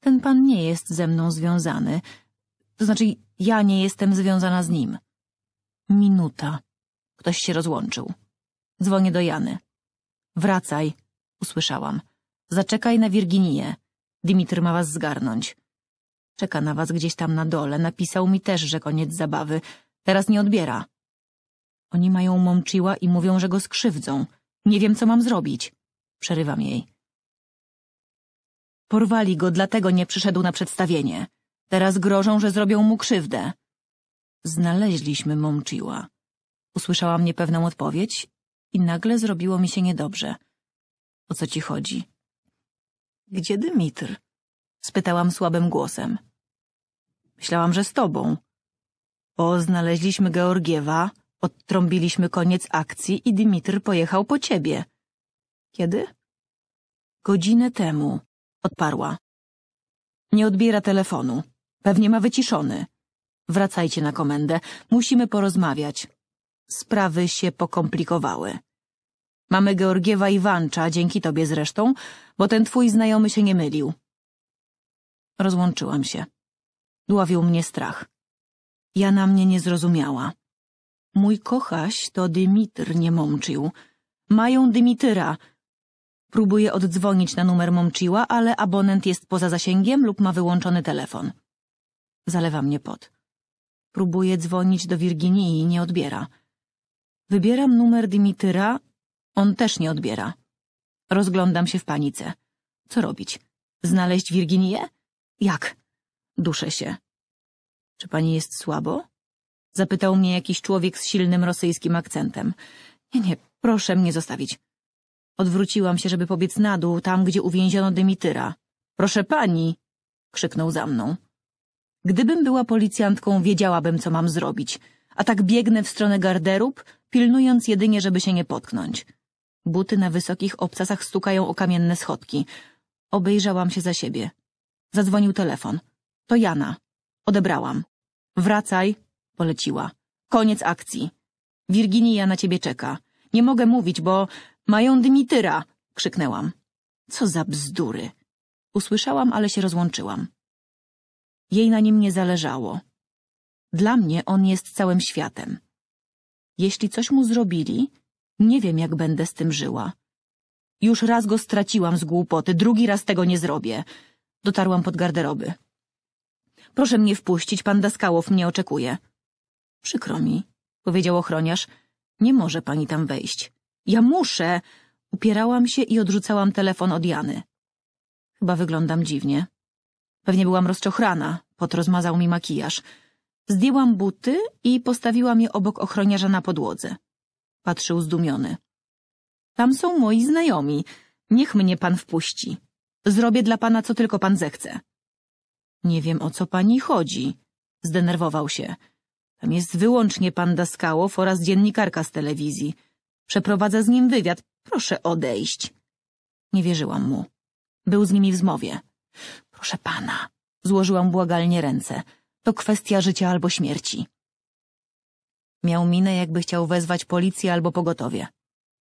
Ten pan nie jest ze mną związany. To znaczy, ja nie jestem związana z nim. Minuta. Ktoś się rozłączył. Dzwonię do Jany. Wracaj, usłyszałam. Zaczekaj na Wirginię. Dimitr ma was zgarnąć. Czeka na was gdzieś tam na dole. Napisał mi też, że koniec zabawy. Teraz nie odbiera. Oni mają mączyła i mówią, że go skrzywdzą. Nie wiem, co mam zrobić. Przerywam jej. Porwali go, dlatego nie przyszedł na przedstawienie. Teraz grożą, że zrobią mu krzywdę. Znaleźliśmy mączyła. Usłyszałam niepewną odpowiedź i nagle zrobiło mi się niedobrze. O co ci chodzi? Gdzie Dymitr? spytałam słabym głosem. Myślałam, że z tobą. Bo znaleźliśmy Georgiewa, odtrąbiliśmy koniec akcji i Dymitr pojechał po ciebie. Kiedy? Godzinę temu, odparła. Nie odbiera telefonu. Pewnie ma wyciszony. Wracajcie na komendę. Musimy porozmawiać. Sprawy się pokomplikowały. Mamy Georgiewa Iwancza, dzięki tobie zresztą, bo ten twój znajomy się nie mylił. Rozłączyłam się. Dławił mnie strach. Jana mnie nie zrozumiała. Mój kochaś to Dymitr nie mączył. Mają Dymityra. Próbuję oddzwonić na numer mączyła, ale abonent jest poza zasięgiem lub ma wyłączony telefon. Zalewa mnie pot. Próbuję dzwonić do Virginii i nie odbiera. Wybieram numer Dymityra, on też nie odbiera. Rozglądam się w panice. Co robić? Znaleźć Wirginię? Jak? Duszę się. Czy pani jest słabo? Zapytał mnie jakiś człowiek z silnym rosyjskim akcentem. Nie, nie, proszę mnie zostawić. Odwróciłam się, żeby pobiec na dół, tam, gdzie uwięziono Dymityra. Proszę pani! krzyknął za mną. Gdybym była policjantką, wiedziałabym, co mam zrobić, a tak biegnę w stronę garderób, pilnując jedynie, żeby się nie potknąć. Buty na wysokich obcasach stukają o kamienne schodki. Obejrzałam się za siebie. Zadzwonił telefon. To Jana. Odebrałam. Wracaj, poleciła. Koniec akcji. Virginia na ciebie czeka. Nie mogę mówić, bo mają Dymityra, krzyknęłam. Co za bzdury. Usłyszałam, ale się rozłączyłam. Jej na nim nie zależało. Dla mnie on jest całym światem. Jeśli coś mu zrobili, nie wiem, jak będę z tym żyła. Już raz go straciłam z głupoty, drugi raz tego nie zrobię. Dotarłam pod garderoby. Proszę mnie wpuścić, pan Daskałow mnie oczekuje. Przykro mi, powiedział ochroniarz. Nie może pani tam wejść. Ja muszę! Upierałam się i odrzucałam telefon od Jany. Chyba wyglądam dziwnie. Pewnie byłam rozczochrana, pot rozmazał mi makijaż. Zdjęłam buty i postawiłam je obok ochroniarza na podłodze. Patrzył zdumiony. Tam są moi znajomi. Niech mnie pan wpuści. Zrobię dla pana, co tylko pan zechce. Nie wiem, o co pani chodzi. Zdenerwował się. Tam jest wyłącznie pan Daskałow oraz dziennikarka z telewizji. Przeprowadzę z nim wywiad. Proszę odejść. Nie wierzyłam mu. Był z nimi w zmowie. Proszę pana. Złożyłam błagalnie ręce. To kwestia życia albo śmierci. Miał minę, jakby chciał wezwać policję albo pogotowie.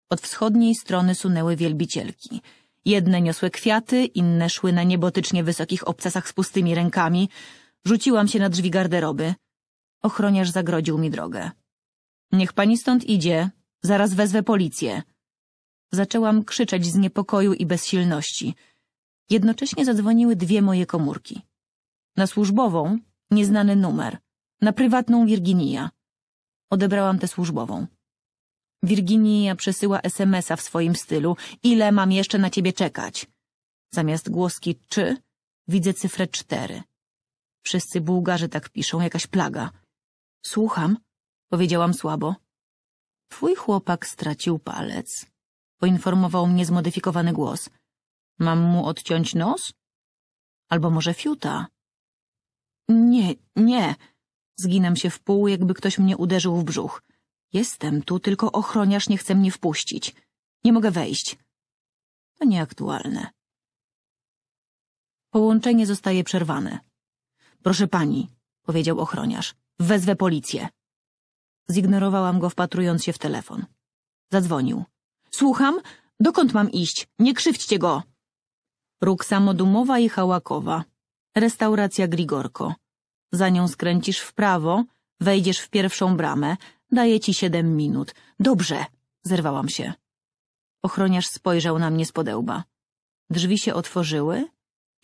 Od wschodniej strony sunęły wielbicielki. Jedne niosły kwiaty, inne szły na niebotycznie wysokich obcasach z pustymi rękami. Rzuciłam się na drzwi garderoby. Ochroniarz zagrodził mi drogę. Niech pani stąd idzie, zaraz wezwę policję. Zaczęłam krzyczeć z niepokoju i bezsilności. Jednocześnie zadzwoniły dwie moje komórki. Na służbową nieznany numer, na prywatną Virginia. Odebrałam tę służbową. Virginia przesyła SMS-a w swoim stylu. Ile mam jeszcze na ciebie czekać? Zamiast głoski czy, widzę cyfrę cztery. Wszyscy Bułgarzy tak piszą, jakaś plaga. Słucham, powiedziałam słabo. Twój chłopak stracił palec, poinformował mnie zmodyfikowany głos. Mam mu odciąć nos? Albo może fiuta? Nie, nie, Zginam się w pół, jakby ktoś mnie uderzył w brzuch. Jestem tu, tylko ochroniarz nie chce mnie wpuścić. Nie mogę wejść. To nieaktualne. Połączenie zostaje przerwane. Proszę pani, powiedział ochroniarz, wezwę policję. Zignorowałam go, wpatrując się w telefon. Zadzwonił. Słucham? Dokąd mam iść? Nie krzywdźcie go! Róg samodumowa i hałakowa. Restauracja Grigorko za nią skręcisz w prawo, wejdziesz w pierwszą bramę, daję ci siedem minut. Dobrze, zerwałam się. Ochroniarz spojrzał na mnie z podełba. Drzwi się otworzyły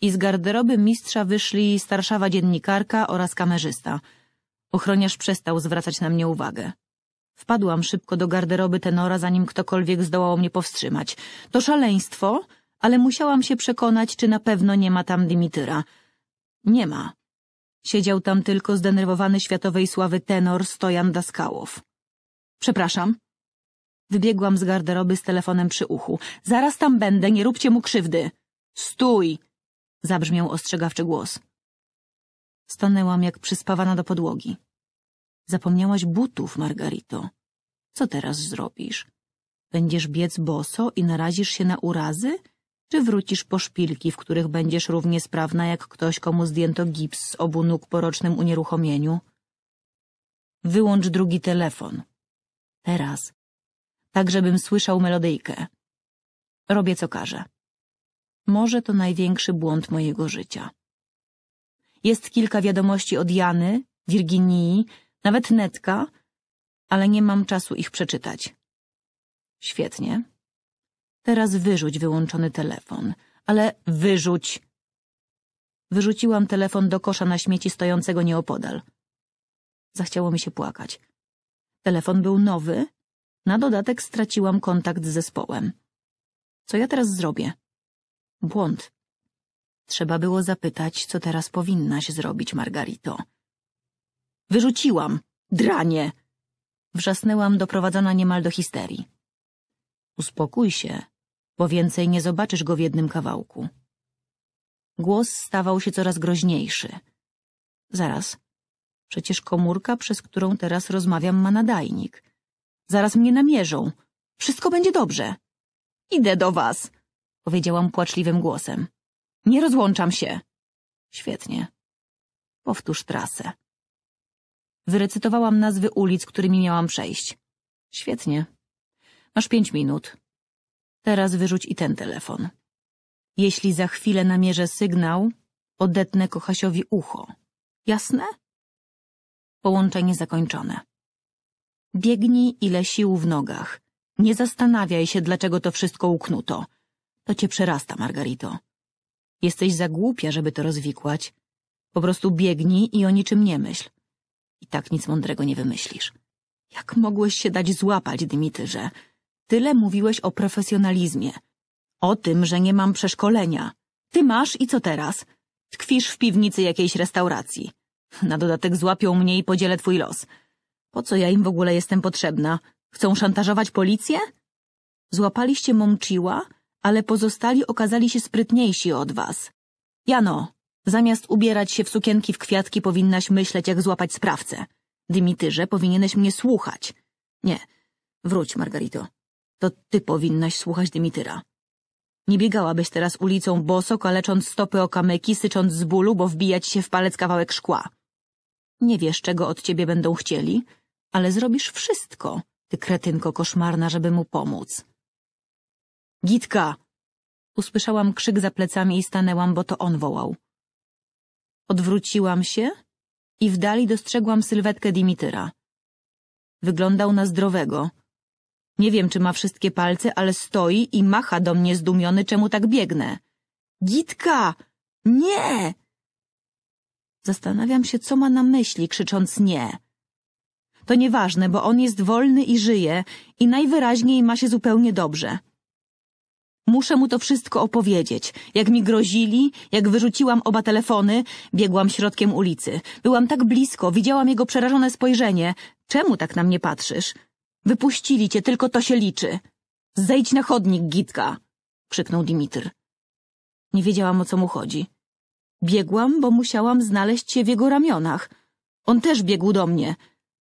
i z garderoby mistrza wyszli starszawa dziennikarka oraz kamerzysta. Ochroniarz przestał zwracać na mnie uwagę. Wpadłam szybko do garderoby tenora, zanim ktokolwiek zdołał mnie powstrzymać. To szaleństwo, ale musiałam się przekonać, czy na pewno nie ma tam Dimityra. Nie ma. Siedział tam tylko zdenerwowany światowej sławy tenor Stojan Daskałow. Przepraszam. Wybiegłam z garderoby z telefonem przy uchu. Zaraz tam będę, nie róbcie mu krzywdy. Stój! Zabrzmiał ostrzegawczy głos. Stanęłam jak przyspawana do podłogi. Zapomniałaś butów, Margarito. Co teraz zrobisz? Będziesz biec boso i narazisz się na urazy? Czy wrócisz po szpilki, w których będziesz równie sprawna jak ktoś, komu zdjęto gips z obu nóg po rocznym unieruchomieniu? Wyłącz drugi telefon. Teraz. Tak, żebym słyszał melodyjkę. Robię, co każe. Może to największy błąd mojego życia. Jest kilka wiadomości od Jany, Virginii, nawet Netka, ale nie mam czasu ich przeczytać. Świetnie. Teraz wyrzuć wyłączony telefon. Ale wyrzuć! Wyrzuciłam telefon do kosza na śmieci stojącego nieopodal. Zachciało mi się płakać. Telefon był nowy. Na dodatek straciłam kontakt z zespołem. Co ja teraz zrobię? Błąd. Trzeba było zapytać, co teraz powinnaś zrobić, Margarito. Wyrzuciłam! Dranie! Wrzasnęłam, doprowadzona niemal do histerii. Uspokój się, bo więcej nie zobaczysz go w jednym kawałku. Głos stawał się coraz groźniejszy. Zaraz. Przecież komórka, przez którą teraz rozmawiam, ma nadajnik. Zaraz mnie namierzą. Wszystko będzie dobrze. Idę do was, powiedziałam płaczliwym głosem. Nie rozłączam się. Świetnie. Powtórz trasę. Wyrecytowałam nazwy ulic, którymi miałam przejść. Świetnie. Masz pięć minut. Teraz wyrzuć i ten telefon. Jeśli za chwilę namierzę sygnał, odetnę Kochasiowi ucho. Jasne? Połączenie zakończone. Biegnij ile sił w nogach. Nie zastanawiaj się, dlaczego to wszystko uknuto. To cię przerasta, Margarito. Jesteś za głupia, żeby to rozwikłać. Po prostu biegnij i o niczym nie myśl. I tak nic mądrego nie wymyślisz. Jak mogłeś się dać złapać, Dmitrze? Tyle mówiłeś o profesjonalizmie. O tym, że nie mam przeszkolenia. Ty masz i co teraz? Tkwisz w piwnicy jakiejś restauracji. Na dodatek złapią mnie i podzielę twój los. Po co ja im w ogóle jestem potrzebna? Chcą szantażować policję? Złapaliście Momciła, ale pozostali okazali się sprytniejsi od was. Jano, zamiast ubierać się w sukienki w kwiatki powinnaś myśleć, jak złapać sprawcę. Dymityrze, powinieneś mnie słuchać. Nie, wróć, Margarito. To ty powinnaś słuchać Dymityra. Nie biegałabyś teraz ulicą boso, kalecząc stopy o kamyki, sycząc z bólu, bo wbijać się w palec kawałek szkła. Nie wiesz, czego od ciebie będą chcieli, ale zrobisz wszystko, ty kretynko koszmarna, żeby mu pomóc. Gitka! Usłyszałam krzyk za plecami i stanęłam, bo to on wołał. Odwróciłam się i w dali dostrzegłam sylwetkę Dimityra. Wyglądał na zdrowego, nie wiem, czy ma wszystkie palce, ale stoi i macha do mnie zdumiony, czemu tak biegnę. Gitka! Nie! Zastanawiam się, co ma na myśli, krzycząc nie. To nieważne, bo on jest wolny i żyje i najwyraźniej ma się zupełnie dobrze. Muszę mu to wszystko opowiedzieć. Jak mi grozili, jak wyrzuciłam oba telefony, biegłam środkiem ulicy. Byłam tak blisko, widziałam jego przerażone spojrzenie. Czemu tak na mnie patrzysz? Wypuścili cię, tylko to się liczy. Zejdź na chodnik, Gitka! krzyknął Dimitr. Nie wiedziałam, o co mu chodzi. Biegłam, bo musiałam znaleźć się w jego ramionach. On też biegł do mnie.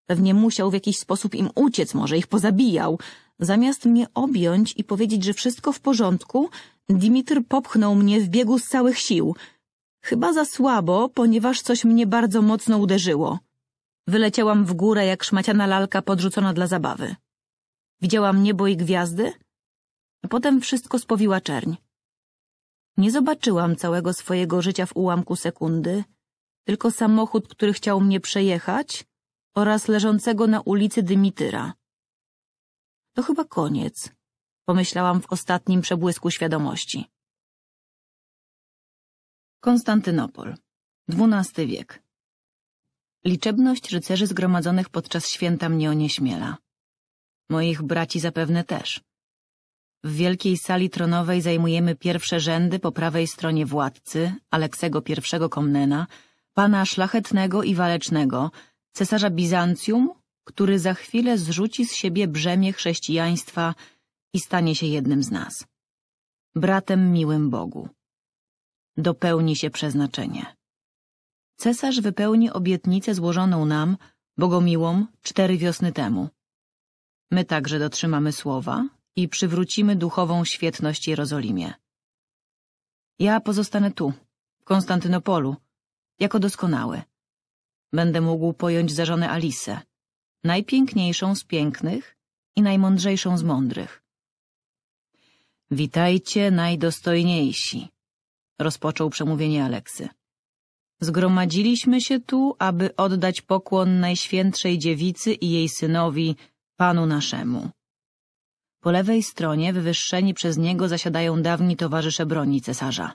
Pewnie musiał w jakiś sposób im uciec, może ich pozabijał. Zamiast mnie objąć i powiedzieć, że wszystko w porządku, Dimitr popchnął mnie w biegu z całych sił. Chyba za słabo, ponieważ coś mnie bardzo mocno uderzyło. Wyleciałam w górę jak szmaciana lalka podrzucona dla zabawy. Widziałam niebo i gwiazdy, a potem wszystko spowiła czerń. Nie zobaczyłam całego swojego życia w ułamku sekundy, tylko samochód, który chciał mnie przejechać oraz leżącego na ulicy Dymityra. To chyba koniec, pomyślałam w ostatnim przebłysku świadomości. Konstantynopol, XII wiek Liczebność rycerzy zgromadzonych podczas święta mnie onieśmiela. Moich braci zapewne też. W wielkiej sali tronowej zajmujemy pierwsze rzędy po prawej stronie władcy, Aleksego I Komnena, pana szlachetnego i walecznego, cesarza Bizancjum, który za chwilę zrzuci z siebie brzemię chrześcijaństwa i stanie się jednym z nas. Bratem miłym Bogu. Dopełni się przeznaczenie cesarz wypełni obietnicę złożoną nam, Bogomiłom, cztery wiosny temu. My także dotrzymamy słowa i przywrócimy duchową świetność Jerozolimie. Ja pozostanę tu, w Konstantynopolu, jako doskonały. Będę mógł pojąć za żonę Alisę, najpiękniejszą z pięknych i najmądrzejszą z mądrych. Witajcie, najdostojniejsi, rozpoczął przemówienie Aleksy. Zgromadziliśmy się tu, aby oddać pokłon Najświętszej Dziewicy i jej synowi, Panu naszemu. Po lewej stronie, wywyższeni przez niego, zasiadają dawni towarzysze broni cesarza.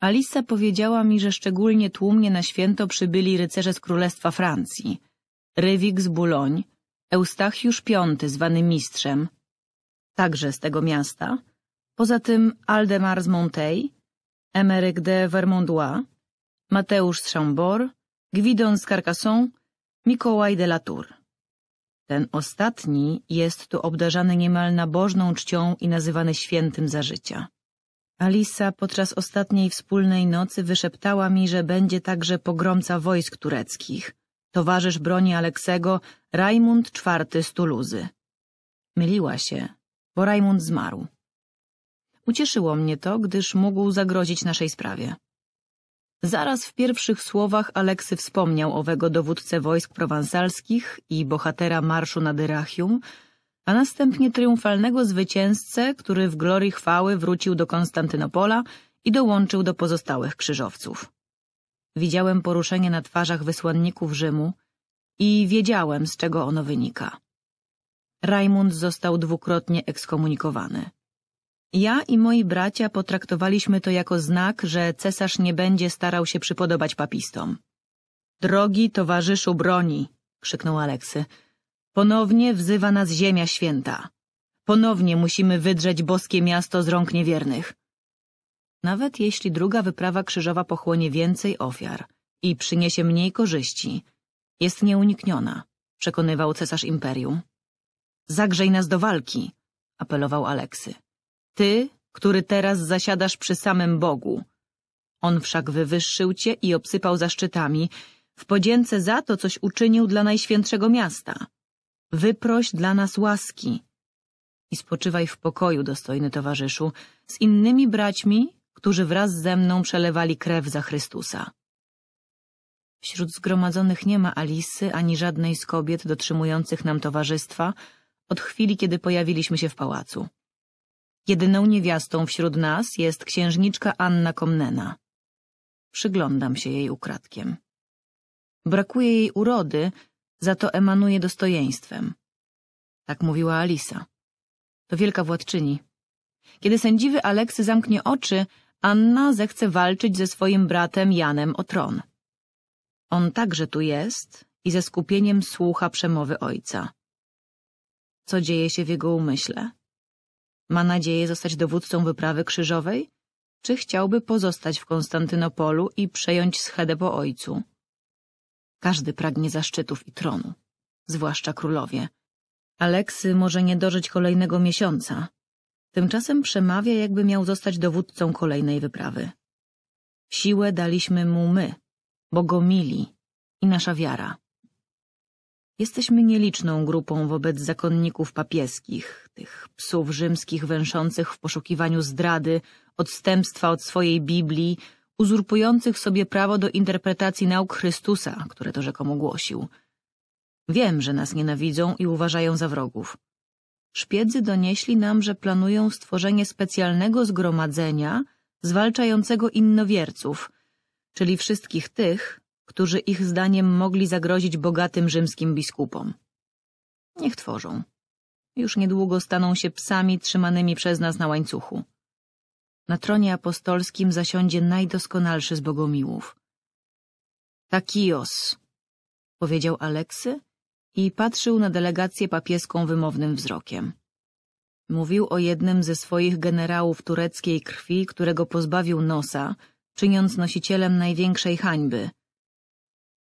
Alisa powiedziała mi, że szczególnie tłumnie na święto przybyli rycerze z Królestwa Francji. Rywik z Boulogne, Eustachiusz V, zwany Mistrzem, także z tego miasta, poza tym Aldemar z Monteil, Emeryk de Vermondois, Mateusz z Chambord, Gwidon z Carcassonne, Mikołaj de la Tour. Ten ostatni jest tu obdarzany niemal nabożną czcią i nazywany świętym za życia. Alisa podczas ostatniej wspólnej nocy wyszeptała mi, że będzie także pogromca wojsk tureckich, towarzysz broni Aleksego Rajmund IV z Tuluzy. Myliła się, bo Rajmund zmarł. Ucieszyło mnie to, gdyż mógł zagrozić naszej sprawie. Zaraz w pierwszych słowach Aleksy wspomniał owego dowódcę wojsk prowansalskich i bohatera marszu nad Irachium, a następnie triumfalnego zwycięzcę, który w glorii chwały wrócił do Konstantynopola i dołączył do pozostałych krzyżowców. Widziałem poruszenie na twarzach wysłanników Rzymu i wiedziałem, z czego ono wynika. Rajmund został dwukrotnie ekskomunikowany. Ja i moi bracia potraktowaliśmy to jako znak, że cesarz nie będzie starał się przypodobać papistom. Drogi towarzyszu broni, krzyknął Aleksy. Ponownie wzywa nas ziemia święta. Ponownie musimy wydrzeć boskie miasto z rąk niewiernych. Nawet jeśli druga wyprawa krzyżowa pochłonie więcej ofiar i przyniesie mniej korzyści, jest nieunikniona, przekonywał cesarz imperium. Zagrzej nas do walki, apelował Aleksy ty, który teraz zasiadasz przy samym Bogu. On wszak wywyższył cię i obsypał zaszczytami. W podzięce za to coś uczynił dla najświętszego miasta. Wyproś dla nas łaski. I spoczywaj w pokoju, dostojny towarzyszu, z innymi braćmi, którzy wraz ze mną przelewali krew za Chrystusa. Wśród zgromadzonych nie ma Alisy ani żadnej z kobiet dotrzymujących nam towarzystwa od chwili, kiedy pojawiliśmy się w pałacu. Jedyną niewiastą wśród nas jest księżniczka Anna Komnena. Przyglądam się jej ukradkiem. Brakuje jej urody, za to emanuje dostojeństwem. Tak mówiła Alisa. To wielka władczyni. Kiedy sędziwy Aleksy zamknie oczy, Anna zechce walczyć ze swoim bratem Janem o tron. On także tu jest i ze skupieniem słucha przemowy ojca. Co dzieje się w jego umyśle? Ma nadzieję zostać dowódcą wyprawy krzyżowej? Czy chciałby pozostać w Konstantynopolu i przejąć schedę po ojcu? Każdy pragnie zaszczytów i tronu, zwłaszcza królowie. Aleksy może nie dożyć kolejnego miesiąca. Tymczasem przemawia, jakby miał zostać dowódcą kolejnej wyprawy. Siłę daliśmy mu my, bogomili i nasza wiara. Jesteśmy nieliczną grupą wobec zakonników papieskich, tych psów rzymskich węszących w poszukiwaniu zdrady, odstępstwa od swojej Biblii, uzurpujących sobie prawo do interpretacji nauk Chrystusa, które to rzekomo głosił. Wiem, że nas nienawidzą i uważają za wrogów. Szpiedzy donieśli nam, że planują stworzenie specjalnego zgromadzenia zwalczającego innowierców, czyli wszystkich tych, którzy ich zdaniem mogli zagrozić bogatym rzymskim biskupom. Niech tworzą. Już niedługo staną się psami trzymanymi przez nas na łańcuchu. Na tronie apostolskim zasiądzie najdoskonalszy z bogomiłów. Takios, powiedział Aleksy i patrzył na delegację papieską wymownym wzrokiem. Mówił o jednym ze swoich generałów tureckiej krwi, którego pozbawił nosa, czyniąc nosicielem największej hańby,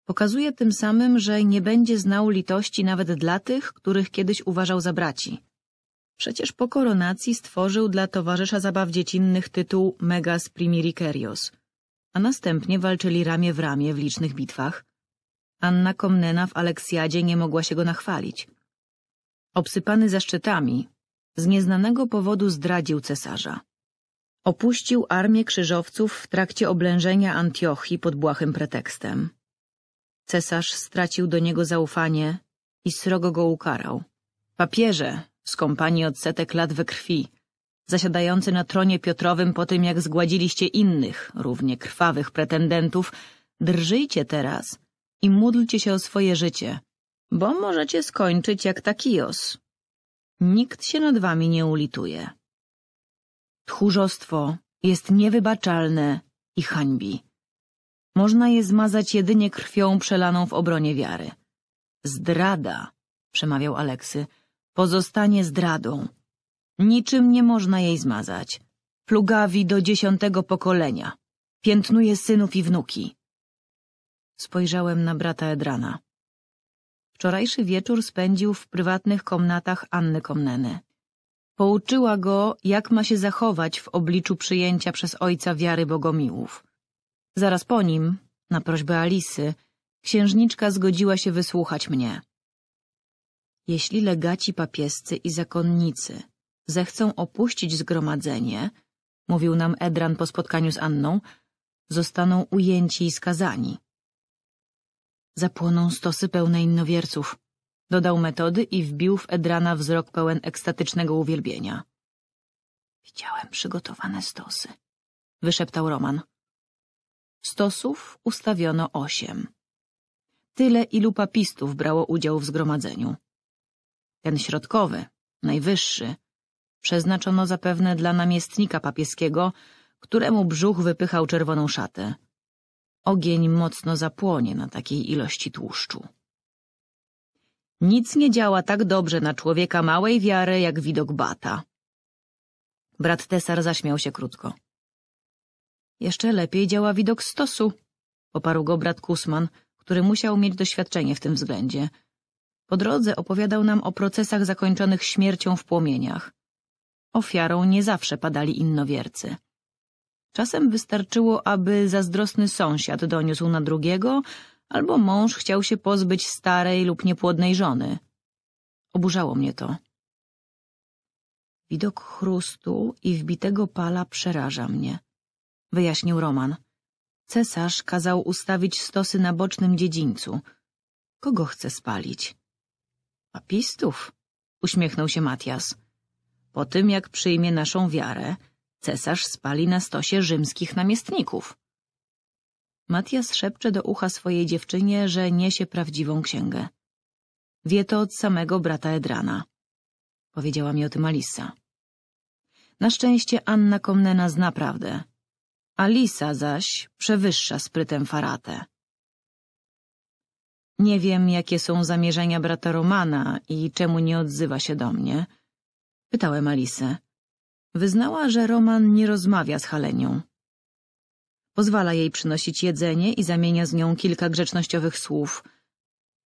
Pokazuje tym samym, że nie będzie znał litości nawet dla tych, których kiedyś uważał za braci. Przecież po koronacji stworzył dla Towarzysza Zabaw Dziecinnych tytuł Megas Primiricerios, a następnie walczyli ramię w ramię w licznych bitwach. Anna Komnena w Aleksjadzie nie mogła się go nachwalić. Obsypany zaszczytami, z nieznanego powodu zdradził cesarza. Opuścił armię krzyżowców w trakcie oblężenia Antiochii pod błahym pretekstem. Cesarz stracił do niego zaufanie i srogo go ukarał. Papieże, z kompanii setek lat we krwi, zasiadający na tronie Piotrowym po tym, jak zgładziliście innych, równie krwawych pretendentów, drżyjcie teraz i módlcie się o swoje życie, bo możecie skończyć jak Takios. Nikt się nad wami nie ulituje. Tchórzostwo jest niewybaczalne i hańbi. Można je zmazać jedynie krwią przelaną w obronie wiary. Zdrada, przemawiał Aleksy, pozostanie zdradą. Niczym nie można jej zmazać. Plugawi do dziesiątego pokolenia. Piętnuje synów i wnuki. Spojrzałem na brata Edrana. Wczorajszy wieczór spędził w prywatnych komnatach Anny Komneny. Pouczyła go, jak ma się zachować w obliczu przyjęcia przez ojca wiary bogomiłów. Zaraz po nim, na prośbę Alisy, księżniczka zgodziła się wysłuchać mnie. Jeśli legaci papiescy i zakonnicy zechcą opuścić zgromadzenie, mówił nam Edran po spotkaniu z Anną, zostaną ujęci i skazani. Zapłoną stosy pełne innowierców, dodał metody i wbił w Edrana wzrok pełen ekstatycznego uwielbienia. Widziałem przygotowane stosy, wyszeptał Roman. Stosów ustawiono osiem. Tyle, ilu papistów brało udział w zgromadzeniu. Ten środkowy, najwyższy, przeznaczono zapewne dla namiestnika papieskiego, któremu brzuch wypychał czerwoną szatę. Ogień mocno zapłonie na takiej ilości tłuszczu. Nic nie działa tak dobrze na człowieka małej wiary, jak widok bata. Brat Tesar zaśmiał się krótko. Jeszcze lepiej działa widok stosu, poparł go brat Kusman, który musiał mieć doświadczenie w tym względzie. Po drodze opowiadał nam o procesach zakończonych śmiercią w płomieniach. Ofiarą nie zawsze padali innowiercy. Czasem wystarczyło, aby zazdrosny sąsiad doniósł na drugiego, albo mąż chciał się pozbyć starej lub niepłodnej żony. Oburzało mnie to. Widok chrustu i wbitego pala przeraża mnie wyjaśnił Roman. Cesarz kazał ustawić stosy na bocznym dziedzińcu. Kogo chce spalić? Papistów, uśmiechnął się Matias. Po tym, jak przyjmie naszą wiarę, cesarz spali na stosie rzymskich namiestników. Matias szepcze do ucha swojej dziewczynie, że niesie prawdziwą księgę. Wie to od samego brata Edrana. Powiedziała mi o tym Alisa. Na szczęście Anna Komnena zna prawdę Alisa zaś przewyższa sprytem Faratę. Nie wiem, jakie są zamierzenia brata Romana i czemu nie odzywa się do mnie. Pytałem Alisę. Wyznała, że Roman nie rozmawia z Halenią. Pozwala jej przynosić jedzenie i zamienia z nią kilka grzecznościowych słów.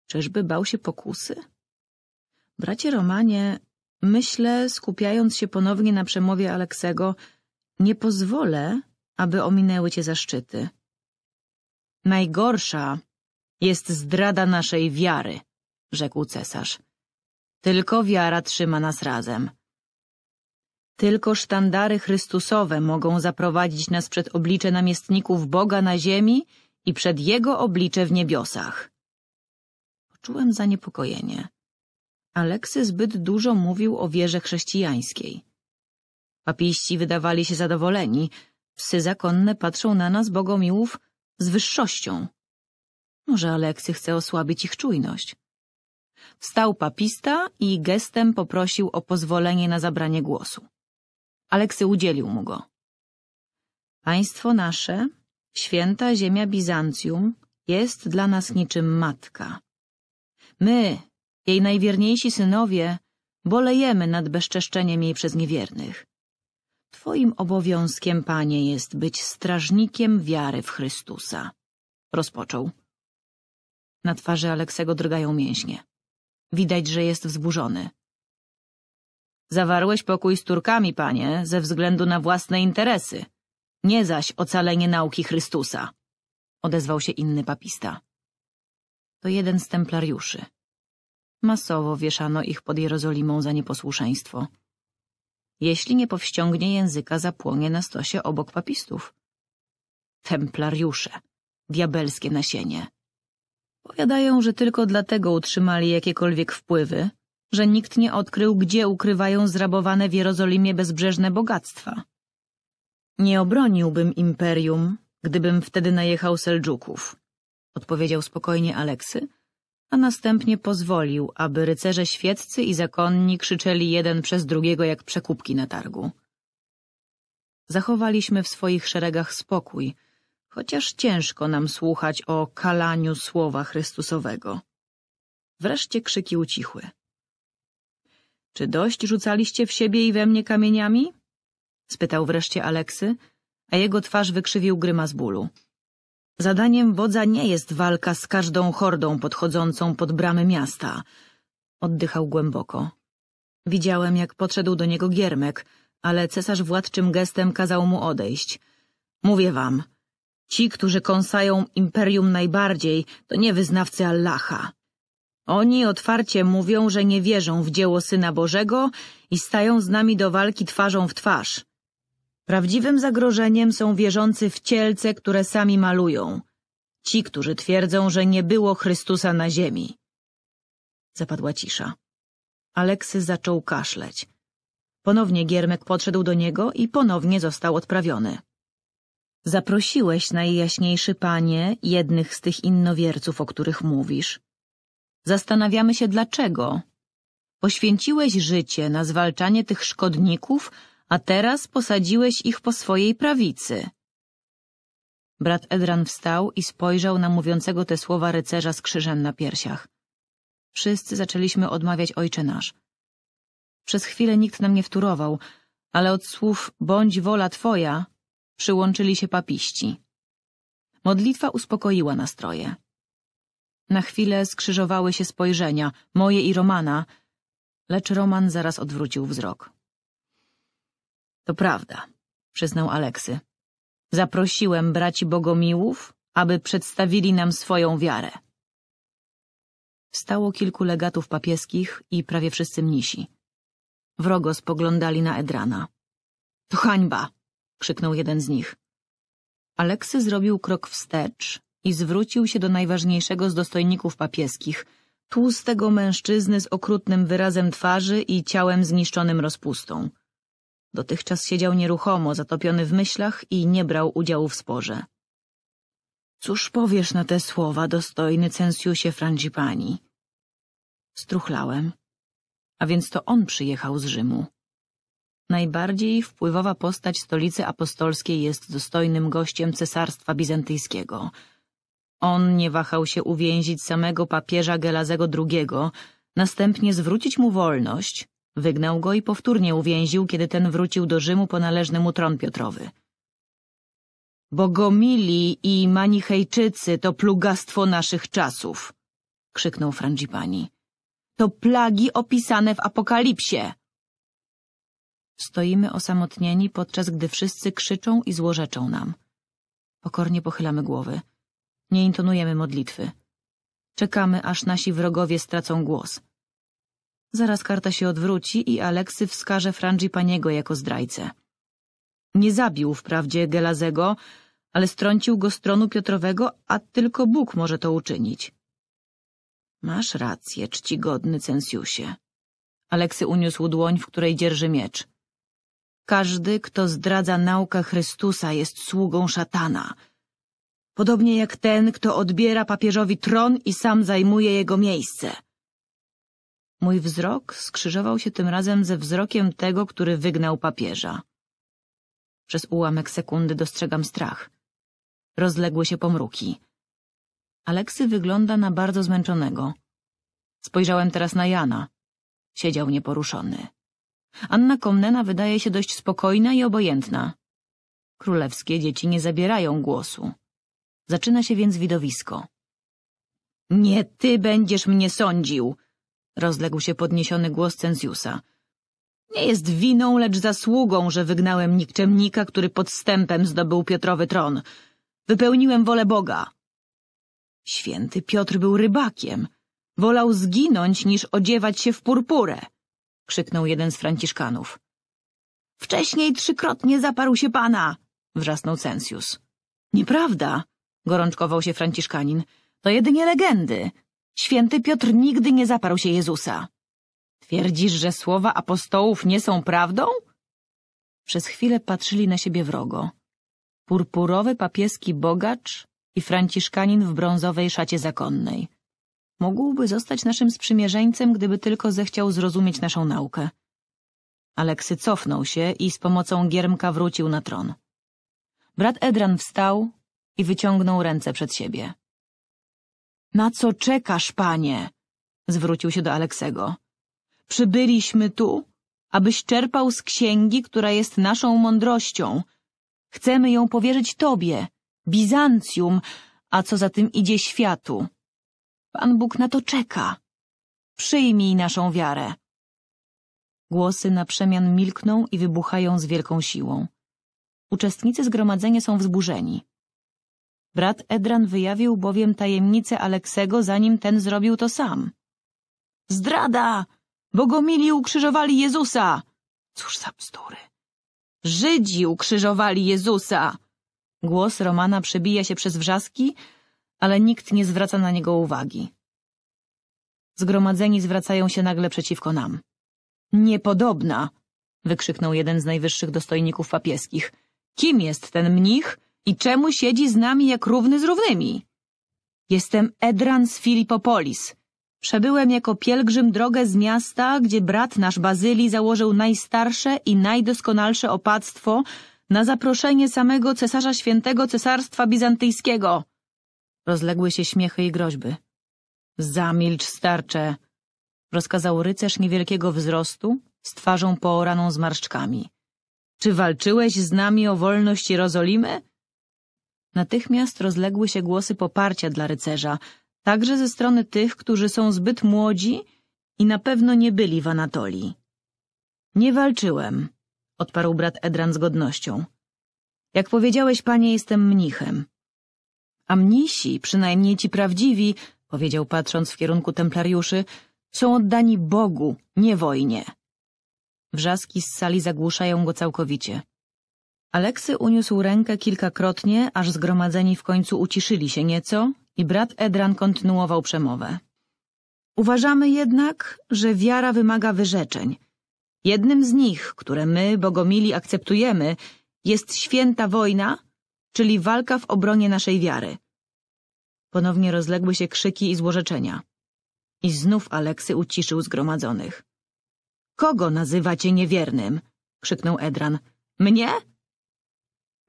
Czyżby bał się pokusy? Bracie Romanie, myślę, skupiając się ponownie na przemowie Aleksego, nie pozwolę, aby ominęły cię zaszczyty. Najgorsza jest zdrada naszej wiary, rzekł cesarz. Tylko wiara trzyma nas razem. Tylko sztandary Chrystusowe mogą zaprowadzić nas przed oblicze namiestników Boga na ziemi i przed Jego oblicze w niebiosach. Poczułem zaniepokojenie. Aleksy zbyt dużo mówił o wierze chrześcijańskiej. Papiści wydawali się zadowoleni, Psy zakonne patrzą na nas, bogomiłów, z wyższością. Może Aleksy chce osłabić ich czujność. Wstał papista i gestem poprosił o pozwolenie na zabranie głosu. Aleksy udzielił mu go. Państwo nasze, święta ziemia Bizancjum, jest dla nas niczym matka. My, jej najwierniejsi synowie, bolejemy nad bezczeszczeniem jej przez niewiernych. Twoim obowiązkiem, panie, jest być strażnikiem wiary w Chrystusa. Rozpoczął. Na twarzy Aleksego drgają mięśnie. Widać, że jest wzburzony. Zawarłeś pokój z Turkami, panie, ze względu na własne interesy, nie zaś ocalenie nauki Chrystusa, odezwał się inny papista. To jeden z templariuszy. Masowo wieszano ich pod Jerozolimą za nieposłuszeństwo jeśli nie powściągnie języka, zapłonie na stosie obok papistów. Templariusze, diabelskie nasienie. Powiadają, że tylko dlatego utrzymali jakiekolwiek wpływy, że nikt nie odkrył, gdzie ukrywają zrabowane w Jerozolimie bezbrzeżne bogactwa. Nie obroniłbym imperium, gdybym wtedy najechał Seldżuków, odpowiedział spokojnie Aleksy, a następnie pozwolił, aby rycerze świeccy i zakonni krzyczeli jeden przez drugiego jak przekupki na targu. Zachowaliśmy w swoich szeregach spokój, chociaż ciężko nam słuchać o kalaniu słowa Chrystusowego. Wreszcie krzyki ucichły. Czy dość rzucaliście w siebie i we mnie kamieniami? spytał wreszcie Aleksy, a jego twarz wykrzywił grymas bólu. Zadaniem wodza nie jest walka z każdą hordą podchodzącą pod bramy miasta. Oddychał głęboko. Widziałem, jak podszedł do niego giermek, ale cesarz władczym gestem kazał mu odejść. Mówię wam, ci, którzy kąsają imperium najbardziej, to nie wyznawcy Allaha. Oni otwarcie mówią, że nie wierzą w dzieło Syna Bożego i stają z nami do walki twarzą w twarz. Prawdziwym zagrożeniem są wierzący w cielce, które sami malują. Ci, którzy twierdzą, że nie było Chrystusa na ziemi. Zapadła cisza. Aleksy zaczął kaszleć. Ponownie Giermek podszedł do niego i ponownie został odprawiony. Zaprosiłeś, najjaśniejszy panie, jednych z tych innowierców, o których mówisz. Zastanawiamy się dlaczego. Poświęciłeś życie na zwalczanie tych szkodników, a teraz posadziłeś ich po swojej prawicy. Brat Edran wstał i spojrzał na mówiącego te słowa rycerza z krzyżem na piersiach. Wszyscy zaczęliśmy odmawiać Ojcze Nasz. Przez chwilę nikt nam nie wturował, ale od słów bądź wola Twoja przyłączyli się papiści. Modlitwa uspokoiła nastroje. Na chwilę skrzyżowały się spojrzenia, moje i Romana, lecz Roman zaraz odwrócił wzrok. To prawda, przyznał Aleksy. Zaprosiłem braci Bogomiłów, aby przedstawili nam swoją wiarę. Stało kilku legatów papieskich i prawie wszyscy mnisi. Wrogo spoglądali na Edrana. To hańba! krzyknął jeden z nich. Aleksy zrobił krok wstecz i zwrócił się do najważniejszego z dostojników papieskich, tłustego mężczyzny z okrutnym wyrazem twarzy i ciałem zniszczonym rozpustą. Dotychczas siedział nieruchomo, zatopiony w myślach i nie brał udziału w sporze. Cóż powiesz na te słowa, dostojny Censjusie Frangipani? Struchlałem. A więc to on przyjechał z Rzymu. Najbardziej wpływowa postać stolicy apostolskiej jest dostojnym gościem Cesarstwa Bizantyjskiego. On nie wahał się uwięzić samego papieża Gelazego II, następnie zwrócić mu wolność, Wygnał go i powtórnie uwięził, kiedy ten wrócił do Rzymu po należny mu tron Piotrowy. Bogomili i Manichejczycy to plugastwo naszych czasów, krzyknął Frangipani. To plagi opisane w Apokalipsie. Stoimy osamotnieni, podczas gdy wszyscy krzyczą i złorzeczą nam. Pokornie pochylamy głowy. Nie intonujemy modlitwy. Czekamy, aż nasi wrogowie stracą głos. Zaraz karta się odwróci i Aleksy wskaże Frangipaniego jako zdrajcę. Nie zabił wprawdzie Gelazego, ale strącił go z tronu Piotrowego, a tylko Bóg może to uczynić. Masz rację, czcigodny Censiusie. Aleksy uniósł dłoń, w której dzierży miecz. Każdy, kto zdradza naukę Chrystusa, jest sługą szatana. Podobnie jak ten, kto odbiera papieżowi tron i sam zajmuje jego miejsce. Mój wzrok skrzyżował się tym razem ze wzrokiem tego, który wygnał papieża. Przez ułamek sekundy dostrzegam strach. Rozległy się pomruki. Aleksy wygląda na bardzo zmęczonego. Spojrzałem teraz na Jana. Siedział nieporuszony. Anna Komnena wydaje się dość spokojna i obojętna. Królewskie dzieci nie zabierają głosu. Zaczyna się więc widowisko. Nie ty będziesz mnie sądził, rozległ się podniesiony głos Cenziusa. Nie jest winą, lecz zasługą, że wygnałem nikczemnika, który podstępem zdobył Piotrowy tron. Wypełniłem wolę Boga. Święty Piotr był rybakiem. Wolał zginąć, niż odziewać się w purpurę, krzyknął jeden z franciszkanów. Wcześniej trzykrotnie zaparł się pana, wrzasnął Cenzius. Nieprawda, gorączkował się franciszkanin. To jedynie legendy. Święty Piotr nigdy nie zaparł się Jezusa. Twierdzisz, że słowa apostołów nie są prawdą? Przez chwilę patrzyli na siebie wrogo. Purpurowy papieski bogacz i franciszkanin w brązowej szacie zakonnej. Mógłby zostać naszym sprzymierzeńcem, gdyby tylko zechciał zrozumieć naszą naukę. Aleksy cofnął się i z pomocą giermka wrócił na tron. Brat Edran wstał i wyciągnął ręce przed siebie. Na co czekasz, panie? Zwrócił się do Aleksego. Przybyliśmy tu, abyś czerpał z księgi, która jest naszą mądrością. Chcemy ją powierzyć tobie, Bizancjum, a co za tym idzie światu. Pan Bóg na to czeka. Przyjmij naszą wiarę. Głosy na przemian milkną i wybuchają z wielką siłą. Uczestnicy zgromadzenia są wzburzeni. Brat Edran wyjawił bowiem tajemnicę Aleksego, zanim ten zrobił to sam. Zdrada! Bogomili ukrzyżowali Jezusa! Cóż za bzdury! Żydzi ukrzyżowali Jezusa! Głos Romana przebija się przez wrzaski, ale nikt nie zwraca na niego uwagi. Zgromadzeni zwracają się nagle przeciwko nam. Niepodobna! wykrzyknął jeden z najwyższych dostojników papieskich. Kim jest ten mnich? I czemu siedzi z nami jak równy z równymi? Jestem Edran z Filipopolis. Przebyłem jako pielgrzym drogę z miasta, gdzie brat nasz Bazylii założył najstarsze i najdoskonalsze opactwo na zaproszenie samego cesarza świętego cesarstwa bizantyjskiego. Rozległy się śmiechy i groźby. Zamilcz, starcze! Rozkazał rycerz niewielkiego wzrostu, z twarzą pooraną zmarszczkami. Czy walczyłeś z nami o wolność Jerozolimy? Natychmiast rozległy się głosy poparcia dla rycerza, także ze strony tych, którzy są zbyt młodzi i na pewno nie byli w Anatolii. Nie walczyłem, odparł brat Edran z godnością. Jak powiedziałeś, panie, jestem mnichem. A mnisi, przynajmniej ci prawdziwi, powiedział patrząc w kierunku templariuszy, są oddani Bogu, nie wojnie. Wrzaski z sali zagłuszają go całkowicie. Aleksy uniósł rękę kilkakrotnie, aż zgromadzeni w końcu uciszyli się nieco i brat Edran kontynuował przemowę. Uważamy jednak, że wiara wymaga wyrzeczeń. Jednym z nich, które my, Bogomili, akceptujemy, jest święta wojna, czyli walka w obronie naszej wiary. Ponownie rozległy się krzyki i złorzeczenia. I znów Aleksy uciszył zgromadzonych. Kogo nazywacie niewiernym? krzyknął Edran. Mnie?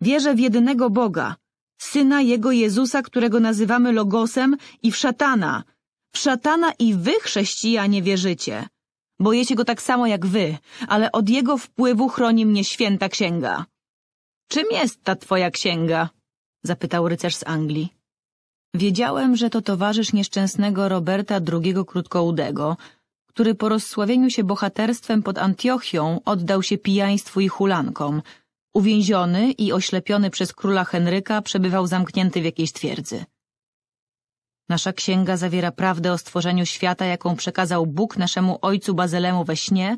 Wierzę w jedynego Boga, Syna Jego Jezusa, którego nazywamy Logosem i w szatana. W szatana i wy, chrześcijanie, wierzycie. Boję się go tak samo jak wy, ale od jego wpływu chroni mnie święta księga. Czym jest ta twoja księga? zapytał rycerz z Anglii. Wiedziałem, że to towarzysz nieszczęsnego Roberta II Krótkoudego, który po rozsławieniu się bohaterstwem pod Antiochią oddał się pijaństwu i hulankom – Uwięziony i oślepiony przez króla Henryka przebywał zamknięty w jakiejś twierdzy. Nasza księga zawiera prawdę o stworzeniu świata, jaką przekazał Bóg naszemu ojcu Bazelemu we śnie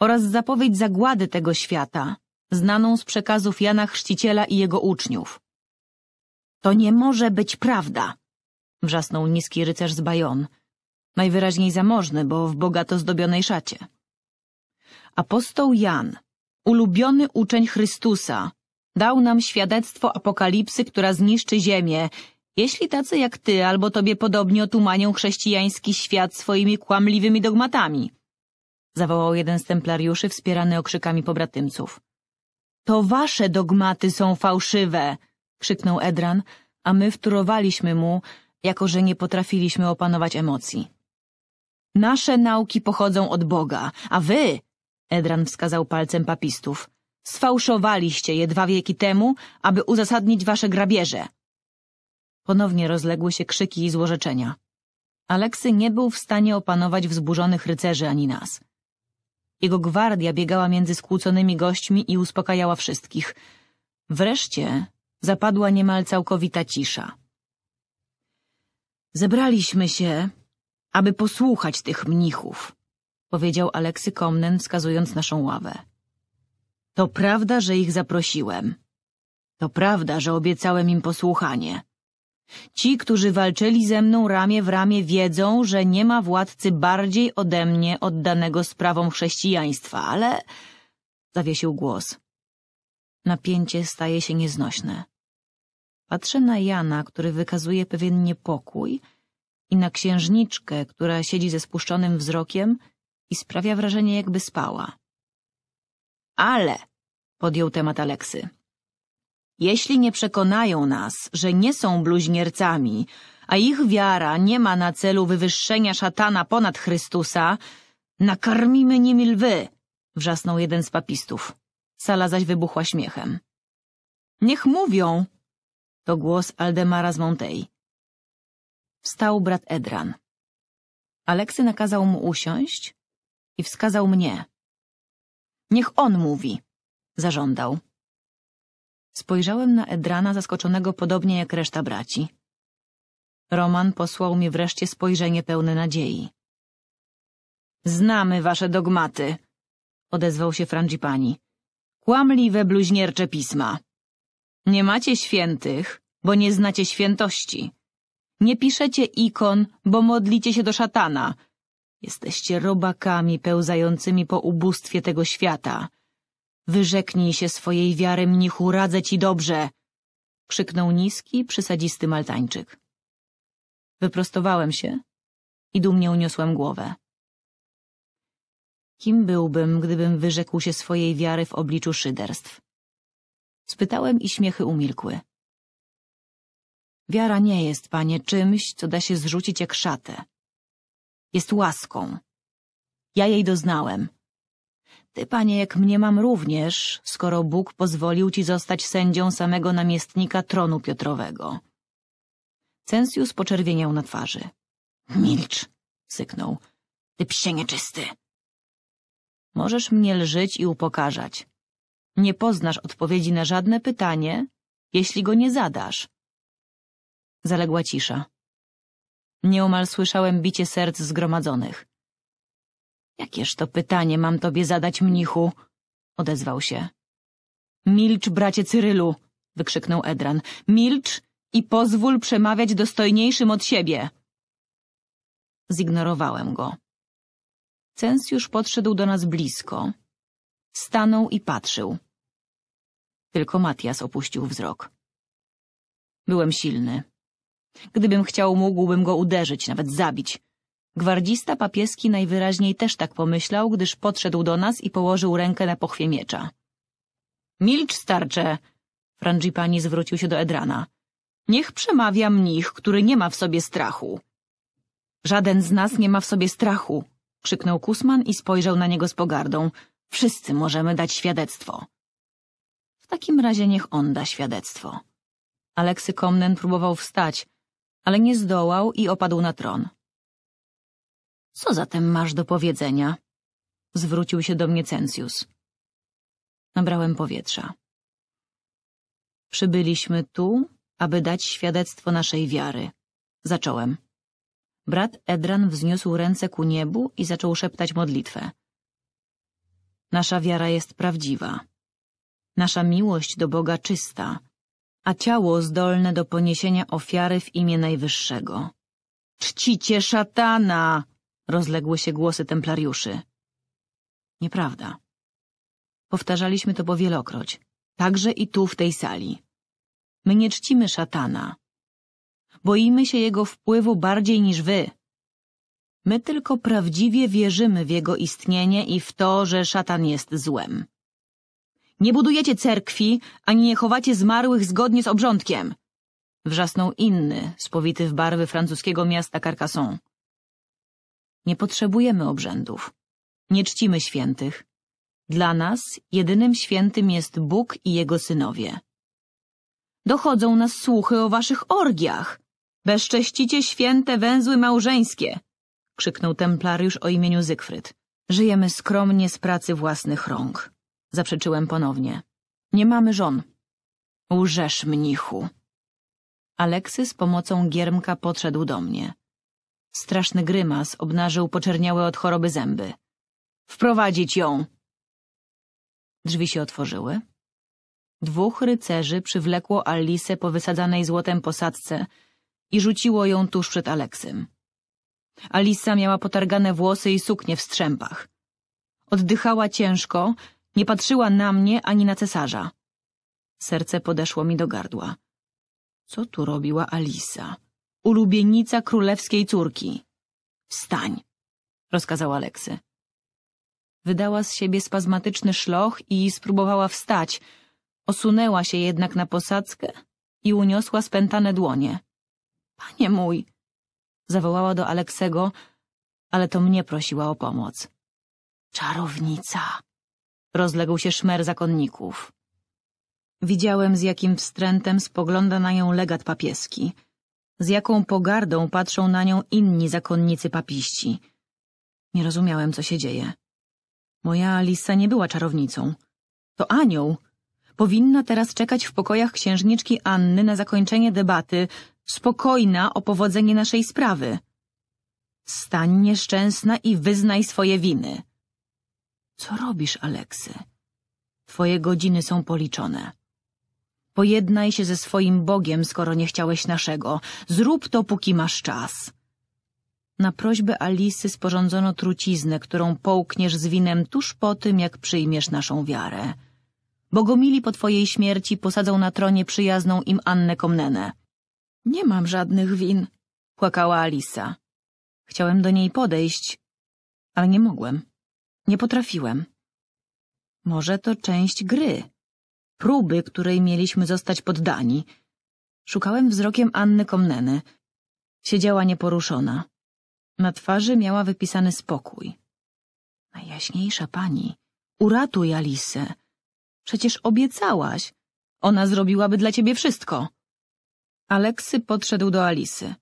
oraz zapowiedź zagłady tego świata, znaną z przekazów Jana Chrzciciela i jego uczniów. To nie może być prawda, wrzasnął niski rycerz z Bajon, najwyraźniej zamożny, bo w bogato zdobionej szacie. Apostoł Jan, ulubiony uczeń Chrystusa, dał nam świadectwo apokalipsy, która zniszczy ziemię, jeśli tacy jak ty albo tobie podobnie otumanią chrześcijański świat swoimi kłamliwymi dogmatami. Zawołał jeden z templariuszy wspierany okrzykami pobratymców. To wasze dogmaty są fałszywe, krzyknął Edran, a my wtórowaliśmy mu, jako że nie potrafiliśmy opanować emocji. Nasze nauki pochodzą od Boga, a wy Edran wskazał palcem papistów. Sfałszowaliście je dwa wieki temu, aby uzasadnić wasze grabieże. Ponownie rozległy się krzyki i złorzeczenia. Aleksy nie był w stanie opanować wzburzonych rycerzy ani nas. Jego gwardia biegała między skłóconymi gośćmi i uspokajała wszystkich. Wreszcie zapadła niemal całkowita cisza. Zebraliśmy się, aby posłuchać tych mnichów powiedział Aleksy Komnen, wskazując naszą ławę. To prawda, że ich zaprosiłem. To prawda, że obiecałem im posłuchanie. Ci, którzy walczyli ze mną ramię w ramię, wiedzą, że nie ma władcy bardziej ode mnie oddanego sprawom chrześcijaństwa, ale... Zawiesił głos. Napięcie staje się nieznośne. Patrzę na Jana, który wykazuje pewien niepokój i na księżniczkę, która siedzi ze spuszczonym wzrokiem i sprawia wrażenie, jakby spała. Ale, podjął temat Aleksy, jeśli nie przekonają nas, że nie są bluźniercami, a ich wiara nie ma na celu wywyższenia szatana ponad Chrystusa, nakarmimy nimi lwy, wrzasnął jeden z papistów. Sala zaś wybuchła śmiechem. Niech mówią! To głos Aldemara z Montei. Wstał brat Edran. Aleksy nakazał mu usiąść, i wskazał mnie. Niech on mówi, zażądał. Spojrzałem na Edrana zaskoczonego podobnie jak reszta braci. Roman posłał mi wreszcie spojrzenie pełne nadziei. Znamy wasze dogmaty, odezwał się Frangipani. Kłamliwe, bluźniercze pisma. Nie macie świętych, bo nie znacie świętości. Nie piszecie ikon, bo modlicie się do szatana, Jesteście robakami pełzającymi po ubóstwie tego świata. Wyrzeknij się swojej wiary, mnichu, radzę ci dobrze! Krzyknął niski, przysadzisty Maltańczyk. Wyprostowałem się i dumnie uniosłem głowę. Kim byłbym, gdybym wyrzekł się swojej wiary w obliczu szyderstw? Spytałem i śmiechy umilkły. Wiara nie jest, panie, czymś, co da się zrzucić jak szatę. Jest łaską. Ja jej doznałem. Ty, panie, jak mnie mam również, skoro Bóg pozwolił ci zostać sędzią samego namiestnika tronu Piotrowego. Censius poczerwieniał na twarzy. Milcz, syknął. Ty psie nieczysty. Możesz mnie lżyć i upokarzać. Nie poznasz odpowiedzi na żadne pytanie, jeśli go nie zadasz. Zaległa cisza. Nieomal słyszałem bicie serc zgromadzonych. Jakież to pytanie mam tobie zadać, mnichu? odezwał się. Milcz, bracie Cyrylu! wykrzyknął Edran. Milcz i pozwól przemawiać dostojniejszym od siebie! Zignorowałem go. już podszedł do nas blisko. Stanął i patrzył. Tylko Matias opuścił wzrok. Byłem silny. Gdybym chciał, mógłbym go uderzyć, nawet zabić. Gwardzista papieski najwyraźniej też tak pomyślał, gdyż podszedł do nas i położył rękę na pochwie miecza. Milcz, starcze! Frangipani zwrócił się do Edrana. Niech przemawia mnich, który nie ma w sobie strachu. Żaden z nas nie ma w sobie strachu, krzyknął Kusman i spojrzał na niego z pogardą. Wszyscy możemy dać świadectwo. W takim razie niech on da świadectwo. Aleksy Komnen próbował wstać, ale nie zdołał i opadł na tron. Co zatem masz do powiedzenia? Zwrócił się do mnie Cencius. Nabrałem powietrza. Przybyliśmy tu, aby dać świadectwo naszej wiary. Zacząłem. Brat Edran wzniósł ręce ku niebu i zaczął szeptać modlitwę. Nasza wiara jest prawdziwa. Nasza miłość do Boga czysta a ciało zdolne do poniesienia ofiary w imię Najwyższego. Czcicie szatana! rozległy się głosy templariuszy. Nieprawda. Powtarzaliśmy to wielokroć. także i tu w tej sali. My nie czcimy szatana. Boimy się jego wpływu bardziej niż wy. My tylko prawdziwie wierzymy w jego istnienie i w to, że szatan jest złem. Nie budujecie cerkwi, ani nie chowacie zmarłych zgodnie z obrządkiem. Wrzasnął inny, spowity w barwy francuskiego miasta Carcassonne. Nie potrzebujemy obrzędów. Nie czcimy świętych. Dla nas jedynym świętym jest Bóg i Jego synowie. Dochodzą nas słuchy o waszych orgiach. Bezcześcicie święte węzły małżeńskie, krzyknął templariusz o imieniu Zygfryd. Żyjemy skromnie z pracy własnych rąk zaprzeczyłem ponownie. Nie mamy żon. Łżesz, mnichu. Aleksy z pomocą giermka podszedł do mnie. Straszny grymas obnażył poczerniałe od choroby zęby. Wprowadzić ją! Drzwi się otworzyły. Dwóch rycerzy przywlekło Alice po wysadzanej złotem posadzce i rzuciło ją tuż przed Aleksym. Alisa miała potargane włosy i suknie w strzępach. Oddychała ciężko nie patrzyła na mnie ani na cesarza. Serce podeszło mi do gardła. Co tu robiła Alisa? Ulubienica królewskiej córki. Wstań, rozkazała Leksy. Wydała z siebie spazmatyczny szloch i spróbowała wstać. Osunęła się jednak na posadzkę i uniosła spętane dłonie. Panie mój, zawołała do Aleksego, ale to mnie prosiła o pomoc. Czarownica, Rozległ się szmer zakonników. Widziałem, z jakim wstrętem spogląda na nią legat papieski, z jaką pogardą patrzą na nią inni zakonnicy papiści. Nie rozumiałem, co się dzieje. Moja Alisa nie była czarownicą. To anioł. Powinna teraz czekać w pokojach księżniczki Anny na zakończenie debaty, spokojna o powodzenie naszej sprawy. Stań nieszczęsna i wyznaj swoje winy. Co robisz, Aleksy? Twoje godziny są policzone. Pojednaj się ze swoim Bogiem, skoro nie chciałeś naszego. Zrób to, póki masz czas. Na prośbę Alisy sporządzono truciznę, którą połkniesz z winem tuż po tym, jak przyjmiesz naszą wiarę. Bogomili po twojej śmierci posadzą na tronie przyjazną im Annę Komnenę. Nie mam żadnych win, płakała Alisa. Chciałem do niej podejść, ale nie mogłem. Nie potrafiłem. Może to część gry, próby, której mieliśmy zostać poddani. Szukałem wzrokiem Anny Komneny. Siedziała nieporuszona. Na twarzy miała wypisany spokój. Najjaśniejsza pani, uratuj Alisę. Przecież obiecałaś. Ona zrobiłaby dla ciebie wszystko. Aleksy podszedł do Alisy.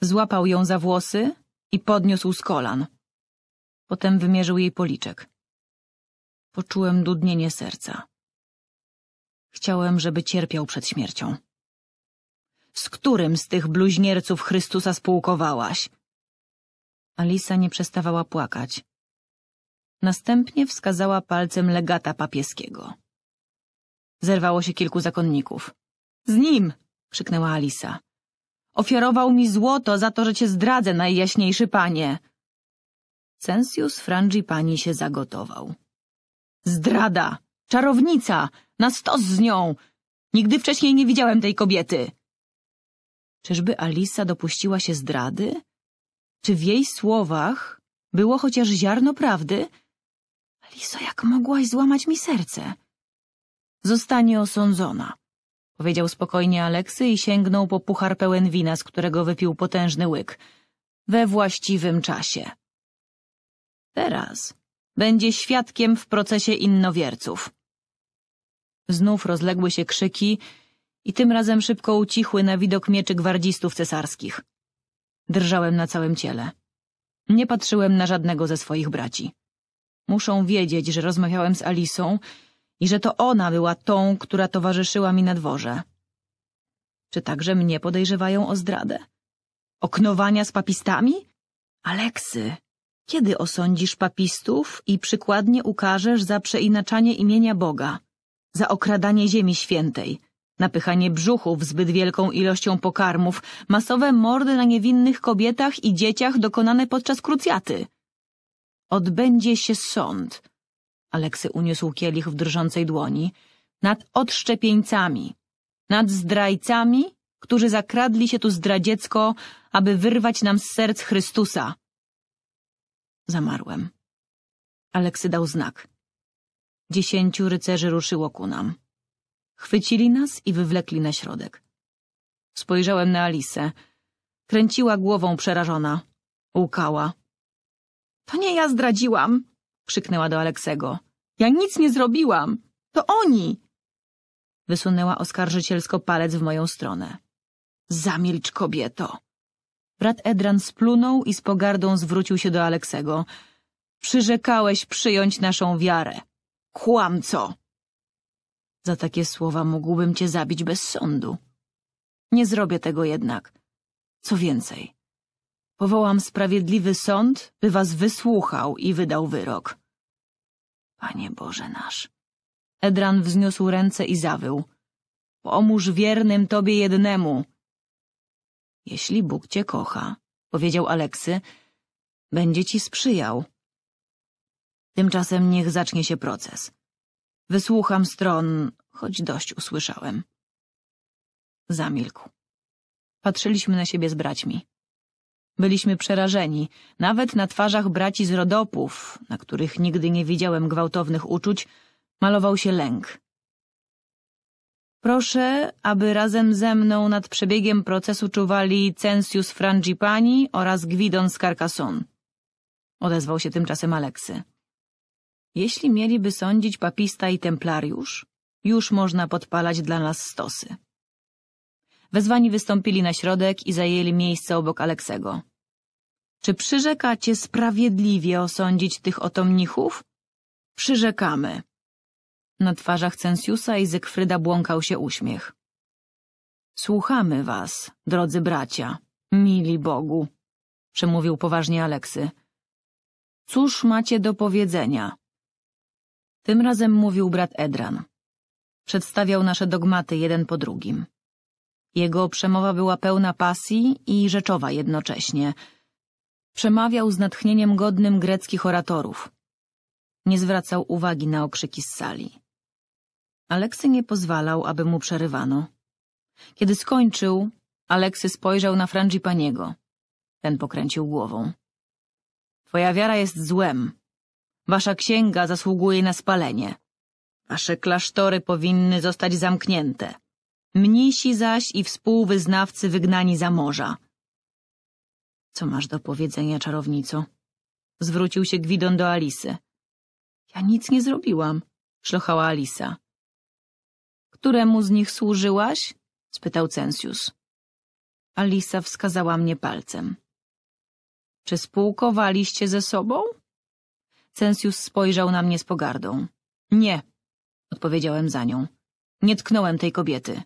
Złapał ją za włosy i podniósł z kolan. Potem wymierzył jej policzek. Poczułem dudnienie serca. Chciałem, żeby cierpiał przed śmiercią. Z którym z tych bluźnierców Chrystusa spółkowałaś? Alisa nie przestawała płakać. Następnie wskazała palcem legata papieskiego. Zerwało się kilku zakonników. Z nim! krzyknęła Alisa. Ofiarował mi złoto za to, że cię zdradzę, najjaśniejszy panie! Sensius Frangipani się zagotował. Zdrada! Czarownica! Na stos z nią! Nigdy wcześniej nie widziałem tej kobiety! Czyżby Alisa dopuściła się zdrady? Czy w jej słowach było chociaż ziarno prawdy? Aliso, jak mogłaś złamać mi serce? Zostanie osądzona, powiedział spokojnie Aleksy i sięgnął po puchar pełen wina, z którego wypił potężny łyk. We właściwym czasie. Teraz będzie świadkiem w procesie innowierców. Znów rozległy się krzyki i tym razem szybko ucichły na widok mieczy gwardzistów cesarskich. Drżałem na całym ciele. Nie patrzyłem na żadnego ze swoich braci. Muszą wiedzieć, że rozmawiałem z Alisą i że to ona była tą, która towarzyszyła mi na dworze. Czy także mnie podejrzewają o zdradę? Oknowania z papistami? Aleksy, kiedy osądzisz papistów i przykładnie ukażesz za przeinaczanie imienia Boga, za okradanie ziemi świętej, napychanie brzuchów zbyt wielką ilością pokarmów, masowe mordy na niewinnych kobietach i dzieciach dokonane podczas krucjaty? Odbędzie się sąd. Aleksy uniósł kielich w drżącej dłoni. Nad odszczepieńcami, nad zdrajcami, którzy zakradli się tu zdradziecko, aby wyrwać nam z serc Chrystusa Zamarłem. Aleksy dał znak. Dziesięciu rycerzy ruszyło ku nam. Chwycili nas i wywlekli na środek. Spojrzałem na Alisę. Kręciła głową przerażona. Łkała. To nie ja zdradziłam, krzyknęła do Aleksego. Ja nic nie zrobiłam. To oni! Wysunęła oskarżycielsko palec w moją stronę. Zamilcz, kobieto! Brat Edran splunął i z pogardą zwrócił się do Aleksego. Przyrzekałeś przyjąć naszą wiarę. Kłamco! Za takie słowa mógłbym cię zabić bez sądu. Nie zrobię tego jednak. Co więcej, powołam sprawiedliwy sąd, by was wysłuchał i wydał wyrok. Panie Boże nasz. Edran wzniósł ręce i zawył. Pomóż wiernym Tobie jednemu, jeśli Bóg cię kocha, powiedział Aleksy, będzie ci sprzyjał. Tymczasem niech zacznie się proces. Wysłucham stron, choć dość usłyszałem. Zamilkł. Patrzyliśmy na siebie z braćmi. Byliśmy przerażeni, nawet na twarzach braci z rodopów, na których nigdy nie widziałem gwałtownych uczuć, malował się lęk. Proszę, aby razem ze mną nad przebiegiem procesu czuwali Censius Frangipani oraz Gwidon z Carcassonne. Odezwał się tymczasem Aleksy. Jeśli mieliby sądzić papista i templariusz, już można podpalać dla nas stosy. Wezwani wystąpili na środek i zajęli miejsce obok Aleksego. Czy przyrzekacie sprawiedliwie osądzić tych otomnichów? Przyrzekamy. Na twarzach Censiusa i Zygfryda błąkał się uśmiech. Słuchamy was, drodzy bracia, mili Bogu, przemówił poważnie Aleksy. Cóż macie do powiedzenia? Tym razem mówił brat Edran. Przedstawiał nasze dogmaty jeden po drugim. Jego przemowa była pełna pasji i rzeczowa jednocześnie. Przemawiał z natchnieniem godnym greckich oratorów. Nie zwracał uwagi na okrzyki z sali. Aleksy nie pozwalał, aby mu przerywano. Kiedy skończył, Aleksy spojrzał na Frangipaniego. Ten pokręcił głową. Twoja wiara jest złem. Wasza księga zasługuje na spalenie. Wasze klasztory powinny zostać zamknięte. Mnisi zaś i współwyznawcy wygnani za morza. Co masz do powiedzenia, czarownico? Zwrócił się Gwidon do Alisy. Ja nic nie zrobiłam, szlochała Alisa któremu z nich służyłaś? spytał Censius. Alisa wskazała mnie palcem. Czy spółkowaliście ze sobą? Censius spojrzał na mnie z pogardą. Nie, odpowiedziałem za nią. Nie tknąłem tej kobiety.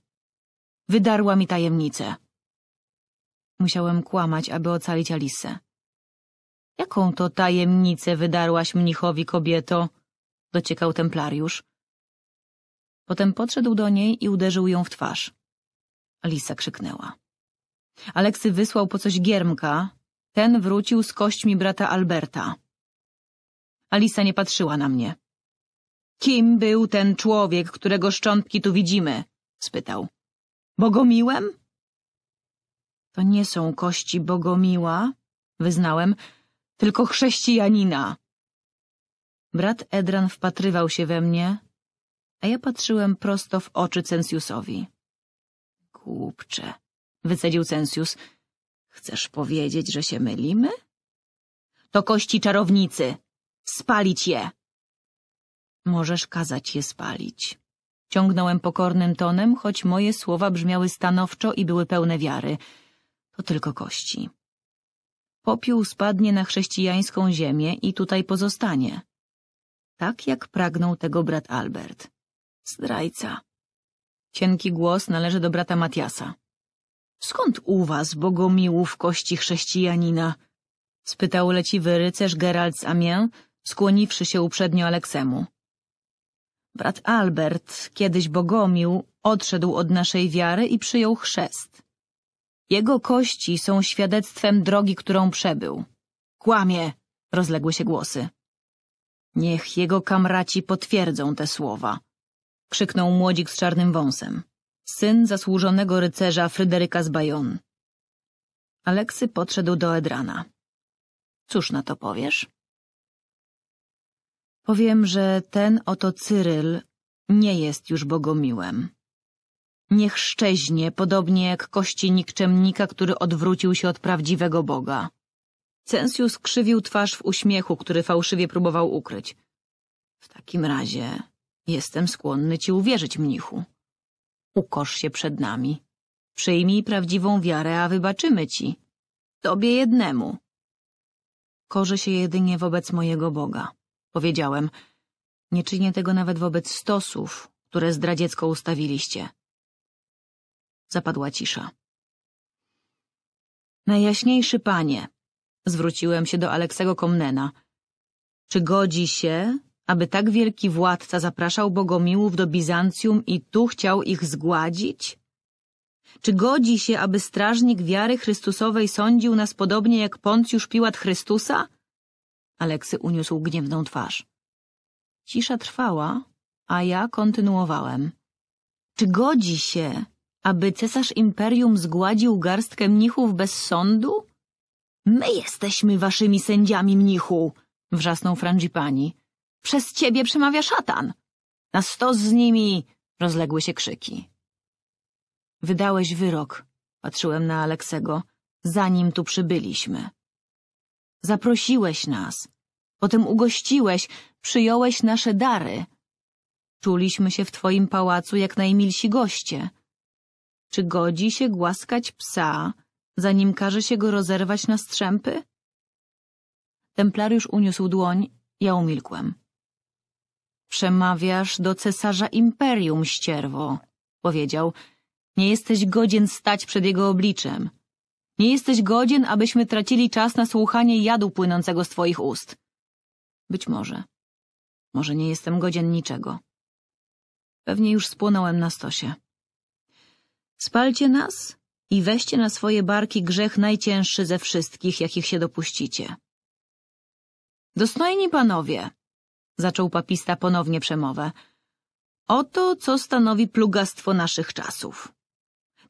Wydarła mi tajemnicę. Musiałem kłamać, aby ocalić Alisę. Jaką to tajemnicę wydarłaś mnichowi kobieto? Dociekał templariusz. Potem podszedł do niej i uderzył ją w twarz. Lisa krzyknęła. Aleksy wysłał po coś giermka. Ten wrócił z kośćmi brata Alberta. Alisa nie patrzyła na mnie. Kim był ten człowiek, którego szczątki tu widzimy? spytał. Bogomiłem? To nie są kości Bogomiła, wyznałem, tylko chrześcijanina. Brat Edran wpatrywał się we mnie, a ja patrzyłem prosto w oczy censiusowi. Głupcze, wycedził censius. Chcesz powiedzieć, że się mylimy? To kości czarownicy. Spalić je. Możesz kazać je spalić. Ciągnąłem pokornym tonem, choć moje słowa brzmiały stanowczo i były pełne wiary. To tylko kości. Popiół spadnie na chrześcijańską ziemię i tutaj pozostanie. Tak jak pragnął tego brat Albert. Zdrajca. Cienki głos należy do brata Matiasa. Skąd u was, bogomiłów kości chrześcijanina? spytał leciwy rycerz Gerald z Amiens, skłoniwszy się uprzednio Aleksemu. Brat Albert, kiedyś bogomił, odszedł od naszej wiary i przyjął chrzest. Jego kości są świadectwem drogi, którą przebył. Kłamie! rozległy się głosy. Niech jego kamraci potwierdzą te słowa krzyknął młodzik z czarnym wąsem. Syn zasłużonego rycerza Fryderyka z Bayon. Aleksy podszedł do Edrana. Cóż na to powiesz? Powiem, że ten oto Cyryl nie jest już bogomiłem. Niech szczeźnie, podobnie jak kości nikczemnika, który odwrócił się od prawdziwego Boga. Censius krzywił twarz w uśmiechu, który fałszywie próbował ukryć. W takim razie Jestem skłonny ci uwierzyć, mnichu. Ukosz się przed nami. Przyjmij prawdziwą wiarę, a wybaczymy ci. Tobie jednemu. Korzę się jedynie wobec mojego Boga. Powiedziałem, nie czynię tego nawet wobec stosów, które zdradziecko ustawiliście. Zapadła cisza. Najjaśniejszy panie, zwróciłem się do Aleksego Komnena. Czy godzi się, aby tak wielki władca zapraszał bogomiłów do Bizancjum i tu chciał ich zgładzić? Czy godzi się, aby strażnik wiary Chrystusowej sądził nas podobnie jak Poncjusz Piłat Chrystusa? Aleksy uniósł gniewną twarz. Cisza trwała, a ja kontynuowałem. Czy godzi się, aby cesarz imperium zgładził garstkę mnichów bez sądu? My jesteśmy waszymi sędziami, mnichu! wrzasnął Frangipani. Przez ciebie przemawia szatan. Na stos z nimi! Rozległy się krzyki. Wydałeś wyrok, patrzyłem na Aleksego, zanim tu przybyliśmy. Zaprosiłeś nas, potem ugościłeś, przyjąłeś nasze dary. Czuliśmy się w twoim pałacu jak najmilsi goście. Czy godzi się głaskać psa, zanim każe się go rozerwać na strzępy? Templariusz uniósł dłoń, ja umilkłem. Przemawiasz do cesarza imperium, ścierwo, powiedział. Nie jesteś godzien stać przed jego obliczem. Nie jesteś godzien, abyśmy tracili czas na słuchanie jadu płynącego z twoich ust. Być może. Może nie jestem godzien niczego. Pewnie już spłonąłem na stosie. Spalcie nas i weźcie na swoje barki grzech najcięższy ze wszystkich, jakich się dopuścicie. Dostojni panowie, zaczął papista ponownie przemowę. Oto, co stanowi plugastwo naszych czasów.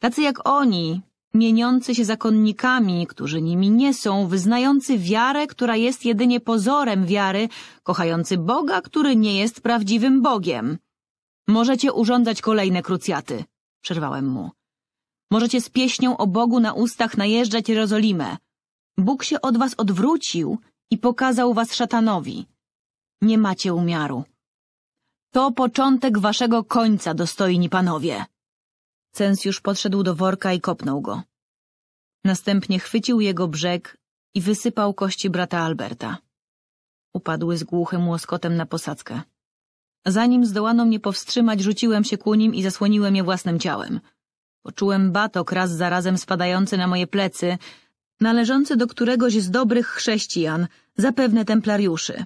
Tacy jak oni, mieniący się zakonnikami, którzy nimi nie są, wyznający wiarę, która jest jedynie pozorem wiary, kochający Boga, który nie jest prawdziwym Bogiem. Możecie urządzać kolejne krucjaty, przerwałem mu. Możecie z pieśnią o Bogu na ustach najeżdżać Jerozolimę. Bóg się od was odwrócił i pokazał was szatanowi. Nie macie umiaru. To początek waszego końca, dostojni panowie. już podszedł do worka i kopnął go. Następnie chwycił jego brzeg i wysypał kości brata Alberta. Upadły z głuchym łoskotem na posadzkę. Zanim zdołano mnie powstrzymać, rzuciłem się ku nim i zasłoniłem je własnym ciałem. Poczułem batok raz za razem spadający na moje plecy, należący do któregoś z dobrych chrześcijan, zapewne templariuszy.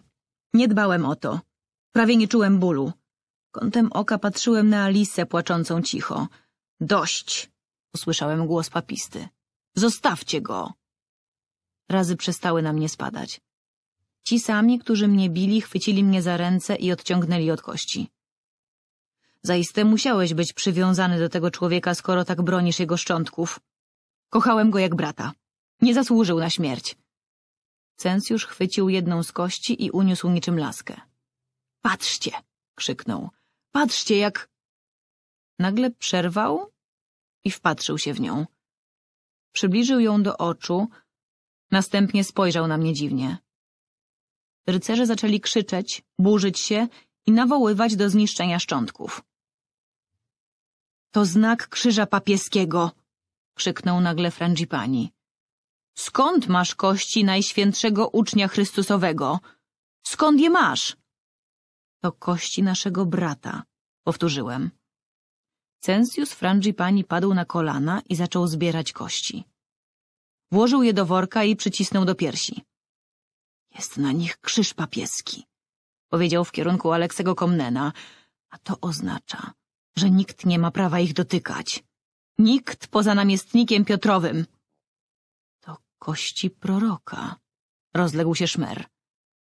Nie dbałem o to. Prawie nie czułem bólu. Kątem oka patrzyłem na Alice płaczącą cicho. Dość! Usłyszałem głos papisty. Zostawcie go! Razy przestały na mnie spadać. Ci sami, którzy mnie bili, chwycili mnie za ręce i odciągnęli od kości. Zaiste musiałeś być przywiązany do tego człowieka, skoro tak bronisz jego szczątków. Kochałem go jak brata. Nie zasłużył na śmierć. Censjusz chwycił jedną z kości i uniósł niczym laskę. Patrzcie! krzyknął. Patrzcie, jak. Nagle przerwał i wpatrzył się w nią. Przybliżył ją do oczu, następnie spojrzał na mnie dziwnie. Rycerze zaczęli krzyczeć, burzyć się i nawoływać do zniszczenia szczątków. To znak krzyża papieskiego! krzyknął nagle Frangipani. Skąd masz kości najświętszego ucznia Chrystusowego? Skąd je masz? To kości naszego brata, powtórzyłem. Censius Frangipani padł na kolana i zaczął zbierać kości. Włożył je do worka i przycisnął do piersi. Jest na nich krzyż papieski, powiedział w kierunku Aleksego Komnena, a to oznacza, że nikt nie ma prawa ich dotykać. Nikt poza namiestnikiem Piotrowym kości proroka. Rozległ się szmer.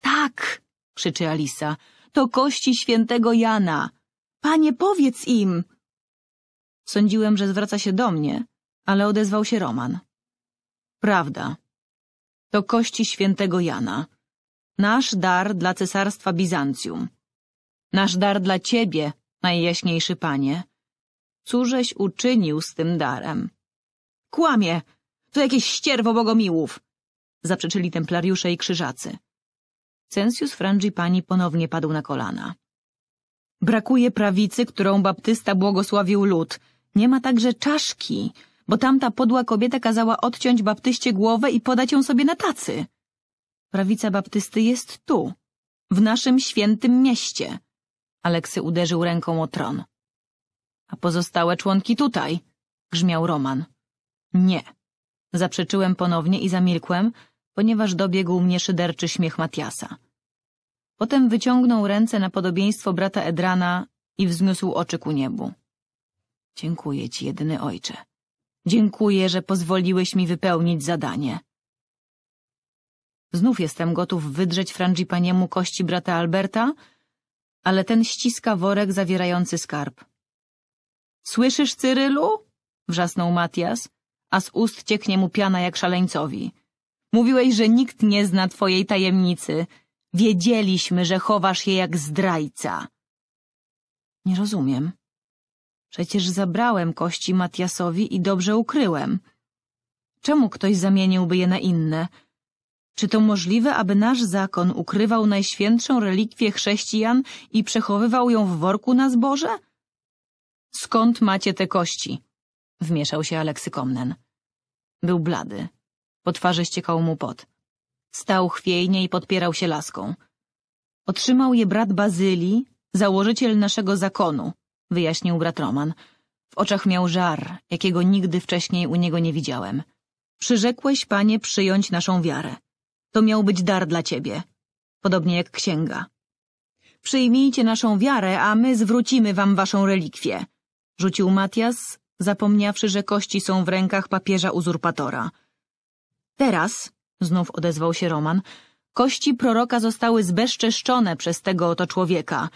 Tak! krzyczy Alisa. To kości świętego Jana. Panie, powiedz im! Sądziłem, że zwraca się do mnie, ale odezwał się Roman. Prawda. To kości świętego Jana. Nasz dar dla cesarstwa Bizancjum. Nasz dar dla ciebie, najjaśniejszy panie. Cóżeś uczynił z tym darem? Kłamie! To jakieś ścierwo bogomiłów! Zaprzeczyli templariusze i krzyżacy. Censius Frangipani ponownie padł na kolana. Brakuje prawicy, którą Baptysta błogosławił lud. Nie ma także czaszki, bo tamta podła kobieta kazała odciąć Baptyście głowę i podać ją sobie na tacy. Prawica Baptysty jest tu, w naszym świętym mieście. Aleksy uderzył ręką o tron. A pozostałe członki tutaj, grzmiał Roman. Nie. Zaprzeczyłem ponownie i zamilkłem, ponieważ dobiegł mnie szyderczy śmiech Matiasa. Potem wyciągnął ręce na podobieństwo brata Edrana i wzniósł oczy ku niebu. Dziękuję ci, jedyny ojcze. Dziękuję, że pozwoliłeś mi wypełnić zadanie. Znów jestem gotów wydrzeć frangipaniemu kości brata Alberta, ale ten ściska worek zawierający skarb. Słyszysz, Cyrylu? Wrzasnął Matias, a z ust cieknie mu piana jak szaleńcowi. Mówiłeś, że nikt nie zna twojej tajemnicy. Wiedzieliśmy, że chowasz je jak zdrajca. Nie rozumiem. Przecież zabrałem kości Matiasowi i dobrze ukryłem. Czemu ktoś zamieniłby je na inne? Czy to możliwe, aby nasz zakon ukrywał najświętszą relikwię chrześcijan i przechowywał ją w worku na zboże? Skąd macie te kości? Wmieszał się Aleksy Komnen. Był blady. Po twarzy ściekał mu pot. Stał chwiejnie i podpierał się laską. Otrzymał je brat Bazylii, założyciel naszego zakonu, wyjaśnił brat Roman. W oczach miał żar, jakiego nigdy wcześniej u niego nie widziałem. Przyrzekłeś, panie, przyjąć naszą wiarę. To miał być dar dla ciebie, podobnie jak księga. Przyjmijcie naszą wiarę, a my zwrócimy wam waszą relikwię, rzucił Matias, zapomniawszy, że kości są w rękach papieża uzurpatora. Teraz, znów odezwał się Roman, kości proroka zostały zbezczeszczone przez tego oto człowieka.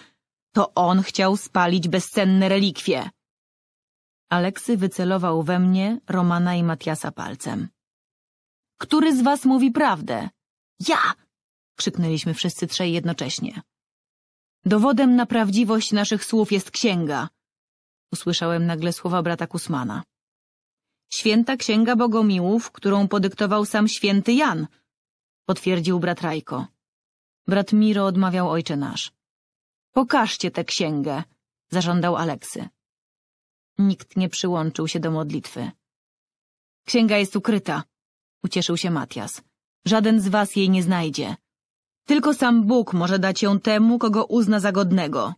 To on chciał spalić bezcenne relikwie. Aleksy wycelował we mnie, Romana i Matiasa palcem. Który z was mówi prawdę? Ja! krzyknęliśmy wszyscy trzej jednocześnie. Dowodem na prawdziwość naszych słów jest księga, Usłyszałem nagle słowa brata Kusmana. Święta Księga Bogomiłów, którą podyktował sam święty Jan, potwierdził brat Rajko. Brat Miro odmawiał ojcze nasz. Pokażcie tę księgę, zażądał Aleksy. Nikt nie przyłączył się do modlitwy. Księga jest ukryta, ucieszył się Matias. Żaden z was jej nie znajdzie. Tylko sam Bóg może dać ją temu, kogo uzna za godnego.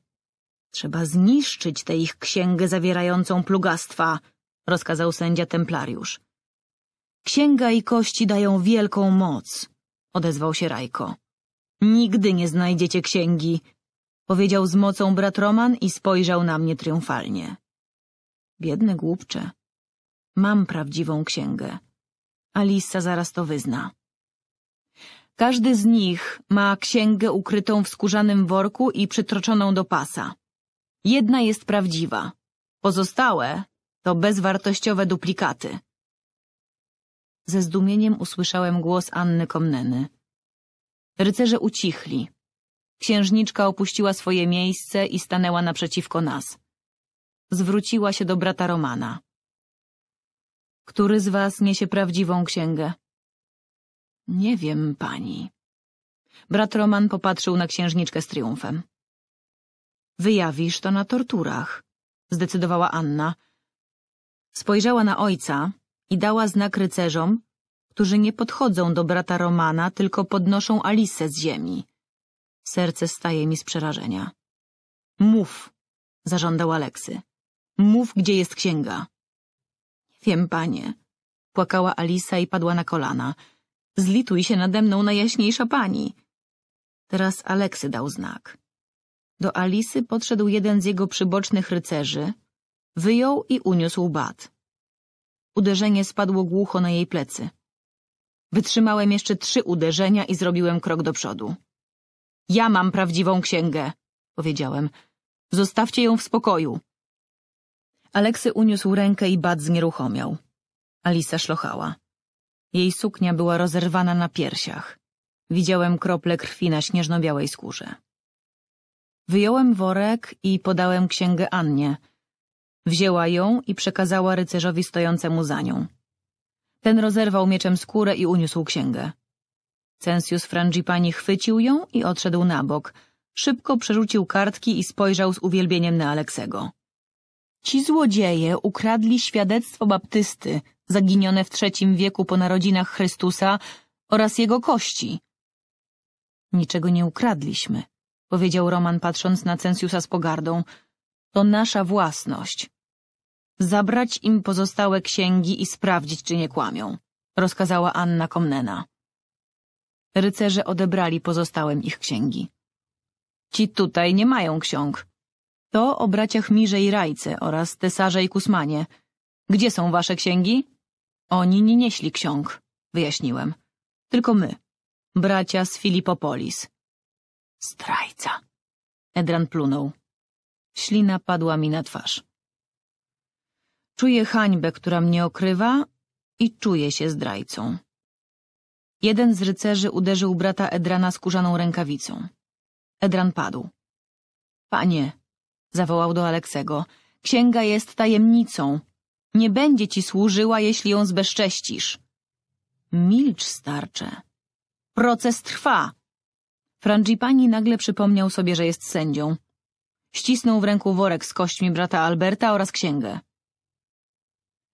Trzeba zniszczyć tę ich księgę zawierającą plugastwa, rozkazał sędzia templariusz. Księga i kości dają wielką moc, odezwał się Rajko. Nigdy nie znajdziecie księgi, powiedział z mocą brat Roman i spojrzał na mnie triumfalnie. Biedny głupcze. Mam prawdziwą księgę. Alissa zaraz to wyzna. Każdy z nich ma księgę ukrytą w skórzanym worku i przytroczoną do pasa. Jedna jest prawdziwa. Pozostałe to bezwartościowe duplikaty. Ze zdumieniem usłyszałem głos Anny Komneny. Rycerze ucichli. Księżniczka opuściła swoje miejsce i stanęła naprzeciwko nas. Zwróciła się do brata Romana. Który z was niesie prawdziwą księgę? Nie wiem, pani. Brat Roman popatrzył na księżniczkę z triumfem. Wyjawisz to na torturach, zdecydowała Anna. Spojrzała na ojca i dała znak rycerzom, którzy nie podchodzą do brata Romana, tylko podnoszą Alice z ziemi. Serce staje mi z przerażenia. Mów, zażądał Aleksy. Mów, gdzie jest księga. Wiem, panie, płakała Alisa i padła na kolana. Zlituj się nade mną, najjaśniejsza pani. Teraz Aleksy dał znak. Do Alisy podszedł jeden z jego przybocznych rycerzy, wyjął i uniósł bat. Uderzenie spadło głucho na jej plecy. Wytrzymałem jeszcze trzy uderzenia i zrobiłem krok do przodu. Ja mam prawdziwą księgę, powiedziałem. Zostawcie ją w spokoju. Aleksy uniósł rękę i bat znieruchomiał. Alisa szlochała. Jej suknia była rozerwana na piersiach. Widziałem krople krwi na śnieżno-białej skórze. Wyjąłem worek i podałem księgę Annie. Wzięła ją i przekazała rycerzowi stojącemu za nią. Ten rozerwał mieczem skórę i uniósł księgę. Censius Frangipani chwycił ją i odszedł na bok. Szybko przerzucił kartki i spojrzał z uwielbieniem na Aleksego. Ci złodzieje ukradli świadectwo Baptysty, zaginione w III wieku po narodzinach Chrystusa oraz jego kości. Niczego nie ukradliśmy, powiedział Roman patrząc na Censiusa z pogardą, to nasza własność. Zabrać im pozostałe księgi i sprawdzić, czy nie kłamią, rozkazała Anna Komnena. Rycerze odebrali pozostałym ich księgi. Ci tutaj nie mają ksiąg. To o braciach Mirze i Rajce oraz Tesarze i Kusmanie. Gdzie są wasze księgi? Oni nie nieśli ksiąg, wyjaśniłem. Tylko my, bracia z Filipopolis. Zdrajca. Edran plunął. Ślina padła mi na twarz. Czuję hańbę, która mnie okrywa i czuję się zdrajcą. Jeden z rycerzy uderzył brata Edrana skórzaną rękawicą. Edran padł. Panie, zawołał do Aleksego, księga jest tajemnicą. Nie będzie ci służyła, jeśli ją zbezcześcisz. Milcz, starcze. Proces trwa. Frangipani nagle przypomniał sobie, że jest sędzią. Ścisnął w ręku worek z kośćmi brata Alberta oraz księgę.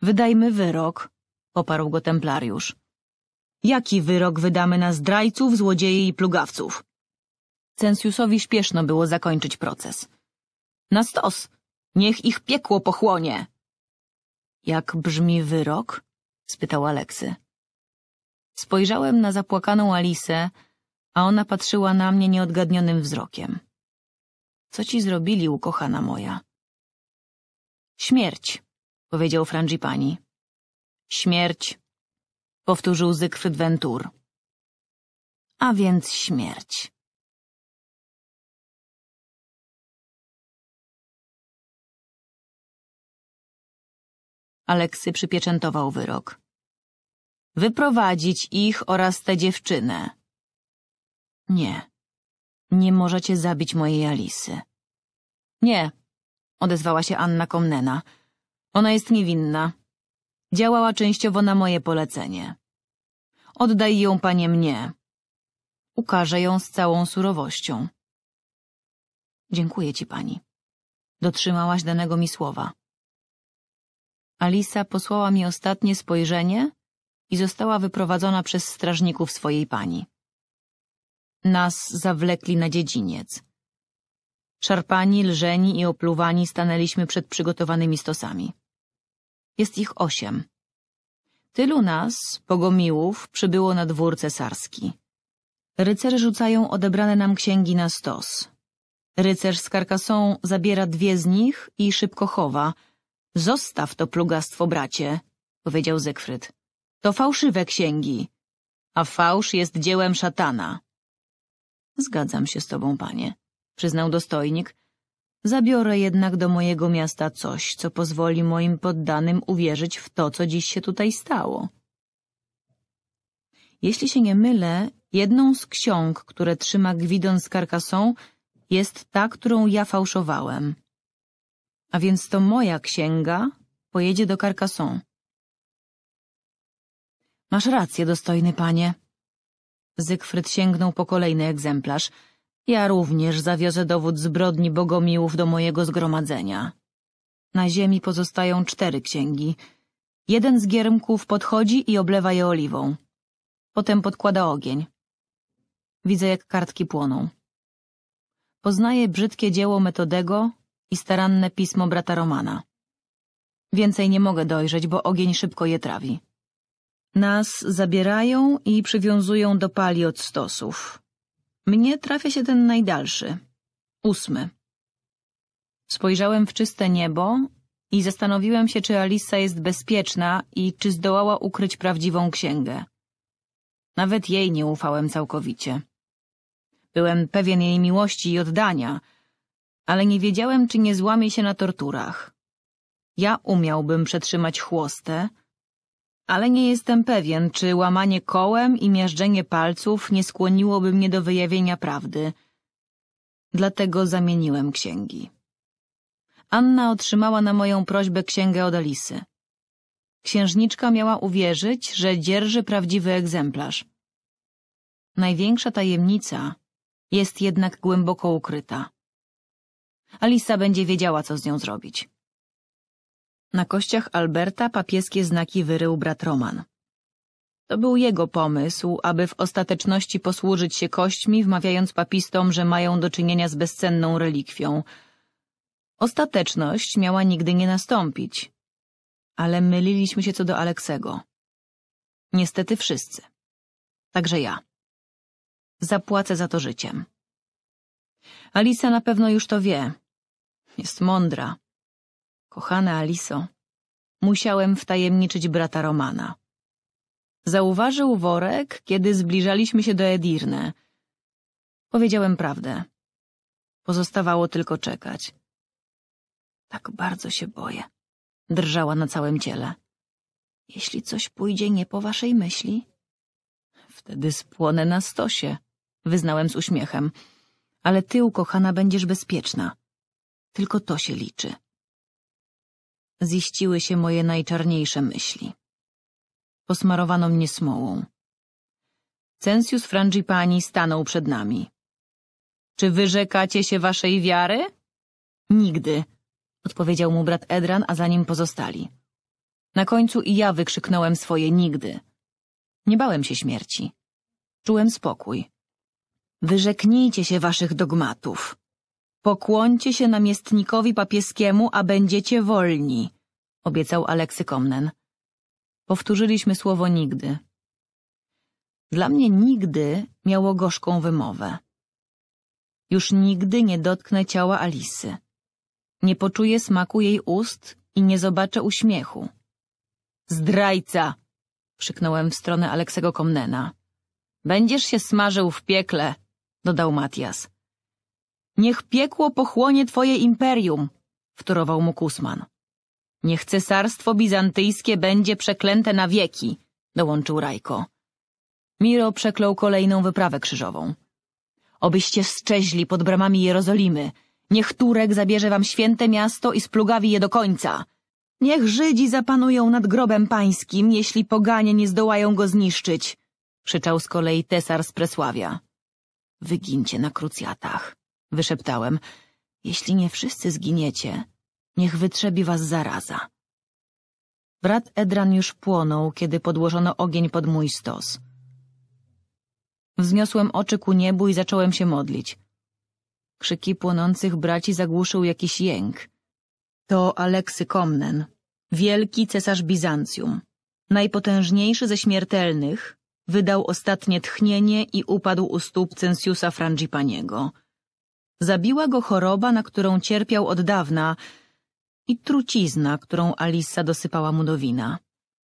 Wydajmy wyrok, oparł go templariusz. Jaki wyrok wydamy na zdrajców, złodziei i plugawców? Censjusowi śpieszno było zakończyć proces. Na stos! Niech ich piekło pochłonie! Jak brzmi wyrok? spytał Aleksy. Spojrzałem na zapłakaną Alisę, a ona patrzyła na mnie nieodgadnionym wzrokiem. Co ci zrobili, ukochana moja? Śmierć, powiedział Frangipani. Śmierć, powtórzył Zygfryd Ventur. A więc śmierć. Aleksy przypieczętował wyrok. Wyprowadzić ich oraz tę dziewczynę nie. Nie możecie zabić mojej Alisy. Nie, odezwała się Anna Komnena. Ona jest niewinna. Działała częściowo na moje polecenie. Oddaj ją, panie, mnie. Ukażę ją z całą surowością. Dziękuję ci, pani. Dotrzymałaś danego mi słowa. Alisa posłała mi ostatnie spojrzenie i została wyprowadzona przez strażników swojej pani. Nas zawlekli na dziedziniec. Szarpani, lżeni i opluwani stanęliśmy przed przygotowanymi stosami. Jest ich osiem. Tylu nas, pogomiłów, przybyło na dwór cesarski. Rycerze rzucają odebrane nam księgi na stos. Rycerz z Karkasą zabiera dwie z nich i szybko chowa. Zostaw to plugastwo, bracie, powiedział Zygfryd. To fałszywe księgi, a fałsz jest dziełem szatana. Zgadzam się z tobą, panie, przyznał dostojnik. Zabiorę jednak do mojego miasta coś, co pozwoli moim poddanym uwierzyć w to, co dziś się tutaj stało. Jeśli się nie mylę, jedną z ksiąg, które trzyma Gwidon z Carcassonne, jest ta, którą ja fałszowałem. A więc to moja księga pojedzie do Carcassonne. Masz rację, dostojny panie, Zygfryd sięgnął po kolejny egzemplarz. Ja również zawiozę dowód zbrodni bogomiłów do mojego zgromadzenia. Na ziemi pozostają cztery księgi. Jeden z giermków podchodzi i oblewa je oliwą. Potem podkłada ogień. Widzę, jak kartki płoną. Poznaję brzydkie dzieło Metodego i staranne pismo brata Romana. Więcej nie mogę dojrzeć, bo ogień szybko je trawi. Nas zabierają i przywiązują do pali od stosów. Mnie trafia się ten najdalszy. Ósmy. Spojrzałem w czyste niebo i zastanowiłem się, czy Alisa jest bezpieczna i czy zdołała ukryć prawdziwą księgę. Nawet jej nie ufałem całkowicie. Byłem pewien jej miłości i oddania, ale nie wiedziałem, czy nie złamie się na torturach. Ja umiałbym przetrzymać chłostę, ale nie jestem pewien, czy łamanie kołem i miażdżenie palców nie skłoniłoby mnie do wyjawienia prawdy. Dlatego zamieniłem księgi. Anna otrzymała na moją prośbę księgę od Alisy. Księżniczka miała uwierzyć, że dzierży prawdziwy egzemplarz. Największa tajemnica jest jednak głęboko ukryta. Alisa będzie wiedziała, co z nią zrobić. Na kościach Alberta papieskie znaki wyrył brat Roman. To był jego pomysł, aby w ostateczności posłużyć się kośćmi, wmawiając papistom, że mają do czynienia z bezcenną relikwią. Ostateczność miała nigdy nie nastąpić. Ale myliliśmy się co do Aleksego. Niestety wszyscy. Także ja. Zapłacę za to życiem. Alisa na pewno już to wie. Jest mądra. Kochana Aliso, musiałem wtajemniczyć brata Romana. Zauważył worek, kiedy zbliżaliśmy się do Edirne. Powiedziałem prawdę. Pozostawało tylko czekać. Tak bardzo się boję. Drżała na całym ciele. Jeśli coś pójdzie nie po waszej myśli... Wtedy spłonę na stosie, wyznałem z uśmiechem. Ale ty, ukochana, będziesz bezpieczna. Tylko to się liczy ziściły się moje najczarniejsze myśli. Posmarowano mnie smołą. Censius Frangipani stanął przed nami. Czy wyrzekacie się waszej wiary? Nigdy, odpowiedział mu brat Edran, a za nim pozostali. Na końcu i ja wykrzyknąłem swoje nigdy. Nie bałem się śmierci. Czułem spokój. Wyrzeknijcie się waszych dogmatów, Pokłońcie się namiestnikowi papieskiemu, a będziecie wolni, obiecał Aleksy Komnen. Powtórzyliśmy słowo nigdy. Dla mnie nigdy miało gorzką wymowę. Już nigdy nie dotknę ciała Alisy. Nie poczuję smaku jej ust i nie zobaczę uśmiechu. Zdrajca! krzyknąłem w stronę Aleksego Komnena. Będziesz się smażył w piekle, dodał Matias. Niech piekło pochłonie twoje imperium, wtórował mu Kusman. Niech cesarstwo bizantyjskie będzie przeklęte na wieki, dołączył Rajko. Miro przeklął kolejną wyprawę krzyżową. Obyście szczeźli pod bramami Jerozolimy. Niech Turek zabierze wam święte miasto i splugawi je do końca. Niech Żydzi zapanują nad grobem pańskim, jeśli poganie nie zdołają go zniszczyć, krzyczał z kolei Tesar z Presławia. Wygincie na krucjatach wyszeptałem. Jeśli nie wszyscy zginiecie, niech wytrzebi was zaraza. Brat Edran już płonął, kiedy podłożono ogień pod mój stos. Wzniosłem oczy ku niebu i zacząłem się modlić. Krzyki płonących braci zagłuszył jakiś jęk. To Aleksy Komnen, wielki cesarz Bizancjum, najpotężniejszy ze śmiertelnych, wydał ostatnie tchnienie i upadł u stóp Cenciusa Frangipaniego. Zabiła go choroba, na którą cierpiał od dawna i trucizna, którą Alissa dosypała mu do wina.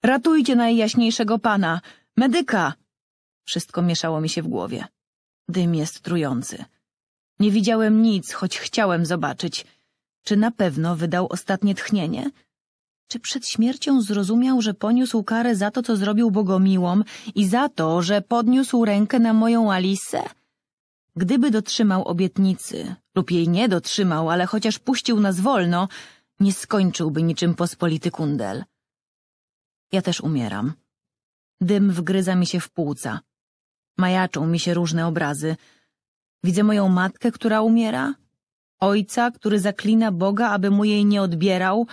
Ratujcie najjaśniejszego pana! Medyka! Wszystko mieszało mi się w głowie. Dym jest trujący. Nie widziałem nic, choć chciałem zobaczyć. Czy na pewno wydał ostatnie tchnienie? Czy przed śmiercią zrozumiał, że poniósł karę za to, co zrobił Bogomiłom i za to, że podniósł rękę na moją Alissę? Gdyby dotrzymał obietnicy, lub jej nie dotrzymał, ale chociaż puścił nas wolno, nie skończyłby niczym pospolity kundel. Ja też umieram. Dym wgryza mi się w płuca. Majaczą mi się różne obrazy. Widzę moją matkę, która umiera, ojca, który zaklina Boga, aby mu jej nie odbierał,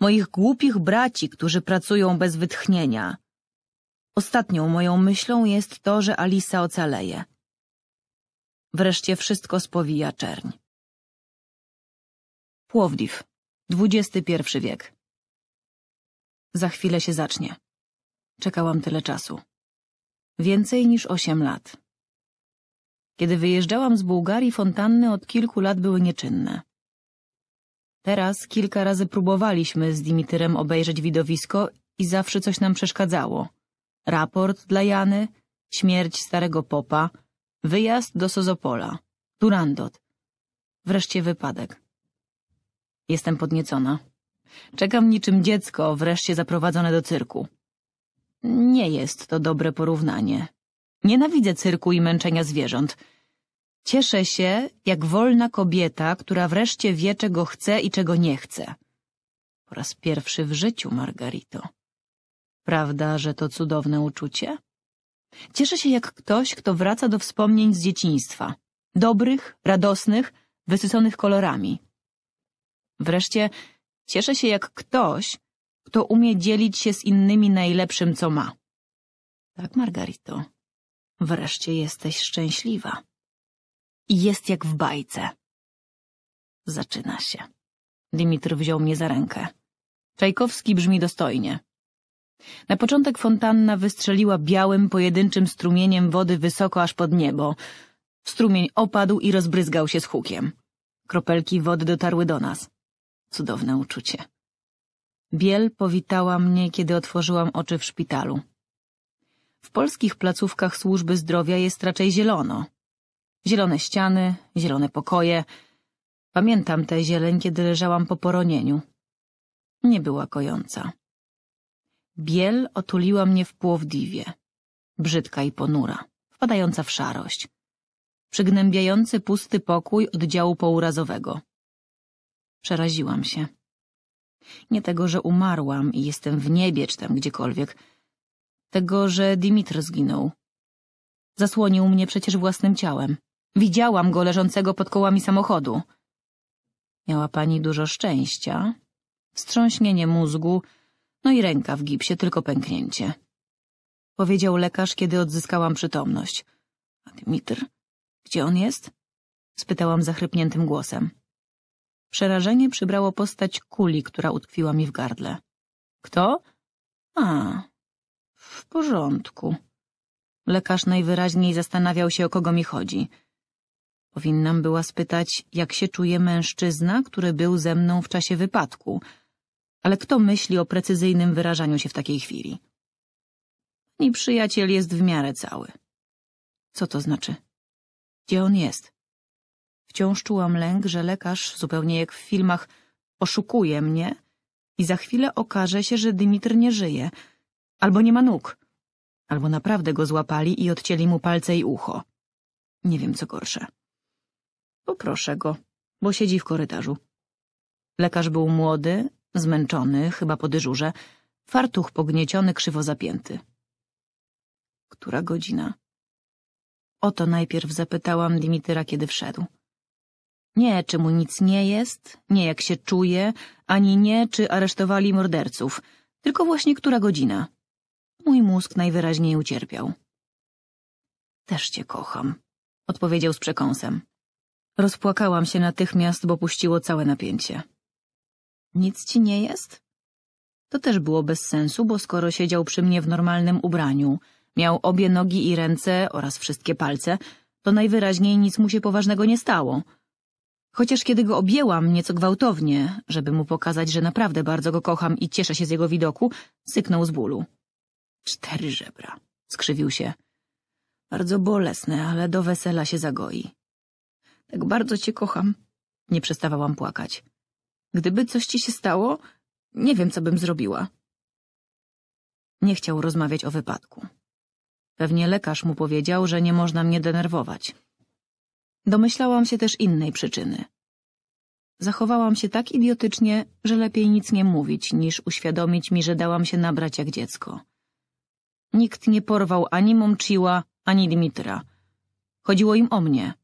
moich głupich braci, którzy pracują bez wytchnienia. Ostatnią moją myślą jest to, że Alisa ocaleje. Wreszcie wszystko spowija czerń. Płowdiw. XXI wiek. Za chwilę się zacznie. Czekałam tyle czasu. Więcej niż osiem lat. Kiedy wyjeżdżałam z Bułgarii, fontanny od kilku lat były nieczynne. Teraz kilka razy próbowaliśmy z Dimitrem obejrzeć widowisko i zawsze coś nam przeszkadzało. Raport dla Jany, śmierć starego popa, Wyjazd do Sozopola. Turandot. Wreszcie wypadek. Jestem podniecona. Czekam niczym dziecko, wreszcie zaprowadzone do cyrku. Nie jest to dobre porównanie. Nienawidzę cyrku i męczenia zwierząt. Cieszę się, jak wolna kobieta, która wreszcie wie, czego chce i czego nie chce. Po raz pierwszy w życiu, Margarito. Prawda, że to cudowne uczucie? Cieszę się jak ktoś, kto wraca do wspomnień z dzieciństwa. Dobrych, radosnych, wysyconych kolorami. Wreszcie cieszę się jak ktoś, kto umie dzielić się z innymi najlepszym, co ma. Tak, Margarito, wreszcie jesteś szczęśliwa. I jest jak w bajce. Zaczyna się. Dimitr wziął mnie za rękę. Czajkowski brzmi dostojnie. Na początek fontanna wystrzeliła białym, pojedynczym strumieniem wody wysoko aż pod niebo. Strumień opadł i rozbryzgał się z hukiem. Kropelki wody dotarły do nas. Cudowne uczucie. Biel powitała mnie, kiedy otworzyłam oczy w szpitalu. W polskich placówkach służby zdrowia jest raczej zielono. Zielone ściany, zielone pokoje. Pamiętam tę zieleń, kiedy leżałam po poronieniu. Nie była kojąca. Biel otuliła mnie w Płowdiwie, brzydka i ponura, wpadająca w szarość. Przygnębiający pusty pokój oddziału pourazowego. Przeraziłam się. Nie tego, że umarłam i jestem w niebie czy tam gdziekolwiek. Tego, że Dimitr zginął. Zasłonił mnie przecież własnym ciałem. Widziałam go leżącego pod kołami samochodu. Miała pani dużo szczęścia. Wstrząśnienie mózgu no i ręka w gipsie, tylko pęknięcie. Powiedział lekarz, kiedy odzyskałam przytomność. A Dmitr? Gdzie on jest? Spytałam zachrypniętym głosem. Przerażenie przybrało postać kuli, która utkwiła mi w gardle. Kto? A, w porządku. Lekarz najwyraźniej zastanawiał się, o kogo mi chodzi. Powinnam była spytać, jak się czuje mężczyzna, który był ze mną w czasie wypadku – ale kto myśli o precyzyjnym wyrażaniu się w takiej chwili? Pani przyjaciel jest w miarę cały. Co to znaczy? Gdzie on jest? Wciąż czułam lęk, że lekarz, zupełnie jak w filmach, oszukuje mnie i za chwilę okaże się, że Dymitr nie żyje, albo nie ma nóg, albo naprawdę go złapali i odcięli mu palce i ucho. Nie wiem, co gorsze. Poproszę go, bo siedzi w korytarzu. Lekarz był młody, Zmęczony, chyba po dyżurze, fartuch pognieciony, krzywo zapięty. Która godzina? Oto najpierw zapytałam Dimityra, kiedy wszedł. Nie, czy mu nic nie jest, nie jak się czuje, ani nie, czy aresztowali morderców, tylko właśnie która godzina. Mój mózg najwyraźniej ucierpiał. Też cię kocham, odpowiedział z przekąsem. Rozpłakałam się natychmiast, bo puściło całe napięcie. Nic ci nie jest? To też było bez sensu, bo skoro siedział przy mnie w normalnym ubraniu, miał obie nogi i ręce oraz wszystkie palce, to najwyraźniej nic mu się poważnego nie stało. Chociaż kiedy go objęłam nieco gwałtownie, żeby mu pokazać, że naprawdę bardzo go kocham i cieszę się z jego widoku, syknął z bólu. Cztery żebra, skrzywił się. Bardzo bolesne, ale do wesela się zagoi. Tak bardzo cię kocham, nie przestawałam płakać. Gdyby coś ci się stało, nie wiem, co bym zrobiła. Nie chciał rozmawiać o wypadku. Pewnie lekarz mu powiedział, że nie można mnie denerwować. Domyślałam się też innej przyczyny. Zachowałam się tak idiotycznie, że lepiej nic nie mówić, niż uświadomić mi, że dałam się nabrać jak dziecko. Nikt nie porwał ani Momciła, ani Dmitra. Chodziło im o mnie.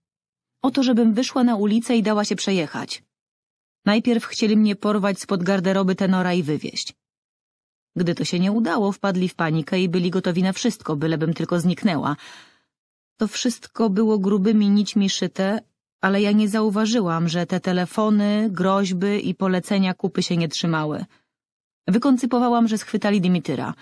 O to, żebym wyszła na ulicę i dała się przejechać. Najpierw chcieli mnie porwać spod garderoby tenora i wywieźć. Gdy to się nie udało, wpadli w panikę i byli gotowi na wszystko, bylebym tylko zniknęła. To wszystko było grubymi nićmi szyte, ale ja nie zauważyłam, że te telefony, groźby i polecenia kupy się nie trzymały. Wykoncypowałam, że schwytali Dimityra.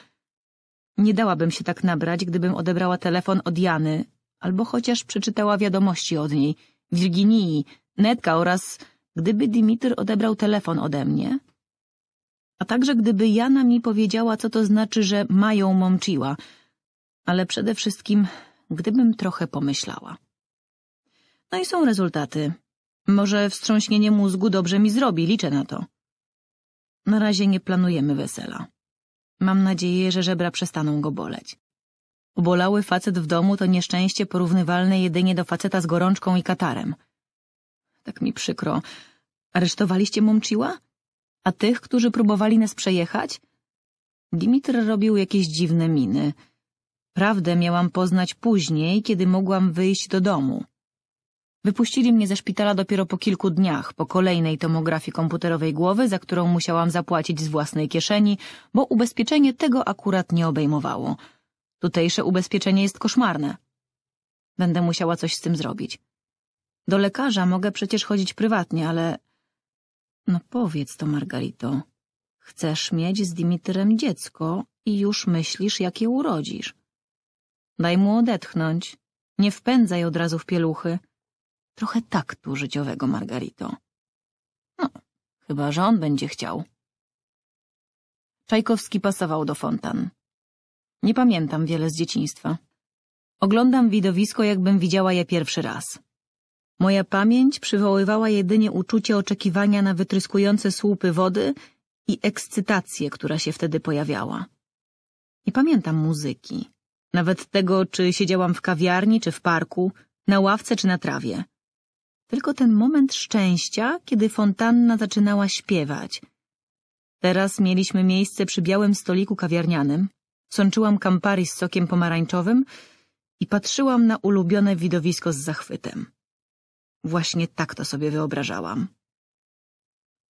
Nie dałabym się tak nabrać, gdybym odebrała telefon od Jany, albo chociaż przeczytała wiadomości od niej, Virginii, Netka oraz gdyby Dimitr odebrał telefon ode mnie, a także gdyby Jana mi powiedziała, co to znaczy, że mają mąciła, ale przede wszystkim, gdybym trochę pomyślała. No i są rezultaty. Może wstrząśnienie mózgu dobrze mi zrobi, liczę na to. Na razie nie planujemy wesela. Mam nadzieję, że żebra przestaną go boleć. Ubolały facet w domu to nieszczęście porównywalne jedynie do faceta z gorączką i katarem – tak mi przykro. Aresztowaliście Momciła? A tych, którzy próbowali nas przejechać? Dimitr robił jakieś dziwne miny. Prawdę miałam poznać później, kiedy mogłam wyjść do domu. Wypuścili mnie ze szpitala dopiero po kilku dniach, po kolejnej tomografii komputerowej głowy, za którą musiałam zapłacić z własnej kieszeni, bo ubezpieczenie tego akurat nie obejmowało. Tutejsze ubezpieczenie jest koszmarne. Będę musiała coś z tym zrobić. Do lekarza mogę przecież chodzić prywatnie, ale... No powiedz to, Margarito. Chcesz mieć z Dimitrem dziecko i już myślisz, jak je urodzisz. Daj mu odetchnąć. Nie wpędzaj od razu w pieluchy. Trochę taktu życiowego, Margarito. No, chyba, że on będzie chciał. Czajkowski pasował do fontan. Nie pamiętam wiele z dzieciństwa. Oglądam widowisko, jakbym widziała je pierwszy raz. Moja pamięć przywoływała jedynie uczucie oczekiwania na wytryskujące słupy wody i ekscytację, która się wtedy pojawiała. Nie pamiętam muzyki, nawet tego, czy siedziałam w kawiarni, czy w parku, na ławce, czy na trawie. Tylko ten moment szczęścia, kiedy fontanna zaczynała śpiewać. Teraz mieliśmy miejsce przy białym stoliku kawiarnianym. Sączyłam kampari z sokiem pomarańczowym i patrzyłam na ulubione widowisko z zachwytem. Właśnie tak to sobie wyobrażałam.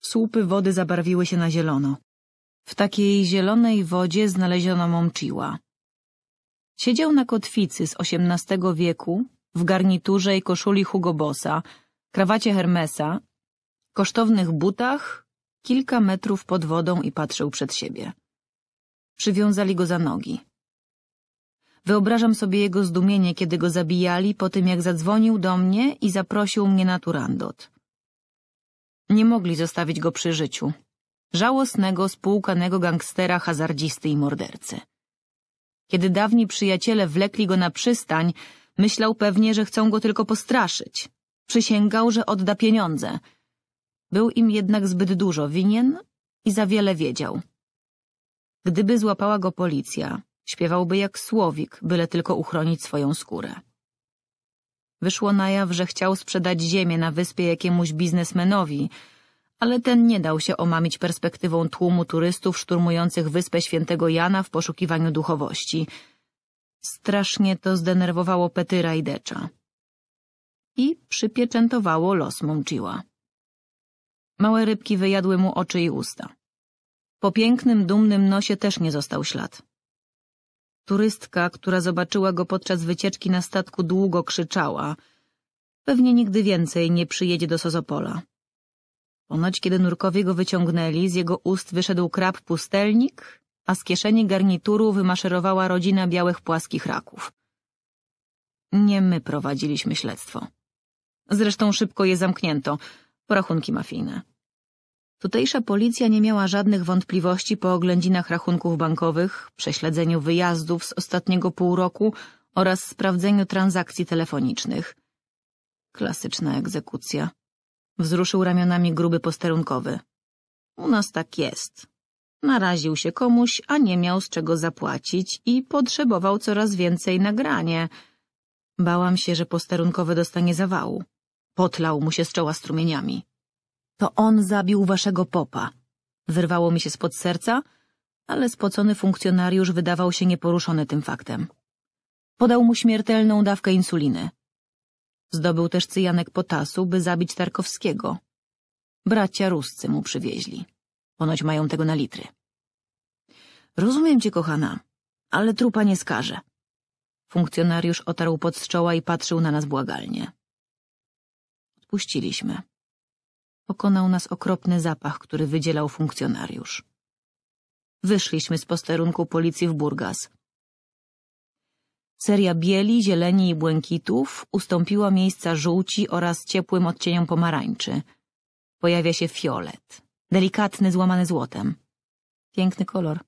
Słupy wody zabarwiły się na zielono. W takiej zielonej wodzie znaleziono mąciła. Siedział na kotwicy z XVIII wieku, w garniturze i koszuli Hugo Bossa, krawacie Hermesa, kosztownych butach, kilka metrów pod wodą i patrzył przed siebie. Przywiązali go za nogi. Wyobrażam sobie jego zdumienie, kiedy go zabijali, po tym jak zadzwonił do mnie i zaprosił mnie na turandot. Nie mogli zostawić go przy życiu. Żałosnego, spłukanego gangstera, hazardzisty i mordercy. Kiedy dawni przyjaciele wlekli go na przystań, myślał pewnie, że chcą go tylko postraszyć. Przysięgał, że odda pieniądze. Był im jednak zbyt dużo winien i za wiele wiedział. Gdyby złapała go policja, Śpiewałby jak słowik, byle tylko uchronić swoją skórę. Wyszło na jaw, że chciał sprzedać ziemię na wyspie jakiemuś biznesmenowi, ale ten nie dał się omamić perspektywą tłumu turystów szturmujących wyspę świętego Jana w poszukiwaniu duchowości. Strasznie to zdenerwowało Petyra i Decza. I przypieczętowało los Mumchiła. Małe rybki wyjadły mu oczy i usta. Po pięknym, dumnym nosie też nie został ślad. Turystka, która zobaczyła go podczas wycieczki na statku, długo krzyczała. Pewnie nigdy więcej nie przyjedzie do Sozopola. Ponoć, kiedy nurkowie go wyciągnęli, z jego ust wyszedł krab pustelnik, a z kieszeni garnituru wymaszerowała rodzina białych płaskich raków. Nie my prowadziliśmy śledztwo. Zresztą szybko je zamknięto, porachunki mafijne. Tutejsza policja nie miała żadnych wątpliwości po oględzinach rachunków bankowych, prześledzeniu wyjazdów z ostatniego pół roku oraz sprawdzeniu transakcji telefonicznych. Klasyczna egzekucja. Wzruszył ramionami gruby posterunkowy. U nas tak jest. Naraził się komuś, a nie miał z czego zapłacić i potrzebował coraz więcej nagranie. Bałam się, że posterunkowy dostanie zawału. Potlał mu się z czoła strumieniami. To on zabił waszego popa. Wyrwało mi się spod serca, ale spocony funkcjonariusz wydawał się nieporuszony tym faktem. Podał mu śmiertelną dawkę insuliny. Zdobył też cyjanek potasu, by zabić Tarkowskiego. Bracia ruscy mu przywieźli. Ponoć mają tego na litry. Rozumiem cię, kochana, ale trupa nie skaże. Funkcjonariusz otarł pod z czoła i patrzył na nas błagalnie. Odpuściliśmy pokonał nas okropny zapach, który wydzielał funkcjonariusz. Wyszliśmy z posterunku policji w Burgas. Seria bieli, zieleni i błękitów ustąpiła miejsca żółci oraz ciepłym odcieniom pomarańczy. Pojawia się fiolet, delikatny, złamany złotem. Piękny kolor.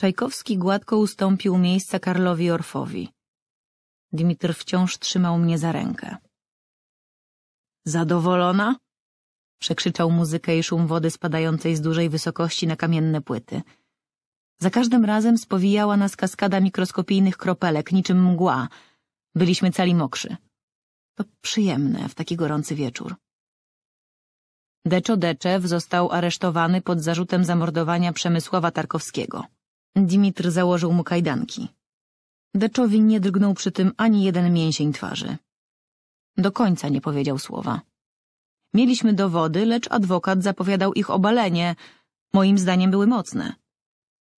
Czajkowski gładko ustąpił miejsca Karlowi Orfowi. Dmitr wciąż trzymał mnie za rękę. Zadowolona? Przekrzyczał muzykę i szum wody spadającej z dużej wysokości na kamienne płyty. Za każdym razem spowijała nas kaskada mikroskopijnych kropelek, niczym mgła. Byliśmy cali mokrzy. To przyjemne w taki gorący wieczór. Deczo Deczew został aresztowany pod zarzutem zamordowania Przemysława Tarkowskiego. Dimitr założył mu kajdanki. Deczowi nie drgnął przy tym ani jeden mięsień twarzy. Do końca nie powiedział słowa. Mieliśmy dowody, lecz adwokat zapowiadał ich obalenie. Moim zdaniem były mocne.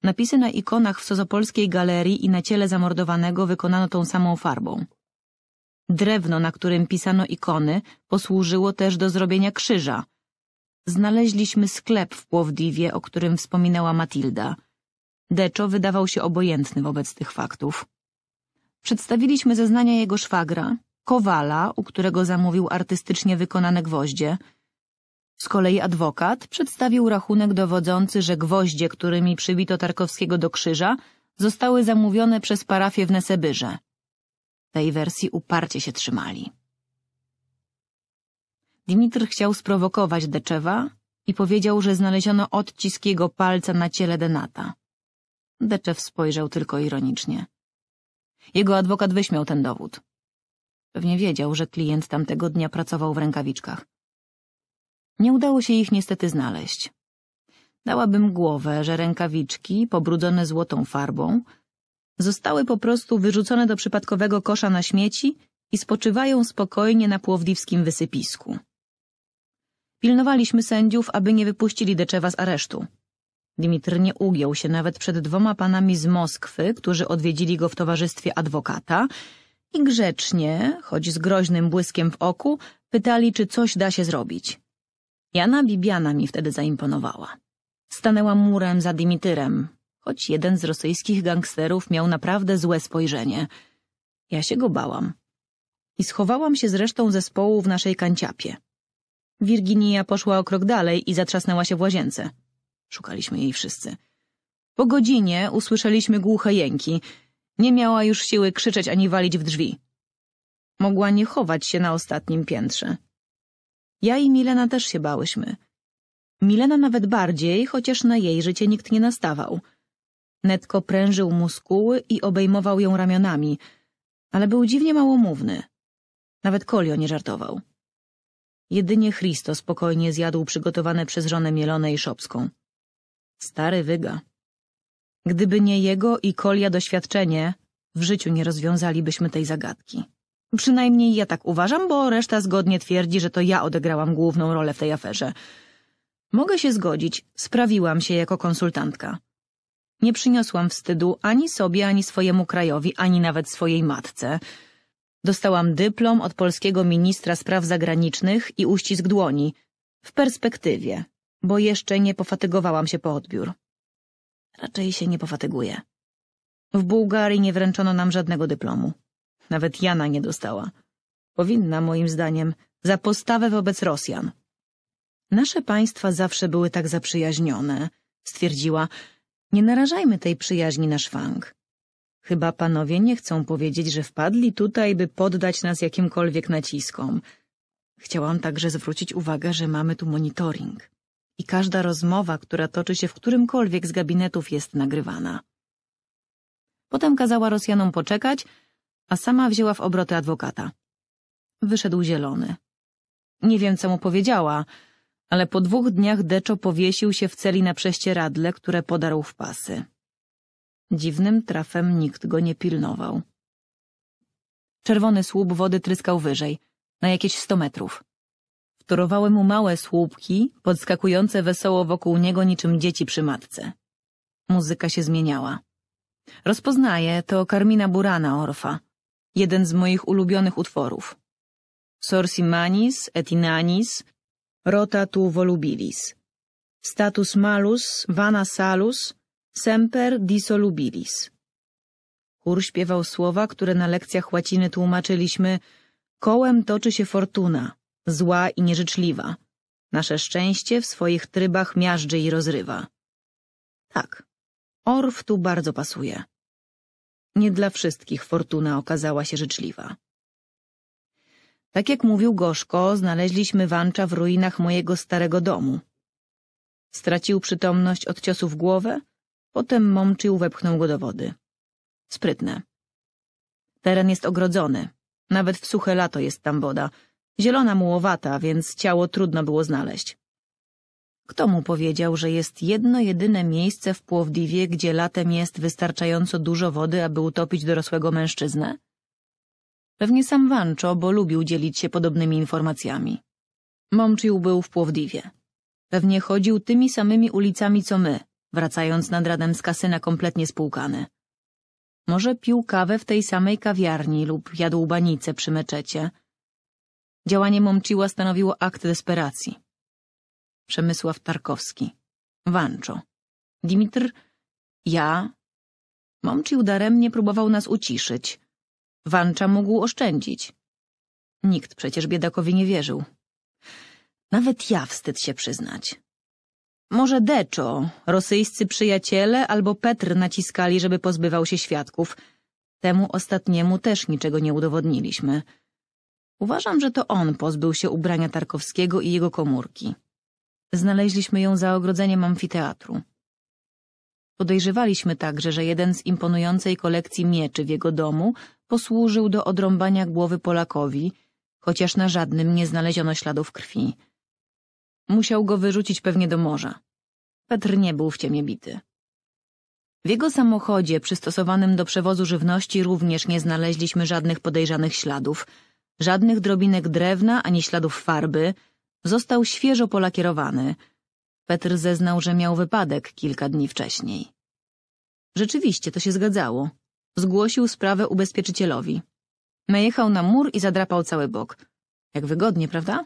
Napisy na ikonach w Sozopolskiej galerii i na ciele zamordowanego wykonano tą samą farbą. Drewno, na którym pisano ikony, posłużyło też do zrobienia krzyża. Znaleźliśmy sklep w Płowdiwie, o którym wspominała Matilda. Deczo wydawał się obojętny wobec tych faktów. Przedstawiliśmy zeznania jego szwagra, Kowala, u którego zamówił artystycznie wykonane gwoździe. Z kolei adwokat przedstawił rachunek dowodzący, że gwoździe, którymi przybito Tarkowskiego do krzyża, zostały zamówione przez parafię w Nesebyrze. Tej wersji uparcie się trzymali. Dimitr chciał sprowokować Deczewa i powiedział, że znaleziono odcisk jego palca na ciele Denata. Deczew spojrzał tylko ironicznie. Jego adwokat wyśmiał ten dowód. Pewnie wiedział, że klient tamtego dnia pracował w rękawiczkach. Nie udało się ich niestety znaleźć. Dałabym głowę, że rękawiczki, pobrudzone złotą farbą, zostały po prostu wyrzucone do przypadkowego kosza na śmieci i spoczywają spokojnie na płowdiwskim wysypisku. Pilnowaliśmy sędziów, aby nie wypuścili Deczewa z aresztu. Dimitr nie ugiął się nawet przed dwoma panami z Moskwy, którzy odwiedzili go w towarzystwie adwokata i grzecznie, choć z groźnym błyskiem w oku, pytali, czy coś da się zrobić. Jana Bibiana mi wtedy zaimponowała. Stanęła murem za Dimityrem, choć jeden z rosyjskich gangsterów miał naprawdę złe spojrzenie. Ja się go bałam. I schowałam się z resztą zespołu w naszej kanciapie. Virginia poszła o krok dalej i zatrzasnęła się w łazience. Szukaliśmy jej wszyscy. Po godzinie usłyszeliśmy głuche jęki – nie miała już siły krzyczeć ani walić w drzwi. Mogła nie chować się na ostatnim piętrze. Ja i Milena też się bałyśmy. Milena nawet bardziej, chociaż na jej życie nikt nie nastawał. Netko prężył muskuły i obejmował ją ramionami, ale był dziwnie małomówny. Nawet Kolio nie żartował. Jedynie Christo spokojnie zjadł przygotowane przez żonę mielone i szopską. Stary wyga. Gdyby nie jego i Kolia doświadczenie, w życiu nie rozwiązalibyśmy tej zagadki. Przynajmniej ja tak uważam, bo reszta zgodnie twierdzi, że to ja odegrałam główną rolę w tej aferze. Mogę się zgodzić, sprawiłam się jako konsultantka. Nie przyniosłam wstydu ani sobie, ani swojemu krajowi, ani nawet swojej matce. Dostałam dyplom od polskiego ministra spraw zagranicznych i uścisk dłoni. W perspektywie, bo jeszcze nie pofatygowałam się po odbiór. Raczej się nie pofatyguje. W Bułgarii nie wręczono nam żadnego dyplomu. Nawet Jana nie dostała. Powinna, moim zdaniem, za postawę wobec Rosjan. Nasze państwa zawsze były tak zaprzyjaźnione, stwierdziła. Nie narażajmy tej przyjaźni na szwank. Chyba panowie nie chcą powiedzieć, że wpadli tutaj, by poddać nas jakimkolwiek naciskom. Chciałam także zwrócić uwagę, że mamy tu monitoring i każda rozmowa, która toczy się w którymkolwiek z gabinetów jest nagrywana. Potem kazała Rosjanom poczekać, a sama wzięła w obroty adwokata. Wyszedł zielony. Nie wiem, co mu powiedziała, ale po dwóch dniach Deczo powiesił się w celi na prześcieradle, które podarł w pasy. Dziwnym trafem nikt go nie pilnował. Czerwony słup wody tryskał wyżej, na jakieś sto metrów. Wtorowały mu małe słupki, podskakujące wesoło wokół niego niczym dzieci przy matce. Muzyka się zmieniała. Rozpoznaję, to Karmina Burana Orfa, jeden z moich ulubionych utworów. et inanis, Rota tu volubilis. Status malus, vana salus, semper dissolubilis. Chór śpiewał słowa, które na lekcjach łaciny tłumaczyliśmy Kołem toczy się fortuna, zła i nieżyczliwa. Nasze szczęście w swoich trybach miażdży i rozrywa. Tak, Orw tu bardzo pasuje. Nie dla wszystkich fortuna okazała się życzliwa. Tak jak mówił Gorzko, znaleźliśmy Wancza w ruinach mojego starego domu. Stracił przytomność od ciosów w głowę, potem mączył wepchnął go do wody. Sprytne. Teren jest ogrodzony. Nawet w suche lato jest tam woda, Zielona mułowata, więc ciało trudno było znaleźć. Kto mu powiedział, że jest jedno jedyne miejsce w Płowdiwie, gdzie latem jest wystarczająco dużo wody, aby utopić dorosłego mężczyznę? Pewnie sam Wancho, bo lubił dzielić się podobnymi informacjami. Momczył był w Płowdiwie. Pewnie chodził tymi samymi ulicami co my, wracając nad radem z kasyna kompletnie spłukany. Może pił kawę w tej samej kawiarni lub jadł banice przy meczecie – Działanie Momciła stanowiło akt desperacji. Przemysław Tarkowski, Wanczo, Dimitr, ja... Momcił daremnie próbował nas uciszyć. Wancza mógł oszczędzić. Nikt przecież biedakowi nie wierzył. Nawet ja wstyd się przyznać. Może Deczo, rosyjscy przyjaciele albo Petr naciskali, żeby pozbywał się świadków. Temu ostatniemu też niczego nie udowodniliśmy. Uważam, że to on pozbył się ubrania Tarkowskiego i jego komórki. Znaleźliśmy ją za ogrodzeniem amfiteatru. Podejrzewaliśmy także, że jeden z imponującej kolekcji mieczy w jego domu posłużył do odrąbania głowy Polakowi, chociaż na żadnym nie znaleziono śladów krwi. Musiał go wyrzucić pewnie do morza. Petr nie był w ciemię bity. W jego samochodzie, przystosowanym do przewozu żywności, również nie znaleźliśmy żadnych podejrzanych śladów – Żadnych drobinek drewna ani śladów farby. Został świeżo polakierowany. Petr zeznał, że miał wypadek kilka dni wcześniej. Rzeczywiście, to się zgadzało. Zgłosił sprawę ubezpieczycielowi. Najechał na mur i zadrapał cały bok. Jak wygodnie, prawda?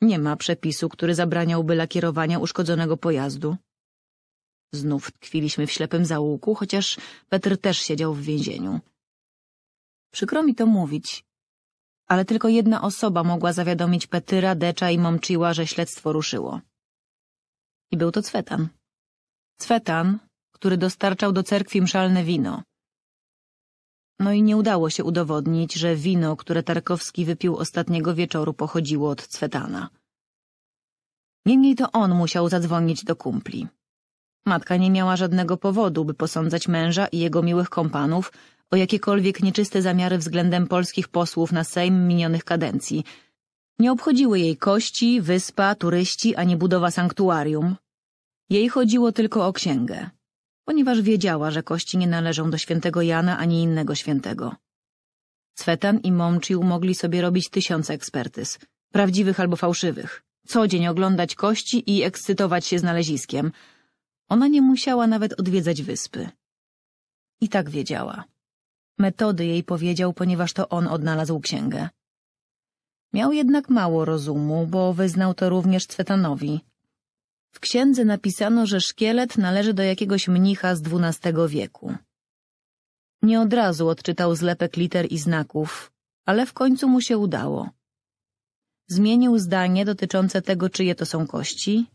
Nie ma przepisu, który zabraniałby lakierowania uszkodzonego pojazdu. Znów tkwiliśmy w ślepym załuku, chociaż Petr też siedział w więzieniu. Przykro mi to mówić, ale tylko jedna osoba mogła zawiadomić Petyra, Decza i Momczyła, że śledztwo ruszyło. I był to Cwetan. Cwetan, który dostarczał do cerkwi mszalne wino. No i nie udało się udowodnić, że wino, które Tarkowski wypił ostatniego wieczoru, pochodziło od Cwetana. Niemniej to on musiał zadzwonić do kumpli. Matka nie miała żadnego powodu, by posądzać męża i jego miłych kompanów o jakiekolwiek nieczyste zamiary względem polskich posłów na Sejm minionych kadencji. Nie obchodziły jej kości, wyspa, turyści, ani budowa sanktuarium. Jej chodziło tylko o księgę, ponieważ wiedziała, że kości nie należą do świętego Jana ani innego świętego. Cwetan i Momczył mogli sobie robić tysiące ekspertyz, prawdziwych albo fałszywych, co dzień oglądać kości i ekscytować się znaleziskiem. Ona nie musiała nawet odwiedzać wyspy. I tak wiedziała. Metody jej powiedział, ponieważ to on odnalazł księgę. Miał jednak mało rozumu, bo wyznał to również Cwetanowi. W księdze napisano, że szkielet należy do jakiegoś mnicha z XII wieku. Nie od razu odczytał zlepek liter i znaków, ale w końcu mu się udało. Zmienił zdanie dotyczące tego, czyje to są kości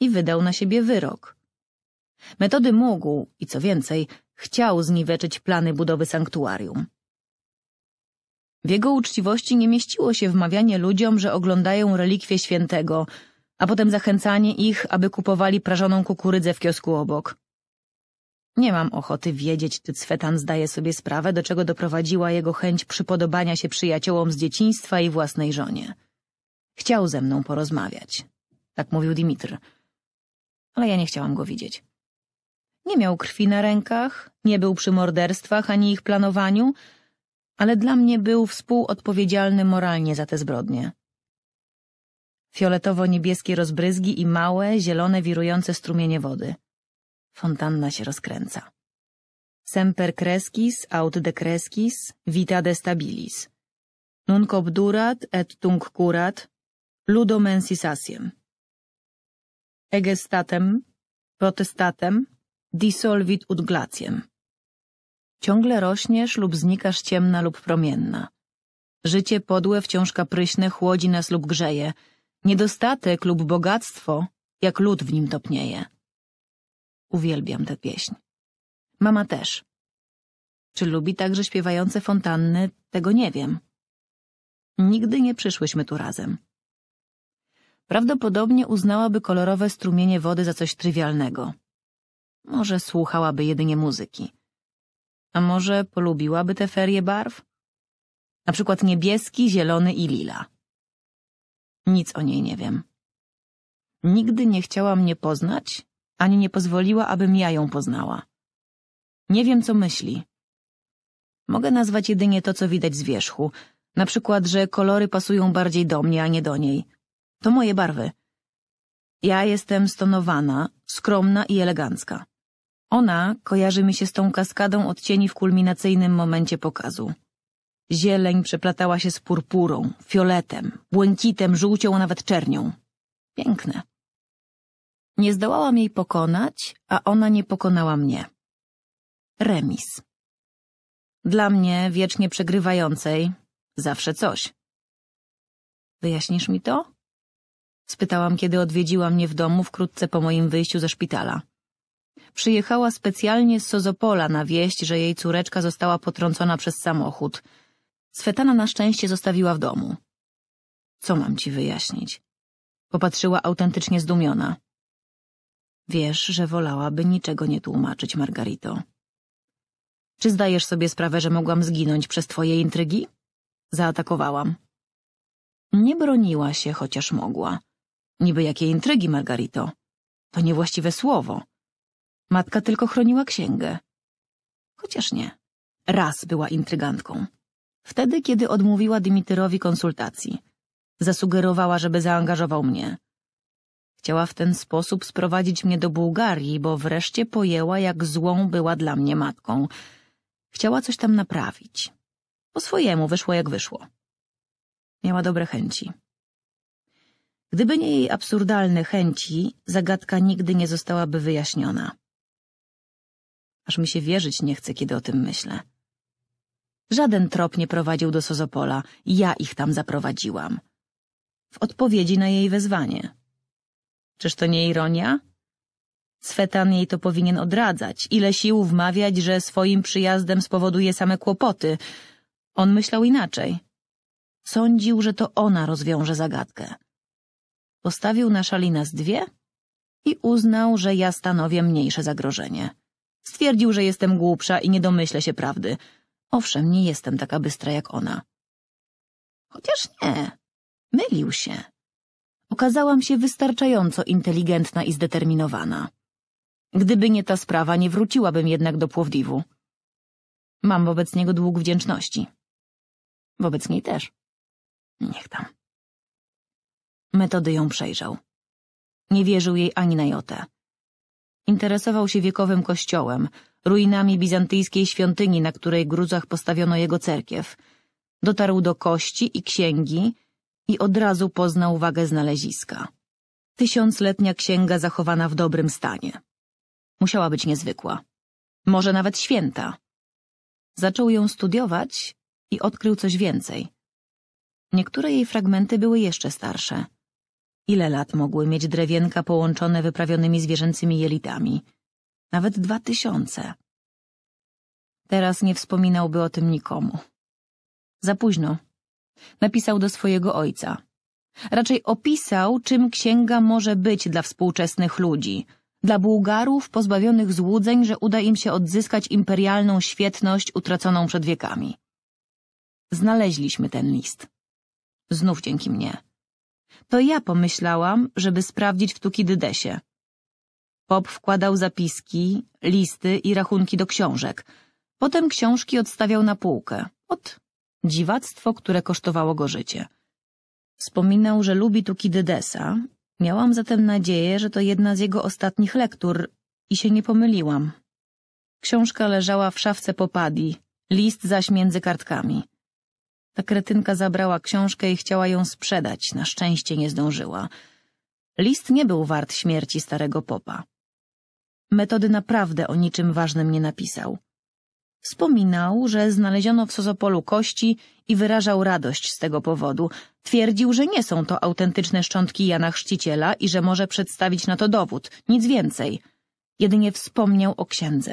i wydał na siebie wyrok. Metody mógł, i co więcej, chciał zniweczyć plany budowy sanktuarium. W jego uczciwości nie mieściło się wmawianie ludziom, że oglądają relikwie świętego, a potem zachęcanie ich, aby kupowali prażoną kukurydzę w kiosku obok. Nie mam ochoty wiedzieć, czy Cwetan zdaje sobie sprawę, do czego doprowadziła jego chęć przypodobania się przyjaciołom z dzieciństwa i własnej żonie. Chciał ze mną porozmawiać, tak mówił Dimitr, ale ja nie chciałam go widzieć. Nie miał krwi na rękach, nie był przy morderstwach ani ich planowaniu, ale dla mnie był współodpowiedzialny moralnie za te zbrodnie. Fioletowo-niebieskie rozbryzgi i małe, zielone, wirujące strumienie wody. Fontanna się rozkręca. Semper crescis, aut de crescis, vita de stabilis. Nunc obdurat et tunc curat, ludo mensis asiem. Egestatem, protestatem, Dissolvit ut glaciem. Ciągle rośniesz lub znikasz ciemna lub promienna. Życie podłe wciąż kapryśne chłodzi nas lub grzeje. Niedostatek lub bogactwo, jak lód w nim topnieje. Uwielbiam tę pieśń. Mama też. Czy lubi także śpiewające fontanny, tego nie wiem. Nigdy nie przyszłyśmy tu razem. Prawdopodobnie uznałaby kolorowe strumienie wody za coś trywialnego. Może słuchałaby jedynie muzyki. A może polubiłaby te ferie barw? Na przykład niebieski, zielony i lila. Nic o niej nie wiem. Nigdy nie chciała mnie poznać, ani nie pozwoliła, abym ja ją poznała. Nie wiem, co myśli. Mogę nazwać jedynie to, co widać z wierzchu. Na przykład, że kolory pasują bardziej do mnie, a nie do niej. To moje barwy. Ja jestem stonowana, skromna i elegancka. Ona kojarzy mi się z tą kaskadą odcieni w kulminacyjnym momencie pokazu. Zieleń przeplatała się z purpurą, fioletem, błękitem, żółcią, a nawet czernią. Piękne. Nie zdołałam jej pokonać, a ona nie pokonała mnie. Remis. Dla mnie, wiecznie przegrywającej, zawsze coś. Wyjaśnisz mi to? Spytałam, kiedy odwiedziła mnie w domu wkrótce po moim wyjściu ze szpitala. Przyjechała specjalnie z Sozopola na wieść, że jej córeczka została potrącona przez samochód. Swetana na szczęście zostawiła w domu. Co mam ci wyjaśnić? Popatrzyła autentycznie zdumiona. Wiesz, że wolałaby niczego nie tłumaczyć, Margarito. Czy zdajesz sobie sprawę, że mogłam zginąć przez twoje intrygi? Zaatakowałam. Nie broniła się, chociaż mogła. Niby jakie intrygi, Margarito? To niewłaściwe słowo. Matka tylko chroniła księgę. Chociaż nie. Raz była intrygantką. Wtedy, kiedy odmówiła Dimityrowi konsultacji. Zasugerowała, żeby zaangażował mnie. Chciała w ten sposób sprowadzić mnie do Bułgarii, bo wreszcie pojęła, jak złą była dla mnie matką. Chciała coś tam naprawić. Po swojemu wyszło jak wyszło. Miała dobre chęci. Gdyby nie jej absurdalne chęci, zagadka nigdy nie zostałaby wyjaśniona aż mi się wierzyć nie chce, kiedy o tym myślę. Żaden trop nie prowadził do Sozopola, ja ich tam zaprowadziłam. W odpowiedzi na jej wezwanie. Czyż to nie ironia? Swetan jej to powinien odradzać, ile sił wmawiać, że swoim przyjazdem spowoduje same kłopoty. On myślał inaczej. Sądził, że to ona rozwiąże zagadkę. Postawił na szali z dwie i uznał, że ja stanowię mniejsze zagrożenie. Stwierdził, że jestem głupsza i nie domyślę się prawdy. Owszem, nie jestem taka bystra jak ona. Chociaż nie. Mylił się. Okazałam się wystarczająco inteligentna i zdeterminowana. Gdyby nie ta sprawa, nie wróciłabym jednak do Płowdiwu. Mam wobec niego dług wdzięczności. Wobec niej też. Niech tam. Metody ją przejrzał. Nie wierzył jej ani na jotę. Interesował się wiekowym kościołem, ruinami bizantyjskiej świątyni, na której gruzach postawiono jego cerkiew. Dotarł do kości i księgi i od razu poznał wagę znaleziska. Tysiącletnia księga zachowana w dobrym stanie. Musiała być niezwykła. Może nawet święta. Zaczął ją studiować i odkrył coś więcej. Niektóre jej fragmenty były jeszcze starsze – Ile lat mogły mieć drewienka połączone wyprawionymi zwierzęcymi jelitami? Nawet dwa tysiące. Teraz nie wspominałby o tym nikomu. Za późno. Napisał do swojego ojca. Raczej opisał, czym księga może być dla współczesnych ludzi, dla Bułgarów pozbawionych złudzeń, że uda im się odzyskać imperialną świetność utraconą przed wiekami. Znaleźliśmy ten list. Znów dzięki mnie. To ja pomyślałam, żeby sprawdzić w Tukidydesie. Pop wkładał zapiski, listy i rachunki do książek. Potem książki odstawiał na półkę. Ot, dziwactwo, które kosztowało go życie. Wspominał, że lubi Tukidydesa. Miałam zatem nadzieję, że to jedna z jego ostatnich lektur i się nie pomyliłam. Książka leżała w szafce popadi, list zaś między kartkami. Ta kretynka zabrała książkę i chciała ją sprzedać. Na szczęście nie zdążyła. List nie był wart śmierci starego popa. Metody naprawdę o niczym ważnym nie napisał. Wspominał, że znaleziono w Sozopolu kości i wyrażał radość z tego powodu. Twierdził, że nie są to autentyczne szczątki Jana Chrzciciela i że może przedstawić na to dowód, nic więcej. Jedynie wspomniał o księdze.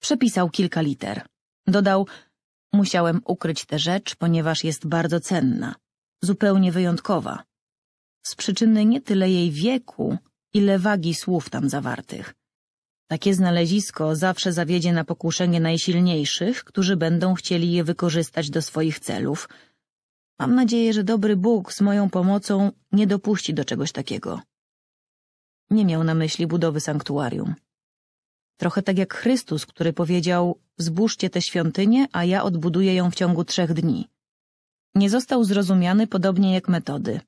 Przepisał kilka liter. Dodał, Musiałem ukryć tę rzecz, ponieważ jest bardzo cenna, zupełnie wyjątkowa. Z przyczyny nie tyle jej wieku, ile wagi słów tam zawartych. Takie znalezisko zawsze zawiedzie na pokuszenie najsilniejszych, którzy będą chcieli je wykorzystać do swoich celów. Mam nadzieję, że dobry Bóg z moją pomocą nie dopuści do czegoś takiego. Nie miał na myśli budowy sanktuarium. Trochę tak jak Chrystus, który powiedział, Zbóżcie tę świątynię, a ja odbuduję ją w ciągu trzech dni. Nie został zrozumiany podobnie jak metody.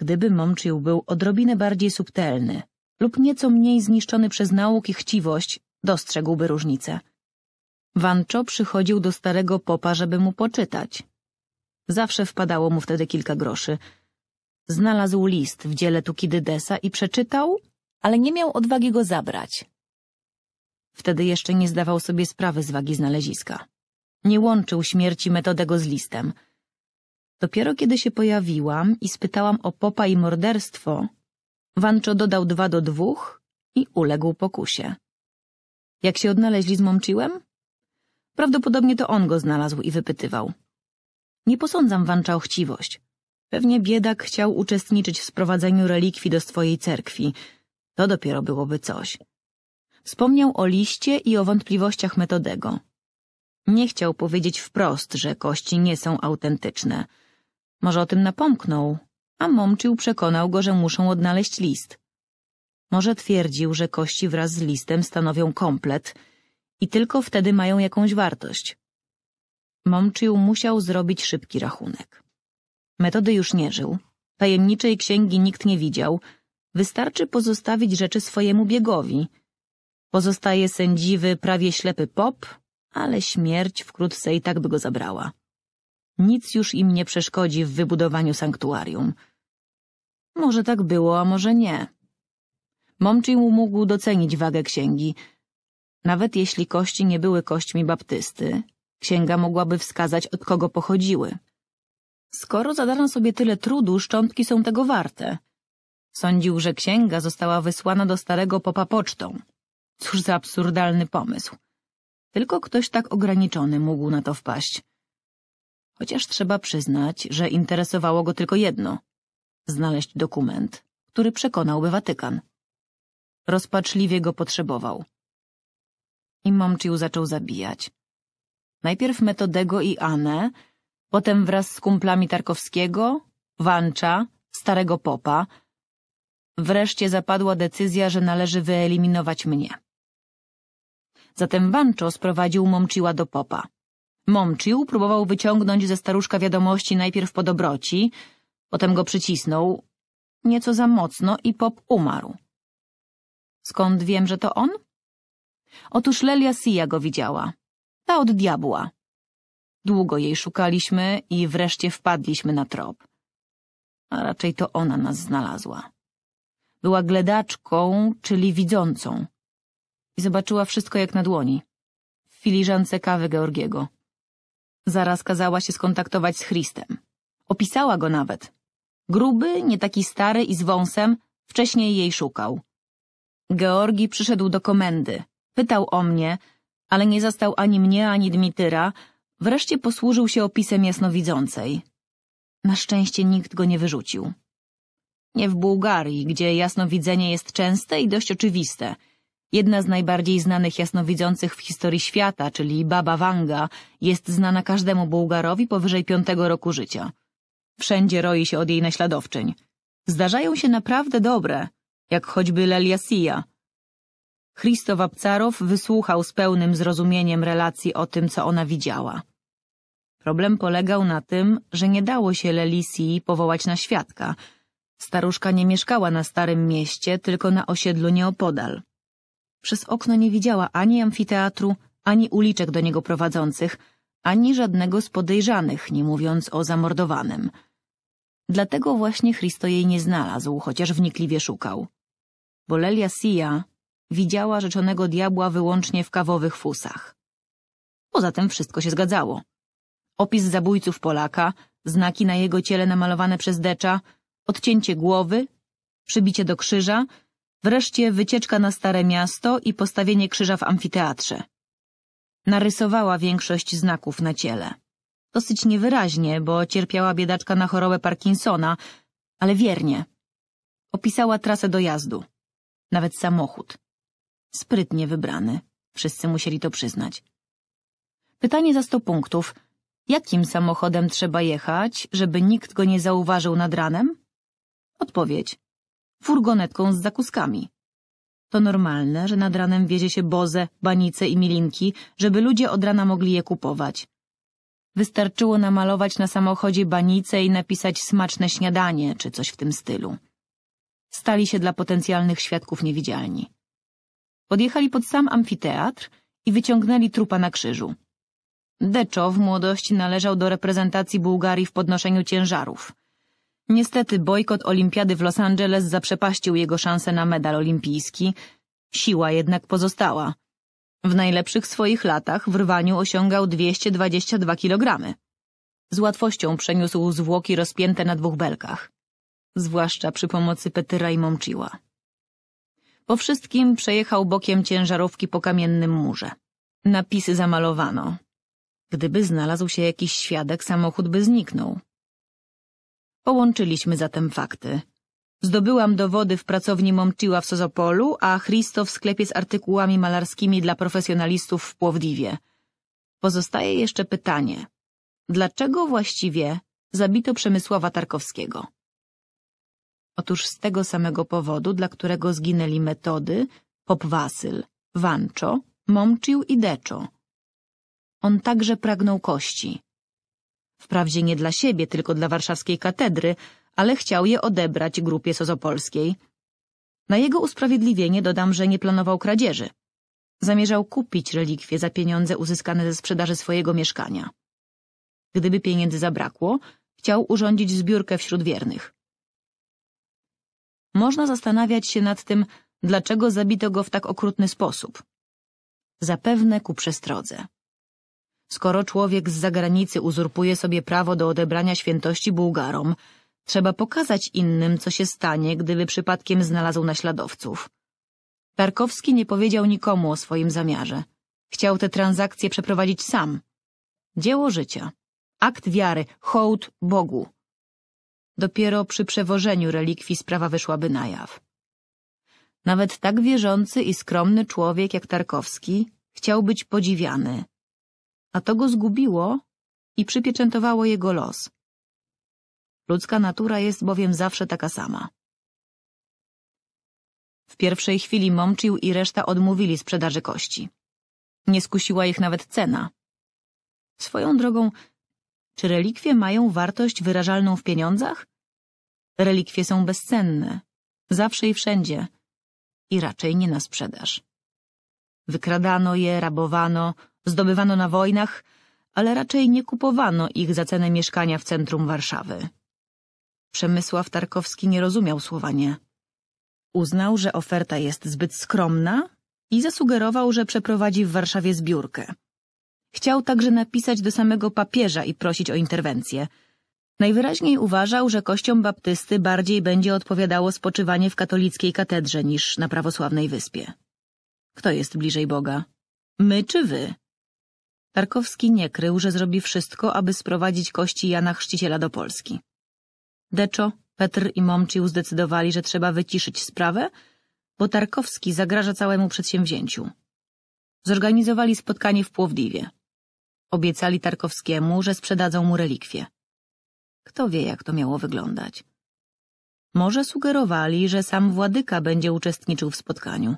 Gdyby Momczył był odrobinę bardziej subtelny lub nieco mniej zniszczony przez nauk i chciwość, dostrzegłby różnicę. Wancho przychodził do starego popa, żeby mu poczytać. Zawsze wpadało mu wtedy kilka groszy. Znalazł list w dziele Tukidydesa i przeczytał, ale nie miał odwagi go zabrać. Wtedy jeszcze nie zdawał sobie sprawy z wagi znaleziska. Nie łączył śmierci Metodego z listem. Dopiero kiedy się pojawiłam i spytałam o popa i morderstwo, Wancho dodał dwa do dwóch i uległ pokusie. Jak się odnaleźli z Prawdopodobnie to on go znalazł i wypytywał. Nie posądzam Wancha o chciwość. Pewnie biedak chciał uczestniczyć w sprowadzeniu relikwii do swojej cerkwi. To dopiero byłoby coś. Wspomniał o liście i o wątpliwościach Metodego. Nie chciał powiedzieć wprost, że kości nie są autentyczne. Może o tym napomknął, a Momczył przekonał go, że muszą odnaleźć list. Może twierdził, że kości wraz z listem stanowią komplet i tylko wtedy mają jakąś wartość. Momczył musiał zrobić szybki rachunek. Metody już nie żył. Tajemniczej księgi nikt nie widział. Wystarczy pozostawić rzeczy swojemu biegowi – Pozostaje sędziwy, prawie ślepy pop, ale śmierć wkrótce i tak by go zabrała. Nic już im nie przeszkodzi w wybudowaniu sanktuarium. Może tak było, a może nie. Momczym mógł docenić wagę księgi. Nawet jeśli kości nie były kośćmi baptysty, księga mogłaby wskazać, od kogo pochodziły. Skoro zadano sobie tyle trudu, szczątki są tego warte. Sądził, że księga została wysłana do starego popa pocztą. Cóż za absurdalny pomysł. Tylko ktoś tak ograniczony mógł na to wpaść. Chociaż trzeba przyznać, że interesowało go tylko jedno — znaleźć dokument, który przekonałby Watykan. Rozpaczliwie go potrzebował. I Momczył zaczął zabijać. Najpierw Metodego i Anę, potem wraz z kumplami Tarkowskiego, Wancza, starego popa. Wreszcie zapadła decyzja, że należy wyeliminować mnie. Zatem Wancho sprowadził Momciła do popa. Momcił próbował wyciągnąć ze staruszka wiadomości najpierw po dobroci, potem go przycisnął nieco za mocno i pop umarł. Skąd wiem, że to on? Otóż Lelia Sia go widziała. Ta od diabła. Długo jej szukaliśmy i wreszcie wpadliśmy na trop. A raczej to ona nas znalazła. Była gledaczką, czyli widzącą i zobaczyła wszystko jak na dłoni. W filiżance kawy Georgiego. Zaraz kazała się skontaktować z Christem. Opisała go nawet. Gruby, nie taki stary i z wąsem, wcześniej jej szukał. Georgi przyszedł do komendy. Pytał o mnie, ale nie zastał ani mnie, ani Dmityra. Wreszcie posłużył się opisem jasnowidzącej. Na szczęście nikt go nie wyrzucił. Nie w Bułgarii, gdzie jasnowidzenie jest częste i dość oczywiste – Jedna z najbardziej znanych jasnowidzących w historii świata, czyli Baba Wanga, jest znana każdemu Bułgarowi powyżej piątego roku życia. Wszędzie roi się od jej naśladowczyń. Zdarzają się naprawdę dobre, jak choćby Leliasija. Christow Abcarow wysłuchał z pełnym zrozumieniem relacji o tym, co ona widziała. Problem polegał na tym, że nie dało się Lelisii powołać na świadka. Staruszka nie mieszkała na Starym Mieście, tylko na osiedlu nieopodal. Przez okno nie widziała ani amfiteatru, ani uliczek do niego prowadzących, ani żadnego z podejrzanych, nie mówiąc o zamordowanym. Dlatego właśnie Christo jej nie znalazł, chociaż wnikliwie szukał. Bo Lelia Sia widziała rzeczonego diabła wyłącznie w kawowych fusach. Poza tym wszystko się zgadzało. Opis zabójców Polaka, znaki na jego ciele namalowane przez Decza, odcięcie głowy, przybicie do krzyża, Wreszcie wycieczka na Stare Miasto i postawienie krzyża w amfiteatrze. Narysowała większość znaków na ciele. Dosyć niewyraźnie, bo cierpiała biedaczka na chorobę Parkinsona, ale wiernie. Opisała trasę dojazdu. Nawet samochód. Sprytnie wybrany. Wszyscy musieli to przyznać. Pytanie za sto punktów. Jakim samochodem trzeba jechać, żeby nikt go nie zauważył nad ranem? Odpowiedź furgonetką z zakuskami. To normalne, że nad ranem wiezie się boze, banice i milinki, żeby ludzie od rana mogli je kupować. Wystarczyło namalować na samochodzie banice i napisać smaczne śniadanie czy coś w tym stylu. Stali się dla potencjalnych świadków niewidzialni. Podjechali pod sam amfiteatr i wyciągnęli trupa na krzyżu. Deczo w młodości należał do reprezentacji Bułgarii w podnoszeniu ciężarów – Niestety bojkot olimpiady w Los Angeles zaprzepaścił jego szanse na medal olimpijski. Siła jednak pozostała. W najlepszych swoich latach w rwaniu osiągał 222 kg. Z łatwością przeniósł zwłoki rozpięte na dwóch belkach. Zwłaszcza przy pomocy Petyra i Momczyła. Po wszystkim przejechał bokiem ciężarówki po kamiennym murze. Napisy zamalowano. Gdyby znalazł się jakiś świadek, samochód by zniknął. Połączyliśmy zatem fakty. Zdobyłam dowody w pracowni Momciła w Sozopolu, a Christo w sklepie z artykułami malarskimi dla profesjonalistów w Płowdiwie. Pozostaje jeszcze pytanie. Dlaczego właściwie zabito Przemysława Tarkowskiego? Otóż z tego samego powodu, dla którego zginęli metody, Popwasyl, Wancho, Momczył i Deczo. On także pragnął kości. Wprawdzie nie dla siebie, tylko dla warszawskiej katedry, ale chciał je odebrać grupie sozopolskiej. Na jego usprawiedliwienie dodam, że nie planował kradzieży. Zamierzał kupić relikwie za pieniądze uzyskane ze sprzedaży swojego mieszkania. Gdyby pieniędzy zabrakło, chciał urządzić zbiórkę wśród wiernych. Można zastanawiać się nad tym, dlaczego zabito go w tak okrutny sposób. Zapewne ku przestrodze. Skoro człowiek z zagranicy uzurpuje sobie prawo do odebrania świętości Bułgarom, trzeba pokazać innym, co się stanie, gdyby przypadkiem znalazł naśladowców. Tarkowski nie powiedział nikomu o swoim zamiarze. Chciał te transakcje przeprowadzić sam. Dzieło życia. Akt wiary, hołd Bogu. Dopiero przy przewożeniu relikwii sprawa wyszłaby na jaw. Nawet tak wierzący i skromny człowiek jak Tarkowski chciał być podziwiany, a to go zgubiło i przypieczętowało jego los. Ludzka natura jest bowiem zawsze taka sama. W pierwszej chwili Momczył i reszta odmówili sprzedaży kości. Nie skusiła ich nawet cena. Swoją drogą, czy relikwie mają wartość wyrażalną w pieniądzach? Relikwie są bezcenne, zawsze i wszędzie, i raczej nie na sprzedaż. Wykradano je, rabowano, zdobywano na wojnach, ale raczej nie kupowano ich za cenę mieszkania w centrum Warszawy. Przemysław Tarkowski nie rozumiał słowa nie. Uznał, że oferta jest zbyt skromna i zasugerował, że przeprowadzi w Warszawie zbiórkę. Chciał także napisać do samego papieża i prosić o interwencję. Najwyraźniej uważał, że kościom baptysty bardziej będzie odpowiadało spoczywanie w katolickiej katedrze niż na prawosławnej wyspie. Kto jest bliżej Boga? My czy wy? Tarkowski nie krył, że zrobi wszystko, aby sprowadzić kości Jana Chrzciciela do Polski. Deczo, Petr i Momcił zdecydowali, że trzeba wyciszyć sprawę, bo Tarkowski zagraża całemu przedsięwzięciu. Zorganizowali spotkanie w Płowdiwie. Obiecali Tarkowskiemu, że sprzedadzą mu relikwie. Kto wie, jak to miało wyglądać. Może sugerowali, że sam Władyka będzie uczestniczył w spotkaniu.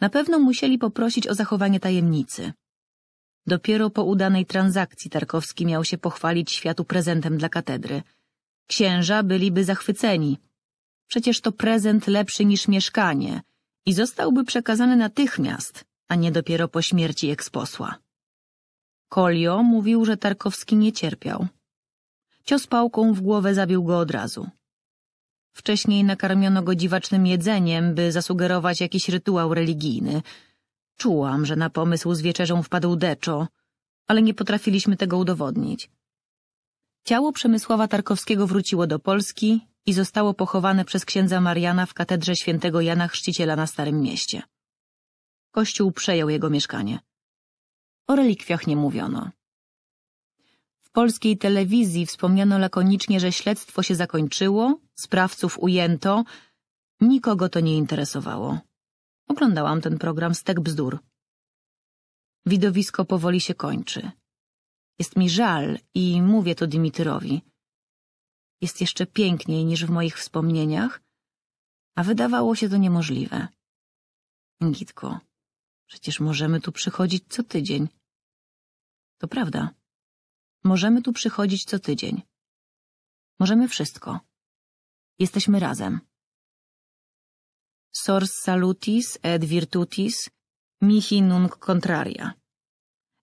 Na pewno musieli poprosić o zachowanie tajemnicy. Dopiero po udanej transakcji Tarkowski miał się pochwalić światu prezentem dla katedry. Księża byliby zachwyceni. Przecież to prezent lepszy niż mieszkanie i zostałby przekazany natychmiast, a nie dopiero po śmierci eksposła. Kolio mówił, że Tarkowski nie cierpiał. Cios pałką w głowę zabił go od razu. Wcześniej nakarmiono go dziwacznym jedzeniem, by zasugerować jakiś rytuał religijny – Czułam, że na pomysł z wieczerzą wpadł Deczo, ale nie potrafiliśmy tego udowodnić. Ciało Przemysława Tarkowskiego wróciło do Polski i zostało pochowane przez księdza Mariana w katedrze świętego Jana Chrzciciela na Starym Mieście. Kościół przejął jego mieszkanie. O relikwiach nie mówiono. W polskiej telewizji wspomniano lakonicznie, że śledztwo się zakończyło, sprawców ujęto, nikogo to nie interesowało. Oglądałam ten program Stek Bzdur. Widowisko powoli się kończy. Jest mi żal i mówię to Dimitrowi. Jest jeszcze piękniej niż w moich wspomnieniach, a wydawało się to niemożliwe. Gitko, przecież możemy tu przychodzić co tydzień. To prawda. Możemy tu przychodzić co tydzień. Możemy wszystko. Jesteśmy razem sors salutis et virtutis, mihi nunc contraria.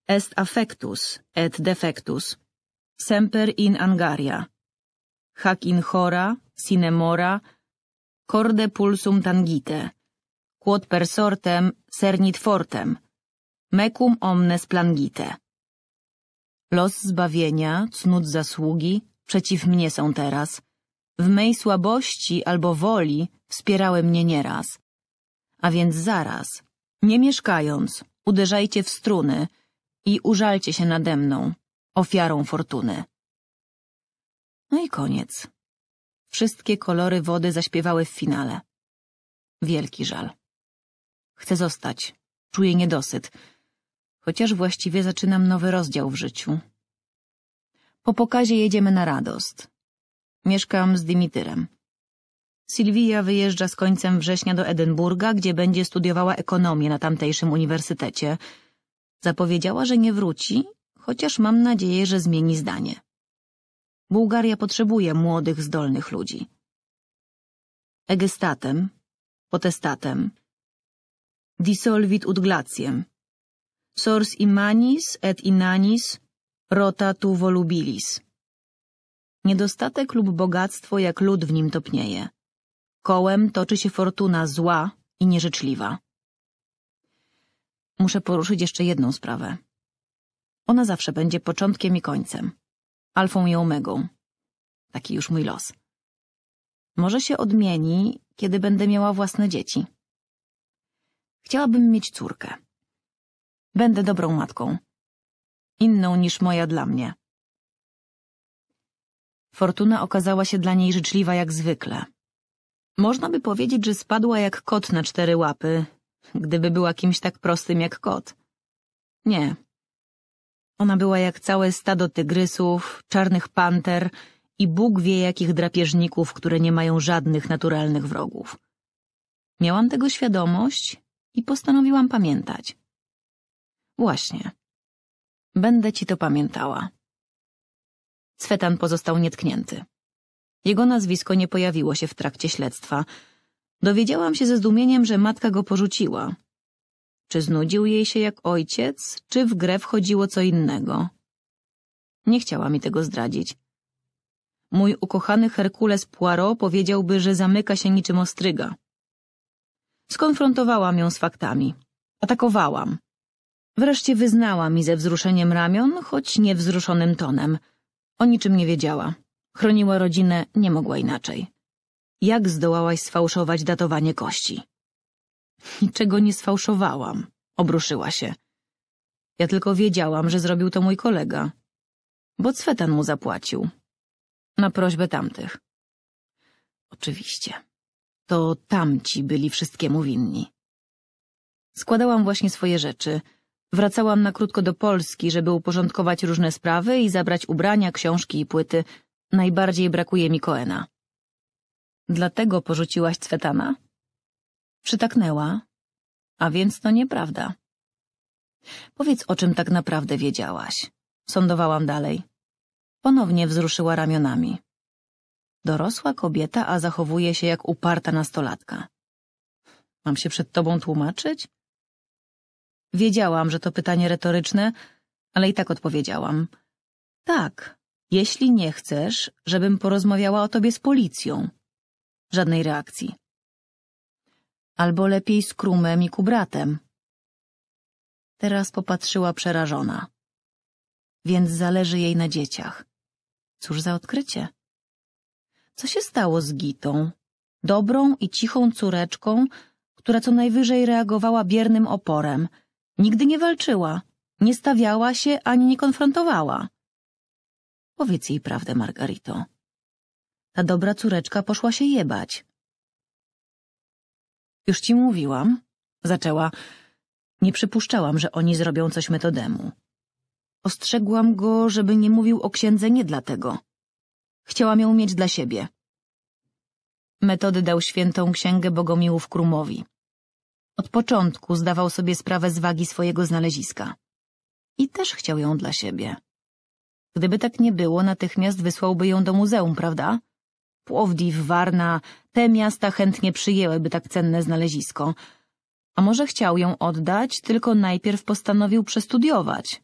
Est affectus et defectus, semper in angaria. Hac in hora, sine mora, corde pulsum tangite, quod per sortem sernit fortem, mecum omnes plangite. Los zbawienia, cnót zasługi, przeciw mnie są teraz. W mej słabości albo woli wspierały mnie nieraz. A więc zaraz, nie mieszkając, uderzajcie w struny i użalcie się nade mną, ofiarą fortuny. No i koniec. Wszystkie kolory wody zaśpiewały w finale. Wielki żal. Chcę zostać. Czuję niedosyt. Chociaż właściwie zaczynam nowy rozdział w życiu. Po pokazie jedziemy na radost. Mieszkam z Dimitrem. Sylwia wyjeżdża z końcem września do Edynburga, gdzie będzie studiowała ekonomię na tamtejszym uniwersytecie. Zapowiedziała, że nie wróci, chociaż mam nadzieję, że zmieni zdanie. Bułgaria potrzebuje młodych, zdolnych ludzi. Egestatem, potestatem, dissolvit ut glaciem, sors imanis et inanis, rota tu volubilis. Niedostatek lub bogactwo jak lód w nim topnieje. Kołem toczy się fortuna zła i nieżyczliwa. Muszę poruszyć jeszcze jedną sprawę. Ona zawsze będzie początkiem i końcem, alfą i omegą. Taki już mój los. Może się odmieni, kiedy będę miała własne dzieci. Chciałabym mieć córkę. Będę dobrą matką. Inną niż moja dla mnie. Fortuna okazała się dla niej życzliwa jak zwykle. Można by powiedzieć, że spadła jak kot na cztery łapy, gdyby była kimś tak prostym jak kot. Nie. Ona była jak całe stado tygrysów, czarnych panter i Bóg wie jakich drapieżników, które nie mają żadnych naturalnych wrogów. Miałam tego świadomość i postanowiłam pamiętać. Właśnie. Będę ci to pamiętała. Cwetan pozostał nietknięty. Jego nazwisko nie pojawiło się w trakcie śledztwa. Dowiedziałam się ze zdumieniem, że matka go porzuciła. Czy znudził jej się jak ojciec, czy w grę wchodziło co innego? Nie chciała mi tego zdradzić. Mój ukochany Herkules Poirot powiedziałby, że zamyka się niczym ostryga. Skonfrontowałam ją z faktami. Atakowałam. Wreszcie wyznała mi ze wzruszeniem ramion, choć niewzruszonym tonem. O niczym nie wiedziała. Chroniła rodzinę, nie mogła inaczej. Jak zdołałaś sfałszować datowanie kości? Niczego nie sfałszowałam, obruszyła się. Ja tylko wiedziałam, że zrobił to mój kolega. Bo Cwetan mu zapłacił. Na prośbę tamtych. Oczywiście. To tamci byli wszystkiemu winni. Składałam właśnie swoje rzeczy. Wracałam na krótko do Polski, żeby uporządkować różne sprawy i zabrać ubrania, książki i płyty, Najbardziej brakuje mi Koena. Dlatego porzuciłaś Cwetana? Przytaknęła. A więc to nieprawda. Powiedz, o czym tak naprawdę wiedziałaś. Sądowałam dalej. Ponownie wzruszyła ramionami. Dorosła kobieta, a zachowuje się jak uparta nastolatka. Mam się przed tobą tłumaczyć? Wiedziałam, że to pytanie retoryczne, ale i tak odpowiedziałam. Tak, jeśli nie chcesz, żebym porozmawiała o tobie z policją. Żadnej reakcji. Albo lepiej z Krumem i Kubratem. Teraz popatrzyła przerażona. Więc zależy jej na dzieciach. Cóż za odkrycie. Co się stało z Gitą? Dobrą i cichą córeczką, która co najwyżej reagowała biernym oporem. Nigdy nie walczyła, nie stawiała się ani nie konfrontowała. Powiedz jej prawdę, Margarito. Ta dobra córeczka poszła się jebać. Już ci mówiłam, zaczęła. Nie przypuszczałam, że oni zrobią coś metodemu. Ostrzegłam go, żeby nie mówił o księdze nie dlatego. Chciałam ją mieć dla siebie. Metody dał świętą księgę Bogomiłów Krumowi. Od początku zdawał sobie sprawę z wagi swojego znaleziska. I też chciał ją dla siebie. Gdyby tak nie było, natychmiast wysłałby ją do muzeum, prawda? Płowdiw, Warna, te miasta chętnie przyjęłyby tak cenne znalezisko. A może chciał ją oddać, tylko najpierw postanowił przestudiować.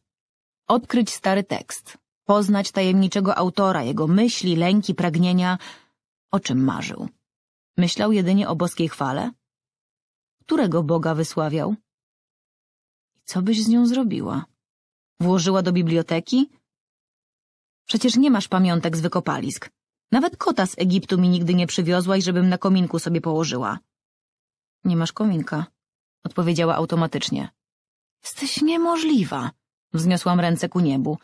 Odkryć stary tekst, poznać tajemniczego autora, jego myśli, lęki, pragnienia, o czym marzył. Myślał jedynie o boskiej chwale? Którego Boga wysławiał? I co byś z nią zrobiła? Włożyła do biblioteki? Przecież nie masz pamiątek z wykopalisk. Nawet kota z Egiptu mi nigdy nie przywiozłaś, żebym na kominku sobie położyła. Nie masz kominka, odpowiedziała automatycznie. Jesteś niemożliwa, wzniosłam ręce ku niebu.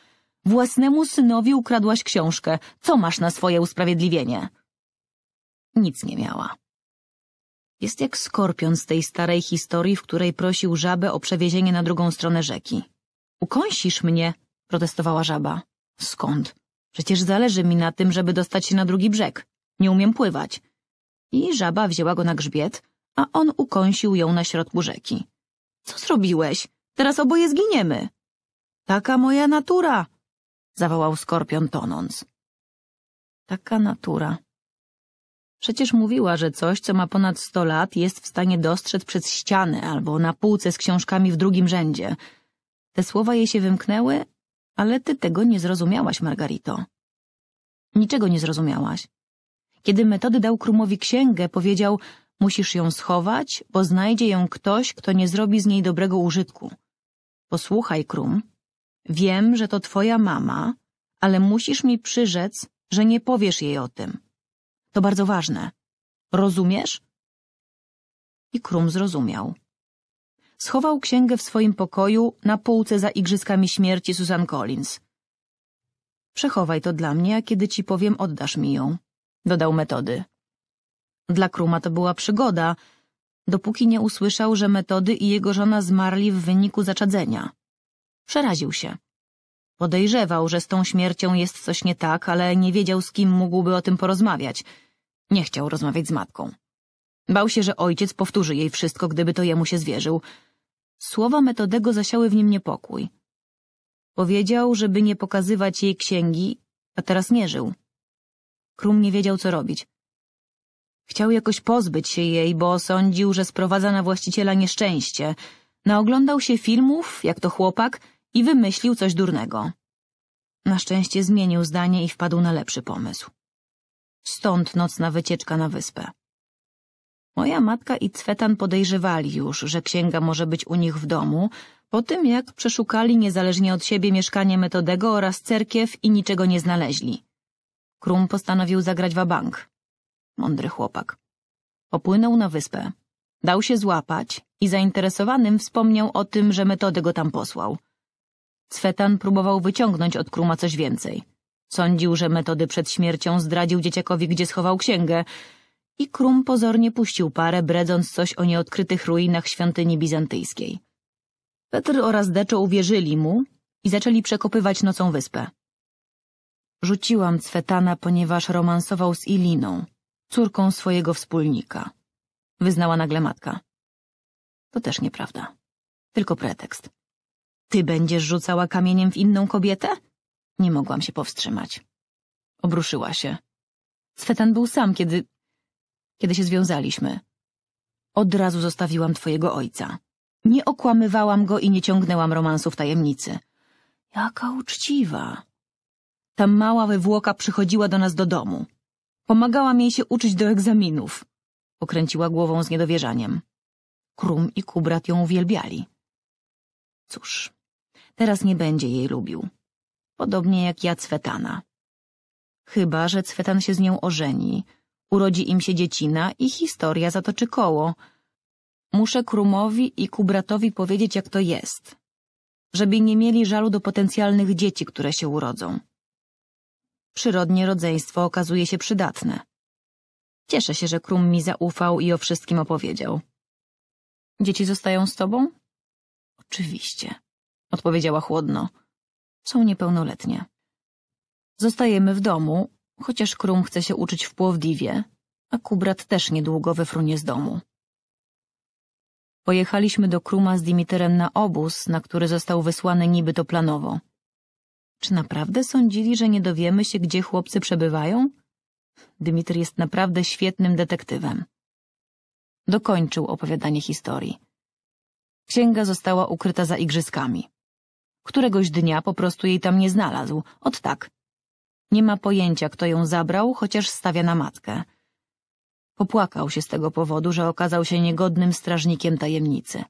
Własnemu synowi ukradłaś książkę. Co masz na swoje usprawiedliwienie? Nic nie miała. Jest jak skorpion z tej starej historii, w której prosił żabę o przewiezienie na drugą stronę rzeki. Ukąsisz mnie, protestowała żaba. Skąd? Przecież zależy mi na tym, żeby dostać się na drugi brzeg. Nie umiem pływać. I żaba wzięła go na grzbiet, a on ukąsił ją na środku rzeki. Co zrobiłeś? Teraz oboje zginiemy. Taka moja natura, zawołał skorpion tonąc. Taka natura. Przecież mówiła, że coś, co ma ponad sto lat, jest w stanie dostrzec przez ścianę albo na półce z książkami w drugim rzędzie. Te słowa jej się wymknęły, ale ty tego nie zrozumiałaś, Margarito. Niczego nie zrozumiałaś. Kiedy metody dał Krumowi księgę, powiedział, musisz ją schować, bo znajdzie ją ktoś, kto nie zrobi z niej dobrego użytku. Posłuchaj, Krum, wiem, że to twoja mama, ale musisz mi przyrzec, że nie powiesz jej o tym. To bardzo ważne. Rozumiesz? I Krum zrozumiał schował księgę w swoim pokoju na półce za igrzyskami śmierci Susan Collins. Przechowaj to dla mnie, a kiedy ci powiem, oddasz mi ją, dodał metody. Dla Kruma to była przygoda, dopóki nie usłyszał, że metody i jego żona zmarli w wyniku zaczadzenia. Przeraził się. Podejrzewał, że z tą śmiercią jest coś nie tak, ale nie wiedział, z kim mógłby o tym porozmawiać. Nie chciał rozmawiać z matką. Bał się, że ojciec powtórzy jej wszystko, gdyby to jemu się zwierzył. Słowa Metodego zasiały w nim niepokój. Powiedział, żeby nie pokazywać jej księgi, a teraz nie żył. Krum nie wiedział, co robić. Chciał jakoś pozbyć się jej, bo sądził, że sprowadza na właściciela nieszczęście. Naoglądał się filmów, jak to chłopak, i wymyślił coś durnego. Na szczęście zmienił zdanie i wpadł na lepszy pomysł. Stąd nocna wycieczka na wyspę. Moja matka i Cwetan podejrzewali już, że księga może być u nich w domu, po tym jak przeszukali niezależnie od siebie mieszkanie Metodego oraz cerkiew i niczego nie znaleźli. Krum postanowił zagrać wabank. Mądry chłopak. Popłynął na wyspę. Dał się złapać i zainteresowanym wspomniał o tym, że Metody go tam posłał. Cwetan próbował wyciągnąć od Kruma coś więcej. Sądził, że Metody przed śmiercią zdradził dzieciakowi, gdzie schował księgę, i Krum pozornie puścił parę, bredząc coś o nieodkrytych ruinach świątyni bizantyjskiej. Petr oraz Deczo uwierzyli mu i zaczęli przekopywać nocą wyspę. Rzuciłam Cwetana, ponieważ romansował z Iliną, córką swojego wspólnika. Wyznała nagle matka. To też nieprawda. Tylko pretekst. Ty będziesz rzucała kamieniem w inną kobietę? Nie mogłam się powstrzymać. Obruszyła się. Cwetan był sam, kiedy kiedy się związaliśmy. Od razu zostawiłam twojego ojca. Nie okłamywałam go i nie ciągnęłam romansu w tajemnicy. Jaka uczciwa. Ta mała wywłoka przychodziła do nas do domu. Pomagałam jej się uczyć do egzaminów. Pokręciła głową z niedowierzaniem. Krum i Kubrat ją uwielbiali. Cóż, teraz nie będzie jej lubił. Podobnie jak ja Cwetana. Chyba, że Cwetan się z nią ożeni, urodzi im się dziecina i historia zatoczy koło. Muszę Krumowi i Kubratowi powiedzieć, jak to jest. Żeby nie mieli żalu do potencjalnych dzieci, które się urodzą. Przyrodnie rodzeństwo okazuje się przydatne. Cieszę się, że Krum mi zaufał i o wszystkim opowiedział. Dzieci zostają z tobą? Oczywiście, odpowiedziała chłodno. Są niepełnoletnie. Zostajemy w domu, chociaż Krum chce się uczyć w Płowdiwie, a Kubrat też niedługo wyfrunie z domu. Pojechaliśmy do Kruma z Dimiterem na obóz, na który został wysłany niby to planowo. Czy naprawdę sądzili, że nie dowiemy się, gdzie chłopcy przebywają? Dymitr jest naprawdę świetnym detektywem. Dokończył opowiadanie historii. Księga została ukryta za igrzyskami. Któregoś dnia po prostu jej tam nie znalazł, od tak, nie ma pojęcia, kto ją zabrał, chociaż stawia na matkę. Popłakał się z tego powodu, że okazał się niegodnym strażnikiem tajemnicy.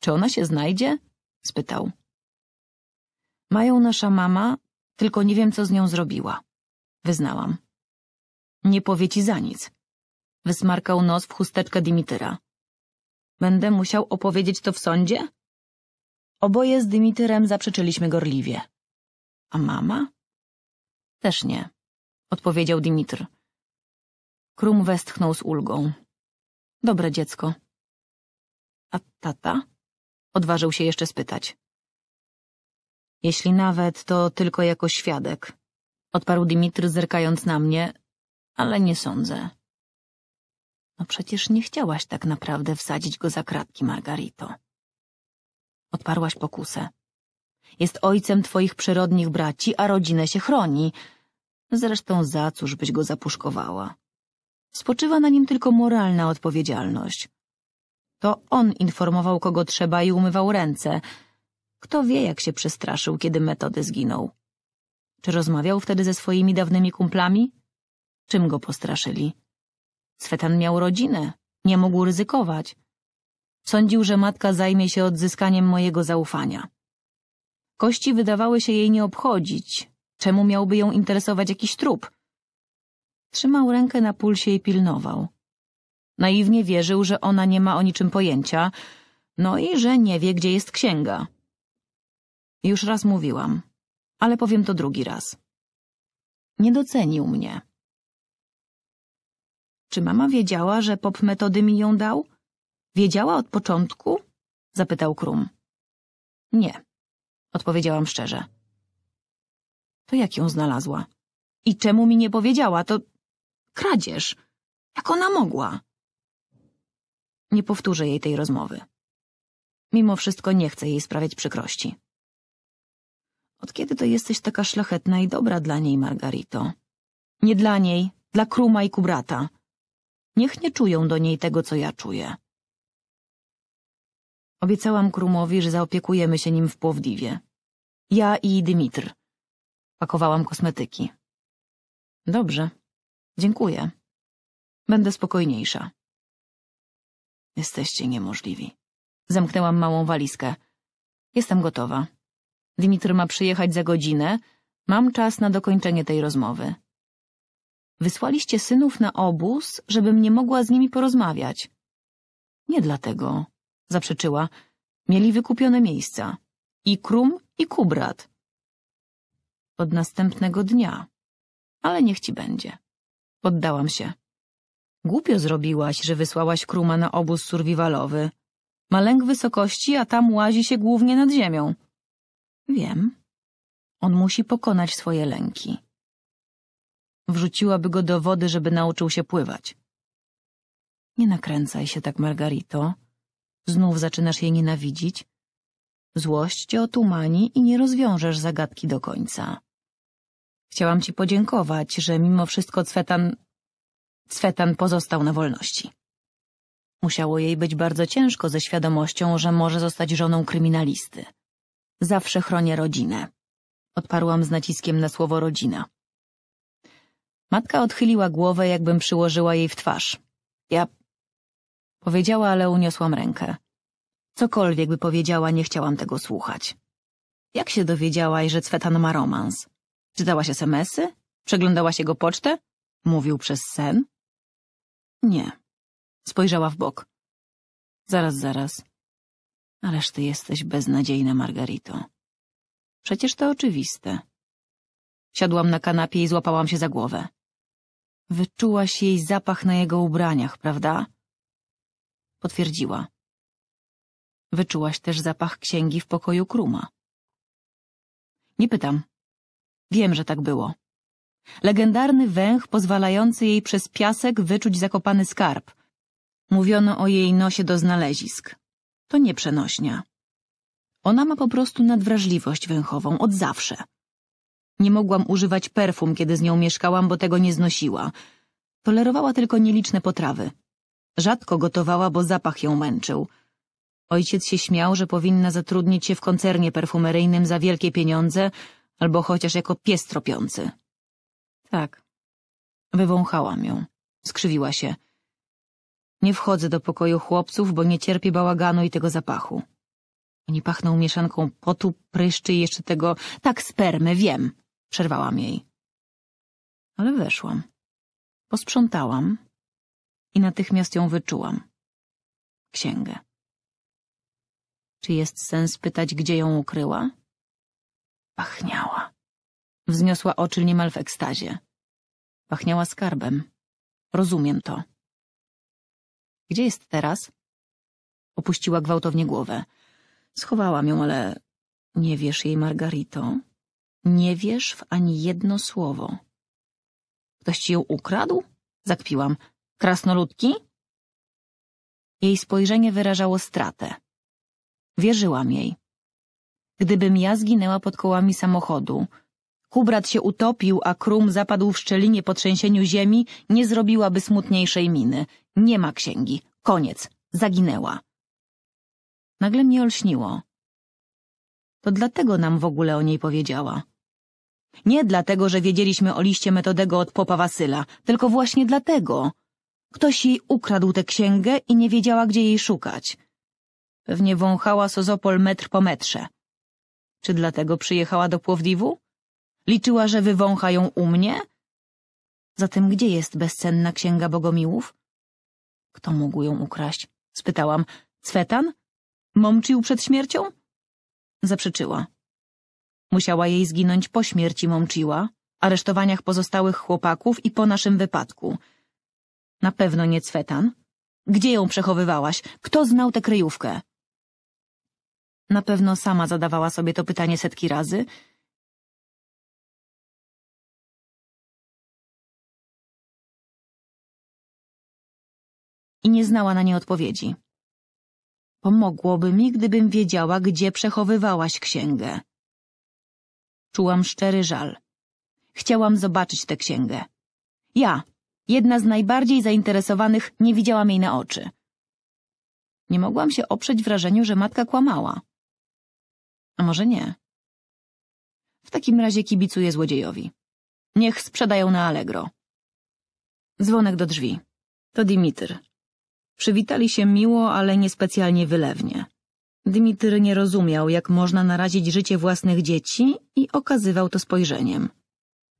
Czy ona się znajdzie? spytał. Mają nasza mama, tylko nie wiem, co z nią zrobiła. Wyznałam. Nie powie ci za nic. Wysmarkał nos w chusteczkę Dimityra. Będę musiał opowiedzieć to w sądzie? Oboje z Dymityrem zaprzeczyliśmy gorliwie. A mama? Też nie, odpowiedział Dimitr. Krum westchnął z ulgą. Dobre dziecko. A tata? Odważył się jeszcze spytać. Jeśli nawet, to tylko jako świadek, odparł Dimitr, zerkając na mnie, ale nie sądzę. No przecież nie chciałaś tak naprawdę wsadzić go za kratki, Margarito. Odparłaś pokusę. Jest ojcem twoich przyrodnich braci, a rodzinę się chroni. Zresztą za cóż byś go zapuszkowała? Spoczywa na nim tylko moralna odpowiedzialność. To on informował, kogo trzeba i umywał ręce. Kto wie, jak się przestraszył, kiedy metody zginął. Czy rozmawiał wtedy ze swoimi dawnymi kumplami? Czym go postraszyli? Swetan miał rodzinę, nie mógł ryzykować. Sądził, że matka zajmie się odzyskaniem mojego zaufania. Kości wydawały się jej nie obchodzić, Czemu miałby ją interesować jakiś trup? Trzymał rękę na pulsie i pilnował. Naiwnie wierzył, że ona nie ma o niczym pojęcia, no i że nie wie, gdzie jest księga. Już raz mówiłam, ale powiem to drugi raz. Nie docenił mnie. Czy mama wiedziała, że pop metody mi ją dał? Wiedziała od początku? Zapytał Krum. Nie, odpowiedziałam szczerze. To jak ją znalazła? I czemu mi nie powiedziała? To kradzież. Jak ona mogła? Nie powtórzę jej tej rozmowy. Mimo wszystko nie chcę jej sprawiać przykrości. Od kiedy to jesteś taka szlachetna i dobra dla niej, Margarito? Nie dla niej, dla Kruma i Kubrata. Niech nie czują do niej tego, co ja czuję. Obiecałam Krumowi, że zaopiekujemy się nim w Płowdiwie. Ja i Dymitr. Pakowałam kosmetyki. Dobrze. Dziękuję. Będę spokojniejsza. Jesteście niemożliwi. Zamknęłam małą walizkę. Jestem gotowa. Dimitr ma przyjechać za godzinę. Mam czas na dokończenie tej rozmowy. Wysłaliście synów na obóz, żebym nie mogła z nimi porozmawiać. Nie dlatego, zaprzeczyła. Mieli wykupione miejsca. I Krum, i Kubrat od następnego dnia. Ale niech ci będzie. Poddałam się. Głupio zrobiłaś, że wysłałaś Kruma na obóz survivalowy. Ma lęk wysokości, a tam łazi się głównie nad ziemią. Wiem. On musi pokonać swoje lęki. Wrzuciłaby go do wody, żeby nauczył się pływać. Nie nakręcaj się tak, Margarito. Znów zaczynasz jej nienawidzić. Złość cię otumani i nie rozwiążesz zagadki do końca. Chciałam ci podziękować, że mimo wszystko Cwetan... Cwetan pozostał na wolności. Musiało jej być bardzo ciężko ze świadomością, że może zostać żoną kryminalisty. Zawsze chronię rodzinę. Odparłam z naciskiem na słowo rodzina. Matka odchyliła głowę, jakbym przyłożyła jej w twarz. Ja... Powiedziała, ale uniosłam rękę. Cokolwiek by powiedziała, nie chciałam tego słuchać. Jak się dowiedziałaś, że Cwetan ma romans? Czytałaś SMSy? Przeglądałaś jego pocztę? Mówił przez sen? Nie. Spojrzała w bok. Zaraz, zaraz. Ależ ty jesteś beznadziejna, Margarito. Przecież to oczywiste. Siadłam na kanapie i złapałam się za głowę. Wyczułaś jej zapach na jego ubraniach, prawda? Potwierdziła. Wyczułaś też zapach księgi w pokoju Kruma. Nie pytam, Wiem, że tak było. Legendarny węch pozwalający jej przez piasek wyczuć zakopany skarb. Mówiono o jej nosie do znalezisk. To nie przenośnia. Ona ma po prostu nadwrażliwość węchową, od zawsze. Nie mogłam używać perfum, kiedy z nią mieszkałam, bo tego nie znosiła. Tolerowała tylko nieliczne potrawy. Rzadko gotowała, bo zapach ją męczył. Ojciec się śmiał, że powinna zatrudnić się w koncernie perfumeryjnym za wielkie pieniądze, albo chociaż jako pies tropiący. Tak. Wywąchałam ją. Skrzywiła się. Nie wchodzę do pokoju chłopców, bo nie cierpię bałaganu i tego zapachu. Oni pachną mieszanką potu, pryszczy i jeszcze tego... Tak, spermy, wiem. Przerwałam jej. Ale weszłam. Posprzątałam i natychmiast ją wyczułam. Księgę. Czy jest sens pytać, gdzie ją ukryła? Pachniała. Wzniosła oczy niemal w ekstazie. Pachniała skarbem. Rozumiem to. Gdzie jest teraz? Opuściła gwałtownie głowę. Schowałam ją, ale nie wiesz jej, Margarito. Nie wiesz w ani jedno słowo. Ktoś ci ją ukradł? Zakpiłam. Krasnoludki? Jej spojrzenie wyrażało stratę. Wierzyłam jej gdybym ja zginęła pod kołami samochodu. Kubrat się utopił, a Krum zapadł w szczelinie po trzęsieniu ziemi, nie zrobiłaby smutniejszej miny. Nie ma księgi. Koniec. Zaginęła. Nagle mnie olśniło. To dlatego nam w ogóle o niej powiedziała. Nie dlatego, że wiedzieliśmy o liście metodego od popa Wasyla, tylko właśnie dlatego. Ktoś jej ukradł tę księgę i nie wiedziała, gdzie jej szukać. Pewnie wąchała Sozopol metr po metrze. Czy dlatego przyjechała do Płowdiwu? Liczyła, że wywącha ją u mnie? Zatem gdzie jest bezcenna księga bogomiłów? Kto mógł ją ukraść? Spytałam. Cwetan? Momczył przed śmiercią? Zaprzeczyła. Musiała jej zginąć po śmierci Momczyła, aresztowaniach pozostałych chłopaków i po naszym wypadku. Na pewno nie Cwetan. Gdzie ją przechowywałaś? Kto znał tę kryjówkę? Na pewno sama zadawała sobie to pytanie setki razy. I nie znała na nie odpowiedzi. Pomogłoby mi, gdybym wiedziała, gdzie przechowywałaś księgę. Czułam szczery żal. Chciałam zobaczyć tę księgę. Ja, jedna z najbardziej zainteresowanych, nie widziałam jej na oczy. Nie mogłam się oprzeć wrażeniu, że matka kłamała. A może nie? W takim razie kibicuję złodziejowi. Niech sprzedają na Allegro. Dzwonek do drzwi. To Dimitr. Przywitali się miło, ale niespecjalnie wylewnie. Dimitr nie rozumiał, jak można narazić życie własnych dzieci i okazywał to spojrzeniem.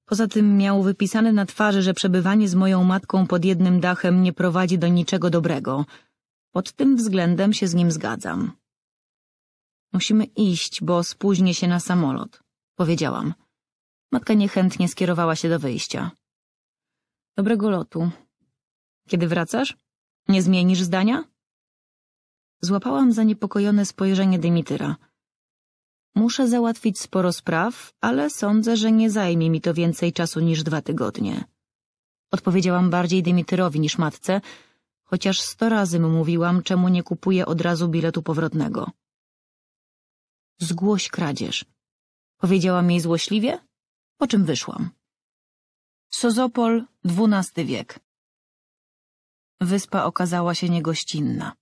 Poza tym miał wypisane na twarzy, że przebywanie z moją matką pod jednym dachem nie prowadzi do niczego dobrego. Pod tym względem się z nim zgadzam. Musimy iść, bo spóźnię się na samolot, powiedziałam. Matka niechętnie skierowała się do wyjścia. Dobrego lotu. Kiedy wracasz? Nie zmienisz zdania? Złapałam zaniepokojone spojrzenie Dymityra. Muszę załatwić sporo spraw, ale sądzę, że nie zajmie mi to więcej czasu niż dwa tygodnie. Odpowiedziałam bardziej Dymityrowi niż matce, chociaż sto razy mu mówiłam, czemu nie kupuję od razu biletu powrotnego. Zgłoś kradzież. Powiedziałam jej złośliwie, po czym wyszłam. Sozopol, XII wiek. Wyspa okazała się niegościnna.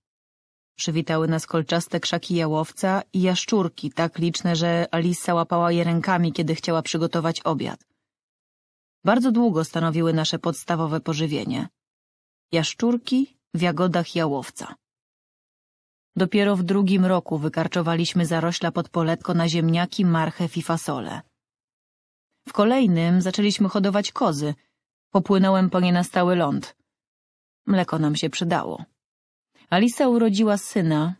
Przywitały nas kolczaste krzaki jałowca i jaszczurki, tak liczne, że Alisa łapała je rękami, kiedy chciała przygotować obiad. Bardzo długo stanowiły nasze podstawowe pożywienie. Jaszczurki w jagodach jałowca. Dopiero w drugim roku wykarczowaliśmy zarośla pod poletko na ziemniaki, marchew i fasole. W kolejnym zaczęliśmy hodować kozy. Popłynąłem po nie na stały ląd. Mleko nam się przydało. Alisa urodziła syna,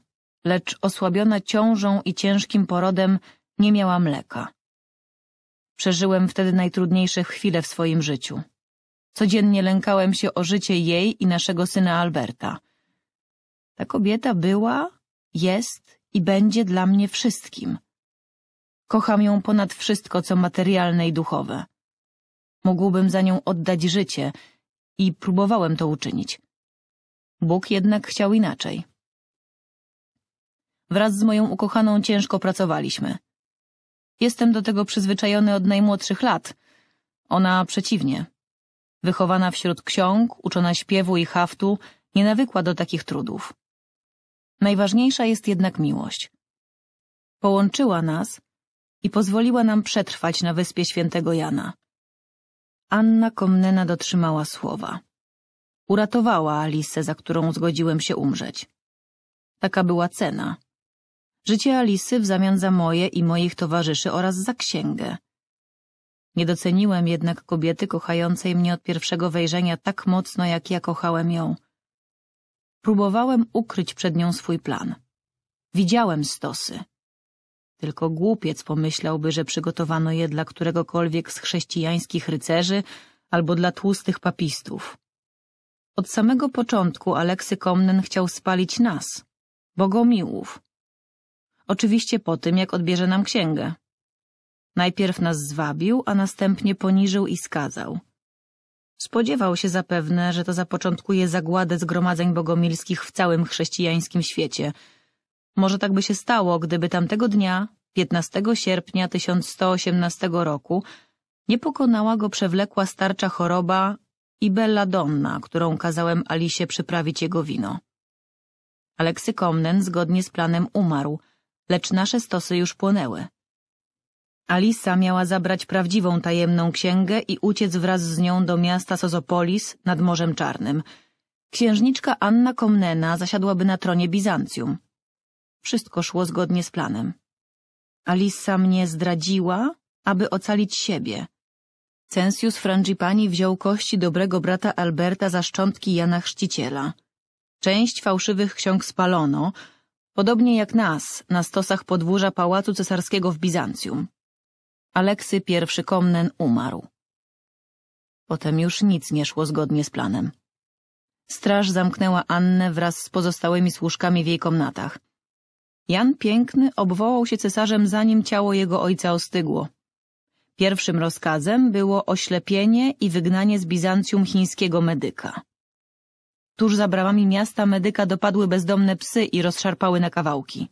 lecz osłabiona ciążą i ciężkim porodem nie miała mleka. Przeżyłem wtedy najtrudniejsze chwile w swoim życiu. Codziennie lękałem się o życie jej i naszego syna Alberta – ta kobieta była, jest i będzie dla mnie wszystkim. Kocham ją ponad wszystko, co materialne i duchowe. Mógłbym za nią oddać życie i próbowałem to uczynić. Bóg jednak chciał inaczej. Wraz z moją ukochaną ciężko pracowaliśmy. Jestem do tego przyzwyczajony od najmłodszych lat. Ona przeciwnie. Wychowana wśród ksiąg, uczona śpiewu i haftu, nie nawykła do takich trudów. Najważniejsza jest jednak miłość. Połączyła nas i pozwoliła nam przetrwać na wyspie świętego Jana. Anna Komnena dotrzymała słowa. Uratowała Alisę, za którą zgodziłem się umrzeć. Taka była cena. Życie Alisy w zamian za moje i moich towarzyszy oraz za księgę. Nie doceniłem jednak kobiety kochającej mnie od pierwszego wejrzenia tak mocno, jak ja kochałem ją. Próbowałem ukryć przed nią swój plan. Widziałem stosy. Tylko głupiec pomyślałby, że przygotowano je dla któregokolwiek z chrześcijańskich rycerzy albo dla tłustych papistów. Od samego początku Aleksy Komnen chciał spalić nas, bogomiłów. Oczywiście po tym, jak odbierze nam księgę. Najpierw nas zwabił, a następnie poniżył i skazał – Spodziewał się zapewne, że to zapoczątkuje zagładę zgromadzeń bogomilskich w całym chrześcijańskim świecie. Może tak by się stało, gdyby tamtego dnia, 15 sierpnia 1118 roku, nie pokonała go przewlekła starcza choroba i Bella Donna, którą kazałem Alisie przyprawić jego wino. Aleksy Komnen zgodnie z planem umarł, lecz nasze stosy już płonęły. Alisa miała zabrać prawdziwą tajemną księgę i uciec wraz z nią do miasta Sozopolis nad Morzem Czarnym. Księżniczka Anna Komnena zasiadłaby na tronie Bizancjum. Wszystko szło zgodnie z planem. Alisa mnie zdradziła, aby ocalić siebie. Censius Frangipani wziął kości dobrego brata Alberta za szczątki Jana Chrzciciela. Część fałszywych ksiąg spalono, podobnie jak nas, na stosach podwórza Pałacu Cesarskiego w Bizancjum. Aleksy I Komnen umarł. Potem już nic nie szło zgodnie z planem. Straż zamknęła Annę wraz z pozostałymi służkami w jej komnatach. Jan Piękny obwołał się cesarzem, zanim ciało jego ojca ostygło. Pierwszym rozkazem było oślepienie i wygnanie z Bizancjum chińskiego medyka. Tuż za bramami miasta medyka dopadły bezdomne psy i rozszarpały na kawałki.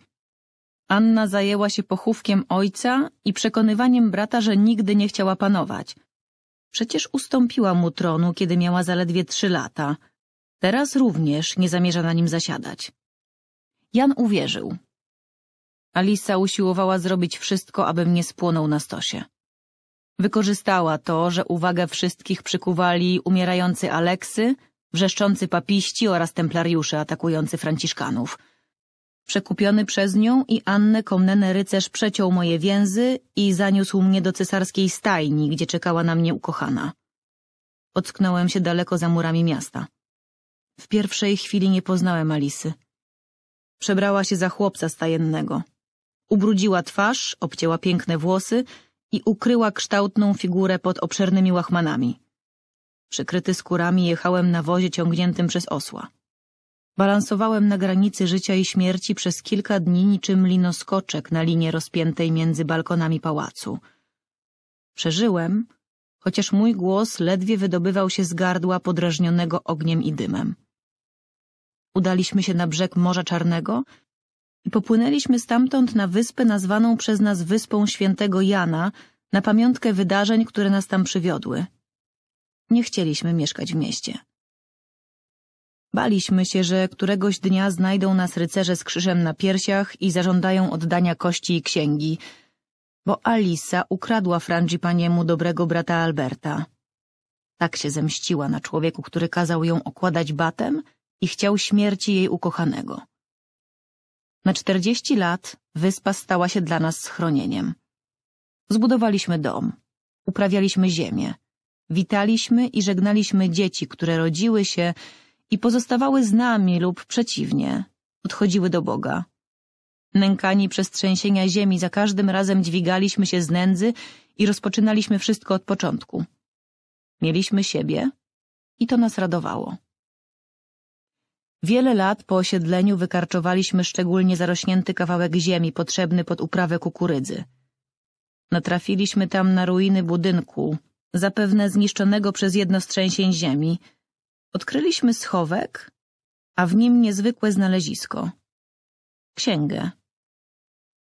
Anna zajęła się pochówkiem ojca i przekonywaniem brata, że nigdy nie chciała panować. Przecież ustąpiła mu tronu, kiedy miała zaledwie trzy lata. Teraz również nie zamierza na nim zasiadać. Jan uwierzył. Alisa usiłowała zrobić wszystko, aby mnie spłonął na stosie. Wykorzystała to, że uwagę wszystkich przykuwali umierający Aleksy, wrzeszczący papiści oraz templariusze atakujący Franciszkanów – Przekupiony przez nią i Annę Komnenę rycerz przeciął moje więzy i zaniósł mnie do cesarskiej stajni, gdzie czekała na mnie ukochana. Ocknąłem się daleko za murami miasta. W pierwszej chwili nie poznałem Alisy. Przebrała się za chłopca stajennego. Ubrudziła twarz, obcięła piękne włosy i ukryła kształtną figurę pod obszernymi łachmanami. Przykryty skórami jechałem na wozie ciągniętym przez osła. Balansowałem na granicy życia i śmierci przez kilka dni niczym linoskoczek na linie rozpiętej między balkonami pałacu. Przeżyłem, chociaż mój głos ledwie wydobywał się z gardła podrażnionego ogniem i dymem. Udaliśmy się na brzeg Morza Czarnego i popłynęliśmy stamtąd na wyspę nazwaną przez nas Wyspą Świętego Jana na pamiątkę wydarzeń, które nas tam przywiodły. Nie chcieliśmy mieszkać w mieście. Baliśmy się, że któregoś dnia znajdą nas rycerze z krzyżem na piersiach i zażądają oddania kości i księgi, bo Alisa ukradła frangipaniemu dobrego brata Alberta. Tak się zemściła na człowieku, który kazał ją okładać batem i chciał śmierci jej ukochanego. Na czterdzieści lat wyspa stała się dla nas schronieniem. Zbudowaliśmy dom, uprawialiśmy ziemię, witaliśmy i żegnaliśmy dzieci, które rodziły się i pozostawały z nami lub przeciwnie, odchodziły do Boga. Nękani przez trzęsienia ziemi za każdym razem dźwigaliśmy się z nędzy i rozpoczynaliśmy wszystko od początku. Mieliśmy siebie i to nas radowało. Wiele lat po osiedleniu wykarczowaliśmy szczególnie zarośnięty kawałek ziemi potrzebny pod uprawę kukurydzy. Natrafiliśmy tam na ruiny budynku, zapewne zniszczonego przez jedno z trzęsień ziemi, Odkryliśmy schowek, a w nim niezwykłe znalezisko. Księgę.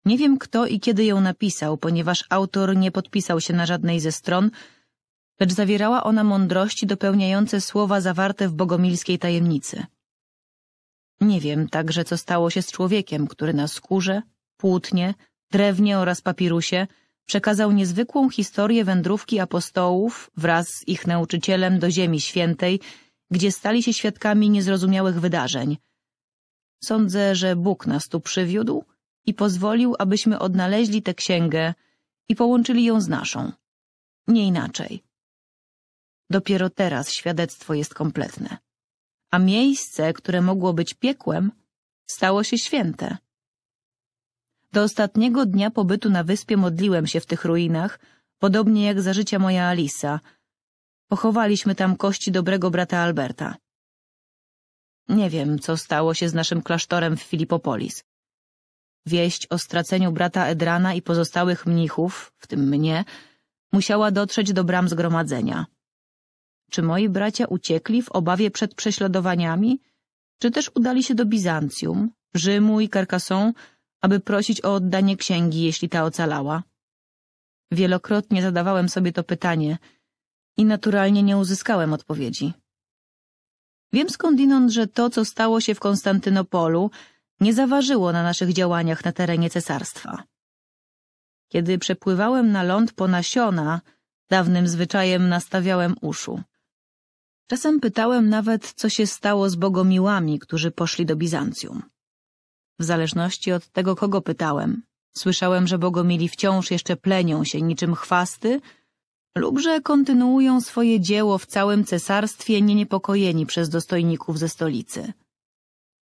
Nie wiem kto i kiedy ją napisał, ponieważ autor nie podpisał się na żadnej ze stron, lecz zawierała ona mądrości dopełniające słowa zawarte w bogomilskiej tajemnicy. Nie wiem także, co stało się z człowiekiem, który na skórze, płótnie, drewnie oraz papirusie przekazał niezwykłą historię wędrówki apostołów wraz z ich nauczycielem do Ziemi Świętej gdzie stali się świadkami niezrozumiałych wydarzeń. Sądzę, że Bóg nas tu przywiódł i pozwolił, abyśmy odnaleźli tę księgę i połączyli ją z naszą. Nie inaczej. Dopiero teraz świadectwo jest kompletne. A miejsce, które mogło być piekłem, stało się święte. Do ostatniego dnia pobytu na wyspie modliłem się w tych ruinach, podobnie jak za życia moja Alisa – Pochowaliśmy tam kości dobrego brata Alberta. Nie wiem, co stało się z naszym klasztorem w Filipopolis. Wieść o straceniu brata Edrana i pozostałych mnichów, w tym mnie, musiała dotrzeć do bram zgromadzenia. Czy moi bracia uciekli w obawie przed prześladowaniami, czy też udali się do Bizancjum, Rzymu i Carcassonne, aby prosić o oddanie księgi, jeśli ta ocalała? Wielokrotnie zadawałem sobie to pytanie – i naturalnie nie uzyskałem odpowiedzi. Wiem skądinąd, że to, co stało się w Konstantynopolu, nie zaważyło na naszych działaniach na terenie cesarstwa. Kiedy przepływałem na ląd po nasiona, dawnym zwyczajem nastawiałem uszu. Czasem pytałem nawet, co się stało z bogomiłami, którzy poszli do Bizancjum. W zależności od tego, kogo pytałem, słyszałem, że bogomili wciąż jeszcze plenią się niczym chwasty, lub że kontynuują swoje dzieło w całym cesarstwie nieniepokojeni przez dostojników ze stolicy.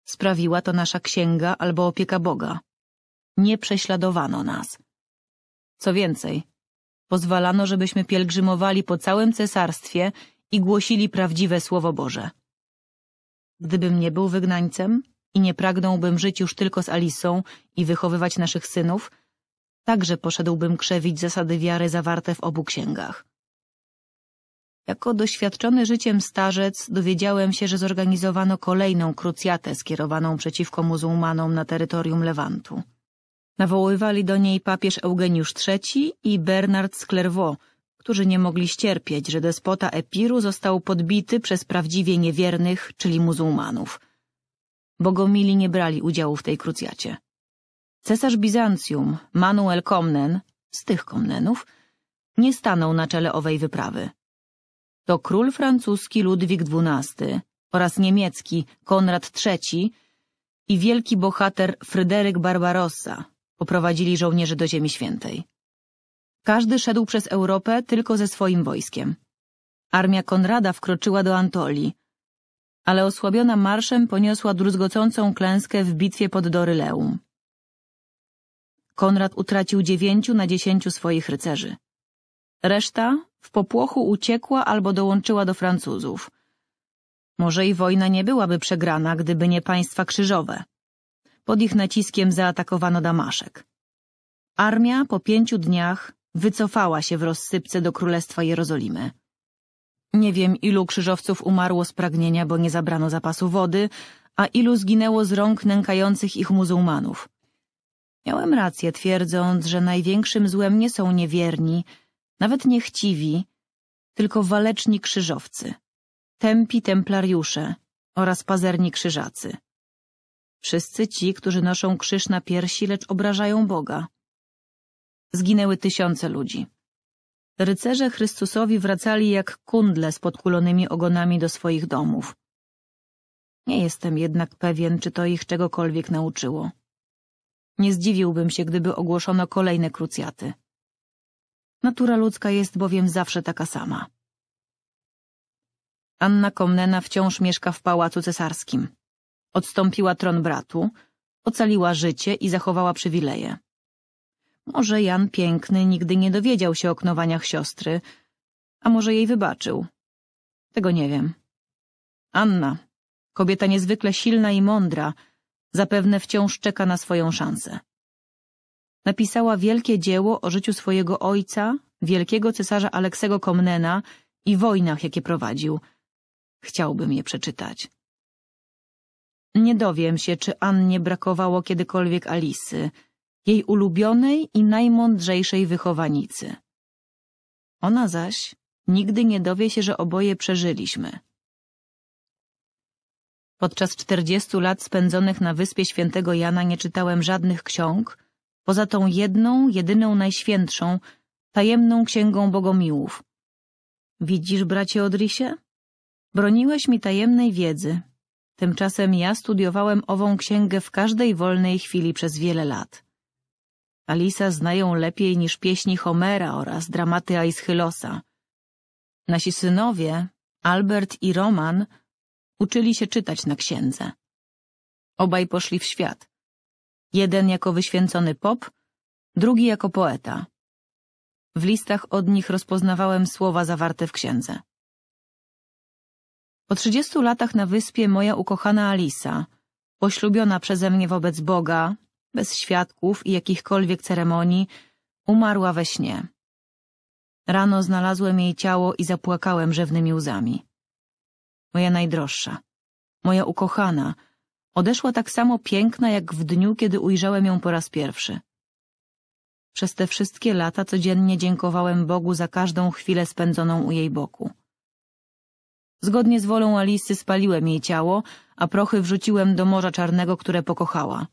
Sprawiła to nasza księga albo opieka Boga. Nie prześladowano nas. Co więcej, pozwalano, żebyśmy pielgrzymowali po całym cesarstwie i głosili prawdziwe Słowo Boże. Gdybym nie był wygnańcem i nie pragnąłbym żyć już tylko z Alisą i wychowywać naszych synów – także poszedłbym krzewić zasady wiary zawarte w obu księgach. Jako doświadczony życiem starzec dowiedziałem się, że zorganizowano kolejną krucjatę skierowaną przeciwko muzułmanom na terytorium Lewantu. Nawoływali do niej papież Eugeniusz III i Bernard z którzy nie mogli ścierpieć, że despota Epiru został podbity przez prawdziwie niewiernych, czyli muzułmanów. Bogomili nie brali udziału w tej krucjacie. Cesarz Bizancjum, Manuel Komnen, z tych Komnenów, nie stanął na czele owej wyprawy. To król francuski Ludwik XII oraz niemiecki Konrad III i wielki bohater Fryderyk Barbarossa poprowadzili żołnierzy do Ziemi Świętej. Każdy szedł przez Europę tylko ze swoim wojskiem. Armia Konrada wkroczyła do Antolii, ale osłabiona marszem poniosła druzgocącą klęskę w bitwie pod Doryleum. Konrad utracił dziewięciu na dziesięciu swoich rycerzy. Reszta w popłochu uciekła albo dołączyła do Francuzów. Może i wojna nie byłaby przegrana, gdyby nie państwa krzyżowe. Pod ich naciskiem zaatakowano Damaszek. Armia po pięciu dniach wycofała się w rozsypce do Królestwa Jerozolimy. Nie wiem, ilu krzyżowców umarło z pragnienia, bo nie zabrano zapasu wody, a ilu zginęło z rąk nękających ich muzułmanów. Miałem rację twierdząc, że największym złem nie są niewierni, nawet niechciwi, tylko waleczni krzyżowcy, tempi templariusze oraz pazerni krzyżacy. Wszyscy ci, którzy noszą krzyż na piersi, lecz obrażają Boga. Zginęły tysiące ludzi. Rycerze Chrystusowi wracali jak kundle z podkulonymi ogonami do swoich domów. Nie jestem jednak pewien, czy to ich czegokolwiek nauczyło. Nie zdziwiłbym się, gdyby ogłoszono kolejne krucjaty. Natura ludzka jest bowiem zawsze taka sama. Anna Komnena wciąż mieszka w pałacu cesarskim. Odstąpiła tron bratu, ocaliła życie i zachowała przywileje. Może Jan Piękny nigdy nie dowiedział się o knowaniach siostry, a może jej wybaczył. Tego nie wiem. Anna, kobieta niezwykle silna i mądra, Zapewne wciąż czeka na swoją szansę. Napisała wielkie dzieło o życiu swojego ojca, wielkiego cesarza Aleksego Komnena i wojnach, jakie prowadził. Chciałbym je przeczytać. Nie dowiem się, czy Annie brakowało kiedykolwiek Alisy, jej ulubionej i najmądrzejszej wychowanicy. Ona zaś nigdy nie dowie się, że oboje przeżyliśmy. Podczas czterdziestu lat spędzonych na wyspie świętego Jana nie czytałem żadnych ksiąg, poza tą jedną, jedyną najświętszą, tajemną księgą bogomiłów. Widzisz, bracie Odrisie? Broniłeś mi tajemnej wiedzy. Tymczasem ja studiowałem ową księgę w każdej wolnej chwili przez wiele lat. Alisa znają lepiej niż pieśni Homera oraz dramaty Aeschylosa. Nasi synowie, Albert i Roman – Uczyli się czytać na księdze. Obaj poszli w świat. Jeden jako wyświęcony pop, drugi jako poeta. W listach od nich rozpoznawałem słowa zawarte w księdze. Po trzydziestu latach na wyspie moja ukochana Alisa, poślubiona przeze mnie wobec Boga, bez świadków i jakichkolwiek ceremonii, umarła we śnie. Rano znalazłem jej ciało i zapłakałem rzewnymi łzami moja najdroższa, moja ukochana, odeszła tak samo piękna, jak w dniu, kiedy ujrzałem ją po raz pierwszy. Przez te wszystkie lata codziennie dziękowałem Bogu za każdą chwilę spędzoną u jej boku. Zgodnie z wolą Alisy spaliłem jej ciało, a prochy wrzuciłem do Morza Czarnego, które pokochała.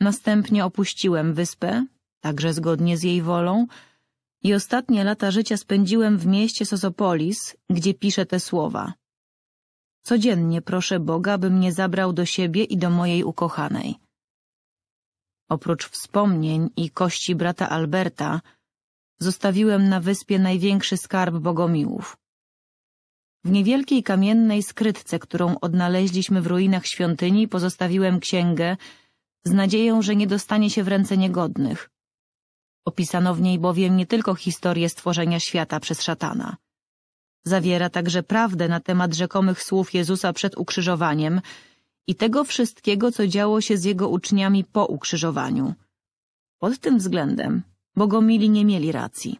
Następnie opuściłem wyspę, także zgodnie z jej wolą, i ostatnie lata życia spędziłem w mieście Sosopolis, gdzie piszę te słowa. Codziennie proszę Boga, by mnie zabrał do siebie i do mojej ukochanej. Oprócz wspomnień i kości brata Alberta, zostawiłem na wyspie największy skarb bogomiłów. W niewielkiej kamiennej skrytce, którą odnaleźliśmy w ruinach świątyni, pozostawiłem księgę z nadzieją, że nie dostanie się w ręce niegodnych. Opisano w niej bowiem nie tylko historię stworzenia świata przez szatana – Zawiera także prawdę na temat rzekomych słów Jezusa przed ukrzyżowaniem i tego wszystkiego, co działo się z jego uczniami po ukrzyżowaniu. Pod tym względem Bogomili nie mieli racji.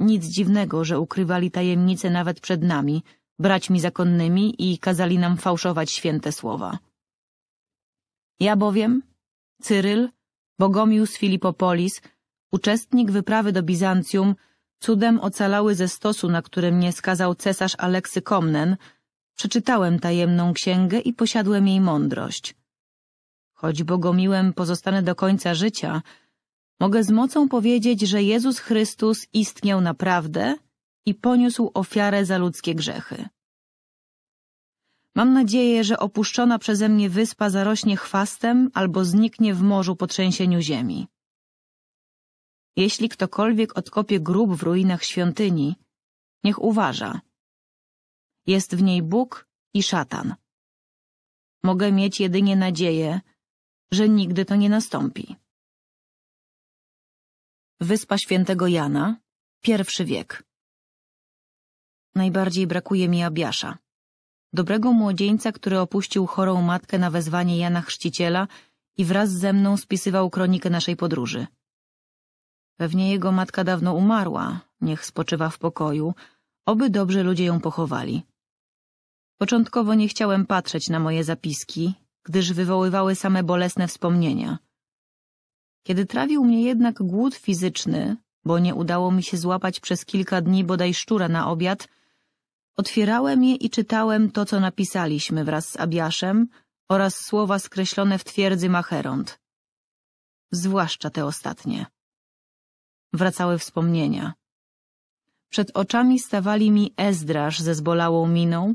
Nic dziwnego, że ukrywali tajemnice nawet przed nami, braćmi zakonnymi i kazali nam fałszować święte słowa. Ja bowiem, Cyryl, Bogomius Filipopolis, uczestnik wyprawy do Bizancjum, cudem ocalały ze stosu, na którym mnie skazał cesarz Aleksy Komnen, przeczytałem tajemną księgę i posiadłem jej mądrość. Choć Bogomiłem pozostanę do końca życia, mogę z mocą powiedzieć, że Jezus Chrystus istniał naprawdę i poniósł ofiarę za ludzkie grzechy. Mam nadzieję, że opuszczona przeze mnie wyspa zarośnie chwastem albo zniknie w morzu po trzęsieniu ziemi. Jeśli ktokolwiek odkopie grób w ruinach świątyni, niech uważa. Jest w niej Bóg i szatan. Mogę mieć jedynie nadzieję, że nigdy to nie nastąpi. Wyspa Świętego Jana, pierwszy wiek. Najbardziej brakuje mi Abiasza, dobrego młodzieńca, który opuścił chorą matkę na wezwanie Jana Chrzciciela i wraz ze mną spisywał kronikę naszej podróży. Pewnie jego matka dawno umarła, niech spoczywa w pokoju, oby dobrze ludzie ją pochowali. Początkowo nie chciałem patrzeć na moje zapiski, gdyż wywoływały same bolesne wspomnienia. Kiedy trawił mnie jednak głód fizyczny, bo nie udało mi się złapać przez kilka dni bodaj szczura na obiad, otwierałem je i czytałem to, co napisaliśmy wraz z Abiaszem oraz słowa skreślone w twierdzy Macheront. Zwłaszcza te ostatnie wracały wspomnienia. Przed oczami stawali mi Ezdraż ze zbolałą miną,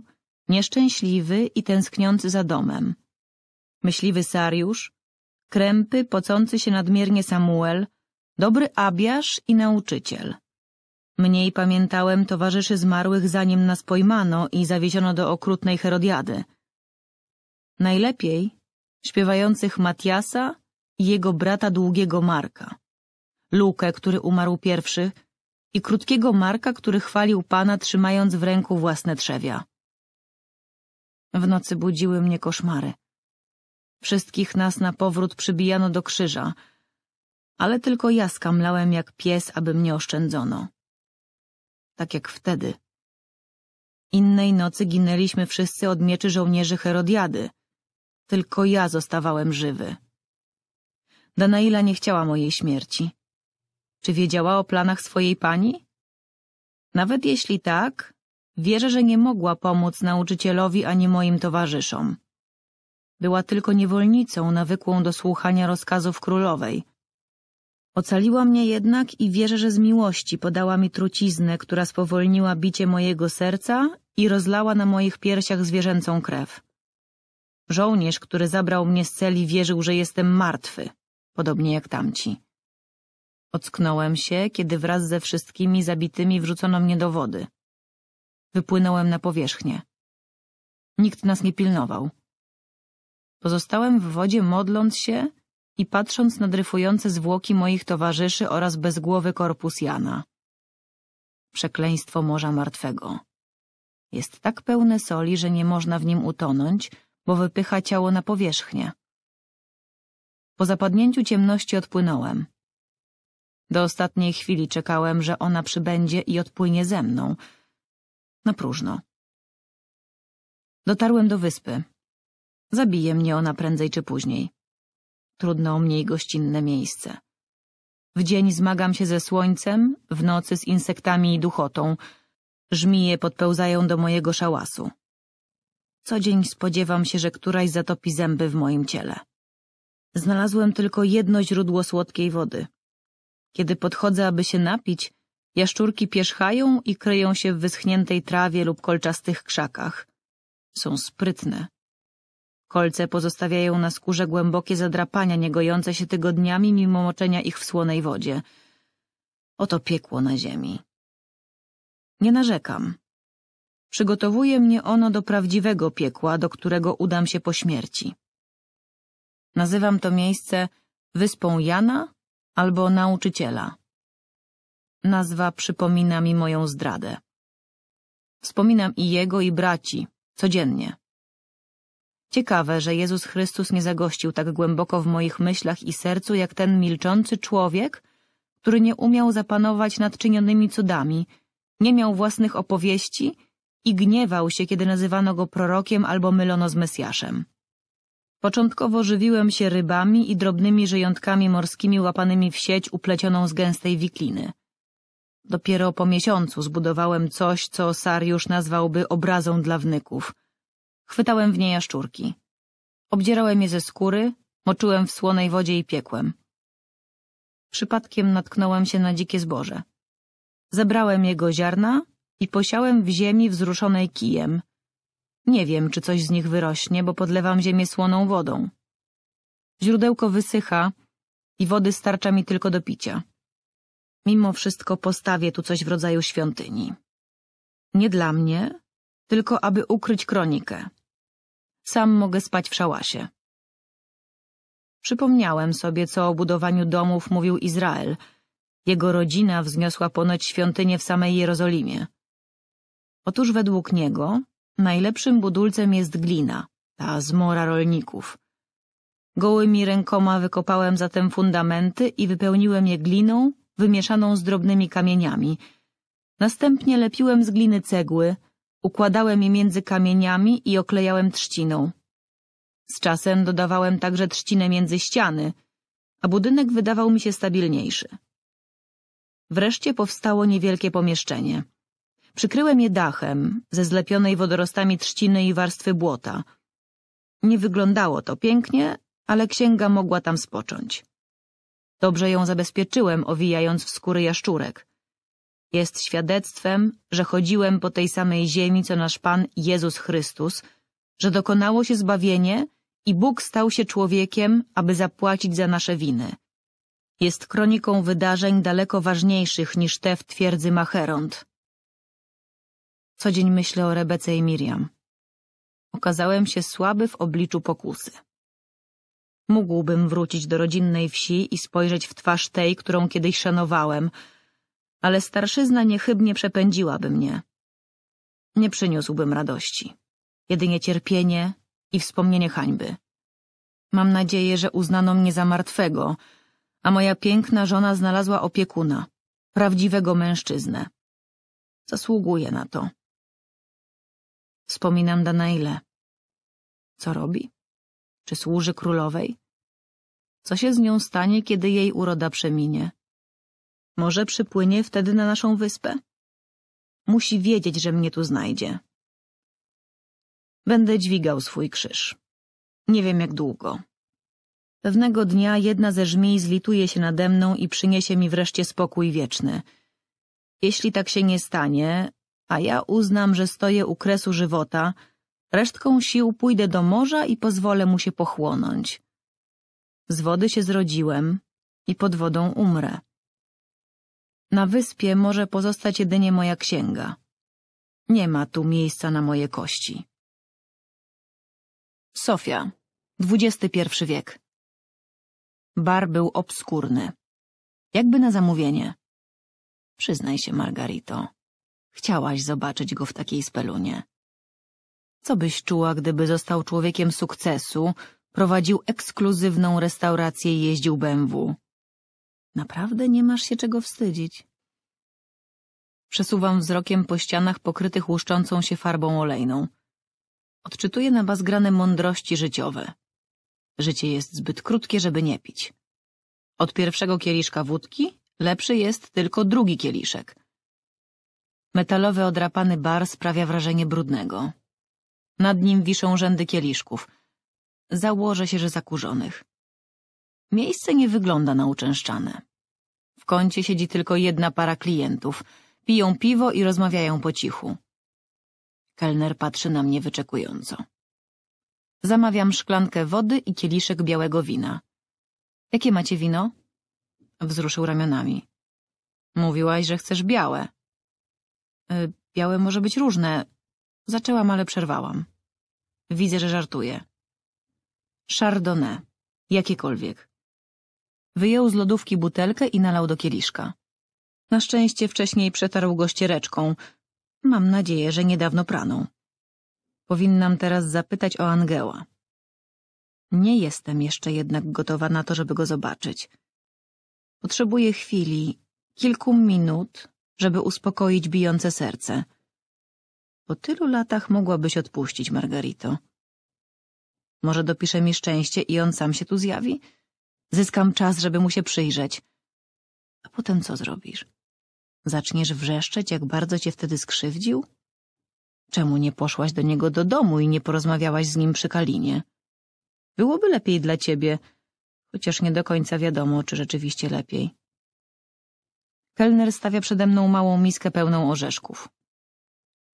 nieszczęśliwy i tęskniący za domem. Myśliwy Sariusz, krępy, pocący się nadmiernie Samuel, dobry Abiasz i nauczyciel. Mniej pamiętałem towarzyszy zmarłych, zanim nas pojmano i zawieziono do okrutnej Herodiady. Najlepiej śpiewających Matiasa i jego brata długiego Marka. Lukę, który umarł pierwszy, i krótkiego Marka, który chwalił Pana, trzymając w ręku własne trzewia. W nocy budziły mnie koszmary. Wszystkich nas na powrót przybijano do krzyża, ale tylko ja skamlałem jak pies, aby mnie oszczędzono. Tak jak wtedy. Innej nocy ginęliśmy wszyscy od mieczy żołnierzy Herodiady. Tylko ja zostawałem żywy. Danaila nie chciała mojej śmierci. Czy wiedziała o planach swojej pani? Nawet jeśli tak, wierzę, że nie mogła pomóc nauczycielowi ani moim towarzyszom. Była tylko niewolnicą nawykłą do słuchania rozkazów królowej. Ocaliła mnie jednak i wierzę, że z miłości podała mi truciznę, która spowolniła bicie mojego serca i rozlała na moich piersiach zwierzęcą krew. Żołnierz, który zabrał mnie z celi, wierzył, że jestem martwy, podobnie jak tamci. Ocknąłem się, kiedy wraz ze wszystkimi zabitymi wrzucono mnie do wody. Wypłynąłem na powierzchnię. Nikt nas nie pilnował. Pozostałem w wodzie modląc się i patrząc na dryfujące zwłoki moich towarzyszy oraz bezgłowy korpus Jana. Przekleństwo Morza Martwego. Jest tak pełne soli, że nie można w nim utonąć, bo wypycha ciało na powierzchnię. Po zapadnięciu ciemności odpłynąłem. Do ostatniej chwili czekałem, że ona przybędzie i odpłynie ze mną. Na no próżno. Dotarłem do wyspy. Zabije mnie ona prędzej czy później. Trudno o mniej gościnne miejsce. W dzień zmagam się ze słońcem, w nocy z insektami i duchotą. Żmije podpełzają do mojego szałasu. Co dzień spodziewam się, że któraś zatopi zęby w moim ciele. Znalazłem tylko jedno źródło słodkiej wody. Kiedy podchodzę, aby się napić, jaszczurki pierzchają i kryją się w wyschniętej trawie lub kolczastych krzakach. Są sprytne. Kolce pozostawiają na skórze głębokie zadrapania, niegojące się tygodniami mimo moczenia ich w słonej wodzie. Oto piekło na ziemi. Nie narzekam. Przygotowuje mnie ono do prawdziwego piekła, do którego udam się po śmierci. Nazywam to miejsce Wyspą Jana albo nauczyciela. Nazwa przypomina mi moją zdradę. Wspominam i jego, i braci, codziennie. Ciekawe, że Jezus Chrystus nie zagościł tak głęboko w moich myślach i sercu, jak ten milczący człowiek, który nie umiał zapanować nad czynionymi cudami, nie miał własnych opowieści i gniewał się, kiedy nazywano go prorokiem albo mylono z Mesjaszem. Początkowo żywiłem się rybami i drobnymi żyjątkami morskimi łapanymi w sieć uplecioną z gęstej wikliny. Dopiero po miesiącu zbudowałem coś, co Sariusz nazwałby obrazą dla wnyków. Chwytałem w niej jaszczurki. Obdzierałem je ze skóry, moczyłem w słonej wodzie i piekłem. Przypadkiem natknąłem się na dzikie zboże. Zebrałem jego ziarna i posiałem w ziemi wzruszonej kijem, nie wiem, czy coś z nich wyrośnie, bo podlewam ziemię słoną wodą. Źródełko wysycha i wody starcza mi tylko do picia. Mimo wszystko postawię tu coś w rodzaju świątyni. Nie dla mnie, tylko aby ukryć kronikę. Sam mogę spać w szałasie. Przypomniałem sobie, co o budowaniu domów mówił Izrael. Jego rodzina wzniosła ponoć świątynię w samej Jerozolimie. Otóż według niego Najlepszym budulcem jest glina, ta zmora rolników. Gołymi rękoma wykopałem zatem fundamenty i wypełniłem je gliną wymieszaną z drobnymi kamieniami. Następnie lepiłem z gliny cegły, układałem je między kamieniami i oklejałem trzciną. Z czasem dodawałem także trzcinę między ściany, a budynek wydawał mi się stabilniejszy. Wreszcie powstało niewielkie pomieszczenie – Przykryłem je dachem, ze zlepionej wodorostami trzciny i warstwy błota. Nie wyglądało to pięknie, ale księga mogła tam spocząć. Dobrze ją zabezpieczyłem, owijając w skóry jaszczurek. Jest świadectwem, że chodziłem po tej samej ziemi, co nasz Pan Jezus Chrystus, że dokonało się zbawienie i Bóg stał się człowiekiem, aby zapłacić za nasze winy. Jest kroniką wydarzeń daleko ważniejszych niż te w twierdzy Macheront. Co dzień myślę o Rebece i Miriam. Okazałem się słaby w obliczu pokusy. Mógłbym wrócić do rodzinnej wsi i spojrzeć w twarz tej, którą kiedyś szanowałem, ale starszyzna niechybnie przepędziłaby mnie. Nie przyniósłbym radości. Jedynie cierpienie i wspomnienie hańby. Mam nadzieję, że uznano mnie za martwego, a moja piękna żona znalazła opiekuna, prawdziwego mężczyznę. Zasługuje na to. Wspominam Danaile. Co robi? Czy służy królowej? Co się z nią stanie, kiedy jej uroda przeminie? Może przypłynie wtedy na naszą wyspę? Musi wiedzieć, że mnie tu znajdzie. Będę dźwigał swój krzyż. Nie wiem jak długo. Pewnego dnia jedna ze żmij zlituje się nade mną i przyniesie mi wreszcie spokój wieczny. Jeśli tak się nie stanie, a ja uznam, że stoję u kresu żywota, resztką sił pójdę do morza i pozwolę mu się pochłonąć. Z wody się zrodziłem i pod wodą umrę. Na wyspie może pozostać jedynie moja księga. Nie ma tu miejsca na moje kości. Sofia, XXI wiek. Bar był obskurny. Jakby na zamówienie. Przyznaj się, Margarito. Chciałaś zobaczyć go w takiej spelunie. Co byś czuła, gdyby został człowiekiem sukcesu, prowadził ekskluzywną restaurację i jeździł BMW? Naprawdę nie masz się czego wstydzić. Przesuwam wzrokiem po ścianach pokrytych łuszczącą się farbą olejną. Odczytuję na bazgrane mądrości życiowe. Życie jest zbyt krótkie, żeby nie pić. Od pierwszego kieliszka wódki lepszy jest tylko drugi kieliszek. Metalowy odrapany bar sprawia wrażenie brudnego. Nad nim wiszą rzędy kieliszków. Założę się, że zakurzonych. Miejsce nie wygląda na uczęszczane. W kącie siedzi tylko jedna para klientów. Piją piwo i rozmawiają po cichu. Kelner patrzy na mnie wyczekująco. Zamawiam szklankę wody i kieliszek białego wina. Jakie macie wino? Wzruszył ramionami. Mówiłaś, że chcesz białe. E, białe może być różne. Zaczęłam, ale przerwałam. Widzę, że żartuje. Chardonnay. Jakiekolwiek. Wyjął z lodówki butelkę i nalał do kieliszka. Na szczęście wcześniej przetarł go ściereczką. Mam nadzieję, że niedawno praną. Powinnam teraz zapytać o Angela. Nie jestem jeszcze jednak gotowa na to, żeby go zobaczyć. Potrzebuję chwili, kilku minut, żeby uspokoić bijące serce. Po tylu latach mogłabyś odpuścić, Margarito. Może dopisze mi szczęście i on sam się tu zjawi? Zyskam czas, żeby mu się przyjrzeć. A potem co zrobisz? Zaczniesz wrzeszczeć, jak bardzo cię wtedy skrzywdził? Czemu nie poszłaś do niego do domu i nie porozmawiałaś z nim przy Kalinie? Byłoby lepiej dla ciebie, chociaż nie do końca wiadomo, czy rzeczywiście lepiej. Kelner stawia przede mną małą miskę pełną orzeszków.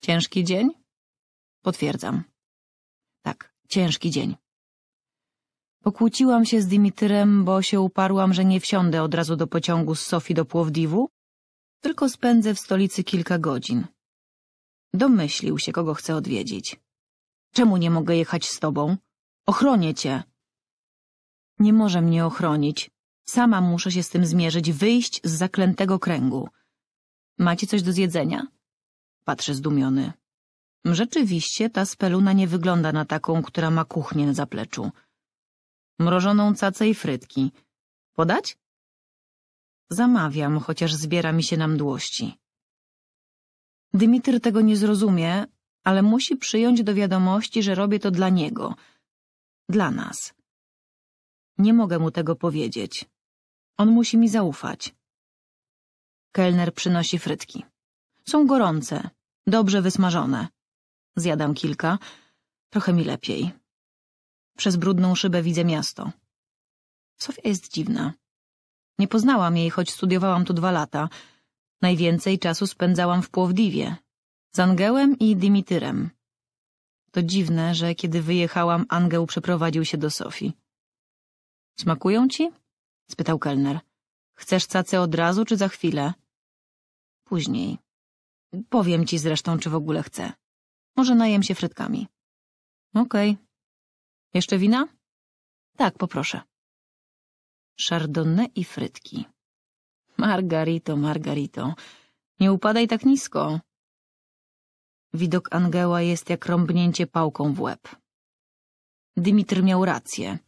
Ciężki dzień? Potwierdzam. Tak, ciężki dzień. Pokłóciłam się z Dimitrem, bo się uparłam, że nie wsiądę od razu do pociągu z Sofii do Płowdiwu, tylko spędzę w stolicy kilka godzin. Domyślił się, kogo chcę odwiedzić. Czemu nie mogę jechać z tobą? Ochronię cię. Nie może mnie ochronić. Sama muszę się z tym zmierzyć, wyjść z zaklętego kręgu. Macie coś do zjedzenia? Patrzę zdumiony. Rzeczywiście ta speluna nie wygląda na taką, która ma kuchnię na zapleczu. Mrożoną cacę i frytki. Podać? Zamawiam, chociaż zbiera mi się na mdłości. Dymitr tego nie zrozumie, ale musi przyjąć do wiadomości, że robię to dla niego. Dla nas. Nie mogę mu tego powiedzieć. On musi mi zaufać. Kelner przynosi frytki. Są gorące, dobrze wysmażone. Zjadam kilka, trochę mi lepiej. Przez brudną szybę widzę miasto. Sofia jest dziwna. Nie poznałam jej, choć studiowałam tu dwa lata. Najwięcej czasu spędzałam w Płowdiwie. Z Angełem i Dimityrem. To dziwne, że kiedy wyjechałam, Angeł przeprowadził się do Sofii. Smakują ci? spytał kelner. Chcesz cacę od razu czy za chwilę? Później. Powiem ci zresztą, czy w ogóle chcę. Może najem się frytkami. Okej. Okay. Jeszcze wina? Tak, poproszę. Chardonnay i frytki. Margarito, Margarito, nie upadaj tak nisko. Widok Angela jest jak rąbnięcie pałką w łeb. Dymitr miał rację.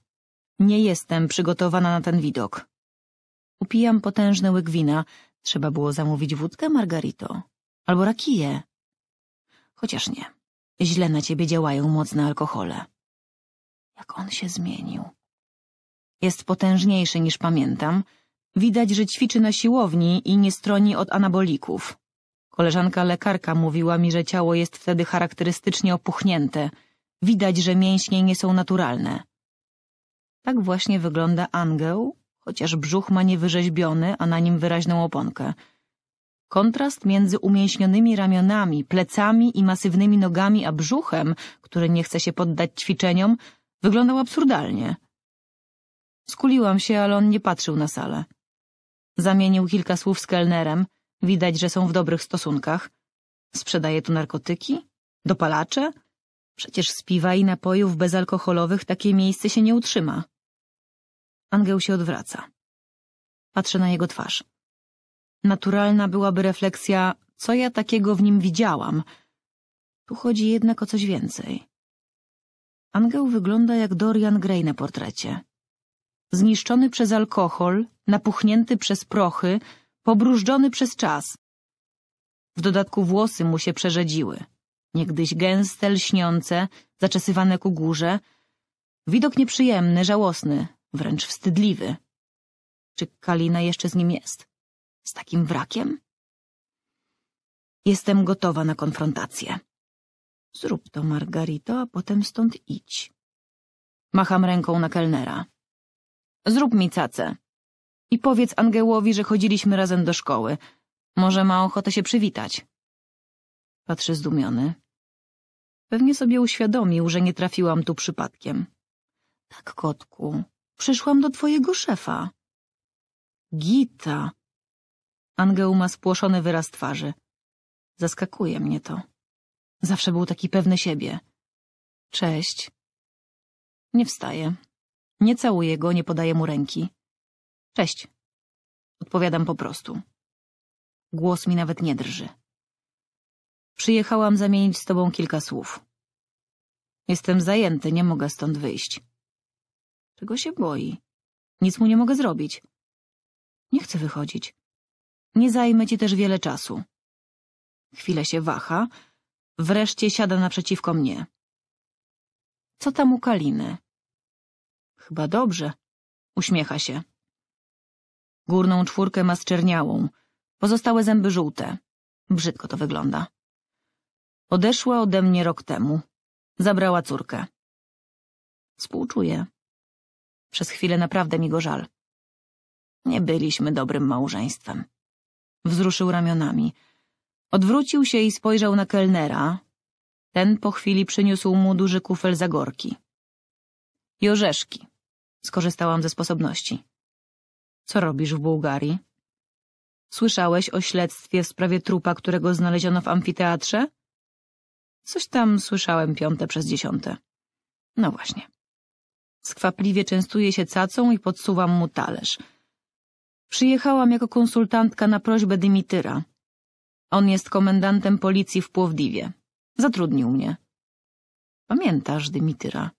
Nie jestem przygotowana na ten widok. Upijam potężny łyk wina. Trzeba było zamówić wódkę, Margarito. Albo rakije. Chociaż nie. Źle na ciebie działają mocne alkohole. Jak on się zmienił. Jest potężniejszy niż pamiętam. Widać, że ćwiczy na siłowni i nie stroni od anabolików. Koleżanka lekarka mówiła mi, że ciało jest wtedy charakterystycznie opuchnięte. Widać, że mięśnie nie są naturalne. Tak właśnie wygląda angeł, chociaż brzuch ma niewyrzeźbiony, a na nim wyraźną oponkę. Kontrast między umięśnionymi ramionami, plecami i masywnymi nogami, a brzuchem, który nie chce się poddać ćwiczeniom, wyglądał absurdalnie. Skuliłam się, ale on nie patrzył na salę. Zamienił kilka słów z kelnerem, widać, że są w dobrych stosunkach. Sprzedaje tu narkotyki? Dopalacze? Przecież z piwa i napojów bezalkoholowych takie miejsce się nie utrzyma. Angeł się odwraca. Patrzę na jego twarz. Naturalna byłaby refleksja, co ja takiego w nim widziałam. Tu chodzi jednak o coś więcej. Angeł wygląda jak Dorian Gray na portrecie. Zniszczony przez alkohol, napuchnięty przez prochy, pobróżdżony przez czas. W dodatku włosy mu się przerzedziły. Niegdyś gęste, lśniące, zaczesywane ku górze. Widok nieprzyjemny, żałosny, wręcz wstydliwy. Czy Kalina jeszcze z nim jest? Z takim wrakiem? Jestem gotowa na konfrontację. Zrób to, Margarito, a potem stąd idź. Macham ręką na kelnera. Zrób mi cacę. I powiedz Angełowi, że chodziliśmy razem do szkoły. Może ma ochotę się przywitać. Patrzy zdumiony. Pewnie sobie uświadomił, że nie trafiłam tu przypadkiem. Tak, kotku, Przyszłam do twojego szefa. Gita. Angeł ma spłoszony wyraz twarzy. Zaskakuje mnie to. Zawsze był taki pewny siebie. Cześć. Nie wstaje. Nie całuję go, nie podaję mu ręki. Cześć. Odpowiadam po prostu. Głos mi nawet nie drży. Przyjechałam zamienić z tobą kilka słów. Jestem zajęty, nie mogę stąd wyjść. Czego się boi? Nic mu nie mogę zrobić. Nie chcę wychodzić. Nie zajmę ci też wiele czasu. Chwilę się waha, wreszcie siada naprzeciwko mnie. Co tam u Kaliny? Chyba dobrze. Uśmiecha się. Górną czwórkę ma zczerniałą, pozostałe zęby żółte. Brzydko to wygląda. Odeszła ode mnie rok temu. Zabrała córkę. Współczuję. Przez chwilę naprawdę mi go żal. Nie byliśmy dobrym małżeństwem. Wzruszył ramionami. Odwrócił się i spojrzał na kelnera. Ten po chwili przyniósł mu duży kufel zagorki. I orzeszki. Skorzystałam ze sposobności. Co robisz w Bułgarii? Słyszałeś o śledztwie w sprawie trupa, którego znaleziono w amfiteatrze? Coś tam słyszałem piąte przez dziesiąte. No właśnie. Skwapliwie częstuje się cacą i podsuwam mu talerz. Przyjechałam jako konsultantka na prośbę Dymityra. On jest komendantem policji w Płowdiwie. Zatrudnił mnie. Pamiętasz Dymityra?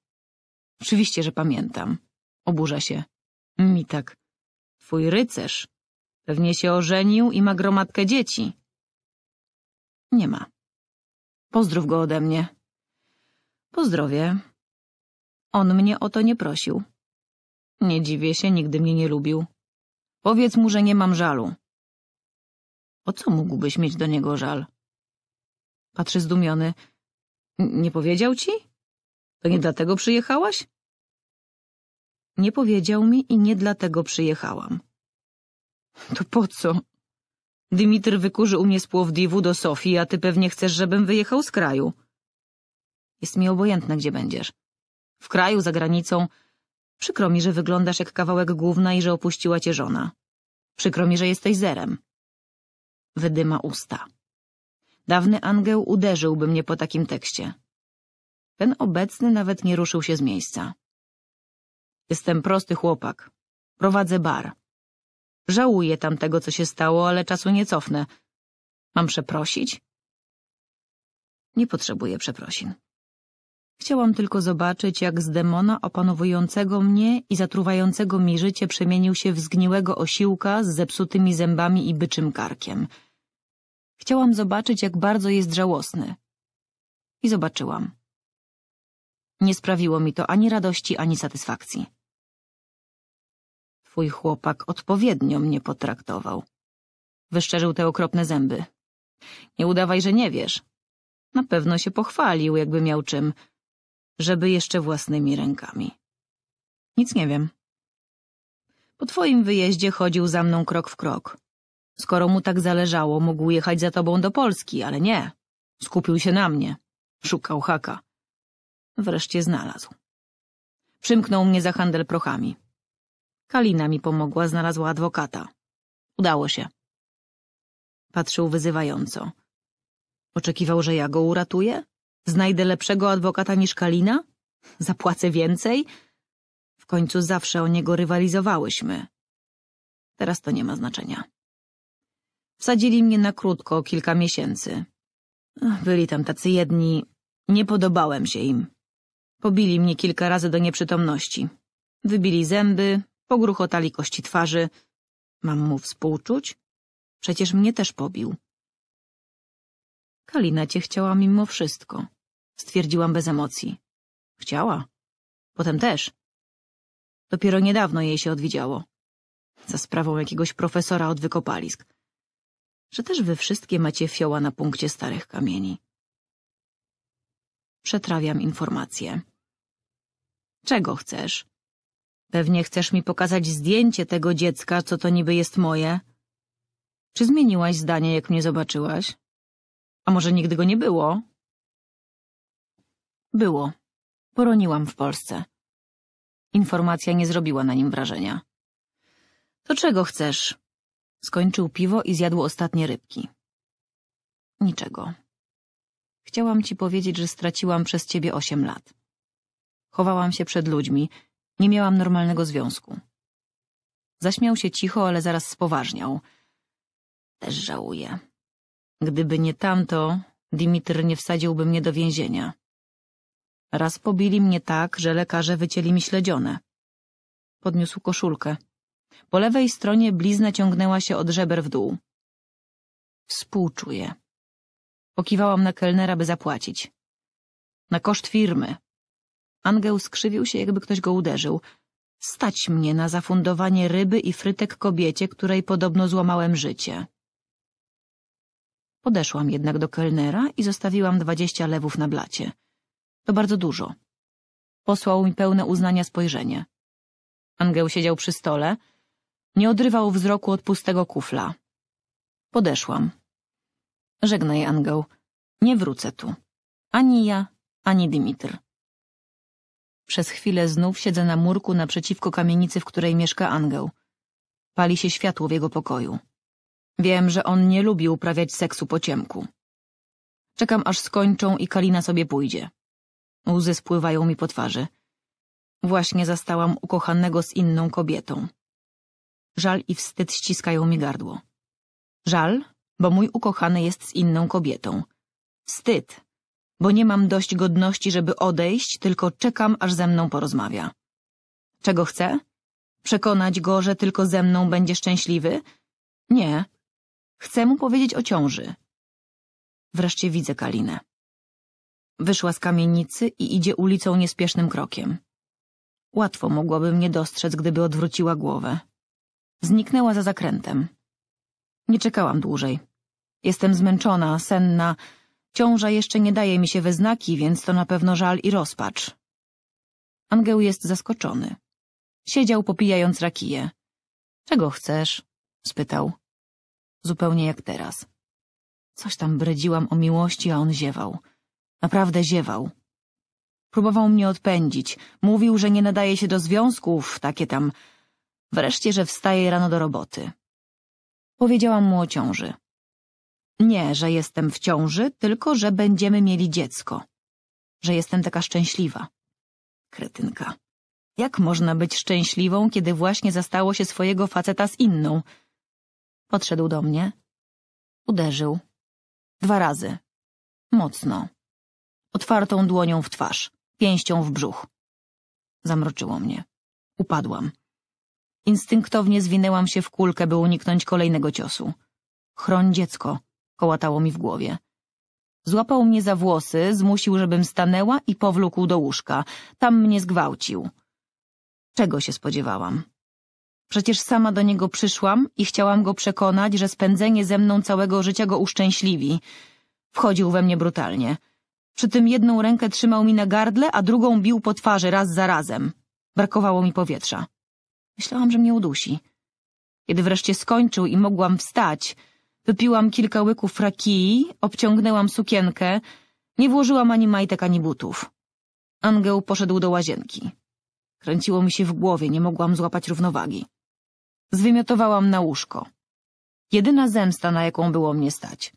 Oczywiście, że pamiętam. Oburza się. Mi tak. Twój rycerz. Pewnie się ożenił i ma gromadkę dzieci. Nie ma. Pozdrów go ode mnie. Pozdrowie. On mnie o to nie prosił. Nie dziwię się, nigdy mnie nie lubił. Powiedz mu, że nie mam żalu. O co mógłbyś mieć do niego żal? Patrzy zdumiony. Nie powiedział ci? To nie dlatego przyjechałaś? Nie powiedział mi i nie dlatego przyjechałam. To po co? Dymitr wykurzy u mnie z Płowdiwu do Sofii, a ty pewnie chcesz, żebym wyjechał z kraju. Jest mi obojętne, gdzie będziesz w kraju, za granicą. Przykro mi, że wyglądasz jak kawałek główna i że opuściła cię żona. Przykro mi, że jesteś zerem. Wydyma usta. Dawny angeł uderzyłby mnie po takim tekście. Ten obecny nawet nie ruszył się z miejsca. Jestem prosty chłopak. Prowadzę bar. Żałuję tamtego, co się stało, ale czasu nie cofnę. Mam przeprosić? Nie potrzebuję przeprosin. Chciałam tylko zobaczyć, jak z demona opanowującego mnie i zatruwającego mi życie przemienił się w zgniłego osiłka z zepsutymi zębami i byczym karkiem. Chciałam zobaczyć, jak bardzo jest żałosny. I zobaczyłam. Nie sprawiło mi to ani radości, ani satysfakcji. Twój chłopak odpowiednio mnie potraktował. Wyszczerzył te okropne zęby. Nie udawaj, że nie wiesz. Na pewno się pochwalił, jakby miał czym żeby jeszcze własnymi rękami. Nic nie wiem. Po twoim wyjeździe chodził za mną krok w krok. Skoro mu tak zależało, mógł jechać za tobą do Polski, ale nie. Skupił się na mnie. Szukał haka. Wreszcie znalazł. Przymknął mnie za handel prochami. Kalina mi pomogła, znalazła adwokata. Udało się. Patrzył wyzywająco. Oczekiwał, że ja go uratuję? Znajdę lepszego adwokata niż Kalina? Zapłacę więcej? W końcu zawsze o niego rywalizowałyśmy. Teraz to nie ma znaczenia. Wsadzili mnie na krótko, kilka miesięcy. Byli tam tacy jedni. Nie podobałem się im. Pobili mnie kilka razy do nieprzytomności. Wybili zęby, pogruchotali kości twarzy. Mam mu współczuć? Przecież mnie też pobił. Kalina cię chciała mimo wszystko stwierdziłam bez emocji. Chciała. Potem też. Dopiero niedawno jej się odwiedziało. Za sprawą jakiegoś profesora od wykopalisk. Że też wy wszystkie macie fioła na punkcie starych kamieni. Przetrawiam informacje. Czego chcesz? Pewnie chcesz mi pokazać zdjęcie tego dziecka, co to niby jest moje. Czy zmieniłaś zdanie, jak mnie zobaczyłaś? A może nigdy go nie było? Było. Poroniłam w Polsce. Informacja nie zrobiła na nim wrażenia. To czego chcesz? Skończył piwo i zjadł ostatnie rybki. Niczego. Chciałam ci powiedzieć, że straciłam przez ciebie osiem lat. Chowałam się przed ludźmi, nie miałam normalnego związku. Zaśmiał się cicho, ale zaraz spoważniał. Też żałuję. Gdyby nie tamto, Dimitr nie wsadziłby mnie do więzienia. Raz pobili mnie tak, że lekarze wycięli mi śledzione. Podniósł koszulkę. Po lewej stronie blizna ciągnęła się od żeber w dół. Współczuję. Pokiwałam na kelnera, by zapłacić. Na koszt firmy. Angeł skrzywił się, jakby ktoś go uderzył. Stać mnie na zafundowanie ryby i frytek kobiecie, której podobno złamałem życie. Podeszłam jednak do kelnera i zostawiłam dwadzieścia lewów na blacie. To bardzo dużo. Posłał mi pełne uznania spojrzenie. Angeł siedział przy stole, nie odrywał wzroku od pustego kufla. Podeszłam. Żegnaj, Angeł. Nie wrócę tu. Ani ja, ani Dimitr. Przez chwilę znów siedzę na murku naprzeciwko kamienicy, w której mieszka Angeł. Pali się światło w jego pokoju. Wiem, że on nie lubi uprawiać seksu po ciemku. Czekam, aż skończą i Kalina sobie pójdzie. Łzy spływają mi po twarzy. Właśnie zastałam ukochanego z inną kobietą. Żal i wstyd ściskają mi gardło. Żal, bo mój ukochany jest z inną kobietą. Wstyd, bo nie mam dość godności, żeby odejść, tylko czekam, aż ze mną porozmawia. Czego chcę? Przekonać go, że tylko ze mną będzie szczęśliwy? Nie. Chcę mu powiedzieć o ciąży. Wreszcie widzę Kalinę. Wyszła z kamienicy i idzie ulicą niespiesznym krokiem. Łatwo mogłaby mnie dostrzec, gdyby odwróciła głowę. Zniknęła za zakrętem. Nie czekałam dłużej. Jestem zmęczona, senna. Ciąża jeszcze nie daje mi się we znaki, więc to na pewno żal i rozpacz. Angeł jest zaskoczony. Siedział popijając rakiję. Czego chcesz? spytał. Zupełnie jak teraz. Coś tam bredziłam o miłości, a on ziewał. Naprawdę ziewał. Próbował mnie odpędzić. Mówił, że nie nadaje się do związków, takie tam. Wreszcie, że wstaje rano do roboty. Powiedziałam mu o ciąży. Nie, że jestem w ciąży, tylko że będziemy mieli dziecko. Że jestem taka szczęśliwa. Kretynka. Jak można być szczęśliwą, kiedy właśnie zastało się swojego faceta z inną? Podszedł do mnie. Uderzył. Dwa razy. Mocno otwartą dłonią w twarz, pięścią w brzuch. Zamroczyło mnie. Upadłam. Instynktownie zwinęłam się w kulkę, by uniknąć kolejnego ciosu. Chroń dziecko, kołatało mi w głowie. Złapał mnie za włosy, zmusił, żebym stanęła i powlókł do łóżka. Tam mnie zgwałcił. Czego się spodziewałam? Przecież sama do niego przyszłam i chciałam go przekonać, że spędzenie ze mną całego życia go uszczęśliwi. Wchodził we mnie brutalnie. Przy tym jedną rękę trzymał mi na gardle, a drugą bił po twarzy raz za razem. Brakowało mi powietrza. Myślałam, że mnie udusi. Kiedy wreszcie skończył i mogłam wstać, wypiłam kilka łyków frakii, obciągnęłam sukienkę, nie włożyłam ani majtek, ani butów. Angeł poszedł do łazienki. Kręciło mi się w głowie, nie mogłam złapać równowagi. Zwymiotowałam na łóżko. Jedyna zemsta, na jaką było mnie stać.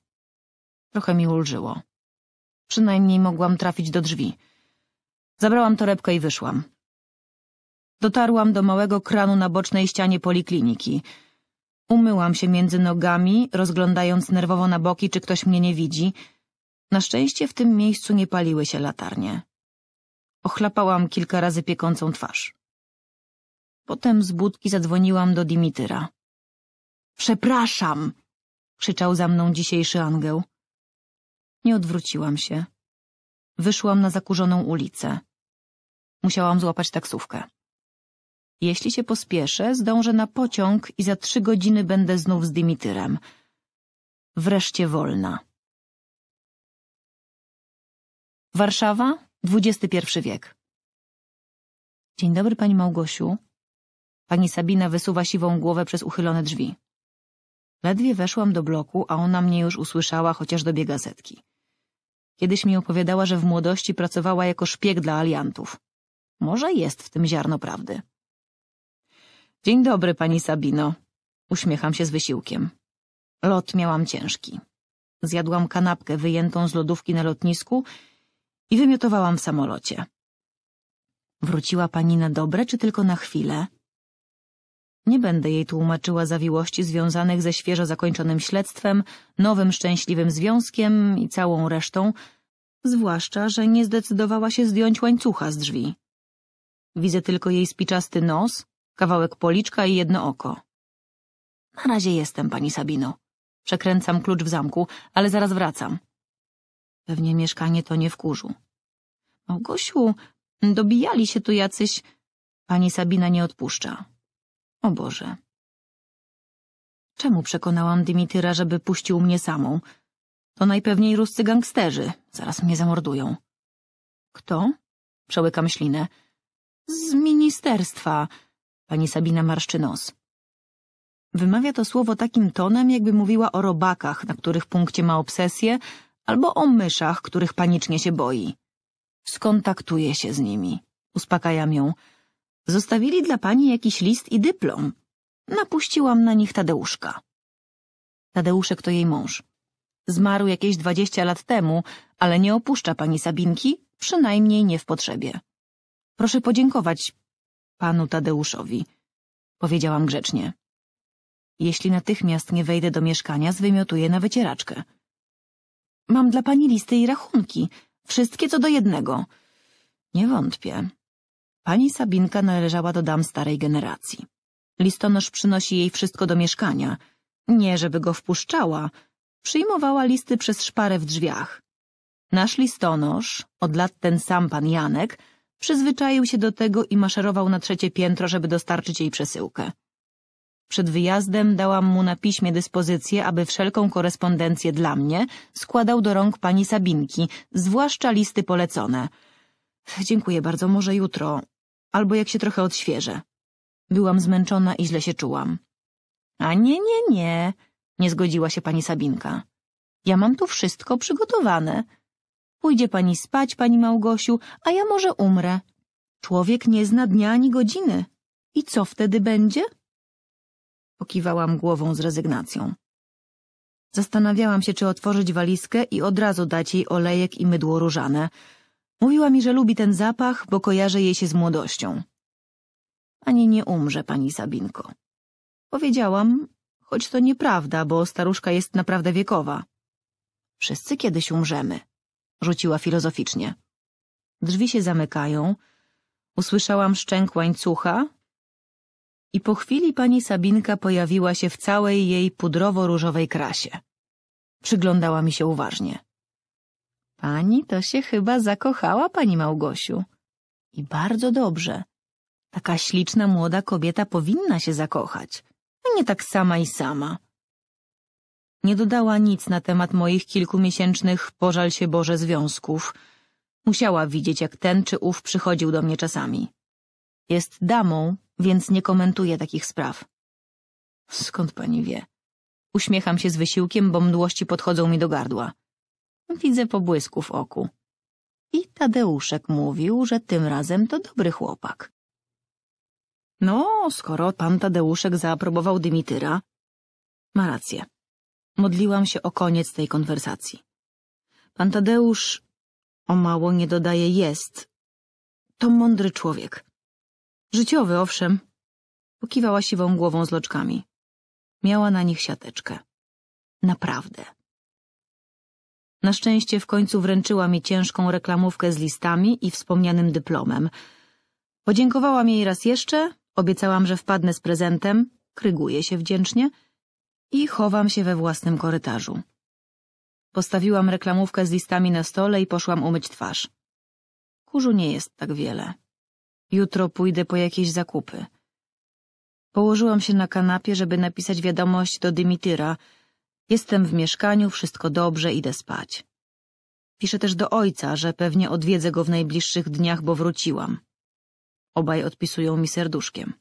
Trochę mi ulżyło. Przynajmniej mogłam trafić do drzwi. Zabrałam torebkę i wyszłam. Dotarłam do małego kranu na bocznej ścianie polikliniki. Umyłam się między nogami, rozglądając nerwowo na boki, czy ktoś mnie nie widzi. Na szczęście w tym miejscu nie paliły się latarnie. Ochlapałam kilka razy piekącą twarz. Potem z budki zadzwoniłam do Dimityra. Przepraszam! krzyczał za mną dzisiejszy angeł. Nie odwróciłam się. Wyszłam na zakurzoną ulicę. Musiałam złapać taksówkę. Jeśli się pospieszę, zdążę na pociąg i za trzy godziny będę znów z Dimityrem. Wreszcie wolna. Warszawa, XXI wiek. Dzień dobry, pani Małgosiu. Pani Sabina wysuwa siwą głowę przez uchylone drzwi. Ledwie weszłam do bloku, a ona mnie już usłyszała, chociaż dobiega setki. Kiedyś mi opowiadała, że w młodości pracowała jako szpieg dla aliantów. Może jest w tym ziarno prawdy. Dzień dobry, pani Sabino. Uśmiecham się z wysiłkiem. Lot miałam ciężki. Zjadłam kanapkę wyjętą z lodówki na lotnisku i wymiotowałam w samolocie. Wróciła pani na dobre, czy tylko na chwilę? Nie będę jej tłumaczyła zawiłości związanych ze świeżo zakończonym śledztwem, nowym szczęśliwym związkiem i całą resztą, zwłaszcza, że nie zdecydowała się zdjąć łańcucha z drzwi. Widzę tylko jej spiczasty nos, kawałek policzka i jedno oko. Na razie jestem, pani Sabino. Przekręcam klucz w zamku, ale zaraz wracam. Pewnie mieszkanie to nie w kurzu. Małgosiu, dobijali się tu jacyś... Pani Sabina nie odpuszcza. O Boże. Czemu przekonałam Dymityra, żeby puścił mnie samą? To najpewniej ruscy gangsterzy. Zaraz mnie zamordują. Kto? Przełykam ślinę. Z ministerstwa. Pani Sabina marszczy nos. Wymawia to słowo takim tonem, jakby mówiła o robakach, na których punkcie ma obsesję, albo o myszach, których panicznie się boi. Skontaktuję się z nimi. Uspokajam ją. Zostawili dla pani jakiś list i dyplom. Napuściłam na nich Tadeuszka. Tadeuszek to jej mąż. Zmarł jakieś dwadzieścia lat temu, ale nie opuszcza pani Sabinki, przynajmniej nie w potrzebie. Proszę podziękować panu Tadeuszowi, powiedziałam grzecznie. Jeśli natychmiast nie wejdę do mieszkania, zwymiotuję na wycieraczkę. Mam dla pani listy i rachunki, wszystkie co do jednego. Nie wątpię. Pani Sabinka należała do dam starej generacji. Listonosz przynosi jej wszystko do mieszkania. Nie, żeby go wpuszczała. Przyjmowała listy przez szparę w drzwiach. Nasz listonosz, od lat ten sam pan Janek, przyzwyczaił się do tego i maszerował na trzecie piętro, żeby dostarczyć jej przesyłkę. Przed wyjazdem dałam mu na piśmie dyspozycję, aby wszelką korespondencję dla mnie składał do rąk pani Sabinki, zwłaszcza listy polecone. Dziękuję bardzo, może jutro albo jak się trochę odświeżę. Byłam zmęczona i źle się czułam. A nie, nie, nie, nie zgodziła się pani Sabinka. Ja mam tu wszystko przygotowane. Pójdzie pani spać, pani Małgosiu, a ja może umrę. Człowiek nie zna dnia ani godziny. I co wtedy będzie? Pokiwałam głową z rezygnacją. Zastanawiałam się, czy otworzyć walizkę i od razu dać jej olejek i mydło różane – Mówiła mi, że lubi ten zapach, bo kojarzy jej się z młodością. Ani nie umrze, pani Sabinko. Powiedziałam, choć to nieprawda, bo staruszka jest naprawdę wiekowa. Wszyscy kiedyś umrzemy, rzuciła filozoficznie. Drzwi się zamykają, usłyszałam szczęk łańcucha i po chwili pani Sabinka pojawiła się w całej jej pudrowo-różowej krasie. Przyglądała mi się uważnie. Pani to się chyba zakochała, pani Małgosiu. I bardzo dobrze. Taka śliczna młoda kobieta powinna się zakochać, a nie tak sama i sama. Nie dodała nic na temat moich kilkumiesięcznych, pożal się Boże, związków. Musiała widzieć, jak ten czy ów przychodził do mnie czasami. Jest damą, więc nie komentuje takich spraw. Skąd pani wie? Uśmiecham się z wysiłkiem, bo mdłości podchodzą mi do gardła. Widzę pobłysku w oku. I Tadeuszek mówił, że tym razem to dobry chłopak. No, skoro pan Tadeuszek zaaprobował Dymityra... Ma rację. Modliłam się o koniec tej konwersacji. Pan Tadeusz, o mało nie dodaje jest, to mądry człowiek. Życiowy, owszem. Pokiwała siwą głową z loczkami. Miała na nich siateczkę. Naprawdę. Na szczęście w końcu wręczyła mi ciężką reklamówkę z listami i wspomnianym dyplomem. Podziękowałam jej raz jeszcze, obiecałam, że wpadnę z prezentem, kryguję się wdzięcznie i chowam się we własnym korytarzu. Postawiłam reklamówkę z listami na stole i poszłam umyć twarz. Kurzu nie jest tak wiele. Jutro pójdę po jakieś zakupy. Położyłam się na kanapie, żeby napisać wiadomość do Dymityra, Jestem w mieszkaniu, wszystko dobrze, idę spać. Piszę też do ojca, że pewnie odwiedzę go w najbliższych dniach, bo wróciłam. Obaj odpisują mi serduszkiem.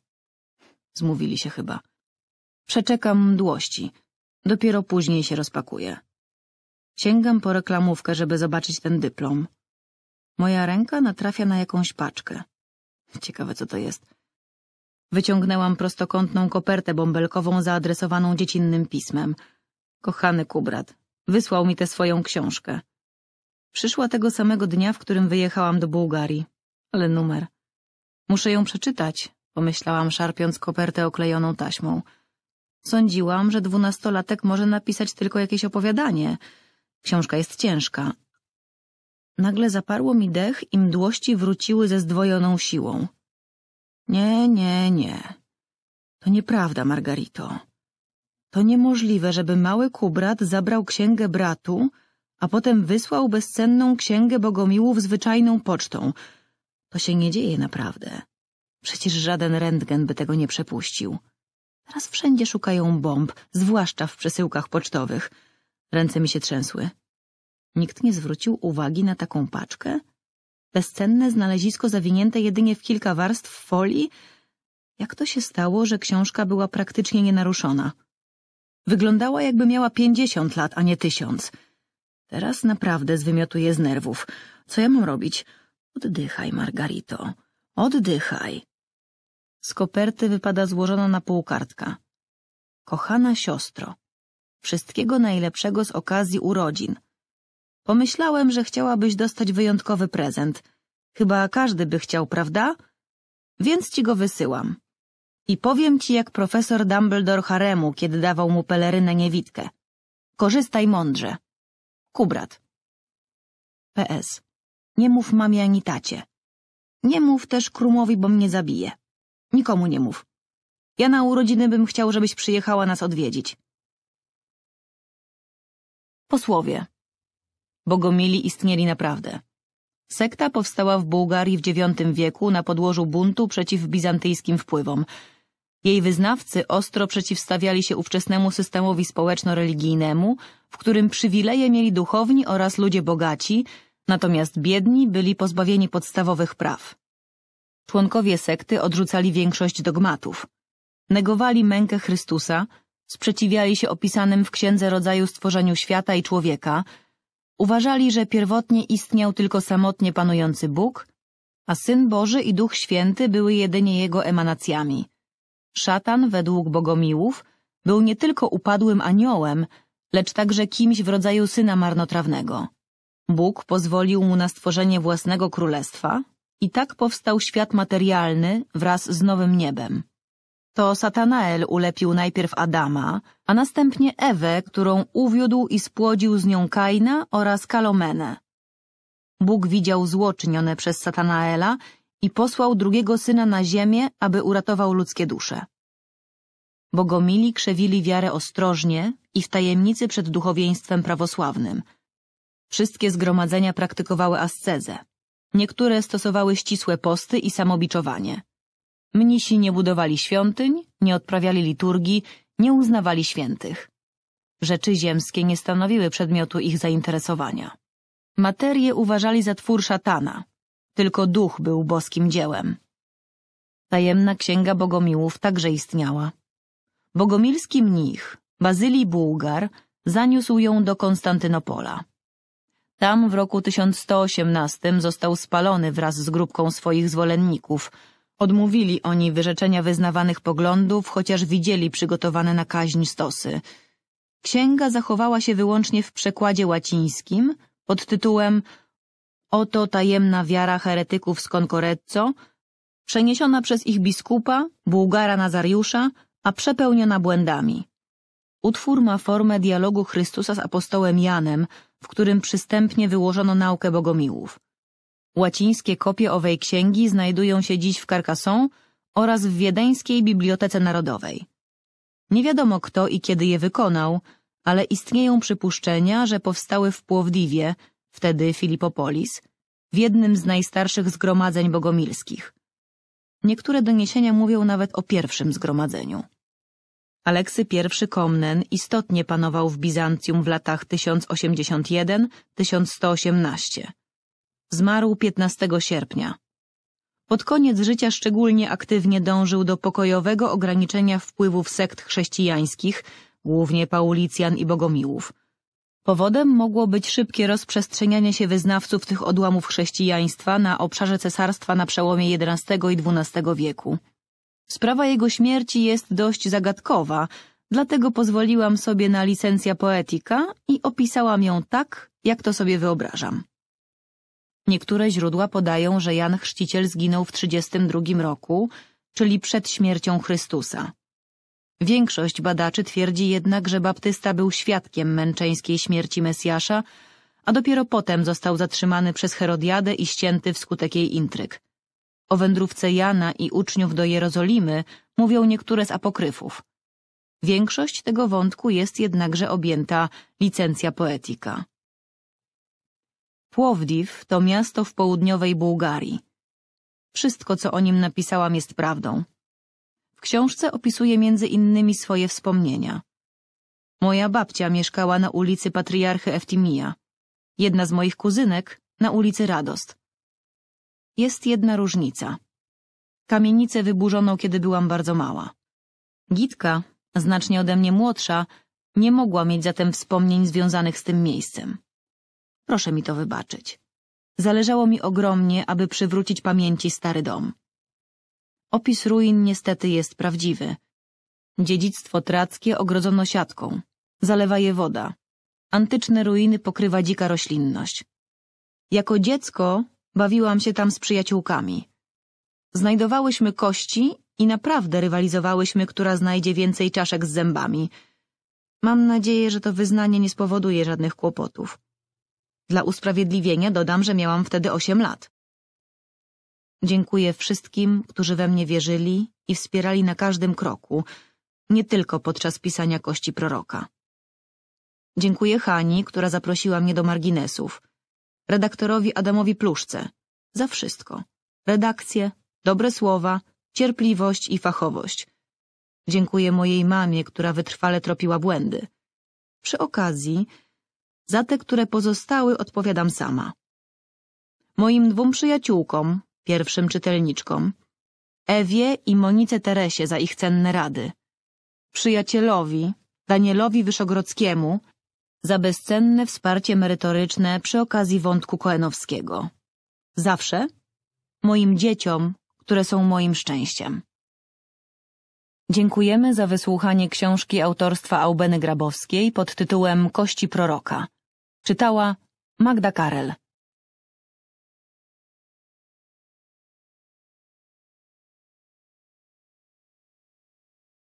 Zmówili się chyba. Przeczekam mdłości. Dopiero później się rozpakuję. Sięgam po reklamówkę, żeby zobaczyć ten dyplom. Moja ręka natrafia na jakąś paczkę. Ciekawe, co to jest. Wyciągnęłam prostokątną kopertę bąbelkową zaadresowaną dziecinnym pismem – Kochany Kubrat, wysłał mi tę swoją książkę. Przyszła tego samego dnia, w którym wyjechałam do Bułgarii. Ale numer. Muszę ją przeczytać, pomyślałam, szarpiąc kopertę oklejoną taśmą. Sądziłam, że dwunastolatek może napisać tylko jakieś opowiadanie. Książka jest ciężka. Nagle zaparło mi dech i mdłości wróciły ze zdwojoną siłą. Nie, nie, nie. To nieprawda, Margarito. To niemożliwe, żeby mały kubrat zabrał księgę bratu, a potem wysłał bezcenną księgę Bogomiłów zwyczajną pocztą. To się nie dzieje naprawdę. Przecież żaden rentgen by tego nie przepuścił. Teraz wszędzie szukają bomb, zwłaszcza w przesyłkach pocztowych. Ręce mi się trzęsły. Nikt nie zwrócił uwagi na taką paczkę? Bezcenne znalezisko zawinięte jedynie w kilka warstw folii? Jak to się stało, że książka była praktycznie nienaruszona? Wyglądała, jakby miała pięćdziesiąt lat, a nie tysiąc. Teraz naprawdę zwymiotuje z nerwów. Co ja mam robić? Oddychaj, Margarito. Oddychaj. Z koperty wypada złożona na pół kartka. Kochana siostro, wszystkiego najlepszego z okazji urodzin. Pomyślałem, że chciałabyś dostać wyjątkowy prezent. Chyba każdy by chciał, prawda? Więc ci go wysyłam. I powiem ci jak profesor Dumbledore Haremu, kiedy dawał mu pelerynę niewidkę. Korzystaj mądrze. Kubrat. PS. Nie mów mamie ani tacie. Nie mów też Krumowi, bo mnie zabije. Nikomu nie mów. Ja na urodziny bym chciał, żebyś przyjechała nas odwiedzić. Posłowie. Bogomili istnieli naprawdę. Sekta powstała w Bułgarii w IX wieku na podłożu buntu przeciw bizantyjskim wpływom – jej wyznawcy ostro przeciwstawiali się ówczesnemu systemowi społeczno-religijnemu, w którym przywileje mieli duchowni oraz ludzie bogaci, natomiast biedni byli pozbawieni podstawowych praw. Członkowie sekty odrzucali większość dogmatów. Negowali mękę Chrystusa, sprzeciwiali się opisanym w Księdze Rodzaju stworzeniu świata i człowieka, uważali, że pierwotnie istniał tylko samotnie panujący Bóg, a Syn Boży i Duch Święty były jedynie jego emanacjami. Szatan, według bogomiłów, był nie tylko upadłym aniołem, lecz także kimś w rodzaju syna marnotrawnego. Bóg pozwolił mu na stworzenie własnego królestwa i tak powstał świat materialny wraz z nowym niebem. To Satanael ulepił najpierw Adama, a następnie Ewę, którą uwiódł i spłodził z nią Kaina oraz Kalomenę. Bóg widział zło czynione przez Satanaela i posłał drugiego syna na ziemię, aby uratował ludzkie dusze. Bogomili krzewili wiarę ostrożnie i w tajemnicy przed duchowieństwem prawosławnym. Wszystkie zgromadzenia praktykowały ascezę. Niektóre stosowały ścisłe posty i samobiczowanie. Mnisi nie budowali świątyń, nie odprawiali liturgii, nie uznawali świętych. Rzeczy ziemskie nie stanowiły przedmiotu ich zainteresowania. Materie uważali za twór szatana, tylko duch był boskim dziełem. Tajemna księga bogomiłów także istniała. Bogomilski mnich, Bazylii Bułgar, zaniósł ją do Konstantynopola. Tam w roku 1118 został spalony wraz z grupką swoich zwolenników. Odmówili oni wyrzeczenia wyznawanych poglądów, chociaż widzieli przygotowane na kaźń stosy. Księga zachowała się wyłącznie w przekładzie łacińskim pod tytułem Oto tajemna wiara heretyków z Konkorecco, przeniesiona przez ich biskupa, Bułgara Nazariusza, a przepełniona błędami. Utwór ma formę dialogu Chrystusa z apostołem Janem, w którym przystępnie wyłożono naukę bogomiłów. Łacińskie kopie owej księgi znajdują się dziś w Carcassonne oraz w Wiedeńskiej Bibliotece Narodowej. Nie wiadomo kto i kiedy je wykonał, ale istnieją przypuszczenia, że powstały w Płowdiwie – wtedy Filipopolis, w jednym z najstarszych zgromadzeń bogomilskich. Niektóre doniesienia mówią nawet o pierwszym zgromadzeniu. Aleksy I Komnen istotnie panował w Bizancjum w latach 1081-1118. Zmarł 15 sierpnia. Pod koniec życia szczególnie aktywnie dążył do pokojowego ograniczenia wpływów sekt chrześcijańskich, głównie Paulicjan i Bogomiłów – Powodem mogło być szybkie rozprzestrzenianie się wyznawców tych odłamów chrześcijaństwa na obszarze cesarstwa na przełomie XI i XII wieku. Sprawa jego śmierci jest dość zagadkowa, dlatego pozwoliłam sobie na licencja poetyka i opisałam ją tak, jak to sobie wyobrażam. Niektóre źródła podają, że Jan Chrzciciel zginął w 32 roku, czyli przed śmiercią Chrystusa. Większość badaczy twierdzi jednak, że Baptysta był świadkiem męczeńskiej śmierci Mesjasza, a dopiero potem został zatrzymany przez Herodiadę i ścięty wskutek jej intryg. O wędrówce Jana i uczniów do Jerozolimy mówią niektóre z apokryfów. Większość tego wątku jest jednakże objęta licencja poetyka. Płowdiw to miasto w południowej Bułgarii. Wszystko, co o nim napisałam, jest prawdą. W książce opisuje między innymi swoje wspomnienia. Moja babcia mieszkała na ulicy Patriarchy Eftimia, Jedna z moich kuzynek na ulicy Radost. Jest jedna różnica. Kamienicę wyburzono, kiedy byłam bardzo mała. Gitka, znacznie ode mnie młodsza, nie mogła mieć zatem wspomnień związanych z tym miejscem. Proszę mi to wybaczyć. Zależało mi ogromnie, aby przywrócić pamięci stary dom. Opis ruin niestety jest prawdziwy. Dziedzictwo trackie ogrodzono siatką. Zalewa je woda. Antyczne ruiny pokrywa dzika roślinność. Jako dziecko bawiłam się tam z przyjaciółkami. Znajdowałyśmy kości i naprawdę rywalizowałyśmy, która znajdzie więcej czaszek z zębami. Mam nadzieję, że to wyznanie nie spowoduje żadnych kłopotów. Dla usprawiedliwienia dodam, że miałam wtedy osiem lat. Dziękuję wszystkim, którzy we mnie wierzyli i wspierali na każdym kroku, nie tylko podczas pisania kości proroka. Dziękuję Hani, która zaprosiła mnie do marginesów, redaktorowi Adamowi Pluszce, za wszystko. Redakcję, dobre słowa, cierpliwość i fachowość. Dziękuję mojej mamie, która wytrwale tropiła błędy. Przy okazji, za te, które pozostały, odpowiadam sama. Moim dwóm przyjaciółkom, pierwszym czytelniczkom, Ewie i Monice Teresie za ich cenne rady, przyjacielowi Danielowi Wyszogrodzkiemu za bezcenne wsparcie merytoryczne przy okazji wątku koenowskiego. Zawsze moim dzieciom, które są moim szczęściem. Dziękujemy za wysłuchanie książki autorstwa Aubeny Grabowskiej pod tytułem Kości proroka. Czytała Magda Karel.